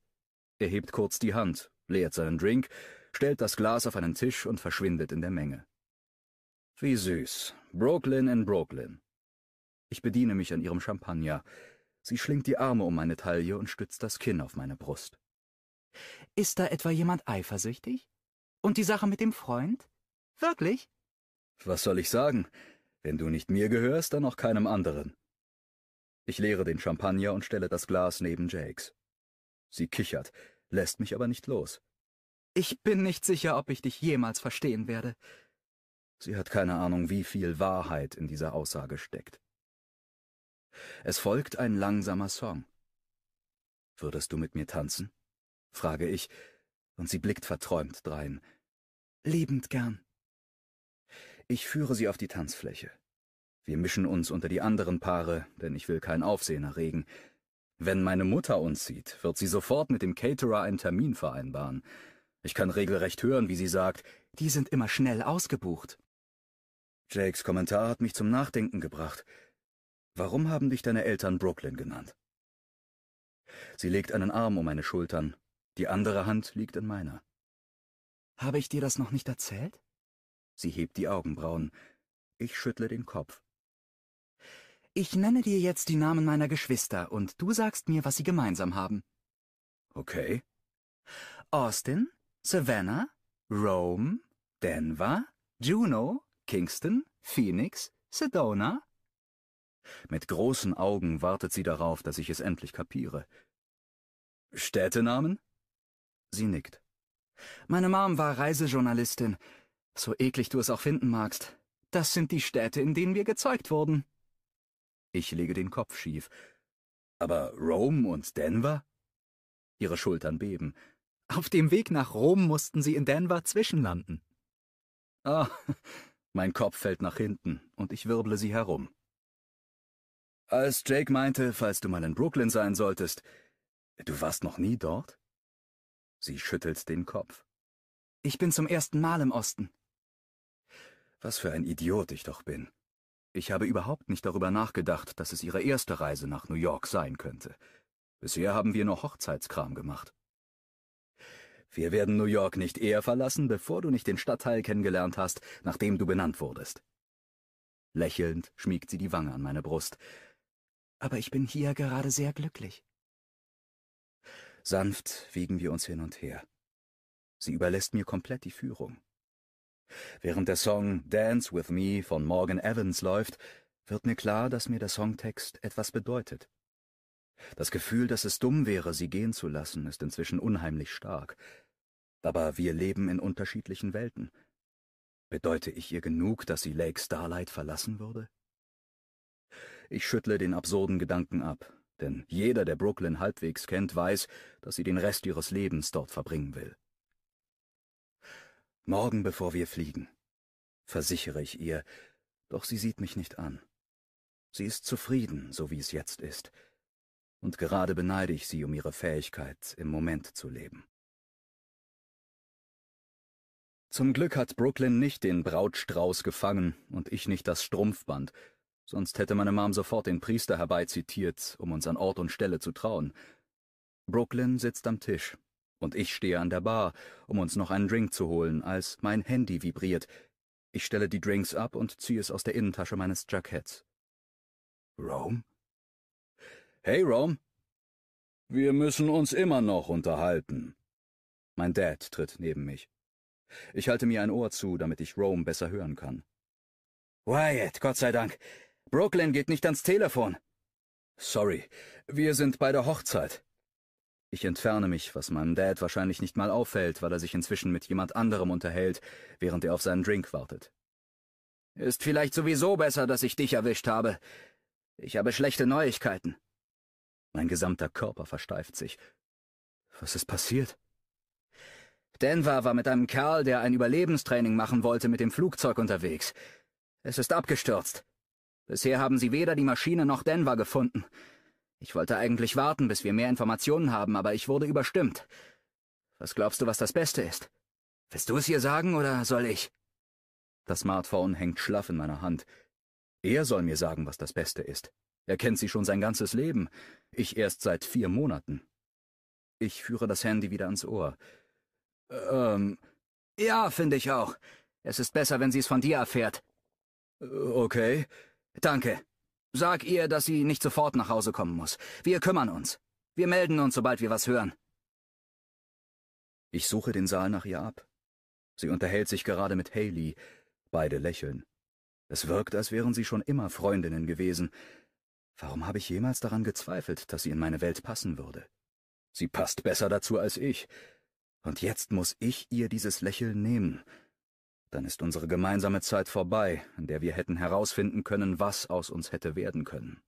Er hebt kurz die Hand, leert seinen Drink, stellt das Glas auf einen Tisch und verschwindet in der Menge. Wie süß. Brooklyn in Brooklyn. Ich bediene mich an ihrem Champagner. Sie schlingt die Arme um meine Taille und stützt das Kinn auf meine Brust. Ist da etwa jemand eifersüchtig? Und die Sache mit dem Freund? Wirklich? Was soll ich sagen? Wenn du nicht mir gehörst, dann auch keinem anderen. Ich leere den Champagner und stelle das Glas neben Jakes. Sie kichert, lässt mich aber nicht los. Ich bin nicht sicher, ob ich dich jemals verstehen werde. Sie hat keine Ahnung, wie viel Wahrheit in dieser Aussage steckt. Es folgt ein langsamer Song. Würdest du mit mir tanzen? frage ich, und sie blickt verträumt drein. Liebend gern. Ich führe sie auf die Tanzfläche. Wir mischen uns unter die anderen Paare, denn ich will kein Aufsehen erregen. Wenn meine Mutter uns sieht, wird sie sofort mit dem Caterer einen Termin vereinbaren. Ich kann regelrecht hören, wie sie sagt, die sind immer schnell ausgebucht. Jakes Kommentar hat mich zum Nachdenken gebracht. Warum haben dich deine Eltern Brooklyn genannt? Sie legt einen Arm um meine Schultern, die andere Hand liegt in meiner. Habe ich dir das noch nicht erzählt? Sie hebt die Augenbrauen. Ich schüttle den Kopf. Ich nenne dir jetzt die Namen meiner Geschwister und du sagst mir, was sie gemeinsam haben. Okay. Austin, Savannah, Rome, Denver, Juneau, Kingston, Phoenix, Sedona, mit großen Augen wartet sie darauf, dass ich es endlich kapiere. Städtenamen? Sie nickt. Meine Mom war Reisejournalistin. So eklig du es auch finden magst. Das sind die Städte, in denen wir gezeugt wurden. Ich lege den Kopf schief. Aber Rome und Denver? Ihre Schultern beben. Auf dem Weg nach Rom mussten sie in Denver zwischenlanden. Ah, mein Kopf fällt nach hinten und ich wirble sie herum. Als Jake meinte, falls du mal in Brooklyn sein solltest, du warst noch nie dort? Sie schüttelt den Kopf. Ich bin zum ersten Mal im Osten. Was für ein Idiot ich doch bin. Ich habe überhaupt nicht darüber nachgedacht, dass es ihre erste Reise nach New York sein könnte. Bisher haben wir nur Hochzeitskram gemacht. Wir werden New York nicht eher verlassen, bevor du nicht den Stadtteil kennengelernt hast, nach dem du benannt wurdest. Lächelnd schmiegt sie die Wange an meine Brust aber ich bin hier gerade sehr glücklich. Sanft wiegen wir uns hin und her. Sie überlässt mir komplett die Führung. Während der Song Dance with Me von Morgan Evans läuft, wird mir klar, dass mir der Songtext etwas bedeutet. Das Gefühl, dass es dumm wäre, sie gehen zu lassen, ist inzwischen unheimlich stark. Aber wir leben in unterschiedlichen Welten. Bedeute ich ihr genug, dass sie Lake Starlight verlassen würde? Ich schüttle den absurden Gedanken ab, denn jeder, der Brooklyn halbwegs kennt, weiß, dass sie den Rest ihres Lebens dort verbringen will. Morgen, bevor wir fliegen, versichere ich ihr, doch sie sieht mich nicht an. Sie ist zufrieden, so wie es jetzt ist, und gerade beneide ich sie um ihre Fähigkeit, im Moment zu leben. Zum Glück hat Brooklyn nicht den Brautstrauß gefangen und ich nicht das Strumpfband, Sonst hätte meine Mom sofort den Priester herbeizitiert, um uns an Ort und Stelle zu trauen. Brooklyn sitzt am Tisch und ich stehe an der Bar, um uns noch einen Drink zu holen, als mein Handy vibriert. Ich stelle die Drinks ab und ziehe es aus der Innentasche meines Jacketts. Rome? Hey, Rome. Wir müssen uns immer noch unterhalten. Mein Dad tritt neben mich. Ich halte mir ein Ohr zu, damit ich Rome besser hören kann. Wyatt, Gott sei Dank. Brooklyn geht nicht ans Telefon. Sorry, wir sind bei der Hochzeit. Ich entferne mich, was meinem Dad wahrscheinlich nicht mal auffällt, weil er sich inzwischen mit jemand anderem unterhält, während er auf seinen Drink wartet. Ist vielleicht sowieso besser, dass ich dich erwischt habe. Ich habe schlechte Neuigkeiten. Mein gesamter Körper versteift sich. Was ist passiert? Denver war mit einem Kerl, der ein Überlebenstraining machen wollte, mit dem Flugzeug unterwegs. Es ist abgestürzt. Bisher haben sie weder die Maschine noch Denver gefunden. Ich wollte eigentlich warten, bis wir mehr Informationen haben, aber ich wurde überstimmt. Was glaubst du, was das Beste ist? Willst du es ihr sagen oder soll ich? Das Smartphone hängt schlaff in meiner Hand. Er soll mir sagen, was das Beste ist. Er kennt sie schon sein ganzes Leben, ich erst seit vier Monaten. Ich führe das Handy wieder ans Ohr. Ähm, ja, finde ich auch. Es ist besser, wenn sie es von dir erfährt. Äh, okay. Danke. Sag ihr, dass sie nicht sofort nach Hause kommen muss. Wir kümmern uns. Wir melden uns, sobald wir was hören. Ich suche den Saal nach ihr ab. Sie unterhält sich gerade mit Haley. Beide lächeln. Es wirkt, als wären sie schon immer Freundinnen gewesen. Warum habe ich jemals daran gezweifelt, dass sie in meine Welt passen würde? Sie passt besser dazu als ich. Und jetzt muss ich ihr dieses Lächeln nehmen dann ist unsere gemeinsame Zeit vorbei, in der wir hätten herausfinden können, was aus uns hätte werden können.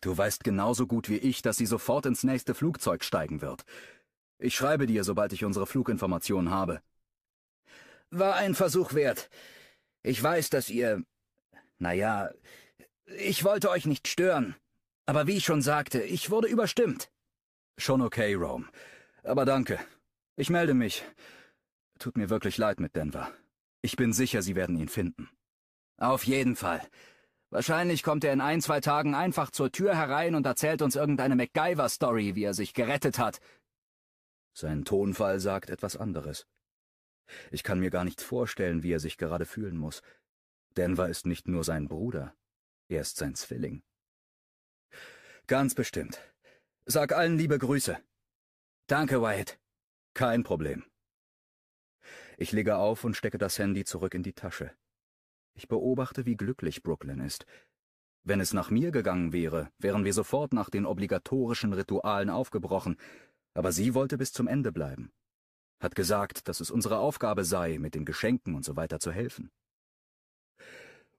Du weißt genauso gut wie ich, dass sie sofort ins nächste Flugzeug steigen wird. Ich schreibe dir, sobald ich unsere Fluginformationen habe. War ein Versuch wert. Ich weiß, dass ihr... Naja, ich wollte euch nicht stören. Aber wie ich schon sagte, ich wurde überstimmt. Schon okay, Rome. Aber danke. Ich melde mich, Tut mir wirklich leid mit Denver. Ich bin sicher, Sie werden ihn finden. Auf jeden Fall. Wahrscheinlich kommt er in ein, zwei Tagen einfach zur Tür herein und erzählt uns irgendeine MacGyver-Story, wie er sich gerettet hat. Sein Tonfall sagt etwas anderes. Ich kann mir gar nicht vorstellen, wie er sich gerade fühlen muss. Denver ist nicht nur sein Bruder, er ist sein Zwilling. Ganz bestimmt. Sag allen liebe Grüße. Danke, Wyatt. Kein Problem. Ich lege auf und stecke das Handy zurück in die Tasche. Ich beobachte, wie glücklich Brooklyn ist. Wenn es nach mir gegangen wäre, wären wir sofort nach den obligatorischen Ritualen aufgebrochen, aber sie wollte bis zum Ende bleiben. Hat gesagt, dass es unsere Aufgabe sei, mit den Geschenken und so weiter zu helfen.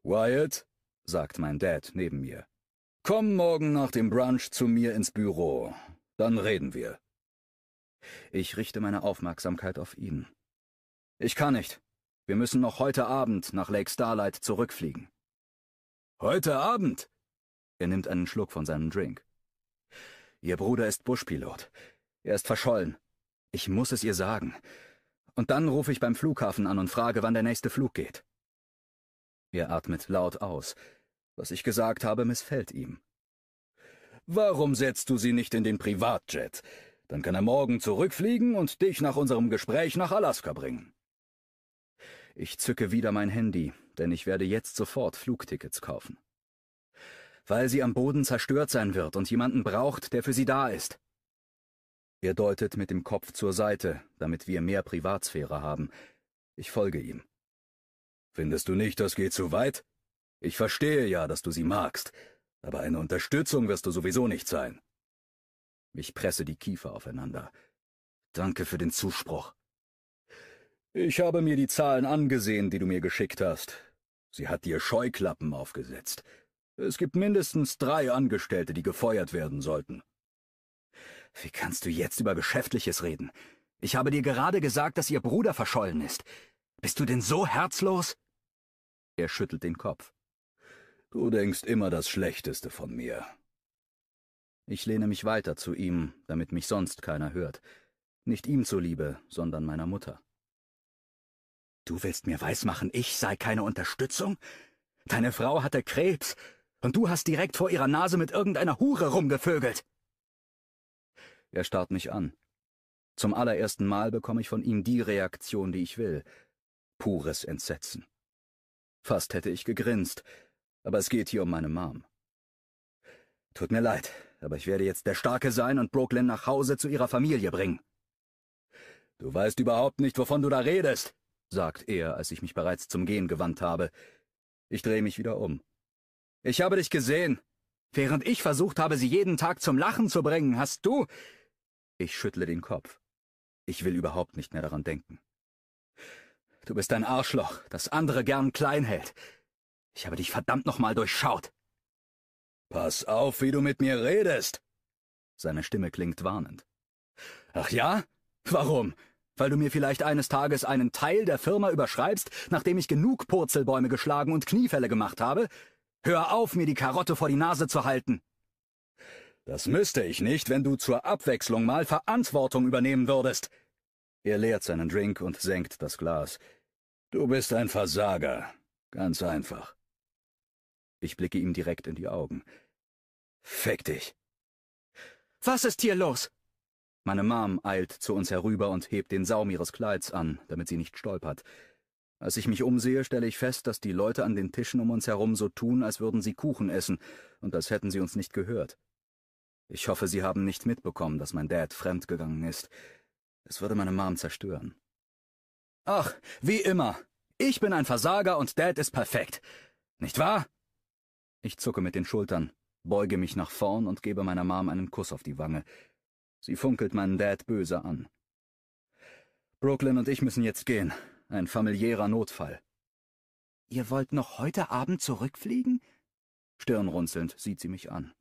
Wyatt, sagt mein Dad neben mir, komm morgen nach dem Brunch zu mir ins Büro. Dann reden wir. Ich richte meine Aufmerksamkeit auf ihn. Ich kann nicht. Wir müssen noch heute Abend nach Lake Starlight zurückfliegen. Heute Abend? Er nimmt einen Schluck von seinem Drink. Ihr Bruder ist Buschpilot. Er ist verschollen. Ich muss es ihr sagen. Und dann rufe ich beim Flughafen an und frage, wann der nächste Flug geht. Er atmet laut aus. Was ich gesagt habe, missfällt ihm. Warum setzt du sie nicht in den Privatjet? Dann kann er morgen zurückfliegen und dich nach unserem Gespräch nach Alaska bringen. Ich zücke wieder mein Handy, denn ich werde jetzt sofort Flugtickets kaufen. Weil sie am Boden zerstört sein wird und jemanden braucht, der für sie da ist. Er deutet mit dem Kopf zur Seite, damit wir mehr Privatsphäre haben. Ich folge ihm. Findest du nicht, das geht zu weit? Ich verstehe ja, dass du sie magst, aber eine Unterstützung wirst du sowieso nicht sein. Ich presse die Kiefer aufeinander. Danke für den Zuspruch. Ich habe mir die Zahlen angesehen, die du mir geschickt hast. Sie hat dir Scheuklappen aufgesetzt. Es gibt mindestens drei Angestellte, die gefeuert werden sollten. Wie kannst du jetzt über Geschäftliches reden? Ich habe dir gerade gesagt, dass ihr Bruder verschollen ist. Bist du denn so herzlos? Er schüttelt den Kopf. Du denkst immer das Schlechteste von mir. Ich lehne mich weiter zu ihm, damit mich sonst keiner hört. Nicht ihm zuliebe, sondern meiner Mutter. Du willst mir weismachen, ich sei keine Unterstützung? Deine Frau hatte Krebs, und du hast direkt vor ihrer Nase mit irgendeiner Hure rumgevögelt. Er starrt mich an. Zum allerersten Mal bekomme ich von ihm die Reaktion, die ich will. Pures Entsetzen. Fast hätte ich gegrinst, aber es geht hier um meine Mom. Tut mir leid, aber ich werde jetzt der Starke sein und Brooklyn nach Hause zu ihrer Familie bringen. Du weißt überhaupt nicht, wovon du da redest, sagt er, als ich mich bereits zum Gehen gewandt habe. Ich drehe mich wieder um. Ich habe dich gesehen. Während ich versucht habe, sie jeden Tag zum Lachen zu bringen, hast du... Ich schüttle den Kopf. Ich will überhaupt nicht mehr daran denken. Du bist ein Arschloch, das andere gern klein hält. Ich habe dich verdammt nochmal durchschaut. Pass auf, wie du mit mir redest. Seine Stimme klingt warnend. Ach ja? Warum? weil du mir vielleicht eines Tages einen Teil der Firma überschreibst, nachdem ich genug Purzelbäume geschlagen und Kniefälle gemacht habe? Hör auf, mir die Karotte vor die Nase zu halten. Das müsste ich nicht, wenn du zur Abwechslung mal Verantwortung übernehmen würdest. Er leert seinen Drink und senkt das Glas. Du bist ein Versager. Ganz einfach. Ich blicke ihm direkt in die Augen. Fick dich. Was ist hier los? Meine Mom eilt zu uns herüber und hebt den Saum ihres Kleids an, damit sie nicht stolpert. Als ich mich umsehe, stelle ich fest, dass die Leute an den Tischen um uns herum so tun, als würden sie Kuchen essen und als hätten sie uns nicht gehört. Ich hoffe, sie haben nicht mitbekommen, dass mein Dad fremdgegangen ist. Es würde meine Mom zerstören. Ach, wie immer. Ich bin ein Versager und Dad ist perfekt. Nicht wahr? Ich zucke mit den Schultern, beuge mich nach vorn und gebe meiner Mom einen Kuss auf die Wange. Sie funkelt meinen Dad böse an. Brooklyn und ich müssen jetzt gehen. Ein familiärer Notfall. Ihr wollt noch heute Abend zurückfliegen? Stirnrunzelnd sieht sie mich an.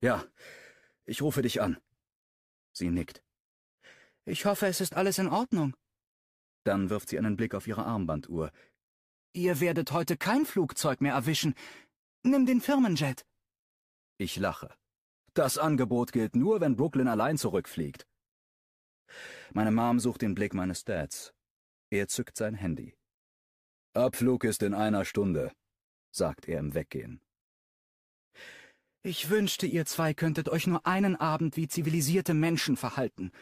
Ja, ich rufe dich an. Sie nickt. Ich hoffe, es ist alles in Ordnung. Dann wirft sie einen Blick auf ihre Armbanduhr. Ihr werdet heute kein Flugzeug mehr erwischen. Nimm den Firmenjet. Ich lache. Das Angebot gilt nur, wenn Brooklyn allein zurückfliegt. Meine Mom sucht den Blick meines Dads. Er zückt sein Handy. Abflug ist in einer Stunde, sagt er im Weggehen. Ich wünschte, ihr zwei könntet euch nur einen Abend wie zivilisierte Menschen verhalten.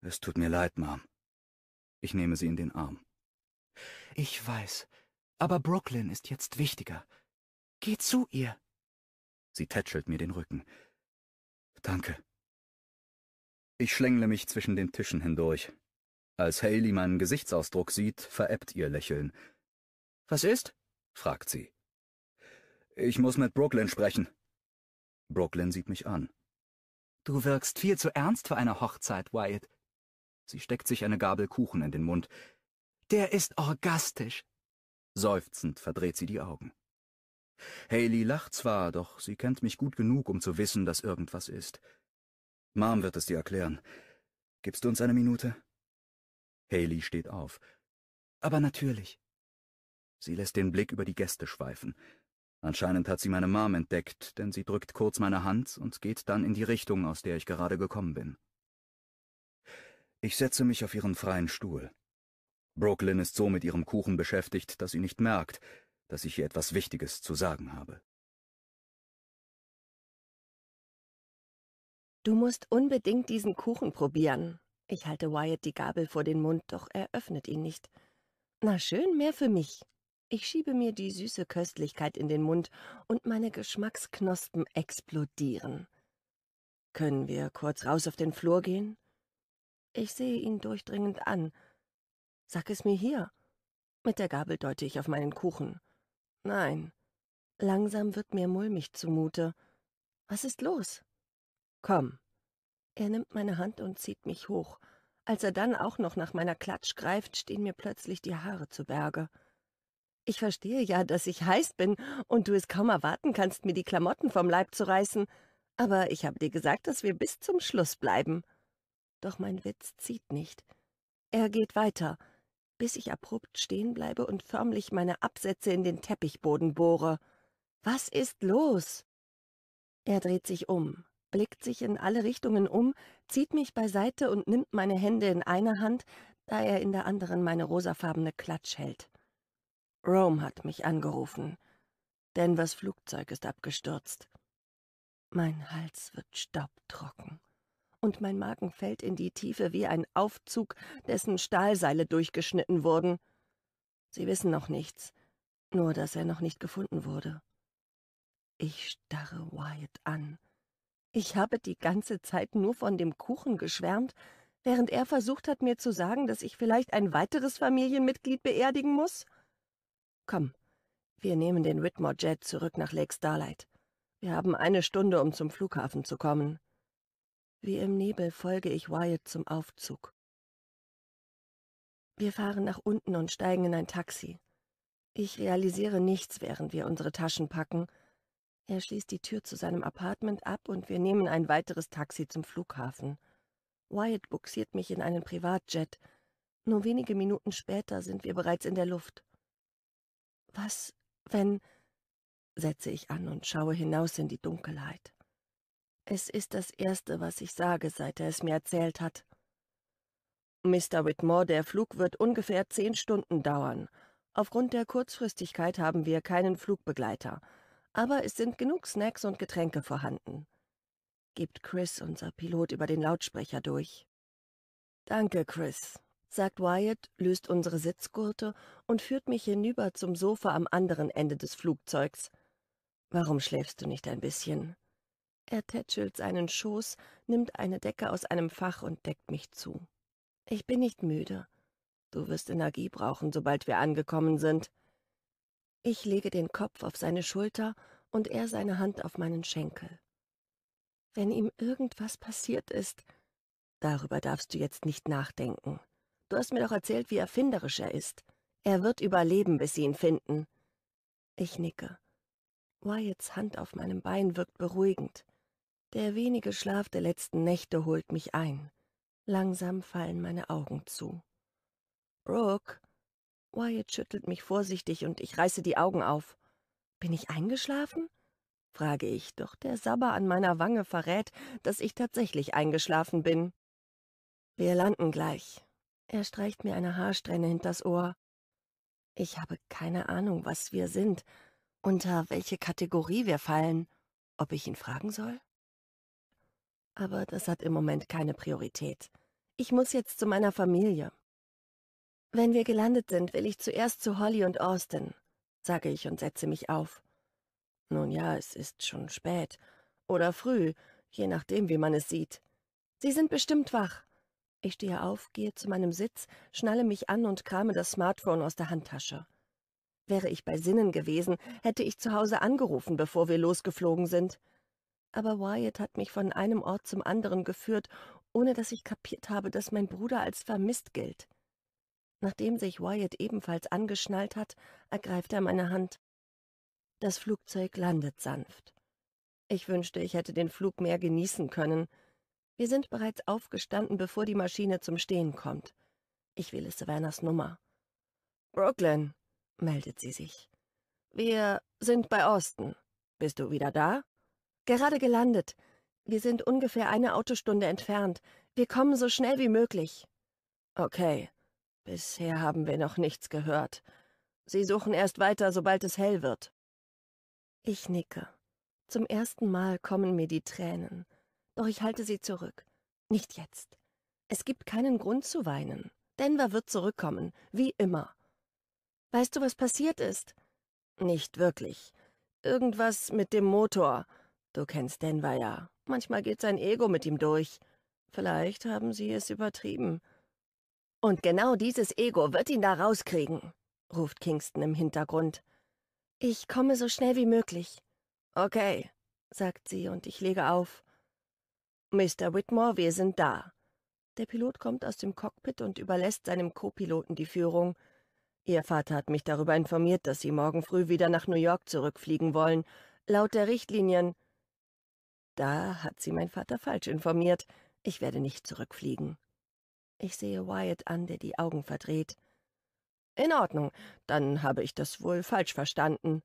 Es tut mir leid, Mom. Ich nehme sie in den Arm. Ich weiß, aber Brooklyn ist jetzt wichtiger. Geh zu ihr. Sie tätschelt mir den Rücken. Danke. Ich schlängle mich zwischen den Tischen hindurch. Als Haley meinen Gesichtsausdruck sieht, veräppt ihr Lächeln. Was ist? fragt sie. Ich muss mit Brooklyn sprechen. Brooklyn sieht mich an. Du wirkst viel zu ernst für eine Hochzeit, Wyatt. Sie steckt sich eine Gabel Kuchen in den Mund. Der ist orgastisch. Seufzend verdreht sie die Augen. Haley lacht zwar, doch sie kennt mich gut genug, um zu wissen, dass irgendwas ist. Mom wird es dir erklären. Gibst du uns eine Minute? Haley steht auf. Aber natürlich. Sie lässt den Blick über die Gäste schweifen. Anscheinend hat sie meine Mom entdeckt, denn sie drückt kurz meine Hand und geht dann in die Richtung, aus der ich gerade gekommen bin. Ich setze mich auf ihren freien Stuhl. Brooklyn ist so mit ihrem Kuchen beschäftigt, dass sie nicht merkt, dass ich ihr etwas Wichtiges zu sagen habe. Du musst unbedingt diesen Kuchen probieren. Ich halte Wyatt die Gabel vor den Mund, doch er öffnet ihn nicht. Na schön, mehr für mich. Ich schiebe mir die süße Köstlichkeit in den Mund und meine Geschmacksknospen explodieren. Können wir kurz raus auf den Flur gehen? Ich sehe ihn durchdringend an. Sag es mir hier. Mit der Gabel deute ich auf meinen Kuchen. Nein. Langsam wird mir mulmig zumute. Was ist los? Komm. Er nimmt meine Hand und zieht mich hoch. Als er dann auch noch nach meiner Klatsch greift, stehen mir plötzlich die Haare zu Berge. Ich verstehe ja, dass ich heiß bin und du es kaum erwarten kannst, mir die Klamotten vom Leib zu reißen, aber ich habe dir gesagt, dass wir bis zum Schluss bleiben. Doch mein Witz zieht nicht. Er geht weiter, bis ich abrupt stehen bleibe und förmlich meine Absätze in den Teppichboden bohre. Was ist los? Er dreht sich um, blickt sich in alle Richtungen um, zieht mich beiseite und nimmt meine Hände in eine Hand, da er in der anderen meine rosafarbene Klatsch hält. Rome hat mich angerufen. Denvers Flugzeug ist abgestürzt. Mein Hals wird staubtrocken und mein Magen fällt in die Tiefe wie ein Aufzug, dessen Stahlseile durchgeschnitten wurden. Sie wissen noch nichts, nur dass er noch nicht gefunden wurde. Ich starre Wyatt an. Ich habe die ganze Zeit nur von dem Kuchen geschwärmt, während er versucht hat, mir zu sagen, dass ich vielleicht ein weiteres Familienmitglied beerdigen muss? Komm, wir nehmen den Whitmore Jet zurück nach Lake Starlight. Wir haben eine Stunde, um zum Flughafen zu kommen. Wie im Nebel folge ich Wyatt zum Aufzug. Wir fahren nach unten und steigen in ein Taxi. Ich realisiere nichts, während wir unsere Taschen packen. Er schließt die Tür zu seinem Apartment ab und wir nehmen ein weiteres Taxi zum Flughafen. Wyatt buxiert mich in einen Privatjet. Nur wenige Minuten später sind wir bereits in der Luft. Was, wenn... setze ich an und schaue hinaus in die Dunkelheit. Es ist das Erste, was ich sage, seit er es mir erzählt hat. Mr. Whitmore, der Flug wird ungefähr zehn Stunden dauern. Aufgrund der Kurzfristigkeit haben wir keinen Flugbegleiter, aber es sind genug Snacks und Getränke vorhanden. Gibt Chris, unser Pilot, über den Lautsprecher durch. Danke, Chris, sagt Wyatt, löst unsere Sitzgurte und führt mich hinüber zum Sofa am anderen Ende des Flugzeugs. Warum schläfst du nicht ein bisschen? Er tätschelt seinen Schoß, nimmt eine Decke aus einem Fach und deckt mich zu. Ich bin nicht müde. Du wirst Energie brauchen, sobald wir angekommen sind. Ich lege den Kopf auf seine Schulter und er seine Hand auf meinen Schenkel. Wenn ihm irgendwas passiert ist, darüber darfst du jetzt nicht nachdenken. Du hast mir doch erzählt, wie erfinderisch er ist. Er wird überleben, bis sie ihn finden. Ich nicke. Wyatts Hand auf meinem Bein wirkt beruhigend. Der wenige Schlaf der letzten Nächte holt mich ein. Langsam fallen meine Augen zu. Brooke. Wyatt schüttelt mich vorsichtig und ich reiße die Augen auf. Bin ich eingeschlafen? frage ich, doch der Sabber an meiner Wange verrät, dass ich tatsächlich eingeschlafen bin. Wir landen gleich. Er streicht mir eine Haarsträhne hinters Ohr. Ich habe keine Ahnung, was wir sind, unter welche Kategorie wir fallen, ob ich ihn fragen soll aber das hat im Moment keine Priorität. Ich muss jetzt zu meiner Familie. Wenn wir gelandet sind, will ich zuerst zu Holly und Austin, sage ich und setze mich auf. Nun ja, es ist schon spät. Oder früh, je nachdem, wie man es sieht. Sie sind bestimmt wach. Ich stehe auf, gehe zu meinem Sitz, schnalle mich an und krame das Smartphone aus der Handtasche. Wäre ich bei Sinnen gewesen, hätte ich zu Hause angerufen, bevor wir losgeflogen sind aber Wyatt hat mich von einem Ort zum anderen geführt, ohne dass ich kapiert habe, dass mein Bruder als vermisst gilt. Nachdem sich Wyatt ebenfalls angeschnallt hat, ergreift er meine Hand. Das Flugzeug landet sanft. Ich wünschte, ich hätte den Flug mehr genießen können. Wir sind bereits aufgestanden, bevor die Maschine zum Stehen kommt. Ich wähle Savannahs Nummer. Brooklyn, meldet sie sich. Wir sind bei Austin. Bist du wieder da? Gerade gelandet. Wir sind ungefähr eine Autostunde entfernt. Wir kommen so schnell wie möglich. Okay. Bisher haben wir noch nichts gehört. Sie suchen erst weiter, sobald es hell wird. Ich nicke. Zum ersten Mal kommen mir die Tränen. Doch ich halte sie zurück. Nicht jetzt. Es gibt keinen Grund zu weinen. Denver wird zurückkommen, wie immer. Weißt du, was passiert ist? Nicht wirklich. Irgendwas mit dem Motor. Du kennst Denver ja. Manchmal geht sein Ego mit ihm durch. Vielleicht haben sie es übertrieben. Und genau dieses Ego wird ihn da rauskriegen, ruft Kingston im Hintergrund. Ich komme so schnell wie möglich. Okay, sagt sie und ich lege auf. Mr. Whitmore, wir sind da. Der Pilot kommt aus dem Cockpit und überlässt seinem Co-Piloten die Führung. Ihr Vater hat mich darüber informiert, dass Sie morgen früh wieder nach New York zurückfliegen wollen. Laut der Richtlinien da hat sie mein Vater falsch informiert. Ich werde nicht zurückfliegen. Ich sehe Wyatt an, der die Augen verdreht. In Ordnung, dann habe ich das wohl falsch verstanden.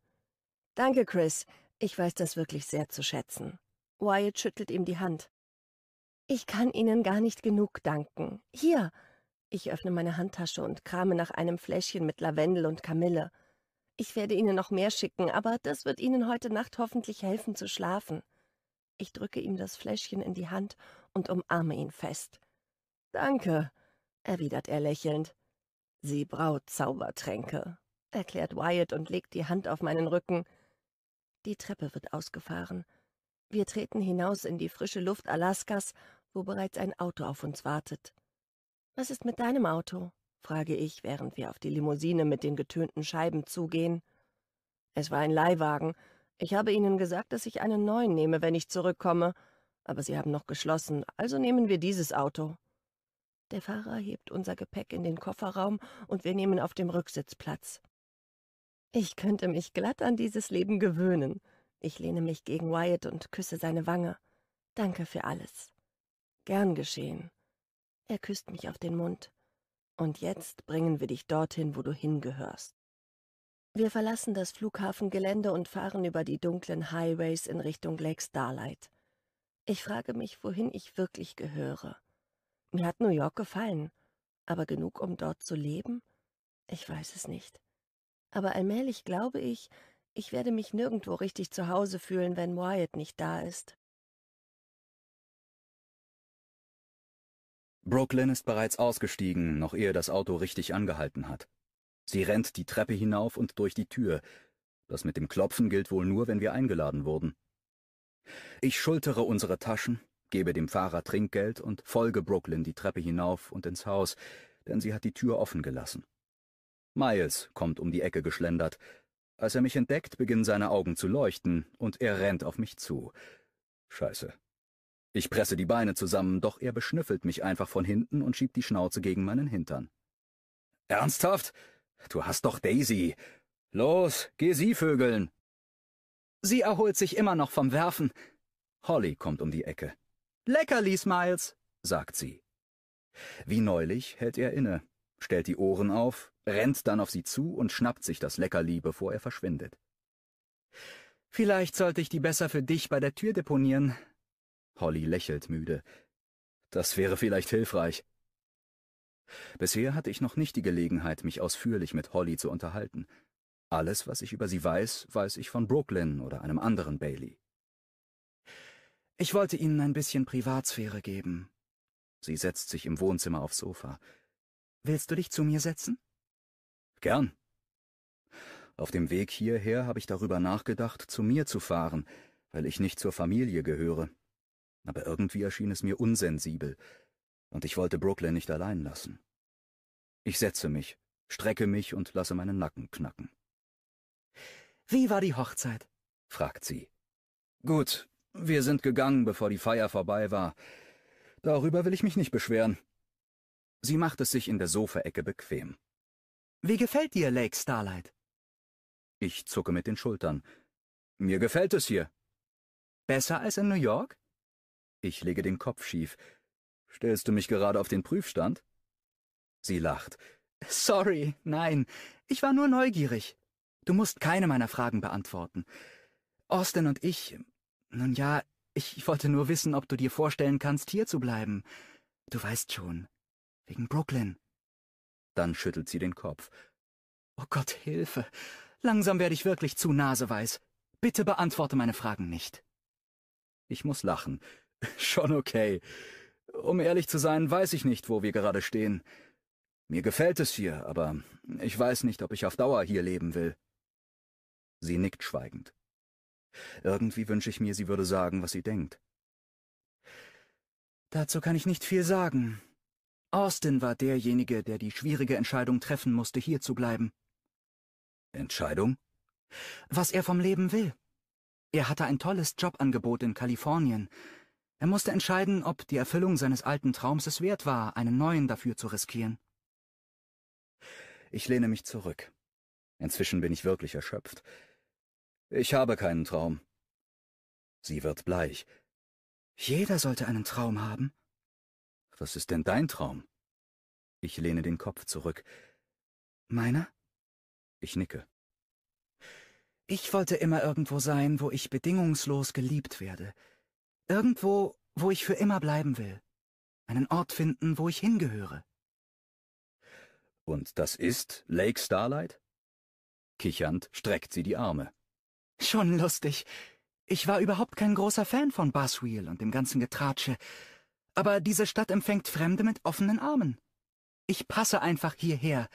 Danke, Chris. Ich weiß das wirklich sehr zu schätzen. Wyatt schüttelt ihm die Hand. Ich kann Ihnen gar nicht genug danken. Hier! Ich öffne meine Handtasche und krame nach einem Fläschchen mit Lavendel und Kamille. Ich werde Ihnen noch mehr schicken, aber das wird Ihnen heute Nacht hoffentlich helfen zu schlafen. Ich drücke ihm das Fläschchen in die Hand und umarme ihn fest. Danke, erwidert er lächelnd. Sie braut Zaubertränke, erklärt Wyatt und legt die Hand auf meinen Rücken. Die Treppe wird ausgefahren. Wir treten hinaus in die frische Luft Alaskas, wo bereits ein Auto auf uns wartet. Was ist mit deinem Auto? frage ich, während wir auf die Limousine mit den getönten Scheiben zugehen. Es war ein Leihwagen, ich habe Ihnen gesagt, dass ich einen neuen nehme, wenn ich zurückkomme, aber Sie haben noch geschlossen, also nehmen wir dieses Auto. Der Fahrer hebt unser Gepäck in den Kofferraum und wir nehmen auf dem Rücksitz Platz. Ich könnte mich glatt an dieses Leben gewöhnen. Ich lehne mich gegen Wyatt und küsse seine Wange. Danke für alles. Gern geschehen. Er küsst mich auf den Mund. Und jetzt bringen wir dich dorthin, wo du hingehörst. Wir verlassen das Flughafengelände und fahren über die dunklen Highways in Richtung Lake Starlight. Ich frage mich, wohin ich wirklich gehöre. Mir hat New York gefallen, aber genug, um dort zu leben? Ich weiß es nicht. Aber allmählich glaube ich, ich werde mich nirgendwo richtig zu Hause fühlen, wenn Wyatt nicht da ist. Brooklyn ist bereits ausgestiegen, noch ehe das Auto richtig angehalten hat. Sie rennt die Treppe hinauf und durch die Tür. Das mit dem Klopfen gilt wohl nur, wenn wir eingeladen wurden. Ich schultere unsere Taschen, gebe dem Fahrer Trinkgeld und folge Brooklyn die Treppe hinauf und ins Haus, denn sie hat die Tür offen gelassen. Miles kommt um die Ecke geschlendert. Als er mich entdeckt, beginnen seine Augen zu leuchten, und er rennt auf mich zu. Scheiße. Ich presse die Beine zusammen, doch er beschnüffelt mich einfach von hinten und schiebt die Schnauze gegen meinen Hintern. Ernsthaft? Du hast doch Daisy. Los, geh sie vögeln. Sie erholt sich immer noch vom Werfen. Holly kommt um die Ecke. Leckerli, Smiles, sagt sie. Wie neulich hält er inne, stellt die Ohren auf, rennt dann auf sie zu und schnappt sich das Leckerli, bevor er verschwindet. Vielleicht sollte ich die besser für dich bei der Tür deponieren. Holly lächelt müde. Das wäre vielleicht hilfreich. Bisher hatte ich noch nicht die Gelegenheit, mich ausführlich mit Holly zu unterhalten. Alles, was ich über sie weiß, weiß ich von Brooklyn oder einem anderen Bailey. Ich wollte Ihnen ein bisschen Privatsphäre geben. Sie setzt sich im Wohnzimmer aufs Sofa. Willst du dich zu mir setzen? Gern. Auf dem Weg hierher habe ich darüber nachgedacht, zu mir zu fahren, weil ich nicht zur Familie gehöre. Aber irgendwie erschien es mir unsensibel, und ich wollte Brooklyn nicht allein lassen. Ich setze mich, strecke mich und lasse meinen Nacken knacken. Wie war die Hochzeit? fragt sie. Gut, wir sind gegangen, bevor die Feier vorbei war. Darüber will ich mich nicht beschweren. Sie macht es sich in der Sofaecke bequem. Wie gefällt dir Lake Starlight? Ich zucke mit den Schultern. Mir gefällt es hier. Besser als in New York? Ich lege den Kopf schief. Stellst du mich gerade auf den Prüfstand? Sie lacht. Sorry, nein, ich war nur neugierig. Du musst keine meiner Fragen beantworten. Austin und ich. Nun ja, ich wollte nur wissen, ob du dir vorstellen kannst, hier zu bleiben. Du weißt schon. Wegen Brooklyn. Dann schüttelt sie den Kopf. Oh Gott, Hilfe. Langsam werde ich wirklich zu naseweiß. Bitte beantworte meine Fragen nicht. Ich muss lachen. Schon okay. Um ehrlich zu sein, weiß ich nicht, wo wir gerade stehen. Mir gefällt es hier, aber ich weiß nicht, ob ich auf Dauer hier leben will. Sie nickt schweigend. Irgendwie wünsche ich mir, sie würde sagen, was sie denkt. Dazu kann ich nicht viel sagen. Austin war derjenige, der die schwierige Entscheidung treffen musste, hier zu bleiben. Entscheidung? Was er vom Leben will. Er hatte ein tolles Jobangebot in Kalifornien, er musste entscheiden, ob die Erfüllung seines alten Traums es wert war, einen neuen dafür zu riskieren. Ich lehne mich zurück. Inzwischen bin ich wirklich erschöpft. Ich habe keinen Traum. Sie wird bleich. Jeder sollte einen Traum haben. Was ist denn dein Traum? Ich lehne den Kopf zurück. Meiner? Ich nicke. Ich wollte immer irgendwo sein, wo ich bedingungslos geliebt werde. Irgendwo, wo ich für immer bleiben will. Einen Ort finden, wo ich hingehöre. Und das ist Lake Starlight? Kichernd streckt sie die Arme. Schon lustig. Ich war überhaupt kein großer Fan von Buzzwheel und dem ganzen Getratsche. Aber diese Stadt empfängt Fremde mit offenen Armen. Ich passe einfach hierher.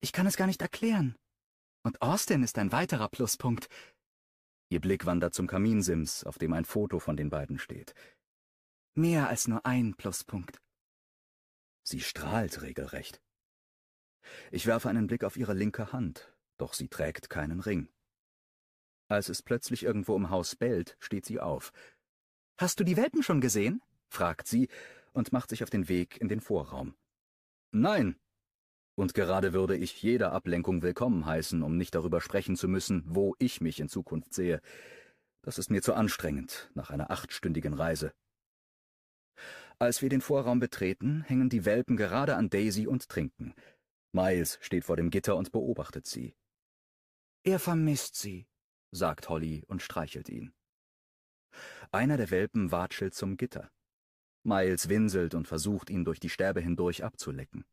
Ich kann es gar nicht erklären. Und Austin ist ein weiterer Pluspunkt. Ihr Blick wandert zum Kaminsims, auf dem ein Foto von den beiden steht. Mehr als nur ein Pluspunkt. Sie strahlt regelrecht. Ich werfe einen Blick auf ihre linke Hand, doch sie trägt keinen Ring. Als es plötzlich irgendwo im Haus bellt, steht sie auf. Hast du die Welpen schon gesehen? fragt sie und macht sich auf den Weg in den Vorraum. Nein, und gerade würde ich jede Ablenkung willkommen heißen, um nicht darüber sprechen zu müssen, wo ich mich in Zukunft sehe. Das ist mir zu anstrengend nach einer achtstündigen Reise. Als wir den Vorraum betreten, hängen die Welpen gerade an Daisy und trinken. Miles steht vor dem Gitter und beobachtet sie. Er vermisst sie, sagt Holly und streichelt ihn. Einer der Welpen watschelt zum Gitter. Miles winselt und versucht, ihn durch die Stäbe hindurch abzulecken.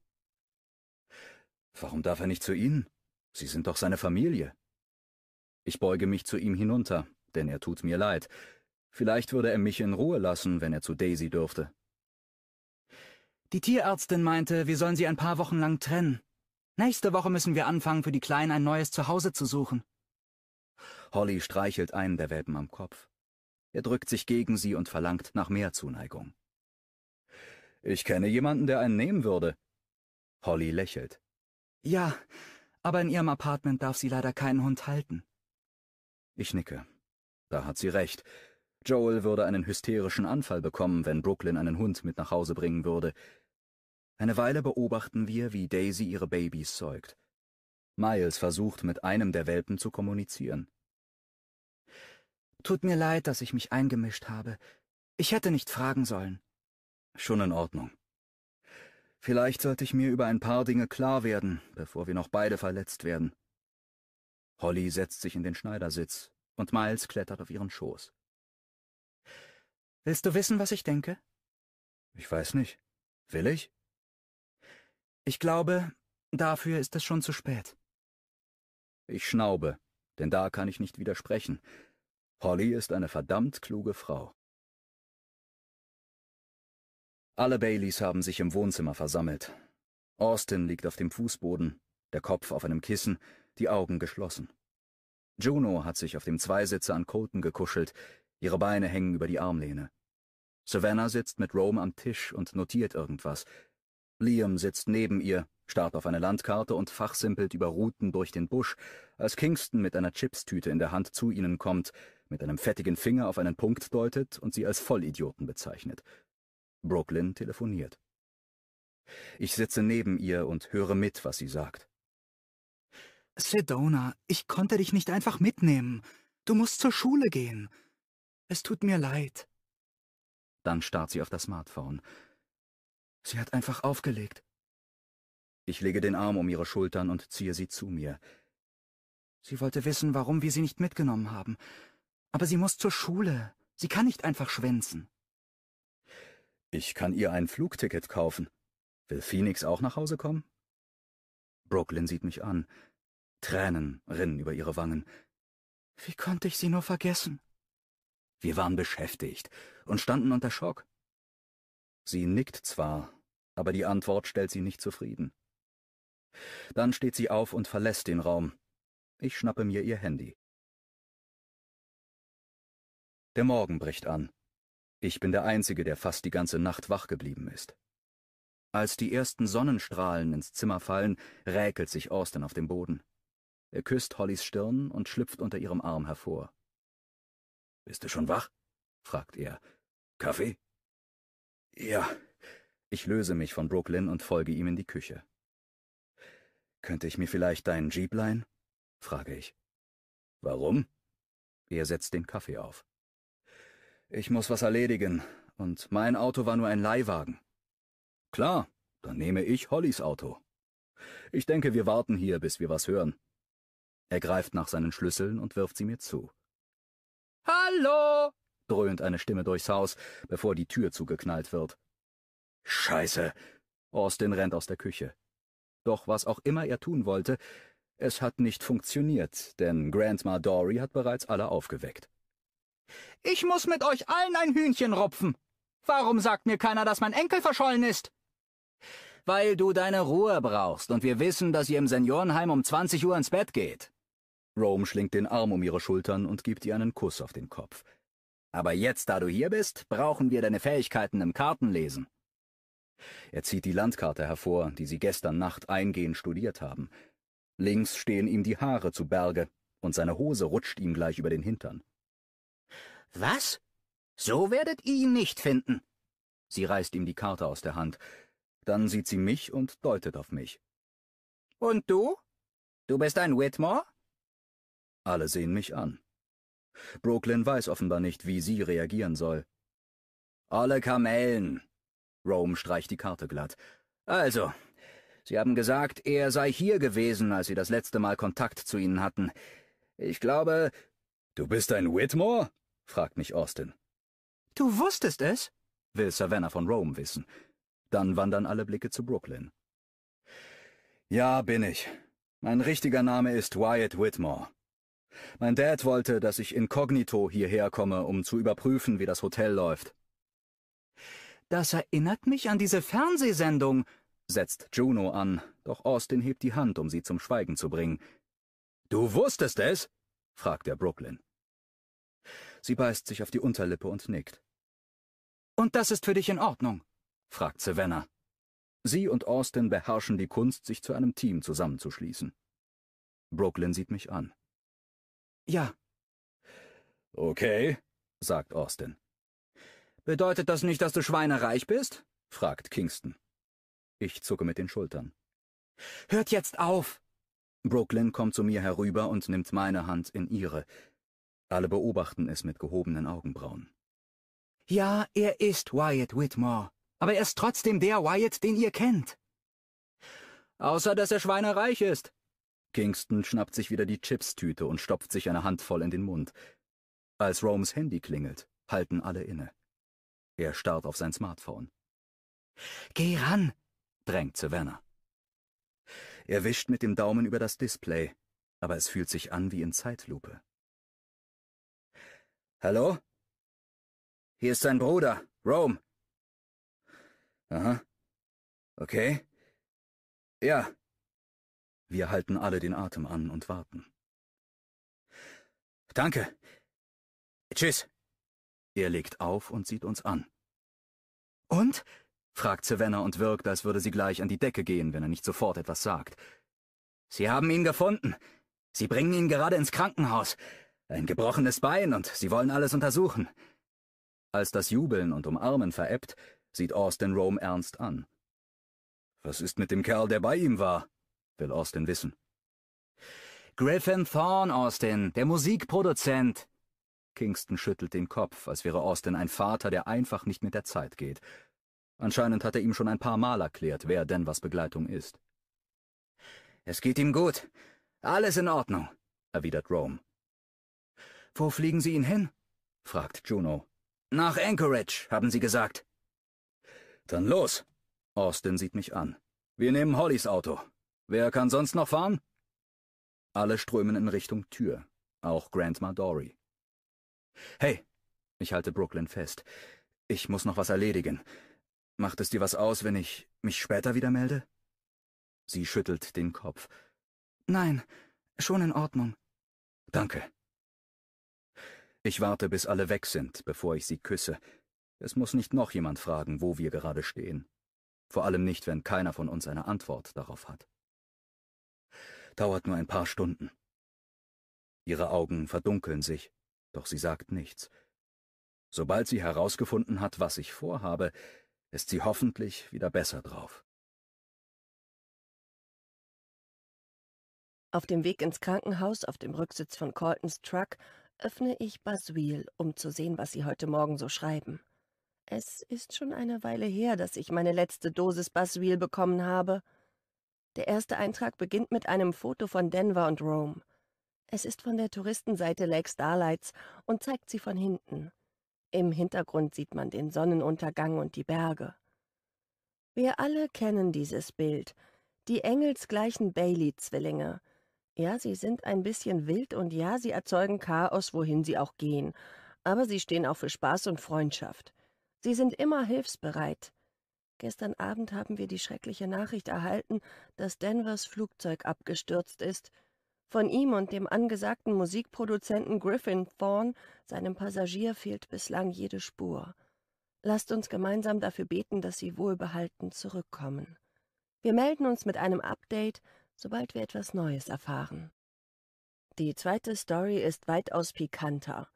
Warum darf er nicht zu Ihnen? Sie sind doch seine Familie. Ich beuge mich zu ihm hinunter, denn er tut mir leid. Vielleicht würde er mich in Ruhe lassen, wenn er zu Daisy dürfte. Die Tierärztin meinte, wir sollen sie ein paar Wochen lang trennen. Nächste Woche müssen wir anfangen, für die Kleinen ein neues Zuhause zu suchen. Holly streichelt einen der Welpen am Kopf. Er drückt sich gegen sie und verlangt nach mehr Zuneigung. Ich kenne jemanden, der einen nehmen würde. Holly lächelt. Ja, aber in Ihrem Apartment darf sie leider keinen Hund halten. Ich nicke. Da hat sie recht. Joel würde einen hysterischen Anfall bekommen, wenn Brooklyn einen Hund mit nach Hause bringen würde. Eine Weile beobachten wir, wie Daisy ihre Babys zeugt. Miles versucht, mit einem der Welpen zu kommunizieren. Tut mir leid, dass ich mich eingemischt habe. Ich hätte nicht fragen sollen. Schon in Ordnung. Vielleicht sollte ich mir über ein paar Dinge klar werden, bevor wir noch beide verletzt werden. Holly setzt sich in den Schneidersitz und Miles klettert auf ihren Schoß. Willst du wissen, was ich denke? Ich weiß nicht. Will ich? Ich glaube, dafür ist es schon zu spät. Ich schnaube, denn da kann ich nicht widersprechen. Holly ist eine verdammt kluge Frau. Alle Baileys haben sich im Wohnzimmer versammelt. Austin liegt auf dem Fußboden, der Kopf auf einem Kissen, die Augen geschlossen. Juno hat sich auf dem Zweisitzer an Colton gekuschelt, ihre Beine hängen über die Armlehne. Savannah sitzt mit Rome am Tisch und notiert irgendwas. Liam sitzt neben ihr, starrt auf eine Landkarte und fachsimpelt über Routen durch den Busch, als Kingston mit einer Chipstüte in der Hand zu ihnen kommt, mit einem fettigen Finger auf einen Punkt deutet und sie als Vollidioten bezeichnet. Brooklyn telefoniert. Ich sitze neben ihr und höre mit, was sie sagt. Sedona, ich konnte dich nicht einfach mitnehmen. Du musst zur Schule gehen. Es tut mir leid. Dann starrt sie auf das Smartphone. Sie hat einfach aufgelegt. Ich lege den Arm um ihre Schultern und ziehe sie zu mir. Sie wollte wissen, warum wir sie nicht mitgenommen haben. Aber sie muss zur Schule. Sie kann nicht einfach schwänzen. Ich kann ihr ein Flugticket kaufen. Will Phoenix auch nach Hause kommen? Brooklyn sieht mich an. Tränen rinnen über ihre Wangen. Wie konnte ich sie nur vergessen? Wir waren beschäftigt und standen unter Schock. Sie nickt zwar, aber die Antwort stellt sie nicht zufrieden. Dann steht sie auf und verlässt den Raum. Ich schnappe mir ihr Handy. Der Morgen bricht an. Ich bin der Einzige, der fast die ganze Nacht wach geblieben ist. Als die ersten Sonnenstrahlen ins Zimmer fallen, räkelt sich Austin auf dem Boden. Er küsst Hollys Stirn und schlüpft unter ihrem Arm hervor. Bist du schon wach? fragt er. Kaffee? Ja. Ich löse mich von Brooklyn und folge ihm in die Küche. Könnte ich mir vielleicht deinen Jeep leihen? frage ich. Warum? Er setzt den Kaffee auf. Ich muss was erledigen, und mein Auto war nur ein Leihwagen. Klar, dann nehme ich Hollys Auto. Ich denke, wir warten hier, bis wir was hören. Er greift nach seinen Schlüsseln und wirft sie mir zu. Hallo! dröhnt eine Stimme durchs Haus, bevor die Tür zugeknallt wird. Scheiße! Austin rennt aus der Küche. Doch was auch immer er tun wollte, es hat nicht funktioniert, denn Grandma Dory hat bereits alle aufgeweckt. Ich muss mit euch allen ein Hühnchen rupfen. Warum sagt mir keiner, dass mein Enkel verschollen ist? Weil du deine Ruhe brauchst und wir wissen, dass ihr im Seniorenheim um 20 Uhr ins Bett geht. Rome schlingt den Arm um ihre Schultern und gibt ihr einen Kuss auf den Kopf. Aber jetzt, da du hier bist, brauchen wir deine Fähigkeiten im Kartenlesen. Er zieht die Landkarte hervor, die sie gestern Nacht eingehend studiert haben. Links stehen ihm die Haare zu Berge, und seine Hose rutscht ihm gleich über den Hintern. Was? So werdet ihr ihn nicht finden. Sie reißt ihm die Karte aus der Hand. Dann sieht sie mich und deutet auf mich. Und du? Du bist ein Whitmore? Alle sehen mich an. Brooklyn weiß offenbar nicht, wie sie reagieren soll. Alle Kamellen. Rome streicht die Karte glatt. Also, Sie haben gesagt, er sei hier gewesen, als Sie das letzte Mal Kontakt zu Ihnen hatten. Ich glaube. Du bist ein Whitmore? fragt mich Austin. Du wusstest es? will Savannah von Rome wissen. Dann wandern alle Blicke zu Brooklyn. Ja, bin ich. Mein richtiger Name ist Wyatt Whitmore. Mein Dad wollte, dass ich inkognito hierher komme, um zu überprüfen, wie das Hotel läuft. Das erinnert mich an diese Fernsehsendung, setzt Juno an, doch Austin hebt die Hand, um sie zum Schweigen zu bringen. Du wusstest es? fragt er Brooklyn. Sie beißt sich auf die Unterlippe und nickt. Und das ist für dich in Ordnung? fragt Savannah. Sie und Austin beherrschen die Kunst, sich zu einem Team zusammenzuschließen. Brooklyn sieht mich an. Ja. Okay, sagt Austin. Bedeutet das nicht, dass du schweinereich bist? fragt Kingston. Ich zucke mit den Schultern. Hört jetzt auf! Brooklyn kommt zu mir herüber und nimmt meine Hand in ihre. Alle beobachten es mit gehobenen Augenbrauen. Ja, er ist Wyatt Whitmore, aber er ist trotzdem der Wyatt, den ihr kennt. Außer, dass er schweinereich ist. Kingston schnappt sich wieder die Chipstüte und stopft sich eine Handvoll in den Mund. Als Romes Handy klingelt, halten alle inne. Er starrt auf sein Smartphone. Geh ran, drängt Savannah. Er wischt mit dem Daumen über das Display, aber es fühlt sich an wie in Zeitlupe. Hallo? Hier ist sein Bruder, Rome. Aha. Okay. Ja. Wir halten alle den Atem an und warten. Danke. Tschüss. Er legt auf und sieht uns an. Und? fragt Savannah und wirkt, als würde sie gleich an die Decke gehen, wenn er nicht sofort etwas sagt. Sie haben ihn gefunden. Sie bringen ihn gerade ins Krankenhaus. Ein gebrochenes Bein und sie wollen alles untersuchen. Als das Jubeln und Umarmen verebbt, sieht Austin Rome ernst an. Was ist mit dem Kerl, der bei ihm war? will Austin wissen. Griffin Thorne, Austin, der Musikproduzent. Kingston schüttelt den Kopf, als wäre Austin ein Vater, der einfach nicht mit der Zeit geht. Anscheinend hat er ihm schon ein paar Mal erklärt, wer denn was Begleitung ist. Es geht ihm gut. Alles in Ordnung, erwidert Rome. Wo fliegen Sie ihn hin? fragt Juno. Nach Anchorage, haben Sie gesagt. Dann los. Austin sieht mich an. Wir nehmen Hollys Auto. Wer kann sonst noch fahren? Alle strömen in Richtung Tür, auch Grandma Dory. Hey, ich halte Brooklyn fest. Ich muss noch was erledigen. Macht es dir was aus, wenn ich mich später wieder melde? Sie schüttelt den Kopf. Nein, schon in Ordnung. Danke. Ich warte, bis alle weg sind, bevor ich sie küsse. Es muss nicht noch jemand fragen, wo wir gerade stehen. Vor allem nicht, wenn keiner von uns eine Antwort darauf hat. Dauert nur ein paar Stunden. Ihre Augen verdunkeln sich, doch sie sagt nichts. Sobald sie herausgefunden hat, was ich vorhabe, ist sie hoffentlich wieder besser drauf. Auf dem Weg ins Krankenhaus, auf dem Rücksitz von Coltons Truck, öffne ich Baswil, um zu sehen, was Sie heute Morgen so schreiben. Es ist schon eine Weile her, dass ich meine letzte Dosis Baswil bekommen habe. Der erste Eintrag beginnt mit einem Foto von Denver und Rome. Es ist von der Touristenseite Lake Starlights und zeigt sie von hinten. Im Hintergrund sieht man den Sonnenuntergang und die Berge. Wir alle kennen dieses Bild, die engelsgleichen Bailey-Zwillinge – ja, sie sind ein bisschen wild und ja, sie erzeugen Chaos, wohin sie auch gehen. Aber sie stehen auch für Spaß und Freundschaft. Sie sind immer hilfsbereit. Gestern Abend haben wir die schreckliche Nachricht erhalten, dass Denvers Flugzeug abgestürzt ist. Von ihm und dem angesagten Musikproduzenten Griffin Thorne, seinem Passagier, fehlt bislang jede Spur. Lasst uns gemeinsam dafür beten, dass sie wohlbehalten zurückkommen. Wir melden uns mit einem Update, sobald wir etwas Neues erfahren. Die zweite Story ist weitaus pikanter.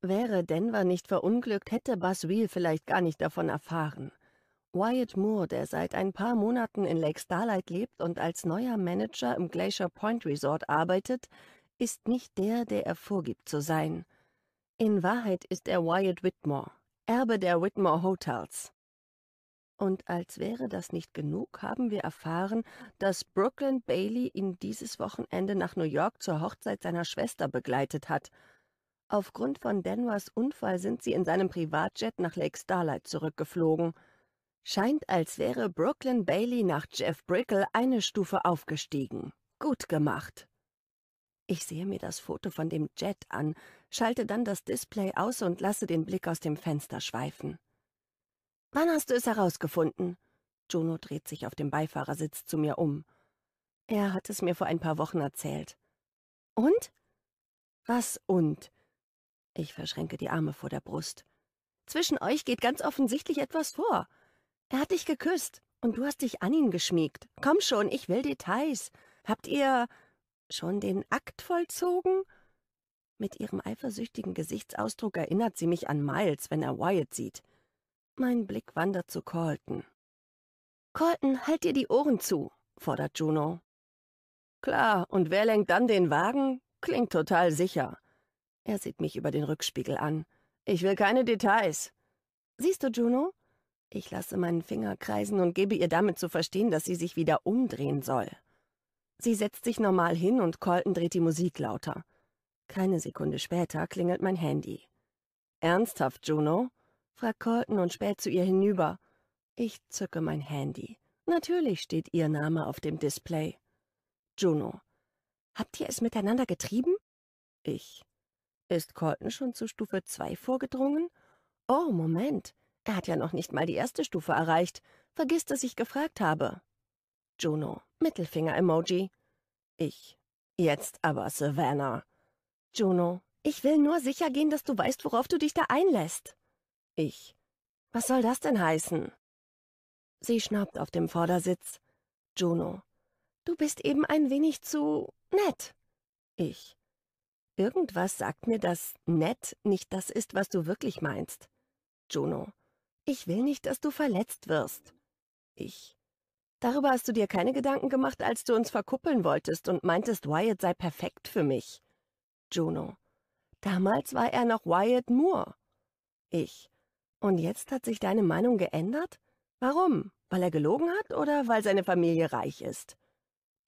Wäre Denver nicht verunglückt, hätte Buzz Baswil vielleicht gar nicht davon erfahren. Wyatt Moore, der seit ein paar Monaten in Lake Starlight lebt und als neuer Manager im Glacier Point Resort arbeitet, ist nicht der, der er vorgibt zu sein. In Wahrheit ist er Wyatt Whitmore, Erbe der Whitmore Hotels. Und als wäre das nicht genug, haben wir erfahren, dass Brooklyn Bailey ihn dieses Wochenende nach New York zur Hochzeit seiner Schwester begleitet hat. Aufgrund von Denvers Unfall sind sie in seinem Privatjet nach Lake Starlight zurückgeflogen. Scheint, als wäre Brooklyn Bailey nach Jeff Brickle eine Stufe aufgestiegen. Gut gemacht. Ich sehe mir das Foto von dem Jet an, schalte dann das Display aus und lasse den Blick aus dem Fenster schweifen. Wann hast du es herausgefunden? Juno dreht sich auf dem Beifahrersitz zu mir um. Er hat es mir vor ein paar Wochen erzählt. Und? Was und? Ich verschränke die Arme vor der Brust. Zwischen euch geht ganz offensichtlich etwas vor. Er hat dich geküsst und du hast dich an ihn geschmiegt. Komm schon, ich will Details. Habt ihr schon den Akt vollzogen? Mit ihrem eifersüchtigen Gesichtsausdruck erinnert sie mich an Miles, wenn er Wyatt sieht. Mein Blick wandert zu Colton. Colton, halt dir die Ohren zu, fordert Juno. Klar, und wer lenkt dann den Wagen? Klingt total sicher. Er sieht mich über den Rückspiegel an. Ich will keine Details. Siehst du, Juno? Ich lasse meinen Finger kreisen und gebe ihr damit zu verstehen, dass sie sich wieder umdrehen soll. Sie setzt sich normal hin und Colton dreht die Musik lauter. Keine Sekunde später klingelt mein Handy. Ernsthaft, Juno? fragt Colton und späht zu ihr hinüber. Ich zücke mein Handy. Natürlich steht ihr Name auf dem Display. Juno. Habt ihr es miteinander getrieben? Ich. Ist Colton schon zu Stufe 2 vorgedrungen? Oh, Moment. Er hat ja noch nicht mal die erste Stufe erreicht. Vergiss, dass ich gefragt habe. Juno. Mittelfinger-Emoji. Ich. Jetzt aber, Savannah. Juno. Ich will nur sicher gehen, dass du weißt, worauf du dich da einlässt. Ich. Was soll das denn heißen? Sie schnaubt auf dem Vordersitz. Juno. Du bist eben ein wenig zu nett. Ich. Irgendwas sagt mir, dass nett nicht das ist, was du wirklich meinst. Juno. Ich will nicht, dass du verletzt wirst. Ich. Darüber hast du dir keine Gedanken gemacht, als du uns verkuppeln wolltest und meintest, Wyatt sei perfekt für mich. Juno. Damals war er noch Wyatt Moore. Ich. Und jetzt hat sich deine Meinung geändert? Warum? Weil er gelogen hat oder weil seine Familie reich ist?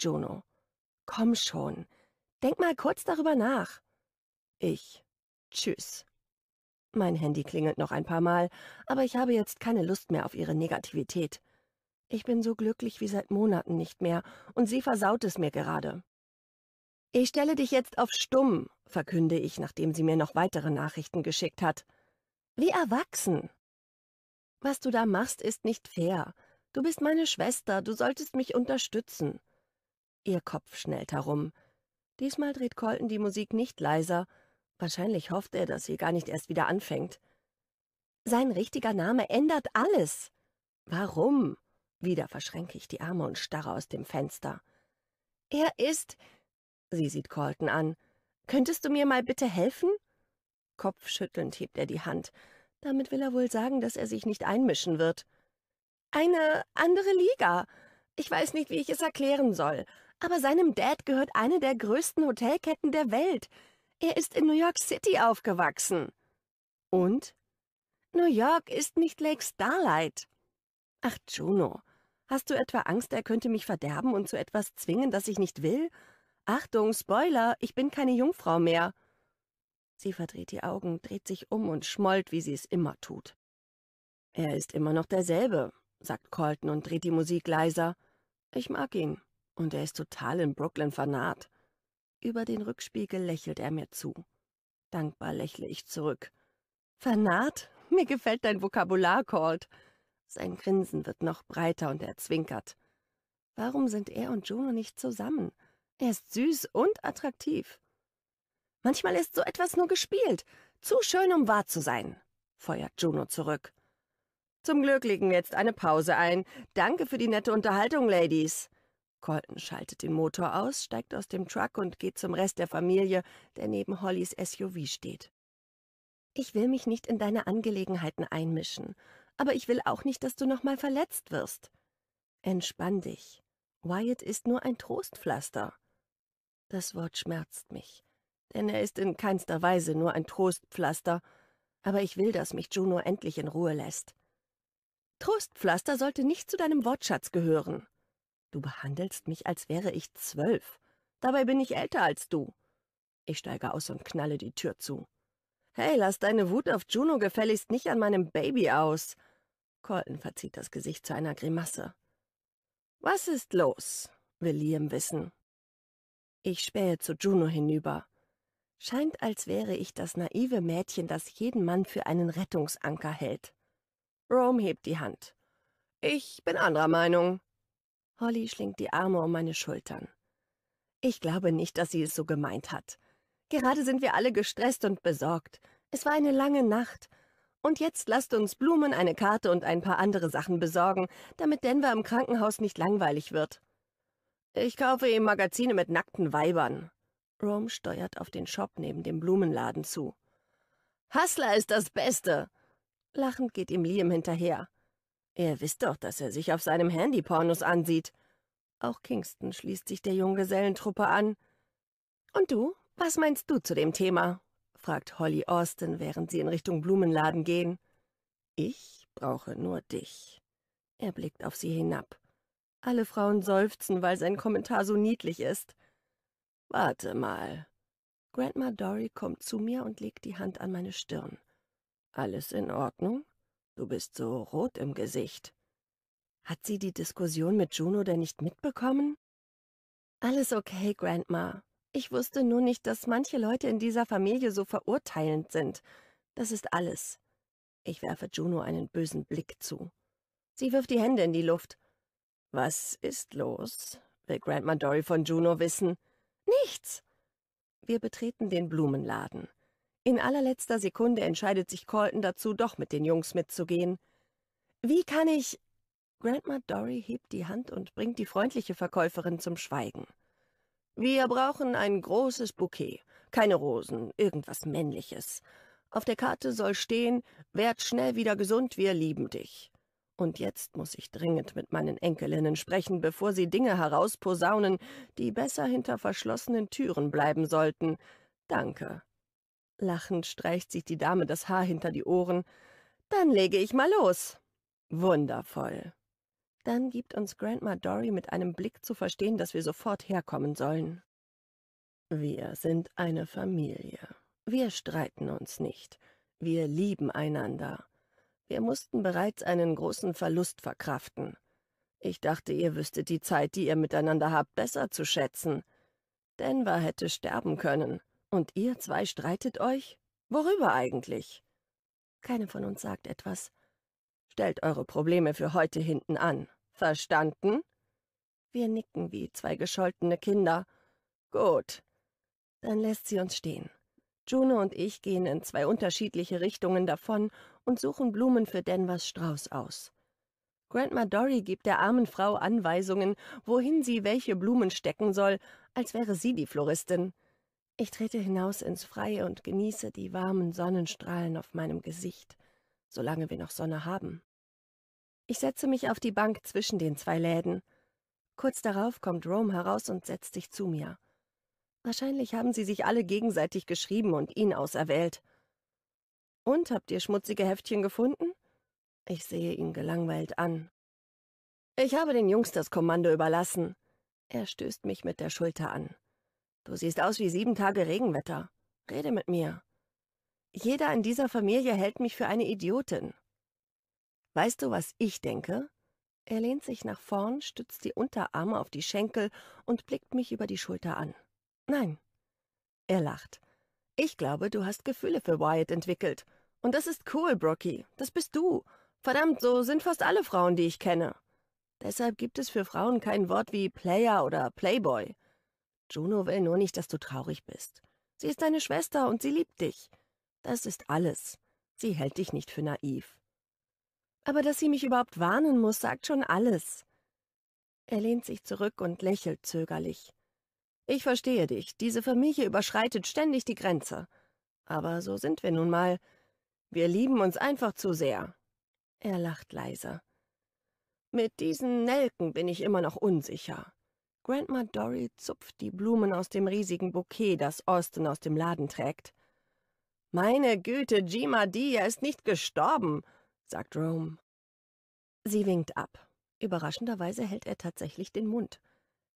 Juno. Komm schon. Denk mal kurz darüber nach. Ich. Tschüss. Mein Handy klingelt noch ein paar Mal, aber ich habe jetzt keine Lust mehr auf ihre Negativität. Ich bin so glücklich wie seit Monaten nicht mehr, und sie versaut es mir gerade. Ich stelle dich jetzt auf stumm, verkünde ich, nachdem sie mir noch weitere Nachrichten geschickt hat. Wie erwachsen. Was du da machst, ist nicht fair. Du bist meine Schwester, du solltest mich unterstützen. Ihr Kopf schnellt herum. Diesmal dreht Colton die Musik nicht leiser. Wahrscheinlich hofft er, dass sie gar nicht erst wieder anfängt. Sein richtiger Name ändert alles. Warum? Wieder verschränke ich die Arme und starre aus dem Fenster. Er ist... Sie sieht Colton an. Könntest du mir mal bitte helfen? Kopfschüttelnd hebt er die Hand. Damit will er wohl sagen, dass er sich nicht einmischen wird. Eine andere Liga. Ich weiß nicht, wie ich es erklären soll. Aber seinem Dad gehört eine der größten Hotelketten der Welt. Er ist in New York City aufgewachsen. Und? New York ist nicht Lake Starlight. Ach, Juno, hast du etwa Angst, er könnte mich verderben und zu etwas zwingen, das ich nicht will? Achtung, Spoiler, ich bin keine Jungfrau mehr. Sie verdreht die Augen, dreht sich um und schmollt, wie sie es immer tut. Er ist immer noch derselbe, sagt Colton und dreht die Musik leiser. Ich mag ihn. Und er ist total in Brooklyn vernarrt.« Über den Rückspiegel lächelt er mir zu. Dankbar lächle ich zurück. »Vernarrt? Mir gefällt dein Vokabular, Colt. Sein Grinsen wird noch breiter und er zwinkert. Warum sind er und Juno nicht zusammen? Er ist süß und attraktiv. Manchmal ist so etwas nur gespielt. Zu schön, um wahr zu sein, feuert Juno zurück. Zum Glück legen wir jetzt eine Pause ein. Danke für die nette Unterhaltung, Ladies. Colton schaltet den Motor aus, steigt aus dem Truck und geht zum Rest der Familie, der neben Hollys SUV steht. Ich will mich nicht in deine Angelegenheiten einmischen, aber ich will auch nicht, dass du nochmal verletzt wirst. Entspann dich. Wyatt ist nur ein Trostpflaster. Das Wort schmerzt mich denn er ist in keinster Weise nur ein Trostpflaster, aber ich will, dass mich Juno endlich in Ruhe lässt. Trostpflaster sollte nicht zu deinem Wortschatz gehören. Du behandelst mich, als wäre ich zwölf. Dabei bin ich älter als du. Ich steige aus und knalle die Tür zu. Hey, lass deine Wut auf Juno gefälligst nicht an meinem Baby aus. Colton verzieht das Gesicht zu einer Grimasse. Was ist los? will Liam wissen. Ich spähe zu Juno hinüber. Scheint, als wäre ich das naive Mädchen, das jeden Mann für einen Rettungsanker hält. Rome hebt die Hand. Ich bin anderer Meinung. Holly schlingt die Arme um meine Schultern. Ich glaube nicht, dass sie es so gemeint hat. Gerade sind wir alle gestresst und besorgt. Es war eine lange Nacht. Und jetzt lasst uns Blumen, eine Karte und ein paar andere Sachen besorgen, damit Denver im Krankenhaus nicht langweilig wird. Ich kaufe ihm Magazine mit nackten Weibern. Rome steuert auf den Shop neben dem Blumenladen zu. Hassler ist das Beste! Lachend geht ihm Liam hinterher. Ihr wisst doch, dass er sich auf seinem Handy Pornos ansieht. Auch Kingston schließt sich der Junggesellentruppe an. Und du, was meinst du zu dem Thema? fragt Holly Austin, während sie in Richtung Blumenladen gehen. Ich brauche nur dich. Er blickt auf sie hinab. Alle Frauen seufzen, weil sein Kommentar so niedlich ist. Warte mal. Grandma Dory kommt zu mir und legt die Hand an meine Stirn. Alles in Ordnung? Du bist so rot im Gesicht. Hat sie die Diskussion mit Juno denn nicht mitbekommen? Alles okay, Grandma. Ich wusste nur nicht, dass manche Leute in dieser Familie so verurteilend sind. Das ist alles. Ich werfe Juno einen bösen Blick zu. Sie wirft die Hände in die Luft. Was ist los? will Grandma Dory von Juno wissen. Nichts. Wir betreten den Blumenladen. In allerletzter Sekunde entscheidet sich Colton dazu, doch mit den Jungs mitzugehen. Wie kann ich... Grandma Dory hebt die Hand und bringt die freundliche Verkäuferin zum Schweigen. Wir brauchen ein großes Bouquet. Keine Rosen, irgendwas Männliches. Auf der Karte soll stehen, werd schnell wieder gesund, wir lieben dich. Und jetzt muss ich dringend mit meinen Enkelinnen sprechen, bevor sie Dinge herausposaunen, die besser hinter verschlossenen Türen bleiben sollten. Danke. Lachend streicht sich die Dame das Haar hinter die Ohren. Dann lege ich mal los. Wundervoll. Dann gibt uns Grandma Dory mit einem Blick zu verstehen, dass wir sofort herkommen sollen. Wir sind eine Familie. Wir streiten uns nicht. Wir lieben einander. Wir mussten bereits einen großen Verlust verkraften. Ich dachte, ihr wüsstet die Zeit, die ihr miteinander habt, besser zu schätzen. Denver hätte sterben können. Und ihr zwei streitet euch? Worüber eigentlich? Keine von uns sagt etwas. Stellt eure Probleme für heute hinten an. Verstanden? Wir nicken wie zwei gescholtene Kinder. Gut. Dann lässt sie uns stehen. Juno und ich gehen in zwei unterschiedliche Richtungen davon und suchen Blumen für Denvers Strauß aus. Grandma Dory gibt der armen Frau Anweisungen, wohin sie welche Blumen stecken soll, als wäre sie die Floristin. Ich trete hinaus ins Freie und genieße die warmen Sonnenstrahlen auf meinem Gesicht, solange wir noch Sonne haben. Ich setze mich auf die Bank zwischen den zwei Läden. Kurz darauf kommt Rome heraus und setzt sich zu mir. Wahrscheinlich haben sie sich alle gegenseitig geschrieben und ihn auserwählt. Und habt ihr schmutzige Heftchen gefunden? Ich sehe ihn gelangweilt an. Ich habe den Jungs das Kommando überlassen. Er stößt mich mit der Schulter an. Du siehst aus wie sieben Tage Regenwetter. Rede mit mir. Jeder in dieser Familie hält mich für eine Idiotin. Weißt du, was ich denke? Er lehnt sich nach vorn, stützt die Unterarme auf die Schenkel und blickt mich über die Schulter an. Nein. Er lacht. Ich glaube, du hast Gefühle für Wyatt entwickelt. Und das ist cool, Brocky. Das bist du. Verdammt, so sind fast alle Frauen, die ich kenne. Deshalb gibt es für Frauen kein Wort wie Player oder Playboy. Juno will nur nicht, dass du traurig bist. Sie ist deine Schwester und sie liebt dich. Das ist alles. Sie hält dich nicht für naiv. Aber dass sie mich überhaupt warnen muss, sagt schon alles. Er lehnt sich zurück und lächelt zögerlich. Ich verstehe dich. Diese Familie überschreitet ständig die Grenze. Aber so sind wir nun mal. Wir lieben uns einfach zu sehr. Er lacht leise. Mit diesen Nelken bin ich immer noch unsicher. Grandma Dory zupft die Blumen aus dem riesigen Bouquet, das Austin aus dem Laden trägt. Meine Güte, Jima Dia ist nicht gestorben, sagt Rome. Sie winkt ab. Überraschenderweise hält er tatsächlich den Mund.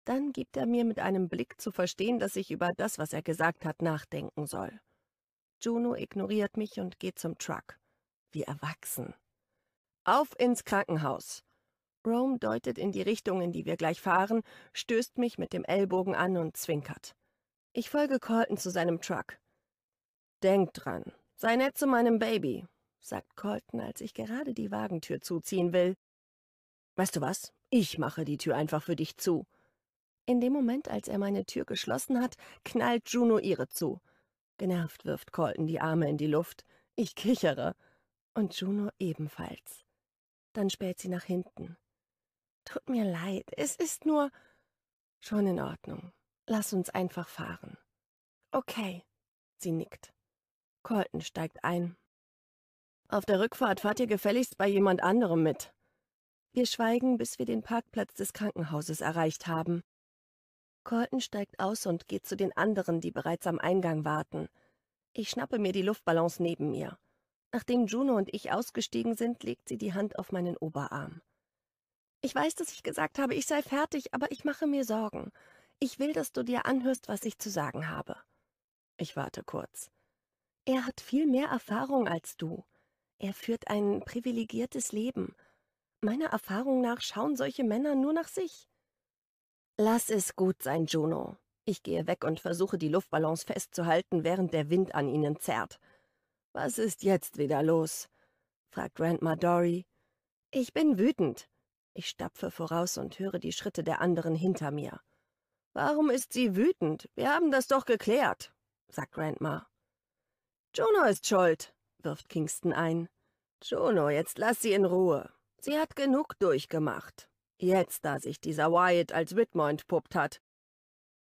Dann gibt er mir mit einem Blick zu verstehen, dass ich über das, was er gesagt hat, nachdenken soll. Juno ignoriert mich und geht zum Truck. Wir erwachsen. Auf ins Krankenhaus! Rome deutet in die Richtung, in die wir gleich fahren, stößt mich mit dem Ellbogen an und zwinkert. Ich folge Colton zu seinem Truck. Denk dran, sei nett zu meinem Baby, sagt Colton, als ich gerade die Wagentür zuziehen will. Weißt du was? Ich mache die Tür einfach für dich zu. In dem Moment, als er meine Tür geschlossen hat, knallt Juno ihre zu. Genervt wirft Colton die Arme in die Luft. Ich kichere. Und Juno ebenfalls. Dann späht sie nach hinten. Tut mir leid, es ist nur. Schon in Ordnung. Lass uns einfach fahren. Okay. Sie nickt. Colton steigt ein. Auf der Rückfahrt fahrt ihr gefälligst bei jemand anderem mit. Wir schweigen, bis wir den Parkplatz des Krankenhauses erreicht haben. Colton steigt aus und geht zu den anderen, die bereits am Eingang warten. Ich schnappe mir die Luftballons neben mir. Nachdem Juno und ich ausgestiegen sind, legt sie die Hand auf meinen Oberarm. Ich weiß, dass ich gesagt habe, ich sei fertig, aber ich mache mir Sorgen. Ich will, dass du dir anhörst, was ich zu sagen habe. Ich warte kurz. Er hat viel mehr Erfahrung als du. Er führt ein privilegiertes Leben. Meiner Erfahrung nach schauen solche Männer nur nach sich. Lass es gut sein, Juno. Ich gehe weg und versuche, die Luftballons festzuhalten, während der Wind an ihnen zerrt. Was ist jetzt wieder los? fragt Grandma Dory. Ich bin wütend. Ich stapfe voraus und höre die Schritte der anderen hinter mir. Warum ist sie wütend? Wir haben das doch geklärt, sagt Grandma. Juno ist schuld, wirft Kingston ein. Juno, jetzt lass sie in Ruhe. Sie hat genug durchgemacht. Jetzt, da sich dieser Wyatt als Whitmore entpuppt hat.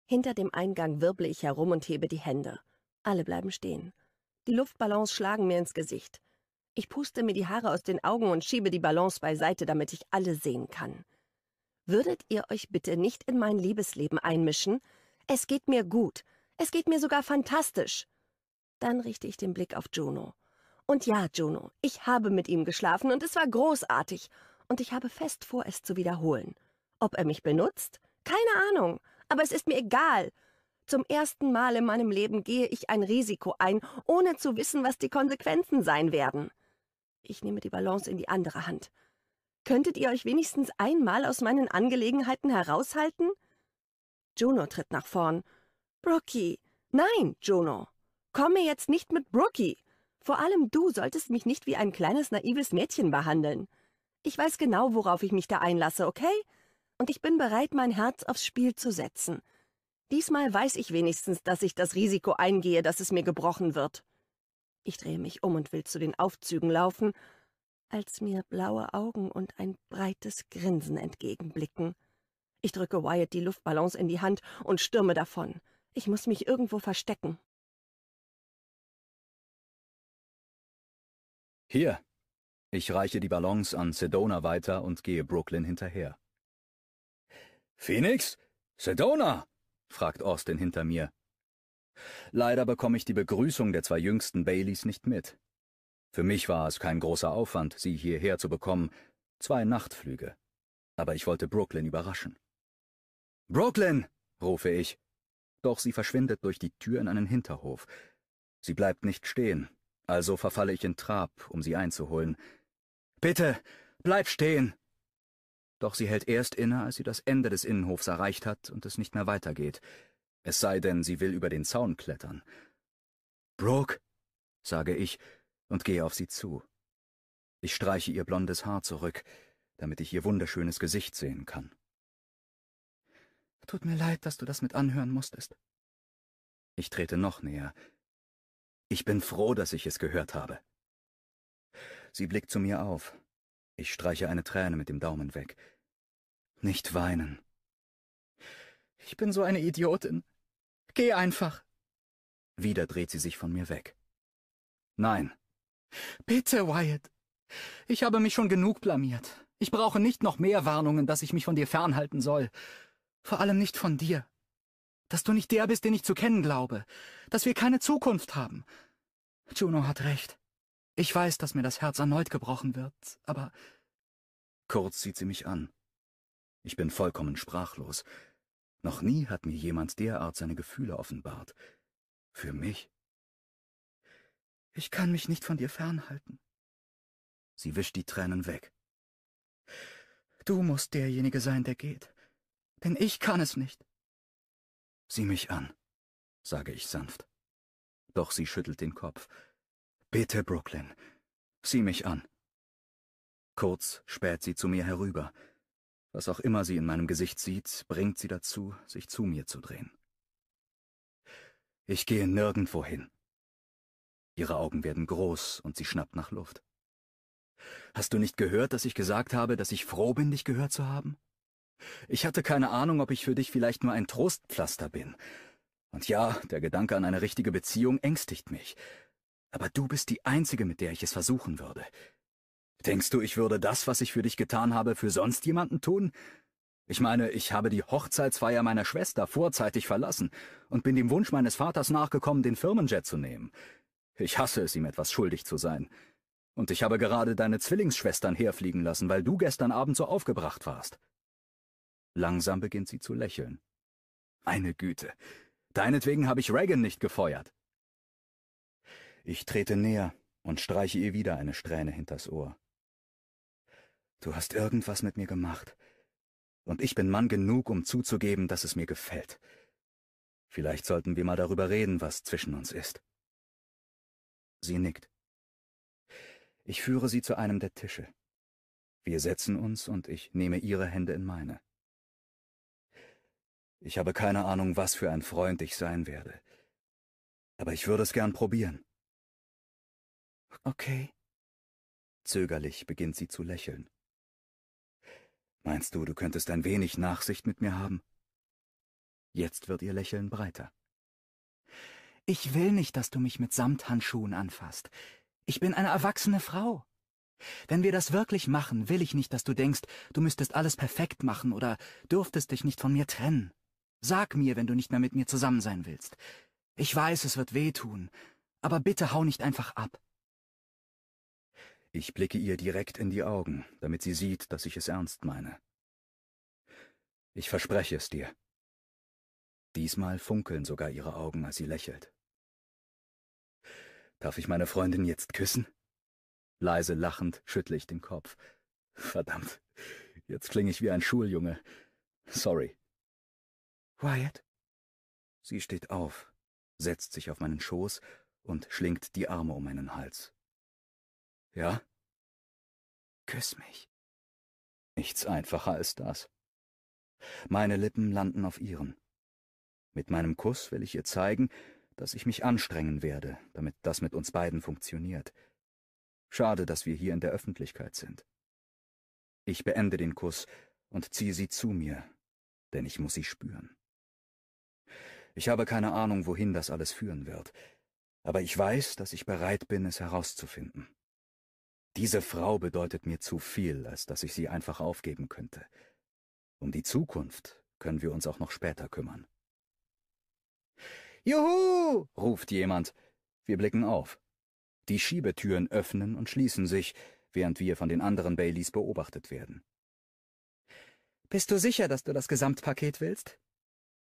Hinter dem Eingang wirble ich herum und hebe die Hände. Alle bleiben stehen. Die Luftballons schlagen mir ins Gesicht. Ich puste mir die Haare aus den Augen und schiebe die Ballons beiseite, damit ich alle sehen kann. Würdet ihr euch bitte nicht in mein Liebesleben einmischen? Es geht mir gut. Es geht mir sogar fantastisch. Dann richte ich den Blick auf Juno. Und ja, Juno, ich habe mit ihm geschlafen und es war großartig und ich habe fest vor, es zu wiederholen. Ob er mich benutzt? Keine Ahnung, aber es ist mir egal. Zum ersten Mal in meinem Leben gehe ich ein Risiko ein, ohne zu wissen, was die Konsequenzen sein werden. Ich nehme die Balance in die andere Hand. Könntet ihr euch wenigstens einmal aus meinen Angelegenheiten heraushalten? Juno tritt nach vorn. Brookie! Nein, Juno! Komm mir jetzt nicht mit Brookie! Vor allem du solltest mich nicht wie ein kleines naives Mädchen behandeln. Ich weiß genau, worauf ich mich da einlasse, okay? Und ich bin bereit, mein Herz aufs Spiel zu setzen. Diesmal weiß ich wenigstens, dass ich das Risiko eingehe, dass es mir gebrochen wird. Ich drehe mich um und will zu den Aufzügen laufen, als mir blaue Augen und ein breites Grinsen entgegenblicken. Ich drücke Wyatt die Luftballons in die Hand und stürme davon. Ich muss mich irgendwo verstecken. Hier, ich reiche die Ballons an Sedona weiter und gehe Brooklyn hinterher. Phoenix? Sedona? fragt Austin hinter mir. Leider bekomme ich die Begrüßung der zwei jüngsten Baileys nicht mit. Für mich war es kein großer Aufwand, sie hierher zu bekommen, zwei Nachtflüge. Aber ich wollte Brooklyn überraschen. Brooklyn! rufe ich, doch sie verschwindet durch die Tür in einen Hinterhof. Sie bleibt nicht stehen, also verfalle ich in Trab, um sie einzuholen. Bitte, bleib stehen! Doch sie hält erst inne, als sie das Ende des Innenhofs erreicht hat und es nicht mehr weitergeht, es sei denn, sie will über den Zaun klettern. Brooke, sage ich und gehe auf sie zu. Ich streiche ihr blondes Haar zurück, damit ich ihr wunderschönes Gesicht sehen kann. Tut mir leid, dass du das mit anhören musstest. Ich trete noch näher, ich bin froh, dass ich es gehört habe. Sie blickt zu mir auf. Ich streiche eine Träne mit dem Daumen weg. Nicht weinen. Ich bin so eine Idiotin. Geh einfach. Wieder dreht sie sich von mir weg. Nein. Bitte, Wyatt. Ich habe mich schon genug blamiert. Ich brauche nicht noch mehr Warnungen, dass ich mich von dir fernhalten soll. Vor allem nicht von dir dass du nicht der bist, den ich zu kennen glaube, dass wir keine Zukunft haben. Juno hat recht. Ich weiß, dass mir das Herz erneut gebrochen wird, aber... Kurz sieht sie mich an. Ich bin vollkommen sprachlos. Noch nie hat mir jemand derart seine Gefühle offenbart. Für mich. Ich kann mich nicht von dir fernhalten. Sie wischt die Tränen weg. Du musst derjenige sein, der geht. Denn ich kann es nicht. Sieh mich an, sage ich sanft. Doch sie schüttelt den Kopf. Bitte, Brooklyn, sieh mich an. Kurz späht sie zu mir herüber. Was auch immer sie in meinem Gesicht sieht, bringt sie dazu, sich zu mir zu drehen. Ich gehe nirgendwo hin. Ihre Augen werden groß und sie schnappt nach Luft. Hast du nicht gehört, dass ich gesagt habe, dass ich froh bin, dich gehört zu haben? Ich hatte keine Ahnung, ob ich für dich vielleicht nur ein Trostpflaster bin. Und ja, der Gedanke an eine richtige Beziehung ängstigt mich. Aber du bist die Einzige, mit der ich es versuchen würde. Denkst du, ich würde das, was ich für dich getan habe, für sonst jemanden tun? Ich meine, ich habe die Hochzeitsfeier meiner Schwester vorzeitig verlassen und bin dem Wunsch meines Vaters nachgekommen, den Firmenjet zu nehmen. Ich hasse es, ihm etwas schuldig zu sein. Und ich habe gerade deine Zwillingsschwestern herfliegen lassen, weil du gestern Abend so aufgebracht warst. Langsam beginnt sie zu lächeln. Meine Güte, deinetwegen habe ich Reagan nicht gefeuert. Ich trete näher und streiche ihr wieder eine Strähne hinters Ohr. Du hast irgendwas mit mir gemacht, und ich bin Mann genug, um zuzugeben, dass es mir gefällt. Vielleicht sollten wir mal darüber reden, was zwischen uns ist. Sie nickt. Ich führe sie zu einem der Tische. Wir setzen uns und ich nehme ihre Hände in meine. Ich habe keine Ahnung, was für ein Freund ich sein werde. Aber ich würde es gern probieren. Okay. Zögerlich beginnt sie zu lächeln. Meinst du, du könntest ein wenig Nachsicht mit mir haben? Jetzt wird ihr Lächeln breiter. Ich will nicht, dass du mich mit Samthandschuhen anfasst. Ich bin eine erwachsene Frau. Wenn wir das wirklich machen, will ich nicht, dass du denkst, du müsstest alles perfekt machen oder dürftest dich nicht von mir trennen. Sag mir, wenn du nicht mehr mit mir zusammen sein willst. Ich weiß, es wird wehtun, aber bitte hau nicht einfach ab. Ich blicke ihr direkt in die Augen, damit sie sieht, dass ich es ernst meine. Ich verspreche es dir. Diesmal funkeln sogar ihre Augen, als sie lächelt. Darf ich meine Freundin jetzt küssen? Leise lachend schüttle ich den Kopf. Verdammt, jetzt klinge ich wie ein Schuljunge. Sorry. Wyatt? Sie steht auf, setzt sich auf meinen Schoß und schlingt die Arme um meinen Hals. Ja? Küss mich. Nichts einfacher als das. Meine Lippen landen auf ihren. Mit meinem Kuss will ich ihr zeigen, dass ich mich anstrengen werde, damit das mit uns beiden funktioniert. Schade, dass wir hier in der Öffentlichkeit sind. Ich beende den Kuss und ziehe sie zu mir, denn ich muss sie spüren. Ich habe keine Ahnung, wohin das alles führen wird, aber ich weiß, dass ich bereit bin, es herauszufinden. Diese Frau bedeutet mir zu viel, als dass ich sie einfach aufgeben könnte. Um die Zukunft können wir uns auch noch später kümmern. Juhu! ruft jemand. Wir blicken auf. Die Schiebetüren öffnen und schließen sich, während wir von den anderen Baileys beobachtet werden. Bist du sicher, dass du das Gesamtpaket willst?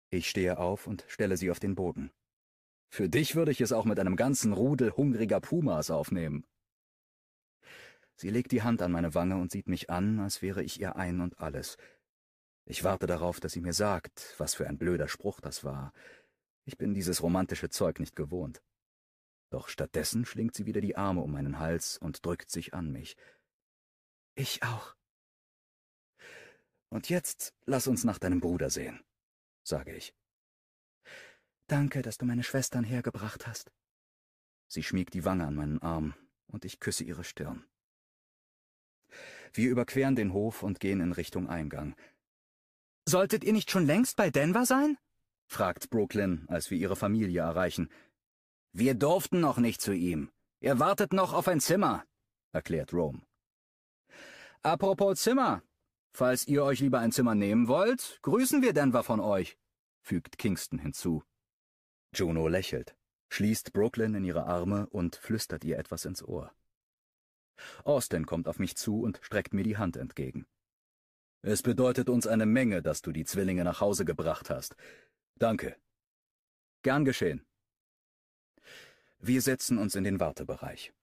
Ich stehe auf und stelle sie auf den Boden. Für dich würde ich es auch mit einem ganzen Rudel hungriger Pumas aufnehmen. Sie legt die Hand an meine Wange und sieht mich an, als wäre ich ihr ein und alles. Ich warte darauf, dass sie mir sagt, was für ein blöder Spruch das war. Ich bin dieses romantische Zeug nicht gewohnt. Doch stattdessen schlingt sie wieder die Arme um meinen Hals und drückt sich an mich. Ich auch. Und jetzt lass uns nach deinem Bruder sehen sage ich. Danke, dass du meine Schwestern hergebracht hast. Sie schmiegt die Wange an meinen Arm und ich küsse ihre Stirn. Wir überqueren den Hof und gehen in Richtung Eingang. Solltet ihr nicht schon längst bei Denver sein? fragt Brooklyn, als wir ihre Familie erreichen. Wir durften noch nicht zu ihm. Er wartet noch auf ein Zimmer, erklärt Rome. Apropos Zimmer, Falls ihr euch lieber ein Zimmer nehmen wollt, grüßen wir Denver von euch, fügt Kingston hinzu. Juno lächelt, schließt Brooklyn in ihre Arme und flüstert ihr etwas ins Ohr. Austin kommt auf mich zu und streckt mir die Hand entgegen. Es bedeutet uns eine Menge, dass du die Zwillinge nach Hause gebracht hast. Danke. Gern geschehen. Wir setzen uns in den Wartebereich.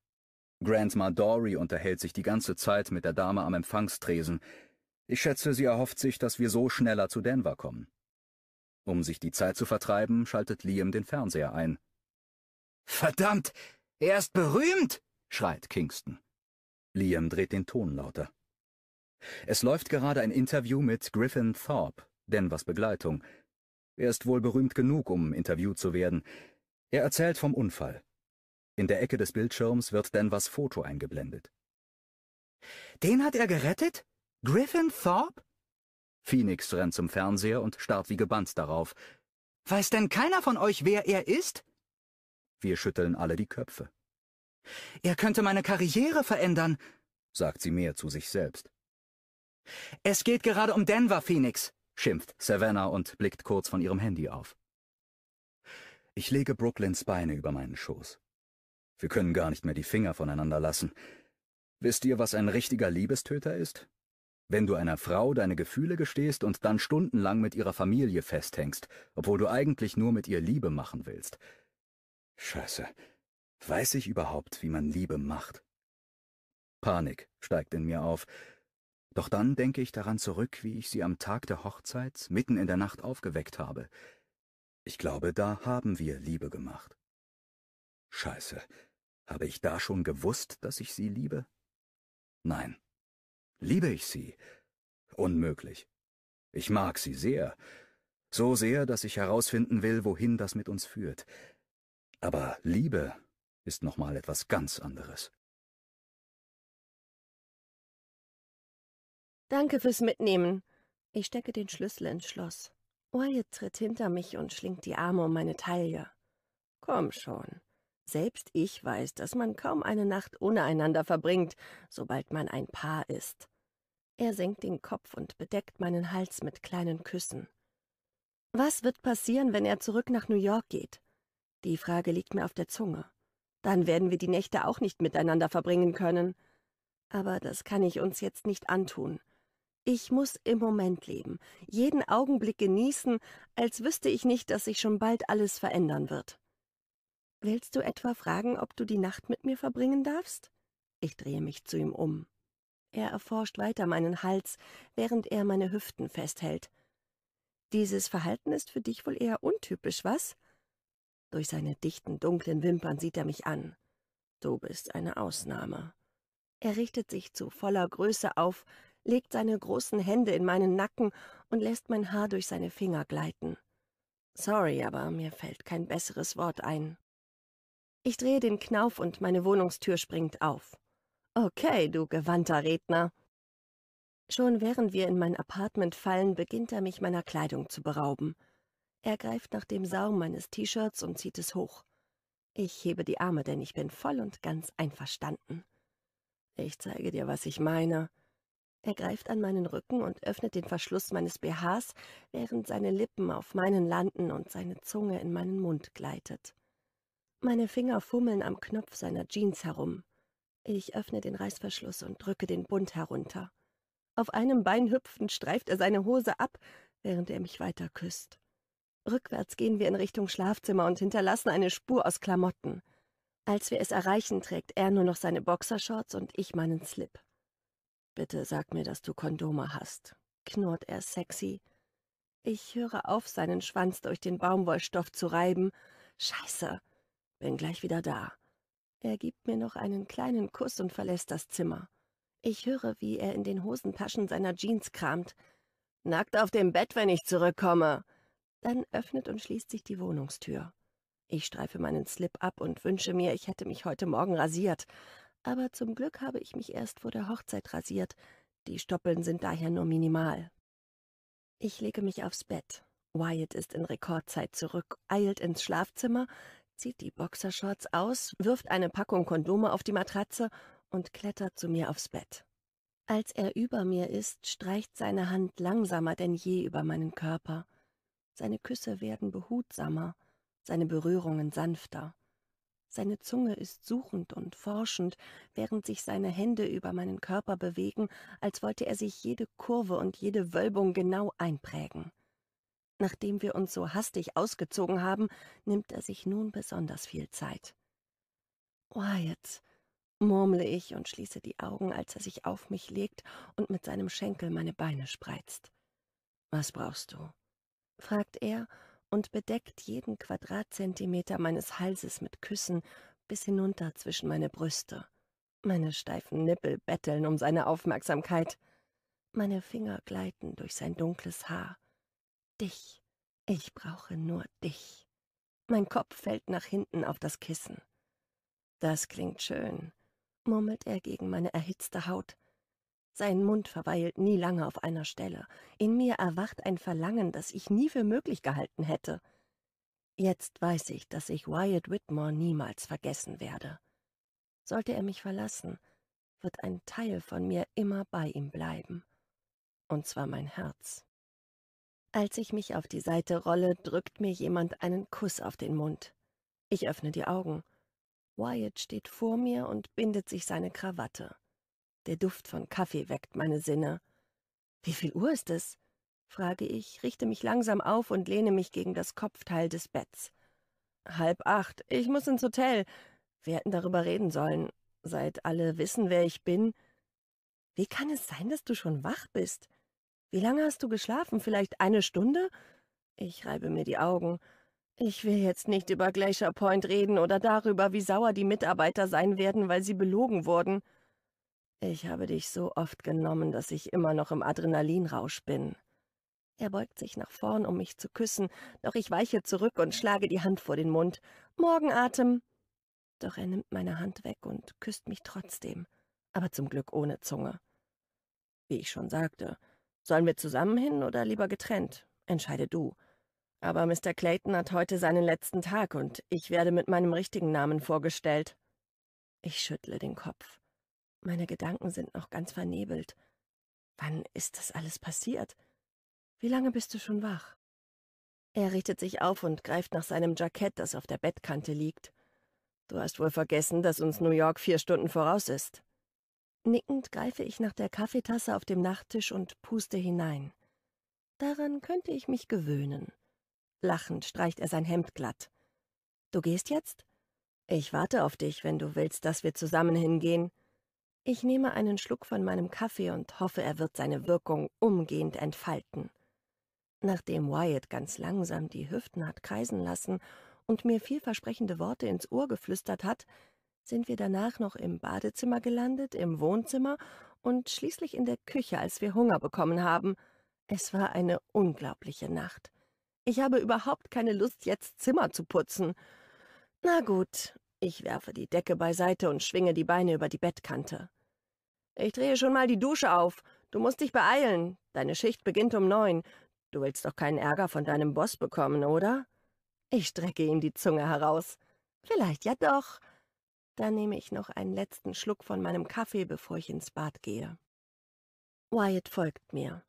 Grandma Dory unterhält sich die ganze Zeit mit der Dame am Empfangstresen, ich schätze, sie erhofft sich, dass wir so schneller zu Denver kommen. Um sich die Zeit zu vertreiben, schaltet Liam den Fernseher ein. Verdammt! Er ist berühmt! schreit Kingston. Liam dreht den Ton lauter. Es läuft gerade ein Interview mit Griffin Thorpe, Denvers Begleitung. Er ist wohl berühmt genug, um interviewt zu werden. Er erzählt vom Unfall. In der Ecke des Bildschirms wird Denvers Foto eingeblendet. Den hat er gerettet? Griffin Thorpe? Phoenix rennt zum Fernseher und starrt wie gebannt darauf. Weiß denn keiner von euch, wer er ist? Wir schütteln alle die Köpfe. Er könnte meine Karriere verändern, sagt sie mehr zu sich selbst. Es geht gerade um Denver, Phoenix, schimpft Savannah und blickt kurz von ihrem Handy auf. Ich lege Brooklyns Beine über meinen Schoß. Wir können gar nicht mehr die Finger voneinander lassen. Wisst ihr, was ein richtiger Liebestöter ist? Wenn du einer Frau deine Gefühle gestehst und dann stundenlang mit ihrer Familie festhängst, obwohl du eigentlich nur mit ihr Liebe machen willst. Scheiße. Weiß ich überhaupt, wie man Liebe macht? Panik steigt in mir auf. Doch dann denke ich daran zurück, wie ich sie am Tag der Hochzeit mitten in der Nacht aufgeweckt habe. Ich glaube, da haben wir Liebe gemacht. Scheiße. Habe ich da schon gewusst, dass ich sie liebe? Nein. Liebe ich sie? Unmöglich. Ich mag sie sehr, so sehr, dass ich herausfinden will, wohin das mit uns führt. Aber Liebe ist nochmal etwas ganz anderes. Danke fürs Mitnehmen. Ich stecke den Schlüssel ins Schloss. Wyatt tritt hinter mich und schlingt die Arme um meine Taille. Komm schon. Selbst ich weiß, dass man kaum eine Nacht ohne einander verbringt, sobald man ein Paar ist. Er senkt den Kopf und bedeckt meinen Hals mit kleinen Küssen. Was wird passieren, wenn er zurück nach New York geht? Die Frage liegt mir auf der Zunge. Dann werden wir die Nächte auch nicht miteinander verbringen können. Aber das kann ich uns jetzt nicht antun. Ich muss im Moment leben, jeden Augenblick genießen, als wüsste ich nicht, dass sich schon bald alles verändern wird. Willst du etwa fragen, ob du die Nacht mit mir verbringen darfst? Ich drehe mich zu ihm um. Er erforscht weiter meinen Hals, während er meine Hüften festhält. Dieses Verhalten ist für dich wohl eher untypisch, was? Durch seine dichten, dunklen Wimpern sieht er mich an. Du bist eine Ausnahme. Er richtet sich zu voller Größe auf, legt seine großen Hände in meinen Nacken und lässt mein Haar durch seine Finger gleiten. Sorry, aber mir fällt kein besseres Wort ein. Ich drehe den Knauf und meine Wohnungstür springt auf. Okay, du gewandter Redner. Schon während wir in mein Apartment fallen, beginnt er mich meiner Kleidung zu berauben. Er greift nach dem Saum meines T-Shirts und zieht es hoch. Ich hebe die Arme, denn ich bin voll und ganz einverstanden. Ich zeige dir, was ich meine. Er greift an meinen Rücken und öffnet den Verschluss meines BHs, während seine Lippen auf meinen landen und seine Zunge in meinen Mund gleitet. Meine Finger fummeln am Knopf seiner Jeans herum. Ich öffne den Reißverschluss und drücke den Bund herunter. Auf einem Bein hüpfend streift er seine Hose ab, während er mich weiter küsst. Rückwärts gehen wir in Richtung Schlafzimmer und hinterlassen eine Spur aus Klamotten. Als wir es erreichen, trägt er nur noch seine Boxershorts und ich meinen Slip. Bitte sag mir, dass du Kondome hast, knurrt er sexy. Ich höre auf, seinen Schwanz durch den Baumwollstoff zu reiben. Scheiße, bin gleich wieder da. Er gibt mir noch einen kleinen Kuss und verlässt das Zimmer. Ich höre, wie er in den Hosentaschen seiner Jeans kramt. Nackt auf dem Bett, wenn ich zurückkomme. Dann öffnet und schließt sich die Wohnungstür. Ich streife meinen Slip ab und wünsche mir, ich hätte mich heute Morgen rasiert. Aber zum Glück habe ich mich erst vor der Hochzeit rasiert. Die Stoppeln sind daher nur minimal. Ich lege mich aufs Bett. Wyatt ist in Rekordzeit zurück, eilt ins Schlafzimmer, zieht die Boxershorts aus, wirft eine Packung Kondome auf die Matratze und klettert zu mir aufs Bett. Als er über mir ist, streicht seine Hand langsamer denn je über meinen Körper. Seine Küsse werden behutsamer, seine Berührungen sanfter. Seine Zunge ist suchend und forschend, während sich seine Hände über meinen Körper bewegen, als wollte er sich jede Kurve und jede Wölbung genau einprägen. Nachdem wir uns so hastig ausgezogen haben, nimmt er sich nun besonders viel Zeit. Wyatt, oh, murmle ich und schließe die Augen, als er sich auf mich legt und mit seinem Schenkel meine Beine spreizt. Was brauchst du? fragt er und bedeckt jeden Quadratzentimeter meines Halses mit Küssen bis hinunter zwischen meine Brüste. Meine steifen Nippel betteln um seine Aufmerksamkeit. Meine Finger gleiten durch sein dunkles Haar. Dich. Ich brauche nur dich. Mein Kopf fällt nach hinten auf das Kissen. Das klingt schön, murmelt er gegen meine erhitzte Haut. Sein Mund verweilt nie lange auf einer Stelle. In mir erwacht ein Verlangen, das ich nie für möglich gehalten hätte. Jetzt weiß ich, dass ich Wyatt Whitmore niemals vergessen werde. Sollte er mich verlassen, wird ein Teil von mir immer bei ihm bleiben. Und zwar mein Herz. Als ich mich auf die Seite rolle, drückt mir jemand einen Kuss auf den Mund. Ich öffne die Augen. Wyatt steht vor mir und bindet sich seine Krawatte. Der Duft von Kaffee weckt meine Sinne. Wie viel Uhr ist es? frage ich, richte mich langsam auf und lehne mich gegen das Kopfteil des Betts. Halb acht. Ich muss ins Hotel. Wir hätten darüber reden sollen. Seit alle wissen, wer ich bin. Wie kann es sein, dass du schon wach bist? Wie lange hast du geschlafen? Vielleicht eine Stunde? Ich reibe mir die Augen. Ich will jetzt nicht über Glacier Point reden oder darüber, wie sauer die Mitarbeiter sein werden, weil sie belogen wurden. Ich habe dich so oft genommen, dass ich immer noch im Adrenalinrausch bin. Er beugt sich nach vorn, um mich zu küssen, doch ich weiche zurück und schlage die Hand vor den Mund. Morgen, Atem! Doch er nimmt meine Hand weg und küsst mich trotzdem, aber zum Glück ohne Zunge. Wie ich schon sagte, Sollen wir zusammen hin oder lieber getrennt? Entscheide du. Aber Mr. Clayton hat heute seinen letzten Tag und ich werde mit meinem richtigen Namen vorgestellt. Ich schüttle den Kopf. Meine Gedanken sind noch ganz vernebelt. Wann ist das alles passiert? Wie lange bist du schon wach? Er richtet sich auf und greift nach seinem Jackett, das auf der Bettkante liegt. Du hast wohl vergessen, dass uns New York vier Stunden voraus ist. Nickend greife ich nach der Kaffeetasse auf dem Nachttisch und puste hinein. Daran könnte ich mich gewöhnen. Lachend streicht er sein Hemd glatt. Du gehst jetzt? Ich warte auf dich, wenn du willst, dass wir zusammen hingehen. Ich nehme einen Schluck von meinem Kaffee und hoffe, er wird seine Wirkung umgehend entfalten. Nachdem Wyatt ganz langsam die Hüften hat kreisen lassen und mir vielversprechende Worte ins Ohr geflüstert hat, sind wir danach noch im Badezimmer gelandet, im Wohnzimmer und schließlich in der Küche, als wir Hunger bekommen haben. Es war eine unglaubliche Nacht. Ich habe überhaupt keine Lust, jetzt Zimmer zu putzen. Na gut, ich werfe die Decke beiseite und schwinge die Beine über die Bettkante. Ich drehe schon mal die Dusche auf. Du musst dich beeilen. Deine Schicht beginnt um neun. Du willst doch keinen Ärger von deinem Boss bekommen, oder? Ich strecke ihm die Zunge heraus. Vielleicht ja doch. Dann nehme ich noch einen letzten Schluck von meinem Kaffee, bevor ich ins Bad gehe. Wyatt folgt mir.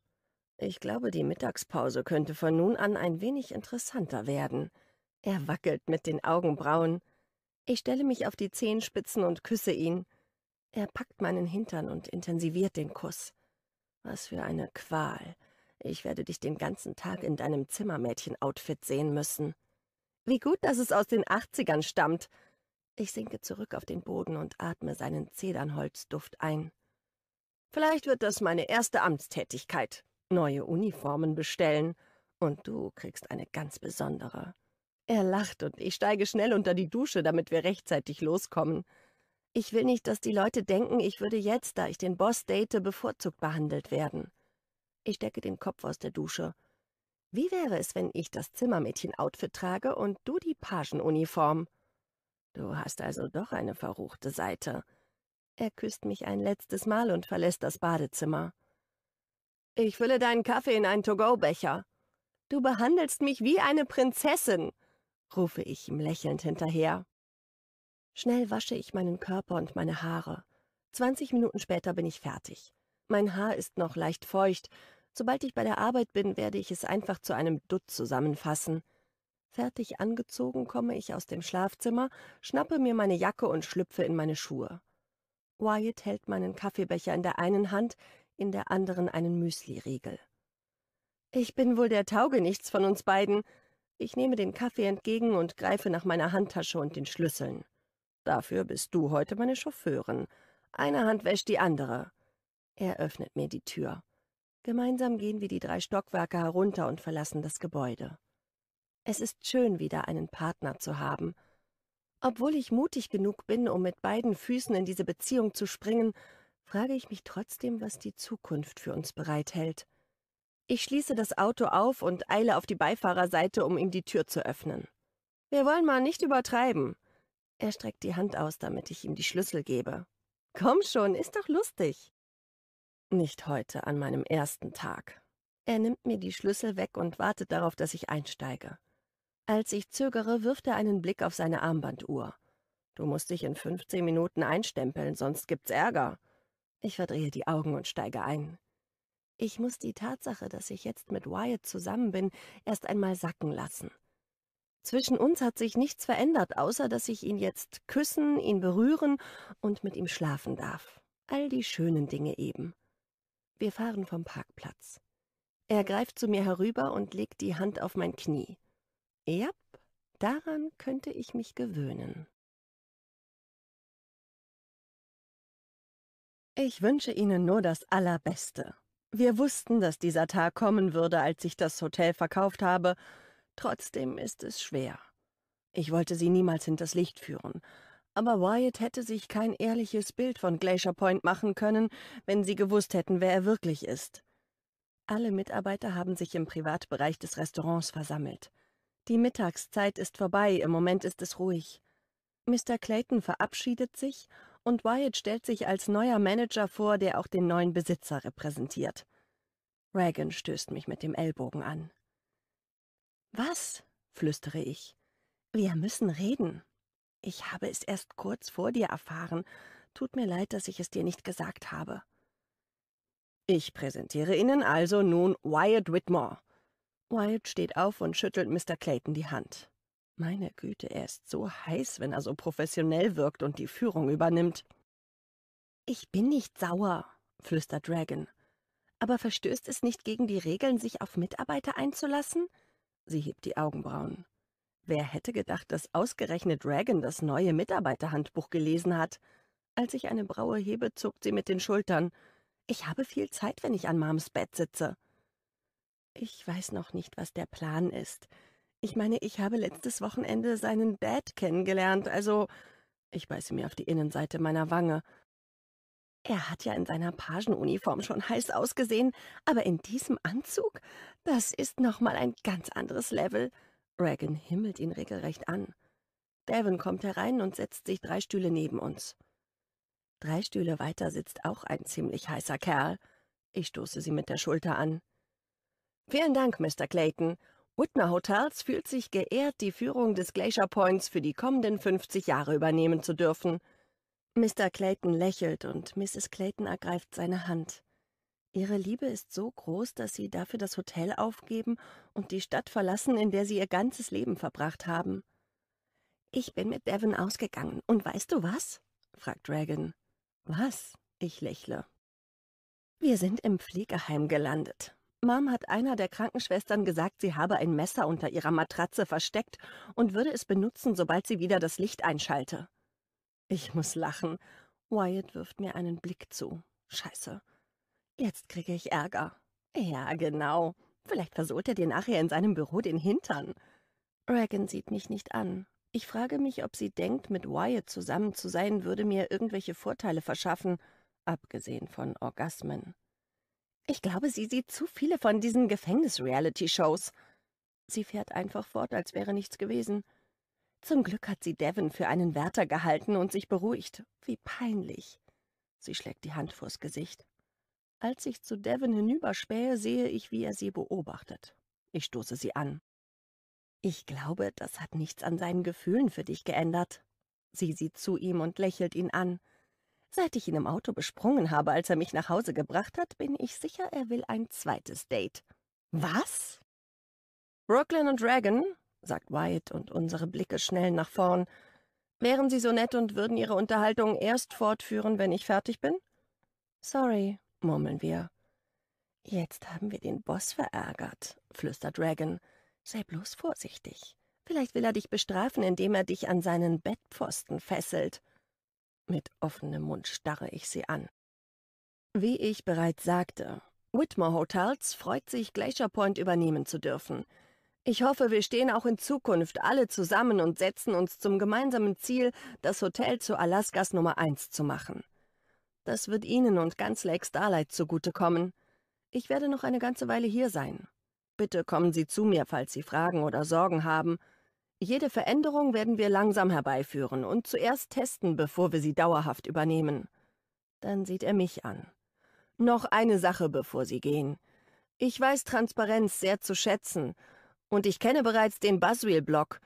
Ich glaube, die Mittagspause könnte von nun an ein wenig interessanter werden. Er wackelt mit den Augenbrauen. Ich stelle mich auf die Zehenspitzen und küsse ihn. Er packt meinen Hintern und intensiviert den Kuss. Was für eine Qual. Ich werde dich den ganzen Tag in deinem Zimmermädchen-Outfit sehen müssen. Wie gut, dass es aus den 80ern stammt, ich sinke zurück auf den Boden und atme seinen Zedernholzduft ein. Vielleicht wird das meine erste Amtstätigkeit. Neue Uniformen bestellen. Und du kriegst eine ganz besondere. Er lacht und ich steige schnell unter die Dusche, damit wir rechtzeitig loskommen. Ich will nicht, dass die Leute denken, ich würde jetzt, da ich den Boss date, bevorzugt behandelt werden. Ich stecke den Kopf aus der Dusche. Wie wäre es, wenn ich das Zimmermädchen-Outfit trage und du die Pagenuniform? Du hast also doch eine verruchte Seite. Er küsst mich ein letztes Mal und verlässt das Badezimmer. Ich fülle deinen Kaffee in einen To-Go-Becher. Du behandelst mich wie eine Prinzessin, rufe ich ihm lächelnd hinterher. Schnell wasche ich meinen Körper und meine Haare. Zwanzig Minuten später bin ich fertig. Mein Haar ist noch leicht feucht. Sobald ich bei der Arbeit bin, werde ich es einfach zu einem Dutt zusammenfassen. Fertig angezogen komme ich aus dem Schlafzimmer, schnappe mir meine Jacke und schlüpfe in meine Schuhe. Wyatt hält meinen Kaffeebecher in der einen Hand, in der anderen einen Müsli-Riegel. Ich bin wohl der Taugenichts von uns beiden. Ich nehme den Kaffee entgegen und greife nach meiner Handtasche und den Schlüsseln. Dafür bist du heute meine Chauffeurin. Eine Hand wäscht die andere. Er öffnet mir die Tür. Gemeinsam gehen wir die drei Stockwerke herunter und verlassen das Gebäude. Es ist schön, wieder einen Partner zu haben. Obwohl ich mutig genug bin, um mit beiden Füßen in diese Beziehung zu springen, frage ich mich trotzdem, was die Zukunft für uns bereithält. Ich schließe das Auto auf und eile auf die Beifahrerseite, um ihm die Tür zu öffnen. Wir wollen mal nicht übertreiben. Er streckt die Hand aus, damit ich ihm die Schlüssel gebe. Komm schon, ist doch lustig. Nicht heute, an meinem ersten Tag. Er nimmt mir die Schlüssel weg und wartet darauf, dass ich einsteige. Als ich zögere, wirft er einen Blick auf seine Armbanduhr. Du musst dich in 15 Minuten einstempeln, sonst gibt's Ärger. Ich verdrehe die Augen und steige ein. Ich muss die Tatsache, dass ich jetzt mit Wyatt zusammen bin, erst einmal sacken lassen. Zwischen uns hat sich nichts verändert, außer dass ich ihn jetzt küssen, ihn berühren und mit ihm schlafen darf. All die schönen Dinge eben. Wir fahren vom Parkplatz. Er greift zu mir herüber und legt die Hand auf mein Knie. Ja, daran könnte ich mich gewöhnen. Ich wünsche Ihnen nur das Allerbeste. Wir wussten, dass dieser Tag kommen würde, als ich das Hotel verkauft habe. Trotzdem ist es schwer. Ich wollte Sie niemals hinters Licht führen. Aber Wyatt hätte sich kein ehrliches Bild von Glacier Point machen können, wenn Sie gewusst hätten, wer er wirklich ist. Alle Mitarbeiter haben sich im Privatbereich des Restaurants versammelt. Die Mittagszeit ist vorbei, im Moment ist es ruhig. Mr. Clayton verabschiedet sich und Wyatt stellt sich als neuer Manager vor, der auch den neuen Besitzer repräsentiert. Reagan stößt mich mit dem Ellbogen an. Was? flüstere ich. Wir müssen reden. Ich habe es erst kurz vor dir erfahren. Tut mir leid, dass ich es dir nicht gesagt habe. Ich präsentiere Ihnen also nun Wyatt Whitmore, Wild steht auf und schüttelt Mr. Clayton die Hand. Meine Güte, er ist so heiß, wenn er so professionell wirkt und die Führung übernimmt. Ich bin nicht sauer, flüstert Dragon. Aber verstößt es nicht gegen die Regeln, sich auf Mitarbeiter einzulassen? Sie hebt die Augenbrauen. Wer hätte gedacht, dass ausgerechnet Dragon das neue Mitarbeiterhandbuch gelesen hat? Als ich eine Braue hebe, zuckt sie mit den Schultern. Ich habe viel Zeit, wenn ich an Mams Bett sitze. Ich weiß noch nicht, was der Plan ist. Ich meine, ich habe letztes Wochenende seinen Dad kennengelernt, also... Ich beiße mir auf die Innenseite meiner Wange. Er hat ja in seiner Pagenuniform schon heiß ausgesehen, aber in diesem Anzug? Das ist nochmal ein ganz anderes Level. Regan himmelt ihn regelrecht an. Devon kommt herein und setzt sich drei Stühle neben uns. Drei Stühle weiter sitzt auch ein ziemlich heißer Kerl. Ich stoße sie mit der Schulter an. Vielen Dank, Mr. Clayton. Whitner Hotels fühlt sich geehrt, die Führung des Glacier Points für die kommenden 50 Jahre übernehmen zu dürfen. Mr. Clayton lächelt und Mrs. Clayton ergreift seine Hand. Ihre Liebe ist so groß, dass sie dafür das Hotel aufgeben und die Stadt verlassen, in der sie ihr ganzes Leben verbracht haben. Ich bin mit Devon ausgegangen, und weißt du was? fragt Regan. Was? Ich lächle. Wir sind im Pflegeheim gelandet. Mom hat einer der Krankenschwestern gesagt, sie habe ein Messer unter ihrer Matratze versteckt und würde es benutzen, sobald sie wieder das Licht einschalte. Ich muss lachen. Wyatt wirft mir einen Blick zu. Scheiße. Jetzt kriege ich Ärger. Ja, genau. Vielleicht versohlt er dir nachher in seinem Büro den Hintern. Regan sieht mich nicht an. Ich frage mich, ob sie denkt, mit Wyatt zusammen zu sein, würde mir irgendwelche Vorteile verschaffen, abgesehen von Orgasmen. Ich glaube, sie sieht zu viele von diesen Gefängnis-Reality-Shows. Sie fährt einfach fort, als wäre nichts gewesen. Zum Glück hat sie Devon für einen Wärter gehalten und sich beruhigt. Wie peinlich. Sie schlägt die Hand vors Gesicht. Als ich zu Devon hinüberspähe, sehe ich, wie er sie beobachtet. Ich stoße sie an. Ich glaube, das hat nichts an seinen Gefühlen für dich geändert. Sie sieht zu ihm und lächelt ihn an. Seit ich ihn im Auto besprungen habe, als er mich nach Hause gebracht hat, bin ich sicher, er will ein zweites Date. Was? Brooklyn und Reagan, sagt Wyatt und unsere Blicke schnell nach vorn, wären Sie so nett und würden Ihre Unterhaltung erst fortführen, wenn ich fertig bin? Sorry, murmeln wir. Jetzt haben wir den Boss verärgert, flüstert Reagan. Sei bloß vorsichtig. Vielleicht will er dich bestrafen, indem er dich an seinen Bettpfosten fesselt. Mit offenem Mund starre ich sie an. Wie ich bereits sagte, Whitmore Hotels freut sich, Glacier Point übernehmen zu dürfen. Ich hoffe, wir stehen auch in Zukunft alle zusammen und setzen uns zum gemeinsamen Ziel, das Hotel zu Alaskas Nummer 1 zu machen. Das wird Ihnen und ganz Lake Starlight zugutekommen. Ich werde noch eine ganze Weile hier sein. Bitte kommen Sie zu mir, falls Sie Fragen oder Sorgen haben – jede Veränderung werden wir langsam herbeiführen und zuerst testen, bevor wir sie dauerhaft übernehmen. Dann sieht er mich an. Noch eine Sache, bevor Sie gehen. Ich weiß Transparenz sehr zu schätzen, und ich kenne bereits den Buzzwheel-Block.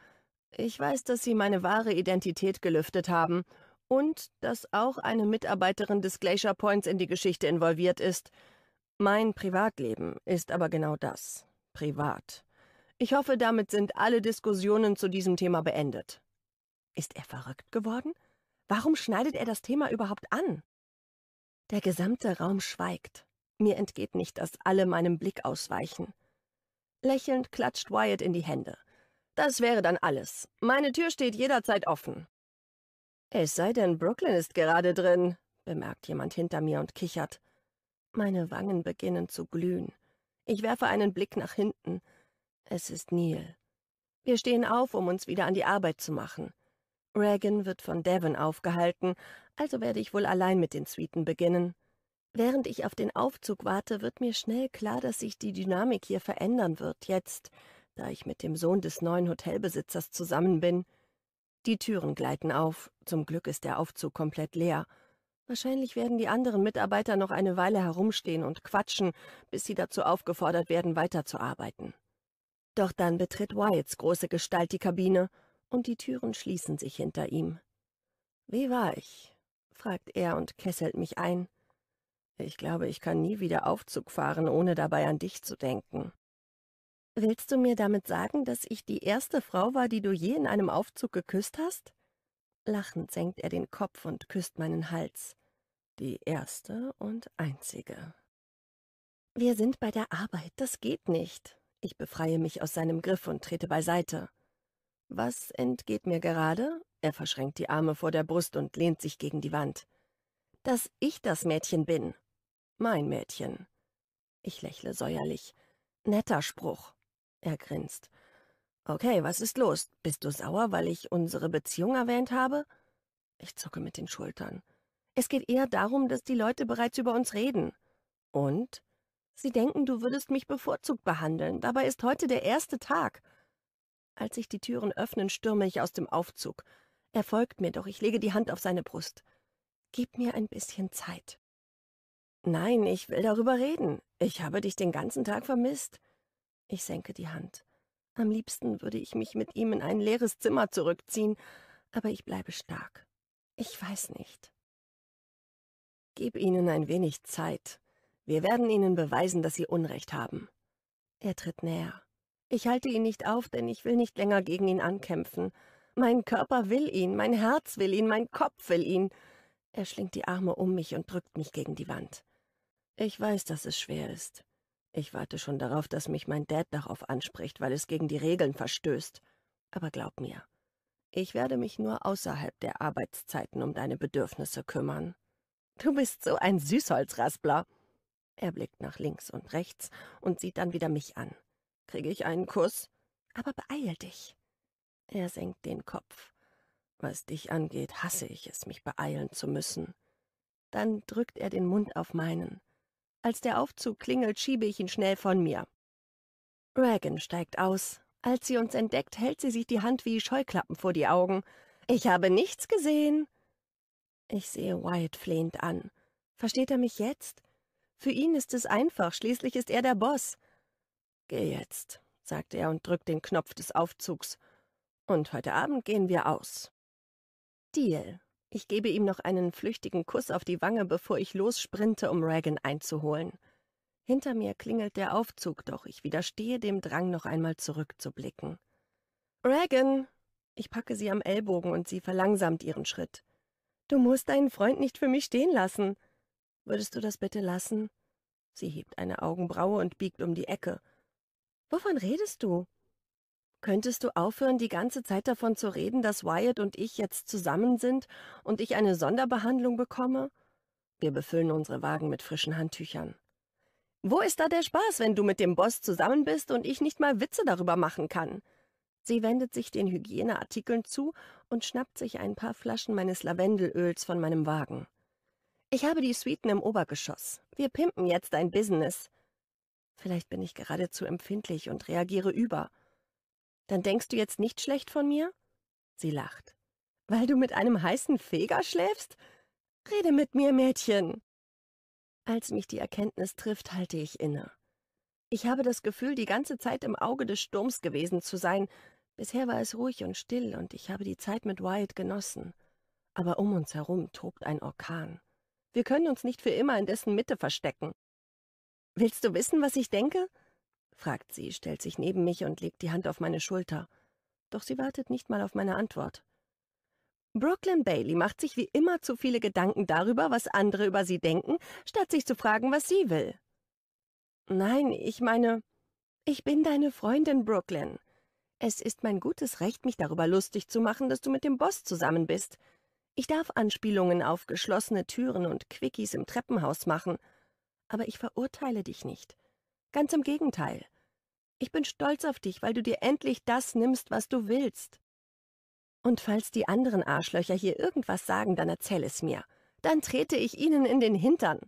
Ich weiß, dass Sie meine wahre Identität gelüftet haben und dass auch eine Mitarbeiterin des Glacier Points in die Geschichte involviert ist. Mein Privatleben ist aber genau das. Privat. Ich hoffe, damit sind alle Diskussionen zu diesem Thema beendet. Ist er verrückt geworden? Warum schneidet er das Thema überhaupt an? Der gesamte Raum schweigt. Mir entgeht nicht, dass alle meinem Blick ausweichen. Lächelnd klatscht Wyatt in die Hände. Das wäre dann alles. Meine Tür steht jederzeit offen. Es sei denn, Brooklyn ist gerade drin, bemerkt jemand hinter mir und kichert. Meine Wangen beginnen zu glühen. Ich werfe einen Blick nach hinten. Es ist Neil. Wir stehen auf, um uns wieder an die Arbeit zu machen. Regan wird von Devon aufgehalten, also werde ich wohl allein mit den Suiten beginnen. Während ich auf den Aufzug warte, wird mir schnell klar, dass sich die Dynamik hier verändern wird, jetzt, da ich mit dem Sohn des neuen Hotelbesitzers zusammen bin. Die Türen gleiten auf, zum Glück ist der Aufzug komplett leer. Wahrscheinlich werden die anderen Mitarbeiter noch eine Weile herumstehen und quatschen, bis sie dazu aufgefordert werden, weiterzuarbeiten. Doch dann betritt Wyatts große Gestalt die Kabine und die Türen schließen sich hinter ihm. Wie war ich? fragt er und kesselt mich ein. Ich glaube, ich kann nie wieder Aufzug fahren, ohne dabei an dich zu denken. Willst du mir damit sagen, dass ich die erste Frau war, die du je in einem Aufzug geküsst hast? Lachend senkt er den Kopf und küsst meinen Hals. Die erste und einzige. Wir sind bei der Arbeit, das geht nicht, ich befreie mich aus seinem Griff und trete beiseite. Was entgeht mir gerade? Er verschränkt die Arme vor der Brust und lehnt sich gegen die Wand. Dass ich das Mädchen bin. Mein Mädchen. Ich lächle säuerlich. Netter Spruch. Er grinst. Okay, was ist los? Bist du sauer, weil ich unsere Beziehung erwähnt habe? Ich zucke mit den Schultern. Es geht eher darum, dass die Leute bereits über uns reden. Und? Sie denken, du würdest mich bevorzugt behandeln. Dabei ist heute der erste Tag. Als sich die Türen öffnen, stürme ich aus dem Aufzug. Er folgt mir, doch ich lege die Hand auf seine Brust. Gib mir ein bisschen Zeit. Nein, ich will darüber reden. Ich habe dich den ganzen Tag vermisst. Ich senke die Hand. Am liebsten würde ich mich mit ihm in ein leeres Zimmer zurückziehen, aber ich bleibe stark. Ich weiß nicht. Gib ihnen ein wenig Zeit. Wir werden Ihnen beweisen, dass Sie Unrecht haben. Er tritt näher. Ich halte ihn nicht auf, denn ich will nicht länger gegen ihn ankämpfen. Mein Körper will ihn, mein Herz will ihn, mein Kopf will ihn. Er schlingt die Arme um mich und drückt mich gegen die Wand. Ich weiß, dass es schwer ist. Ich warte schon darauf, dass mich mein Dad darauf anspricht, weil es gegen die Regeln verstößt. Aber glaub mir, ich werde mich nur außerhalb der Arbeitszeiten um deine Bedürfnisse kümmern. Du bist so ein Süßholzraspler. Er blickt nach links und rechts und sieht dann wieder mich an. Kriege ich einen Kuss? Aber beeil dich. Er senkt den Kopf. Was dich angeht, hasse ich es, mich beeilen zu müssen. Dann drückt er den Mund auf meinen. Als der Aufzug klingelt, schiebe ich ihn schnell von mir. Regan steigt aus. Als sie uns entdeckt, hält sie sich die Hand wie Scheuklappen vor die Augen. Ich habe nichts gesehen. Ich sehe Wyatt flehend an. Versteht er mich jetzt? Für ihn ist es einfach, schließlich ist er der Boss. Geh jetzt, sagt er und drückt den Knopf des Aufzugs. Und heute Abend gehen wir aus. Deal. Ich gebe ihm noch einen flüchtigen Kuss auf die Wange, bevor ich lossprinte, um Reagan einzuholen. Hinter mir klingelt der Aufzug, doch ich widerstehe dem Drang, noch einmal zurückzublicken. Reagan! Ich packe sie am Ellbogen und sie verlangsamt ihren Schritt. Du musst deinen Freund nicht für mich stehen lassen. Würdest du das bitte lassen? Sie hebt eine Augenbraue und biegt um die Ecke. Wovon redest du? Könntest du aufhören, die ganze Zeit davon zu reden, dass Wyatt und ich jetzt zusammen sind und ich eine Sonderbehandlung bekomme? Wir befüllen unsere Wagen mit frischen Handtüchern. Wo ist da der Spaß, wenn du mit dem Boss zusammen bist und ich nicht mal Witze darüber machen kann? Sie wendet sich den Hygieneartikeln zu und schnappt sich ein paar Flaschen meines Lavendelöls von meinem Wagen. Ich habe die Suiten im Obergeschoss. Wir pimpen jetzt ein Business. Vielleicht bin ich geradezu empfindlich und reagiere über. Dann denkst du jetzt nicht schlecht von mir? Sie lacht. Weil du mit einem heißen Feger schläfst? Rede mit mir, Mädchen. Als mich die Erkenntnis trifft, halte ich inne. Ich habe das Gefühl, die ganze Zeit im Auge des Sturms gewesen zu sein. Bisher war es ruhig und still und ich habe die Zeit mit Wyatt genossen. Aber um uns herum tobt ein Orkan. Wir können uns nicht für immer in dessen Mitte verstecken. Willst du wissen, was ich denke? fragt sie, stellt sich neben mich und legt die Hand auf meine Schulter. Doch sie wartet nicht mal auf meine Antwort. Brooklyn Bailey macht sich wie immer zu viele Gedanken darüber, was andere über sie denken, statt sich zu fragen, was sie will. Nein, ich meine, ich bin deine Freundin, Brooklyn. Es ist mein gutes Recht, mich darüber lustig zu machen, dass du mit dem Boss zusammen bist. Ich darf Anspielungen auf geschlossene Türen und Quickies im Treppenhaus machen, aber ich verurteile dich nicht. Ganz im Gegenteil. Ich bin stolz auf dich, weil du dir endlich das nimmst, was du willst. Und falls die anderen Arschlöcher hier irgendwas sagen, dann erzähl es mir. Dann trete ich ihnen in den Hintern.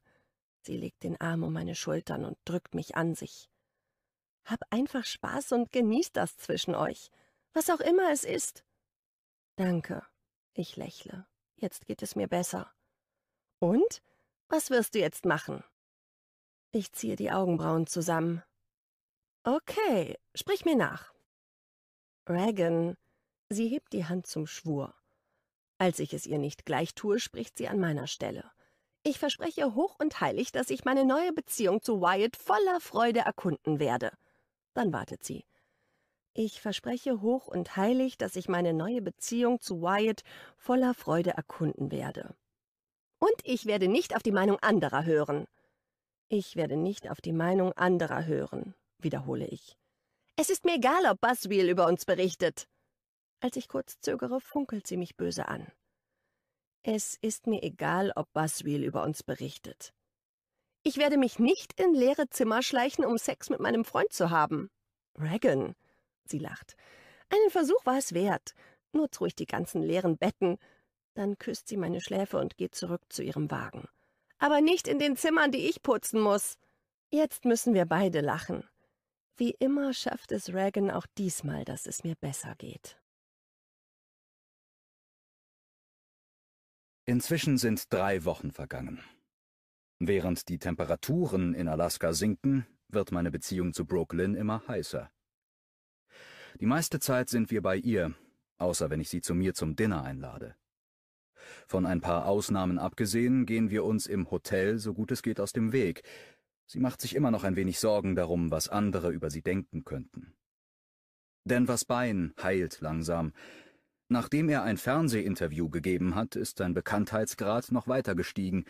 Sie legt den Arm um meine Schultern und drückt mich an sich. Hab einfach Spaß und genieß das zwischen euch, was auch immer es ist. Danke, ich lächle. Jetzt geht es mir besser. Und? Was wirst du jetzt machen? Ich ziehe die Augenbrauen zusammen. Okay, sprich mir nach. Regan, sie hebt die Hand zum Schwur. Als ich es ihr nicht gleich tue, spricht sie an meiner Stelle. Ich verspreche hoch und heilig, dass ich meine neue Beziehung zu Wyatt voller Freude erkunden werde. Dann wartet sie. Ich verspreche hoch und heilig, dass ich meine neue Beziehung zu Wyatt voller Freude erkunden werde. Und ich werde nicht auf die Meinung anderer hören. Ich werde nicht auf die Meinung anderer hören, wiederhole ich. Es ist mir egal, ob Buzzwheel über uns berichtet. Als ich kurz zögere, funkelt sie mich böse an. Es ist mir egal, ob Buzzwheel über uns berichtet. Ich werde mich nicht in leere Zimmer schleichen, um Sex mit meinem Freund zu haben. Regan, Sie lacht. Einen Versuch war es wert. Nutz ruhig die ganzen leeren Betten. Dann küsst sie meine Schläfe und geht zurück zu ihrem Wagen. Aber nicht in den Zimmern, die ich putzen muss. Jetzt müssen wir beide lachen. Wie immer schafft es Reagan auch diesmal, dass es mir besser geht. Inzwischen sind drei Wochen vergangen. Während die Temperaturen in Alaska sinken, wird meine Beziehung zu Brooklyn immer heißer. Die meiste Zeit sind wir bei ihr, außer wenn ich sie zu mir zum Dinner einlade. Von ein paar Ausnahmen abgesehen gehen wir uns im Hotel so gut es geht aus dem Weg. Sie macht sich immer noch ein wenig Sorgen darum, was andere über sie denken könnten. Denn was Bein heilt langsam. Nachdem er ein Fernsehinterview gegeben hat, ist sein Bekanntheitsgrad noch weiter gestiegen,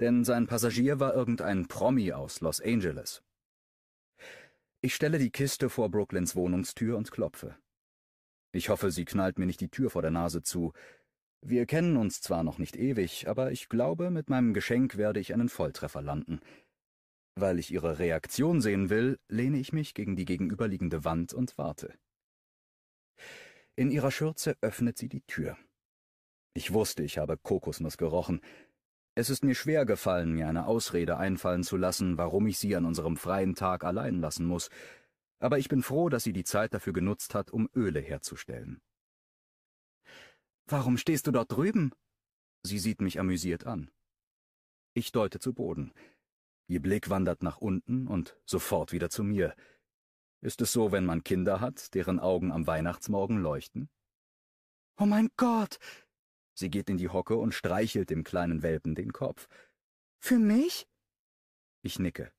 denn sein Passagier war irgendein Promi aus Los Angeles. Ich stelle die Kiste vor Brooklyns Wohnungstür und klopfe. Ich hoffe, sie knallt mir nicht die Tür vor der Nase zu. Wir kennen uns zwar noch nicht ewig, aber ich glaube, mit meinem Geschenk werde ich einen Volltreffer landen. Weil ich ihre Reaktion sehen will, lehne ich mich gegen die gegenüberliegende Wand und warte. In ihrer Schürze öffnet sie die Tür. Ich wusste, ich habe Kokosnuss gerochen, es ist mir schwer gefallen, mir eine Ausrede einfallen zu lassen, warum ich sie an unserem freien Tag allein lassen muss, aber ich bin froh, dass sie die Zeit dafür genutzt hat, um Öle herzustellen. Warum stehst du dort drüben? Sie sieht mich amüsiert an. Ich deute zu Boden. Ihr Blick wandert nach unten und sofort wieder zu mir. Ist es so, wenn man Kinder hat, deren Augen am Weihnachtsmorgen leuchten? Oh mein Gott, Sie geht in die Hocke und streichelt dem kleinen Welpen den Kopf. Für mich? Ich nicke.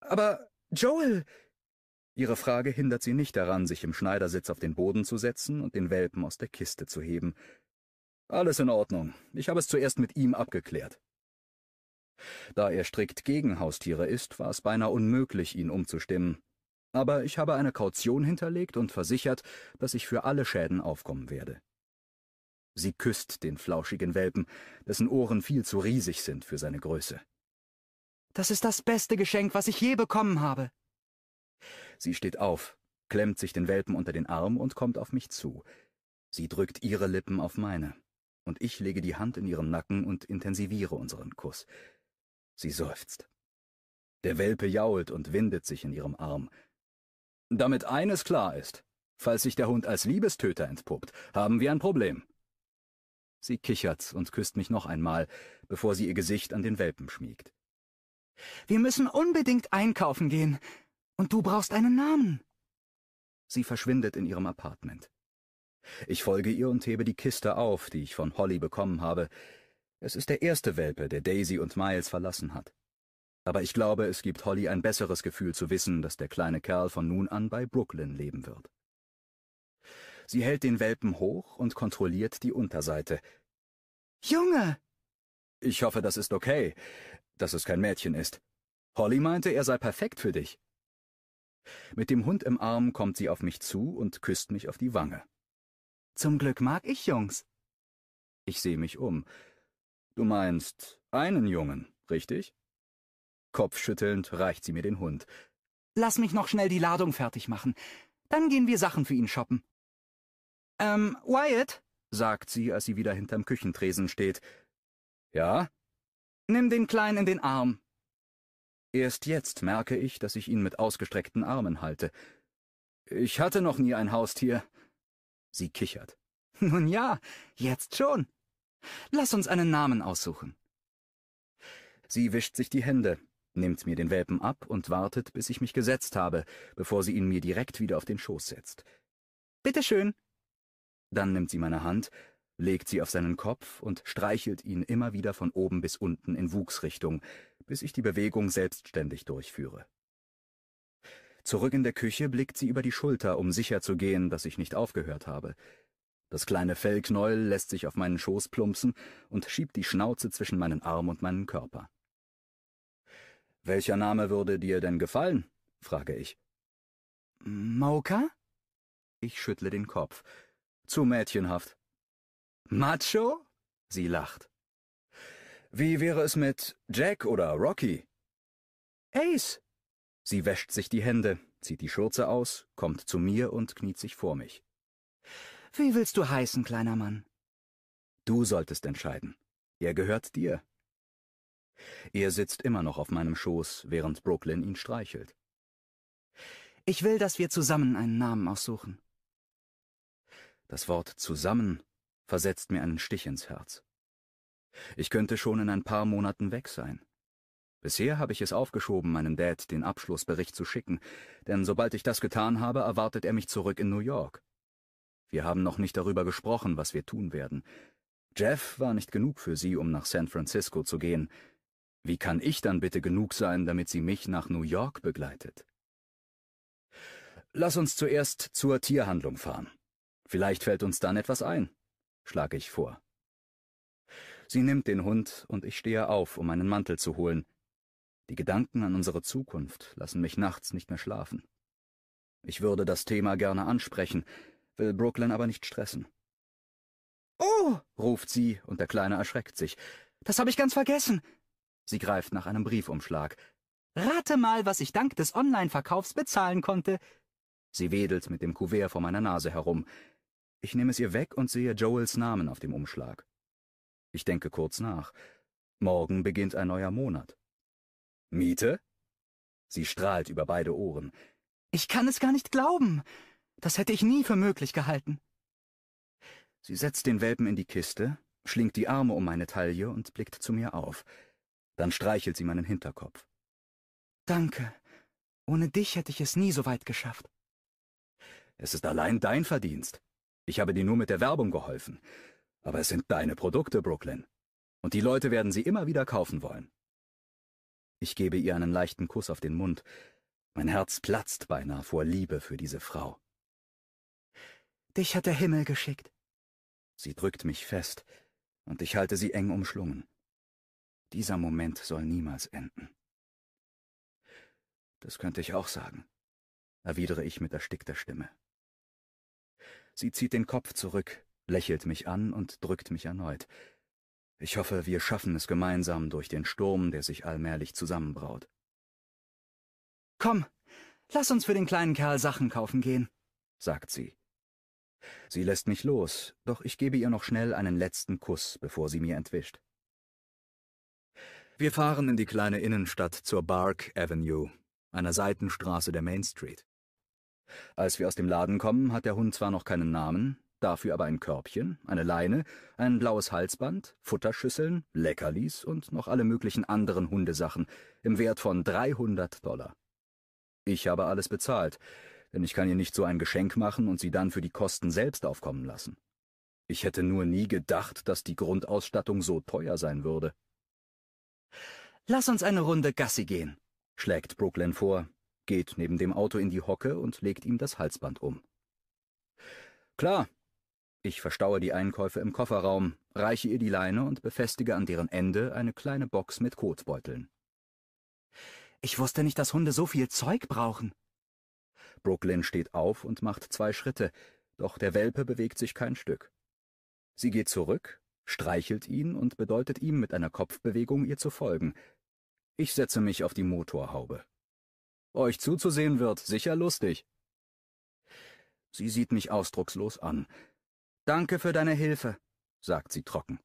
Aber Joel. Ihre Frage hindert sie nicht daran, sich im Schneidersitz auf den Boden zu setzen und den Welpen aus der Kiste zu heben. Alles in Ordnung. Ich habe es zuerst mit ihm abgeklärt. Da er strikt gegen Haustiere ist, war es beinahe unmöglich, ihn umzustimmen. Aber ich habe eine Kaution hinterlegt und versichert, dass ich für alle Schäden aufkommen werde. Sie küsst den flauschigen Welpen, dessen Ohren viel zu riesig sind für seine Größe. Das ist das beste Geschenk, was ich je bekommen habe. Sie steht auf, klemmt sich den Welpen unter den Arm und kommt auf mich zu. Sie drückt ihre Lippen auf meine, und ich lege die Hand in ihren Nacken und intensiviere unseren Kuss. Sie seufzt. Der Welpe jault und windet sich in ihrem Arm. Damit eines klar ist, falls sich der Hund als Liebestöter entpuppt, haben wir ein Problem. Sie kichert und küsst mich noch einmal, bevor sie ihr Gesicht an den Welpen schmiegt. Wir müssen unbedingt einkaufen gehen, und du brauchst einen Namen. Sie verschwindet in ihrem Apartment. Ich folge ihr und hebe die Kiste auf, die ich von Holly bekommen habe. Es ist der erste Welpe, der Daisy und Miles verlassen hat. Aber ich glaube, es gibt Holly ein besseres Gefühl zu wissen, dass der kleine Kerl von nun an bei Brooklyn leben wird. Sie hält den Welpen hoch und kontrolliert die Unterseite. Junge! Ich hoffe, das ist okay, dass es kein Mädchen ist. Holly meinte, er sei perfekt für dich. Mit dem Hund im Arm kommt sie auf mich zu und küsst mich auf die Wange. Zum Glück mag ich Jungs. Ich sehe mich um. Du meinst einen Jungen, richtig? Kopfschüttelnd reicht sie mir den Hund. Lass mich noch schnell die Ladung fertig machen. Dann gehen wir Sachen für ihn shoppen. Ähm, Wyatt, sagt sie, als sie wieder hinterm Küchentresen steht. Ja? Nimm den Kleinen in den Arm. Erst jetzt merke ich, dass ich ihn mit ausgestreckten Armen halte. Ich hatte noch nie ein Haustier. Sie kichert. Nun ja, jetzt schon. Lass uns einen Namen aussuchen. Sie wischt sich die Hände, nimmt mir den Welpen ab und wartet, bis ich mich gesetzt habe, bevor sie ihn mir direkt wieder auf den Schoß setzt. Bitte schön, dann nimmt sie meine Hand, legt sie auf seinen Kopf und streichelt ihn immer wieder von oben bis unten in Wuchsrichtung, bis ich die Bewegung selbstständig durchführe. Zurück in der Küche blickt sie über die Schulter, um sicher zu gehen, dass ich nicht aufgehört habe. Das kleine Fellknäuel lässt sich auf meinen Schoß plumpsen und schiebt die Schnauze zwischen meinen Arm und meinen Körper. Welcher Name würde dir denn gefallen? frage ich. Mauka? Ich schüttle den Kopf. Zu mädchenhaft. Macho? Sie lacht. Wie wäre es mit Jack oder Rocky? Ace! Sie wäscht sich die Hände, zieht die Schürze aus, kommt zu mir und kniet sich vor mich. Wie willst du heißen, kleiner Mann? Du solltest entscheiden. Er gehört dir. Er sitzt immer noch auf meinem Schoß, während Brooklyn ihn streichelt. Ich will, dass wir zusammen einen Namen aussuchen. Das Wort zusammen versetzt mir einen Stich ins Herz. Ich könnte schon in ein paar Monaten weg sein. Bisher habe ich es aufgeschoben, meinem Dad den Abschlussbericht zu schicken, denn sobald ich das getan habe, erwartet er mich zurück in New York. Wir haben noch nicht darüber gesprochen, was wir tun werden. Jeff war nicht genug für sie, um nach San Francisco zu gehen. Wie kann ich dann bitte genug sein, damit sie mich nach New York begleitet? Lass uns zuerst zur Tierhandlung fahren. Vielleicht fällt uns dann etwas ein, schlage ich vor. Sie nimmt den Hund und ich stehe auf, um meinen Mantel zu holen. Die Gedanken an unsere Zukunft lassen mich nachts nicht mehr schlafen. Ich würde das Thema gerne ansprechen, will Brooklyn aber nicht stressen. Oh, ruft sie, und der Kleine erschreckt sich. Das habe ich ganz vergessen. Sie greift nach einem Briefumschlag. Rate mal, was ich dank des Online-Verkaufs bezahlen konnte. Sie wedelt mit dem Kuvert vor meiner Nase herum. Ich nehme es ihr weg und sehe Joels Namen auf dem Umschlag. Ich denke kurz nach. Morgen beginnt ein neuer Monat. Miete? Sie strahlt über beide Ohren. Ich kann es gar nicht glauben. Das hätte ich nie für möglich gehalten. Sie setzt den Welpen in die Kiste, schlingt die Arme um meine Taille und blickt zu mir auf. Dann streichelt sie meinen Hinterkopf. Danke. Ohne dich hätte ich es nie so weit geschafft. Es ist allein dein Verdienst. Ich habe dir nur mit der Werbung geholfen. Aber es sind deine Produkte, Brooklyn. Und die Leute werden sie immer wieder kaufen wollen. Ich gebe ihr einen leichten Kuss auf den Mund. Mein Herz platzt beinahe vor Liebe für diese Frau. Dich hat der Himmel geschickt. Sie drückt mich fest, und ich halte sie eng umschlungen. Dieser Moment soll niemals enden. Das könnte ich auch sagen, erwidere ich mit erstickter Stimme. Sie zieht den Kopf zurück, lächelt mich an und drückt mich erneut. Ich hoffe, wir schaffen es gemeinsam durch den Sturm, der sich allmählich zusammenbraut. Komm, lass uns für den kleinen Kerl Sachen kaufen gehen, sagt sie. Sie lässt mich los, doch ich gebe ihr noch schnell einen letzten Kuss, bevor sie mir entwischt. Wir fahren in die kleine Innenstadt zur Bark Avenue, einer Seitenstraße der Main Street. Als wir aus dem Laden kommen, hat der Hund zwar noch keinen Namen, dafür aber ein Körbchen, eine Leine, ein blaues Halsband, Futterschüsseln, Leckerlis und noch alle möglichen anderen Hundesachen im Wert von 300 Dollar. Ich habe alles bezahlt, denn ich kann ihr nicht so ein Geschenk machen und sie dann für die Kosten selbst aufkommen lassen. Ich hätte nur nie gedacht, dass die Grundausstattung so teuer sein würde. Lass uns eine Runde Gassi gehen, schlägt Brooklyn vor, geht neben dem Auto in die Hocke und legt ihm das Halsband um. Klar. Ich verstaue die Einkäufe im Kofferraum, reiche ihr die Leine und befestige an deren Ende eine kleine Box mit Kotbeuteln. Ich wusste nicht, dass Hunde so viel Zeug brauchen. Brooklyn steht auf und macht zwei Schritte, doch der Welpe bewegt sich kein Stück. Sie geht zurück, streichelt ihn und bedeutet ihm mit einer Kopfbewegung, ihr zu folgen. Ich setze mich auf die Motorhaube. Euch zuzusehen wird sicher lustig. Sie sieht mich ausdruckslos an. Danke für deine Hilfe, sagt sie trocken.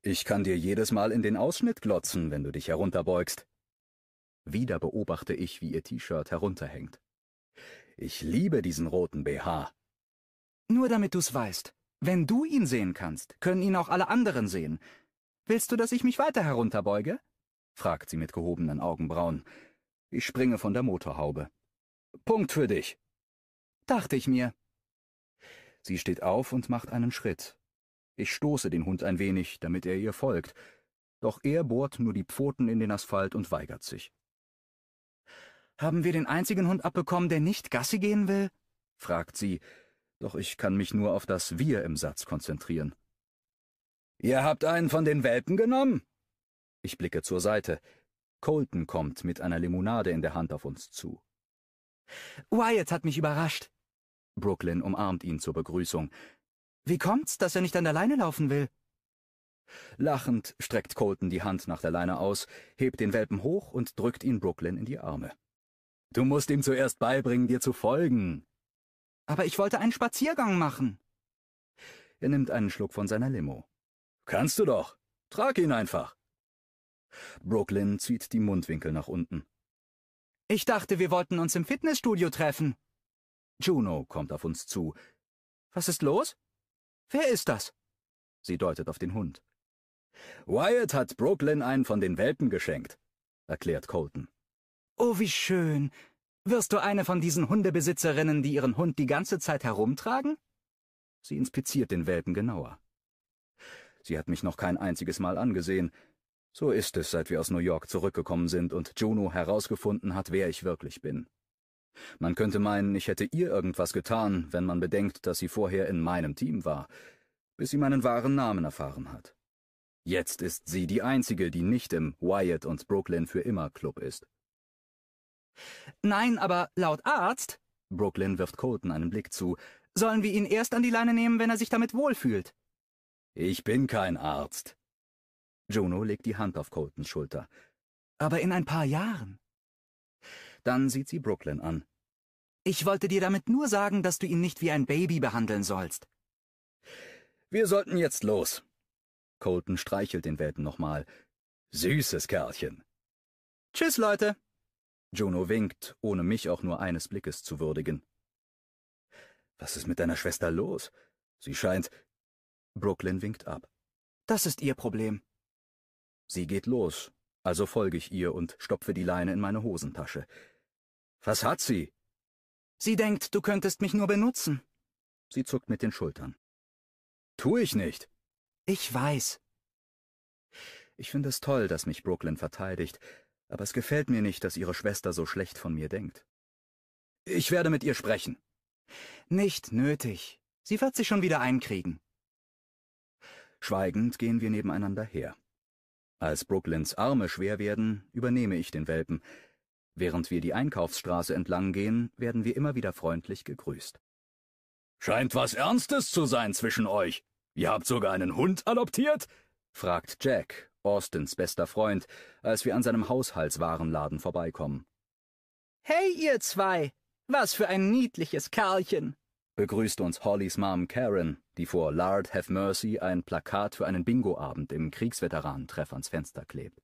Ich kann dir jedes Mal in den Ausschnitt glotzen, wenn du dich herunterbeugst. Wieder beobachte ich, wie ihr T-Shirt herunterhängt. Ich liebe diesen roten BH. Nur damit du's weißt. Wenn du ihn sehen kannst, können ihn auch alle anderen sehen. Willst du, dass ich mich weiter herunterbeuge? fragt sie mit gehobenen Augenbrauen. Ich springe von der Motorhaube. Punkt für dich. Dachte ich mir. Sie steht auf und macht einen Schritt. Ich stoße den Hund ein wenig, damit er ihr folgt, doch er bohrt nur die Pfoten in den Asphalt und weigert sich. Haben wir den einzigen Hund abbekommen, der nicht Gassi gehen will? fragt sie, doch ich kann mich nur auf das Wir im Satz konzentrieren. Ihr habt einen von den Welpen genommen? Ich blicke zur Seite. Colton kommt mit einer Limonade in der Hand auf uns zu. Wyatt hat mich überrascht. Brooklyn umarmt ihn zur Begrüßung. Wie kommt's, dass er nicht an der Leine laufen will? Lachend streckt Colton die Hand nach der Leine aus, hebt den Welpen hoch und drückt ihn Brooklyn in die Arme. Du musst ihm zuerst beibringen, dir zu folgen. Aber ich wollte einen Spaziergang machen. Er nimmt einen Schluck von seiner Limo. Kannst du doch. Trag ihn einfach. Brooklyn zieht die Mundwinkel nach unten. Ich dachte, wir wollten uns im Fitnessstudio treffen. Juno kommt auf uns zu. Was ist los? Wer ist das? Sie deutet auf den Hund. Wyatt hat Brooklyn einen von den Welpen geschenkt, erklärt Colton. Oh, wie schön. Wirst du eine von diesen Hundebesitzerinnen, die ihren Hund die ganze Zeit herumtragen? Sie inspiziert den Welpen genauer. Sie hat mich noch kein einziges Mal angesehen, so ist es, seit wir aus New York zurückgekommen sind und Juno herausgefunden hat, wer ich wirklich bin. Man könnte meinen, ich hätte ihr irgendwas getan, wenn man bedenkt, dass sie vorher in meinem Team war, bis sie meinen wahren Namen erfahren hat. Jetzt ist sie die Einzige, die nicht im Wyatt und Brooklyn für immer Club ist. Nein, aber laut Arzt, Brooklyn wirft Colton einen Blick zu, sollen wir ihn erst an die Leine nehmen, wenn er sich damit wohlfühlt. Ich bin kein Arzt, Juno legt die Hand auf Coltons Schulter. Aber in ein paar Jahren. Dann sieht sie Brooklyn an. Ich wollte dir damit nur sagen, dass du ihn nicht wie ein Baby behandeln sollst. Wir sollten jetzt los. Colton streichelt den Welten nochmal. Süßes Kerlchen. Tschüss, Leute. Juno winkt, ohne mich auch nur eines Blickes zu würdigen. Was ist mit deiner Schwester los? Sie scheint. Brooklyn winkt ab. Das ist ihr Problem. Sie geht los, also folge ich ihr und stopfe die Leine in meine Hosentasche. Was hat sie? Sie denkt, du könntest mich nur benutzen. Sie zuckt mit den Schultern. Tu ich nicht. Ich weiß. Ich finde es toll, dass mich Brooklyn verteidigt, aber es gefällt mir nicht, dass ihre Schwester so schlecht von mir denkt. Ich werde mit ihr sprechen. Nicht nötig. Sie wird sich schon wieder einkriegen. Schweigend gehen wir nebeneinander her. Als Brooklyns Arme schwer werden, übernehme ich den Welpen. Während wir die Einkaufsstraße entlang gehen, werden wir immer wieder freundlich gegrüßt. Scheint was Ernstes zu sein zwischen euch. Ihr habt sogar einen Hund adoptiert? fragt Jack, Austins bester Freund, als wir an seinem Haushaltswarenladen vorbeikommen. Hey, ihr zwei! Was für ein niedliches Kerlchen! begrüßt uns Hollys Mom Karen, die vor Lard Have Mercy ein Plakat für einen Bingoabend im Kriegsveteranentreff ans Fenster klebt.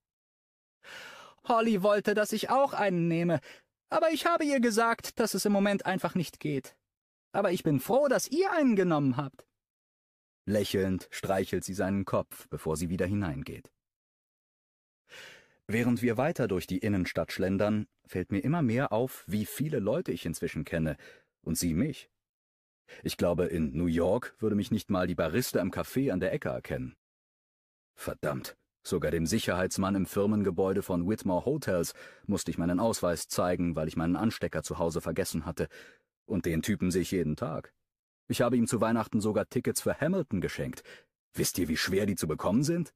Holly wollte, dass ich auch einen nehme, aber ich habe ihr gesagt, dass es im Moment einfach nicht geht. Aber ich bin froh, dass ihr einen genommen habt. Lächelnd streichelt sie seinen Kopf, bevor sie wieder hineingeht. Während wir weiter durch die Innenstadt schlendern, fällt mir immer mehr auf, wie viele Leute ich inzwischen kenne, und sie mich. Ich glaube, in New York würde mich nicht mal die Barista im Café an der Ecke erkennen. Verdammt, sogar dem Sicherheitsmann im Firmengebäude von Whitmore Hotels musste ich meinen Ausweis zeigen, weil ich meinen Anstecker zu Hause vergessen hatte. Und den Typen sehe ich jeden Tag. Ich habe ihm zu Weihnachten sogar Tickets für Hamilton geschenkt. Wisst ihr, wie schwer die zu bekommen sind?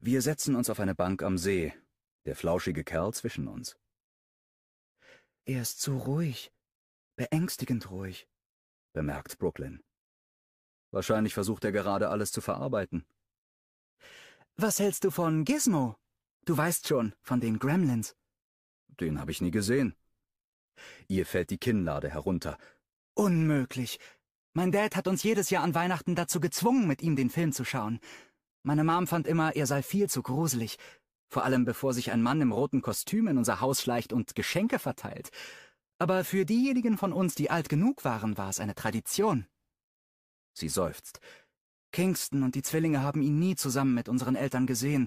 Wir setzen uns auf eine Bank am See, der flauschige Kerl zwischen uns. Er ist so ruhig, Beängstigend ruhig, bemerkt Brooklyn. Wahrscheinlich versucht er gerade alles zu verarbeiten. Was hältst du von Gizmo? Du weißt schon, von den Gremlins. Den habe ich nie gesehen. Ihr fällt die Kinnlade herunter. Unmöglich. Mein Dad hat uns jedes Jahr an Weihnachten dazu gezwungen, mit ihm den Film zu schauen. Meine Mom fand immer, er sei viel zu gruselig. Vor allem bevor sich ein Mann im roten Kostüm in unser Haus schleicht und Geschenke verteilt aber für diejenigen von uns, die alt genug waren, war es eine Tradition. Sie seufzt. Kingston und die Zwillinge haben ihn nie zusammen mit unseren Eltern gesehen,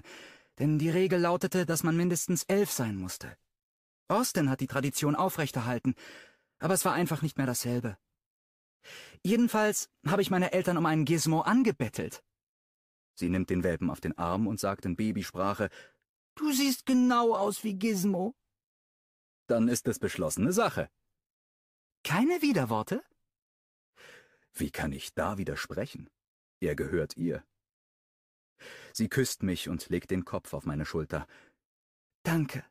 denn die Regel lautete, dass man mindestens elf sein musste. Austin hat die Tradition aufrechterhalten, aber es war einfach nicht mehr dasselbe. Jedenfalls habe ich meine Eltern um einen Gizmo angebettelt. Sie nimmt den Welpen auf den Arm und sagt in Babysprache, Du siehst genau aus wie Gizmo. Dann ist es beschlossene Sache. Keine Widerworte? Wie kann ich da widersprechen? Er gehört ihr. Sie küsst mich und legt den Kopf auf meine Schulter. Danke.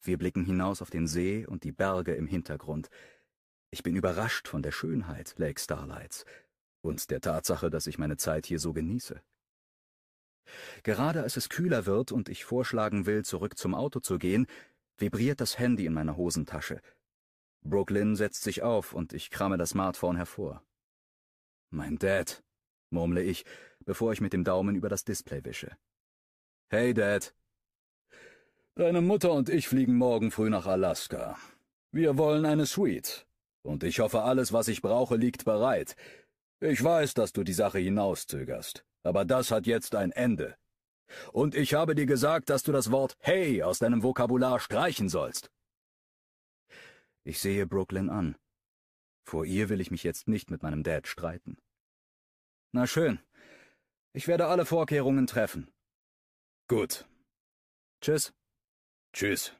Wir blicken hinaus auf den See und die Berge im Hintergrund. Ich bin überrascht von der Schönheit Lake Starlights und der Tatsache, dass ich meine Zeit hier so genieße. Gerade als es kühler wird und ich vorschlagen will, zurück zum Auto zu gehen, vibriert das Handy in meiner Hosentasche. Brooklyn setzt sich auf und ich kramme das Smartphone hervor. Mein Dad, murmle ich, bevor ich mit dem Daumen über das Display wische. Hey Dad. Deine Mutter und ich fliegen morgen früh nach Alaska. Wir wollen eine Suite. Und ich hoffe, alles, was ich brauche, liegt bereit. Ich weiß, dass du die Sache hinauszögerst, aber das hat jetzt ein Ende. Und ich habe dir gesagt, dass du das Wort Hey aus deinem Vokabular streichen sollst. Ich sehe Brooklyn an. Vor ihr will ich mich jetzt nicht mit meinem Dad streiten. Na schön. Ich werde alle Vorkehrungen treffen. Gut. Tschüss. Tschüss.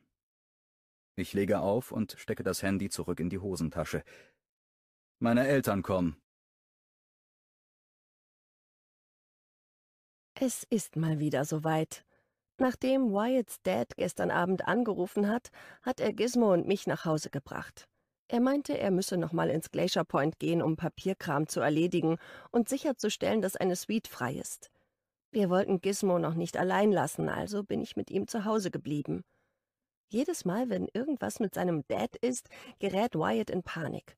Ich lege auf und stecke das Handy zurück in die Hosentasche. Meine Eltern kommen. Es ist mal wieder soweit. Nachdem Wyatts Dad gestern Abend angerufen hat, hat er Gizmo und mich nach Hause gebracht. Er meinte, er müsse nochmal ins Glacier Point gehen, um Papierkram zu erledigen und sicherzustellen, dass eine Suite frei ist. Wir wollten Gizmo noch nicht allein lassen, also bin ich mit ihm zu Hause geblieben. Jedes Mal, wenn irgendwas mit seinem Dad ist, gerät Wyatt in Panik.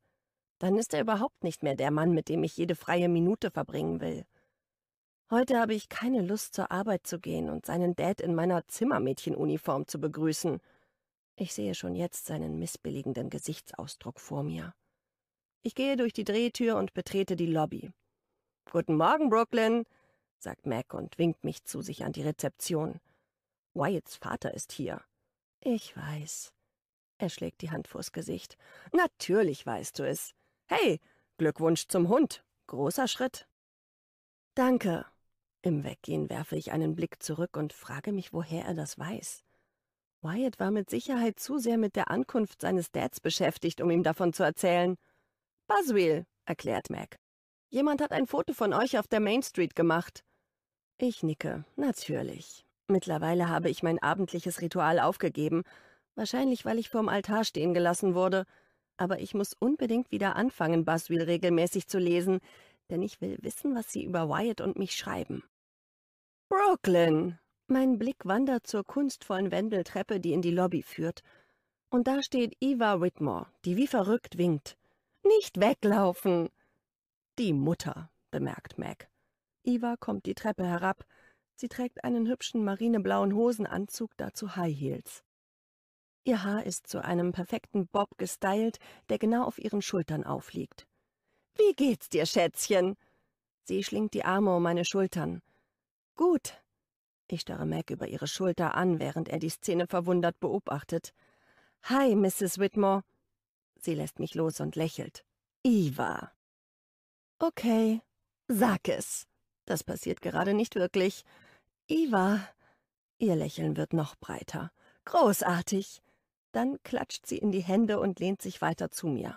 Dann ist er überhaupt nicht mehr der Mann, mit dem ich jede freie Minute verbringen will. Heute habe ich keine Lust, zur Arbeit zu gehen und seinen Dad in meiner Zimmermädchenuniform zu begrüßen. Ich sehe schon jetzt seinen missbilligenden Gesichtsausdruck vor mir. Ich gehe durch die Drehtür und betrete die Lobby. Guten Morgen, Brooklyn, sagt Mac und winkt mich zu sich an die Rezeption. Wyatts Vater ist hier. Ich weiß. Er schlägt die Hand vors Gesicht. Natürlich weißt du es. Hey, Glückwunsch zum Hund. Großer Schritt. Danke, im Weggehen werfe ich einen Blick zurück und frage mich, woher er das weiß. Wyatt war mit Sicherheit zu sehr mit der Ankunft seines Dads beschäftigt, um ihm davon zu erzählen. Buzzwheel, erklärt Mac. Jemand hat ein Foto von euch auf der Main Street gemacht. Ich nicke, natürlich. Mittlerweile habe ich mein abendliches Ritual aufgegeben, wahrscheinlich weil ich vorm Altar stehen gelassen wurde. Aber ich muss unbedingt wieder anfangen, Buzzwheel regelmäßig zu lesen, denn ich will wissen, was sie über Wyatt und mich schreiben. Brooklyn. Mein Blick wandert zur kunstvollen Wendeltreppe, die in die Lobby führt. Und da steht Eva Whitmore, die wie verrückt winkt. Nicht weglaufen! Die Mutter, bemerkt Mac. Eva kommt die Treppe herab. Sie trägt einen hübschen marineblauen Hosenanzug, dazu High Heels. Ihr Haar ist zu einem perfekten Bob gestylt, der genau auf ihren Schultern aufliegt. »Wie geht's dir, Schätzchen?« Sie schlingt die Arme um meine Schultern. Gut. Ich starre Mac über ihre Schulter an, während er die Szene verwundert beobachtet. Hi, Mrs. Whitmore. Sie lässt mich los und lächelt. Eva. Okay, sag es. Das passiert gerade nicht wirklich. Eva. Ihr Lächeln wird noch breiter. Großartig. Dann klatscht sie in die Hände und lehnt sich weiter zu mir.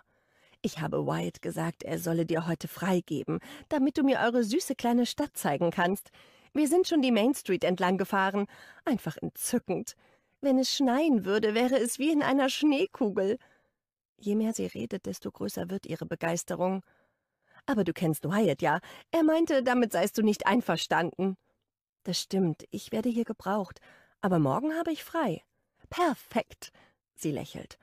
Ich habe Wyatt gesagt, er solle dir heute freigeben, damit du mir eure süße kleine Stadt zeigen kannst. Wir sind schon die Main Street entlang gefahren. Einfach entzückend. Wenn es schneien würde, wäre es wie in einer Schneekugel. Je mehr sie redet, desto größer wird ihre Begeisterung. Aber du kennst Wyatt ja. Er meinte, damit seist du nicht einverstanden. Das stimmt, ich werde hier gebraucht. Aber morgen habe ich frei. Perfekt, sie lächelt.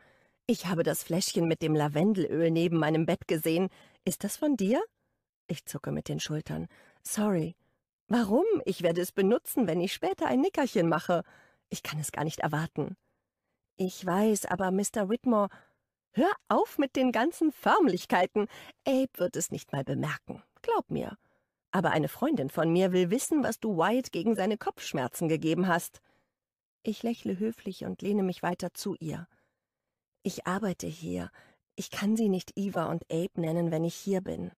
Ich habe das Fläschchen mit dem Lavendelöl neben meinem Bett gesehen. Ist das von dir? Ich zucke mit den Schultern. Sorry, Warum? Ich werde es benutzen, wenn ich später ein Nickerchen mache. Ich kann es gar nicht erwarten. Ich weiß, aber Mr. Whitmore, hör auf mit den ganzen Förmlichkeiten. Abe wird es nicht mal bemerken. Glaub mir. Aber eine Freundin von mir will wissen, was du Wyatt gegen seine Kopfschmerzen gegeben hast. Ich lächle höflich und lehne mich weiter zu ihr. Ich arbeite hier. Ich kann sie nicht Eva und Abe nennen, wenn ich hier bin.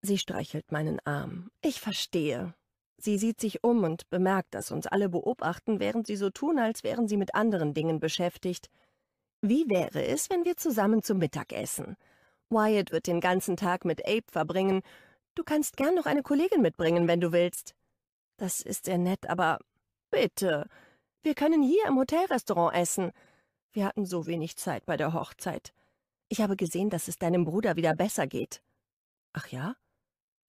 Sie streichelt meinen Arm. Ich verstehe. Sie sieht sich um und bemerkt, dass uns alle beobachten, während sie so tun, als wären sie mit anderen Dingen beschäftigt. Wie wäre es, wenn wir zusammen zum Mittag essen? Wyatt wird den ganzen Tag mit Abe verbringen. Du kannst gern noch eine Kollegin mitbringen, wenn du willst. Das ist sehr nett, aber bitte. Wir können hier im Hotelrestaurant essen. Wir hatten so wenig Zeit bei der Hochzeit. Ich habe gesehen, dass es deinem Bruder wieder besser geht. Ach ja?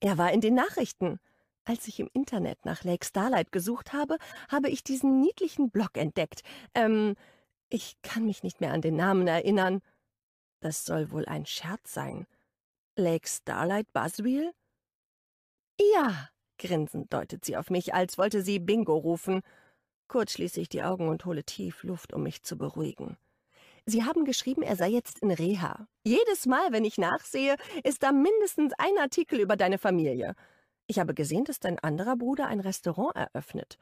Er war in den Nachrichten. Als ich im Internet nach Lake Starlight gesucht habe, habe ich diesen niedlichen Blog entdeckt. Ähm, ich kann mich nicht mehr an den Namen erinnern. Das soll wohl ein Scherz sein. Lake Starlight Buzzwheel? Ja, grinsend deutet sie auf mich, als wollte sie Bingo rufen. Kurz schließe ich die Augen und hole tief Luft, um mich zu beruhigen. Sie haben geschrieben, er sei jetzt in Reha. Jedes Mal, wenn ich nachsehe, ist da mindestens ein Artikel über deine Familie. Ich habe gesehen, dass dein anderer Bruder ein Restaurant eröffnet.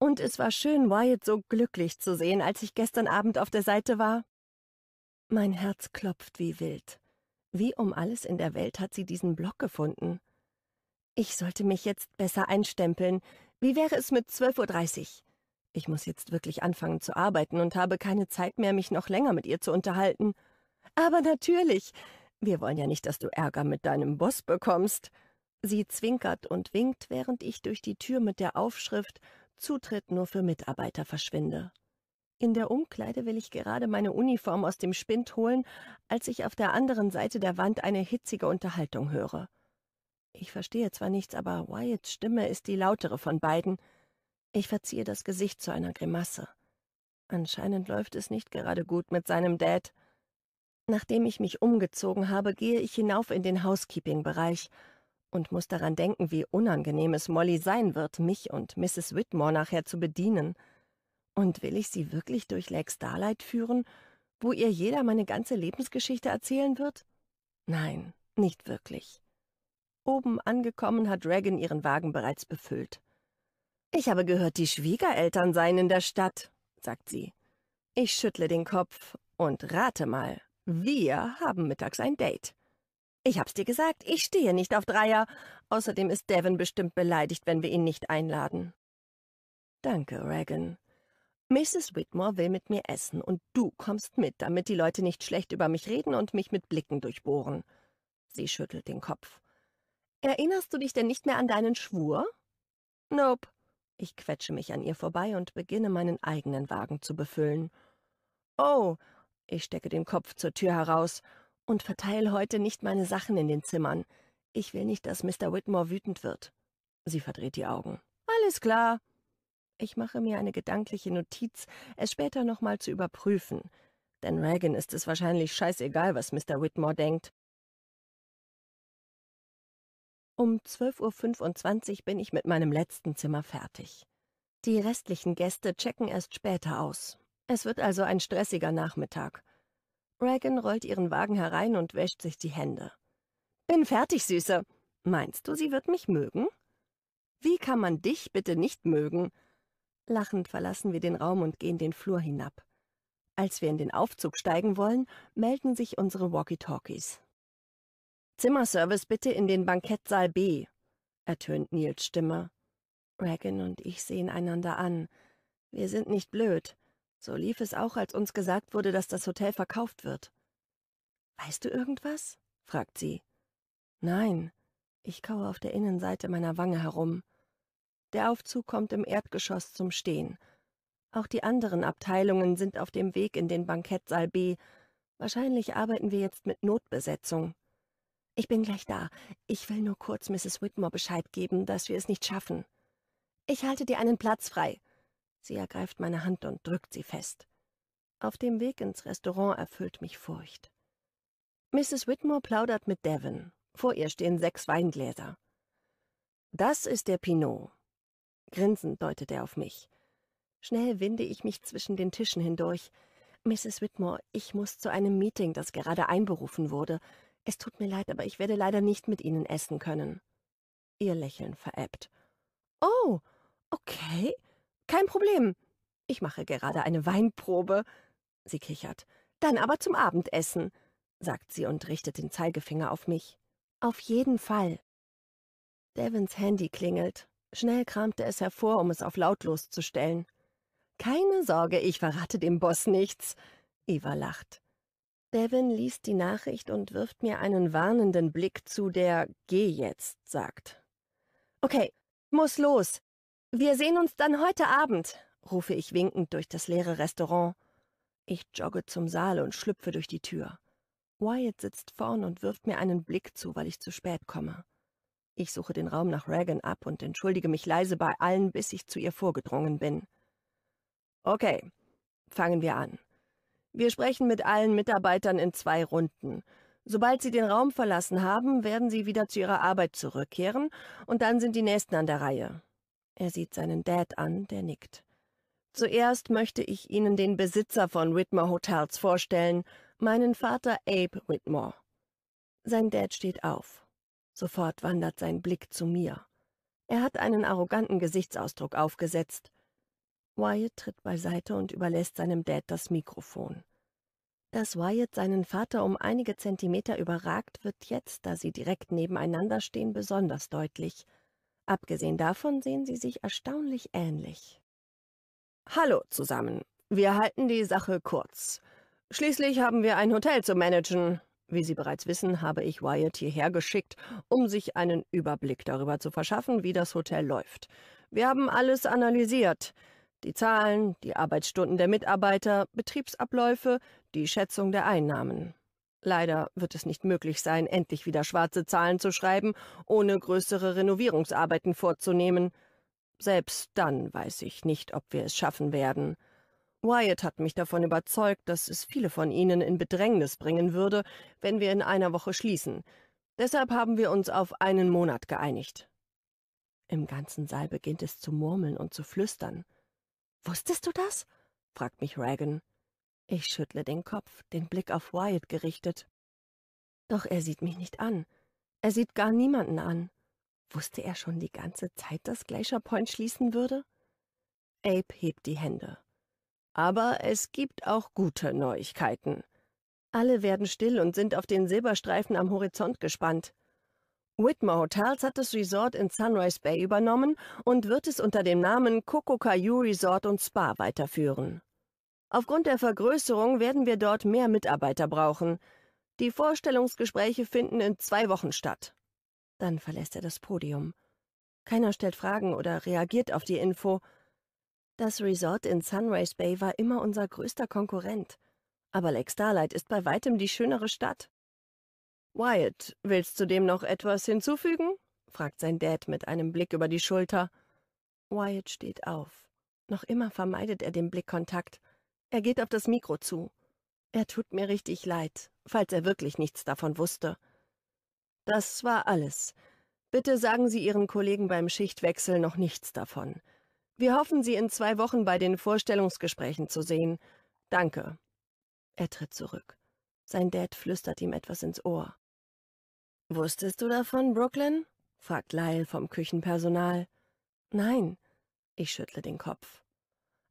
Und es war schön, Wyatt so glücklich zu sehen, als ich gestern Abend auf der Seite war. Mein Herz klopft wie wild. Wie um alles in der Welt hat sie diesen Block gefunden. Ich sollte mich jetzt besser einstempeln. Wie wäre es mit 12.30 Uhr? Ich muss jetzt wirklich anfangen zu arbeiten und habe keine Zeit mehr, mich noch länger mit ihr zu unterhalten. Aber natürlich. Wir wollen ja nicht, dass du Ärger mit deinem Boss bekommst. Sie zwinkert und winkt, während ich durch die Tür mit der Aufschrift Zutritt nur für Mitarbeiter verschwinde. In der Umkleide will ich gerade meine Uniform aus dem Spind holen, als ich auf der anderen Seite der Wand eine hitzige Unterhaltung höre. Ich verstehe zwar nichts, aber Wyatts Stimme ist die lautere von beiden – ich verziehe das Gesicht zu einer Grimasse. Anscheinend läuft es nicht gerade gut mit seinem Dad. Nachdem ich mich umgezogen habe, gehe ich hinauf in den Housekeeping-Bereich und muss daran denken, wie unangenehm es Molly sein wird, mich und Mrs. Whitmore nachher zu bedienen. Und will ich sie wirklich durch Lake Starlight führen, wo ihr jeder meine ganze Lebensgeschichte erzählen wird? Nein, nicht wirklich. Oben angekommen hat Regan ihren Wagen bereits befüllt. Ich habe gehört, die Schwiegereltern seien in der Stadt, sagt sie. Ich schüttle den Kopf und rate mal, wir haben mittags ein Date. Ich hab's dir gesagt, ich stehe nicht auf Dreier. Außerdem ist Devin bestimmt beleidigt, wenn wir ihn nicht einladen. Danke, Regan. Mrs. Whitmore will mit mir essen und du kommst mit, damit die Leute nicht schlecht über mich reden und mich mit Blicken durchbohren. Sie schüttelt den Kopf. Erinnerst du dich denn nicht mehr an deinen Schwur? Nope. Ich quetsche mich an ihr vorbei und beginne meinen eigenen Wagen zu befüllen. Oh, ich stecke den Kopf zur Tür heraus und verteile heute nicht meine Sachen in den Zimmern. Ich will nicht, dass Mr. Whitmore wütend wird. Sie verdreht die Augen. Alles klar. Ich mache mir eine gedankliche Notiz, es später nochmal zu überprüfen. Denn Reagan ist es wahrscheinlich scheißegal, was Mr. Whitmore denkt. Um 12.25 Uhr bin ich mit meinem letzten Zimmer fertig. Die restlichen Gäste checken erst später aus. Es wird also ein stressiger Nachmittag. Reagan rollt ihren Wagen herein und wäscht sich die Hände. Bin fertig, Süße. Meinst du, sie wird mich mögen? Wie kann man dich bitte nicht mögen? Lachend verlassen wir den Raum und gehen den Flur hinab. Als wir in den Aufzug steigen wollen, melden sich unsere Walkie-Talkies. Zimmerservice bitte in den Bankettsaal B, ertönt Nils Stimme. Regan und ich sehen einander an. Wir sind nicht blöd. So lief es auch, als uns gesagt wurde, dass das Hotel verkauft wird. Weißt du irgendwas? fragt sie. Nein. Ich kaue auf der Innenseite meiner Wange herum. Der Aufzug kommt im Erdgeschoss zum Stehen. Auch die anderen Abteilungen sind auf dem Weg in den Bankettsaal B. Wahrscheinlich arbeiten wir jetzt mit Notbesetzung. Ich bin gleich da. Ich will nur kurz Mrs. Whitmore Bescheid geben, dass wir es nicht schaffen. Ich halte dir einen Platz frei. Sie ergreift meine Hand und drückt sie fest. Auf dem Weg ins Restaurant erfüllt mich Furcht. Mrs. Whitmore plaudert mit Devon. Vor ihr stehen sechs Weingläser. Das ist der Pinot. Grinsend deutet er auf mich. Schnell winde ich mich zwischen den Tischen hindurch. Mrs. Whitmore, ich muss zu einem Meeting, das gerade einberufen wurde. Es tut mir leid, aber ich werde leider nicht mit Ihnen essen können. Ihr Lächeln verebbt. Oh, okay. Kein Problem. Ich mache gerade eine Weinprobe. Sie kichert. Dann aber zum Abendessen, sagt sie und richtet den Zeigefinger auf mich. Auf jeden Fall. Devons Handy klingelt. Schnell kramte es hervor, um es auf lautlos zu stellen. Keine Sorge, ich verrate dem Boss nichts. Eva lacht. Devin liest die Nachricht und wirft mir einen warnenden Blick zu, der Geh jetzt sagt. Okay, muss los. Wir sehen uns dann heute Abend, rufe ich winkend durch das leere Restaurant. Ich jogge zum Saal und schlüpfe durch die Tür. Wyatt sitzt vorn und wirft mir einen Blick zu, weil ich zu spät komme. Ich suche den Raum nach Regan ab und entschuldige mich leise bei allen, bis ich zu ihr vorgedrungen bin. Okay, fangen wir an. Wir sprechen mit allen Mitarbeitern in zwei Runden. Sobald Sie den Raum verlassen haben, werden Sie wieder zu Ihrer Arbeit zurückkehren, und dann sind die Nächsten an der Reihe. Er sieht seinen Dad an, der nickt. Zuerst möchte ich Ihnen den Besitzer von Whitmore Hotels vorstellen, meinen Vater Abe Whitmore. Sein Dad steht auf. Sofort wandert sein Blick zu mir. Er hat einen arroganten Gesichtsausdruck aufgesetzt. Wyatt tritt beiseite und überlässt seinem Dad das Mikrofon. Dass Wyatt seinen Vater um einige Zentimeter überragt, wird jetzt, da sie direkt nebeneinander stehen, besonders deutlich. Abgesehen davon sehen sie sich erstaunlich ähnlich. Hallo zusammen. Wir halten die Sache kurz. Schließlich haben wir ein Hotel zu managen. Wie Sie bereits wissen, habe ich Wyatt hierher geschickt, um sich einen Überblick darüber zu verschaffen, wie das Hotel läuft. Wir haben alles analysiert. Die Zahlen, die Arbeitsstunden der Mitarbeiter, Betriebsabläufe, die Schätzung der Einnahmen. Leider wird es nicht möglich sein, endlich wieder schwarze Zahlen zu schreiben, ohne größere Renovierungsarbeiten vorzunehmen. Selbst dann weiß ich nicht, ob wir es schaffen werden. Wyatt hat mich davon überzeugt, dass es viele von Ihnen in Bedrängnis bringen würde, wenn wir in einer Woche schließen. Deshalb haben wir uns auf einen Monat geeinigt. Im ganzen Saal beginnt es zu murmeln und zu flüstern. Wusstest du das? fragt mich Reagan. Ich schüttle den Kopf, den Blick auf Wyatt gerichtet. Doch er sieht mich nicht an. Er sieht gar niemanden an. Wusste er schon die ganze Zeit, dass Glacier Point schließen würde? Abe hebt die Hände. Aber es gibt auch gute Neuigkeiten. Alle werden still und sind auf den Silberstreifen am Horizont gespannt. Whitmer Hotels hat das Resort in Sunrise Bay übernommen und wird es unter dem Namen Coco Caillou Resort und Spa weiterführen. Aufgrund der Vergrößerung werden wir dort mehr Mitarbeiter brauchen. Die Vorstellungsgespräche finden in zwei Wochen statt. Dann verlässt er das Podium. Keiner stellt Fragen oder reagiert auf die Info. Das Resort in Sunrise Bay war immer unser größter Konkurrent. Aber Lake Starlight ist bei weitem die schönere Stadt. Wyatt, willst du dem noch etwas hinzufügen? fragt sein Dad mit einem Blick über die Schulter. Wyatt steht auf. Noch immer vermeidet er den Blickkontakt. Er geht auf das Mikro zu. Er tut mir richtig leid, falls er wirklich nichts davon wusste. Das war alles. Bitte sagen Sie Ihren Kollegen beim Schichtwechsel noch nichts davon. Wir hoffen, Sie in zwei Wochen bei den Vorstellungsgesprächen zu sehen. Danke. Er tritt zurück. Sein Dad flüstert ihm etwas ins Ohr. Wusstest du davon, Brooklyn? fragt Lyle vom Küchenpersonal. Nein, ich schüttle den Kopf.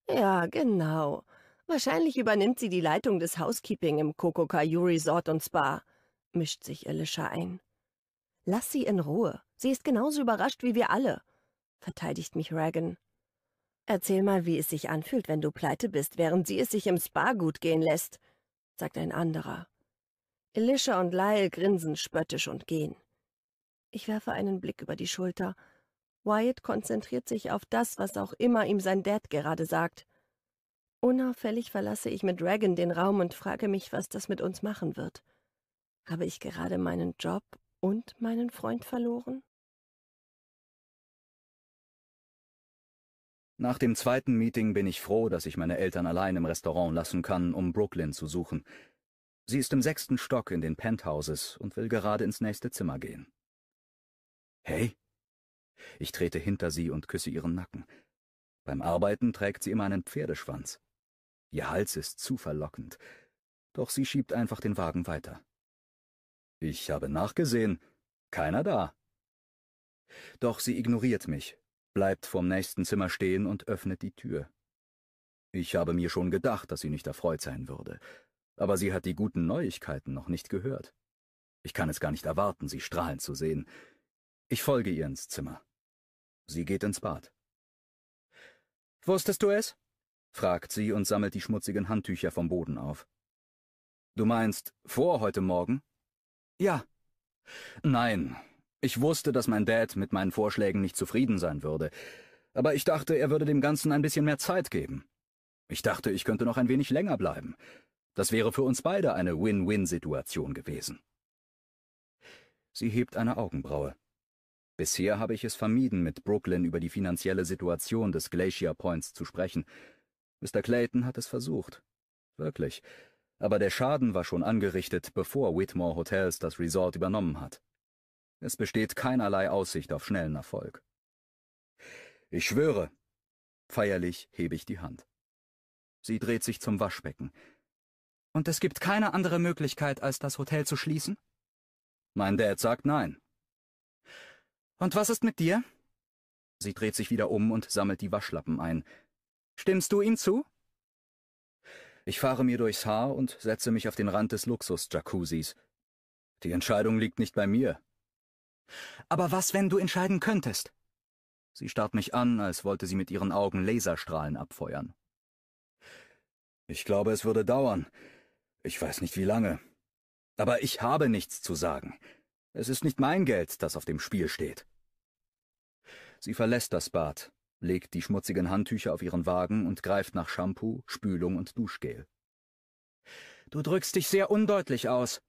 Ja, genau. Wahrscheinlich übernimmt sie die Leitung des Housekeeping im Kokokayu Resort und Spa, mischt sich Elisha ein. Lass sie in Ruhe. Sie ist genauso überrascht wie wir alle, verteidigt mich Regan. Erzähl mal, wie es sich anfühlt, wenn du pleite bist, während sie es sich im Spa gut gehen lässt, sagt ein anderer. Elisha und Lyle grinsen spöttisch und gehen. Ich werfe einen Blick über die Schulter. Wyatt konzentriert sich auf das, was auch immer ihm sein Dad gerade sagt. Unauffällig verlasse ich mit Regan den Raum und frage mich, was das mit uns machen wird. Habe ich gerade meinen Job und meinen Freund verloren? Nach dem zweiten Meeting bin ich froh, dass ich meine Eltern allein im Restaurant lassen kann, um Brooklyn zu suchen. Sie ist im sechsten Stock in den Penthouses und will gerade ins nächste Zimmer gehen. Hey? Ich trete hinter sie und küsse ihren Nacken. Beim Arbeiten trägt sie immer einen Pferdeschwanz. Ihr Hals ist zu verlockend, doch sie schiebt einfach den Wagen weiter. Ich habe nachgesehen. Keiner da. Doch sie ignoriert mich, bleibt vorm nächsten Zimmer stehen und öffnet die Tür. Ich habe mir schon gedacht, dass sie nicht erfreut sein würde aber sie hat die guten Neuigkeiten noch nicht gehört. Ich kann es gar nicht erwarten, sie strahlen zu sehen. Ich folge ihr ins Zimmer. Sie geht ins Bad. Wusstest du es? fragt sie und sammelt die schmutzigen Handtücher vom Boden auf. Du meinst vor heute Morgen? Ja. Nein, ich wusste, dass mein Dad mit meinen Vorschlägen nicht zufrieden sein würde, aber ich dachte, er würde dem Ganzen ein bisschen mehr Zeit geben. Ich dachte, ich könnte noch ein wenig länger bleiben. Das wäre für uns beide eine Win-Win-Situation gewesen. Sie hebt eine Augenbraue. Bisher habe ich es vermieden, mit Brooklyn über die finanzielle Situation des Glacier Points zu sprechen. Mr. Clayton hat es versucht. Wirklich. Aber der Schaden war schon angerichtet, bevor Whitmore Hotels das Resort übernommen hat. Es besteht keinerlei Aussicht auf schnellen Erfolg. Ich schwöre. Feierlich hebe ich die Hand. Sie dreht sich zum Waschbecken. Und es gibt keine andere Möglichkeit, als das Hotel zu schließen? Mein Dad sagt nein. Und was ist mit dir? Sie dreht sich wieder um und sammelt die Waschlappen ein. Stimmst du ihm zu? Ich fahre mir durchs Haar und setze mich auf den Rand des Luxus-Jacuzzis. Die Entscheidung liegt nicht bei mir. Aber was, wenn du entscheiden könntest? Sie starrt mich an, als wollte sie mit ihren Augen Laserstrahlen abfeuern. Ich glaube, es würde dauern. Ich weiß nicht wie lange. Aber ich habe nichts zu sagen. Es ist nicht mein Geld, das auf dem Spiel steht. Sie verlässt das Bad, legt die schmutzigen Handtücher auf ihren Wagen und greift nach Shampoo, Spülung und Duschgel. Du drückst dich sehr undeutlich aus.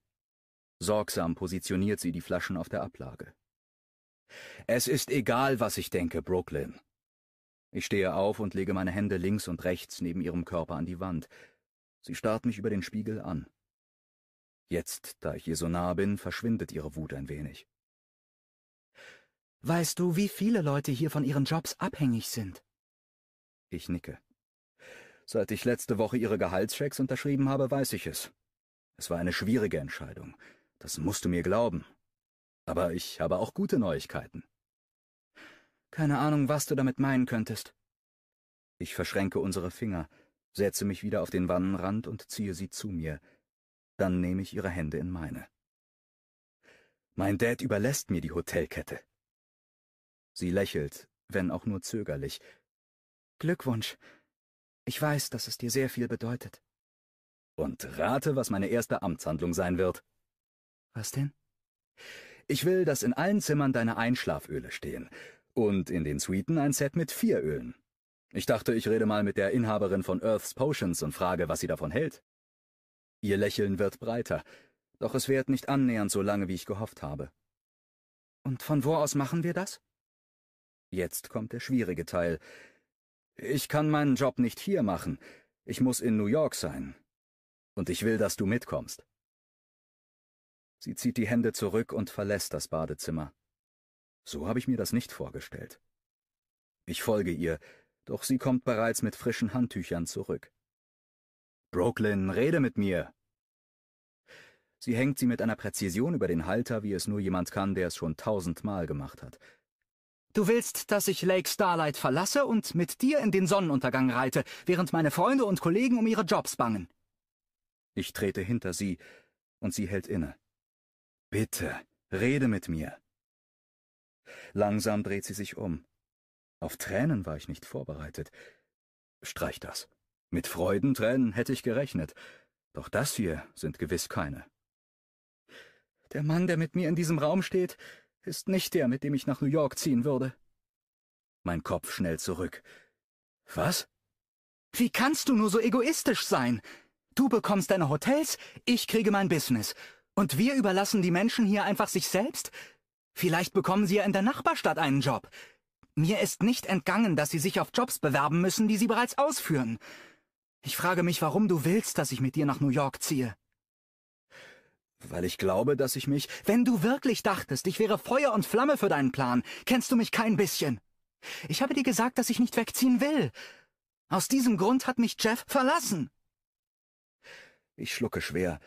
Sorgsam positioniert sie die Flaschen auf der Ablage. Es ist egal, was ich denke, Brooklyn. Ich stehe auf und lege meine Hände links und rechts neben ihrem Körper an die Wand, Sie starrt mich über den Spiegel an. Jetzt, da ich ihr so nah bin, verschwindet ihre Wut ein wenig. Weißt du, wie viele Leute hier von ihren Jobs abhängig sind? Ich nicke. Seit ich letzte Woche ihre Gehaltschecks unterschrieben habe, weiß ich es. Es war eine schwierige Entscheidung. Das musst du mir glauben. Aber ich habe auch gute Neuigkeiten. Keine Ahnung, was du damit meinen könntest. Ich verschränke unsere Finger setze mich wieder auf den Wannenrand und ziehe sie zu mir. Dann nehme ich ihre Hände in meine. Mein Dad überlässt mir die Hotelkette. Sie lächelt, wenn auch nur zögerlich. Glückwunsch. Ich weiß, dass es dir sehr viel bedeutet. Und rate, was meine erste Amtshandlung sein wird. Was denn? Ich will, dass in allen Zimmern deine Einschlaföle stehen und in den Suiten ein Set mit vier Ölen. Ich dachte, ich rede mal mit der Inhaberin von Earth's Potions und frage, was sie davon hält. Ihr Lächeln wird breiter, doch es währt nicht annähernd so lange, wie ich gehofft habe. Und von wo aus machen wir das? Jetzt kommt der schwierige Teil. Ich kann meinen Job nicht hier machen. Ich muss in New York sein. Und ich will, dass du mitkommst. Sie zieht die Hände zurück und verlässt das Badezimmer. So habe ich mir das nicht vorgestellt. Ich folge ihr, doch sie kommt bereits mit frischen Handtüchern zurück. Brooklyn, rede mit mir! Sie hängt sie mit einer Präzision über den Halter, wie es nur jemand kann, der es schon tausendmal gemacht hat. Du willst, dass ich Lake Starlight verlasse und mit dir in den Sonnenuntergang reite, während meine Freunde und Kollegen um ihre Jobs bangen. Ich trete hinter sie, und sie hält inne. Bitte, rede mit mir. Langsam dreht sie sich um. Auf Tränen war ich nicht vorbereitet. Streich das. Mit Freudentränen hätte ich gerechnet. Doch das hier sind gewiss keine. Der Mann, der mit mir in diesem Raum steht, ist nicht der, mit dem ich nach New York ziehen würde. Mein Kopf schnell zurück. Was? Wie kannst du nur so egoistisch sein? Du bekommst deine Hotels, ich kriege mein Business. Und wir überlassen die Menschen hier einfach sich selbst? Vielleicht bekommen sie ja in der Nachbarstadt einen Job. Mir ist nicht entgangen, dass Sie sich auf Jobs bewerben müssen, die Sie bereits ausführen. Ich frage mich, warum du willst, dass ich mit dir nach New York ziehe. Weil ich glaube, dass ich mich... Wenn du wirklich dachtest, ich wäre Feuer und Flamme für deinen Plan, kennst du mich kein bisschen. Ich habe dir gesagt, dass ich nicht wegziehen will. Aus diesem Grund hat mich Jeff verlassen. Ich schlucke schwer.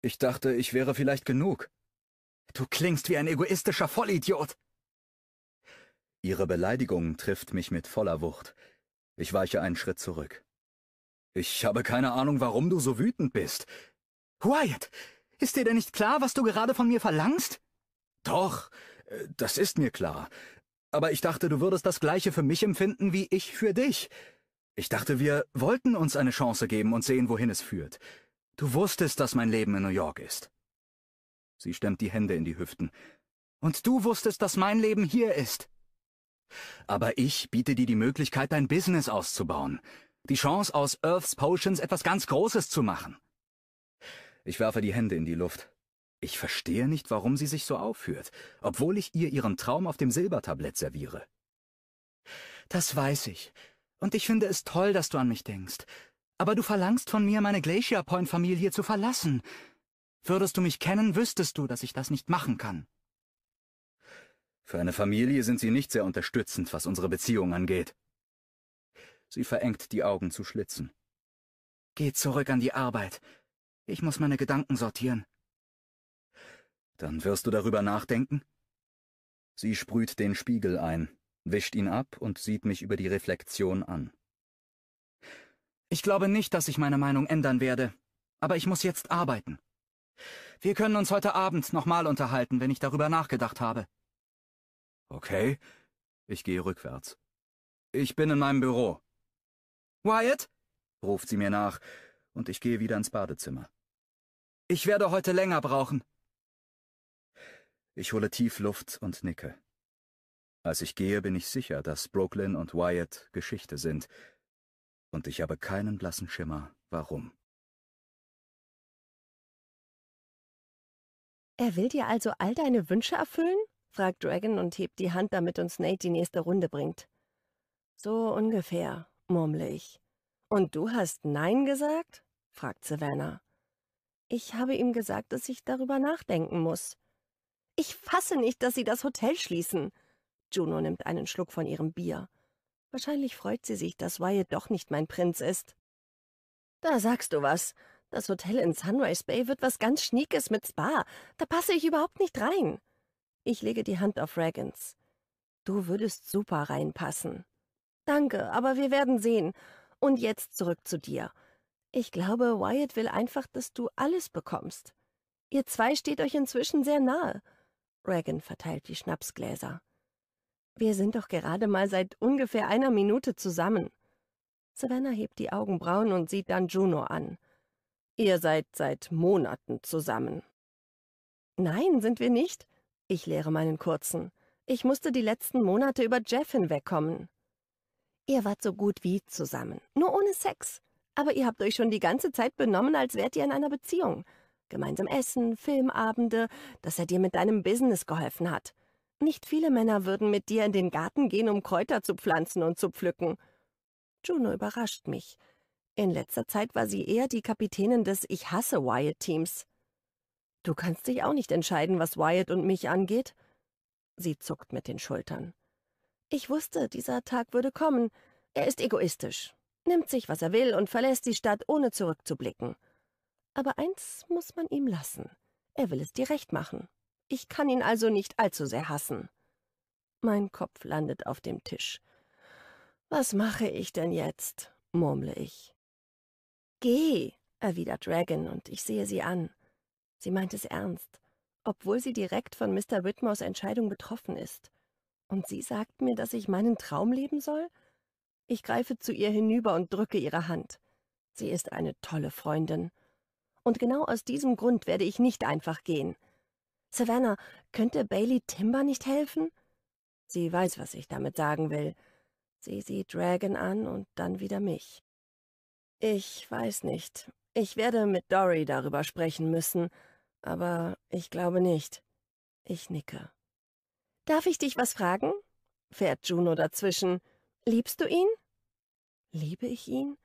Ich dachte, ich wäre vielleicht genug. Du klingst wie ein egoistischer Vollidiot. Ihre Beleidigung trifft mich mit voller Wucht. Ich weiche einen Schritt zurück. Ich habe keine Ahnung, warum du so wütend bist. Wyatt, ist dir denn nicht klar, was du gerade von mir verlangst? Doch, äh, das ist mir klar. Aber ich dachte, du würdest das Gleiche für mich empfinden wie ich für dich. Ich dachte, wir wollten uns eine Chance geben und sehen, wohin es führt. Du wusstest, dass mein Leben in New York ist. Sie stemmt die Hände in die Hüften. Und du wusstest, dass mein Leben hier ist. Aber ich biete dir die Möglichkeit, dein Business auszubauen. Die Chance, aus Earth's Potions etwas ganz Großes zu machen. Ich werfe die Hände in die Luft. Ich verstehe nicht, warum sie sich so aufführt, obwohl ich ihr ihren Traum auf dem Silbertablett serviere. Das weiß ich. Und ich finde es toll, dass du an mich denkst. Aber du verlangst von mir, meine Glacier Point-Familie zu verlassen. Würdest du mich kennen, wüsstest du, dass ich das nicht machen kann. Für eine Familie sind Sie nicht sehr unterstützend, was unsere Beziehung angeht. Sie verengt die Augen zu Schlitzen. Geh zurück an die Arbeit. Ich muss meine Gedanken sortieren. Dann wirst du darüber nachdenken? Sie sprüht den Spiegel ein, wischt ihn ab und sieht mich über die Reflexion an. Ich glaube nicht, dass ich meine Meinung ändern werde, aber ich muss jetzt arbeiten. Wir können uns heute Abend nochmal unterhalten, wenn ich darüber nachgedacht habe. Okay. Ich gehe rückwärts. Ich bin in meinem Büro. Wyatt? ruft sie mir nach, und ich gehe wieder ins Badezimmer. Ich werde heute länger brauchen. Ich hole tief Luft und nicke. Als ich gehe, bin ich sicher, dass Brooklyn und Wyatt Geschichte sind, und ich habe keinen blassen Schimmer, warum. Er will dir also all deine Wünsche erfüllen? fragt Dragon und hebt die Hand, damit uns Nate die nächste Runde bringt. So ungefähr, murmle ich. Und du hast Nein gesagt? fragt Savannah. Ich habe ihm gesagt, dass ich darüber nachdenken muss. Ich fasse nicht, dass sie das Hotel schließen. Juno nimmt einen Schluck von ihrem Bier. Wahrscheinlich freut sie sich, dass Wyatt doch nicht mein Prinz ist. Da sagst du was. Das Hotel in Sunrise Bay wird was ganz Schniekes mit Spa. Da passe ich überhaupt nicht rein. Ich lege die Hand auf Reagans. Du würdest super reinpassen. Danke, aber wir werden sehen. Und jetzt zurück zu dir. Ich glaube, Wyatt will einfach, dass du alles bekommst. Ihr zwei steht euch inzwischen sehr nahe. Regan verteilt die Schnapsgläser. Wir sind doch gerade mal seit ungefähr einer Minute zusammen. Savannah hebt die Augenbrauen und sieht dann Juno an. Ihr seid seit Monaten zusammen. Nein, sind wir nicht. Ich lehre meinen kurzen. Ich musste die letzten Monate über Jeff hinwegkommen. Ihr wart so gut wie zusammen, nur ohne Sex. Aber ihr habt euch schon die ganze Zeit benommen, als wärt ihr in einer Beziehung. Gemeinsam essen, Filmabende, dass er dir mit deinem Business geholfen hat. Nicht viele Männer würden mit dir in den Garten gehen, um Kräuter zu pflanzen und zu pflücken. Juno überrascht mich. In letzter Zeit war sie eher die Kapitänin des Ich hasse Wyatt-Teams. Du kannst dich auch nicht entscheiden, was Wyatt und mich angeht. Sie zuckt mit den Schultern. Ich wusste, dieser Tag würde kommen. Er ist egoistisch, nimmt sich, was er will und verlässt die Stadt, ohne zurückzublicken. Aber eins muss man ihm lassen. Er will es dir recht machen. Ich kann ihn also nicht allzu sehr hassen. Mein Kopf landet auf dem Tisch. Was mache ich denn jetzt? murmle ich. Geh, erwidert Regan, und ich sehe sie an. Sie meint es ernst, obwohl sie direkt von Mr. Whitmores Entscheidung betroffen ist. Und sie sagt mir, dass ich meinen Traum leben soll? Ich greife zu ihr hinüber und drücke ihre Hand. Sie ist eine tolle Freundin. Und genau aus diesem Grund werde ich nicht einfach gehen. Savannah, könnte Bailey Timber nicht helfen? Sie weiß, was ich damit sagen will. Sie sieht Dragon an und dann wieder mich. Ich weiß nicht. Ich werde mit Dory darüber sprechen müssen aber ich glaube nicht. Ich nicke. Darf ich dich was fragen? fährt Juno dazwischen. Liebst du ihn? Liebe ich ihn?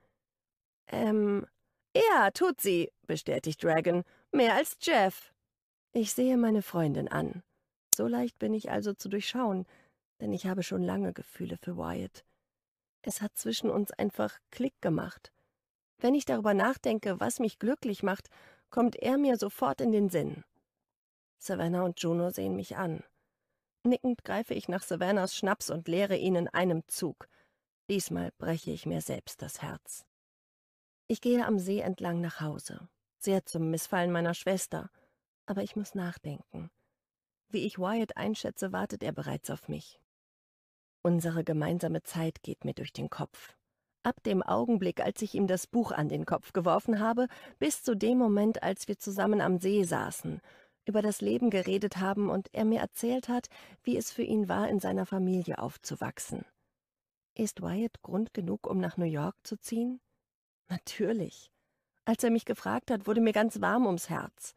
Ähm, ja, tut sie, bestätigt Dragon, mehr als Jeff. Ich sehe meine Freundin an. So leicht bin ich also zu durchschauen, denn ich habe schon lange Gefühle für Wyatt. Es hat zwischen uns einfach Klick gemacht. Wenn ich darüber nachdenke, was mich glücklich macht kommt er mir sofort in den Sinn. Savannah und Juno sehen mich an. Nickend greife ich nach Savannahs Schnaps und leere ihn in einem Zug. Diesmal breche ich mir selbst das Herz. Ich gehe am See entlang nach Hause, sehr zum Missfallen meiner Schwester, aber ich muss nachdenken. Wie ich Wyatt einschätze, wartet er bereits auf mich. Unsere gemeinsame Zeit geht mir durch den Kopf. Ab dem Augenblick, als ich ihm das Buch an den Kopf geworfen habe, bis zu dem Moment, als wir zusammen am See saßen, über das Leben geredet haben und er mir erzählt hat, wie es für ihn war, in seiner Familie aufzuwachsen. Ist Wyatt Grund genug, um nach New York zu ziehen? Natürlich. Als er mich gefragt hat, wurde mir ganz warm ums Herz.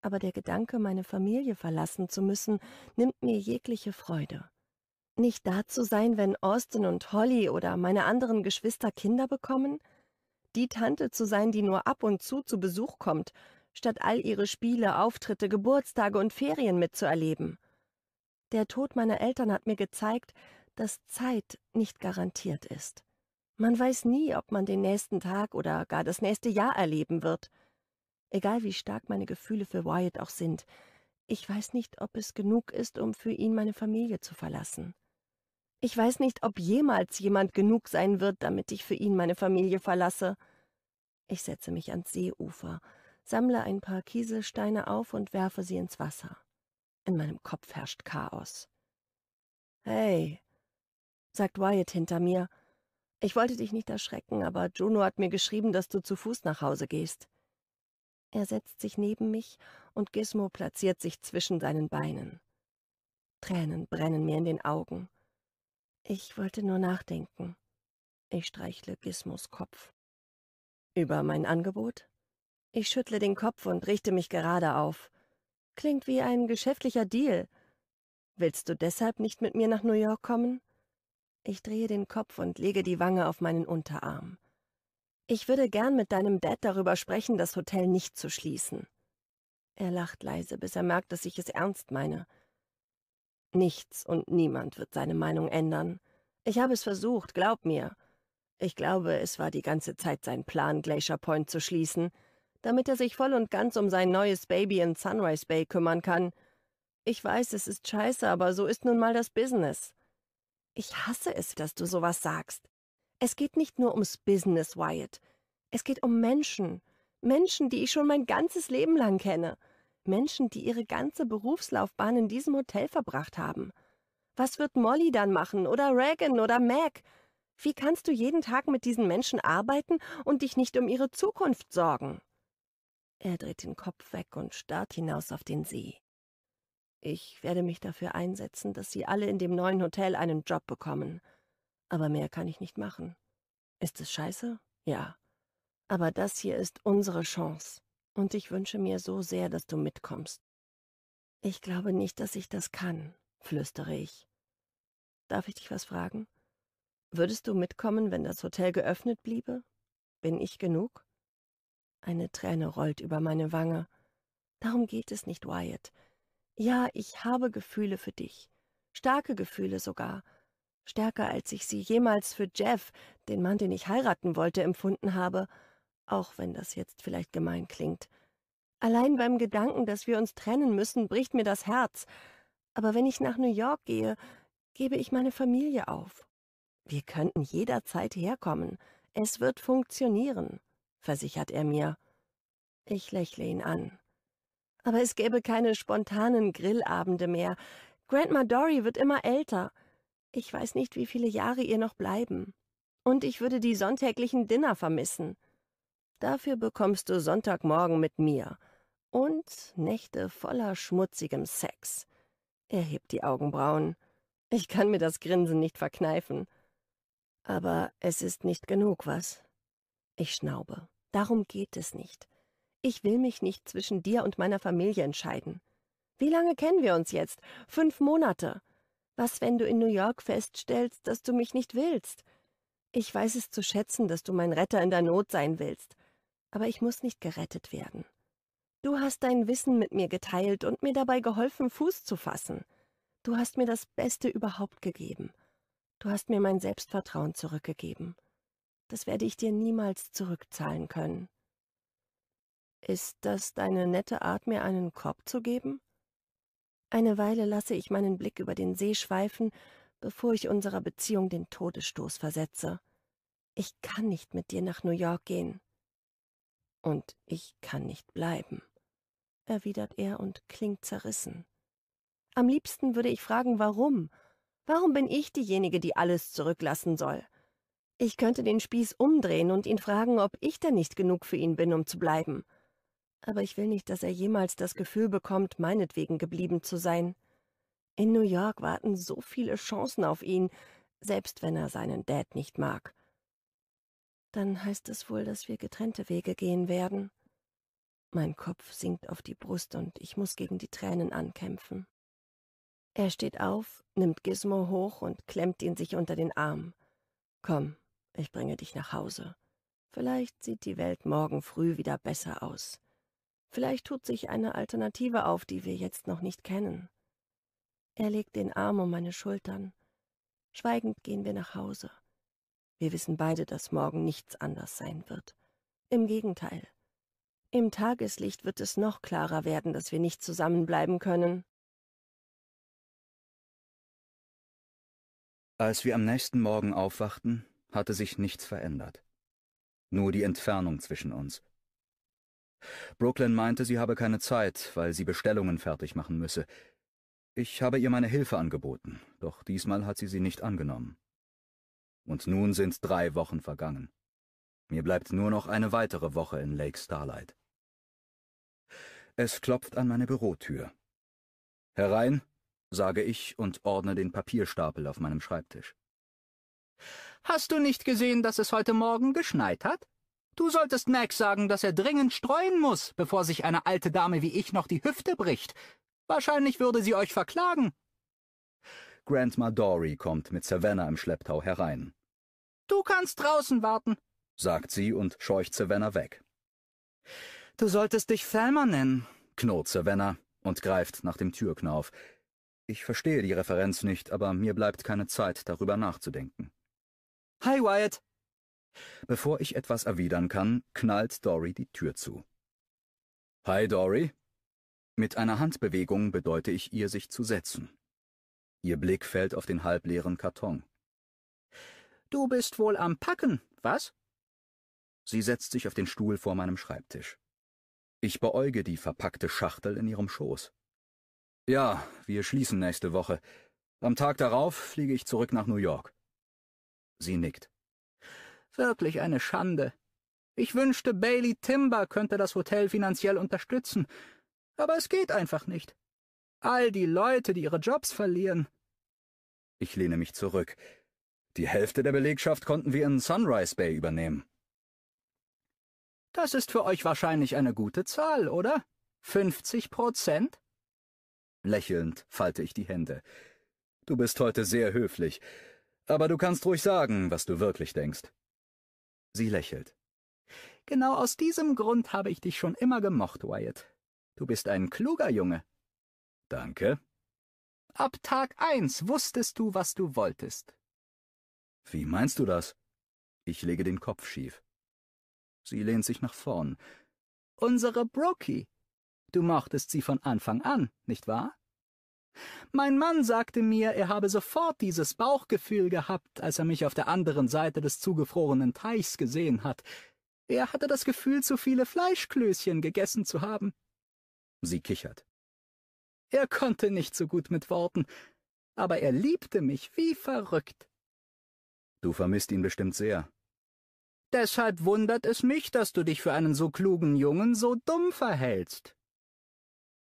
Aber der Gedanke, meine Familie verlassen zu müssen, nimmt mir jegliche Freude nicht da zu sein, wenn Austin und Holly oder meine anderen Geschwister Kinder bekommen? Die Tante zu sein, die nur ab und zu zu Besuch kommt, statt all ihre Spiele, Auftritte, Geburtstage und Ferien mitzuerleben. Der Tod meiner Eltern hat mir gezeigt, dass Zeit nicht garantiert ist. Man weiß nie, ob man den nächsten Tag oder gar das nächste Jahr erleben wird. Egal wie stark meine Gefühle für Wyatt auch sind, ich weiß nicht, ob es genug ist, um für ihn meine Familie zu verlassen. Ich weiß nicht, ob jemals jemand genug sein wird, damit ich für ihn meine Familie verlasse. Ich setze mich ans Seeufer, sammle ein paar Kieselsteine auf und werfe sie ins Wasser. In meinem Kopf herrscht Chaos. Hey, sagt Wyatt hinter mir. Ich wollte dich nicht erschrecken, aber Juno hat mir geschrieben, dass du zu Fuß nach Hause gehst. Er setzt sich neben mich und Gizmo platziert sich zwischen seinen Beinen. Tränen brennen mir in den Augen. Ich wollte nur nachdenken. Ich streichle Gizmos Kopf. Über mein Angebot? Ich schüttle den Kopf und richte mich gerade auf. Klingt wie ein geschäftlicher Deal. Willst du deshalb nicht mit mir nach New York kommen? Ich drehe den Kopf und lege die Wange auf meinen Unterarm. Ich würde gern mit deinem Dad darüber sprechen, das Hotel nicht zu schließen. Er lacht leise, bis er merkt, dass ich es ernst meine. Nichts und niemand wird seine Meinung ändern. Ich habe es versucht, glaub mir. Ich glaube, es war die ganze Zeit sein Plan, Glacier Point zu schließen, damit er sich voll und ganz um sein neues Baby in Sunrise Bay kümmern kann. Ich weiß, es ist scheiße, aber so ist nun mal das Business. Ich hasse es, dass du sowas sagst. Es geht nicht nur ums Business, Wyatt. Es geht um Menschen. Menschen, die ich schon mein ganzes Leben lang kenne. Menschen, die ihre ganze Berufslaufbahn in diesem Hotel verbracht haben. Was wird Molly dann machen oder Reagan oder Mac? Wie kannst du jeden Tag mit diesen Menschen arbeiten und dich nicht um ihre Zukunft sorgen? Er dreht den Kopf weg und starrt hinaus auf den See. Ich werde mich dafür einsetzen, dass sie alle in dem neuen Hotel einen Job bekommen. Aber mehr kann ich nicht machen. Ist es scheiße? Ja. Aber das hier ist unsere Chance und ich wünsche mir so sehr, dass du mitkommst. Ich glaube nicht, dass ich das kann, flüstere ich. Darf ich dich was fragen? Würdest du mitkommen, wenn das Hotel geöffnet bliebe? Bin ich genug? Eine Träne rollt über meine Wange. Darum geht es nicht, Wyatt. Ja, ich habe Gefühle für dich. Starke Gefühle sogar. Stärker, als ich sie jemals für Jeff, den Mann, den ich heiraten wollte, empfunden habe – auch wenn das jetzt vielleicht gemein klingt. Allein beim Gedanken, dass wir uns trennen müssen, bricht mir das Herz. Aber wenn ich nach New York gehe, gebe ich meine Familie auf. Wir könnten jederzeit herkommen. Es wird funktionieren, versichert er mir. Ich lächle ihn an. Aber es gäbe keine spontanen Grillabende mehr. Grandma Dory wird immer älter. Ich weiß nicht, wie viele Jahre ihr noch bleiben. Und ich würde die sonntäglichen Dinner vermissen. Dafür bekommst du Sonntagmorgen mit mir. Und Nächte voller schmutzigem Sex. Er hebt die Augenbrauen. Ich kann mir das Grinsen nicht verkneifen. Aber es ist nicht genug, was? Ich schnaube. Darum geht es nicht. Ich will mich nicht zwischen dir und meiner Familie entscheiden. Wie lange kennen wir uns jetzt? Fünf Monate. Was, wenn du in New York feststellst, dass du mich nicht willst? Ich weiß es zu schätzen, dass du mein Retter in der Not sein willst aber ich muss nicht gerettet werden. Du hast dein Wissen mit mir geteilt und mir dabei geholfen, Fuß zu fassen. Du hast mir das Beste überhaupt gegeben. Du hast mir mein Selbstvertrauen zurückgegeben. Das werde ich dir niemals zurückzahlen können. Ist das deine nette Art, mir einen Korb zu geben? Eine Weile lasse ich meinen Blick über den See schweifen, bevor ich unserer Beziehung den Todesstoß versetze. Ich kann nicht mit dir nach New York gehen. Und ich kann nicht bleiben, erwidert er und klingt zerrissen. Am liebsten würde ich fragen, warum? Warum bin ich diejenige, die alles zurücklassen soll? Ich könnte den Spieß umdrehen und ihn fragen, ob ich denn nicht genug für ihn bin, um zu bleiben. Aber ich will nicht, dass er jemals das Gefühl bekommt, meinetwegen geblieben zu sein. In New York warten so viele Chancen auf ihn, selbst wenn er seinen Dad nicht mag dann heißt es wohl, dass wir getrennte Wege gehen werden. Mein Kopf sinkt auf die Brust und ich muss gegen die Tränen ankämpfen. Er steht auf, nimmt Gizmo hoch und klemmt ihn sich unter den Arm. Komm, ich bringe dich nach Hause. Vielleicht sieht die Welt morgen früh wieder besser aus. Vielleicht tut sich eine Alternative auf, die wir jetzt noch nicht kennen. Er legt den Arm um meine Schultern. Schweigend gehen wir nach Hause. Wir wissen beide, dass morgen nichts anders sein wird. Im Gegenteil. Im Tageslicht wird es noch klarer werden, dass wir nicht zusammenbleiben können. Als wir am nächsten Morgen aufwachten, hatte sich nichts verändert. Nur die Entfernung zwischen uns. Brooklyn meinte, sie habe keine Zeit, weil sie Bestellungen fertig machen müsse. Ich habe ihr meine Hilfe angeboten, doch diesmal hat sie sie nicht angenommen. Und nun sind drei Wochen vergangen. Mir bleibt nur noch eine weitere Woche in Lake Starlight. Es klopft an meine Bürotür. Herein, sage ich und ordne den Papierstapel auf meinem Schreibtisch. Hast du nicht gesehen, dass es heute Morgen geschneit hat? Du solltest Max sagen, dass er dringend streuen muss, bevor sich eine alte Dame wie ich noch die Hüfte bricht. Wahrscheinlich würde sie euch verklagen. Grandma Dory kommt mit Savannah im Schlepptau herein. Du kannst draußen warten, sagt sie und scheucht Savannah weg. Du solltest dich Thelma nennen, knurrt Savannah und greift nach dem Türknauf. Ich verstehe die Referenz nicht, aber mir bleibt keine Zeit, darüber nachzudenken. Hi, Wyatt! Bevor ich etwas erwidern kann, knallt Dory die Tür zu. Hi, Dory! Mit einer Handbewegung bedeute ich ihr, sich zu setzen. Ihr Blick fällt auf den halbleeren Karton. Du bist wohl am Packen, was? Sie setzt sich auf den Stuhl vor meinem Schreibtisch. Ich beäuge die verpackte Schachtel in ihrem Schoß. Ja, wir schließen nächste Woche. Am Tag darauf fliege ich zurück nach New York. Sie nickt. Wirklich eine Schande. Ich wünschte, Bailey Timber könnte das Hotel finanziell unterstützen, aber es geht einfach nicht. All die Leute, die ihre Jobs verlieren. Ich lehne mich zurück. Die Hälfte der Belegschaft konnten wir in Sunrise Bay übernehmen. Das ist für euch wahrscheinlich eine gute Zahl, oder? 50 Prozent? Lächelnd falte ich die Hände. Du bist heute sehr höflich, aber du kannst ruhig sagen, was du wirklich denkst. Sie lächelt. Genau aus diesem Grund habe ich dich schon immer gemocht, Wyatt. Du bist ein kluger Junge. Danke. Ab Tag eins wusstest du, was du wolltest. Wie meinst du das? Ich lege den Kopf schief. Sie lehnt sich nach vorn. Unsere Brookie. Du mochtest sie von Anfang an, nicht wahr? Mein Mann sagte mir, er habe sofort dieses Bauchgefühl gehabt, als er mich auf der anderen Seite des zugefrorenen Teichs gesehen hat. Er hatte das Gefühl, zu viele Fleischklößchen gegessen zu haben. Sie kichert. Er konnte nicht so gut mit Worten, aber er liebte mich wie verrückt. Du vermisst ihn bestimmt sehr. Deshalb wundert es mich, dass du dich für einen so klugen Jungen so dumm verhältst.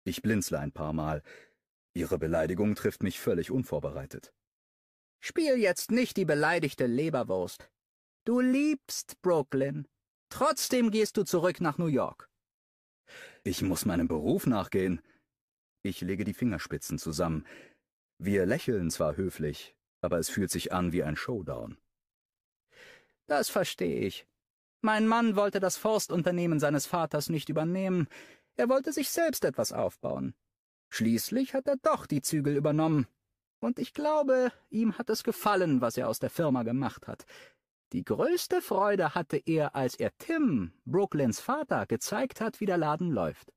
Ich blinzle ein paar Mal. Ihre Beleidigung trifft mich völlig unvorbereitet. Spiel jetzt nicht die beleidigte Leberwurst. Du liebst Brooklyn. Trotzdem gehst du zurück nach New York. Ich muss meinem Beruf nachgehen. Ich lege die Fingerspitzen zusammen. Wir lächeln zwar höflich, aber es fühlt sich an wie ein Showdown. Das verstehe ich. Mein Mann wollte das Forstunternehmen seines Vaters nicht übernehmen, er wollte sich selbst etwas aufbauen. Schließlich hat er doch die Zügel übernommen, und ich glaube, ihm hat es gefallen, was er aus der Firma gemacht hat. Die größte Freude hatte er, als er Tim, Brooklyns Vater, gezeigt hat, wie der Laden läuft.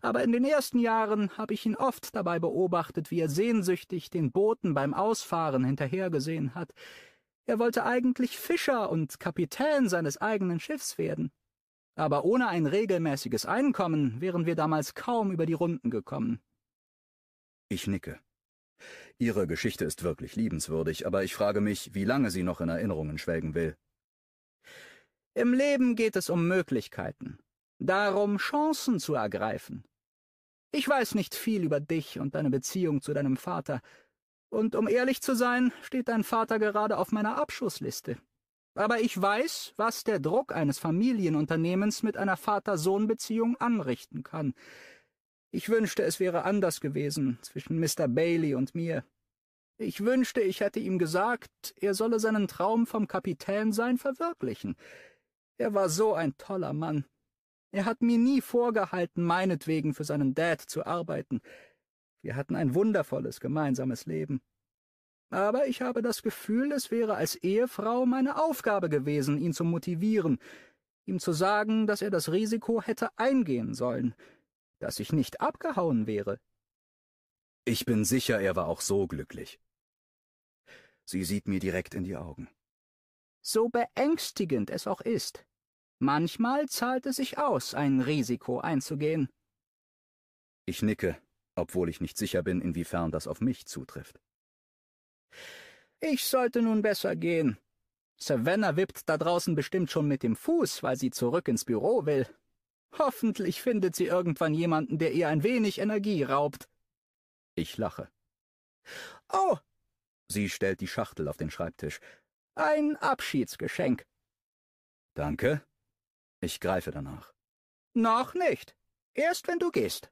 Aber in den ersten Jahren habe ich ihn oft dabei beobachtet, wie er sehnsüchtig den Booten beim Ausfahren hinterhergesehen hat. Er wollte eigentlich Fischer und Kapitän seines eigenen Schiffs werden. Aber ohne ein regelmäßiges Einkommen wären wir damals kaum über die Runden gekommen. Ich nicke. Ihre Geschichte ist wirklich liebenswürdig, aber ich frage mich, wie lange sie noch in Erinnerungen schwelgen will. Im Leben geht es um Möglichkeiten darum Chancen zu ergreifen. Ich weiß nicht viel über dich und deine Beziehung zu deinem Vater, und um ehrlich zu sein, steht dein Vater gerade auf meiner Abschussliste. Aber ich weiß, was der Druck eines Familienunternehmens mit einer Vater-Sohn-Beziehung anrichten kann. Ich wünschte, es wäre anders gewesen zwischen Mr. Bailey und mir. Ich wünschte, ich hätte ihm gesagt, er solle seinen Traum vom Kapitän sein verwirklichen. Er war so ein toller Mann. Er hat mir nie vorgehalten, meinetwegen für seinen Dad zu arbeiten. Wir hatten ein wundervolles gemeinsames Leben. Aber ich habe das Gefühl, es wäre als Ehefrau meine Aufgabe gewesen, ihn zu motivieren, ihm zu sagen, dass er das Risiko hätte eingehen sollen, dass ich nicht abgehauen wäre. Ich bin sicher, er war auch so glücklich. Sie sieht mir direkt in die Augen. So beängstigend es auch ist. Manchmal zahlt es sich aus, ein Risiko einzugehen. Ich nicke, obwohl ich nicht sicher bin, inwiefern das auf mich zutrifft. Ich sollte nun besser gehen. Savannah wippt da draußen bestimmt schon mit dem Fuß, weil sie zurück ins Büro will. Hoffentlich findet sie irgendwann jemanden, der ihr ein wenig Energie raubt. Ich lache. Oh! Sie stellt die Schachtel auf den Schreibtisch. Ein Abschiedsgeschenk. Danke, ich greife danach. Noch nicht. Erst wenn du gehst.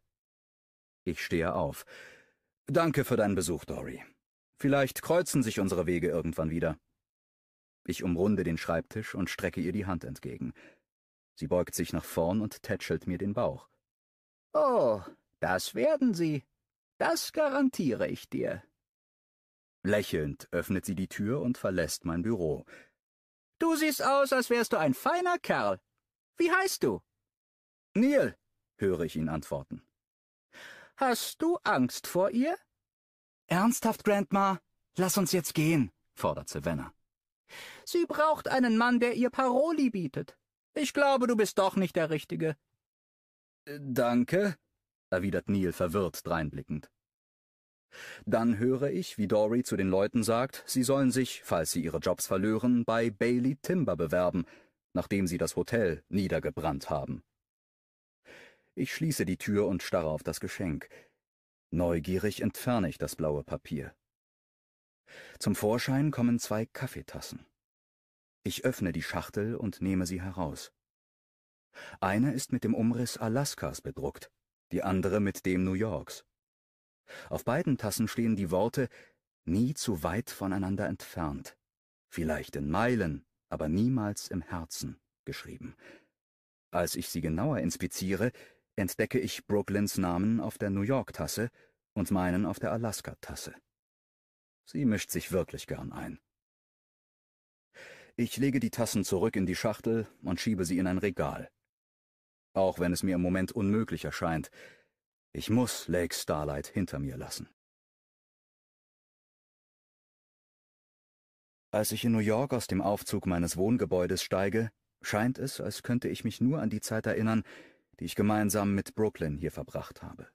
Ich stehe auf. Danke für deinen Besuch, Dory. Vielleicht kreuzen sich unsere Wege irgendwann wieder. Ich umrunde den Schreibtisch und strecke ihr die Hand entgegen. Sie beugt sich nach vorn und tätschelt mir den Bauch. Oh, das werden sie. Das garantiere ich dir. Lächelnd öffnet sie die Tür und verlässt mein Büro. Du siehst aus, als wärst du ein feiner Kerl, wie heißt du? Neil, höre ich ihn antworten. Hast du Angst vor ihr? Ernsthaft, Grandma? Lass uns jetzt gehen, fordert Savannah. Sie braucht einen Mann, der ihr Paroli bietet. Ich glaube, du bist doch nicht der Richtige. Äh, danke, erwidert Neil verwirrt dreinblickend. Dann höre ich, wie Dory zu den Leuten sagt, sie sollen sich, falls sie ihre Jobs verlören, bei Bailey Timber bewerben, nachdem sie das Hotel niedergebrannt haben. Ich schließe die Tür und starre auf das Geschenk. Neugierig entferne ich das blaue Papier. Zum Vorschein kommen zwei Kaffeetassen. Ich öffne die Schachtel und nehme sie heraus. Eine ist mit dem Umriss Alaskas bedruckt, die andere mit dem New Yorks. Auf beiden Tassen stehen die Worte nie zu weit voneinander entfernt, vielleicht in Meilen aber niemals im Herzen geschrieben. Als ich sie genauer inspiziere, entdecke ich Brooklyns Namen auf der New York-Tasse und meinen auf der Alaska-Tasse. Sie mischt sich wirklich gern ein. Ich lege die Tassen zurück in die Schachtel und schiebe sie in ein Regal. Auch wenn es mir im Moment unmöglich erscheint, ich muss Lake Starlight hinter mir lassen. Als ich in New York aus dem Aufzug meines Wohngebäudes steige, scheint es, als könnte ich mich nur an die Zeit erinnern, die ich gemeinsam mit Brooklyn hier verbracht habe.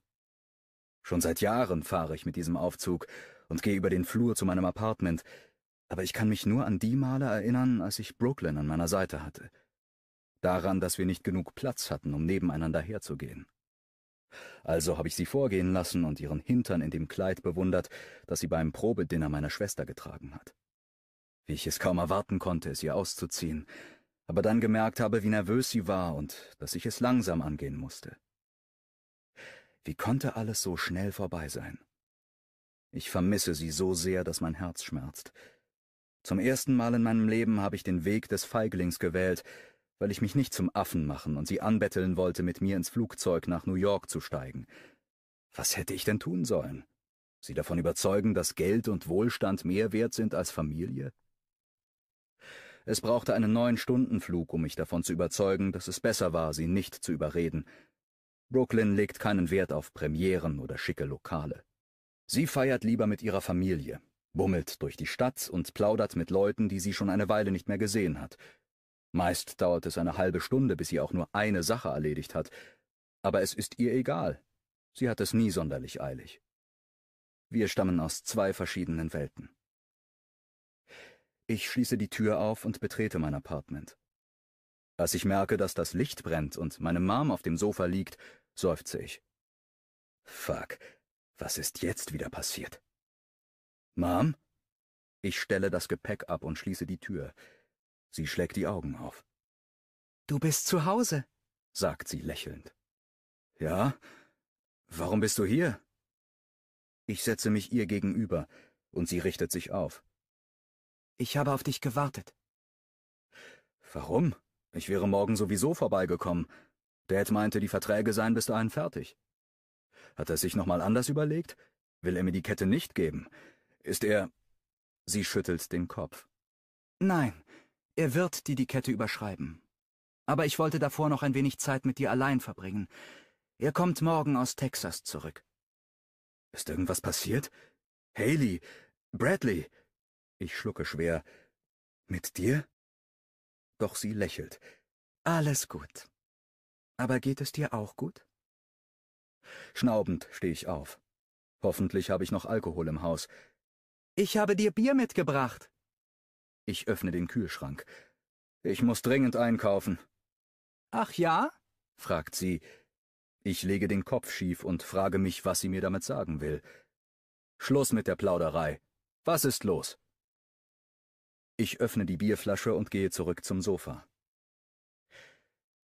Schon seit Jahren fahre ich mit diesem Aufzug und gehe über den Flur zu meinem Apartment, aber ich kann mich nur an die Male erinnern, als ich Brooklyn an meiner Seite hatte. Daran, dass wir nicht genug Platz hatten, um nebeneinander herzugehen. Also habe ich sie vorgehen lassen und ihren Hintern in dem Kleid bewundert, das sie beim Probedinner meiner Schwester getragen hat wie ich es kaum erwarten konnte, es ihr auszuziehen, aber dann gemerkt habe, wie nervös sie war und dass ich es langsam angehen musste. Wie konnte alles so schnell vorbei sein? Ich vermisse sie so sehr, dass mein Herz schmerzt. Zum ersten Mal in meinem Leben habe ich den Weg des Feiglings gewählt, weil ich mich nicht zum Affen machen und sie anbetteln wollte, mit mir ins Flugzeug nach New York zu steigen. Was hätte ich denn tun sollen? Sie davon überzeugen, dass Geld und Wohlstand mehr wert sind als Familie? Es brauchte einen neun Stundenflug, um mich davon zu überzeugen, dass es besser war, sie nicht zu überreden. Brooklyn legt keinen Wert auf Premieren oder schicke Lokale. Sie feiert lieber mit ihrer Familie, bummelt durch die Stadt und plaudert mit Leuten, die sie schon eine Weile nicht mehr gesehen hat. Meist dauert es eine halbe Stunde, bis sie auch nur eine Sache erledigt hat, aber es ist ihr egal. Sie hat es nie sonderlich eilig. Wir stammen aus zwei verschiedenen Welten. Ich schließe die Tür auf und betrete mein Apartment. Als ich merke, dass das Licht brennt und meine Mom auf dem Sofa liegt, seufze ich. Fuck, was ist jetzt wieder passiert? Mom? Ich stelle das Gepäck ab und schließe die Tür. Sie schlägt die Augen auf. Du bist zu Hause, sagt sie lächelnd. Ja? Warum bist du hier? Ich setze mich ihr gegenüber, und sie richtet sich auf. Ich habe auf dich gewartet. Warum? Ich wäre morgen sowieso vorbeigekommen. Dad meinte, die Verträge seien bis dahin fertig. Hat er sich nochmal anders überlegt? Will er mir die Kette nicht geben? Ist er... Sie schüttelt den Kopf. Nein, er wird dir die Kette überschreiben. Aber ich wollte davor noch ein wenig Zeit mit dir allein verbringen. Er kommt morgen aus Texas zurück. Ist irgendwas passiert? Haley, Bradley, ich schlucke schwer. Mit dir? Doch sie lächelt. Alles gut. Aber geht es dir auch gut? Schnaubend stehe ich auf. Hoffentlich habe ich noch Alkohol im Haus. Ich habe dir Bier mitgebracht. Ich öffne den Kühlschrank. Ich muss dringend einkaufen. Ach ja? fragt sie. Ich lege den Kopf schief und frage mich, was sie mir damit sagen will. Schluss mit der Plauderei. Was ist los? Ich öffne die Bierflasche und gehe zurück zum Sofa.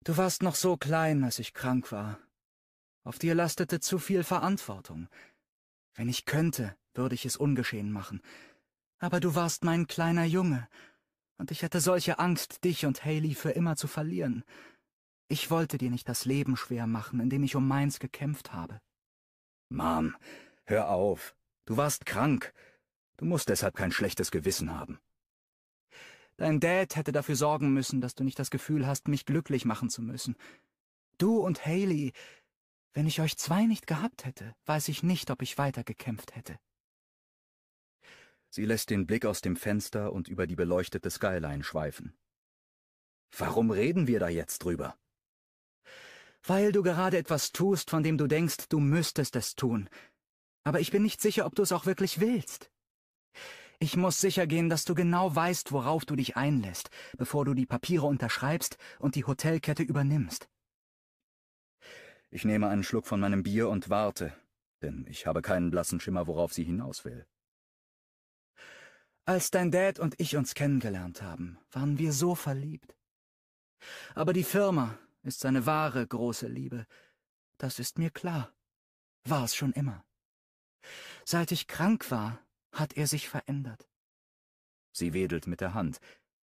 Du warst noch so klein, als ich krank war. Auf dir lastete zu viel Verantwortung. Wenn ich könnte, würde ich es ungeschehen machen. Aber du warst mein kleiner Junge, und ich hatte solche Angst, dich und Haley für immer zu verlieren. Ich wollte dir nicht das Leben schwer machen, indem ich um meins gekämpft habe. Mom, hör auf. Du warst krank. Du musst deshalb kein schlechtes Gewissen haben. Dein Dad hätte dafür sorgen müssen, dass du nicht das Gefühl hast, mich glücklich machen zu müssen. Du und Haley, wenn ich euch zwei nicht gehabt hätte, weiß ich nicht, ob ich weitergekämpft hätte. Sie lässt den Blick aus dem Fenster und über die beleuchtete Skyline schweifen. Warum reden wir da jetzt drüber? Weil du gerade etwas tust, von dem du denkst, du müsstest es tun. Aber ich bin nicht sicher, ob du es auch wirklich willst. Ich muss sicher gehen, dass du genau weißt, worauf du dich einlässt, bevor du die Papiere unterschreibst und die Hotelkette übernimmst. Ich nehme einen Schluck von meinem Bier und warte, denn ich habe keinen blassen Schimmer, worauf sie hinaus will. Als dein Dad und ich uns kennengelernt haben, waren wir so verliebt. Aber die Firma ist seine wahre große Liebe. Das ist mir klar. War es schon immer. Seit ich krank war, hat er sich verändert. Sie wedelt mit der Hand.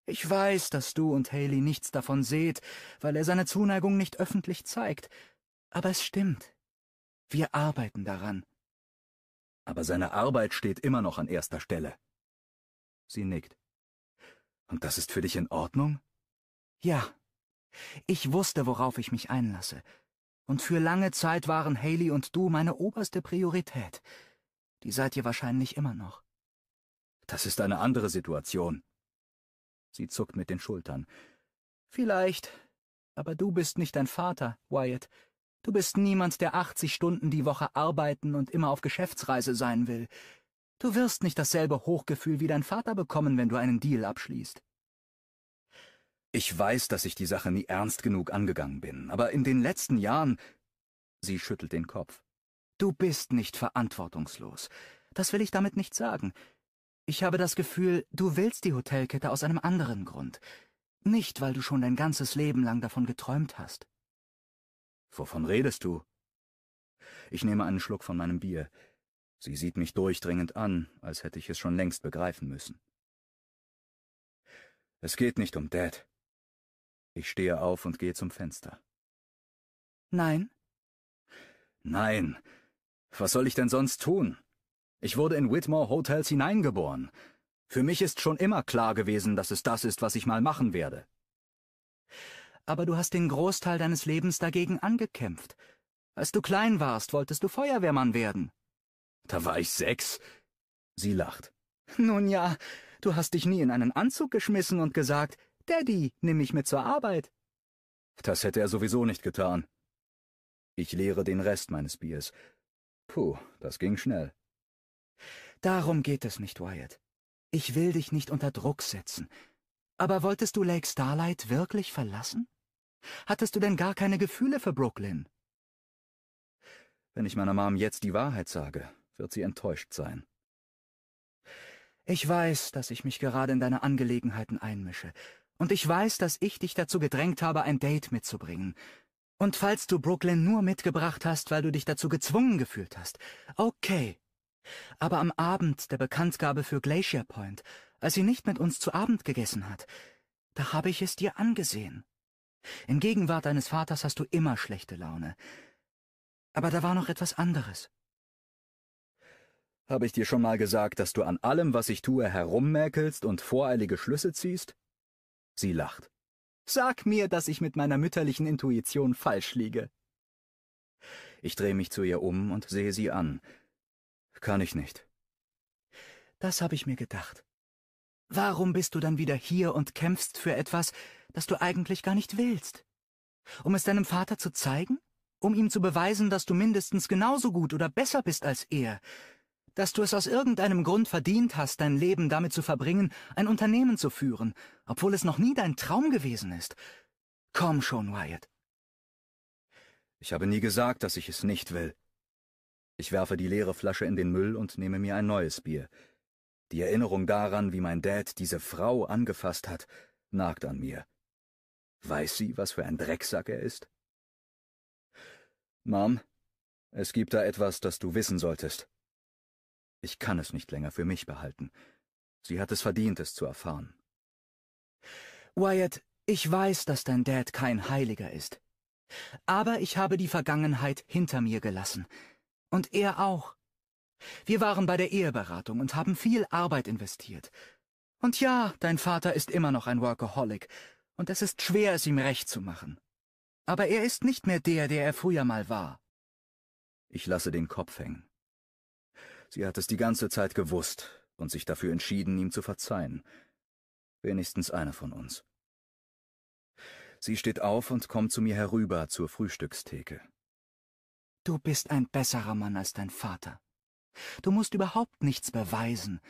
Ich weiß, dass du und Haley nichts davon seht, weil er seine Zuneigung nicht öffentlich zeigt. Aber es stimmt. Wir arbeiten daran. Aber seine Arbeit steht immer noch an erster Stelle. Sie nickt. Und das ist für dich in Ordnung? Ja. Ich wusste, worauf ich mich einlasse. Und für lange Zeit waren Haley und du meine oberste Priorität. Die seid ihr wahrscheinlich immer noch. Das ist eine andere Situation. Sie zuckt mit den Schultern. Vielleicht, aber du bist nicht dein Vater, Wyatt. Du bist niemand, der 80 Stunden die Woche arbeiten und immer auf Geschäftsreise sein will. Du wirst nicht dasselbe Hochgefühl wie dein Vater bekommen, wenn du einen Deal abschließt. Ich weiß, dass ich die Sache nie ernst genug angegangen bin, aber in den letzten Jahren. Sie schüttelt den Kopf. Du bist nicht verantwortungslos. Das will ich damit nicht sagen. Ich habe das Gefühl, du willst die Hotelkette aus einem anderen Grund. Nicht, weil du schon dein ganzes Leben lang davon geträumt hast. Wovon redest du? Ich nehme einen Schluck von meinem Bier. Sie sieht mich durchdringend an, als hätte ich es schon längst begreifen müssen. Es geht nicht um Dad. Ich stehe auf und gehe zum Fenster. Nein? Nein, was soll ich denn sonst tun? Ich wurde in Whitmore Hotels hineingeboren. Für mich ist schon immer klar gewesen, dass es das ist, was ich mal machen werde. Aber du hast den Großteil deines Lebens dagegen angekämpft. Als du klein warst, wolltest du Feuerwehrmann werden. Da war ich sechs. Sie lacht. Nun ja, du hast dich nie in einen Anzug geschmissen und gesagt, Daddy, nimm mich mit zur Arbeit. Das hätte er sowieso nicht getan. Ich leere den Rest meines Biers Puh, das ging schnell. Darum geht es nicht, Wyatt. Ich will dich nicht unter Druck setzen. Aber wolltest du Lake Starlight wirklich verlassen? Hattest du denn gar keine Gefühle für Brooklyn? Wenn ich meiner Mom jetzt die Wahrheit sage, wird sie enttäuscht sein. Ich weiß, dass ich mich gerade in deine Angelegenheiten einmische, und ich weiß, dass ich dich dazu gedrängt habe, ein Date mitzubringen, und falls du Brooklyn nur mitgebracht hast, weil du dich dazu gezwungen gefühlt hast, okay. Aber am Abend der Bekanntgabe für Glacier Point, als sie nicht mit uns zu Abend gegessen hat, da habe ich es dir angesehen. In Gegenwart deines Vaters hast du immer schlechte Laune. Aber da war noch etwas anderes. Habe ich dir schon mal gesagt, dass du an allem, was ich tue, herummäkelst und voreilige Schlüsse ziehst? Sie lacht. Sag mir, dass ich mit meiner mütterlichen Intuition falsch liege. Ich drehe mich zu ihr um und sehe sie an. Kann ich nicht. Das habe ich mir gedacht. Warum bist du dann wieder hier und kämpfst für etwas, das du eigentlich gar nicht willst? Um es deinem Vater zu zeigen? Um ihm zu beweisen, dass du mindestens genauso gut oder besser bist als er, dass du es aus irgendeinem Grund verdient hast, dein Leben damit zu verbringen, ein Unternehmen zu führen, obwohl es noch nie dein Traum gewesen ist. Komm schon, Wyatt. Ich habe nie gesagt, dass ich es nicht will. Ich werfe die leere Flasche in den Müll und nehme mir ein neues Bier. Die Erinnerung daran, wie mein Dad diese Frau angefasst hat, nagt an mir. Weiß sie, was für ein Drecksack er ist? Mom, es gibt da etwas, das du wissen solltest. Ich kann es nicht länger für mich behalten. Sie hat es verdient, es zu erfahren. Wyatt, ich weiß, dass dein Dad kein Heiliger ist. Aber ich habe die Vergangenheit hinter mir gelassen. Und er auch. Wir waren bei der Eheberatung und haben viel Arbeit investiert. Und ja, dein Vater ist immer noch ein Workaholic, und es ist schwer, es ihm recht zu machen. Aber er ist nicht mehr der, der er früher mal war. Ich lasse den Kopf hängen. Sie hat es die ganze Zeit gewusst und sich dafür entschieden, ihm zu verzeihen. Wenigstens eine von uns. Sie steht auf und kommt zu mir herüber zur Frühstückstheke. Du bist ein besserer Mann als dein Vater. Du musst überhaupt nichts beweisen.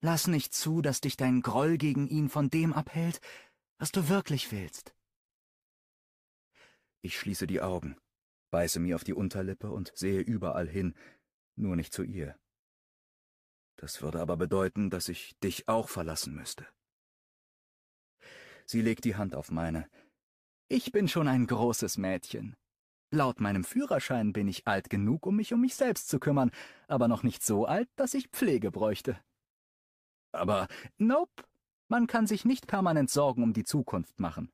Lass nicht zu, dass dich dein Groll gegen ihn von dem abhält, was du wirklich willst. Ich schließe die Augen, beiße mir auf die Unterlippe und sehe überall hin, nur nicht zu ihr. Das würde aber bedeuten, dass ich dich auch verlassen müsste. Sie legt die Hand auf meine. Ich bin schon ein großes Mädchen. Laut meinem Führerschein bin ich alt genug, um mich um mich selbst zu kümmern, aber noch nicht so alt, dass ich Pflege bräuchte. Aber nope, man kann sich nicht permanent Sorgen um die Zukunft machen.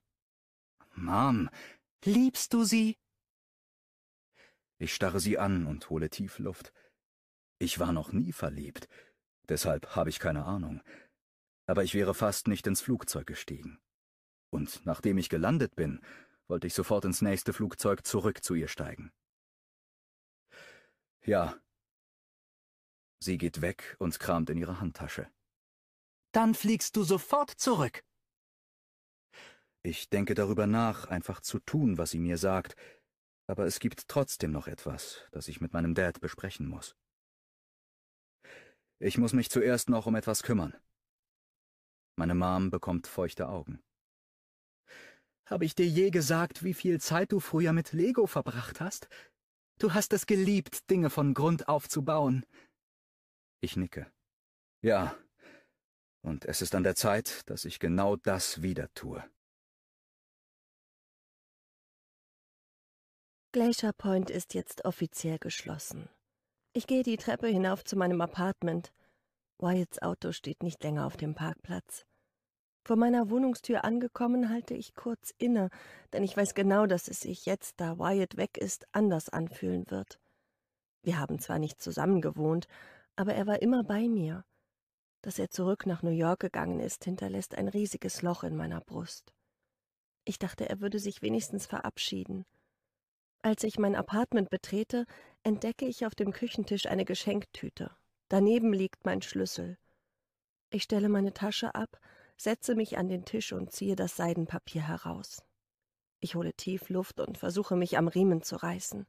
Mom, liebst du sie? Ich starre sie an und hole tief Luft. Ich war noch nie verliebt, deshalb habe ich keine Ahnung. Aber ich wäre fast nicht ins Flugzeug gestiegen. Und nachdem ich gelandet bin, wollte ich sofort ins nächste Flugzeug zurück zu ihr steigen. Ja. Sie geht weg und kramt in ihre Handtasche. Dann fliegst du sofort zurück. Ich denke darüber nach, einfach zu tun, was sie mir sagt, aber es gibt trotzdem noch etwas, das ich mit meinem Dad besprechen muss. Ich muss mich zuerst noch um etwas kümmern. Meine Mom bekommt feuchte Augen. Habe ich dir je gesagt, wie viel Zeit du früher mit Lego verbracht hast? Du hast es geliebt, Dinge von Grund auf zu bauen. Ich nicke. Ja. Und es ist an der Zeit, dass ich genau das wieder tue. Glacier Point ist jetzt offiziell geschlossen. Ich gehe die Treppe hinauf zu meinem Apartment. Wyatts Auto steht nicht länger auf dem Parkplatz. Vor meiner Wohnungstür angekommen, halte ich kurz inne, denn ich weiß genau, dass es sich jetzt, da Wyatt weg ist, anders anfühlen wird. Wir haben zwar nicht zusammen gewohnt, aber er war immer bei mir. Dass er zurück nach New York gegangen ist, hinterlässt ein riesiges Loch in meiner Brust. Ich dachte, er würde sich wenigstens verabschieden. Als ich mein Apartment betrete, entdecke ich auf dem Küchentisch eine Geschenktüte. Daneben liegt mein Schlüssel. Ich stelle meine Tasche ab, setze mich an den Tisch und ziehe das Seidenpapier heraus. Ich hole tief Luft und versuche mich am Riemen zu reißen.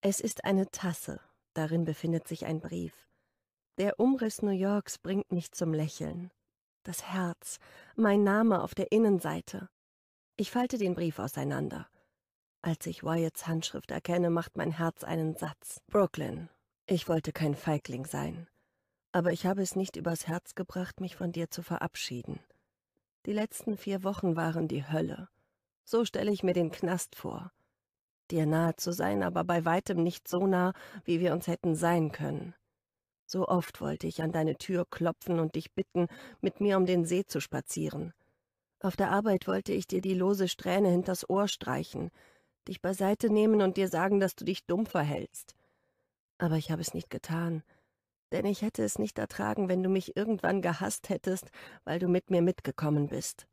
Es ist eine Tasse, darin befindet sich ein Brief. Der Umriss New Yorks bringt mich zum Lächeln. Das Herz, mein Name auf der Innenseite. Ich falte den Brief auseinander. Als ich Wyatts Handschrift erkenne, macht mein Herz einen Satz. Brooklyn, ich wollte kein Feigling sein, aber ich habe es nicht übers Herz gebracht, mich von dir zu verabschieden. Die letzten vier Wochen waren die Hölle. So stelle ich mir den Knast vor. Dir nahe zu sein, aber bei weitem nicht so nah, wie wir uns hätten sein können. So oft wollte ich an deine Tür klopfen und dich bitten, mit mir um den See zu spazieren. Auf der Arbeit wollte ich dir die lose Strähne hinters Ohr streichen, dich beiseite nehmen und dir sagen, dass du dich dumm verhältst. Aber ich habe es nicht getan, denn ich hätte es nicht ertragen, wenn du mich irgendwann gehasst hättest, weil du mit mir mitgekommen bist.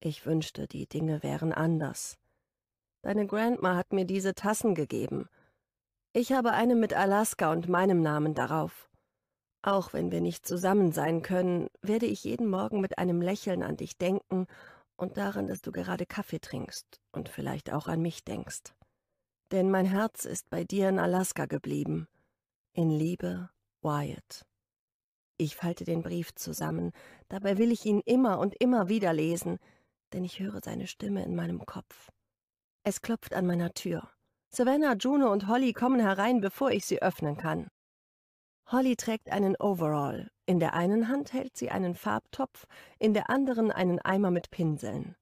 Ich wünschte, die Dinge wären anders. Deine Grandma hat mir diese Tassen gegeben. Ich habe eine mit Alaska und meinem Namen darauf. Auch wenn wir nicht zusammen sein können, werde ich jeden Morgen mit einem Lächeln an dich denken und daran, dass du gerade Kaffee trinkst und vielleicht auch an mich denkst. Denn mein Herz ist bei dir in Alaska geblieben. In Liebe, Wyatt. Ich falte den Brief zusammen, dabei will ich ihn immer und immer wieder lesen, denn ich höre seine Stimme in meinem Kopf. Es klopft an meiner Tür. Savannah, Juno und Holly kommen herein, bevor ich sie öffnen kann. Holly trägt einen Overall. In der einen Hand hält sie einen Farbtopf, in der anderen einen Eimer mit Pinseln.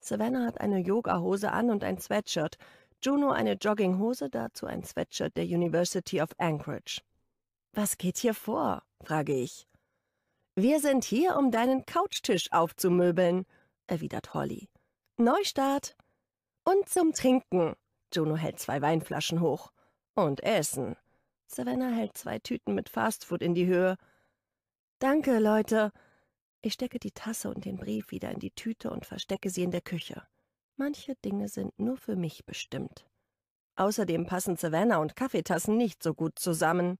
Savannah hat eine Yogahose an und ein Sweatshirt, Juno eine Jogginghose, dazu ein Sweatshirt der University of Anchorage. Was geht hier vor? frage ich. Wir sind hier, um deinen Couchtisch aufzumöbeln, erwidert Holly. Neustart. Und zum Trinken. Juno hält zwei Weinflaschen hoch. Und Essen. Savannah hält zwei Tüten mit Fastfood in die Höhe. Danke, Leute. Ich stecke die Tasse und den Brief wieder in die Tüte und verstecke sie in der Küche. Manche Dinge sind nur für mich bestimmt. Außerdem passen Savannah und Kaffeetassen nicht so gut zusammen.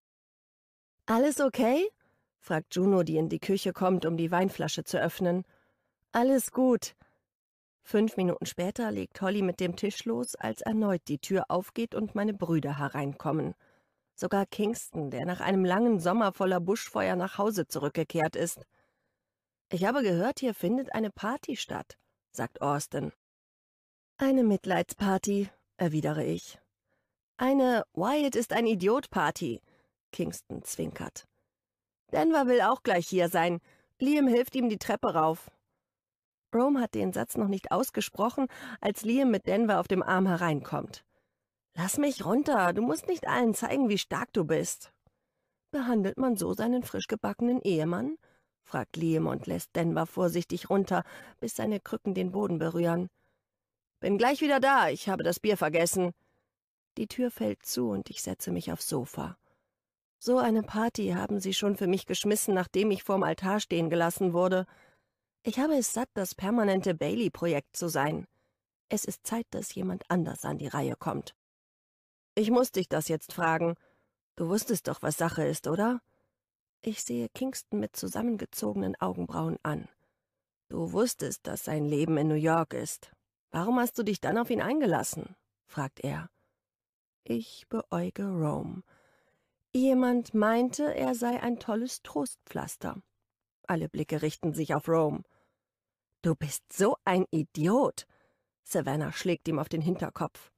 Alles okay? fragt Juno, die in die Küche kommt, um die Weinflasche zu öffnen. Alles gut. Fünf Minuten später legt Holly mit dem Tisch los, als erneut die Tür aufgeht und meine Brüder hereinkommen. Sogar Kingston, der nach einem langen Sommer voller Buschfeuer nach Hause zurückgekehrt ist. Ich habe gehört, hier findet eine Party statt, sagt Austin. Eine Mitleidsparty, erwidere ich. Eine Wyatt ist ein Idiot-Party, Kingston zwinkert. Denver will auch gleich hier sein. Liam hilft ihm die Treppe rauf. Rome hat den Satz noch nicht ausgesprochen, als Liam mit Denver auf dem Arm hereinkommt. Lass mich runter, du musst nicht allen zeigen, wie stark du bist. Behandelt man so seinen frischgebackenen Ehemann? fragt Liam und lässt Denver vorsichtig runter, bis seine Krücken den Boden berühren. Bin gleich wieder da, ich habe das Bier vergessen. Die Tür fällt zu und ich setze mich aufs Sofa. So eine Party haben sie schon für mich geschmissen, nachdem ich vorm Altar stehen gelassen wurde. Ich habe es satt, das permanente Bailey-Projekt zu sein. Es ist Zeit, dass jemand anders an die Reihe kommt. Ich muss dich das jetzt fragen. Du wusstest doch, was Sache ist, oder? Ich sehe Kingston mit zusammengezogenen Augenbrauen an. Du wusstest, dass sein Leben in New York ist. Warum hast du dich dann auf ihn eingelassen? fragt er. Ich beäuge Rome. Jemand meinte, er sei ein tolles Trostpflaster. Alle Blicke richten sich auf Rome. Du bist so ein Idiot. Savannah schlägt ihm auf den Hinterkopf.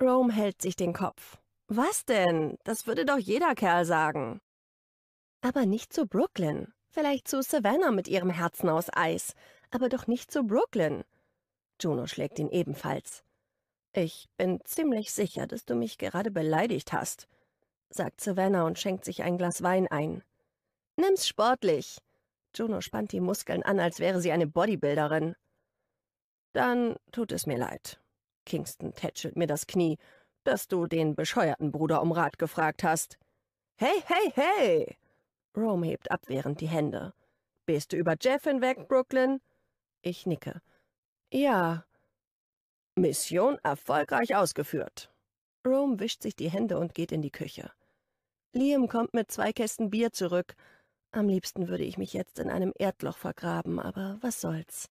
Rome hält sich den Kopf. Was denn? Das würde doch jeder Kerl sagen. Aber nicht zu Brooklyn. Vielleicht zu Savannah mit ihrem Herzen aus Eis. Aber doch nicht zu Brooklyn. Juno schlägt ihn ebenfalls. Ich bin ziemlich sicher, dass du mich gerade beleidigt hast, sagt Savannah und schenkt sich ein Glas Wein ein. Nimm's sportlich. Juno spannt die Muskeln an, als wäre sie eine Bodybuilderin. Dann tut es mir leid. Kingston tätschelt mir das Knie, dass du den bescheuerten Bruder um Rat gefragt hast. Hey, hey, hey! Rome hebt abwehrend die Hände. Bist du über Jeff hinweg, Brooklyn? Ich nicke. Ja. Mission erfolgreich ausgeführt. Rome wischt sich die Hände und geht in die Küche. Liam kommt mit zwei Kästen Bier zurück. Am liebsten würde ich mich jetzt in einem Erdloch vergraben, aber was soll's.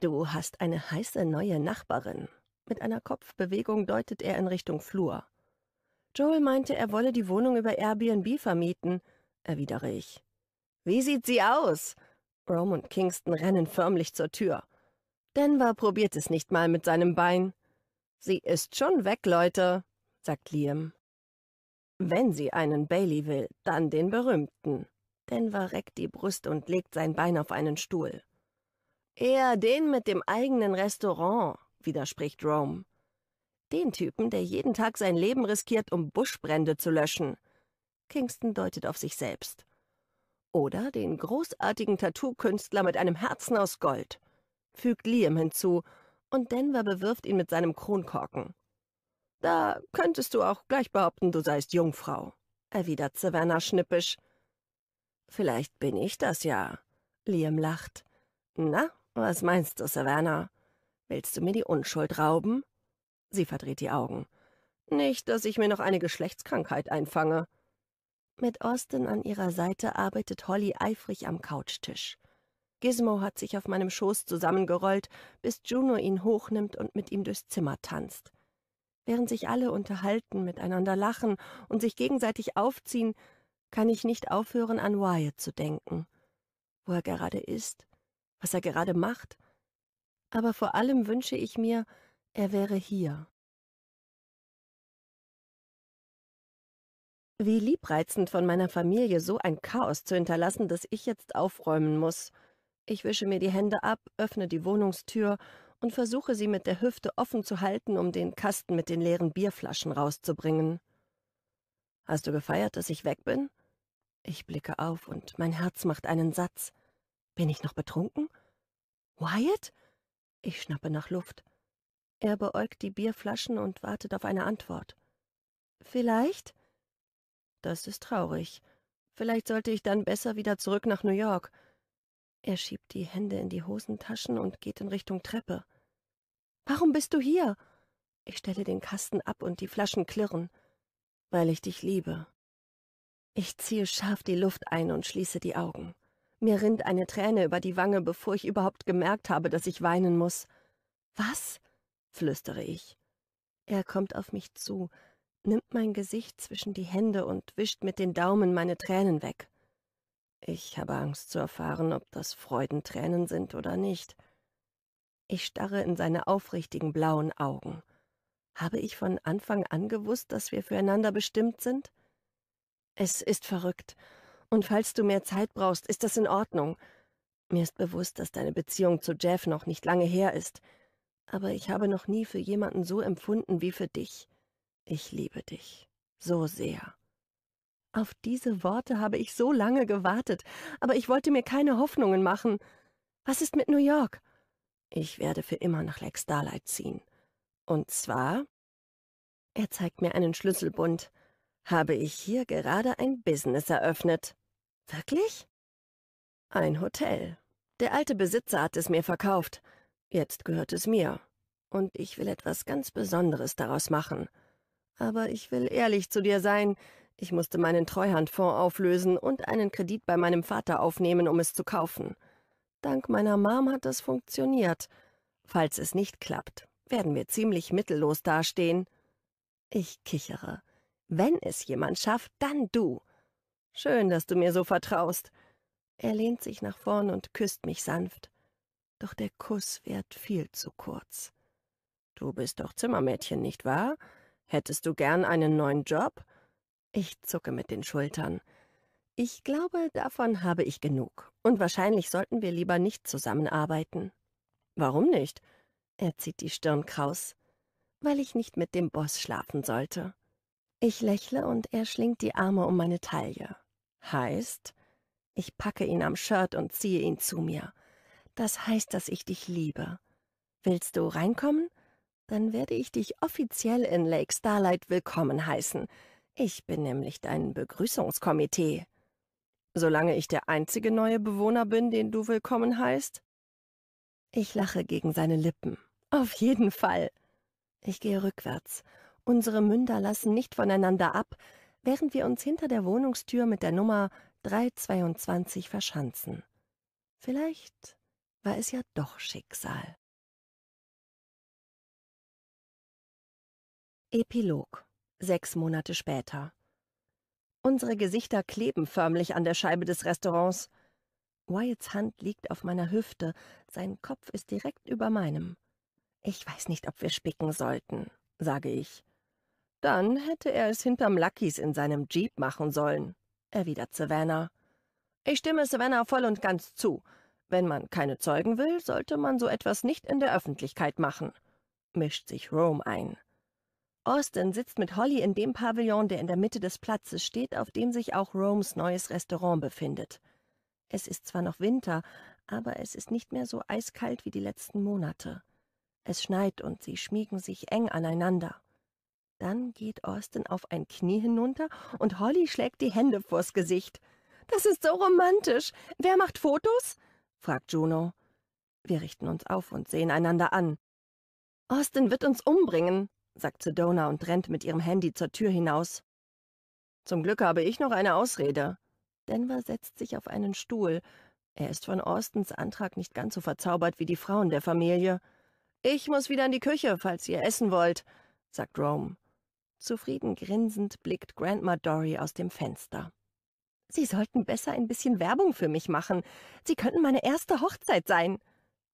Du hast eine heiße neue Nachbarin, mit einer Kopfbewegung deutet er in Richtung Flur. Joel meinte, er wolle die Wohnung über Airbnb vermieten, erwidere ich. Wie sieht sie aus? Rome und Kingston rennen förmlich zur Tür. Denver probiert es nicht mal mit seinem Bein. Sie ist schon weg, Leute, sagt Liam. Wenn sie einen Bailey will, dann den berühmten. Denver reckt die Brust und legt sein Bein auf einen Stuhl. Eher den mit dem eigenen Restaurant, widerspricht Rome. Den Typen, der jeden Tag sein Leben riskiert, um Buschbrände zu löschen. Kingston deutet auf sich selbst. Oder den großartigen Tattoo-Künstler mit einem Herzen aus Gold, fügt Liam hinzu, und Denver bewirft ihn mit seinem Kronkorken. Da könntest du auch gleich behaupten, du seist Jungfrau, erwidert Savannah schnippisch. Vielleicht bin ich das ja, Liam lacht. Na, was meinst du, Savannah? Willst du mir die Unschuld rauben? Sie verdreht die Augen. Nicht, dass ich mir noch eine Geschlechtskrankheit einfange. Mit Austin an ihrer Seite arbeitet Holly eifrig am Couchtisch. Gizmo hat sich auf meinem Schoß zusammengerollt, bis Juno ihn hochnimmt und mit ihm durchs Zimmer tanzt. Während sich alle unterhalten, miteinander lachen und sich gegenseitig aufziehen, kann ich nicht aufhören, an Wyatt zu denken. Wo er gerade ist, was er gerade macht aber vor allem wünsche ich mir, er wäre hier. Wie liebreizend von meiner Familie so ein Chaos zu hinterlassen, dass ich jetzt aufräumen muss. Ich wische mir die Hände ab, öffne die Wohnungstür und versuche sie mit der Hüfte offen zu halten, um den Kasten mit den leeren Bierflaschen rauszubringen. Hast du gefeiert, dass ich weg bin? Ich blicke auf und mein Herz macht einen Satz. Bin ich noch betrunken? Wyatt? Ich schnappe nach Luft. Er beäugt die Bierflaschen und wartet auf eine Antwort. Vielleicht? Das ist traurig. Vielleicht sollte ich dann besser wieder zurück nach New York. Er schiebt die Hände in die Hosentaschen und geht in Richtung Treppe. Warum bist du hier? Ich stelle den Kasten ab und die Flaschen klirren. Weil ich dich liebe. Ich ziehe scharf die Luft ein und schließe die Augen. Mir rinnt eine Träne über die Wange, bevor ich überhaupt gemerkt habe, dass ich weinen muss. Was? flüstere ich. Er kommt auf mich zu, nimmt mein Gesicht zwischen die Hände und wischt mit den Daumen meine Tränen weg. Ich habe Angst zu erfahren, ob das Freudentränen sind oder nicht. Ich starre in seine aufrichtigen blauen Augen. Habe ich von Anfang an gewusst, dass wir füreinander bestimmt sind? Es ist verrückt, und falls du mehr Zeit brauchst, ist das in Ordnung. Mir ist bewusst, dass deine Beziehung zu Jeff noch nicht lange her ist. Aber ich habe noch nie für jemanden so empfunden wie für dich. Ich liebe dich. So sehr. Auf diese Worte habe ich so lange gewartet, aber ich wollte mir keine Hoffnungen machen. Was ist mit New York? Ich werde für immer nach Lex Starlight ziehen. Und zwar? Er zeigt mir einen Schlüsselbund habe ich hier gerade ein Business eröffnet. Wirklich? Ein Hotel. Der alte Besitzer hat es mir verkauft. Jetzt gehört es mir. Und ich will etwas ganz Besonderes daraus machen. Aber ich will ehrlich zu dir sein. Ich musste meinen Treuhandfonds auflösen und einen Kredit bei meinem Vater aufnehmen, um es zu kaufen. Dank meiner Mom hat das funktioniert. Falls es nicht klappt, werden wir ziemlich mittellos dastehen. Ich kichere. Wenn es jemand schafft, dann du. Schön, dass du mir so vertraust. Er lehnt sich nach vorn und küsst mich sanft. Doch der Kuss wird viel zu kurz. Du bist doch Zimmermädchen, nicht wahr? Hättest du gern einen neuen Job? Ich zucke mit den Schultern. Ich glaube, davon habe ich genug. Und wahrscheinlich sollten wir lieber nicht zusammenarbeiten. Warum nicht? Er zieht die Stirn kraus. Weil ich nicht mit dem Boss schlafen sollte. Ich lächle und er schlingt die Arme um meine Taille. Heißt, ich packe ihn am Shirt und ziehe ihn zu mir. Das heißt, dass ich dich liebe. Willst du reinkommen? Dann werde ich dich offiziell in Lake Starlight willkommen heißen. Ich bin nämlich dein Begrüßungskomitee. Solange ich der einzige neue Bewohner bin, den du willkommen heißt? Ich lache gegen seine Lippen. Auf jeden Fall. Ich gehe rückwärts Unsere Münder lassen nicht voneinander ab, während wir uns hinter der Wohnungstür mit der Nummer 322 verschanzen. Vielleicht war es ja doch Schicksal. Epilog Sechs Monate später. Unsere Gesichter kleben förmlich an der Scheibe des Restaurants. Wyatts Hand liegt auf meiner Hüfte, sein Kopf ist direkt über meinem. Ich weiß nicht, ob wir spicken sollten, sage ich. Dann hätte er es hinterm Luckys in seinem Jeep machen sollen, erwidert Savannah. Ich stimme Savannah voll und ganz zu. Wenn man keine Zeugen will, sollte man so etwas nicht in der Öffentlichkeit machen, mischt sich Rome ein. Austin sitzt mit Holly in dem Pavillon, der in der Mitte des Platzes steht, auf dem sich auch Romes neues Restaurant befindet. Es ist zwar noch Winter, aber es ist nicht mehr so eiskalt wie die letzten Monate. Es schneit und sie schmiegen sich eng aneinander. Dann geht Austin auf ein Knie hinunter und Holly schlägt die Hände vors Gesicht. Das ist so romantisch. Wer macht Fotos? fragt Juno. Wir richten uns auf und sehen einander an. Austin wird uns umbringen, sagt Sedona und rennt mit ihrem Handy zur Tür hinaus. Zum Glück habe ich noch eine Ausrede. Denver setzt sich auf einen Stuhl. Er ist von Austins Antrag nicht ganz so verzaubert wie die Frauen der Familie. Ich muss wieder in die Küche, falls ihr essen wollt, sagt Rome. Zufrieden grinsend blickt Grandma Dory aus dem Fenster. Sie sollten besser ein bisschen Werbung für mich machen. Sie könnten meine erste Hochzeit sein.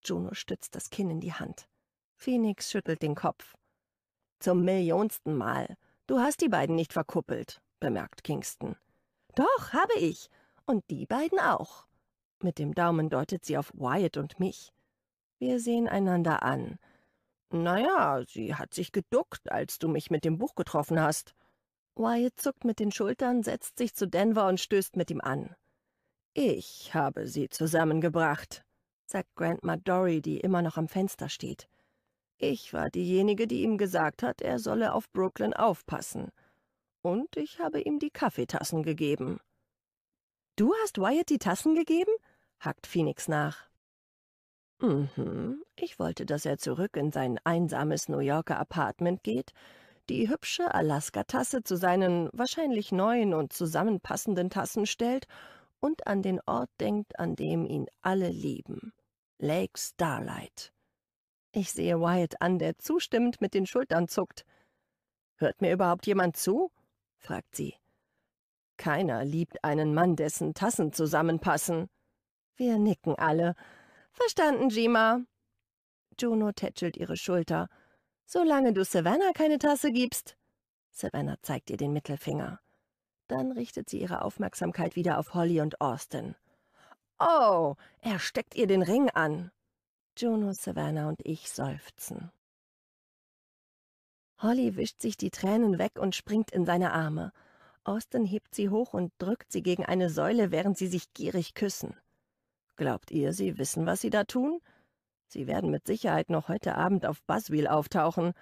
Juno stützt das Kinn in die Hand. Phoenix schüttelt den Kopf. Zum millionsten Mal. Du hast die beiden nicht verkuppelt, bemerkt Kingston. Doch, habe ich. Und die beiden auch. Mit dem Daumen deutet sie auf Wyatt und mich. Wir sehen einander an. Naja, sie hat sich geduckt, als du mich mit dem Buch getroffen hast. Wyatt zuckt mit den Schultern, setzt sich zu Denver und stößt mit ihm an. Ich habe sie zusammengebracht, sagt Grandma Dory, die immer noch am Fenster steht. Ich war diejenige, die ihm gesagt hat, er solle auf Brooklyn aufpassen. Und ich habe ihm die Kaffeetassen gegeben. Du hast Wyatt die Tassen gegeben? hackt Phoenix nach. Mhm, ich wollte, dass er zurück in sein einsames New Yorker Apartment geht, die hübsche Alaska-Tasse zu seinen wahrscheinlich neuen und zusammenpassenden Tassen stellt und an den Ort denkt, an dem ihn alle lieben. Lake Starlight. Ich sehe Wyatt an, der zustimmend mit den Schultern zuckt. Hört mir überhaupt jemand zu? fragt sie. Keiner liebt einen Mann, dessen Tassen zusammenpassen. Wir nicken alle, Verstanden, Jima. Juno tätschelt ihre Schulter. Solange du Savannah keine Tasse gibst. Savannah zeigt ihr den Mittelfinger. Dann richtet sie ihre Aufmerksamkeit wieder auf Holly und Austin. Oh, er steckt ihr den Ring an. Juno, Savannah und ich seufzen. Holly wischt sich die Tränen weg und springt in seine Arme. Austin hebt sie hoch und drückt sie gegen eine Säule, während sie sich gierig küssen. Glaubt ihr, sie wissen, was sie da tun? Sie werden mit Sicherheit noch heute Abend auf Buzzwheel auftauchen.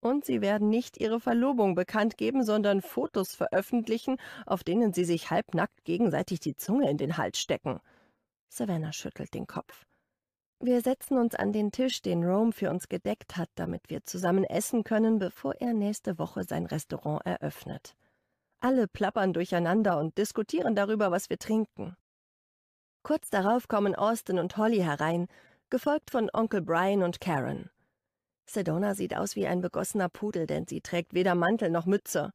Und sie werden nicht ihre Verlobung bekannt geben, sondern Fotos veröffentlichen, auf denen sie sich halbnackt gegenseitig die Zunge in den Hals stecken. Savannah schüttelt den Kopf. Wir setzen uns an den Tisch, den Rome für uns gedeckt hat, damit wir zusammen essen können, bevor er nächste Woche sein Restaurant eröffnet. Alle plappern durcheinander und diskutieren darüber, was wir trinken. Kurz darauf kommen Austin und Holly herein, gefolgt von Onkel Brian und Karen. Sedona sieht aus wie ein begossener Pudel, denn sie trägt weder Mantel noch Mütze.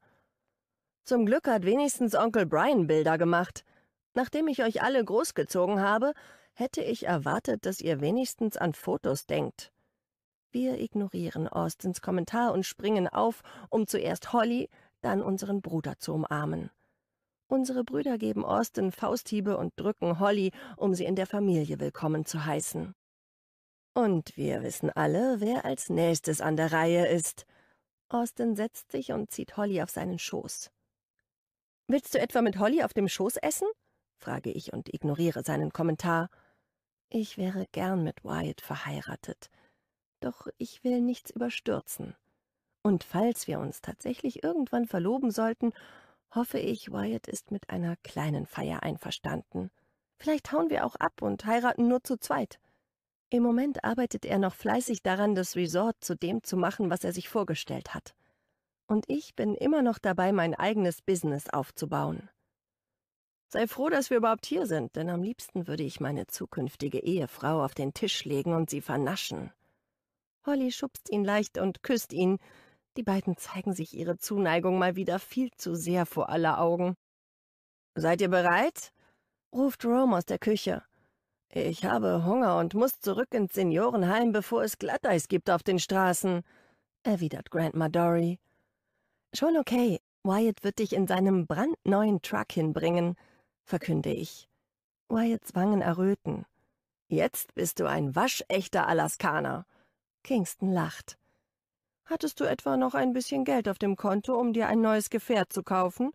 Zum Glück hat wenigstens Onkel Brian Bilder gemacht. Nachdem ich euch alle großgezogen habe, hätte ich erwartet, dass ihr wenigstens an Fotos denkt. Wir ignorieren Austins Kommentar und springen auf, um zuerst Holly, dann unseren Bruder zu umarmen. Unsere Brüder geben Austin Fausthiebe und drücken Holly, um sie in der Familie willkommen zu heißen. Und wir wissen alle, wer als nächstes an der Reihe ist. Austin setzt sich und zieht Holly auf seinen Schoß. Willst du etwa mit Holly auf dem Schoß essen? frage ich und ignoriere seinen Kommentar. Ich wäre gern mit Wyatt verheiratet, doch ich will nichts überstürzen. Und falls wir uns tatsächlich irgendwann verloben sollten hoffe ich, Wyatt ist mit einer kleinen Feier einverstanden. Vielleicht hauen wir auch ab und heiraten nur zu zweit. Im Moment arbeitet er noch fleißig daran, das Resort zu dem zu machen, was er sich vorgestellt hat. Und ich bin immer noch dabei, mein eigenes Business aufzubauen. Sei froh, dass wir überhaupt hier sind, denn am liebsten würde ich meine zukünftige Ehefrau auf den Tisch legen und sie vernaschen. Holly schubst ihn leicht und küsst ihn, die beiden zeigen sich ihre Zuneigung mal wieder viel zu sehr vor aller Augen. Seid ihr bereit? ruft Rome aus der Küche. Ich habe Hunger und muss zurück ins Seniorenheim, bevor es Glatteis gibt auf den Straßen, erwidert Grandma Dory. Schon okay, Wyatt wird dich in seinem brandneuen Truck hinbringen, verkünde ich. Wyatts Wangen erröten. Jetzt bist du ein waschechter Alaskaner. Kingston lacht. Hattest du etwa noch ein bisschen Geld auf dem Konto, um dir ein neues Gefährt zu kaufen?